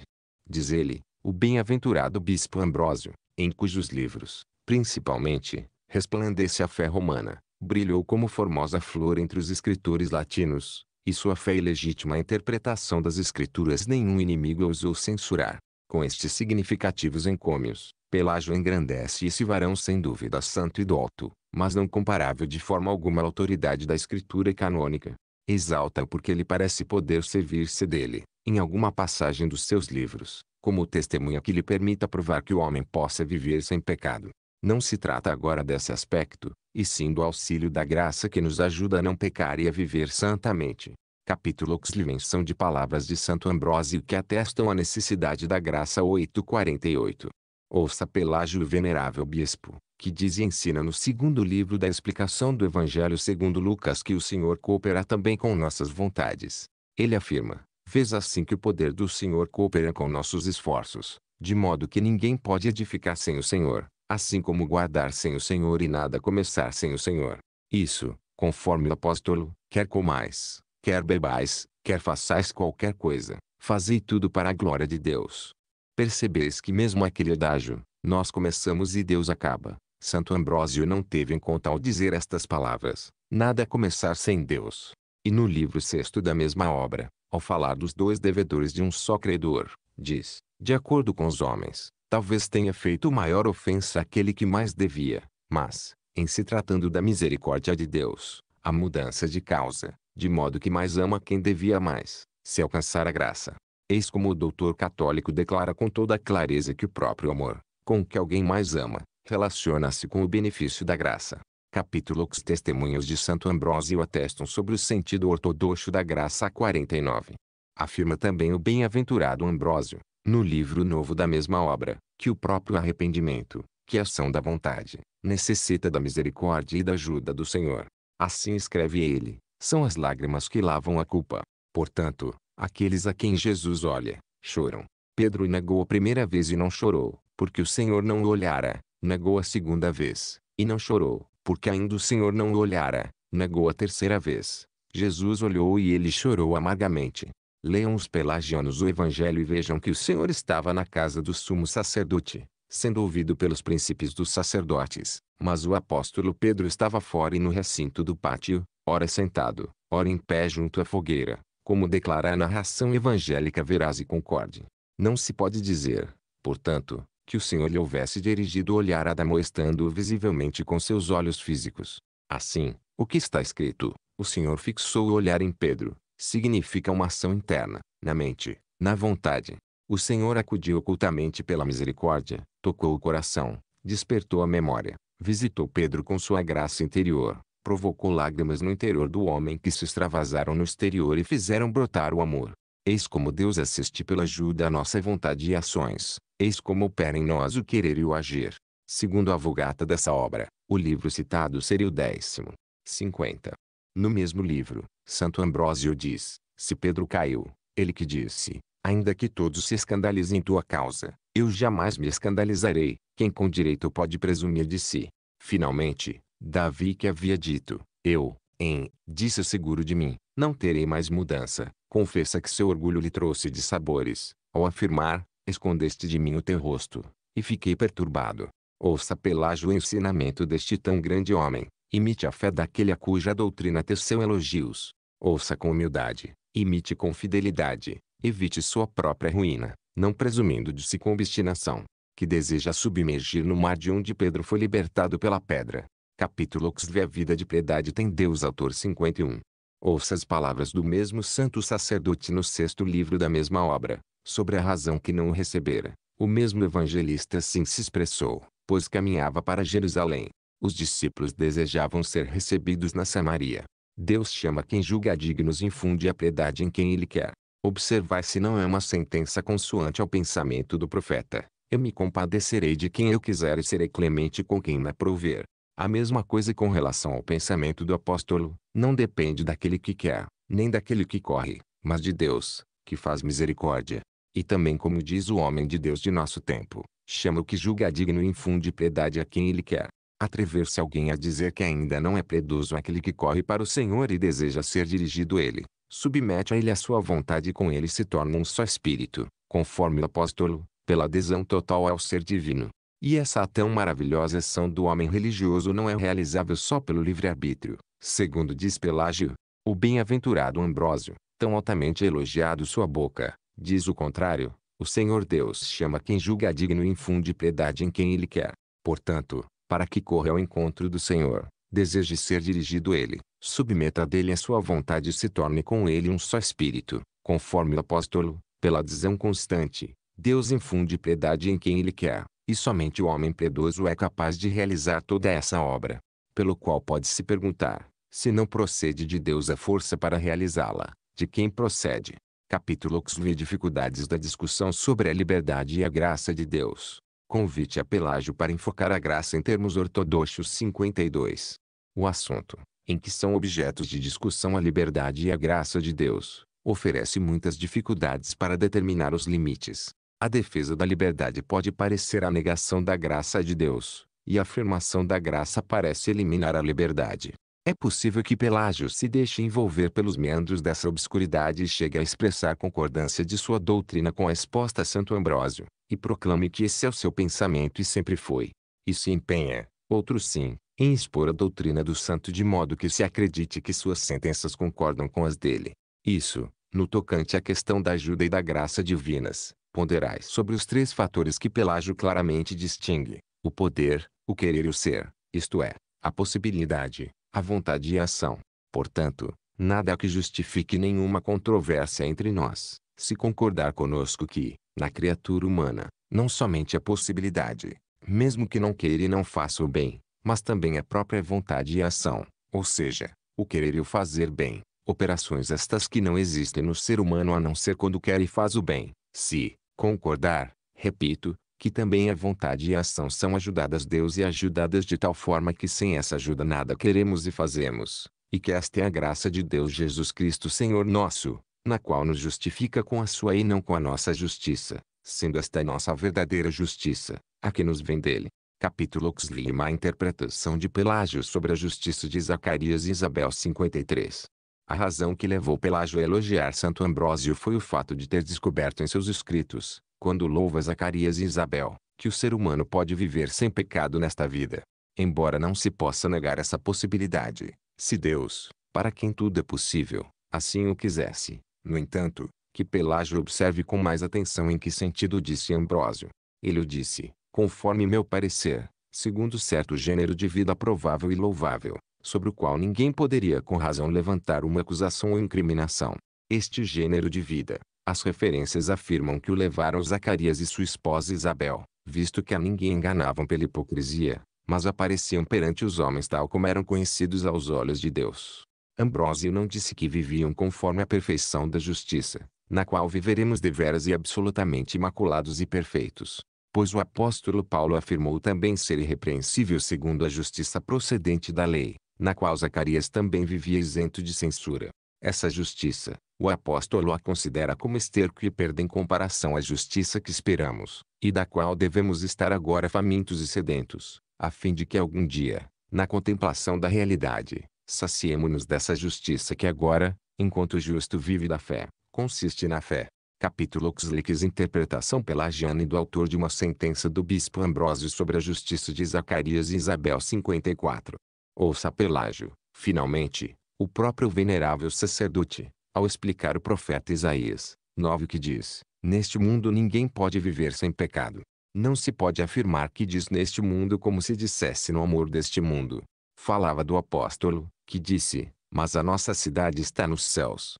A: Diz ele, o bem-aventurado Bispo Ambrósio, em cujos livros, principalmente, resplandece a fé romana, brilhou como formosa flor entre os escritores latinos, e sua fé e legítima interpretação das escrituras nenhum inimigo ousou censurar. Com estes significativos encômios, Pelágio engrandece esse varão sem dúvida santo e douto, mas não comparável de forma alguma à autoridade da escritura canônica. Exalta-o porque ele parece poder servir-se dele, em alguma passagem dos seus livros, como testemunha que lhe permita provar que o homem possa viver sem pecado. Não se trata agora desse aspecto, e sim do auxílio da graça que nos ajuda a não pecar e a viver santamente. Capítulo Oxlivenção de palavras de Santo Ambrósio que atestam a necessidade da graça 848. Ouça Pelágio Venerável Bispo, que diz e ensina no segundo livro da explicação do Evangelho segundo Lucas que o Senhor coopera também com nossas vontades. Ele afirma, fez assim que o poder do Senhor coopera com nossos esforços, de modo que ninguém pode edificar sem o Senhor, assim como guardar sem o Senhor e nada começar sem o Senhor. Isso, conforme o apóstolo, quer comais, quer bebais, quer façais qualquer coisa, fazei tudo para a glória de Deus. Percebeis que mesmo aquele adágio, nós começamos e Deus acaba. Santo Ambrósio não teve em conta ao dizer estas palavras, nada começar sem Deus. E no livro sexto da mesma obra, ao falar dos dois devedores de um só credor, diz, de acordo com os homens, talvez tenha feito maior ofensa àquele que mais devia, mas, em se tratando da misericórdia de Deus, a mudança de causa, de modo que mais ama quem devia mais, se alcançar a graça. Eis como o doutor católico declara com toda clareza que o próprio amor, com que alguém mais ama, relaciona-se com o benefício da graça. Capítulo Os testemunhos de Santo Ambrósio atestam sobre o sentido ortodoxo da graça 49. Afirma também o bem-aventurado Ambrósio, no livro novo da mesma obra, que o próprio arrependimento, que é ação da vontade, necessita da misericórdia e da ajuda do Senhor. Assim escreve ele, são as lágrimas que lavam a culpa. Portanto, aqueles a quem Jesus olha, choram. Pedro negou a primeira vez e não chorou, porque o Senhor não o olhara. Negou a segunda vez, e não chorou, porque ainda o Senhor não o olhara. Negou a terceira vez. Jesus olhou e ele chorou amargamente. Leiam os pelagianos o evangelho e vejam que o Senhor estava na casa do sumo sacerdote, sendo ouvido pelos príncipes dos sacerdotes. Mas o apóstolo Pedro estava fora e no recinto do pátio, ora sentado, ora em pé junto à fogueira, como declara a narração evangélica veraz e concorde. Não se pode dizer, portanto, que o Senhor lhe houvesse dirigido o olhar adamoestando-o visivelmente com seus olhos físicos. Assim, o que está escrito, o Senhor fixou o olhar em Pedro, significa uma ação interna, na mente, na vontade. O Senhor acudiu ocultamente pela misericórdia, tocou o coração, despertou a memória, visitou Pedro com sua graça interior, provocou lágrimas no interior do homem que se extravasaram no exterior e fizeram brotar o amor. Eis como Deus assiste pela ajuda à nossa vontade e ações, eis como opera em nós o querer e o agir. Segundo a Vulgata dessa obra, o livro citado seria o décimo. 50. No mesmo livro, Santo Ambrósio diz: Se Pedro caiu, ele que disse: Ainda que todos se escandalizem em tua causa, eu jamais me escandalizarei. Quem com direito pode presumir de si? Finalmente, Davi que havia dito: Eu, em, disse seguro de mim, não terei mais mudança. Confessa que seu orgulho lhe trouxe de sabores. Ao afirmar, escondeste de mim o teu rosto, e fiquei perturbado. Ouça Pelágio o ensinamento deste tão grande homem, Imite a fé daquele a cuja doutrina teceu elogios. Ouça com humildade, imite com fidelidade, evite sua própria ruína, não presumindo de si com obstinação, que deseja submergir no mar de onde Pedro foi libertado pela pedra. Capítulo XV A vida de piedade tem Deus Autor 51. Ouça as palavras do mesmo santo sacerdote no sexto livro da mesma obra, sobre a razão que não o recebera. O mesmo evangelista assim se expressou, pois caminhava para Jerusalém, os discípulos desejavam ser recebidos na Samaria. Deus chama quem julga dignos e infunde a piedade em quem ele quer. Observar se não é uma sentença consoante ao pensamento do profeta. Eu me compadecerei de quem eu quiser e serei clemente com quem me aprover. A mesma coisa com relação ao pensamento do apóstolo. Não depende daquele que quer, nem daquele que corre, mas de Deus, que faz misericórdia. E também como diz o homem de Deus de nosso tempo, chama o que julga digno e infunde piedade a quem ele quer. Atrever-se alguém a dizer que ainda não é preduzo aquele que corre para o Senhor e deseja ser dirigido ele, submete a ele a sua vontade e com ele se torna um só espírito, conforme o apóstolo, pela adesão total ao ser divino. E essa tão maravilhosa ação do homem religioso não é realizável só pelo livre-arbítrio, segundo diz Pelágio. O bem-aventurado Ambrósio, tão altamente elogiado sua boca, diz o contrário. O Senhor Deus chama quem julga digno e infunde piedade em quem ele quer. Portanto, para que corra ao encontro do Senhor, deseje ser dirigido ele, submeta a dele a sua vontade e se torne com ele um só espírito, conforme o apóstolo, pela adesão constante, Deus infunde piedade em quem ele quer, e somente o homem piedoso é capaz de realizar toda essa obra, pelo qual pode se perguntar, se não procede de Deus a força para realizá-la, de quem procede? Capítulo 6: Dificuldades da discussão sobre a liberdade e a graça de Deus. Convite a Pelágio para enfocar a graça em termos ortodoxos 52. O assunto, em que são objetos de discussão a liberdade e a graça de Deus, oferece muitas dificuldades para determinar os limites. A defesa da liberdade pode parecer a negação da graça de Deus, e a afirmação da graça parece eliminar a liberdade. É possível que Pelágio se deixe envolver pelos meandros dessa obscuridade e chegue a expressar concordância de sua doutrina com a exposta a Santo Ambrósio, e proclame que esse é o seu pensamento e sempre foi. E se empenha, outro sim, em expor a doutrina do santo de modo que se acredite que suas sentenças concordam com as dele. Isso, no tocante à questão da ajuda e da graça divinas, ponderais sobre os três fatores que Pelágio claramente distingue: o poder, o querer e o ser, isto é, a possibilidade a vontade e a ação. Portanto, nada que justifique nenhuma controvérsia entre nós, se concordar conosco que, na criatura humana, não somente a é possibilidade, mesmo que não queira e não faça o bem, mas também a própria vontade e ação, ou seja, o querer e o fazer bem, operações estas que não existem no ser humano a não ser quando quer e faz o bem. Se concordar, repito, que também a vontade e a ação são ajudadas Deus e é ajudadas de tal forma que sem essa ajuda nada queremos e fazemos, e que esta é a graça de Deus Jesus Cristo Senhor nosso, na qual nos justifica com a sua e não com a nossa justiça, sendo esta nossa verdadeira justiça, a que nos vem dele. Capítulo XV Má interpretação de Pelágio sobre a justiça de Zacarias e Isabel 53 a razão que levou Pelágio a elogiar Santo Ambrósio foi o fato de ter descoberto em seus escritos, quando louva Zacarias e Isabel, que o ser humano pode viver sem pecado nesta vida. Embora não se possa negar essa possibilidade, se Deus, para quem tudo é possível, assim o quisesse, no entanto, que Pelágio observe com mais atenção em que sentido disse Ambrósio. Ele o disse, conforme meu parecer, segundo certo gênero de vida provável e louvável, sobre o qual ninguém poderia com razão levantar uma acusação ou incriminação. Este gênero de vida, as referências afirmam que o levaram Zacarias e sua esposa Isabel, visto que a ninguém enganavam pela hipocrisia, mas apareciam perante os homens tal como eram conhecidos aos olhos de Deus. Ambrósio não disse que viviam conforme a perfeição da justiça, na qual viveremos deveras e absolutamente imaculados e perfeitos. Pois o apóstolo Paulo afirmou também ser irrepreensível segundo a justiça procedente da lei, na qual Zacarias também vivia isento de censura. Essa justiça, o apóstolo a considera como esterco e perda em comparação à justiça que esperamos, e da qual devemos estar agora famintos e sedentos, a fim de que algum dia, na contemplação da realidade, saciemos nos dessa justiça que agora, enquanto o justo vive da fé, consiste na fé. Capítulo Oxliques Interpretação Pelagiana e do autor de uma sentença do bispo Ambrósio sobre a justiça de Zacarias e Isabel 54. Ouça Pelágio, finalmente, o próprio venerável sacerdote, ao explicar o profeta Isaías 9 que diz: Neste mundo ninguém pode viver sem pecado. Não se pode afirmar que diz neste mundo como se dissesse no amor deste mundo. Falava do apóstolo, que disse: Mas a nossa cidade está nos céus.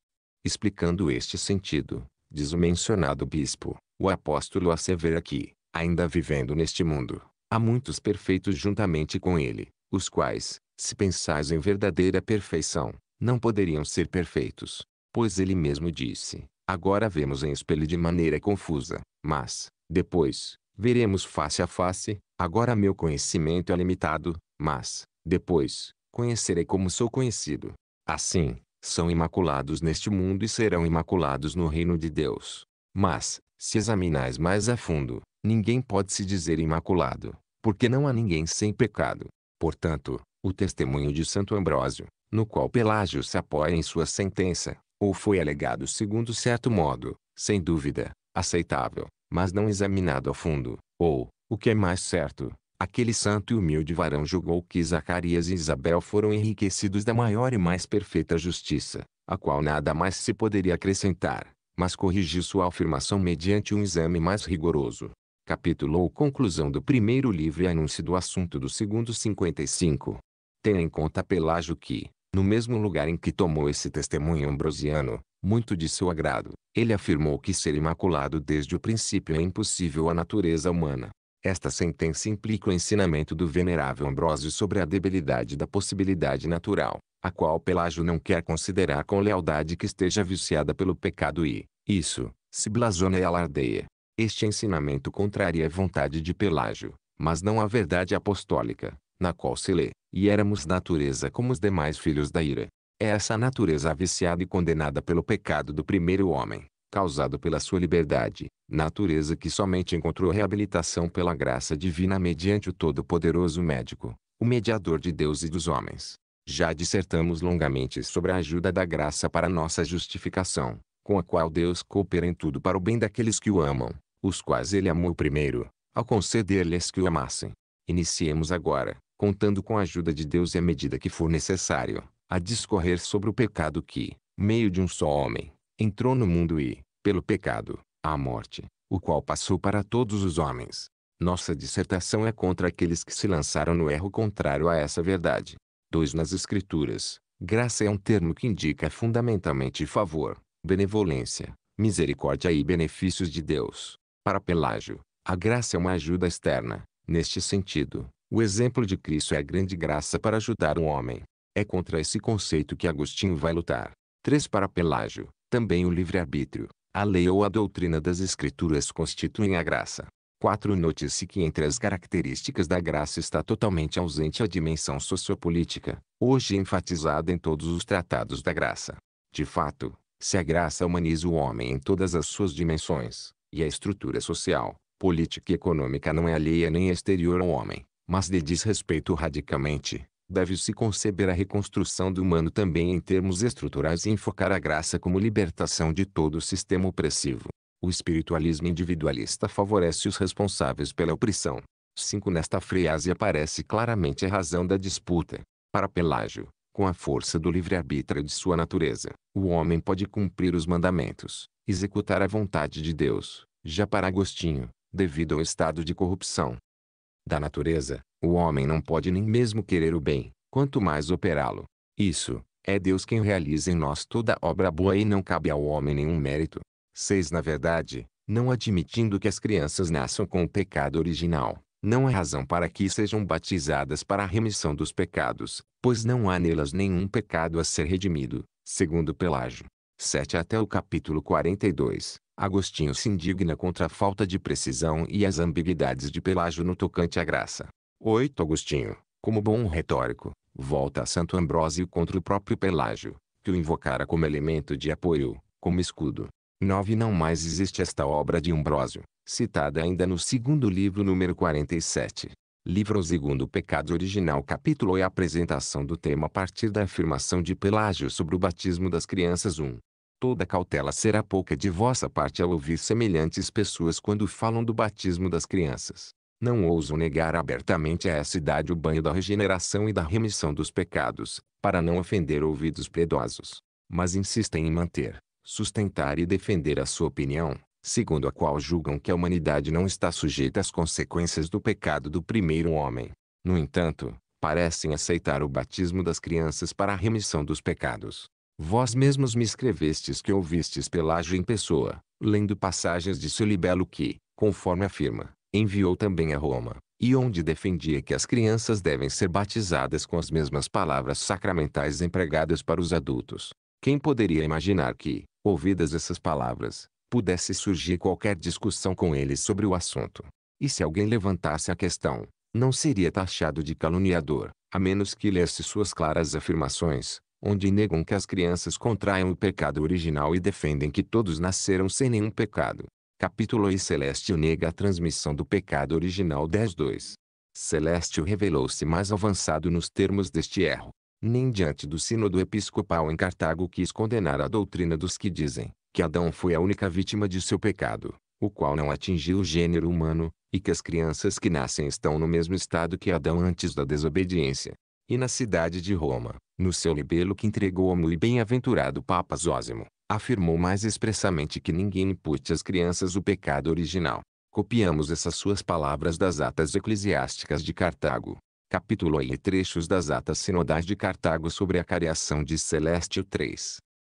A: Explicando este sentido, diz o mencionado bispo, o apóstolo assevera que, ainda vivendo neste mundo, há muitos perfeitos juntamente com ele, os quais, se pensais em verdadeira perfeição, não poderiam ser perfeitos, Pois ele mesmo disse: Agora vemos em espelho de maneira confusa, mas, depois, veremos face a face. Agora meu conhecimento é limitado, mas, depois, conhecerei como sou conhecido. Assim, são imaculados neste mundo e serão imaculados no reino de Deus. Mas, se examinais mais a fundo, ninguém pode se dizer imaculado, porque não há ninguém sem pecado. Portanto, o testemunho de Santo Ambrósio, no qual Pelágio se apoia em sua sentença, ou foi alegado segundo certo modo, sem dúvida, aceitável, mas não examinado a fundo, ou, o que é mais certo, aquele santo e humilde varão julgou que Zacarias e Isabel foram enriquecidos da maior e mais perfeita justiça, a qual nada mais se poderia acrescentar, mas corrigiu sua afirmação mediante um exame mais rigoroso. Capítulo ou conclusão do primeiro livro e anúncio do assunto do segundo 55. Tenha em conta Pelágio que, no mesmo lugar em que tomou esse testemunho ambrosiano, muito de seu agrado, ele afirmou que ser imaculado desde o princípio é impossível à natureza humana. Esta sentença implica o ensinamento do venerável Ambrósio sobre a debilidade da possibilidade natural, a qual Pelágio não quer considerar com lealdade que esteja viciada pelo pecado e, isso, se blasona e alardeia. Este ensinamento contraria a vontade de Pelágio, mas não a verdade apostólica, na qual se lê, e éramos natureza como os demais filhos da ira. É essa natureza viciada e condenada pelo pecado do primeiro homem, causado pela sua liberdade, natureza que somente encontrou reabilitação pela graça divina mediante o Todo-Poderoso Médico, o Mediador de Deus e dos homens. Já dissertamos longamente sobre a ajuda da graça para nossa justificação, com a qual Deus coopera em tudo para o bem daqueles que o amam, os quais ele amou primeiro, ao conceder-lhes que o amassem. Iniciemos agora, contando com a ajuda de Deus e à medida que for necessário, a discorrer sobre o pecado que, meio de um só homem, entrou no mundo e, pelo pecado, a morte, o qual passou para todos os homens. Nossa dissertação é contra aqueles que se lançaram no erro contrário a essa verdade. 2. Nas Escrituras, graça é um termo que indica fundamentalmente favor, benevolência, misericórdia e benefícios de Deus. Para Pelágio, a graça é uma ajuda externa, neste sentido, o exemplo de Cristo é a grande graça para ajudar um homem. É contra esse conceito que Agostinho vai lutar. 3. Para Pelágio, também o livre-arbítrio, a lei ou a doutrina das Escrituras constituem a graça. 4. Note-se que entre as características da graça está totalmente ausente a dimensão sociopolítica, hoje enfatizada em todos os tratados da graça. De fato, se a graça humaniza o homem em todas as suas dimensões, e a estrutura social, política e econômica não é alheia nem exterior ao homem, mas de desrespeito radicalmente, deve-se conceber a reconstrução do humano também em termos estruturais e enfocar a graça como libertação de todo o sistema opressivo. O espiritualismo individualista favorece os responsáveis pela opressão. 5. Nesta frase aparece claramente a razão da disputa. Para Pelágio, com a força do livre-arbítrio de sua natureza, o homem pode cumprir os mandamentos, executar a vontade de Deus. Já para Agostinho, devido ao estado de corrupção, da natureza, o homem não pode nem mesmo querer o bem, quanto mais operá-lo. Isso, é Deus quem realiza em nós toda obra boa e não cabe ao homem nenhum mérito. 6. Na verdade, não admitindo que as crianças nasçam com o pecado original, não há razão para que sejam batizadas para a remissão dos pecados, pois não há nelas nenhum pecado a ser redimido, segundo Pelágio. 7 até o capítulo 42. Agostinho se indigna contra a falta de precisão e as ambiguidades de Pelágio no tocante à graça. 8. Agostinho, como bom retórico, volta a Santo Ambrósio contra o próprio Pelágio, que o invocara como elemento de apoio, como escudo. 9. Não mais existe esta obra de Ambrósio, citada ainda no segundo livro número 47. Livro segundo Pecado Original capítulo e apresentação do tema a partir da afirmação de Pelágio sobre o batismo das crianças 1. Toda cautela será pouca de vossa parte ao ouvir semelhantes pessoas quando falam do batismo das crianças. Não ousam negar abertamente a essa idade o banho da regeneração e da remissão dos pecados, para não ofender ouvidos piedosos. Mas insistem em manter, sustentar e defender a sua opinião, segundo a qual julgam que a humanidade não está sujeita às consequências do pecado do primeiro homem. No entanto, parecem aceitar o batismo das crianças para a remissão dos pecados. Vós mesmos me escrevestes que ouvistes Pelágio em pessoa, lendo passagens de seu libelo que, conforme afirma, enviou também a Roma, e onde defendia que as crianças devem ser batizadas com as mesmas palavras sacramentais empregadas para os adultos. Quem poderia imaginar que, ouvidas essas palavras, pudesse surgir qualquer discussão com ele sobre o assunto? E se alguém levantasse a questão, não seria taxado de caluniador, a menos que lesse suas claras afirmações, onde negam que as crianças contraiam o pecado original e defendem que todos nasceram sem nenhum pecado. Capítulo e Celestio nega a transmissão do pecado original 10.2. Celestio revelou-se mais avançado nos termos deste erro. Nem diante do sínodo episcopal em Cartago quis condenar a doutrina dos que dizem que Adão foi a única vítima de seu pecado, o qual não atingiu o gênero humano, e que as crianças que nascem estão no mesmo estado que Adão antes da desobediência. E na cidade de Roma, no seu libelo que entregou ao muito bem-aventurado Papa Zósimo, afirmou mais expressamente que ninguém impute às crianças o pecado original. Copiamos essas suas palavras das atas eclesiásticas de Cartago. Capítulo e trechos das atas sinodais de Cartago sobre a cariação de Celestio III.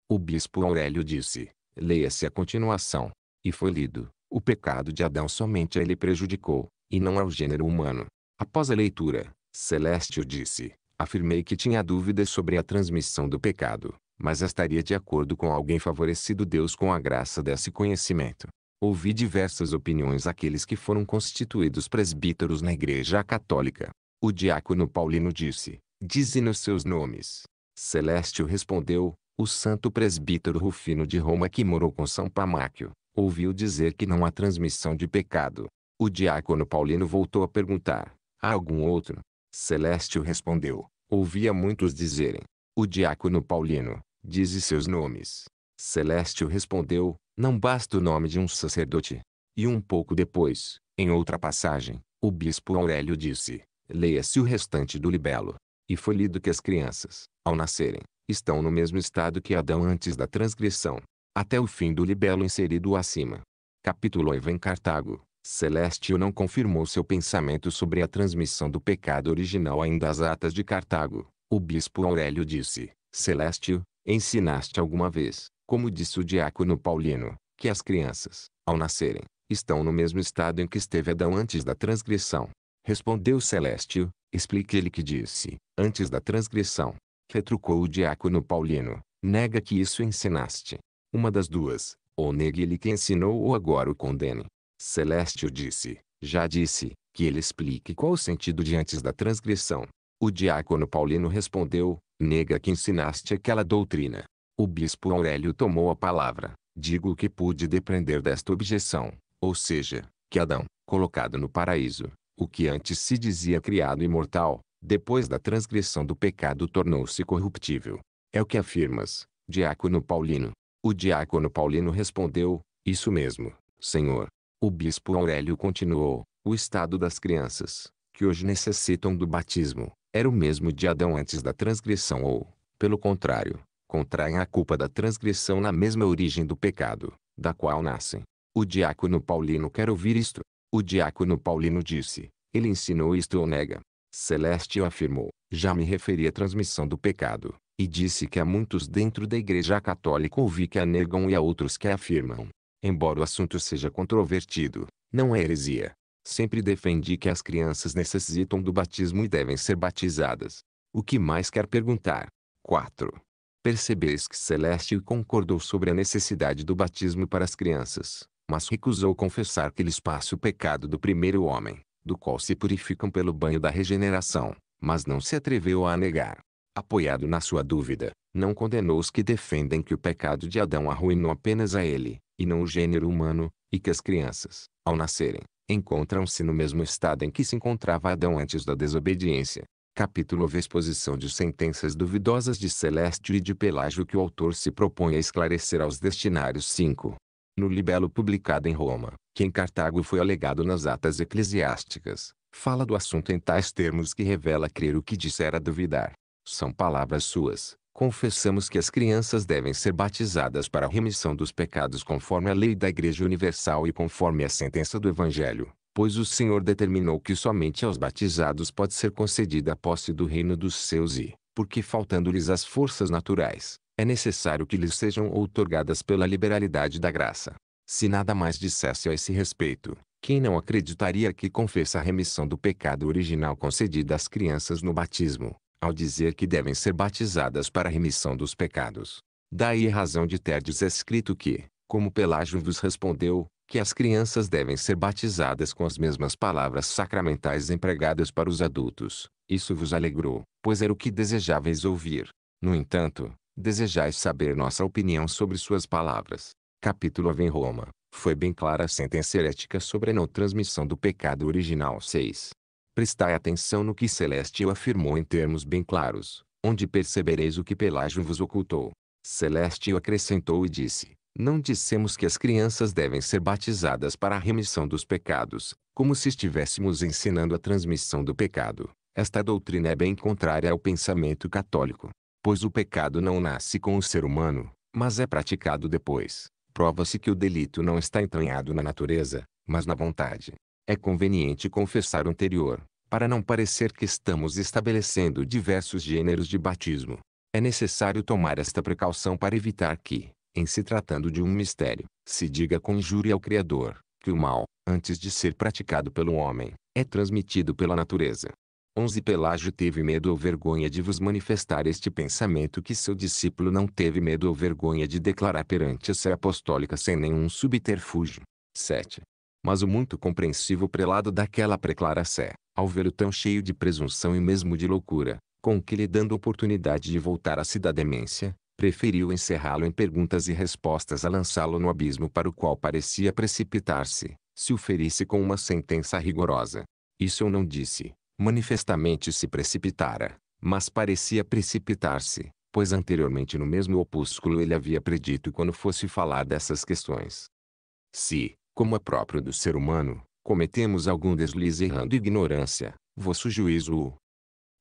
A: O bispo Aurélio disse, leia-se a continuação. E foi lido, o pecado de Adão somente a ele prejudicou, e não ao gênero humano. Após a leitura, Celestio disse, Afirmei que tinha dúvidas sobre a transmissão do pecado, mas estaria de acordo com alguém favorecido Deus com a graça desse conhecimento. Ouvi diversas opiniões aqueles que foram constituídos presbíteros na Igreja Católica. O diácono Paulino disse: Dize-nos seus nomes. Celestio respondeu: O santo presbítero Rufino de Roma que morou com São Pamáquio, ouviu dizer que não há transmissão de pecado. O diácono Paulino voltou a perguntar: Há algum outro? Celestio respondeu, ouvia muitos dizerem, o diácono paulino, dize seus nomes. Celestio respondeu, não basta o nome de um sacerdote. E um pouco depois, em outra passagem, o bispo Aurélio disse, leia-se o restante do libelo. E foi lido que as crianças, ao nascerem, estão no mesmo estado que Adão antes da transgressão, até o fim do libelo inserido acima. Capítulo Eva em Cartago. Celestio não confirmou seu pensamento sobre a transmissão do pecado original ainda às atas de Cartago. O bispo Aurélio disse, Celestio, ensinaste alguma vez, como disse o diácono Paulino, que as crianças, ao nascerem, estão no mesmo estado em que esteve Adão antes da transgressão. Respondeu Celestio, explique-lhe que disse, antes da transgressão. Retrucou o diácono Paulino, nega que isso ensinaste. Uma das duas, ou negue-lhe que ensinou ou agora o condene. Celestio disse, já disse, que ele explique qual o sentido de antes da transgressão. O diácono Paulino respondeu, nega que ensinaste aquela doutrina. O bispo Aurélio tomou a palavra, digo o que pude depreender desta objeção, ou seja, que Adão, colocado no paraíso, o que antes se dizia criado imortal, depois da transgressão do pecado tornou-se corruptível. É o que afirmas, diácono Paulino. O diácono Paulino respondeu, isso mesmo, senhor. O bispo Aurélio continuou: O estado das crianças, que hoje necessitam do batismo, era o mesmo de Adão antes da transgressão ou, pelo contrário, contraem a culpa da transgressão na mesma origem do pecado, da qual nascem. O diácono Paulino quer ouvir isto. O diácono Paulino disse: Ele ensinou isto ou nega. Celeste afirmou: Já me referi à transmissão do pecado, e disse que há muitos dentro da Igreja Católica ouvi que a negam e há outros que a afirmam. Embora o assunto seja controvertido, não é heresia. Sempre defendi que as crianças necessitam do batismo e devem ser batizadas. O que mais quer perguntar? 4. Percebeis que Celeste concordou sobre a necessidade do batismo para as crianças, mas recusou confessar que lhes passa o pecado do primeiro homem, do qual se purificam pelo banho da regeneração, mas não se atreveu a negar apoiado na sua dúvida, não condenou os que defendem que o pecado de Adão arruinou apenas a ele, e não o gênero humano, e que as crianças, ao nascerem, encontram-se no mesmo estado em que se encontrava Adão antes da desobediência. Capítulo 9 Exposição de sentenças duvidosas de Celestio e de Pelágio que o autor se propõe a esclarecer aos destinários 5. No libelo publicado em Roma, que em Cartago foi alegado nas atas eclesiásticas, fala do assunto em tais termos que revela crer o que dissera duvidar. São palavras suas. Confessamos que as crianças devem ser batizadas para a remissão dos pecados conforme a lei da Igreja Universal e conforme a sentença do Evangelho, pois o Senhor determinou que somente aos batizados pode ser concedida a posse do reino dos seus e, porque faltando-lhes as forças naturais, é necessário que lhes sejam outorgadas pela liberalidade da graça. Se nada mais dissesse a esse respeito, quem não acreditaria que confessa a remissão do pecado original concedida às crianças no batismo, ao dizer que devem ser batizadas para a remissão dos pecados. Daí a razão de terdes escrito que, como Pelágio vos respondeu, que as crianças devem ser batizadas com as mesmas palavras sacramentais empregadas para os adultos. Isso vos alegrou, pois era o que desejáveis ouvir. No entanto, desejais saber nossa opinião sobre suas palavras. Capítulo Ave em Roma. Foi bem clara a sentença herética sobre a não transmissão do pecado original 6. Prestai atenção no que Celestio afirmou em termos bem claros, onde percebereis o que Pelágio vos ocultou. Celestio acrescentou e disse, não dissemos que as crianças devem ser batizadas para a remissão dos pecados, como se estivéssemos ensinando a transmissão do pecado. Esta doutrina é bem contrária ao pensamento católico, pois o pecado não nasce com o ser humano, mas é praticado depois. Prova-se que o delito não está entranhado na natureza, mas na vontade é conveniente confessar o anterior, para não parecer que estamos estabelecendo diversos gêneros de batismo. É necessário tomar esta precaução para evitar que, em se tratando de um mistério, se diga com injúria ao Criador, que o mal, antes de ser praticado pelo homem, é transmitido pela natureza. 11 Pelágio teve medo ou vergonha de vos manifestar este pensamento que seu discípulo não teve medo ou vergonha de declarar perante a Sé Apostólica sem nenhum subterfúgio. 7. Mas o muito compreensivo prelado daquela preclara sé, ao ver o tão cheio de presunção e mesmo de loucura, com que lhe dando oportunidade de voltar à cidademência, preferiu encerrá-lo em perguntas e respostas a lançá-lo no abismo para o qual parecia precipitar-se, se o ferisse com uma sentença rigorosa. Isso eu não disse. Manifestamente se precipitara, mas parecia precipitar-se, pois anteriormente no mesmo opúsculo ele havia predito quando fosse falar dessas questões. Se, como é próprio do ser humano, cometemos algum deslize errando ignorância. Vosso juízo o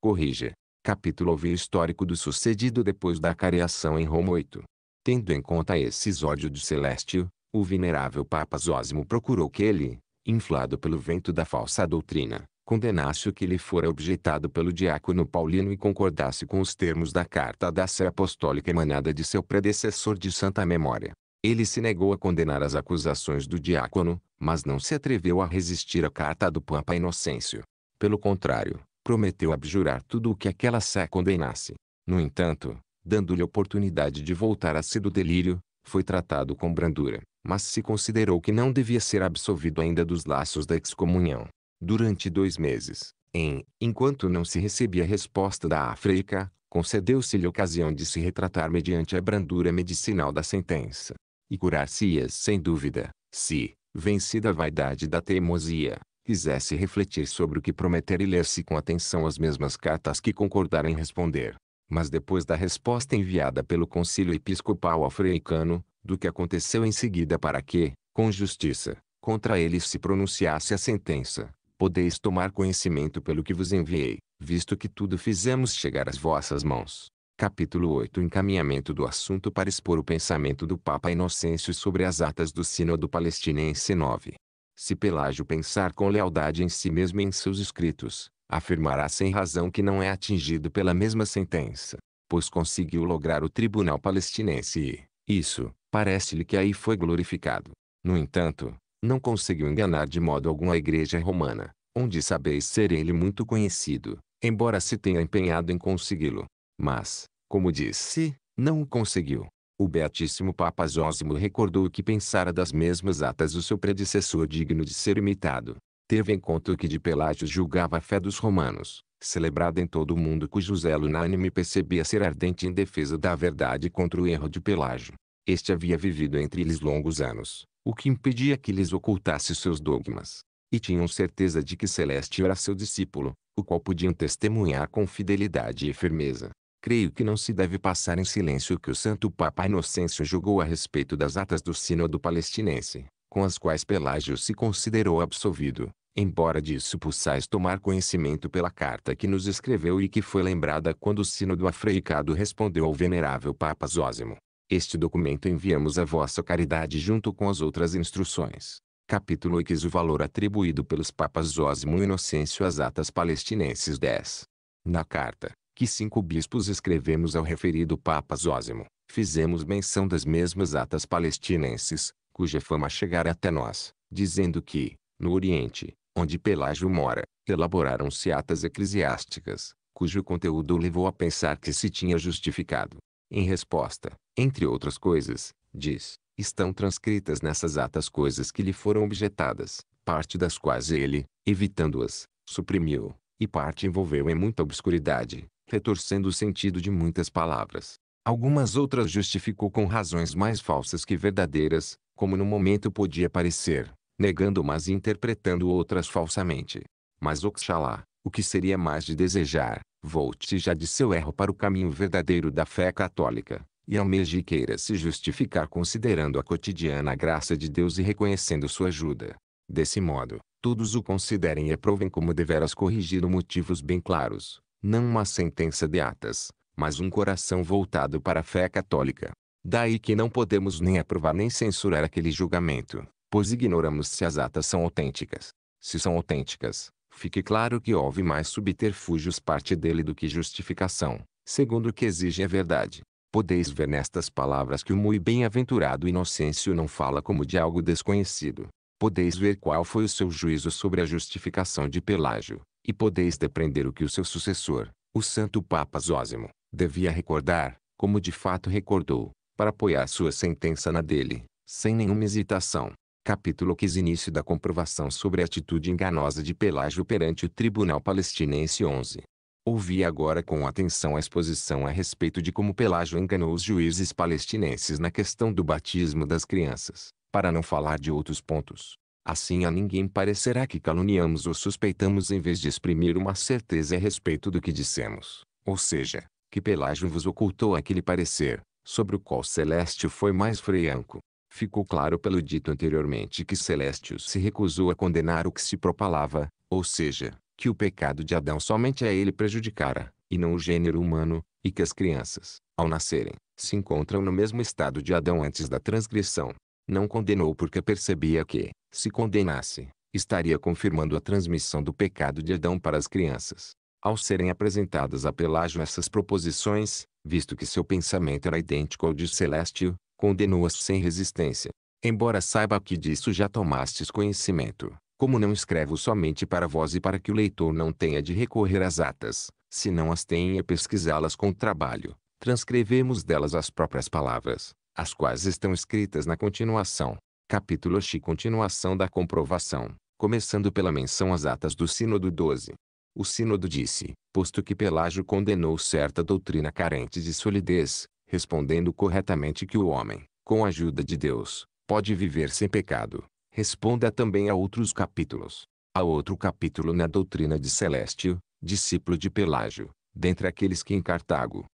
A: corrige. Capítulo V Histórico do sucedido depois da careação em Roma 8. Tendo em conta esse exódio do Celestio, o venerável Papa Zósimo procurou que ele, inflado pelo vento da falsa doutrina, condenasse o que lhe fora objetado pelo diácono paulino e concordasse com os termos da carta da Sé Apostólica emanada de seu predecessor de santa memória. Ele se negou a condenar as acusações do diácono, mas não se atreveu a resistir à carta do Papa Inocêncio. Pelo contrário, prometeu abjurar tudo o que aquela sé condenasse. No entanto, dando-lhe oportunidade de voltar a si do delírio, foi tratado com brandura, mas se considerou que não devia ser absolvido ainda dos laços da excomunhão. Durante dois meses, em enquanto não se recebia resposta da África, concedeu-se-lhe ocasião de se retratar mediante a brandura medicinal da sentença e curar-se-ias sem dúvida, se, vencida a vaidade da teimosia, quisesse refletir sobre o que prometer e ler-se com atenção as mesmas cartas que concordaram em responder. Mas depois da resposta enviada pelo concílio episcopal africano, do que aconteceu em seguida para que, com justiça, contra eles se pronunciasse a sentença, podeis tomar conhecimento pelo que vos enviei, visto que tudo fizemos chegar às vossas mãos. Capítulo 8 Encaminhamento do assunto para expor o pensamento do Papa Inocêncio sobre as atas do Sínodo Palestinense 9. Se Pelágio pensar com lealdade em si mesmo e em seus escritos, afirmará sem razão que não é atingido pela mesma sentença, pois conseguiu lograr o tribunal palestinense e, isso, parece-lhe que aí foi glorificado. No entanto, não conseguiu enganar de modo algum a Igreja Romana, onde sabeis ser ele muito conhecido, embora se tenha empenhado em consegui-lo. Mas, como disse, não o conseguiu. O Beatíssimo Papa Zósimo recordou o que pensara das mesmas atas o seu predecessor digno de ser imitado. Teve em conta o que de Pelágio julgava a fé dos romanos, celebrada em todo o mundo cujo zelo unânime percebia ser ardente em defesa da verdade contra o erro de Pelágio. Este havia vivido entre eles longos anos, o que impedia que lhes ocultasse seus dogmas. E tinham certeza de que Celeste era seu discípulo, o qual podiam testemunhar com fidelidade e firmeza creio que não se deve passar em silêncio o que o Santo Papa Inocêncio julgou a respeito das atas do Sínodo Palestinense, com as quais Pelágio se considerou absolvido, embora disso possais tomar conhecimento pela carta que nos escreveu e que foi lembrada quando o Sínodo Afreicado respondeu ao Venerável Papa Zósimo. Este documento enviamos à vossa caridade junto com as outras instruções. Capítulo X O valor atribuído pelos papas Zósimo e Inocêncio às atas palestinenses 10. Na carta, que cinco bispos escrevemos ao referido Papa Zósimo, fizemos menção das mesmas atas palestinenses, cuja fama chegara até nós, dizendo que, no Oriente, onde Pelágio mora, elaboraram-se atas eclesiásticas, cujo conteúdo levou a pensar que se tinha justificado. Em resposta, entre outras coisas, diz, estão transcritas nessas atas coisas que lhe foram objetadas, parte das quais ele, evitando-as, suprimiu, e parte envolveu em muita obscuridade, retorcendo o sentido de muitas palavras. Algumas outras justificou com razões mais falsas que verdadeiras, como no momento podia parecer, negando umas e interpretando outras falsamente. Mas Oxalá, o que seria mais de desejar, volte já de seu erro para o caminho verdadeiro da fé católica, e almeje queira se justificar considerando a cotidiana graça de Deus e reconhecendo sua ajuda. Desse modo, todos o considerem e aprovem como deveras corrigido motivos bem claros, não uma sentença de atas, mas um coração voltado para a fé católica. Daí que não podemos nem aprovar nem censurar aquele julgamento, pois ignoramos se as atas são autênticas. Se são autênticas, fique claro que houve mais subterfúgios parte dele do que justificação, segundo o que exige a verdade. Podeis ver nestas palavras que o muito bem-aventurado Inocêncio não fala como de algo desconhecido. Podeis ver qual foi o seu juízo sobre a justificação de Pelágio, e podeis depreender o que o seu sucessor, o santo Papa Zósimo, devia recordar, como de fato recordou, para apoiar sua sentença na dele, sem nenhuma hesitação. Capítulo 15 Início da comprovação sobre a atitude enganosa de Pelágio perante o Tribunal Palestinense 11. Ouvi agora com atenção a exposição a respeito de como Pelágio enganou os juízes palestinenses na questão do batismo das crianças, para não falar de outros pontos. Assim a ninguém parecerá que caluniamos ou suspeitamos em vez de exprimir uma certeza a respeito do que dissemos. Ou seja, que Pelágio vos ocultou aquele parecer, sobre o qual Celeste foi mais freanco. Ficou claro pelo dito anteriormente que Celestio se recusou a condenar o que se propalava, ou seja, que o pecado de Adão somente a ele prejudicara, e não o gênero humano, e que as crianças, ao nascerem, se encontram no mesmo estado de Adão antes da transgressão. Não condenou porque percebia que, se condenasse, estaria confirmando a transmissão do pecado de Adão para as crianças. Ao serem apresentadas a Pelágio essas proposições, visto que seu pensamento era idêntico ao de Celestio, condenou-as sem resistência. Embora saiba que disso já tomastes conhecimento, como não escrevo somente para vós e para que o leitor não tenha de recorrer às atas, se não as tenha pesquisá-las com trabalho, transcrevemos delas as próprias palavras, as quais estão escritas na continuação. Capítulo X Continuação da comprovação, começando pela menção às atas do Sínodo 12. O Sínodo disse, posto que Pelágio condenou certa doutrina carente de solidez, respondendo corretamente que o homem, com a ajuda de Deus, pode viver sem pecado. Responda também a outros capítulos. Há outro capítulo na doutrina de Celestio, discípulo de Pelágio, dentre aqueles que em Cartago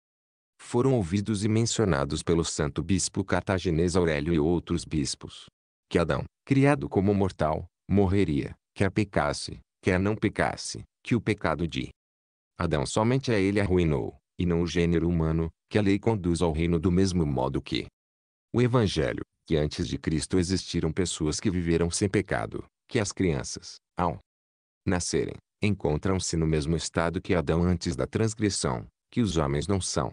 A: foram ouvidos e mencionados pelo santo bispo cartaginês Aurélio e outros bispos que Adão, criado como mortal, morreria, quer pecasse, quer não pecasse, que o pecado de Adão somente a ele arruinou, e não o gênero humano, que a lei conduz ao reino do mesmo modo que o Evangelho, que antes de Cristo existiram pessoas que viveram sem pecado, que as crianças, ao nascerem, encontram-se no mesmo estado que Adão antes da transgressão, que os homens não são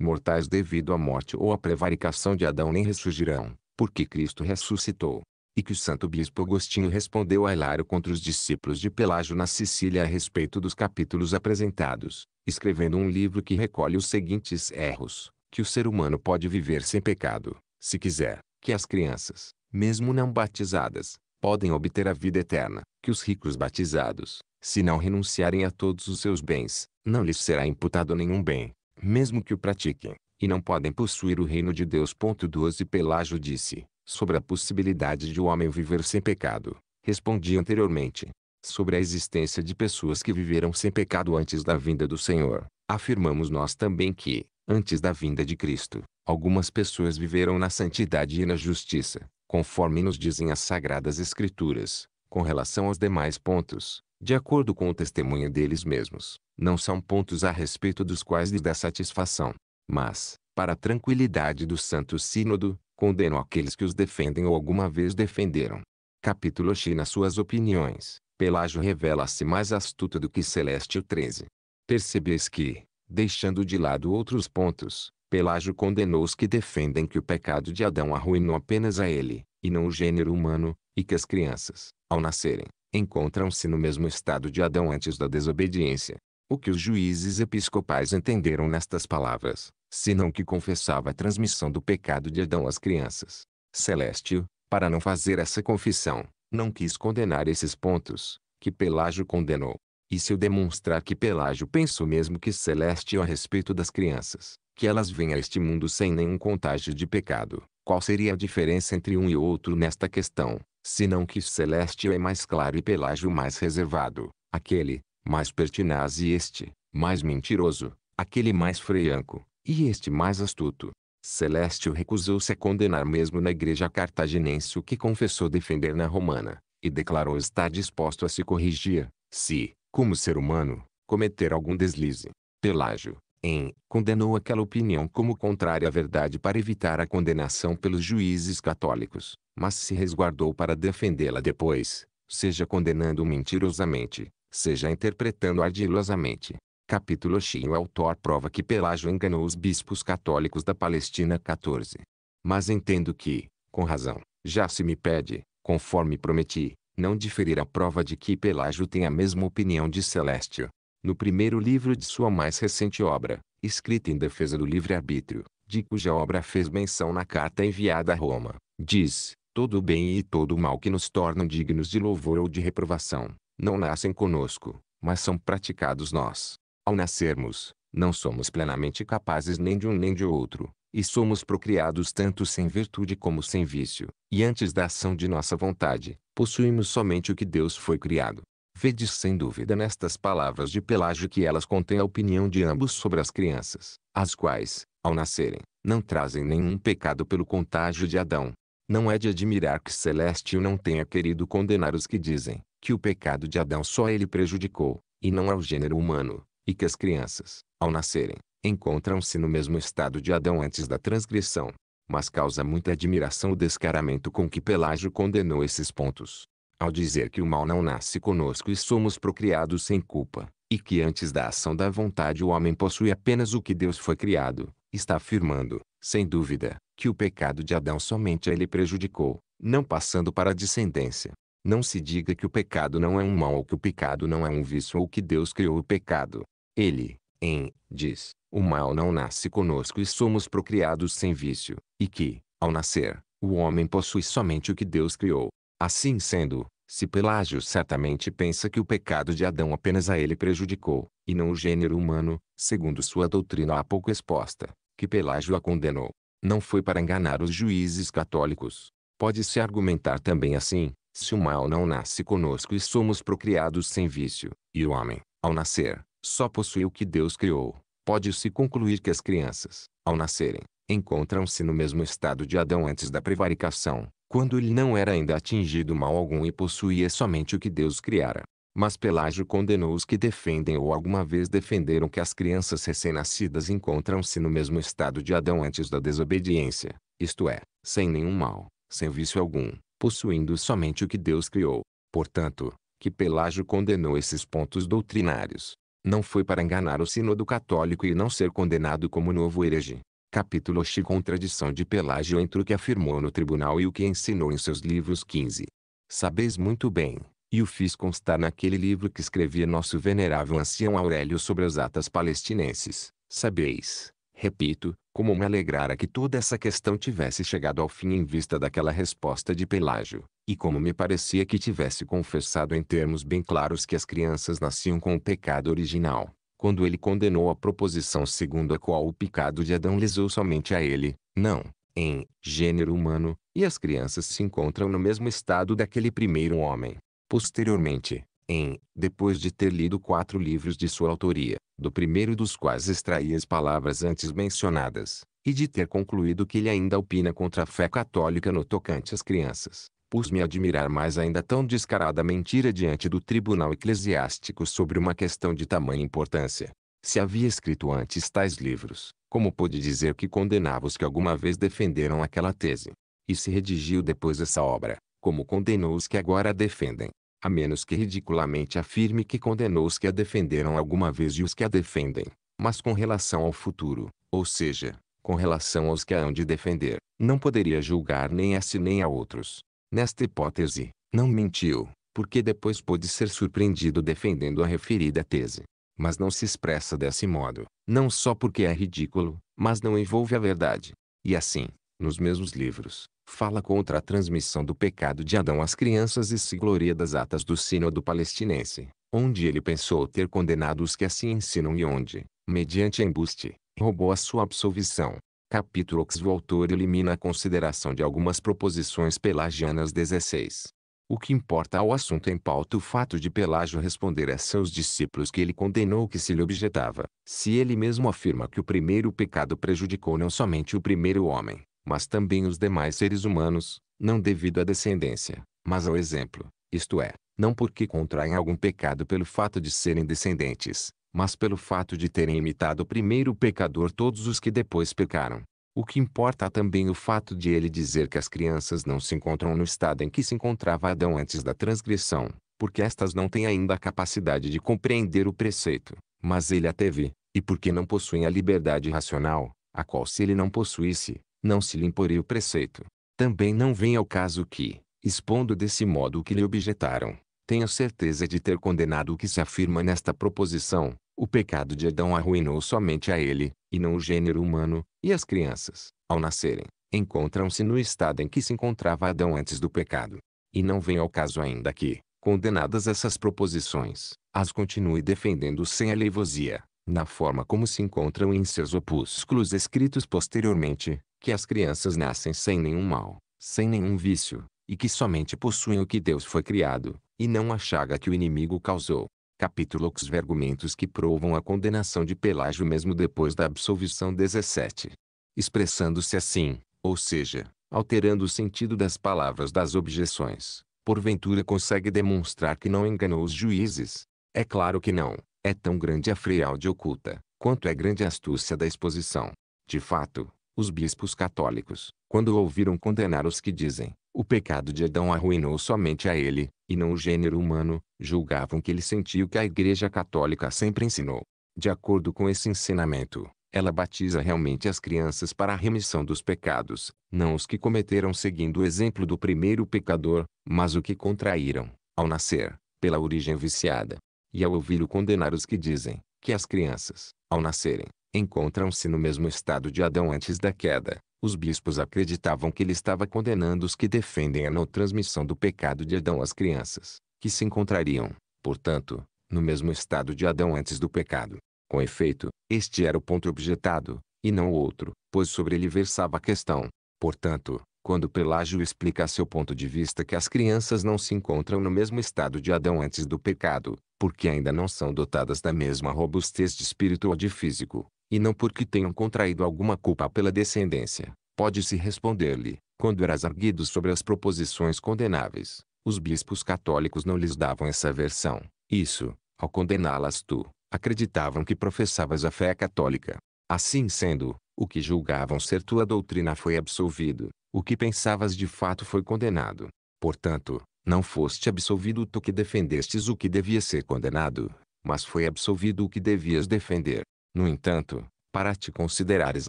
A: mortais devido à morte ou à prevaricação de Adão nem ressurgirão, porque Cristo ressuscitou. E que o santo bispo Agostinho respondeu a Hilário contra os discípulos de Pelágio na Sicília a respeito dos capítulos apresentados, escrevendo um livro que recolhe os seguintes erros, que o ser humano pode viver sem pecado, se quiser, que as crianças, mesmo não batizadas, podem obter a vida eterna, que os ricos batizados, se não renunciarem a todos os seus bens, não lhes será imputado nenhum bem, mesmo que o pratiquem, e não podem possuir o reino de Deus. 12 Pelágio disse, sobre a possibilidade de o homem viver sem pecado. Respondi anteriormente, sobre a existência de pessoas que viveram sem pecado antes da vinda do Senhor. Afirmamos nós também que, antes da vinda de Cristo, algumas pessoas viveram na santidade e na justiça, conforme nos dizem as Sagradas Escrituras, com relação aos demais pontos, de acordo com o testemunho deles mesmos, não são pontos a respeito dos quais lhes dá satisfação, mas, para a tranquilidade do Santo Sínodo, condeno aqueles que os defendem ou alguma vez defenderam. Capítulo X nas suas opiniões, Pelágio revela-se mais astuto do que Celestio XIII. Percebeis que, deixando de lado outros pontos, Pelágio condenou os que defendem que o pecado de Adão arruinou apenas a ele, e não o gênero humano, e que as crianças, ao nascerem, encontram-se no mesmo estado de Adão antes da desobediência o que os juízes episcopais entenderam nestas palavras, senão que confessava a transmissão do pecado de Adão às crianças. Celestio, para não fazer essa confissão, não quis condenar esses pontos, que Pelágio condenou. E se eu demonstrar que Pelágio pensou mesmo que Celestio a respeito das crianças, que elas vêm a este mundo sem nenhum contágio de pecado, qual seria a diferença entre um e outro nesta questão, senão que Celestio é mais claro e Pelágio mais reservado? Aquele, mais pertinaz e este, mais mentiroso, aquele mais freianco, e este mais astuto. Celestio recusou-se a condenar mesmo na igreja cartaginense o que confessou defender na romana, e declarou estar disposto a se corrigir, se, como ser humano, cometer algum deslize. Pelágio, em, condenou aquela opinião como contrária à verdade para evitar a condenação pelos juízes católicos, mas se resguardou para defendê-la depois, seja condenando mentirosamente, seja interpretando ardilosamente. Capítulo X. É o autor prova que Pelágio enganou os bispos católicos da Palestina 14. Mas entendo que, com razão, já se me pede, conforme prometi, não diferir a prova de que Pelágio tem a mesma opinião de Celestio. No primeiro livro de sua mais recente obra, escrita em defesa do livre-arbítrio, de cuja obra fez menção na carta enviada a Roma, diz, todo o bem e todo o mal que nos tornam dignos de louvor ou de reprovação, não nascem conosco, mas são praticados nós. Ao nascermos, não somos plenamente capazes nem de um nem de outro, e somos procriados tanto sem virtude como sem vício, e antes da ação de nossa vontade, possuímos somente o que Deus foi criado. Vede sem dúvida nestas palavras de Pelágio que elas contêm a opinião de ambos sobre as crianças, as quais, ao nascerem, não trazem nenhum pecado pelo contágio de Adão. Não é de admirar que Celestio não tenha querido condenar os que dizem, que o pecado de Adão só ele prejudicou, e não ao gênero humano, e que as crianças, ao nascerem, encontram-se no mesmo estado de Adão antes da transgressão. Mas causa muita admiração o descaramento com que Pelágio condenou esses pontos. Ao dizer que o mal não nasce conosco e somos procriados sem culpa, e que antes da ação da vontade o homem possui apenas o que Deus foi criado, está afirmando, sem dúvida, que o pecado de Adão somente ele prejudicou, não passando para a descendência. Não se diga que o pecado não é um mal ou que o pecado não é um vício ou que Deus criou o pecado. Ele, em, diz, o mal não nasce conosco e somos procriados sem vício, e que, ao nascer, o homem possui somente o que Deus criou. Assim sendo, se Pelágio certamente pensa que o pecado de Adão apenas a ele prejudicou, e não o gênero humano, segundo sua doutrina há pouco exposta, que Pelágio a condenou. Não foi para enganar os juízes católicos. Pode-se argumentar também assim, se o mal não nasce conosco e somos procriados sem vício, e o homem, ao nascer, só possui o que Deus criou, pode-se concluir que as crianças, ao nascerem, encontram-se no mesmo estado de Adão antes da prevaricação, quando ele não era ainda atingido mal algum e possuía somente o que Deus criara. Mas Pelágio condenou os que defendem ou alguma vez defenderam que as crianças recém-nascidas encontram-se no mesmo estado de Adão antes da desobediência, isto é, sem nenhum mal, sem vício algum, possuindo somente o que Deus criou. Portanto, que Pelágio condenou esses pontos doutrinários. Não foi para enganar o sínodo católico e não ser condenado como novo herege. Capítulo X Contradição de Pelágio entre o que afirmou no tribunal e o que ensinou em seus livros 15. Sabeis muito bem, e o fiz constar naquele livro que escrevia nosso venerável ancião Aurélio sobre as atas palestinenses. Sabeis, repito, como me alegrara que toda essa questão tivesse chegado ao fim em vista daquela resposta de Pelágio, e como me parecia que tivesse confessado em termos bem claros que as crianças nasciam com o pecado original, quando ele condenou a proposição segundo a qual o pecado de Adão lesou somente a ele, não, em, gênero humano, e as crianças se encontram no mesmo estado daquele primeiro homem. Posteriormente, em, depois de ter lido quatro livros de sua autoria, do primeiro dos quais extraí as palavras antes mencionadas, e de ter concluído que ele ainda opina contra a fé católica no tocante às crianças, pus-me a admirar mais ainda tão descarada mentira diante do tribunal eclesiástico sobre uma questão de tamanha importância. Se havia escrito antes tais livros, como pôde dizer que condenava os que alguma vez defenderam aquela tese? E se redigiu depois essa obra, como condenou os que agora a defendem? a menos que ridiculamente afirme que condenou os que a defenderam alguma vez e os que a defendem, mas com relação ao futuro, ou seja, com relação aos que a hão de defender, não poderia julgar nem a si nem a outros. Nesta hipótese, não mentiu, porque depois pôde ser surpreendido defendendo a referida tese. Mas não se expressa desse modo, não só porque é ridículo, mas não envolve a verdade. E assim, nos mesmos livros, fala contra a transmissão do pecado de Adão às crianças e se gloria das atas do Sínodo Palestinense, onde ele pensou ter condenado os que assim ensinam e onde, mediante embuste, roubou a sua absolvição. Capítulo X O autor elimina a consideração de algumas proposições pelagianas 16. O que importa ao assunto em pauta é o fato de Pelágio responder a seus discípulos que ele condenou o que se lhe objetava, se ele mesmo afirma que o primeiro pecado prejudicou não somente o primeiro homem, mas também os demais seres humanos, não devido à descendência, mas ao exemplo, isto é, não porque contraem algum pecado pelo fato de serem descendentes, mas pelo fato de terem imitado o primeiro pecador todos os que depois pecaram. O que importa é também o fato de ele dizer que as crianças não se encontram no estado em que se encontrava Adão antes da transgressão, porque estas não têm ainda a capacidade de compreender o preceito, mas ele a teve, e porque não possuem a liberdade racional, a qual se ele não possuísse, não se lhe imporia o preceito. Também não vem ao caso que, expondo desse modo o que lhe objetaram, tenha certeza de ter condenado o que se afirma nesta proposição. O pecado de Adão arruinou somente a ele, e não o gênero humano, e as crianças, ao nascerem, encontram-se no estado em que se encontrava Adão antes do pecado. E não vem ao caso ainda que, condenadas essas proposições, as continue defendendo sem aleivosia, na forma como se encontram em seus opúsculos escritos posteriormente, que as crianças nascem sem nenhum mal, sem nenhum vício, e que somente possuem o que Deus foi criado, e não a chaga que o inimigo causou. Capítulo Os argumentos que provam a condenação de Pelágio mesmo depois da absolvição 17. Expressando-se assim, ou seja, alterando o sentido das palavras das objeções, porventura consegue demonstrar que não enganou os juízes? É claro que não. É tão grande a frialdade oculta, quanto é grande a astúcia da exposição. De fato, os bispos católicos, quando ouviram condenar os que dizem, o pecado de Adão arruinou somente a ele, e não o gênero humano, julgavam que ele sentiu que a Igreja Católica sempre ensinou. De acordo com esse ensinamento, ela batiza realmente as crianças para a remissão dos pecados, não os que cometeram seguindo o exemplo do primeiro pecador, mas o que contraíram, ao nascer, pela origem viciada. E ao ouvi-lo condenar os que dizem que as crianças, ao nascerem, encontram-se no mesmo estado de Adão antes da queda. Os bispos acreditavam que ele estava condenando os que defendem a não transmissão do pecado de Adão às crianças, que se encontrariam, portanto, no mesmo estado de Adão antes do pecado. Com efeito, este era o ponto objetado, e não o outro, pois sobre ele versava a questão. Portanto, quando Pelágio explica seu ponto de vista que as crianças não se encontram no mesmo estado de Adão antes do pecado, porque ainda não são dotadas da mesma robustez de espírito ou de físico, e não porque tenham contraído alguma culpa pela descendência, pode-se responder-lhe, quando eras arguido sobre as proposições condenáveis, os bispos católicos não lhes davam essa versão. Isso, ao condená-las tu, acreditavam que professavas a fé católica. Assim sendo, o que julgavam ser tua doutrina foi absolvido, o que pensavas de fato foi condenado. Portanto, não foste absolvido tu que defendestes o que devia ser condenado, mas foi absolvido o que devias defender. No entanto, para te considerares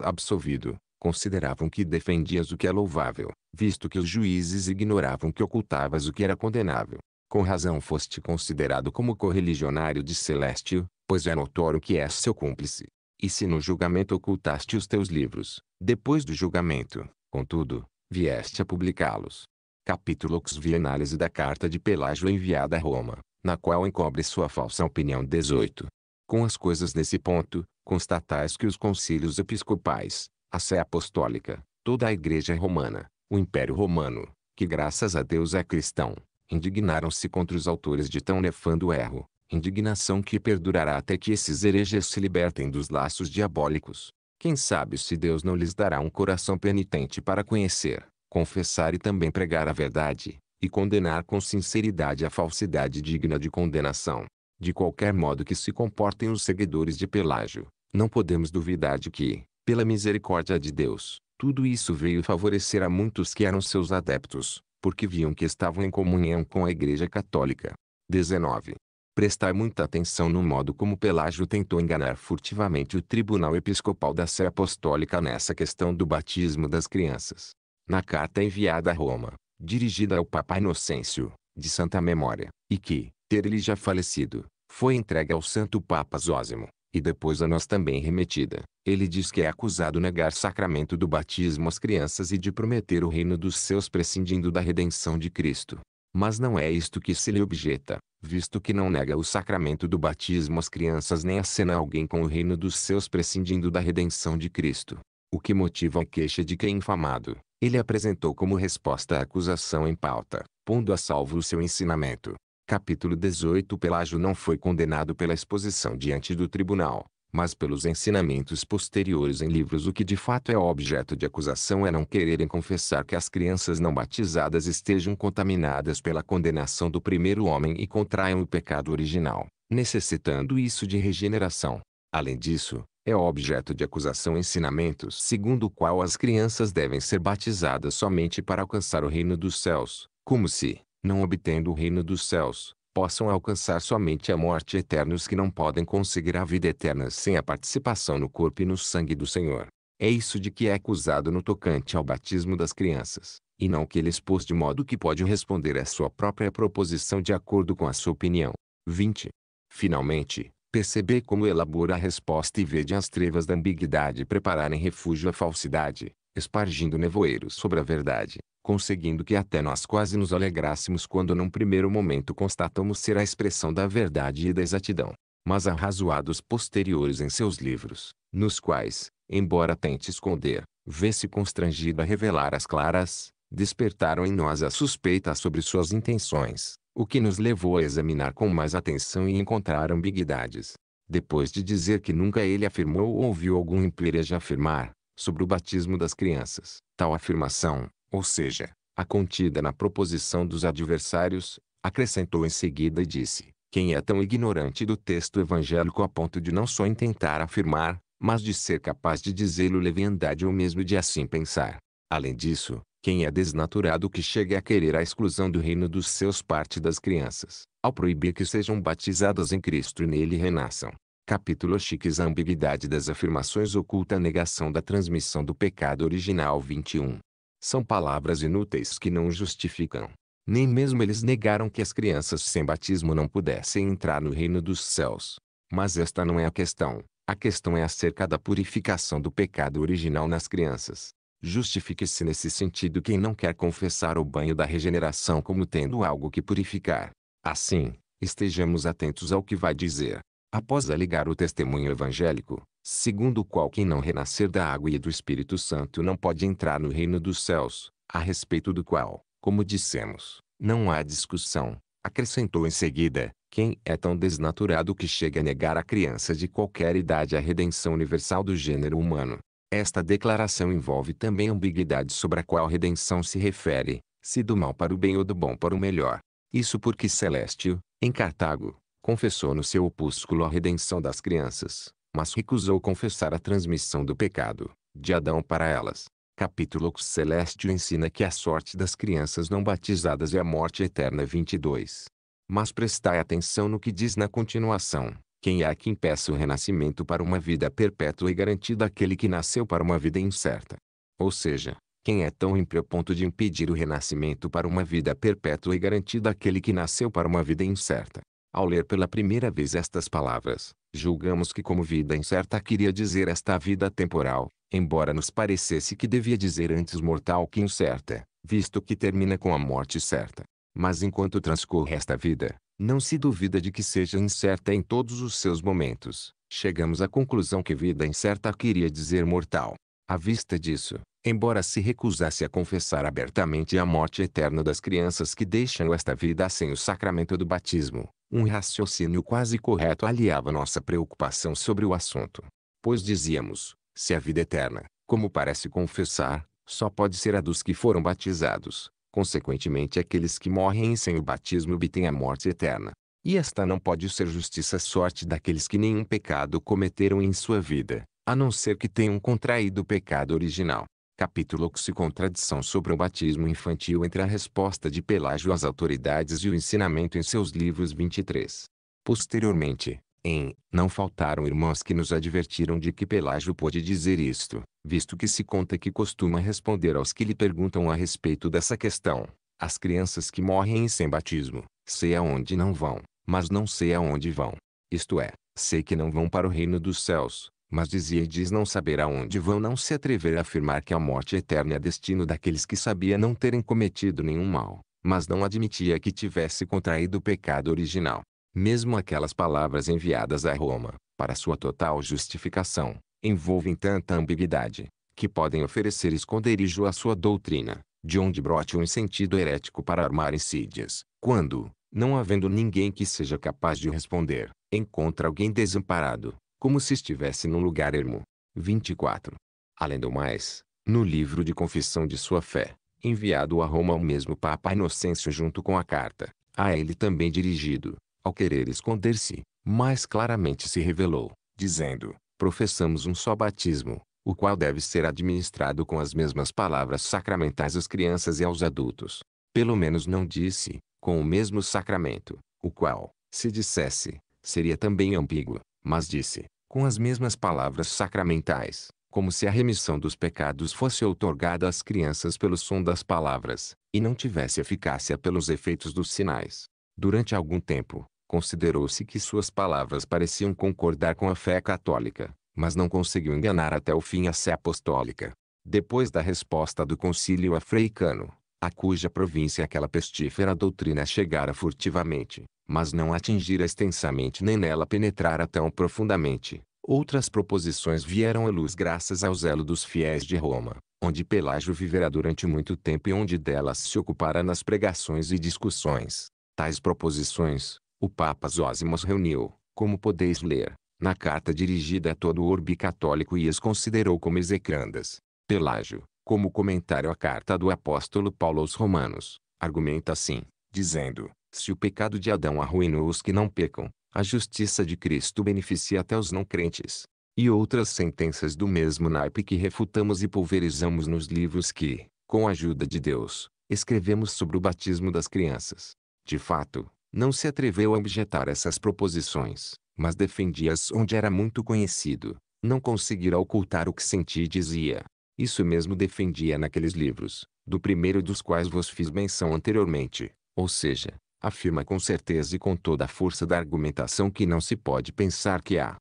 A: absolvido, consideravam que defendias o que é louvável, visto que os juízes ignoravam que ocultavas o que era condenável. Com razão foste considerado como correligionário de Celestio, pois é notório que és seu cúmplice. E se no julgamento ocultaste os teus livros, depois do julgamento, contudo, vieste a publicá-los. Capítulo Vi Análise da carta de Pelágio enviada a Roma, na qual encobre sua falsa opinião 18. Com as coisas nesse ponto, constatais que os concílios episcopais, a Sé Apostólica, toda a Igreja é Romana, o Império Romano, que graças a Deus é cristão, indignaram-se contra os autores de tão nefando erro, indignação que perdurará até que esses hereges se libertem dos laços diabólicos. Quem sabe se Deus não lhes dará um coração penitente para conhecer, confessar e também pregar a verdade, e condenar com sinceridade a falsidade digna de condenação. De qualquer modo que se comportem os seguidores de Pelágio, não podemos duvidar de que, pela misericórdia de Deus, tudo isso veio favorecer a muitos que eram seus adeptos, porque viam que estavam em comunhão com a Igreja Católica. 19. Prestar muita atenção no modo como Pelágio tentou enganar furtivamente o Tribunal Episcopal da Sé Apostólica nessa questão do batismo das crianças. Na carta enviada a Roma, dirigida ao Papa Inocêncio, de santa memória, e que, ter ele já falecido, foi entregue ao Santo Papa Zósimo, e depois a nós também remetida. Ele diz que é acusado negar sacramento do batismo às crianças e de prometer o reino dos seus prescindindo da redenção de Cristo. Mas não é isto que se lhe objeta, visto que não nega o sacramento do batismo às crianças nem acena alguém com o reino dos seus prescindindo da redenção de Cristo. O que motiva a queixa de quem é infamado, ele apresentou como resposta à acusação em pauta, pondo a salvo o seu ensinamento. Capítulo 18 Pelágio não foi condenado pela exposição diante do tribunal, mas pelos ensinamentos posteriores em livros o que de fato é objeto de acusação é não quererem confessar que as crianças não batizadas estejam contaminadas pela condenação do primeiro homem e contraiam o pecado original, necessitando isso de regeneração. Além disso, é objeto de acusação ensinamentos segundo o qual as crianças devem ser batizadas somente para alcançar o reino dos céus, como se não obtendo o reino dos céus, possam alcançar somente a morte eterna os que não podem conseguir a vida eterna sem a participação no corpo e no sangue do Senhor. É isso de que é acusado no tocante ao batismo das crianças, e não que ele expôs de modo que pode responder à sua própria proposição de acordo com a sua opinião. 20. Finalmente, perceber como elabora a resposta e vede as trevas da ambiguidade prepararem refúgio à falsidade, espargindo nevoeiros sobre a verdade, conseguindo que até nós quase nos alegrássemos quando num primeiro momento constatamos ser a expressão da verdade e da exatidão, mas arrazoados posteriores em seus livros, nos quais, embora tente esconder, vê-se constrangido a revelar as claras, despertaram em nós a suspeita sobre suas intenções, o que nos levou a examinar com mais atenção e encontrar ambiguidades. Depois de dizer que nunca ele afirmou ou ouviu algum empíreja afirmar, sobre o batismo das crianças. Tal afirmação, ou seja, a contida na proposição dos adversários, acrescentou em seguida e disse: Quem é tão ignorante do texto evangélico a ponto de não só intentar afirmar, mas de ser capaz de dizê-lo leviandade ou mesmo de assim pensar? Além disso, quem é desnaturado que chegue a querer a exclusão do reino dos seus parte das crianças, ao proibir que sejam batizadas em Cristo e nele renasçam, Capítulo X Ambiguidade das afirmações oculta a negação da transmissão do pecado original 21. São palavras inúteis que não justificam. Nem mesmo eles negaram que as crianças sem batismo não pudessem entrar no reino dos céus. Mas esta não é a questão. A questão é acerca da purificação do pecado original nas crianças. Justifique-se nesse sentido quem não quer confessar o banho da regeneração como tendo algo que purificar. Assim, estejamos atentos ao que vai dizer após alegar o testemunho evangélico, segundo o qual quem não renascer da água e do Espírito Santo não pode entrar no reino dos céus, a respeito do qual, como dissemos, não há discussão, acrescentou em seguida, quem é tão desnaturado que chega a negar a criança de qualquer idade a redenção universal do gênero humano? Esta declaração envolve também ambiguidade sobre a qual redenção se refere, se do mal para o bem ou do bom para o melhor. Isso porque Celestio, em Cartago, confessou no seu opúsculo a redenção das crianças, mas recusou confessar a transmissão do pecado, de Adão para elas. Capítulo Celeste ensina que a sorte das crianças não batizadas é a morte eterna 22. Mas prestai atenção no que diz na continuação. Quem é que impeça o renascimento para uma vida perpétua e garantida aquele que nasceu para uma vida incerta? Ou seja, quem é tão ímpio a ponto de impedir o renascimento para uma vida perpétua e garantida aquele que nasceu para uma vida incerta? Ao ler pela primeira vez estas palavras, julgamos que como vida incerta queria dizer esta vida temporal, embora nos parecesse que devia dizer antes mortal que incerta, visto que termina com a morte certa. Mas enquanto transcorre esta vida, não se duvida de que seja incerta em todos os seus momentos. Chegamos à conclusão que vida incerta queria dizer mortal. À vista disso, embora se recusasse a confessar abertamente a morte eterna das crianças que deixam esta vida sem o sacramento do batismo, um raciocínio quase correto aliava nossa preocupação sobre o assunto. Pois dizíamos, se a vida é eterna, como parece confessar, só pode ser a dos que foram batizados, consequentemente aqueles que morrem sem o batismo obtêm a morte eterna. E esta não pode ser justiça sorte daqueles que nenhum pecado cometeram em sua vida, a não ser que tenham contraído o pecado original capítulo que se contradição sobre o batismo infantil entre a resposta de Pelágio às autoridades e o ensinamento em seus livros 23. Posteriormente, em Não faltaram irmãos que nos advertiram de que Pelágio pôde dizer isto, visto que se conta que costuma responder aos que lhe perguntam a respeito dessa questão. As crianças que morrem sem batismo, sei aonde não vão, mas não sei aonde vão. Isto é, sei que não vão para o reino dos céus, mas dizia e diz não saberá onde vão não se atrever a afirmar que a morte eterna é destino daqueles que sabia não terem cometido nenhum mal, mas não admitia que tivesse contraído o pecado original. Mesmo aquelas palavras enviadas a Roma, para sua total justificação, envolvem tanta ambiguidade, que podem oferecer esconderijo à sua doutrina, de onde brote um sentido herético para armar insídias, quando, não havendo ninguém que seja capaz de responder, encontra alguém desamparado, como se estivesse num lugar ermo. 24. Além do mais, no livro de confissão de sua fé, enviado a Roma ao mesmo Papa Inocêncio junto com a carta, a ele também dirigido, ao querer esconder-se, mais claramente se revelou, dizendo, professamos um só batismo, o qual deve ser administrado com as mesmas palavras sacramentais às crianças e aos adultos. Pelo menos não disse, com o mesmo sacramento, o qual, se dissesse, seria também ambíguo, mas disse, com as mesmas palavras sacramentais, como se a remissão dos pecados fosse outorgada às crianças pelo som das palavras, e não tivesse eficácia pelos efeitos dos sinais. Durante algum tempo, considerou-se que suas palavras pareciam concordar com a fé católica, mas não conseguiu enganar até o fim a sé apostólica. Depois da resposta do concílio africano, a cuja província aquela pestífera doutrina chegara furtivamente, mas não atingira extensamente nem nela penetrara tão profundamente. Outras proposições vieram à luz graças ao zelo dos fiéis de Roma, onde Pelágio vivera durante muito tempo e onde delas se ocupara nas pregações e discussões. Tais proposições, o Papa Zósimos reuniu, como podeis ler, na carta dirigida a todo o orbe católico e as considerou como execrandas. Pelágio, como comentário à carta do apóstolo Paulo aos Romanos, argumenta assim, dizendo: Se o pecado de Adão arruinou os que não pecam, a justiça de Cristo beneficia até os não crentes. E outras sentenças do mesmo naipe que refutamos e pulverizamos nos livros que, com a ajuda de Deus, escrevemos sobre o batismo das crianças. De fato, não se atreveu a objetar essas proposições, mas defendia-as onde era muito conhecido. Não conseguirá ocultar o que sentia e dizia. Isso mesmo defendia naqueles livros, do primeiro dos quais vos fiz menção anteriormente, ou seja, afirma com certeza e com toda a força da argumentação que não se pode pensar que a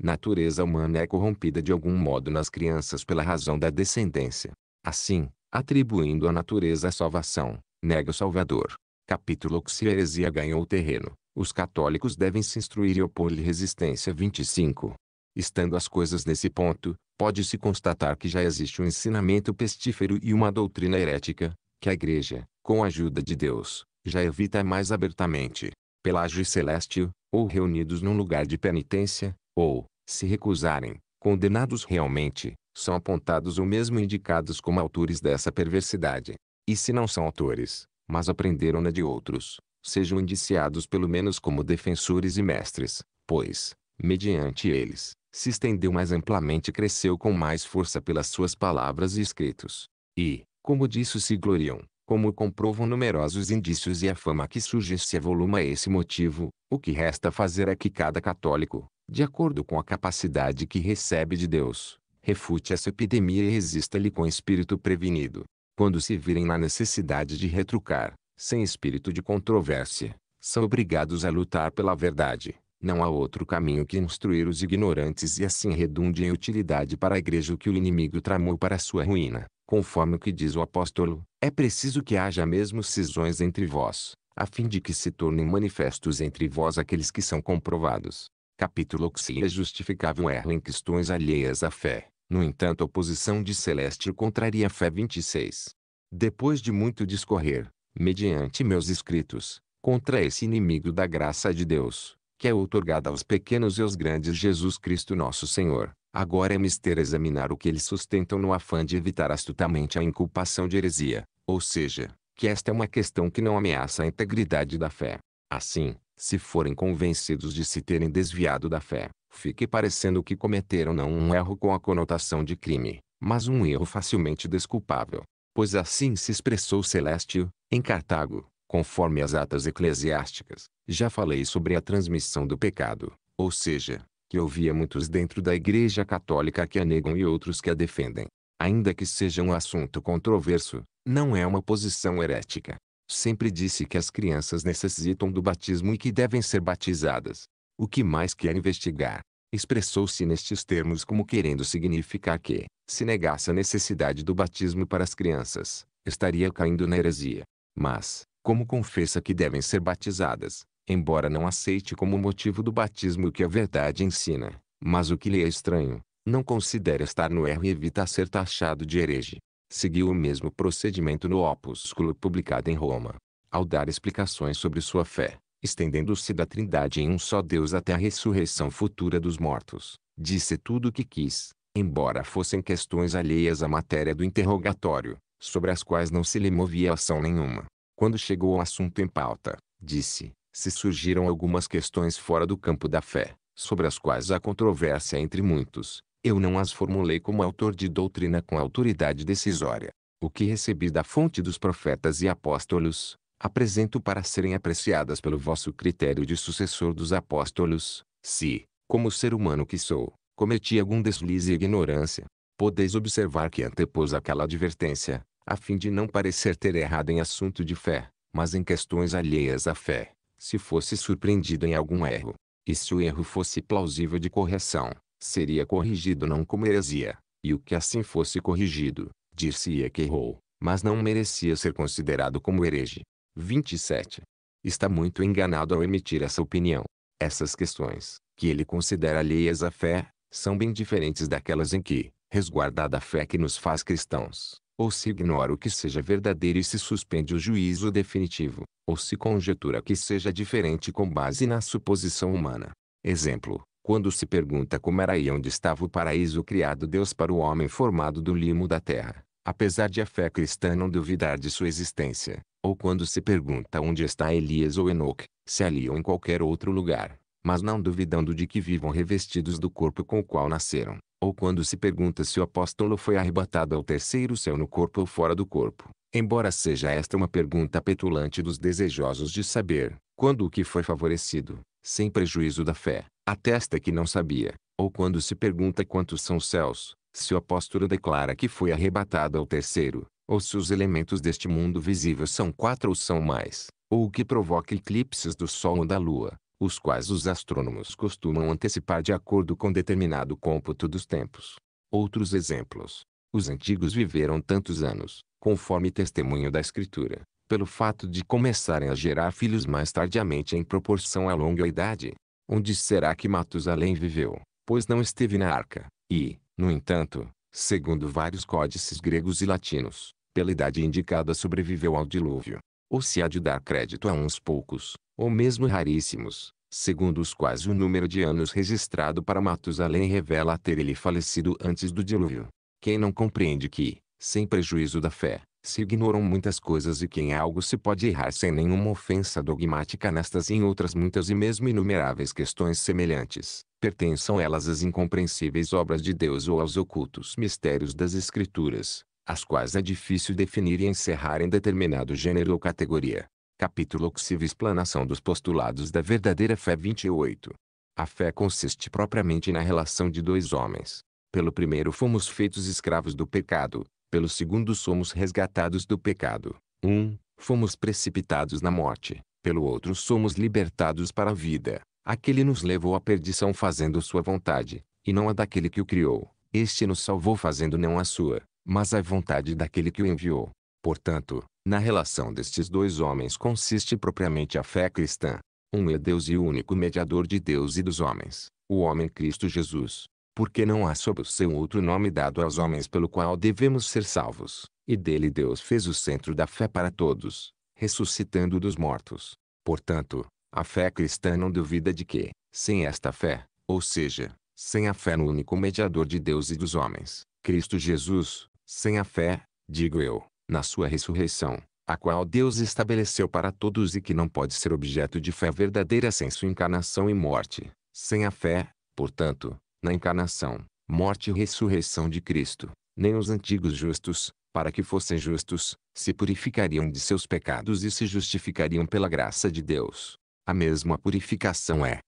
A: natureza humana é corrompida de algum modo nas crianças pela razão da descendência. Assim, atribuindo à natureza a salvação, nega o Salvador. Capítulo que se heresia ganhou o terreno. Os católicos devem se instruir e opor-lhe resistência 25. Estando as coisas nesse ponto, pode-se constatar que já existe um ensinamento pestífero e uma doutrina herética, que a Igreja, com a ajuda de Deus, já evita mais abertamente. Pelágio e Celestio, ou reunidos num lugar de penitência, ou, se recusarem, condenados realmente, são apontados ou mesmo indicados como autores dessa perversidade. E se não são autores, mas aprenderam-na de outros, sejam indiciados pelo menos como defensores e mestres, pois, mediante eles, se estendeu mais amplamente e cresceu com mais força pelas suas palavras e escritos. E, como disso se gloriam, como comprovam numerosos indícios e a fama que surge se evoluma a esse motivo, o que resta fazer é que cada católico, de acordo com a capacidade que recebe de Deus, refute essa epidemia e resista-lhe com espírito prevenido. Quando se virem na necessidade de retrucar, sem espírito de controvérsia, são obrigados a lutar pela verdade, não há outro caminho que instruir os ignorantes e assim redunde em utilidade para a igreja o que o inimigo tramou para sua ruína. Conforme o que diz o apóstolo, é preciso que haja mesmo cisões entre vós, a fim de que se tornem manifestos entre vós aqueles que são comprovados. Capítulo XI é justificável erro em questões alheias à fé. No entanto, a oposição de Celeste contraria a fé 26. Depois de muito discorrer, mediante meus escritos, contra esse inimigo da graça de Deus, que é outorgada aos pequenos e aos grandes Jesus Cristo nosso Senhor. Agora é mister examinar o que eles sustentam no afã de evitar astutamente a inculpação de heresia, ou seja, que esta é uma questão que não ameaça a integridade da fé. Assim, se forem convencidos de se terem desviado da fé, fique parecendo que cometeram não um erro com a conotação de crime, mas um erro facilmente desculpável. Pois assim se expressou Celestio, em Cartago, conforme as atas eclesiásticas. Já falei sobre a transmissão do pecado, ou seja, que ouvia muitos dentro da Igreja Católica que a negam e outros que a defendem. Ainda que seja um assunto controverso, não é uma posição herética. Sempre disse que as crianças necessitam do batismo e que devem ser batizadas. O que mais quer investigar? Expressou-se nestes termos como querendo significar que, se negasse a necessidade do batismo para as crianças, estaria caindo na heresia. Mas, como confessa que devem ser batizadas, embora não aceite como motivo do batismo o que a verdade ensina, mas o que lhe é estranho, não considera estar no erro e evita ser taxado de herege. Seguiu o mesmo procedimento no opúsculo publicado em Roma. Ao dar explicações sobre sua fé, estendendo-se da trindade em um só Deus até a ressurreição futura dos mortos, disse tudo o que quis, embora fossem questões alheias à matéria do interrogatório, sobre as quais não se lhe movia ação nenhuma. Quando chegou o assunto em pauta, disse: se surgiram algumas questões fora do campo da fé, sobre as quais há controvérsia entre muitos, eu não as formulei como autor de doutrina com autoridade decisória. O que recebi da fonte dos profetas e apóstolos, apresento para serem apreciadas pelo vosso critério de sucessor dos apóstolos, se, como ser humano que sou, cometi algum deslize e ignorância. Podeis observar que antepôs aquela advertência, a fim de não parecer ter errado em assunto de fé, mas em questões alheias à fé, se fosse surpreendido em algum erro. E se o erro fosse plausível de correção, seria corrigido não como heresia, e o que assim fosse corrigido, dir-se-ia que errou, mas não merecia ser considerado como herege. 27. Está muito enganado ao emitir essa opinião. Essas questões, que ele considera alheias à fé, são bem diferentes daquelas em que, resguardada a fé que nos faz cristãos, ou se ignora o que seja verdadeiro e se suspende o juízo definitivo, ou se conjetura que seja diferente com base na suposição humana. Exemplo, quando se pergunta como era e onde estava o paraíso criado Deus para o homem formado do limo da terra, apesar de a fé cristã não duvidar de sua existência, ou quando se pergunta onde está Elias ou Enoque, se ali ou em qualquer outro lugar, mas não duvidando de que vivam revestidos do corpo com o qual nasceram ou quando se pergunta se o apóstolo foi arrebatado ao terceiro céu no corpo ou fora do corpo. Embora seja esta uma pergunta petulante dos desejosos de saber, quando o que foi favorecido, sem prejuízo da fé, atesta que não sabia, ou quando se pergunta quantos são os céus, se o apóstolo declara que foi arrebatado ao terceiro, ou se os elementos deste mundo visível são quatro ou são mais, ou o que provoca eclipses do Sol ou da Lua, os quais os astrônomos costumam antecipar de acordo com determinado cômputo dos tempos. Outros exemplos. Os antigos viveram tantos anos, conforme testemunho da Escritura, pelo fato de começarem a gerar filhos mais tardiamente em proporção à longa idade. Onde será que Matusalém viveu, pois não esteve na arca? E, no entanto, segundo vários códices gregos e latinos, pela idade indicada sobreviveu ao dilúvio. Ou se há de dar crédito a uns poucos, ou mesmo raríssimos, segundo os quais o número de anos registrado para Matusalém revela ter ele falecido antes do dilúvio. Quem não compreende que, sem prejuízo da fé, se ignoram muitas coisas e que em algo se pode errar sem nenhuma ofensa dogmática nestas e em outras muitas e mesmo inumeráveis questões semelhantes, pertençam elas às incompreensíveis obras de Deus ou aos ocultos mistérios das Escrituras, as quais é difícil definir e encerrar em determinado gênero ou categoria. Capítulo que explanação dos postulados da verdadeira fé 28. A fé consiste propriamente na relação de dois homens. Pelo primeiro fomos feitos escravos do pecado, pelo segundo somos resgatados do pecado. 1. Um, fomos precipitados na morte, pelo outro somos libertados para a vida. Aquele nos levou à perdição fazendo sua vontade, e não a daquele que o criou. Este nos salvou fazendo não a sua, mas a vontade daquele que o enviou. Portanto, na relação destes dois homens consiste propriamente a fé cristã. Um é Deus e o único mediador de Deus e dos homens, o homem Cristo Jesus. Porque não há sob o seu outro nome dado aos homens pelo qual devemos ser salvos, e dele Deus fez o centro da fé para todos, ressuscitando dos mortos. Portanto, a fé cristã não duvida de que, sem esta fé, ou seja, sem a fé no único mediador de Deus e dos homens, Cristo Jesus, sem a fé, digo eu, na sua ressurreição, a qual Deus estabeleceu para todos e que não pode ser objeto de fé verdadeira sem sua encarnação e morte. Sem a fé, portanto, na encarnação, morte e ressurreição de Cristo, nem os antigos justos, para que fossem justos, se purificariam de seus pecados e se justificariam pela graça de Deus. A mesma purificação é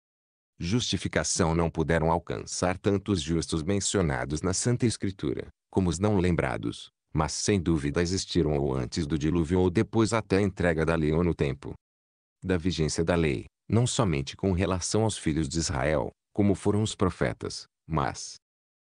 A: justificação não puderam alcançar tanto os justos mencionados na Santa Escritura, como os não lembrados, mas sem dúvida existiram ou antes do dilúvio ou depois até a entrega da lei ou no tempo da vigência da lei, não somente com relação aos filhos de Israel, como foram os profetas, mas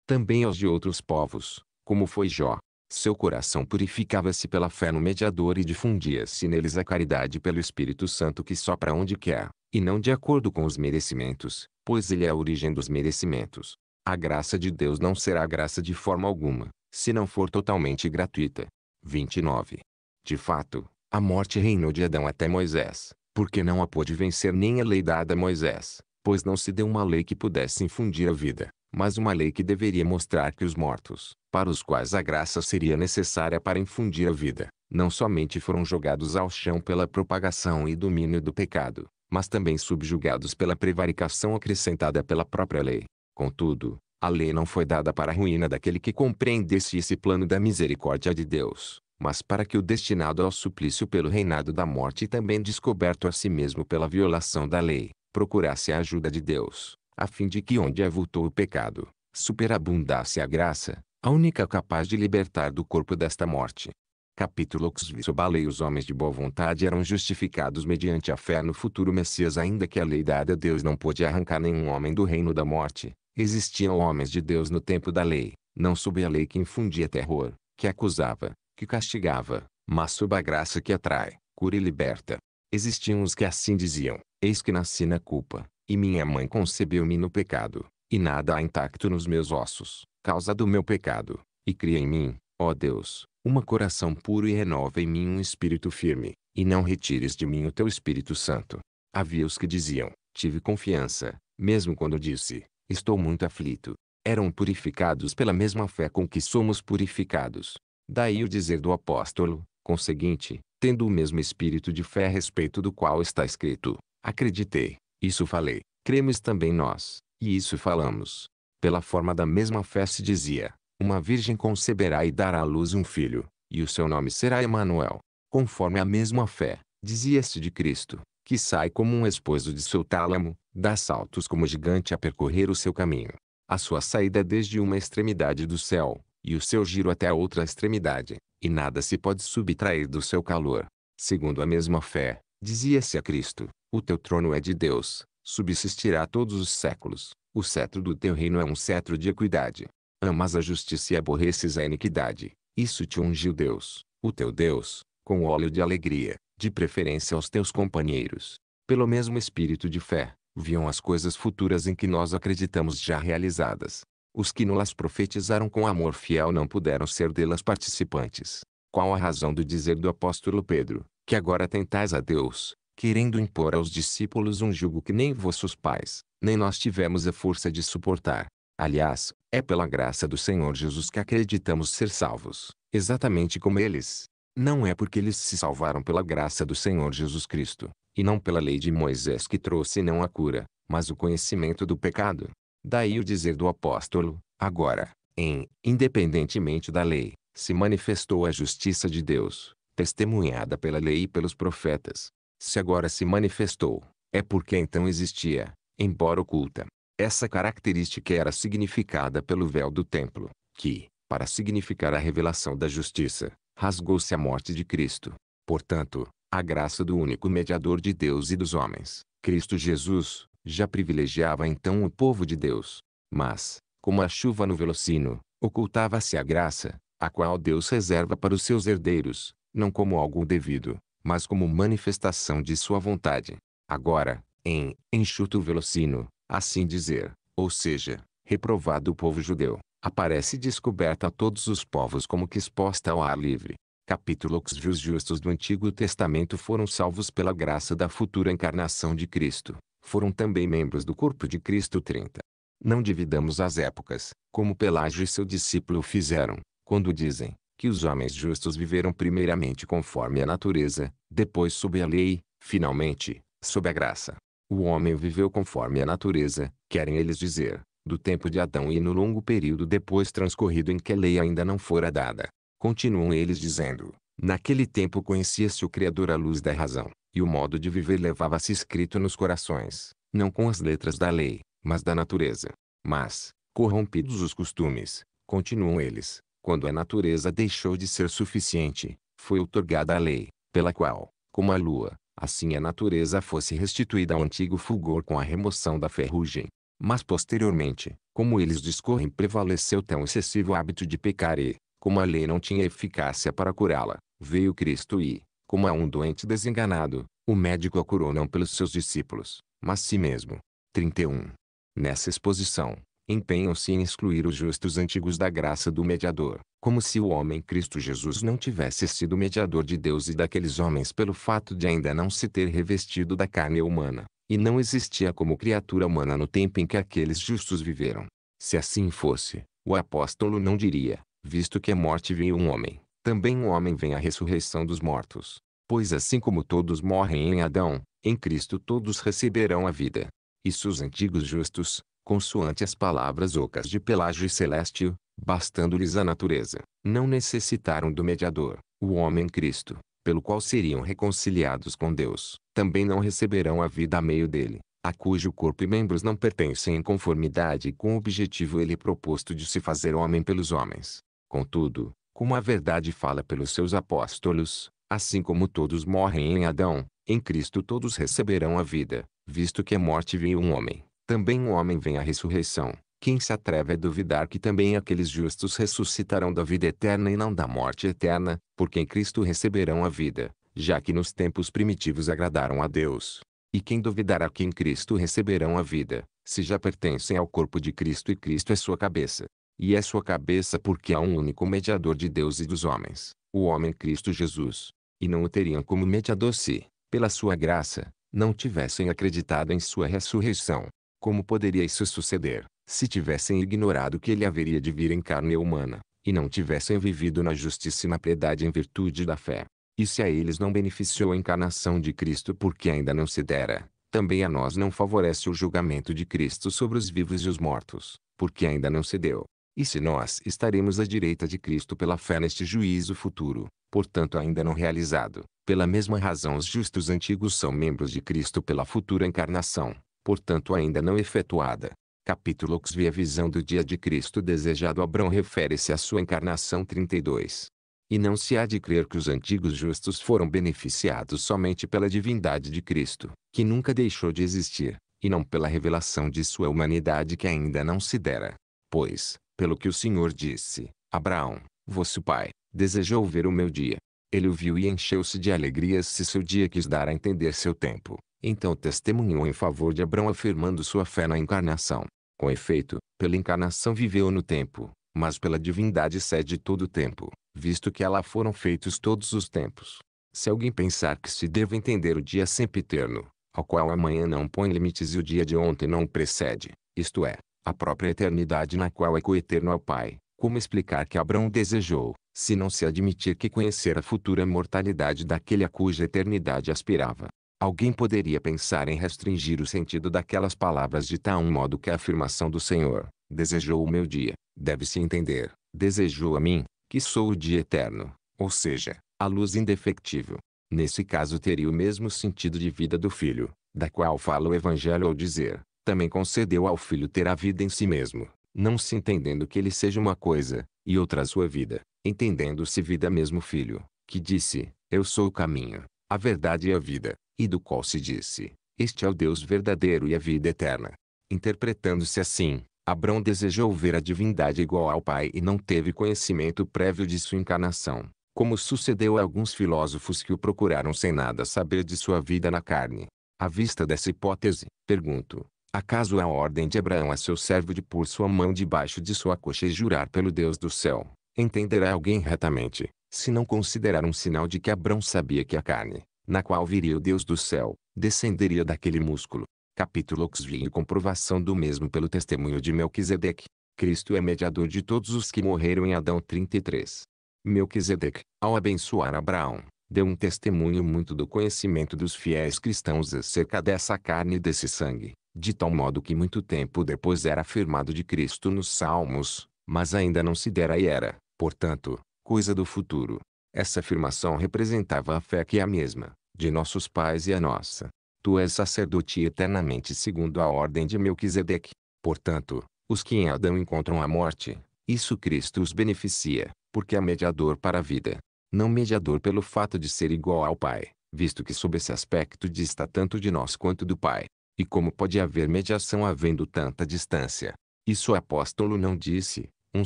A: também aos de outros povos, como foi Jó. Seu coração purificava-se pela fé no mediador e difundia-se neles a caridade pelo Espírito Santo que sopra onde quer, e não de acordo com os merecimentos, pois ele é a origem dos merecimentos. A graça de Deus não será graça de forma alguma, se não for totalmente gratuita. 29. De fato, a morte reinou de Adão até Moisés, porque não a pôde vencer nem a lei dada a Moisés, pois não se deu uma lei que pudesse infundir a vida, mas uma lei que deveria mostrar que os mortos, para os quais a graça seria necessária para infundir a vida, não somente foram jogados ao chão pela propagação e domínio do pecado, mas também subjugados pela prevaricação acrescentada pela própria lei. Contudo, a lei não foi dada para a ruína daquele que compreendesse esse plano da misericórdia de Deus, mas para que o destinado ao suplício pelo reinado da morte e também descoberto a si mesmo pela violação da lei, procurasse a ajuda de Deus, a fim de que onde avultou o pecado, superabundasse a graça, a única capaz de libertar do corpo desta morte. Capítulo Xvisobala e os homens de boa vontade eram justificados mediante a fé no futuro Messias ainda que a lei dada a Deus não pôde arrancar nenhum homem do reino da morte, Existiam homens de Deus no tempo da lei, não sob a lei que infundia terror, que acusava, que castigava, mas sob a graça que atrai, cura e liberta. Existiam os que assim diziam: Eis que nasci na culpa, e minha mãe concebeu-me no pecado, e nada há intacto nos meus ossos, causa do meu pecado, e cria em mim, ó Deus, uma coração puro e renova em mim um espírito firme, e não retires de mim o teu Espírito Santo. Havia os que diziam: Tive confiança, mesmo quando disse: Estou muito aflito. Eram purificados pela mesma fé com que somos purificados. Daí o dizer do apóstolo, conseguinte, tendo o mesmo espírito de fé a respeito do qual está escrito: Acreditei, isso falei, cremos também nós, e isso falamos. Pela forma da mesma fé se dizia: Uma virgem conceberá e dará à luz um filho, e o seu nome será Emanuel. Conforme a mesma fé, dizia-se de Cristo, que sai como um esposo de seu tálamo, dá saltos como gigante a percorrer o seu caminho. A sua saída é desde uma extremidade do céu, e o seu giro até a outra extremidade, e nada se pode subtrair do seu calor. Segundo a mesma fé, dizia-se a Cristo, o teu trono é de Deus, subsistirá todos os séculos, o cetro do teu reino é um cetro de equidade. Amas a justiça e aborreces a iniquidade, isso te ungiu Deus, o teu Deus, com óleo de alegria, de preferência aos teus companheiros. Pelo mesmo espírito de fé, viam as coisas futuras em que nós acreditamos já realizadas. Os que nulas las profetizaram com amor fiel não puderam ser delas participantes. Qual a razão do dizer do apóstolo Pedro, que agora tentais a Deus, querendo impor aos discípulos um jugo que nem vossos pais, nem nós tivemos a força de suportar? Aliás, é pela graça do Senhor Jesus que acreditamos ser salvos, exatamente como eles. Não é porque eles se salvaram pela graça do Senhor Jesus Cristo, e não pela lei de Moisés que trouxe não a cura, mas o conhecimento do pecado. Daí o dizer do apóstolo, agora, em, independentemente da lei, se manifestou a justiça de Deus, testemunhada pela lei e pelos profetas. Se agora se manifestou, é porque então existia, embora oculta. Essa característica era significada pelo véu do templo, que, para significar a revelação da justiça, rasgou-se a morte de Cristo. Portanto, a graça do único mediador de Deus e dos homens, Cristo Jesus, já privilegiava então o povo de Deus. Mas, como a chuva no velocino, ocultava-se a graça, a qual Deus reserva para os seus herdeiros, não como algo devido, mas como manifestação de sua vontade. Agora, em enxuto velocino, assim dizer, ou seja, reprovado o povo judeu, aparece descoberta a todos os povos como que exposta ao ar livre capítulo que os justos do Antigo Testamento foram salvos pela graça da futura encarnação de Cristo, foram também membros do corpo de Cristo 30. Não dividamos as épocas, como Pelágio e seu discípulo fizeram, quando dizem que os homens justos viveram primeiramente conforme a natureza, depois sob a lei, finalmente, sob a graça. O homem viveu conforme a natureza, querem eles dizer, do tempo de Adão e no longo período depois transcorrido em que a lei ainda não fora dada. Continuam eles dizendo, naquele tempo conhecia-se o Criador à luz da razão, e o modo de viver levava-se escrito nos corações, não com as letras da lei, mas da natureza. Mas, corrompidos os costumes, continuam eles, quando a natureza deixou de ser suficiente, foi outorgada a lei, pela qual, como a lua, assim a natureza fosse restituída ao antigo fulgor com a remoção da ferrugem. Mas posteriormente, como eles discorrem prevaleceu tão excessivo hábito de pecar e, como a lei não tinha eficácia para curá-la, veio Cristo e, como a é um doente desenganado, o médico a curou não pelos seus discípulos, mas si mesmo. 31. Nessa exposição, empenham-se em excluir os justos antigos da graça do mediador, como se o homem Cristo Jesus não tivesse sido mediador de Deus e daqueles homens pelo fato de ainda não se ter revestido da carne humana, e não existia como criatura humana no tempo em que aqueles justos viveram. Se assim fosse, o apóstolo não diria: visto que a morte veio um homem, também um homem vem a ressurreição dos mortos. Pois assim como todos morrem em Adão, em Cristo todos receberão a vida. Isso os antigos justos, consoante as palavras ocas de Pelágio e Celestio, bastando-lhes a natureza, não necessitaram do mediador, o homem Cristo, pelo qual seriam reconciliados com Deus, também não receberão a vida a meio dele, a cujo corpo e membros não pertencem em conformidade com o objetivo ele proposto de se fazer homem pelos homens. Contudo, como a verdade fala pelos seus apóstolos, assim como todos morrem em Adão, em Cristo todos receberão a vida, visto que a é morte veio um homem, também um homem vem a ressurreição. Quem se atreve a duvidar que também aqueles justos ressuscitarão da vida eterna e não da morte eterna, porque em Cristo receberão a vida, já que nos tempos primitivos agradaram a Deus. E quem duvidará que em Cristo receberão a vida, se já pertencem ao corpo de Cristo e Cristo é sua cabeça. E é sua cabeça porque há um único mediador de Deus e dos homens, o homem Cristo Jesus. E não o teriam como mediador se, pela sua graça, não tivessem acreditado em sua ressurreição. Como poderia isso suceder, se tivessem ignorado que ele haveria de vir em carne humana, e não tivessem vivido na justiça e na piedade em virtude da fé? E se a eles não beneficiou a encarnação de Cristo porque ainda não se dera, também a nós não favorece o julgamento de Cristo sobre os vivos e os mortos, porque ainda não se deu. E se nós estaremos à direita de Cristo pela fé neste juízo futuro, portanto ainda não realizado, pela mesma razão os justos antigos são membros de Cristo pela futura encarnação, portanto ainda não efetuada. Capítulo XV A visão do dia de Cristo desejado Abrão refere-se à sua encarnação 32. E não se há de crer que os antigos justos foram beneficiados somente pela divindade de Cristo, que nunca deixou de existir, e não pela revelação de sua humanidade que ainda não se dera. Pois, pelo que o Senhor disse, Abraão, vosso pai, desejou ver o meu dia. Ele o viu e encheu-se de alegrias se seu dia quis dar a entender seu tempo. Então testemunhou em favor de Abraão afirmando sua fé na encarnação. Com efeito, pela encarnação viveu no tempo, mas pela divindade cede todo o tempo, visto que ela foram feitos todos os tempos. Se alguém pensar que se deva entender o dia sempre eterno, ao qual amanhã não põe limites e o dia de ontem não o precede, isto é, a própria eternidade na qual é coeterno ao Pai. Como explicar que Abraão desejou, se não se admitir que conhecer a futura mortalidade daquele a cuja eternidade aspirava? Alguém poderia pensar em restringir o sentido daquelas palavras de tal modo que a afirmação do Senhor, desejou o meu dia, deve-se entender, desejou a mim, que sou o dia eterno, ou seja, a luz indefectível. Nesse caso teria o mesmo sentido de vida do filho, da qual fala o Evangelho ao dizer, também concedeu ao filho ter a vida em si mesmo, não se entendendo que ele seja uma coisa, e outra sua vida, entendendo-se vida mesmo filho, que disse, eu sou o caminho, a verdade e a vida, e do qual se disse, este é o Deus verdadeiro e a vida eterna. Interpretando-se assim, Abrão desejou ver a divindade igual ao Pai e não teve conhecimento prévio de sua encarnação, como sucedeu a alguns filósofos que o procuraram sem nada saber de sua vida na carne. À vista dessa hipótese, pergunto, Acaso a ordem de Abraão a seu servo de pôr sua mão debaixo de sua coxa e jurar pelo Deus do céu, entenderá alguém retamente, se não considerar um sinal de que Abraão sabia que a carne, na qual viria o Deus do céu, descenderia daquele músculo. Capítulo XV e comprovação do mesmo pelo testemunho de Melquisedeque. Cristo é mediador de todos os que morreram em Adão 33. Melquisedeque, ao abençoar Abraão, deu um testemunho muito do conhecimento dos fiéis cristãos acerca dessa carne e desse sangue, de tal modo que muito tempo depois era afirmado de Cristo nos Salmos, mas ainda não se dera e era, portanto, coisa do futuro. Essa afirmação representava a fé que é a mesma, de nossos pais e a nossa. Tu és sacerdote eternamente segundo a ordem de Melquisedeque. Portanto, os que em Adão encontram a morte, isso Cristo os beneficia, porque é mediador para a vida. Não mediador pelo fato de ser igual ao Pai, visto que sob esse aspecto dista tanto de nós quanto do Pai, e como pode haver mediação havendo tanta distância? Isso o apóstolo não disse, um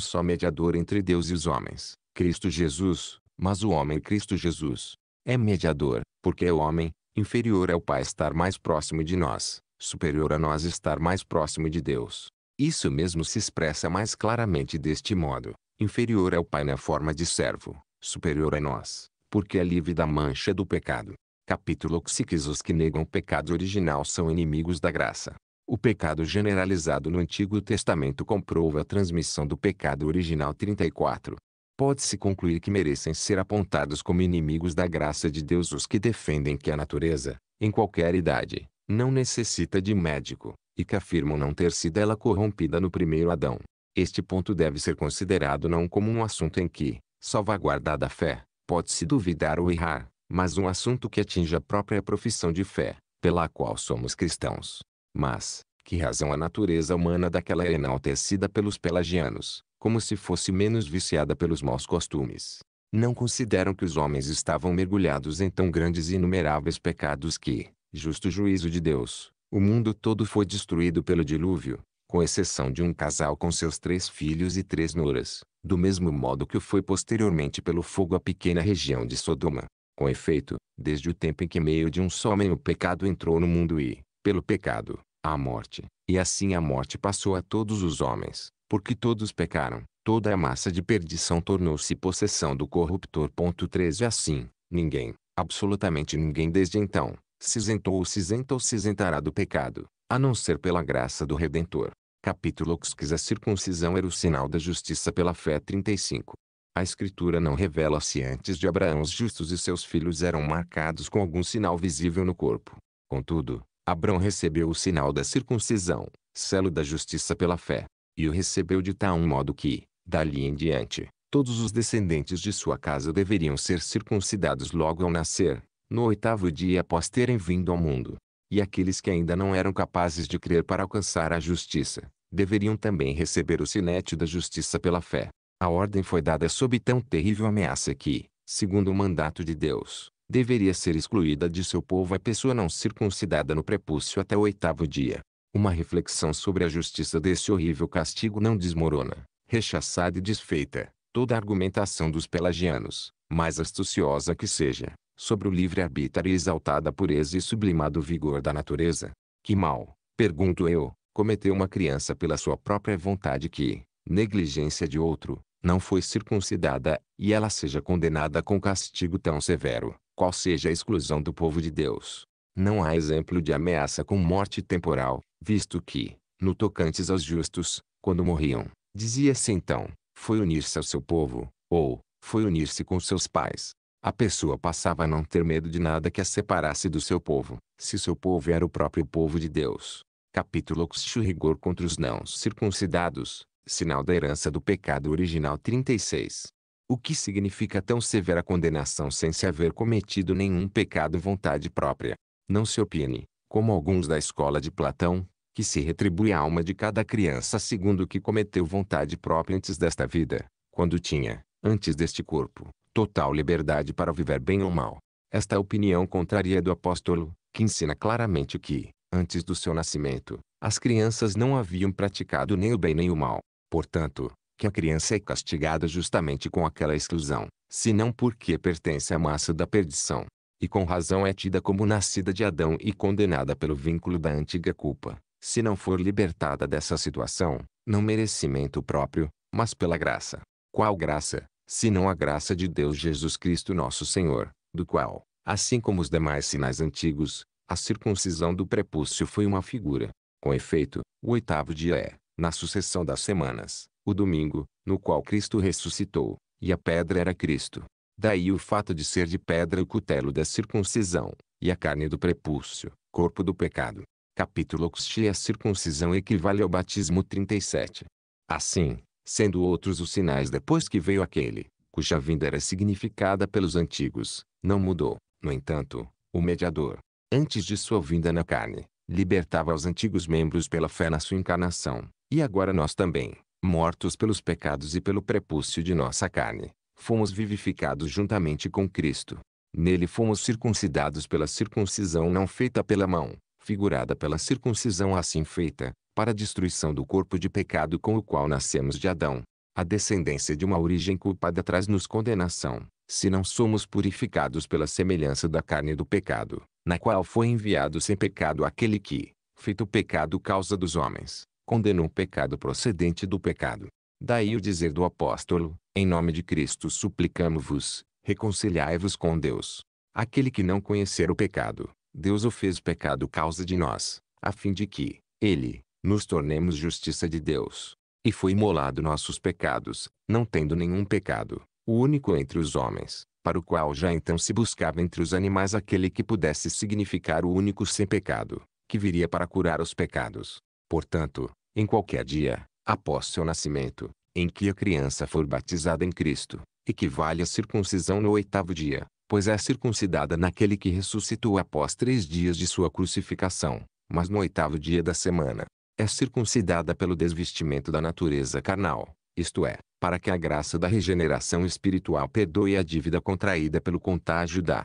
A: só mediador entre Deus e os homens, Cristo Jesus, mas o homem Cristo Jesus. É mediador, porque é o homem, inferior ao Pai estar mais próximo de nós, superior a nós estar mais próximo de Deus. Isso mesmo se expressa mais claramente deste modo: inferior ao Pai na forma de servo, superior a nós, porque é livre da mancha do pecado capítulo Os que negam o pecado original são inimigos da graça. O pecado generalizado no Antigo Testamento comprova a transmissão do pecado original 34. Pode-se concluir que merecem ser apontados como inimigos da graça de Deus os que defendem que a natureza, em qualquer idade, não necessita de médico, e que afirmam não ter sido ela corrompida no primeiro Adão. Este ponto deve ser considerado não como um assunto em que, salvaguardada a fé, pode-se duvidar ou errar, mas um assunto que atinge a própria profissão de fé, pela qual somos cristãos. Mas, que razão a natureza humana daquela era enaltecida pelos pelagianos, como se fosse menos viciada pelos maus costumes. Não consideram que os homens estavam mergulhados em tão grandes e inumeráveis pecados que, justo juízo de Deus, o mundo todo foi destruído pelo dilúvio, com exceção de um casal com seus três filhos e três noras, do mesmo modo que o foi posteriormente pelo fogo a pequena região de Sodoma. Com efeito, desde o tempo em que meio de um só homem o pecado entrou no mundo e, pelo pecado, a morte, e assim a morte passou a todos os homens, porque todos pecaram, toda a massa de perdição tornou-se possessão do corruptor. 13 Assim, ninguém, absolutamente ninguém desde então, se isentou ou se isenta ou se isentará do pecado, a não ser pela graça do Redentor. Capítulo 15 A circuncisão era o sinal da justiça pela fé 35. A escritura não revela se antes de Abraão os justos e seus filhos eram marcados com algum sinal visível no corpo. Contudo, Abraão recebeu o sinal da circuncisão, selo da justiça pela fé, e o recebeu de tal modo que, dali em diante, todos os descendentes de sua casa deveriam ser circuncidados logo ao nascer, no oitavo dia após terem vindo ao mundo. E aqueles que ainda não eram capazes de crer para alcançar a justiça, deveriam também receber o sinete da justiça pela fé. A ordem foi dada sob tão terrível ameaça que, segundo o mandato de Deus, deveria ser excluída de seu povo a pessoa não circuncidada no prepúcio até o oitavo dia. Uma reflexão sobre a justiça desse horrível castigo não desmorona, rechaçada e desfeita, toda a argumentação dos pelagianos, mais astuciosa que seja, sobre o livre-arbítrio e exaltada pureza e sublimado vigor da natureza. Que mal, pergunto eu, cometeu uma criança pela sua própria vontade que, negligência de outro, não foi circuncidada, e ela seja condenada com castigo tão severo, qual seja a exclusão do povo de Deus. Não há exemplo de ameaça com morte temporal, visto que, no tocantes aos justos, quando morriam, dizia-se então, foi unir-se ao seu povo, ou, foi unir-se com seus pais. A pessoa passava a não ter medo de nada que a separasse do seu povo, se seu povo era o próprio povo de Deus. Capítulo 6 Rigor contra os não circuncidados sinal da herança do pecado original 36. O que significa tão severa condenação sem se haver cometido nenhum pecado vontade própria? Não se opine, como alguns da escola de Platão, que se retribui a alma de cada criança segundo o que cometeu vontade própria antes desta vida, quando tinha, antes deste corpo, total liberdade para viver bem ou mal. Esta opinião contrária do apóstolo, que ensina claramente que, antes do seu nascimento, as crianças não haviam praticado nem o bem nem o mal, portanto, que a criança é castigada justamente com aquela exclusão, senão porque pertence à massa da perdição, e com razão é tida como nascida de Adão e condenada pelo vínculo da antiga culpa, se não for libertada dessa situação, não merecimento próprio, mas pela graça. Qual graça, se não a graça de Deus Jesus Cristo nosso Senhor, do qual, assim como os demais sinais antigos, a circuncisão do prepúcio foi uma figura. Com efeito, o oitavo dia é, na sucessão das semanas, o domingo, no qual Cristo ressuscitou, e a pedra era Cristo. Daí o fato de ser de pedra o cutelo da circuncisão, e a carne do prepúcio, corpo do pecado. Capítulo e A circuncisão equivale ao batismo 37. Assim, sendo outros os sinais depois que veio aquele, cuja vinda era significada pelos antigos, não mudou. No entanto, o mediador, antes de sua vinda na carne, libertava os antigos membros pela fé na sua encarnação, e agora nós também, mortos pelos pecados e pelo prepúcio de nossa carne, fomos vivificados juntamente com Cristo. Nele fomos circuncidados pela circuncisão não feita pela mão, figurada pela circuncisão assim feita, para a destruição do corpo de pecado com o qual nascemos de Adão. A descendência de uma origem culpada traz-nos condenação, se não somos purificados pela semelhança da carne do pecado, na qual foi enviado sem pecado aquele que, feito pecado causa dos homens, condenou o pecado procedente do pecado. Daí o dizer do apóstolo, em nome de Cristo suplicamo-vos, reconciliai-vos com Deus. Aquele que não conhecer o pecado, Deus o fez pecado causa de nós, a fim de que, ele, nos tornemos justiça de Deus. E foi imolado nossos pecados, não tendo nenhum pecado, o único entre os homens, para o qual já então se buscava entre os animais aquele que pudesse significar o único sem pecado, que viria para curar os pecados. Portanto, em qualquer dia, após seu nascimento, em que a criança for batizada em Cristo, equivale à circuncisão no oitavo dia, pois é circuncidada naquele que ressuscitou após três dias de sua crucificação, mas no oitavo dia da semana. É circuncidada pelo desvestimento da natureza carnal, isto é, para que a graça da regeneração espiritual perdoe a dívida contraída pelo contágio da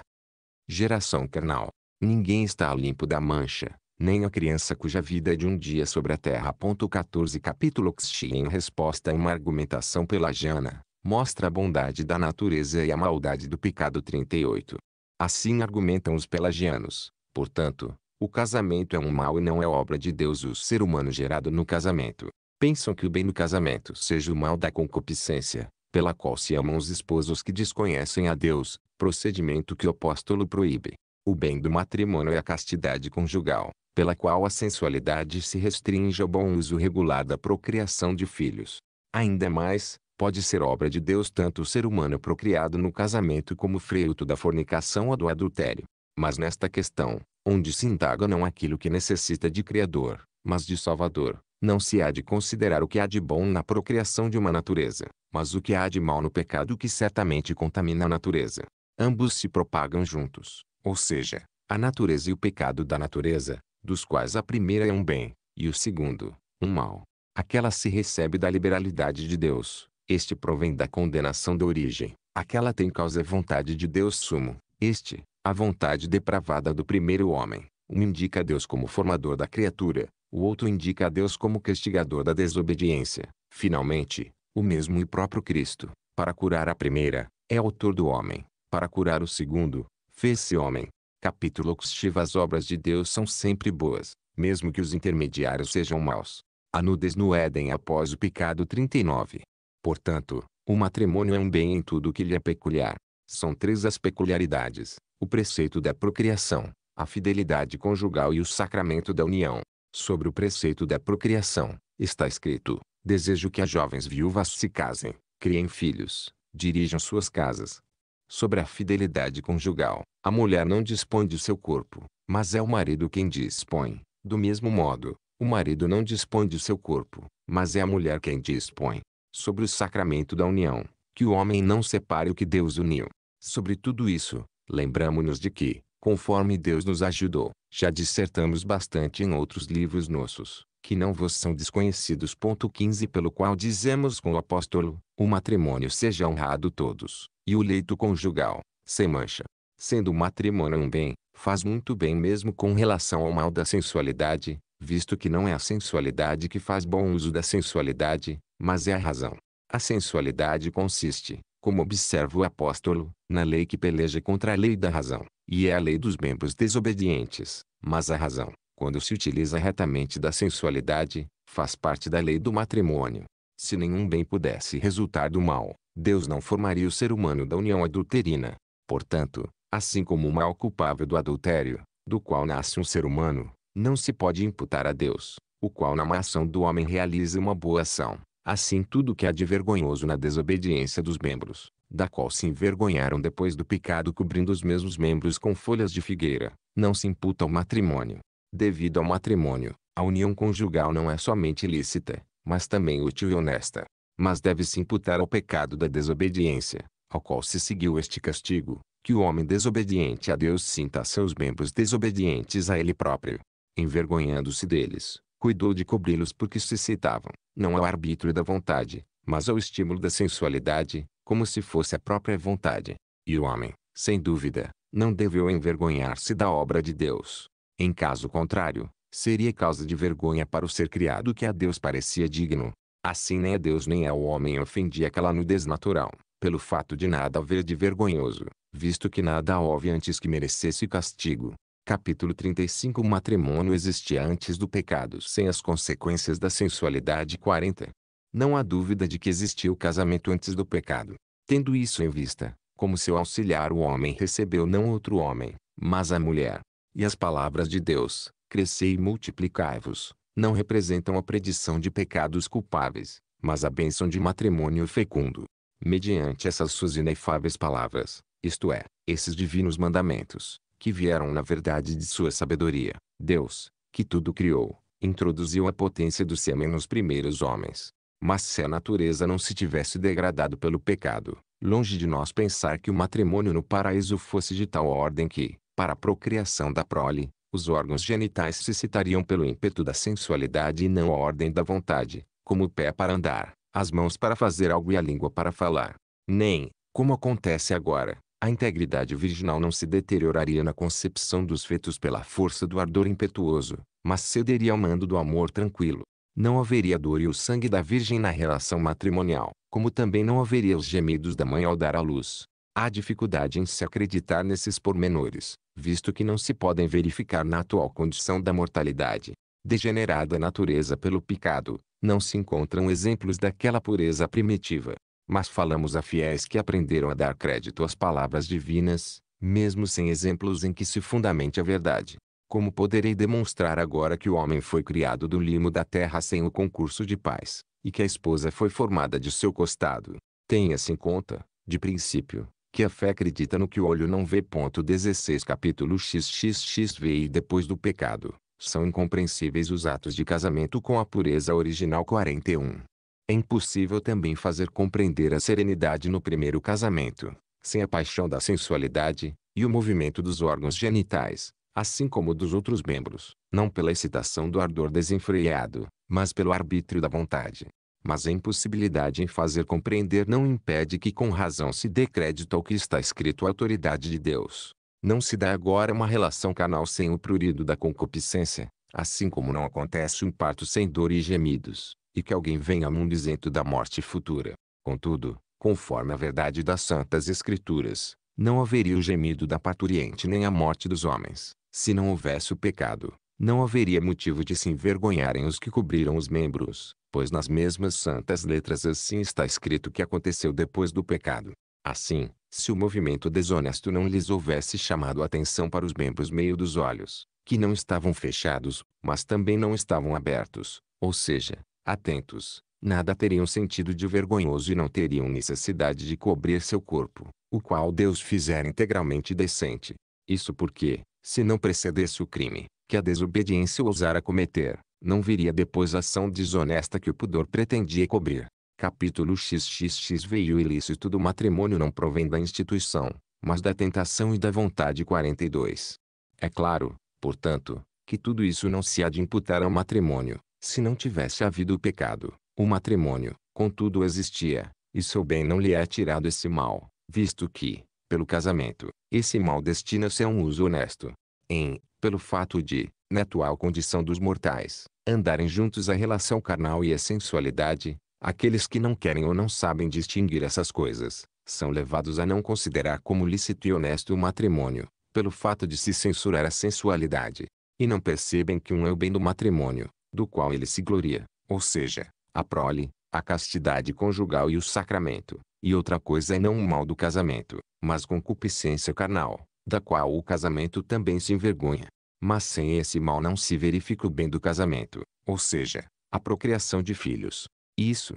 A: geração carnal. Ninguém está limpo da mancha, nem a criança cuja vida é de um dia sobre a terra. 14 Capítulo Xi em resposta a uma argumentação pela Jana, mostra a bondade da natureza e a maldade do pecado 38. Assim argumentam os pelagianos, portanto, o casamento é um mal e não é obra de Deus o ser humano gerado no casamento. Pensam que o bem no casamento seja o mal da concupiscência, pela qual se amam os esposos que desconhecem a Deus, procedimento que o apóstolo proíbe. O bem do matrimônio é a castidade conjugal, pela qual a sensualidade se restringe ao bom uso regular da procriação de filhos. Ainda mais, pode ser obra de Deus tanto o ser humano procriado no casamento como o fruto da fornicação ou do adultério. Mas nesta questão, onde se indaga não aquilo que necessita de Criador, mas de Salvador, não se há de considerar o que há de bom na procriação de uma natureza, mas o que há de mal no pecado que certamente contamina a natureza. Ambos se propagam juntos, ou seja, a natureza e o pecado da natureza, dos quais a primeira é um bem, e o segundo, um mal. Aquela se recebe da liberalidade de Deus, este provém da condenação da origem, aquela tem causa e vontade de Deus sumo, este, a vontade depravada do primeiro homem. Um indica a Deus como formador da criatura, o outro indica a Deus como castigador da desobediência. Finalmente, o mesmo e próprio Cristo, para curar a primeira, é autor do homem, para curar o segundo, fez-se homem, capítulo oxitivo as obras de Deus são sempre boas, mesmo que os intermediários sejam maus. A nudez no Éden após o pecado 39. Portanto, o matrimônio é um bem em tudo que lhe é peculiar. São três as peculiaridades, o preceito da procriação, a fidelidade conjugal e o sacramento da união. Sobre o preceito da procriação, está escrito, desejo que as jovens viúvas se casem, criem filhos, dirijam suas casas, sobre a fidelidade conjugal. A mulher não dispõe de seu corpo, mas é o marido quem dispõe. Do mesmo modo, o marido não dispõe de seu corpo, mas é a mulher quem dispõe. Sobre o sacramento da união, que o homem não separe o que Deus uniu. Sobre tudo isso, lembramo-nos de que, conforme Deus nos ajudou, já dissertamos bastante em outros livros nossos, que não vos são desconhecidos. 15 Pelo qual dizemos com o apóstolo, o matrimônio seja honrado todos e o leito conjugal, sem mancha. Sendo o matrimônio um bem, faz muito bem mesmo com relação ao mal da sensualidade, visto que não é a sensualidade que faz bom uso da sensualidade, mas é a razão. A sensualidade consiste, como observa o apóstolo, na lei que peleja contra a lei da razão, e é a lei dos membros desobedientes, mas a razão, quando se utiliza retamente da sensualidade, faz parte da lei do matrimônio. Se nenhum bem pudesse resultar do mal, Deus não formaria o ser humano da união adulterina. Portanto, assim como o mal culpável do adultério, do qual nasce um ser humano, não se pode imputar a Deus, o qual na má ação do homem realiza uma boa ação. Assim tudo que há de vergonhoso na desobediência dos membros, da qual se envergonharam depois do pecado cobrindo os mesmos membros com folhas de figueira, não se imputa ao matrimônio. Devido ao matrimônio, a união conjugal não é somente lícita, mas também útil e honesta mas deve-se imputar ao pecado da desobediência, ao qual se seguiu este castigo, que o homem desobediente a Deus sinta seus membros desobedientes a ele próprio. Envergonhando-se deles, cuidou de cobri-los porque se excitavam, não ao arbítrio da vontade, mas ao estímulo da sensualidade, como se fosse a própria vontade. E o homem, sem dúvida, não deveu envergonhar-se da obra de Deus. Em caso contrário, seria causa de vergonha para o ser criado que a Deus parecia digno, Assim nem né, a Deus nem ao é homem ofendi aquela nudez natural, pelo fato de nada haver de vergonhoso, visto que nada houve antes que merecesse castigo. Capítulo 35 O matrimônio existia antes do pecado sem as consequências da sensualidade 40. Não há dúvida de que existia o casamento antes do pecado. Tendo isso em vista, como seu auxiliar o homem recebeu não outro homem, mas a mulher. E as palavras de Deus, crescei e multiplicai-vos, não representam a predição de pecados culpáveis, mas a bênção de matrimônio fecundo. Mediante essas suas inefáveis palavras, isto é, esses divinos mandamentos, que vieram na verdade de sua sabedoria, Deus, que tudo criou, introduziu a potência do sêmen nos primeiros homens. Mas se a natureza não se tivesse degradado pelo pecado, longe de nós pensar que o matrimônio no paraíso fosse de tal ordem que, para a procriação da prole, os órgãos genitais se citariam pelo ímpeto da sensualidade e não a ordem da vontade, como o pé para andar, as mãos para fazer algo e a língua para falar. Nem, como acontece agora, a integridade virginal não se deterioraria na concepção dos fetos pela força do ardor impetuoso, mas cederia ao mando do amor tranquilo. Não haveria dor e o sangue da virgem na relação matrimonial, como também não haveria os gemidos da mãe ao dar à luz. Há dificuldade em se acreditar nesses pormenores, visto que não se podem verificar na atual condição da mortalidade. Degenerada a natureza pelo picado, não se encontram exemplos daquela pureza primitiva. Mas falamos a fiéis que aprenderam a dar crédito às palavras divinas, mesmo sem exemplos em que se fundamente a verdade. Como poderei demonstrar agora que o homem foi criado do limo da terra sem o concurso de paz, e que a esposa foi formada de seu costado? Tenha-se em conta, de princípio, que a fé acredita no que o olho não vê. 16 Capítulo XXXV E depois do pecado, são incompreensíveis os atos de casamento com a pureza original 41. É impossível também fazer compreender a serenidade no primeiro casamento, sem a paixão da sensualidade, e o movimento dos órgãos genitais, assim como dos outros membros, não pela excitação do ardor desenfreado, mas pelo arbítrio da vontade mas a impossibilidade em fazer compreender não impede que com razão se dê crédito ao que está escrito à autoridade de Deus. Não se dá agora uma relação canal sem o prurido da concupiscência, assim como não acontece um parto sem dor e gemidos, e que alguém venha ao mundo isento da morte futura. Contudo, conforme a verdade das Santas Escrituras, não haveria o gemido da parturiente nem a morte dos homens, se não houvesse o pecado. Não haveria motivo de se envergonharem os que cobriram os membros, pois nas mesmas santas letras assim está escrito que aconteceu depois do pecado. Assim, se o movimento desonesto não lhes houvesse chamado atenção para os membros meio dos olhos, que não estavam fechados, mas também não estavam abertos, ou seja, atentos, nada teriam sentido de vergonhoso e não teriam necessidade de cobrir seu corpo, o qual Deus fizera integralmente decente. Isso porque, se não precedesse o crime, que a desobediência ousara cometer, não viria depois a ação desonesta que o pudor pretendia cobrir. Capítulo XXX Veio ilícito do matrimônio não provém da instituição, mas da tentação e da vontade 42. É claro, portanto, que tudo isso não se há de imputar ao matrimônio, se não tivesse havido o pecado. O matrimônio, contudo, existia, e seu bem não lhe é tirado esse mal, visto que, pelo casamento, esse mal destina-se a um uso honesto. Em, pelo fato de, na atual condição dos mortais, andarem juntos a relação carnal e a sensualidade, aqueles que não querem ou não sabem distinguir essas coisas, são levados a não considerar como lícito e honesto o matrimônio, pelo fato de se censurar a sensualidade. E não percebem que um é o bem do matrimônio, do qual ele se gloria, ou seja, a prole, a castidade conjugal e o sacramento. E outra coisa é não o mal do casamento, mas concupiscência carnal, da qual o casamento também se envergonha. Mas sem esse mal não se verifica o bem do casamento, ou seja, a procriação de filhos. Isso.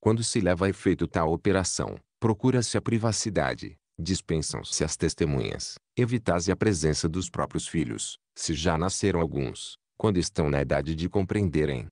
A: Quando se leva a efeito tal operação, procura-se a privacidade, dispensam-se as testemunhas, evitase se a presença dos próprios filhos, se já nasceram alguns, quando estão na idade de compreenderem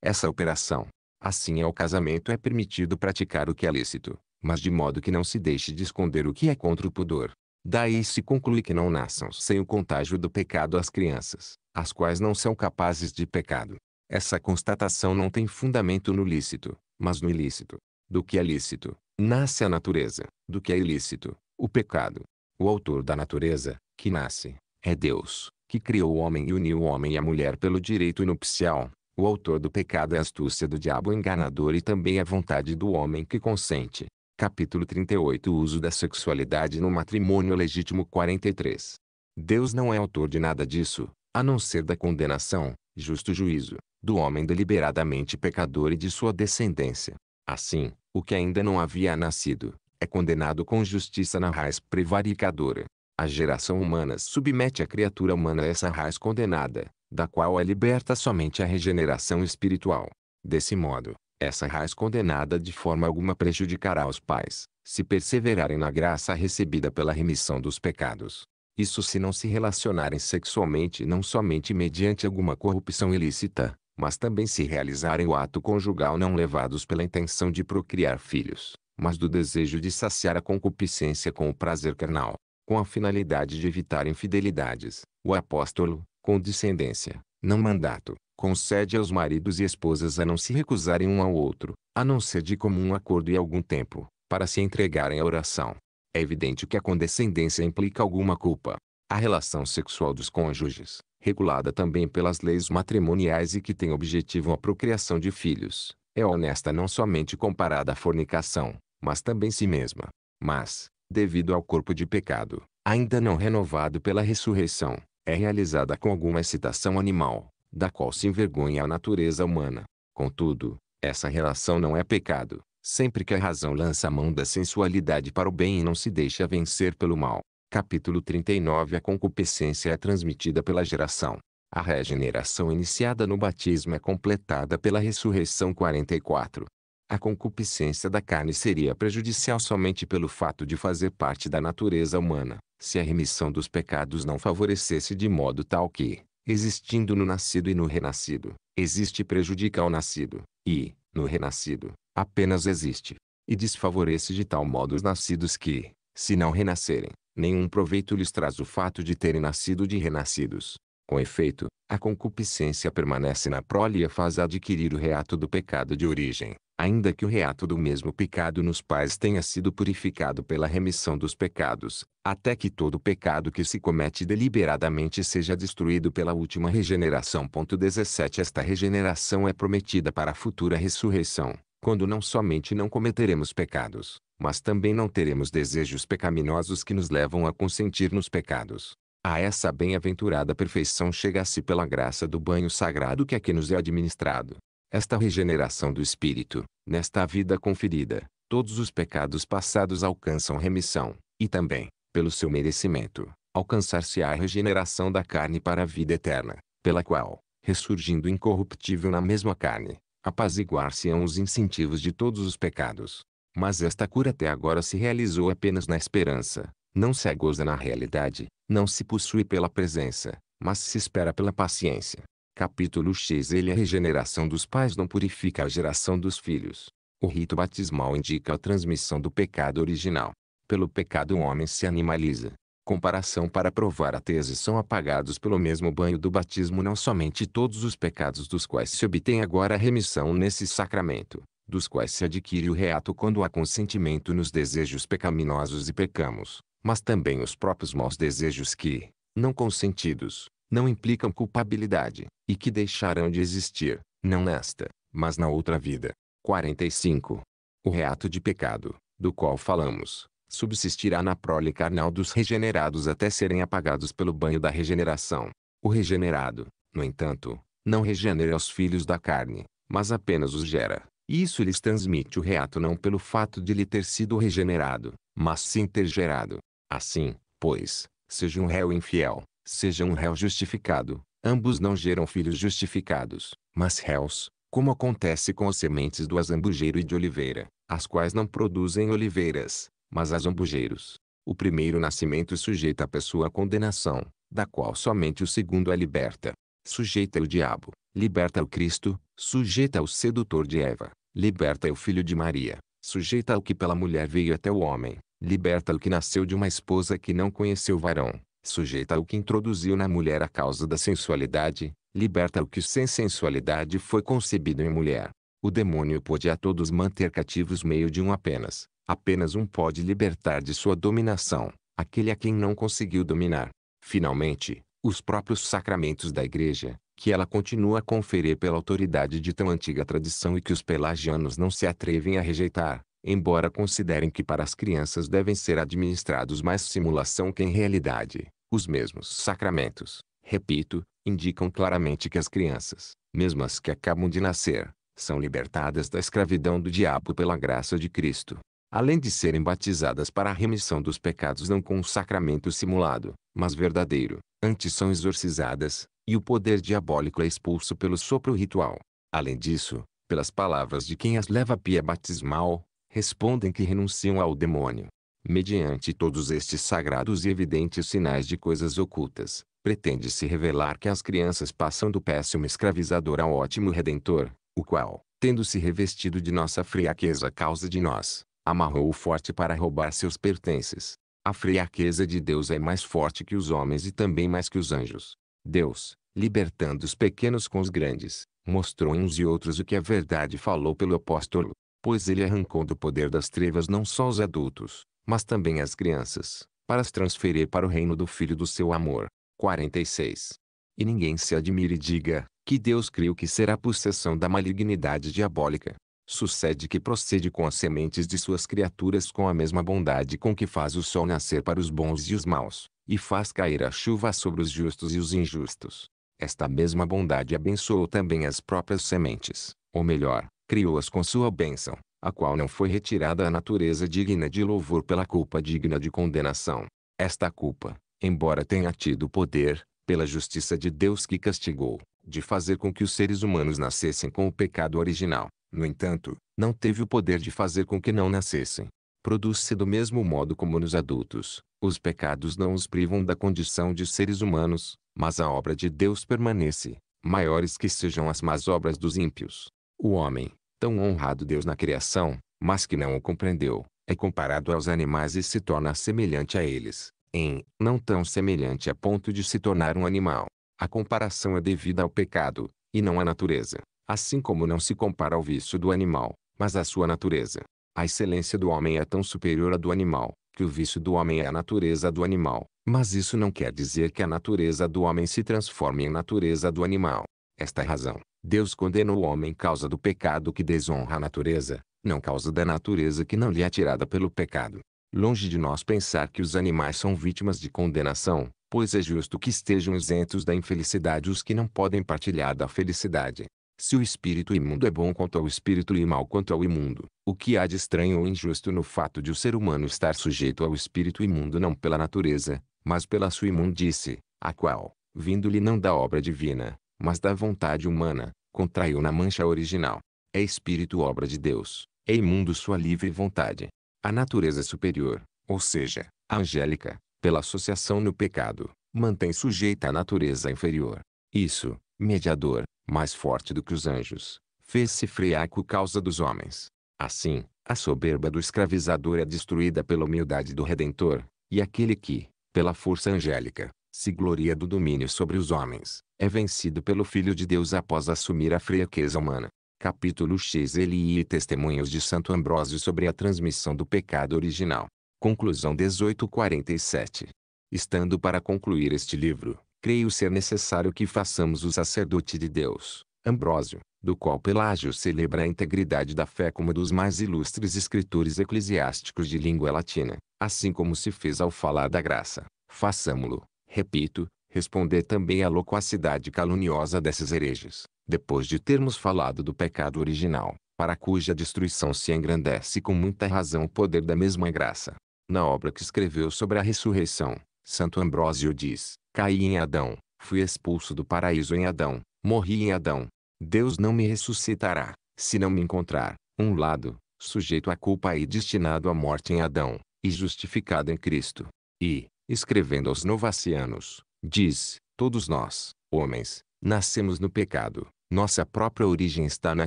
A: essa operação. Assim ao é casamento é permitido praticar o que é lícito, mas de modo que não se deixe de esconder o que é contra o pudor, Daí se conclui que não nasçam sem o contágio do pecado as crianças, as quais não são capazes de pecado. Essa constatação não tem fundamento no lícito, mas no ilícito. Do que é lícito, nasce a natureza, do que é ilícito, o pecado. O autor da natureza, que nasce, é Deus, que criou o homem e uniu o homem e a mulher pelo direito nupcial. O autor do pecado é a astúcia do diabo enganador e também a vontade do homem que consente. Capítulo 38 O uso da sexualidade no matrimônio legítimo 43. Deus não é autor de nada disso, a não ser da condenação, justo juízo, do homem deliberadamente pecador e de sua descendência. Assim, o que ainda não havia nascido, é condenado com justiça na raiz prevaricadora. A geração humana submete a criatura humana a essa raiz condenada, da qual é liberta somente a regeneração espiritual. Desse modo, essa raiz condenada de forma alguma prejudicará os pais, se perseverarem na graça recebida pela remissão dos pecados. Isso se não se relacionarem sexualmente não somente mediante alguma corrupção ilícita, mas também se realizarem o ato conjugal não levados pela intenção de procriar filhos, mas do desejo de saciar a concupiscência com o prazer carnal. Com a finalidade de evitar infidelidades, o apóstolo, com descendência, não mandato, concede aos maridos e esposas a não se recusarem um ao outro, a não ser de comum acordo e algum tempo, para se entregarem à oração. É evidente que a condescendência implica alguma culpa. A relação sexual dos cônjuges, regulada também pelas leis matrimoniais e que tem objetivo a procriação de filhos, é honesta não somente comparada à fornicação, mas também si mesma. Mas, devido ao corpo de pecado, ainda não renovado pela ressurreição, é realizada com alguma excitação animal, da qual se envergonha a natureza humana. Contudo, essa relação não é pecado, sempre que a razão lança a mão da sensualidade para o bem e não se deixa vencer pelo mal. Capítulo 39 A concupiscência é transmitida pela geração. A regeneração iniciada no batismo é completada pela ressurreição 44. A concupiscência da carne seria prejudicial somente pelo fato de fazer parte da natureza humana, se a remissão dos pecados não favorecesse de modo tal que, existindo no nascido e no renascido, existe e prejudica ao nascido, e, no renascido, apenas existe, e desfavorece de tal modo os nascidos que, se não renascerem, nenhum proveito lhes traz o fato de terem nascido de renascidos. Com efeito, a concupiscência permanece na prole e a faz adquirir o reato do pecado de origem, ainda que o reato do mesmo pecado nos pais tenha sido purificado pela remissão dos pecados, até que todo pecado que se comete deliberadamente seja destruído pela última regeneração. 17 Esta regeneração é prometida para a futura ressurreição, quando não somente não cometeremos pecados, mas também não teremos desejos pecaminosos que nos levam a consentir nos pecados. A essa bem-aventurada perfeição chega-se pela graça do banho sagrado que aqui é nos é administrado, esta regeneração do espírito, nesta vida conferida, todos os pecados passados alcançam remissão, e também, pelo seu merecimento, alcançar-se a regeneração da carne para a vida eterna, pela qual, ressurgindo incorruptível na mesma carne, apaziguar-se-ão os incentivos de todos os pecados. Mas esta cura até agora se realizou apenas na esperança, não se goza na realidade, não se possui pela presença, mas se espera pela paciência. Capítulo X Ele é a regeneração dos pais não purifica a geração dos filhos. O rito batismal indica a transmissão do pecado original. Pelo pecado o homem se animaliza. Comparação para provar a tese são apagados pelo mesmo banho do batismo não somente todos os pecados dos quais se obtém agora a remissão nesse sacramento, dos quais se adquire o reato quando há consentimento nos desejos pecaminosos e pecamos, mas também os próprios maus desejos que, não consentidos, não implicam culpabilidade, e que deixarão de existir, não nesta, mas na outra vida. 45. O reato de pecado, do qual falamos, subsistirá na prole carnal dos regenerados até serem apagados pelo banho da regeneração. O regenerado, no entanto, não regenera os filhos da carne, mas apenas os gera. E isso lhes transmite o reato não pelo fato de lhe ter sido regenerado, mas sim ter gerado. Assim, pois, seja um réu infiel, seja um réu justificado. Ambos não geram filhos justificados, mas réus, como acontece com as sementes do azambujeiro e de oliveira, as quais não produzem oliveiras, mas azambujeiros. O primeiro nascimento sujeita a pessoa à condenação, da qual somente o segundo a é liberta. Sujeita o diabo, liberta o Cristo, sujeita o sedutor de Eva, liberta o filho de Maria, sujeita o que pela mulher veio até o homem, liberta o que nasceu de uma esposa que não conheceu varão, sujeita o que introduziu na mulher a causa da sensualidade, liberta o que sem sensualidade foi concebido em mulher. O demônio pôde a todos manter cativos meio de um apenas. Apenas um pode libertar de sua dominação, aquele a quem não conseguiu dominar. Finalmente, os próprios sacramentos da igreja, que ela continua a conferir pela autoridade de tão antiga tradição e que os pelagianos não se atrevem a rejeitar, embora considerem que para as crianças devem ser administrados mais simulação que em realidade, os mesmos sacramentos, repito, indicam claramente que as crianças, mesmo as que acabam de nascer, são libertadas da escravidão do diabo pela graça de Cristo. Além de serem batizadas para a remissão dos pecados não com um sacramento simulado, mas verdadeiro, antes são exorcizadas, e o poder diabólico é expulso pelo sopro ritual. Além disso, pelas palavras de quem as leva pia batismal, respondem que renunciam ao demônio. Mediante todos estes sagrados e evidentes sinais de coisas ocultas, pretende-se revelar que as crianças passam do péssimo escravizador ao ótimo redentor, o qual, tendo se revestido de nossa fraqueza a causa de nós, amarrou o forte para roubar seus pertences. A fraqueza de Deus é mais forte que os homens e também mais que os anjos. Deus, libertando os pequenos com os grandes, mostrou uns e outros o que é verdade falou pelo apóstolo pois ele arrancou do poder das trevas não só os adultos, mas também as crianças, para as transferir para o reino do Filho do seu amor. 46. E ninguém se admire e diga, que Deus criou que será possessão da malignidade diabólica. Sucede que procede com as sementes de suas criaturas com a mesma bondade com que faz o sol nascer para os bons e os maus, e faz cair a chuva sobre os justos e os injustos. Esta mesma bondade abençoou também as próprias sementes, ou melhor, criou-as com sua bênção, a qual não foi retirada a natureza digna de louvor pela culpa digna de condenação. Esta culpa, embora tenha tido poder, pela justiça de Deus que castigou, de fazer com que os seres humanos nascessem com o pecado original, no entanto, não teve o poder de fazer com que não nascessem. Produz-se do mesmo modo como nos adultos, os pecados não os privam da condição de seres humanos, mas a obra de Deus permanece, maiores que sejam as más obras dos ímpios. O homem, tão honrado Deus na criação, mas que não o compreendeu, é comparado aos animais e se torna semelhante a eles, em não tão semelhante a ponto de se tornar um animal. A comparação é devida ao pecado, e não à natureza, assim como não se compara ao vício do animal, mas à sua natureza. A excelência do homem é tão superior à do animal, que o vício do homem é a natureza do animal, mas isso não quer dizer que a natureza do homem se transforme em natureza do animal. Esta é a razão Deus condena o homem causa do pecado que desonra a natureza, não causa da natureza que não lhe é tirada pelo pecado. Longe de nós pensar que os animais são vítimas de condenação, pois é justo que estejam isentos da infelicidade os que não podem partilhar da felicidade. Se o espírito imundo é bom quanto ao espírito e mal quanto ao imundo, o que há de estranho ou injusto no fato de o ser humano estar sujeito ao espírito imundo não pela natureza, mas pela sua imundice, a qual, vindo-lhe não da obra divina, mas da vontade humana, contraiu na mancha original. É espírito obra de Deus, é imundo sua livre vontade. A natureza é superior, ou seja, a angélica, pela associação no pecado, mantém sujeita a natureza inferior. Isso, mediador, mais forte do que os anjos, fez-se friaco causa dos homens. Assim, a soberba do escravizador é destruída pela humildade do Redentor, e aquele que, pela força angélica, se gloria do domínio sobre os homens, é vencido pelo Filho de Deus após assumir a fraqueza humana. Capítulo X Eli e Testemunhos de Santo Ambrósio sobre a transmissão do pecado original. Conclusão 1847. Estando para concluir este livro, creio ser necessário que façamos o sacerdote de Deus, Ambrósio, do qual Pelágio celebra a integridade da fé como dos mais ilustres escritores eclesiásticos de língua latina, assim como se fez ao falar da graça. Façamo-lo, repito, responder também à loquacidade caluniosa desses hereges, depois de termos falado do pecado original, para cuja destruição se engrandece com muita razão o poder da mesma graça. Na obra que escreveu sobre a ressurreição, Santo Ambrósio diz: Caí em Adão, fui expulso do paraíso em Adão, morri em Adão. Deus não me ressuscitará, se não me encontrar, um lado, sujeito à culpa e destinado à morte em Adão, e justificado em Cristo. E, escrevendo aos novacianos, Diz: Todos nós, homens, nascemos no pecado. Nossa própria origem está na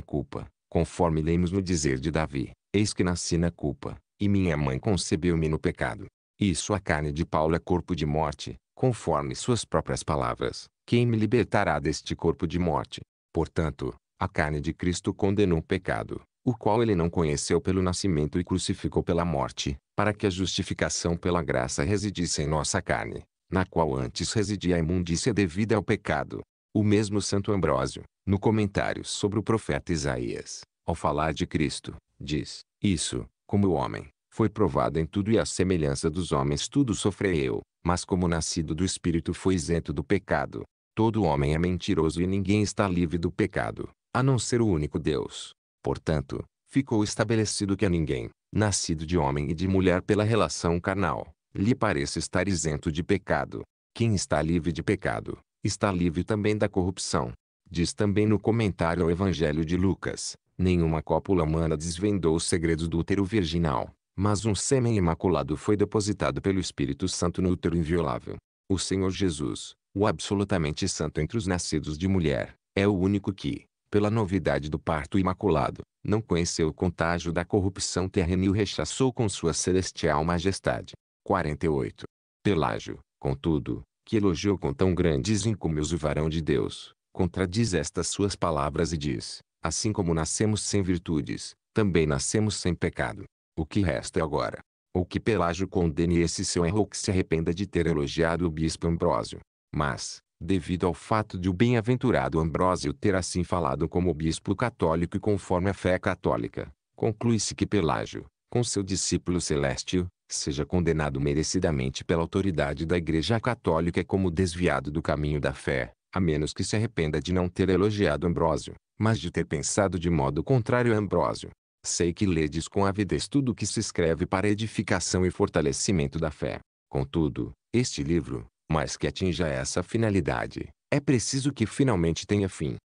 A: culpa, conforme lemos no dizer de Davi: Eis que nasci na culpa, e minha mãe concebeu-me no pecado. Isso a carne de Paulo é corpo de morte, conforme suas próprias palavras. Quem me libertará deste corpo de morte? Portanto, a carne de Cristo condenou o pecado, o qual ele não conheceu pelo nascimento e crucificou pela morte, para que a justificação pela graça residisse em nossa carne na qual antes residia a imundícia devida ao pecado. O mesmo Santo Ambrósio, no comentário sobre o profeta Isaías, ao falar de Cristo, diz: Isso, como o homem, foi provado em tudo e à semelhança dos homens tudo sofreu, mas como nascido do Espírito foi isento do pecado. Todo homem é mentiroso e ninguém está livre do pecado, a não ser o único Deus. Portanto, ficou estabelecido que a ninguém, nascido de homem e de mulher pela relação carnal, lhe pareça estar isento de pecado. Quem está livre de pecado, está livre também da corrupção. Diz também no comentário ao Evangelho de Lucas: nenhuma cópula humana desvendou os segredos do útero virginal, mas um sêmen imaculado foi depositado pelo Espírito Santo no útero inviolável. O Senhor Jesus, o absolutamente santo entre os nascidos de mulher, é o único que, pela novidade do parto imaculado, não conheceu o contágio da corrupção terrena e o rechaçou com sua celestial majestade. 48. Pelágio, contudo, que elogiou com tão grandes incúmios o varão de Deus, contradiz estas suas palavras e diz, assim como nascemos sem virtudes, também nascemos sem pecado. O que resta é agora? Ou que Pelágio condene esse seu erro que se arrependa de ter elogiado o bispo Ambrósio. Mas, devido ao fato de o bem-aventurado Ambrósio ter assim falado como bispo católico e conforme a fé católica, conclui-se que Pelágio, com seu discípulo Celestio, seja condenado merecidamente pela autoridade da Igreja Católica como desviado do caminho da fé, a menos que se arrependa de não ter elogiado Ambrósio, mas de ter pensado de modo contrário a Ambrósio. Sei que ledes com avidez tudo o que se escreve para edificação e fortalecimento da fé. Contudo, este livro, mais que atinja essa finalidade, é preciso que finalmente tenha fim.